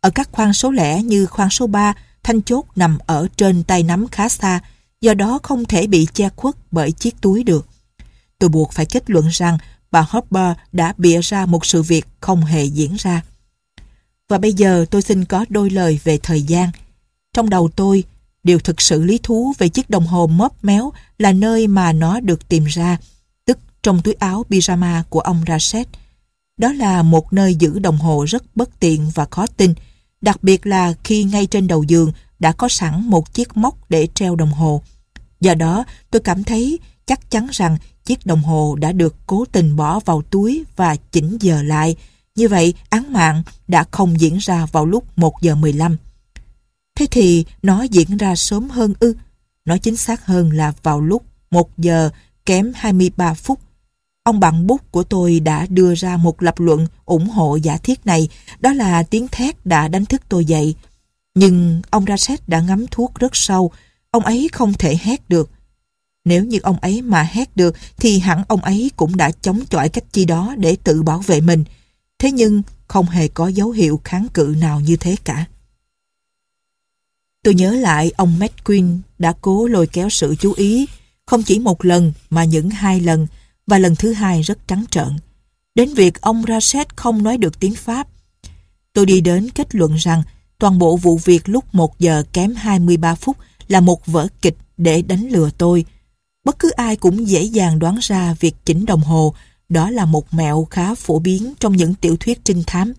Ở các khoang số lẻ như khoang số 3 Thanh chốt nằm ở trên tay nắm khá xa, do đó không thể bị che khuất bởi chiếc túi được. Tôi buộc phải kết luận rằng bà Hopper đã bịa ra một sự việc không hề diễn ra. Và bây giờ tôi xin có đôi lời về thời gian. Trong đầu tôi, điều thực sự lý thú về chiếc đồng hồ móp méo là nơi mà nó được tìm ra, tức trong túi áo pyjama của ông Rashid. Đó là một nơi giữ đồng hồ rất bất tiện và khó tin, đặc biệt là khi ngay trên đầu giường đã có sẵn một chiếc móc để treo đồng hồ. Do đó, tôi cảm thấy chắc chắn rằng chiếc đồng hồ đã được cố tình bỏ vào túi và chỉnh giờ lại. Như vậy, án mạng đã không diễn ra vào lúc 1 giờ 15. Thế thì nó diễn ra sớm hơn ư? nó chính xác hơn là vào lúc 1 giờ kém 23 phút Ông bạn bút của tôi đã đưa ra một lập luận ủng hộ giả thiết này, đó là tiếng thét đã đánh thức tôi dậy. Nhưng ông Raset đã ngắm thuốc rất sâu, ông ấy không thể hét được. Nếu như ông ấy mà hét được thì hẳn ông ấy cũng đã chống chọi cách chi đó để tự bảo vệ mình. Thế nhưng không hề có dấu hiệu kháng cự nào như thế cả. Tôi nhớ lại ông McQueen đã cố lôi kéo sự chú ý không chỉ một lần mà những hai lần và lần thứ hai rất trắng trợn. Đến việc ông Rashid không nói được tiếng Pháp. Tôi đi đến kết luận rằng toàn bộ vụ việc lúc 1 giờ kém 23 phút là một vở kịch để đánh lừa tôi. Bất cứ ai cũng dễ dàng đoán ra việc chỉnh đồng hồ đó là một mẹo khá phổ biến trong những tiểu thuyết trinh thám.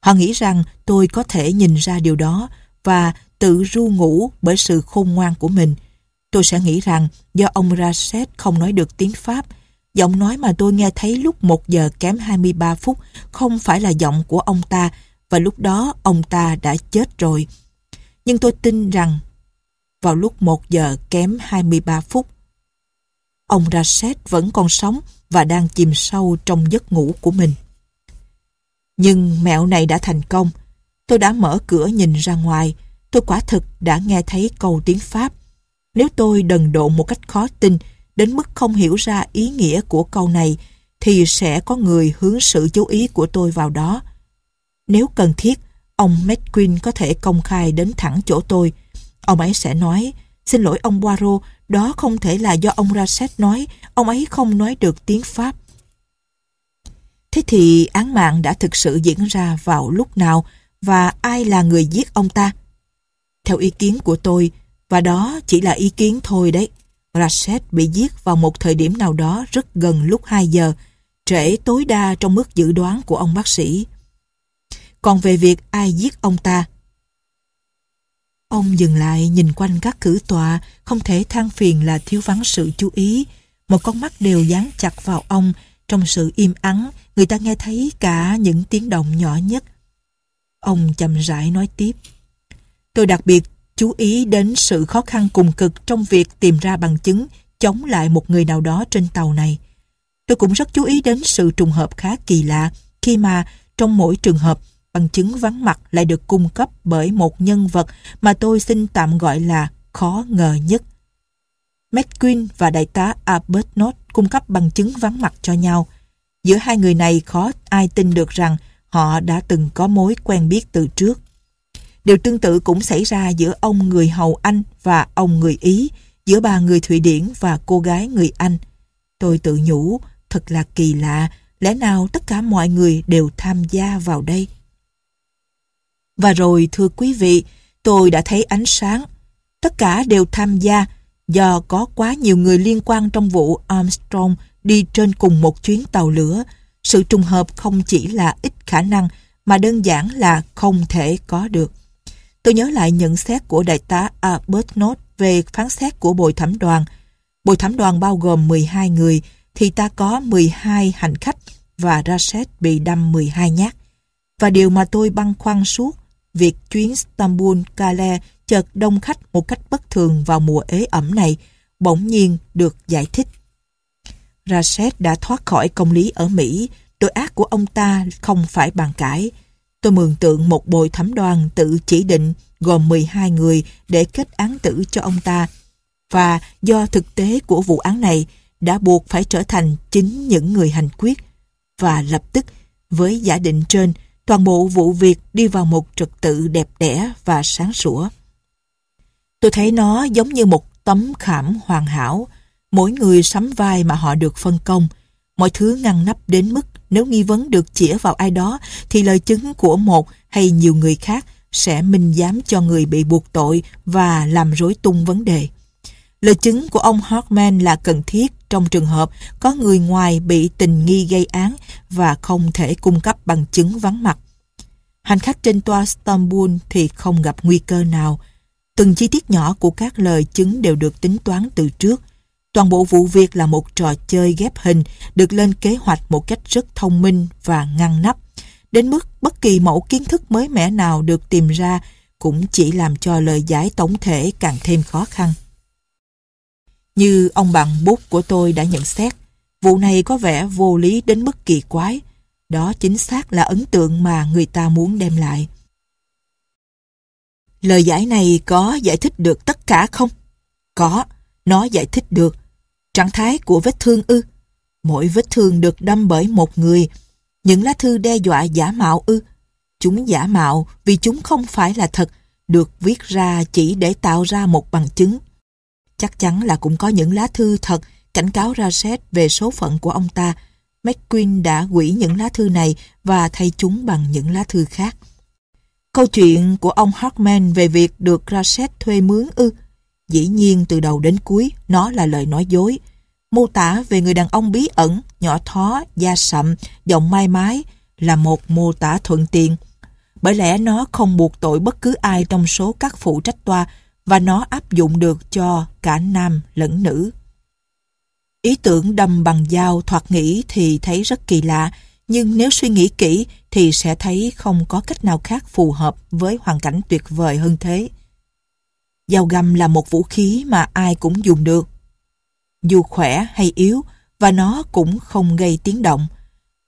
Họ nghĩ rằng tôi có thể nhìn ra điều đó và tự ru ngủ bởi sự khôn ngoan của mình. Tôi sẽ nghĩ rằng do ông Rashid không nói được tiếng Pháp Giọng nói mà tôi nghe thấy lúc 1 giờ kém 23 phút không phải là giọng của ông ta và lúc đó ông ta đã chết rồi. Nhưng tôi tin rằng vào lúc 1 giờ kém 23 phút ông Rasset vẫn còn sống và đang chìm sâu trong giấc ngủ của mình. Nhưng mẹo này đã thành công. Tôi đã mở cửa nhìn ra ngoài. Tôi quả thực đã nghe thấy câu tiếng Pháp. Nếu tôi đần độ một cách khó tin đến mức không hiểu ra ý nghĩa của câu này thì sẽ có người hướng sự chú ý của tôi vào đó. Nếu cần thiết, ông McQueen có thể công khai đến thẳng chỗ tôi. Ông ấy sẽ nói, xin lỗi ông Poirot, đó không thể là do ông Rasset nói, ông ấy không nói được tiếng Pháp. Thế thì án mạng đã thực sự diễn ra vào lúc nào và ai là người giết ông ta? Theo ý kiến của tôi, và đó chỉ là ý kiến thôi đấy, Rashid bị giết vào một thời điểm nào đó rất gần lúc 2 giờ, trễ tối đa trong mức dự đoán của ông bác sĩ. Còn về việc ai giết ông ta? Ông dừng lại nhìn quanh các cử tọa, không thể than phiền là thiếu vắng sự chú ý. Một con mắt đều dán chặt vào ông, trong sự im ắng, người ta nghe thấy cả những tiếng động nhỏ nhất. Ông chậm rãi nói tiếp. Tôi đặc biệt chú ý đến sự khó khăn cùng cực trong việc tìm ra bằng chứng chống lại một người nào đó trên tàu này. Tôi cũng rất chú ý đến sự trùng hợp khá kỳ lạ khi mà trong mỗi trường hợp bằng chứng vắng mặt lại được cung cấp bởi một nhân vật mà tôi xin tạm gọi là khó ngờ nhất. McQueen và đại tá Albert cung cấp bằng chứng vắng mặt cho nhau. Giữa hai người này khó ai tin được rằng họ đã từng có mối quen biết từ trước. Điều tương tự cũng xảy ra giữa ông người Hầu Anh và ông người Ý, giữa bà người Thụy Điển và cô gái người Anh. Tôi tự nhủ, thật là kỳ lạ, lẽ nào tất cả mọi người đều tham gia vào đây? Và rồi thưa quý vị, tôi đã thấy ánh sáng. Tất cả đều tham gia do có quá nhiều người liên quan trong vụ Armstrong đi trên cùng một chuyến tàu lửa. Sự trùng hợp không chỉ là ít khả năng mà đơn giản là không thể có được tôi nhớ lại nhận xét của đại tá Albert về phán xét của bồi thẩm đoàn. Bồi thẩm đoàn bao gồm 12 người, thì ta có 12 hành khách và Rashid bị đâm 12 nhát. Và điều mà tôi băn khoăn suốt, việc chuyến Istanbul, Calais chợt đông khách một cách bất thường vào mùa ế ẩm này, bỗng nhiên được giải thích. Rashid đã thoát khỏi công lý ở Mỹ, tội ác của ông ta không phải bàn cãi, tôi mường tượng một bồi thẩm đoàn tự chỉ định gồm 12 người để kết án tử cho ông ta và do thực tế của vụ án này đã buộc phải trở thành chính những người hành quyết và lập tức với giả định trên toàn bộ vụ việc đi vào một trật tự đẹp đẽ và sáng sủa tôi thấy nó giống như một tấm khảm hoàn hảo mỗi người sắm vai mà họ được phân công mọi thứ ngăn nắp đến mức nếu nghi vấn được chĩa vào ai đó thì lời chứng của một hay nhiều người khác sẽ minh giám cho người bị buộc tội và làm rối tung vấn đề. Lời chứng của ông Hartman là cần thiết trong trường hợp có người ngoài bị tình nghi gây án và không thể cung cấp bằng chứng vắng mặt. Hành khách trên toa Istanbul thì không gặp nguy cơ nào. Từng chi tiết nhỏ của các lời chứng đều được tính toán từ trước. Toàn bộ vụ việc là một trò chơi ghép hình được lên kế hoạch một cách rất thông minh và ngăn nắp. Đến mức bất kỳ mẫu kiến thức mới mẻ nào được tìm ra cũng chỉ làm cho lời giải tổng thể càng thêm khó khăn. Như ông bạn bút của tôi đã nhận xét, vụ này có vẻ vô lý đến mức kỳ quái. Đó chính xác là ấn tượng mà người ta muốn đem lại. Lời giải này có giải thích được tất cả không? Có. Có nó giải thích được. Trạng thái của vết thương ư? Mỗi vết thương được đâm bởi một người. Những lá thư đe dọa giả mạo ư? Chúng giả mạo vì chúng không phải là thật, được viết ra chỉ để tạo ra một bằng chứng. Chắc chắn là cũng có những lá thư thật cảnh cáo Rashid về số phận của ông ta. McQueen đã quỷ những lá thư này và thay chúng bằng những lá thư khác. Câu chuyện của ông Hartman về việc được Rashid thuê mướn ư? Dĩ nhiên từ đầu đến cuối, nó là lời nói dối. Mô tả về người đàn ông bí ẩn, nhỏ thó, da sậm, giọng mai mái là một mô tả thuận tiện. Bởi lẽ nó không buộc tội bất cứ ai trong số các phụ trách tòa và nó áp dụng được cho cả nam lẫn nữ. Ý tưởng đâm bằng dao thoạt nghĩ thì thấy rất kỳ lạ, nhưng nếu suy nghĩ kỹ thì sẽ thấy không có cách nào khác phù hợp với hoàn cảnh tuyệt vời hơn thế dao găm là một vũ khí mà ai cũng dùng được. Dù khỏe hay yếu, và nó cũng không gây tiếng động.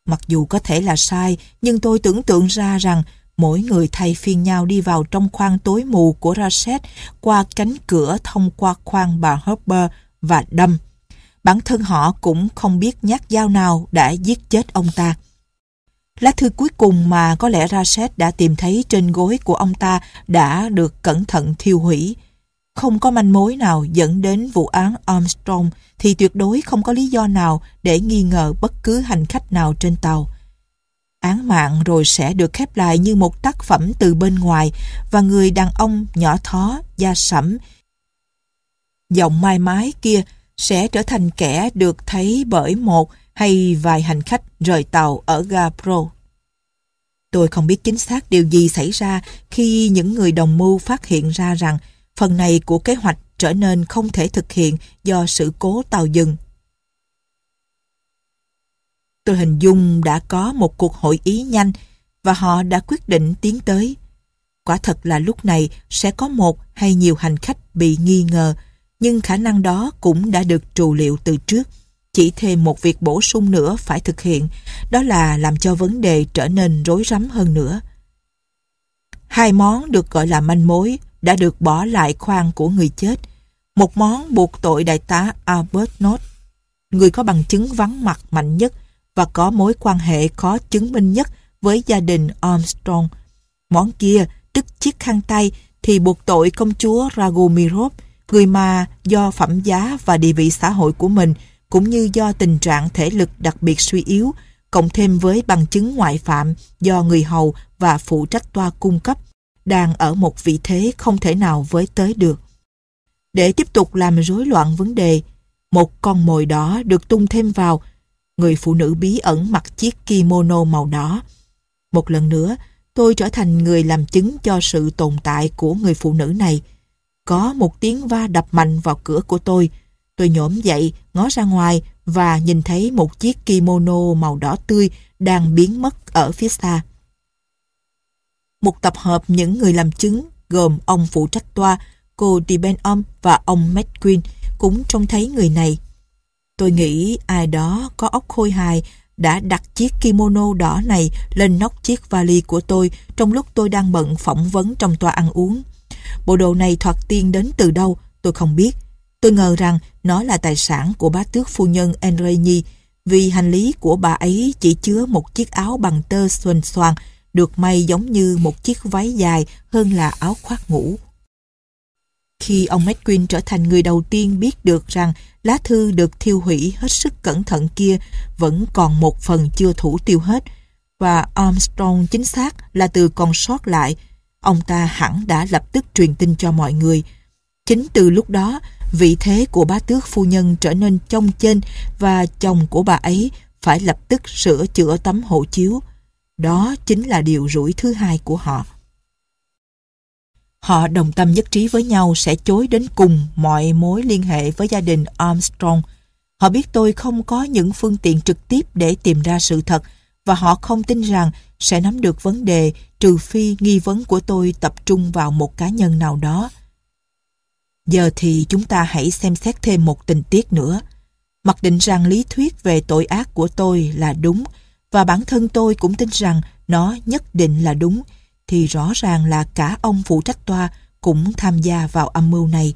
Mặc dù có thể là sai, nhưng tôi tưởng tượng ra rằng mỗi người thay phiên nhau đi vào trong khoang tối mù của Rashid qua cánh cửa thông qua khoang bà Hopper và đâm. Bản thân họ cũng không biết nhát dao nào đã giết chết ông ta. Lá thư cuối cùng mà có lẽ Rashid đã tìm thấy trên gối của ông ta đã được cẩn thận thiêu hủy không có manh mối nào dẫn đến vụ án Armstrong thì tuyệt đối không có lý do nào để nghi ngờ bất cứ hành khách nào trên tàu. Án mạng rồi sẽ được khép lại như một tác phẩm từ bên ngoài và người đàn ông nhỏ thó, da sẫm, giọng mai mái kia sẽ trở thành kẻ được thấy bởi một hay vài hành khách rời tàu ở ga Pro. Tôi không biết chính xác điều gì xảy ra khi những người đồng mưu phát hiện ra rằng phần này của kế hoạch trở nên không thể thực hiện do sự cố tàu dừng. Tôi hình dung đã có một cuộc hội ý nhanh và họ đã quyết định tiến tới. Quả thật là lúc này sẽ có một hay nhiều hành khách bị nghi ngờ, nhưng khả năng đó cũng đã được trù liệu từ trước. Chỉ thêm một việc bổ sung nữa phải thực hiện, đó là làm cho vấn đề trở nên rối rắm hơn nữa. Hai món được gọi là manh mối, đã được bỏ lại khoan của người chết, một món buộc tội đại tá Albert Nott, người có bằng chứng vắng mặt mạnh nhất và có mối quan hệ khó chứng minh nhất với gia đình Armstrong. Món kia, tức chiếc khăn tay, thì buộc tội công chúa Ragomirov, người mà do phẩm giá và địa vị xã hội của mình cũng như do tình trạng thể lực đặc biệt suy yếu cộng thêm với bằng chứng ngoại phạm do người hầu và phụ trách toa cung cấp đang ở một vị thế không thể nào với tới được. Để tiếp tục làm rối loạn vấn đề, một con mồi đỏ được tung thêm vào, người phụ nữ bí ẩn mặc chiếc kimono màu đỏ. Một lần nữa, tôi trở thành người làm chứng cho sự tồn tại của người phụ nữ này. Có một tiếng va đập mạnh vào cửa của tôi. Tôi nhổm dậy, ngó ra ngoài và nhìn thấy một chiếc kimono màu đỏ tươi đang biến mất ở phía xa một tập hợp những người làm chứng gồm ông phụ trách toa, cô Dibenom và ông McQueen cũng trông thấy người này. Tôi nghĩ ai đó có óc khôi hài đã đặt chiếc kimono đỏ này lên nóc chiếc vali của tôi trong lúc tôi đang bận phỏng vấn trong tòa ăn uống. Bộ đồ này thoạt tiên đến từ đâu, tôi không biết. Tôi ngờ rằng nó là tài sản của bá tước phu nhân Enreigny vì hành lý của bà ấy chỉ chứa một chiếc áo bằng tơ xuân xoàng được may giống như một chiếc váy dài hơn là áo khoác ngủ. Khi ông McQueen trở thành người đầu tiên biết được rằng lá thư được thiêu hủy hết sức cẩn thận kia vẫn còn một phần chưa thủ tiêu hết, và Armstrong chính xác là từ còn sót lại, ông ta hẳn đã lập tức truyền tin cho mọi người. Chính từ lúc đó, vị thế của bá tước phu nhân trở nên trông trên và chồng của bà ấy phải lập tức sửa chữa tấm hộ chiếu. Đó chính là điều rủi thứ hai của họ. Họ đồng tâm nhất trí với nhau sẽ chối đến cùng mọi mối liên hệ với gia đình Armstrong. Họ biết tôi không có những phương tiện trực tiếp để tìm ra sự thật và họ không tin rằng sẽ nắm được vấn đề trừ phi nghi vấn của tôi tập trung vào một cá nhân nào đó. Giờ thì chúng ta hãy xem xét thêm một tình tiết nữa. Mặc định rằng lý thuyết về tội ác của tôi là đúng và bản thân tôi cũng tin rằng nó nhất định là đúng, thì rõ ràng là cả ông phụ trách toa cũng tham gia vào âm mưu này.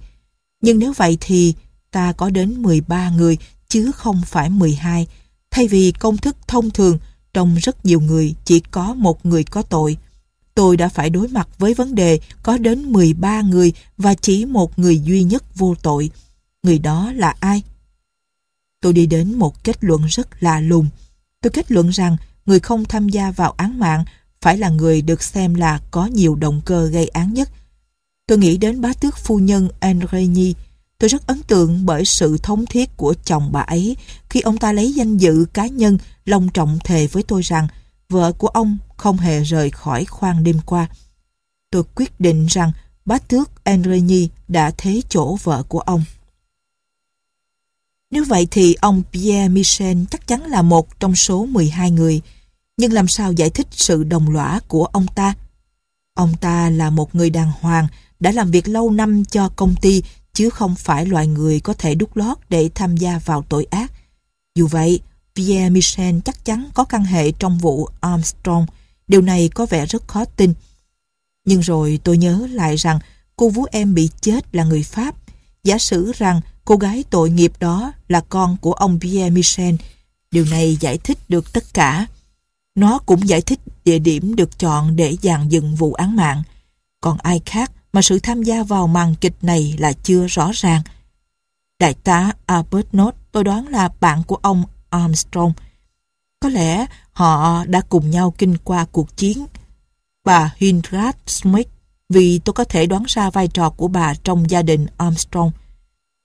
Nhưng nếu vậy thì ta có đến 13 người chứ không phải 12, thay vì công thức thông thường trong rất nhiều người chỉ có một người có tội. Tôi đã phải đối mặt với vấn đề có đến 13 người và chỉ một người duy nhất vô tội. Người đó là ai? Tôi đi đến một kết luận rất lạ lùng. Tôi kết luận rằng người không tham gia vào án mạng phải là người được xem là có nhiều động cơ gây án nhất. Tôi nghĩ đến bá tước phu nhân Enreni. Tôi rất ấn tượng bởi sự thống thiết của chồng bà ấy khi ông ta lấy danh dự cá nhân long trọng thề với tôi rằng vợ của ông không hề rời khỏi khoang đêm qua. Tôi quyết định rằng bá tước Enreni đã thế chỗ vợ của ông. Nếu vậy thì ông Pierre Michel chắc chắn là một trong số 12 người. Nhưng làm sao giải thích sự đồng lõa của ông ta? Ông ta là một người đàng hoàng, đã làm việc lâu năm cho công ty chứ không phải loại người có thể đút lót để tham gia vào tội ác. Dù vậy, Pierre Michel chắc chắn có căn hệ trong vụ Armstrong. Điều này có vẻ rất khó tin. Nhưng rồi tôi nhớ lại rằng cô vú em bị chết là người Pháp. Giả sử rằng cô gái tội nghiệp đó là con của ông Pierre Michel. Điều này giải thích được tất cả. Nó cũng giải thích địa điểm được chọn để dàn dựng vụ án mạng. Còn ai khác mà sự tham gia vào màn kịch này là chưa rõ ràng. Đại tá Albert Nott tôi đoán là bạn của ông Armstrong. Có lẽ họ đã cùng nhau kinh qua cuộc chiến. Bà Hindrat Smith vì tôi có thể đoán ra vai trò của bà trong gia đình Armstrong.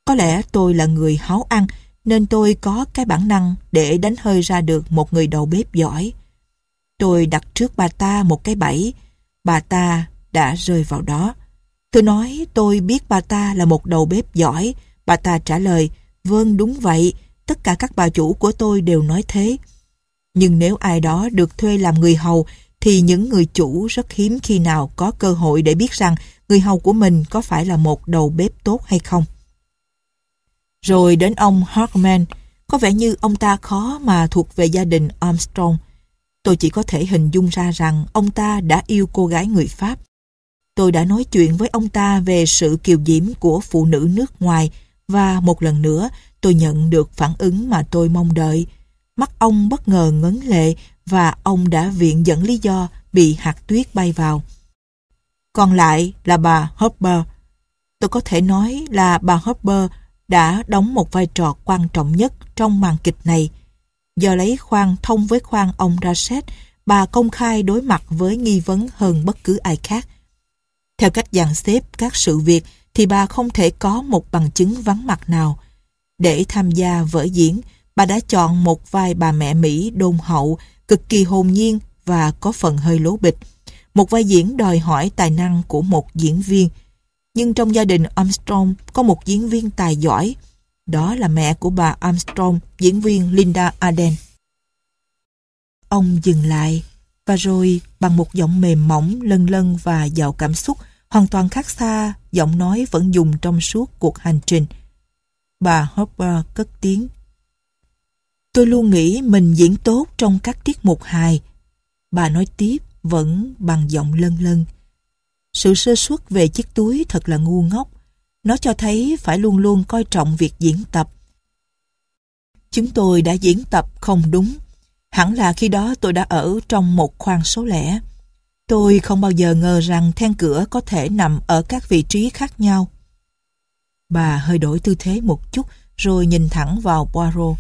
Có lẽ tôi là người háo ăn, nên tôi có cái bản năng để đánh hơi ra được một người đầu bếp giỏi. Tôi đặt trước bà ta một cái bẫy, bà ta đã rơi vào đó. Tôi nói tôi biết bà ta là một đầu bếp giỏi, bà ta trả lời, vâng đúng vậy, tất cả các bà chủ của tôi đều nói thế. Nhưng nếu ai đó được thuê làm người hầu, thì những người chủ rất hiếm khi nào có cơ hội để biết rằng người hầu của mình có phải là một đầu bếp tốt hay không. Rồi đến ông Hartman, có vẻ như ông ta khó mà thuộc về gia đình Armstrong. Tôi chỉ có thể hình dung ra rằng ông ta đã yêu cô gái người Pháp. Tôi đã nói chuyện với ông ta về sự kiều diễm của phụ nữ nước ngoài và một lần nữa tôi nhận được phản ứng mà tôi mong đợi. Mắt ông bất ngờ ngấn lệ và ông đã viện dẫn lý do bị hạt tuyết bay vào. Còn lại là bà Hopper. Tôi có thể nói là bà Hopper đã đóng một vai trò quan trọng nhất trong màn kịch này. Do lấy khoan thông với khoan ông Rashid, bà công khai đối mặt với nghi vấn hơn bất cứ ai khác. Theo cách dàn xếp các sự việc thì bà không thể có một bằng chứng vắng mặt nào. Để tham gia vở diễn, bà đã chọn một vai bà mẹ Mỹ đôn hậu, cực kỳ hồn nhiên và có phần hơi lố bịch. Một vai diễn đòi hỏi tài năng của một diễn viên – nhưng trong gia đình Armstrong có một diễn viên tài giỏi. Đó là mẹ của bà Armstrong, diễn viên Linda Arden. Ông dừng lại và rồi bằng một giọng mềm mỏng, lân lân và giàu cảm xúc hoàn toàn khác xa giọng nói vẫn dùng trong suốt cuộc hành trình. Bà Hopper cất tiếng. Tôi luôn nghĩ mình diễn tốt trong các tiết mục hài. Bà nói tiếp vẫn bằng giọng lân lân. Sự sơ suất về chiếc túi thật là ngu ngốc. Nó cho thấy phải luôn luôn coi trọng việc diễn tập. Chúng tôi đã diễn tập không đúng. Hẳn là khi đó tôi đã ở trong một khoang số lẻ. Tôi không bao giờ ngờ rằng then cửa có thể nằm ở các vị trí khác nhau. Bà hơi đổi tư thế một chút rồi nhìn thẳng vào Poirot.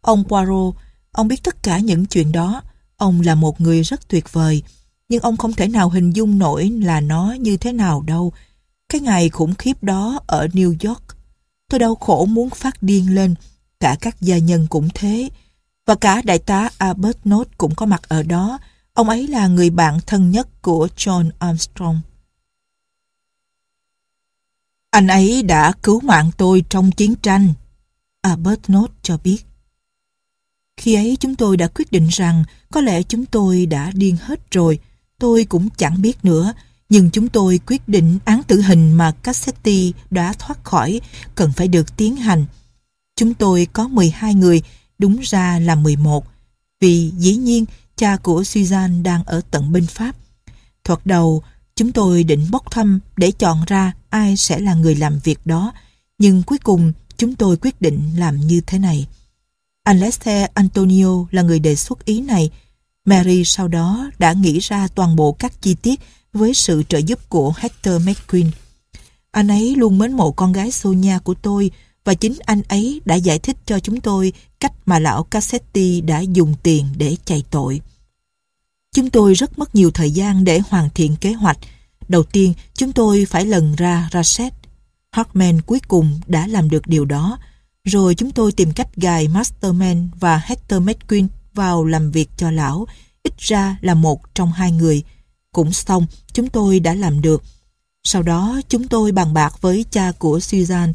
Ông Poirot, ông biết tất cả những chuyện đó. Ông là một người rất tuyệt vời nhưng ông không thể nào hình dung nổi là nó như thế nào đâu. Cái ngày khủng khiếp đó ở New York, tôi đau khổ muốn phát điên lên, cả các gia nhân cũng thế. Và cả đại tá Albert Nott cũng có mặt ở đó, ông ấy là người bạn thân nhất của John Armstrong. Anh ấy đã cứu mạng tôi trong chiến tranh, Albert Nott cho biết. Khi ấy chúng tôi đã quyết định rằng có lẽ chúng tôi đã điên hết rồi, Tôi cũng chẳng biết nữa, nhưng chúng tôi quyết định án tử hình mà Cassetti đã thoát khỏi cần phải được tiến hành. Chúng tôi có 12 người, đúng ra là 11, vì dĩ nhiên cha của Suzanne đang ở tận bên Pháp. thuật đầu, chúng tôi định bốc thăm để chọn ra ai sẽ là người làm việc đó, nhưng cuối cùng chúng tôi quyết định làm như thế này. Alessio Antonio là người đề xuất ý này, Mary sau đó đã nghĩ ra toàn bộ các chi tiết với sự trợ giúp của Hector McQueen. Anh ấy luôn mến mộ con gái Sonia của tôi và chính anh ấy đã giải thích cho chúng tôi cách mà lão Cassetti đã dùng tiền để chạy tội. Chúng tôi rất mất nhiều thời gian để hoàn thiện kế hoạch. Đầu tiên, chúng tôi phải lần ra Rachet. Hartman cuối cùng đã làm được điều đó. Rồi chúng tôi tìm cách gài Masterman và Hector McQueen vào làm việc cho lão, ít ra là một trong hai người. Cũng xong, chúng tôi đã làm được. Sau đó chúng tôi bàn bạc với cha của Suzanne.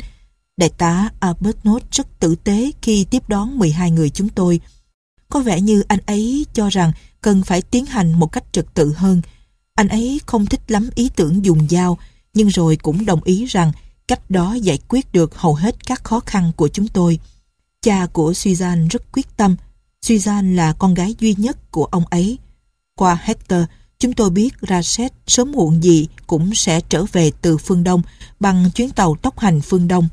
Đại tá Albertnot rất tử tế khi tiếp đón 12 người chúng tôi. Có vẻ như anh ấy cho rằng cần phải tiến hành một cách trật tự hơn. Anh ấy không thích lắm ý tưởng dùng dao, nhưng rồi cũng đồng ý rằng cách đó giải quyết được hầu hết các khó khăn của chúng tôi. Cha của Suzanne rất quyết tâm Suzanne là con gái duy nhất của ông ấy. Qua Hector, chúng tôi biết Rashid sớm muộn gì cũng sẽ trở về từ phương Đông bằng chuyến tàu tốc hành phương Đông.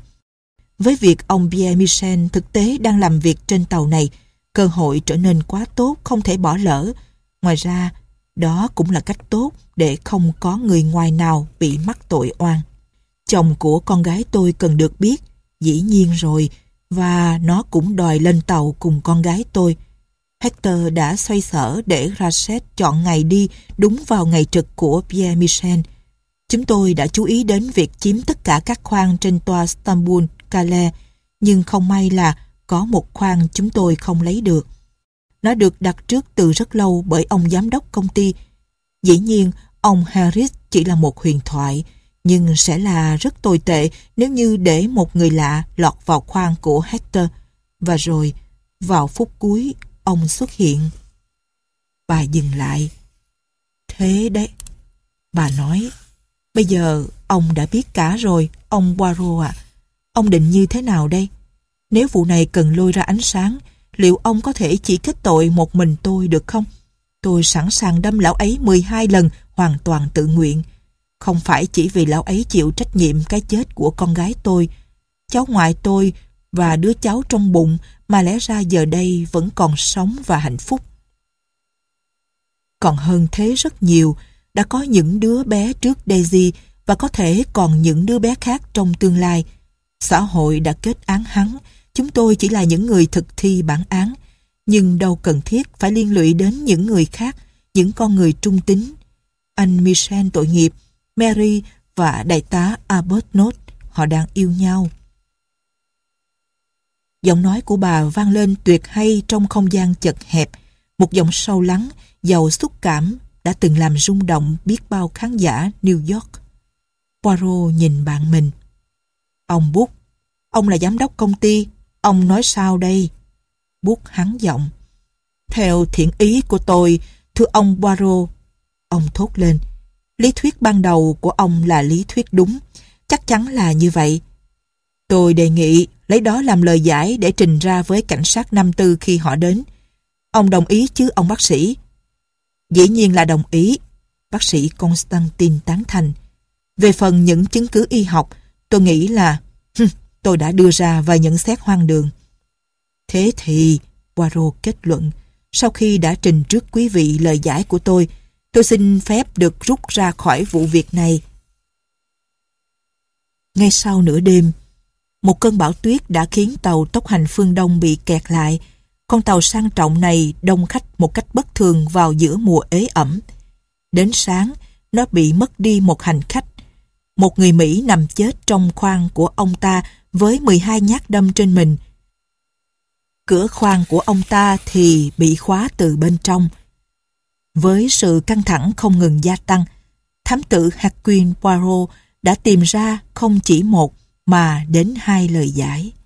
Với việc ông Pierre Michel thực tế đang làm việc trên tàu này, cơ hội trở nên quá tốt không thể bỏ lỡ. Ngoài ra, đó cũng là cách tốt để không có người ngoài nào bị mắc tội oan. Chồng của con gái tôi cần được biết, dĩ nhiên rồi, và nó cũng đòi lên tàu cùng con gái tôi. Hector đã xoay sở để Rachet chọn ngày đi đúng vào ngày trực của Pierre Michel. Chúng tôi đã chú ý đến việc chiếm tất cả các khoang trên toa Istanbul, Calais, nhưng không may là có một khoang chúng tôi không lấy được. Nó được đặt trước từ rất lâu bởi ông giám đốc công ty. Dĩ nhiên, ông Harris chỉ là một huyền thoại, nhưng sẽ là rất tồi tệ nếu như để một người lạ lọt vào khoang của Hector. Và rồi, vào phút cuối, ông xuất hiện. Bà dừng lại. Thế đấy, bà nói. Bây giờ ông đã biết cả rồi, ông Poirot ạ. Ông định như thế nào đây? Nếu vụ này cần lôi ra ánh sáng, liệu ông có thể chỉ kết tội một mình tôi được không? Tôi sẵn sàng đâm lão ấy 12 lần, hoàn toàn tự nguyện. Không phải chỉ vì lão ấy chịu trách nhiệm cái chết của con gái tôi, cháu ngoại tôi và đứa cháu trong bụng mà lẽ ra giờ đây vẫn còn sống và hạnh phúc. Còn hơn thế rất nhiều, đã có những đứa bé trước Daisy và có thể còn những đứa bé khác trong tương lai. Xã hội đã kết án hắn, chúng tôi chỉ là những người thực thi bản án, nhưng đâu cần thiết phải liên lụy đến những người khác, những con người trung tính. Anh Michel tội nghiệp, Mary và đại tá Albert Họ đang yêu nhau. Giọng nói của bà vang lên tuyệt hay trong không gian chật hẹp, một giọng sâu lắng, giàu xúc cảm đã từng làm rung động biết bao khán giả New York. Poirot nhìn bạn mình. Ông Bút, ông là giám đốc công ty, ông nói sao đây? Bút hắn giọng. Theo thiện ý của tôi, thưa ông Poirot. Ông thốt lên, Lý thuyết ban đầu của ông là lý thuyết đúng, chắc chắn là như vậy. Tôi đề nghị lấy đó làm lời giải để trình ra với cảnh sát năm tư khi họ đến. Ông đồng ý chứ ông bác sĩ? Dĩ nhiên là đồng ý. Bác sĩ Constantine tán thành. Về phần những chứng cứ y học, tôi nghĩ là tôi đã đưa ra và nhận xét hoang đường. Thế thì, Poirot kết luận, sau khi đã trình trước quý vị lời giải của tôi, Tôi xin phép được rút ra khỏi vụ việc này. Ngay sau nửa đêm, một cơn bão tuyết đã khiến tàu tốc hành phương Đông bị kẹt lại. Con tàu sang trọng này đông khách một cách bất thường vào giữa mùa ế ẩm. Đến sáng, nó bị mất đi một hành khách. Một người Mỹ nằm chết trong khoang của ông ta với 12 nhát đâm trên mình. Cửa khoang của ông ta thì bị khóa từ bên trong với sự căng thẳng không ngừng gia tăng, thám tử Hakim Poirot đã tìm ra không chỉ một mà đến hai lời giải.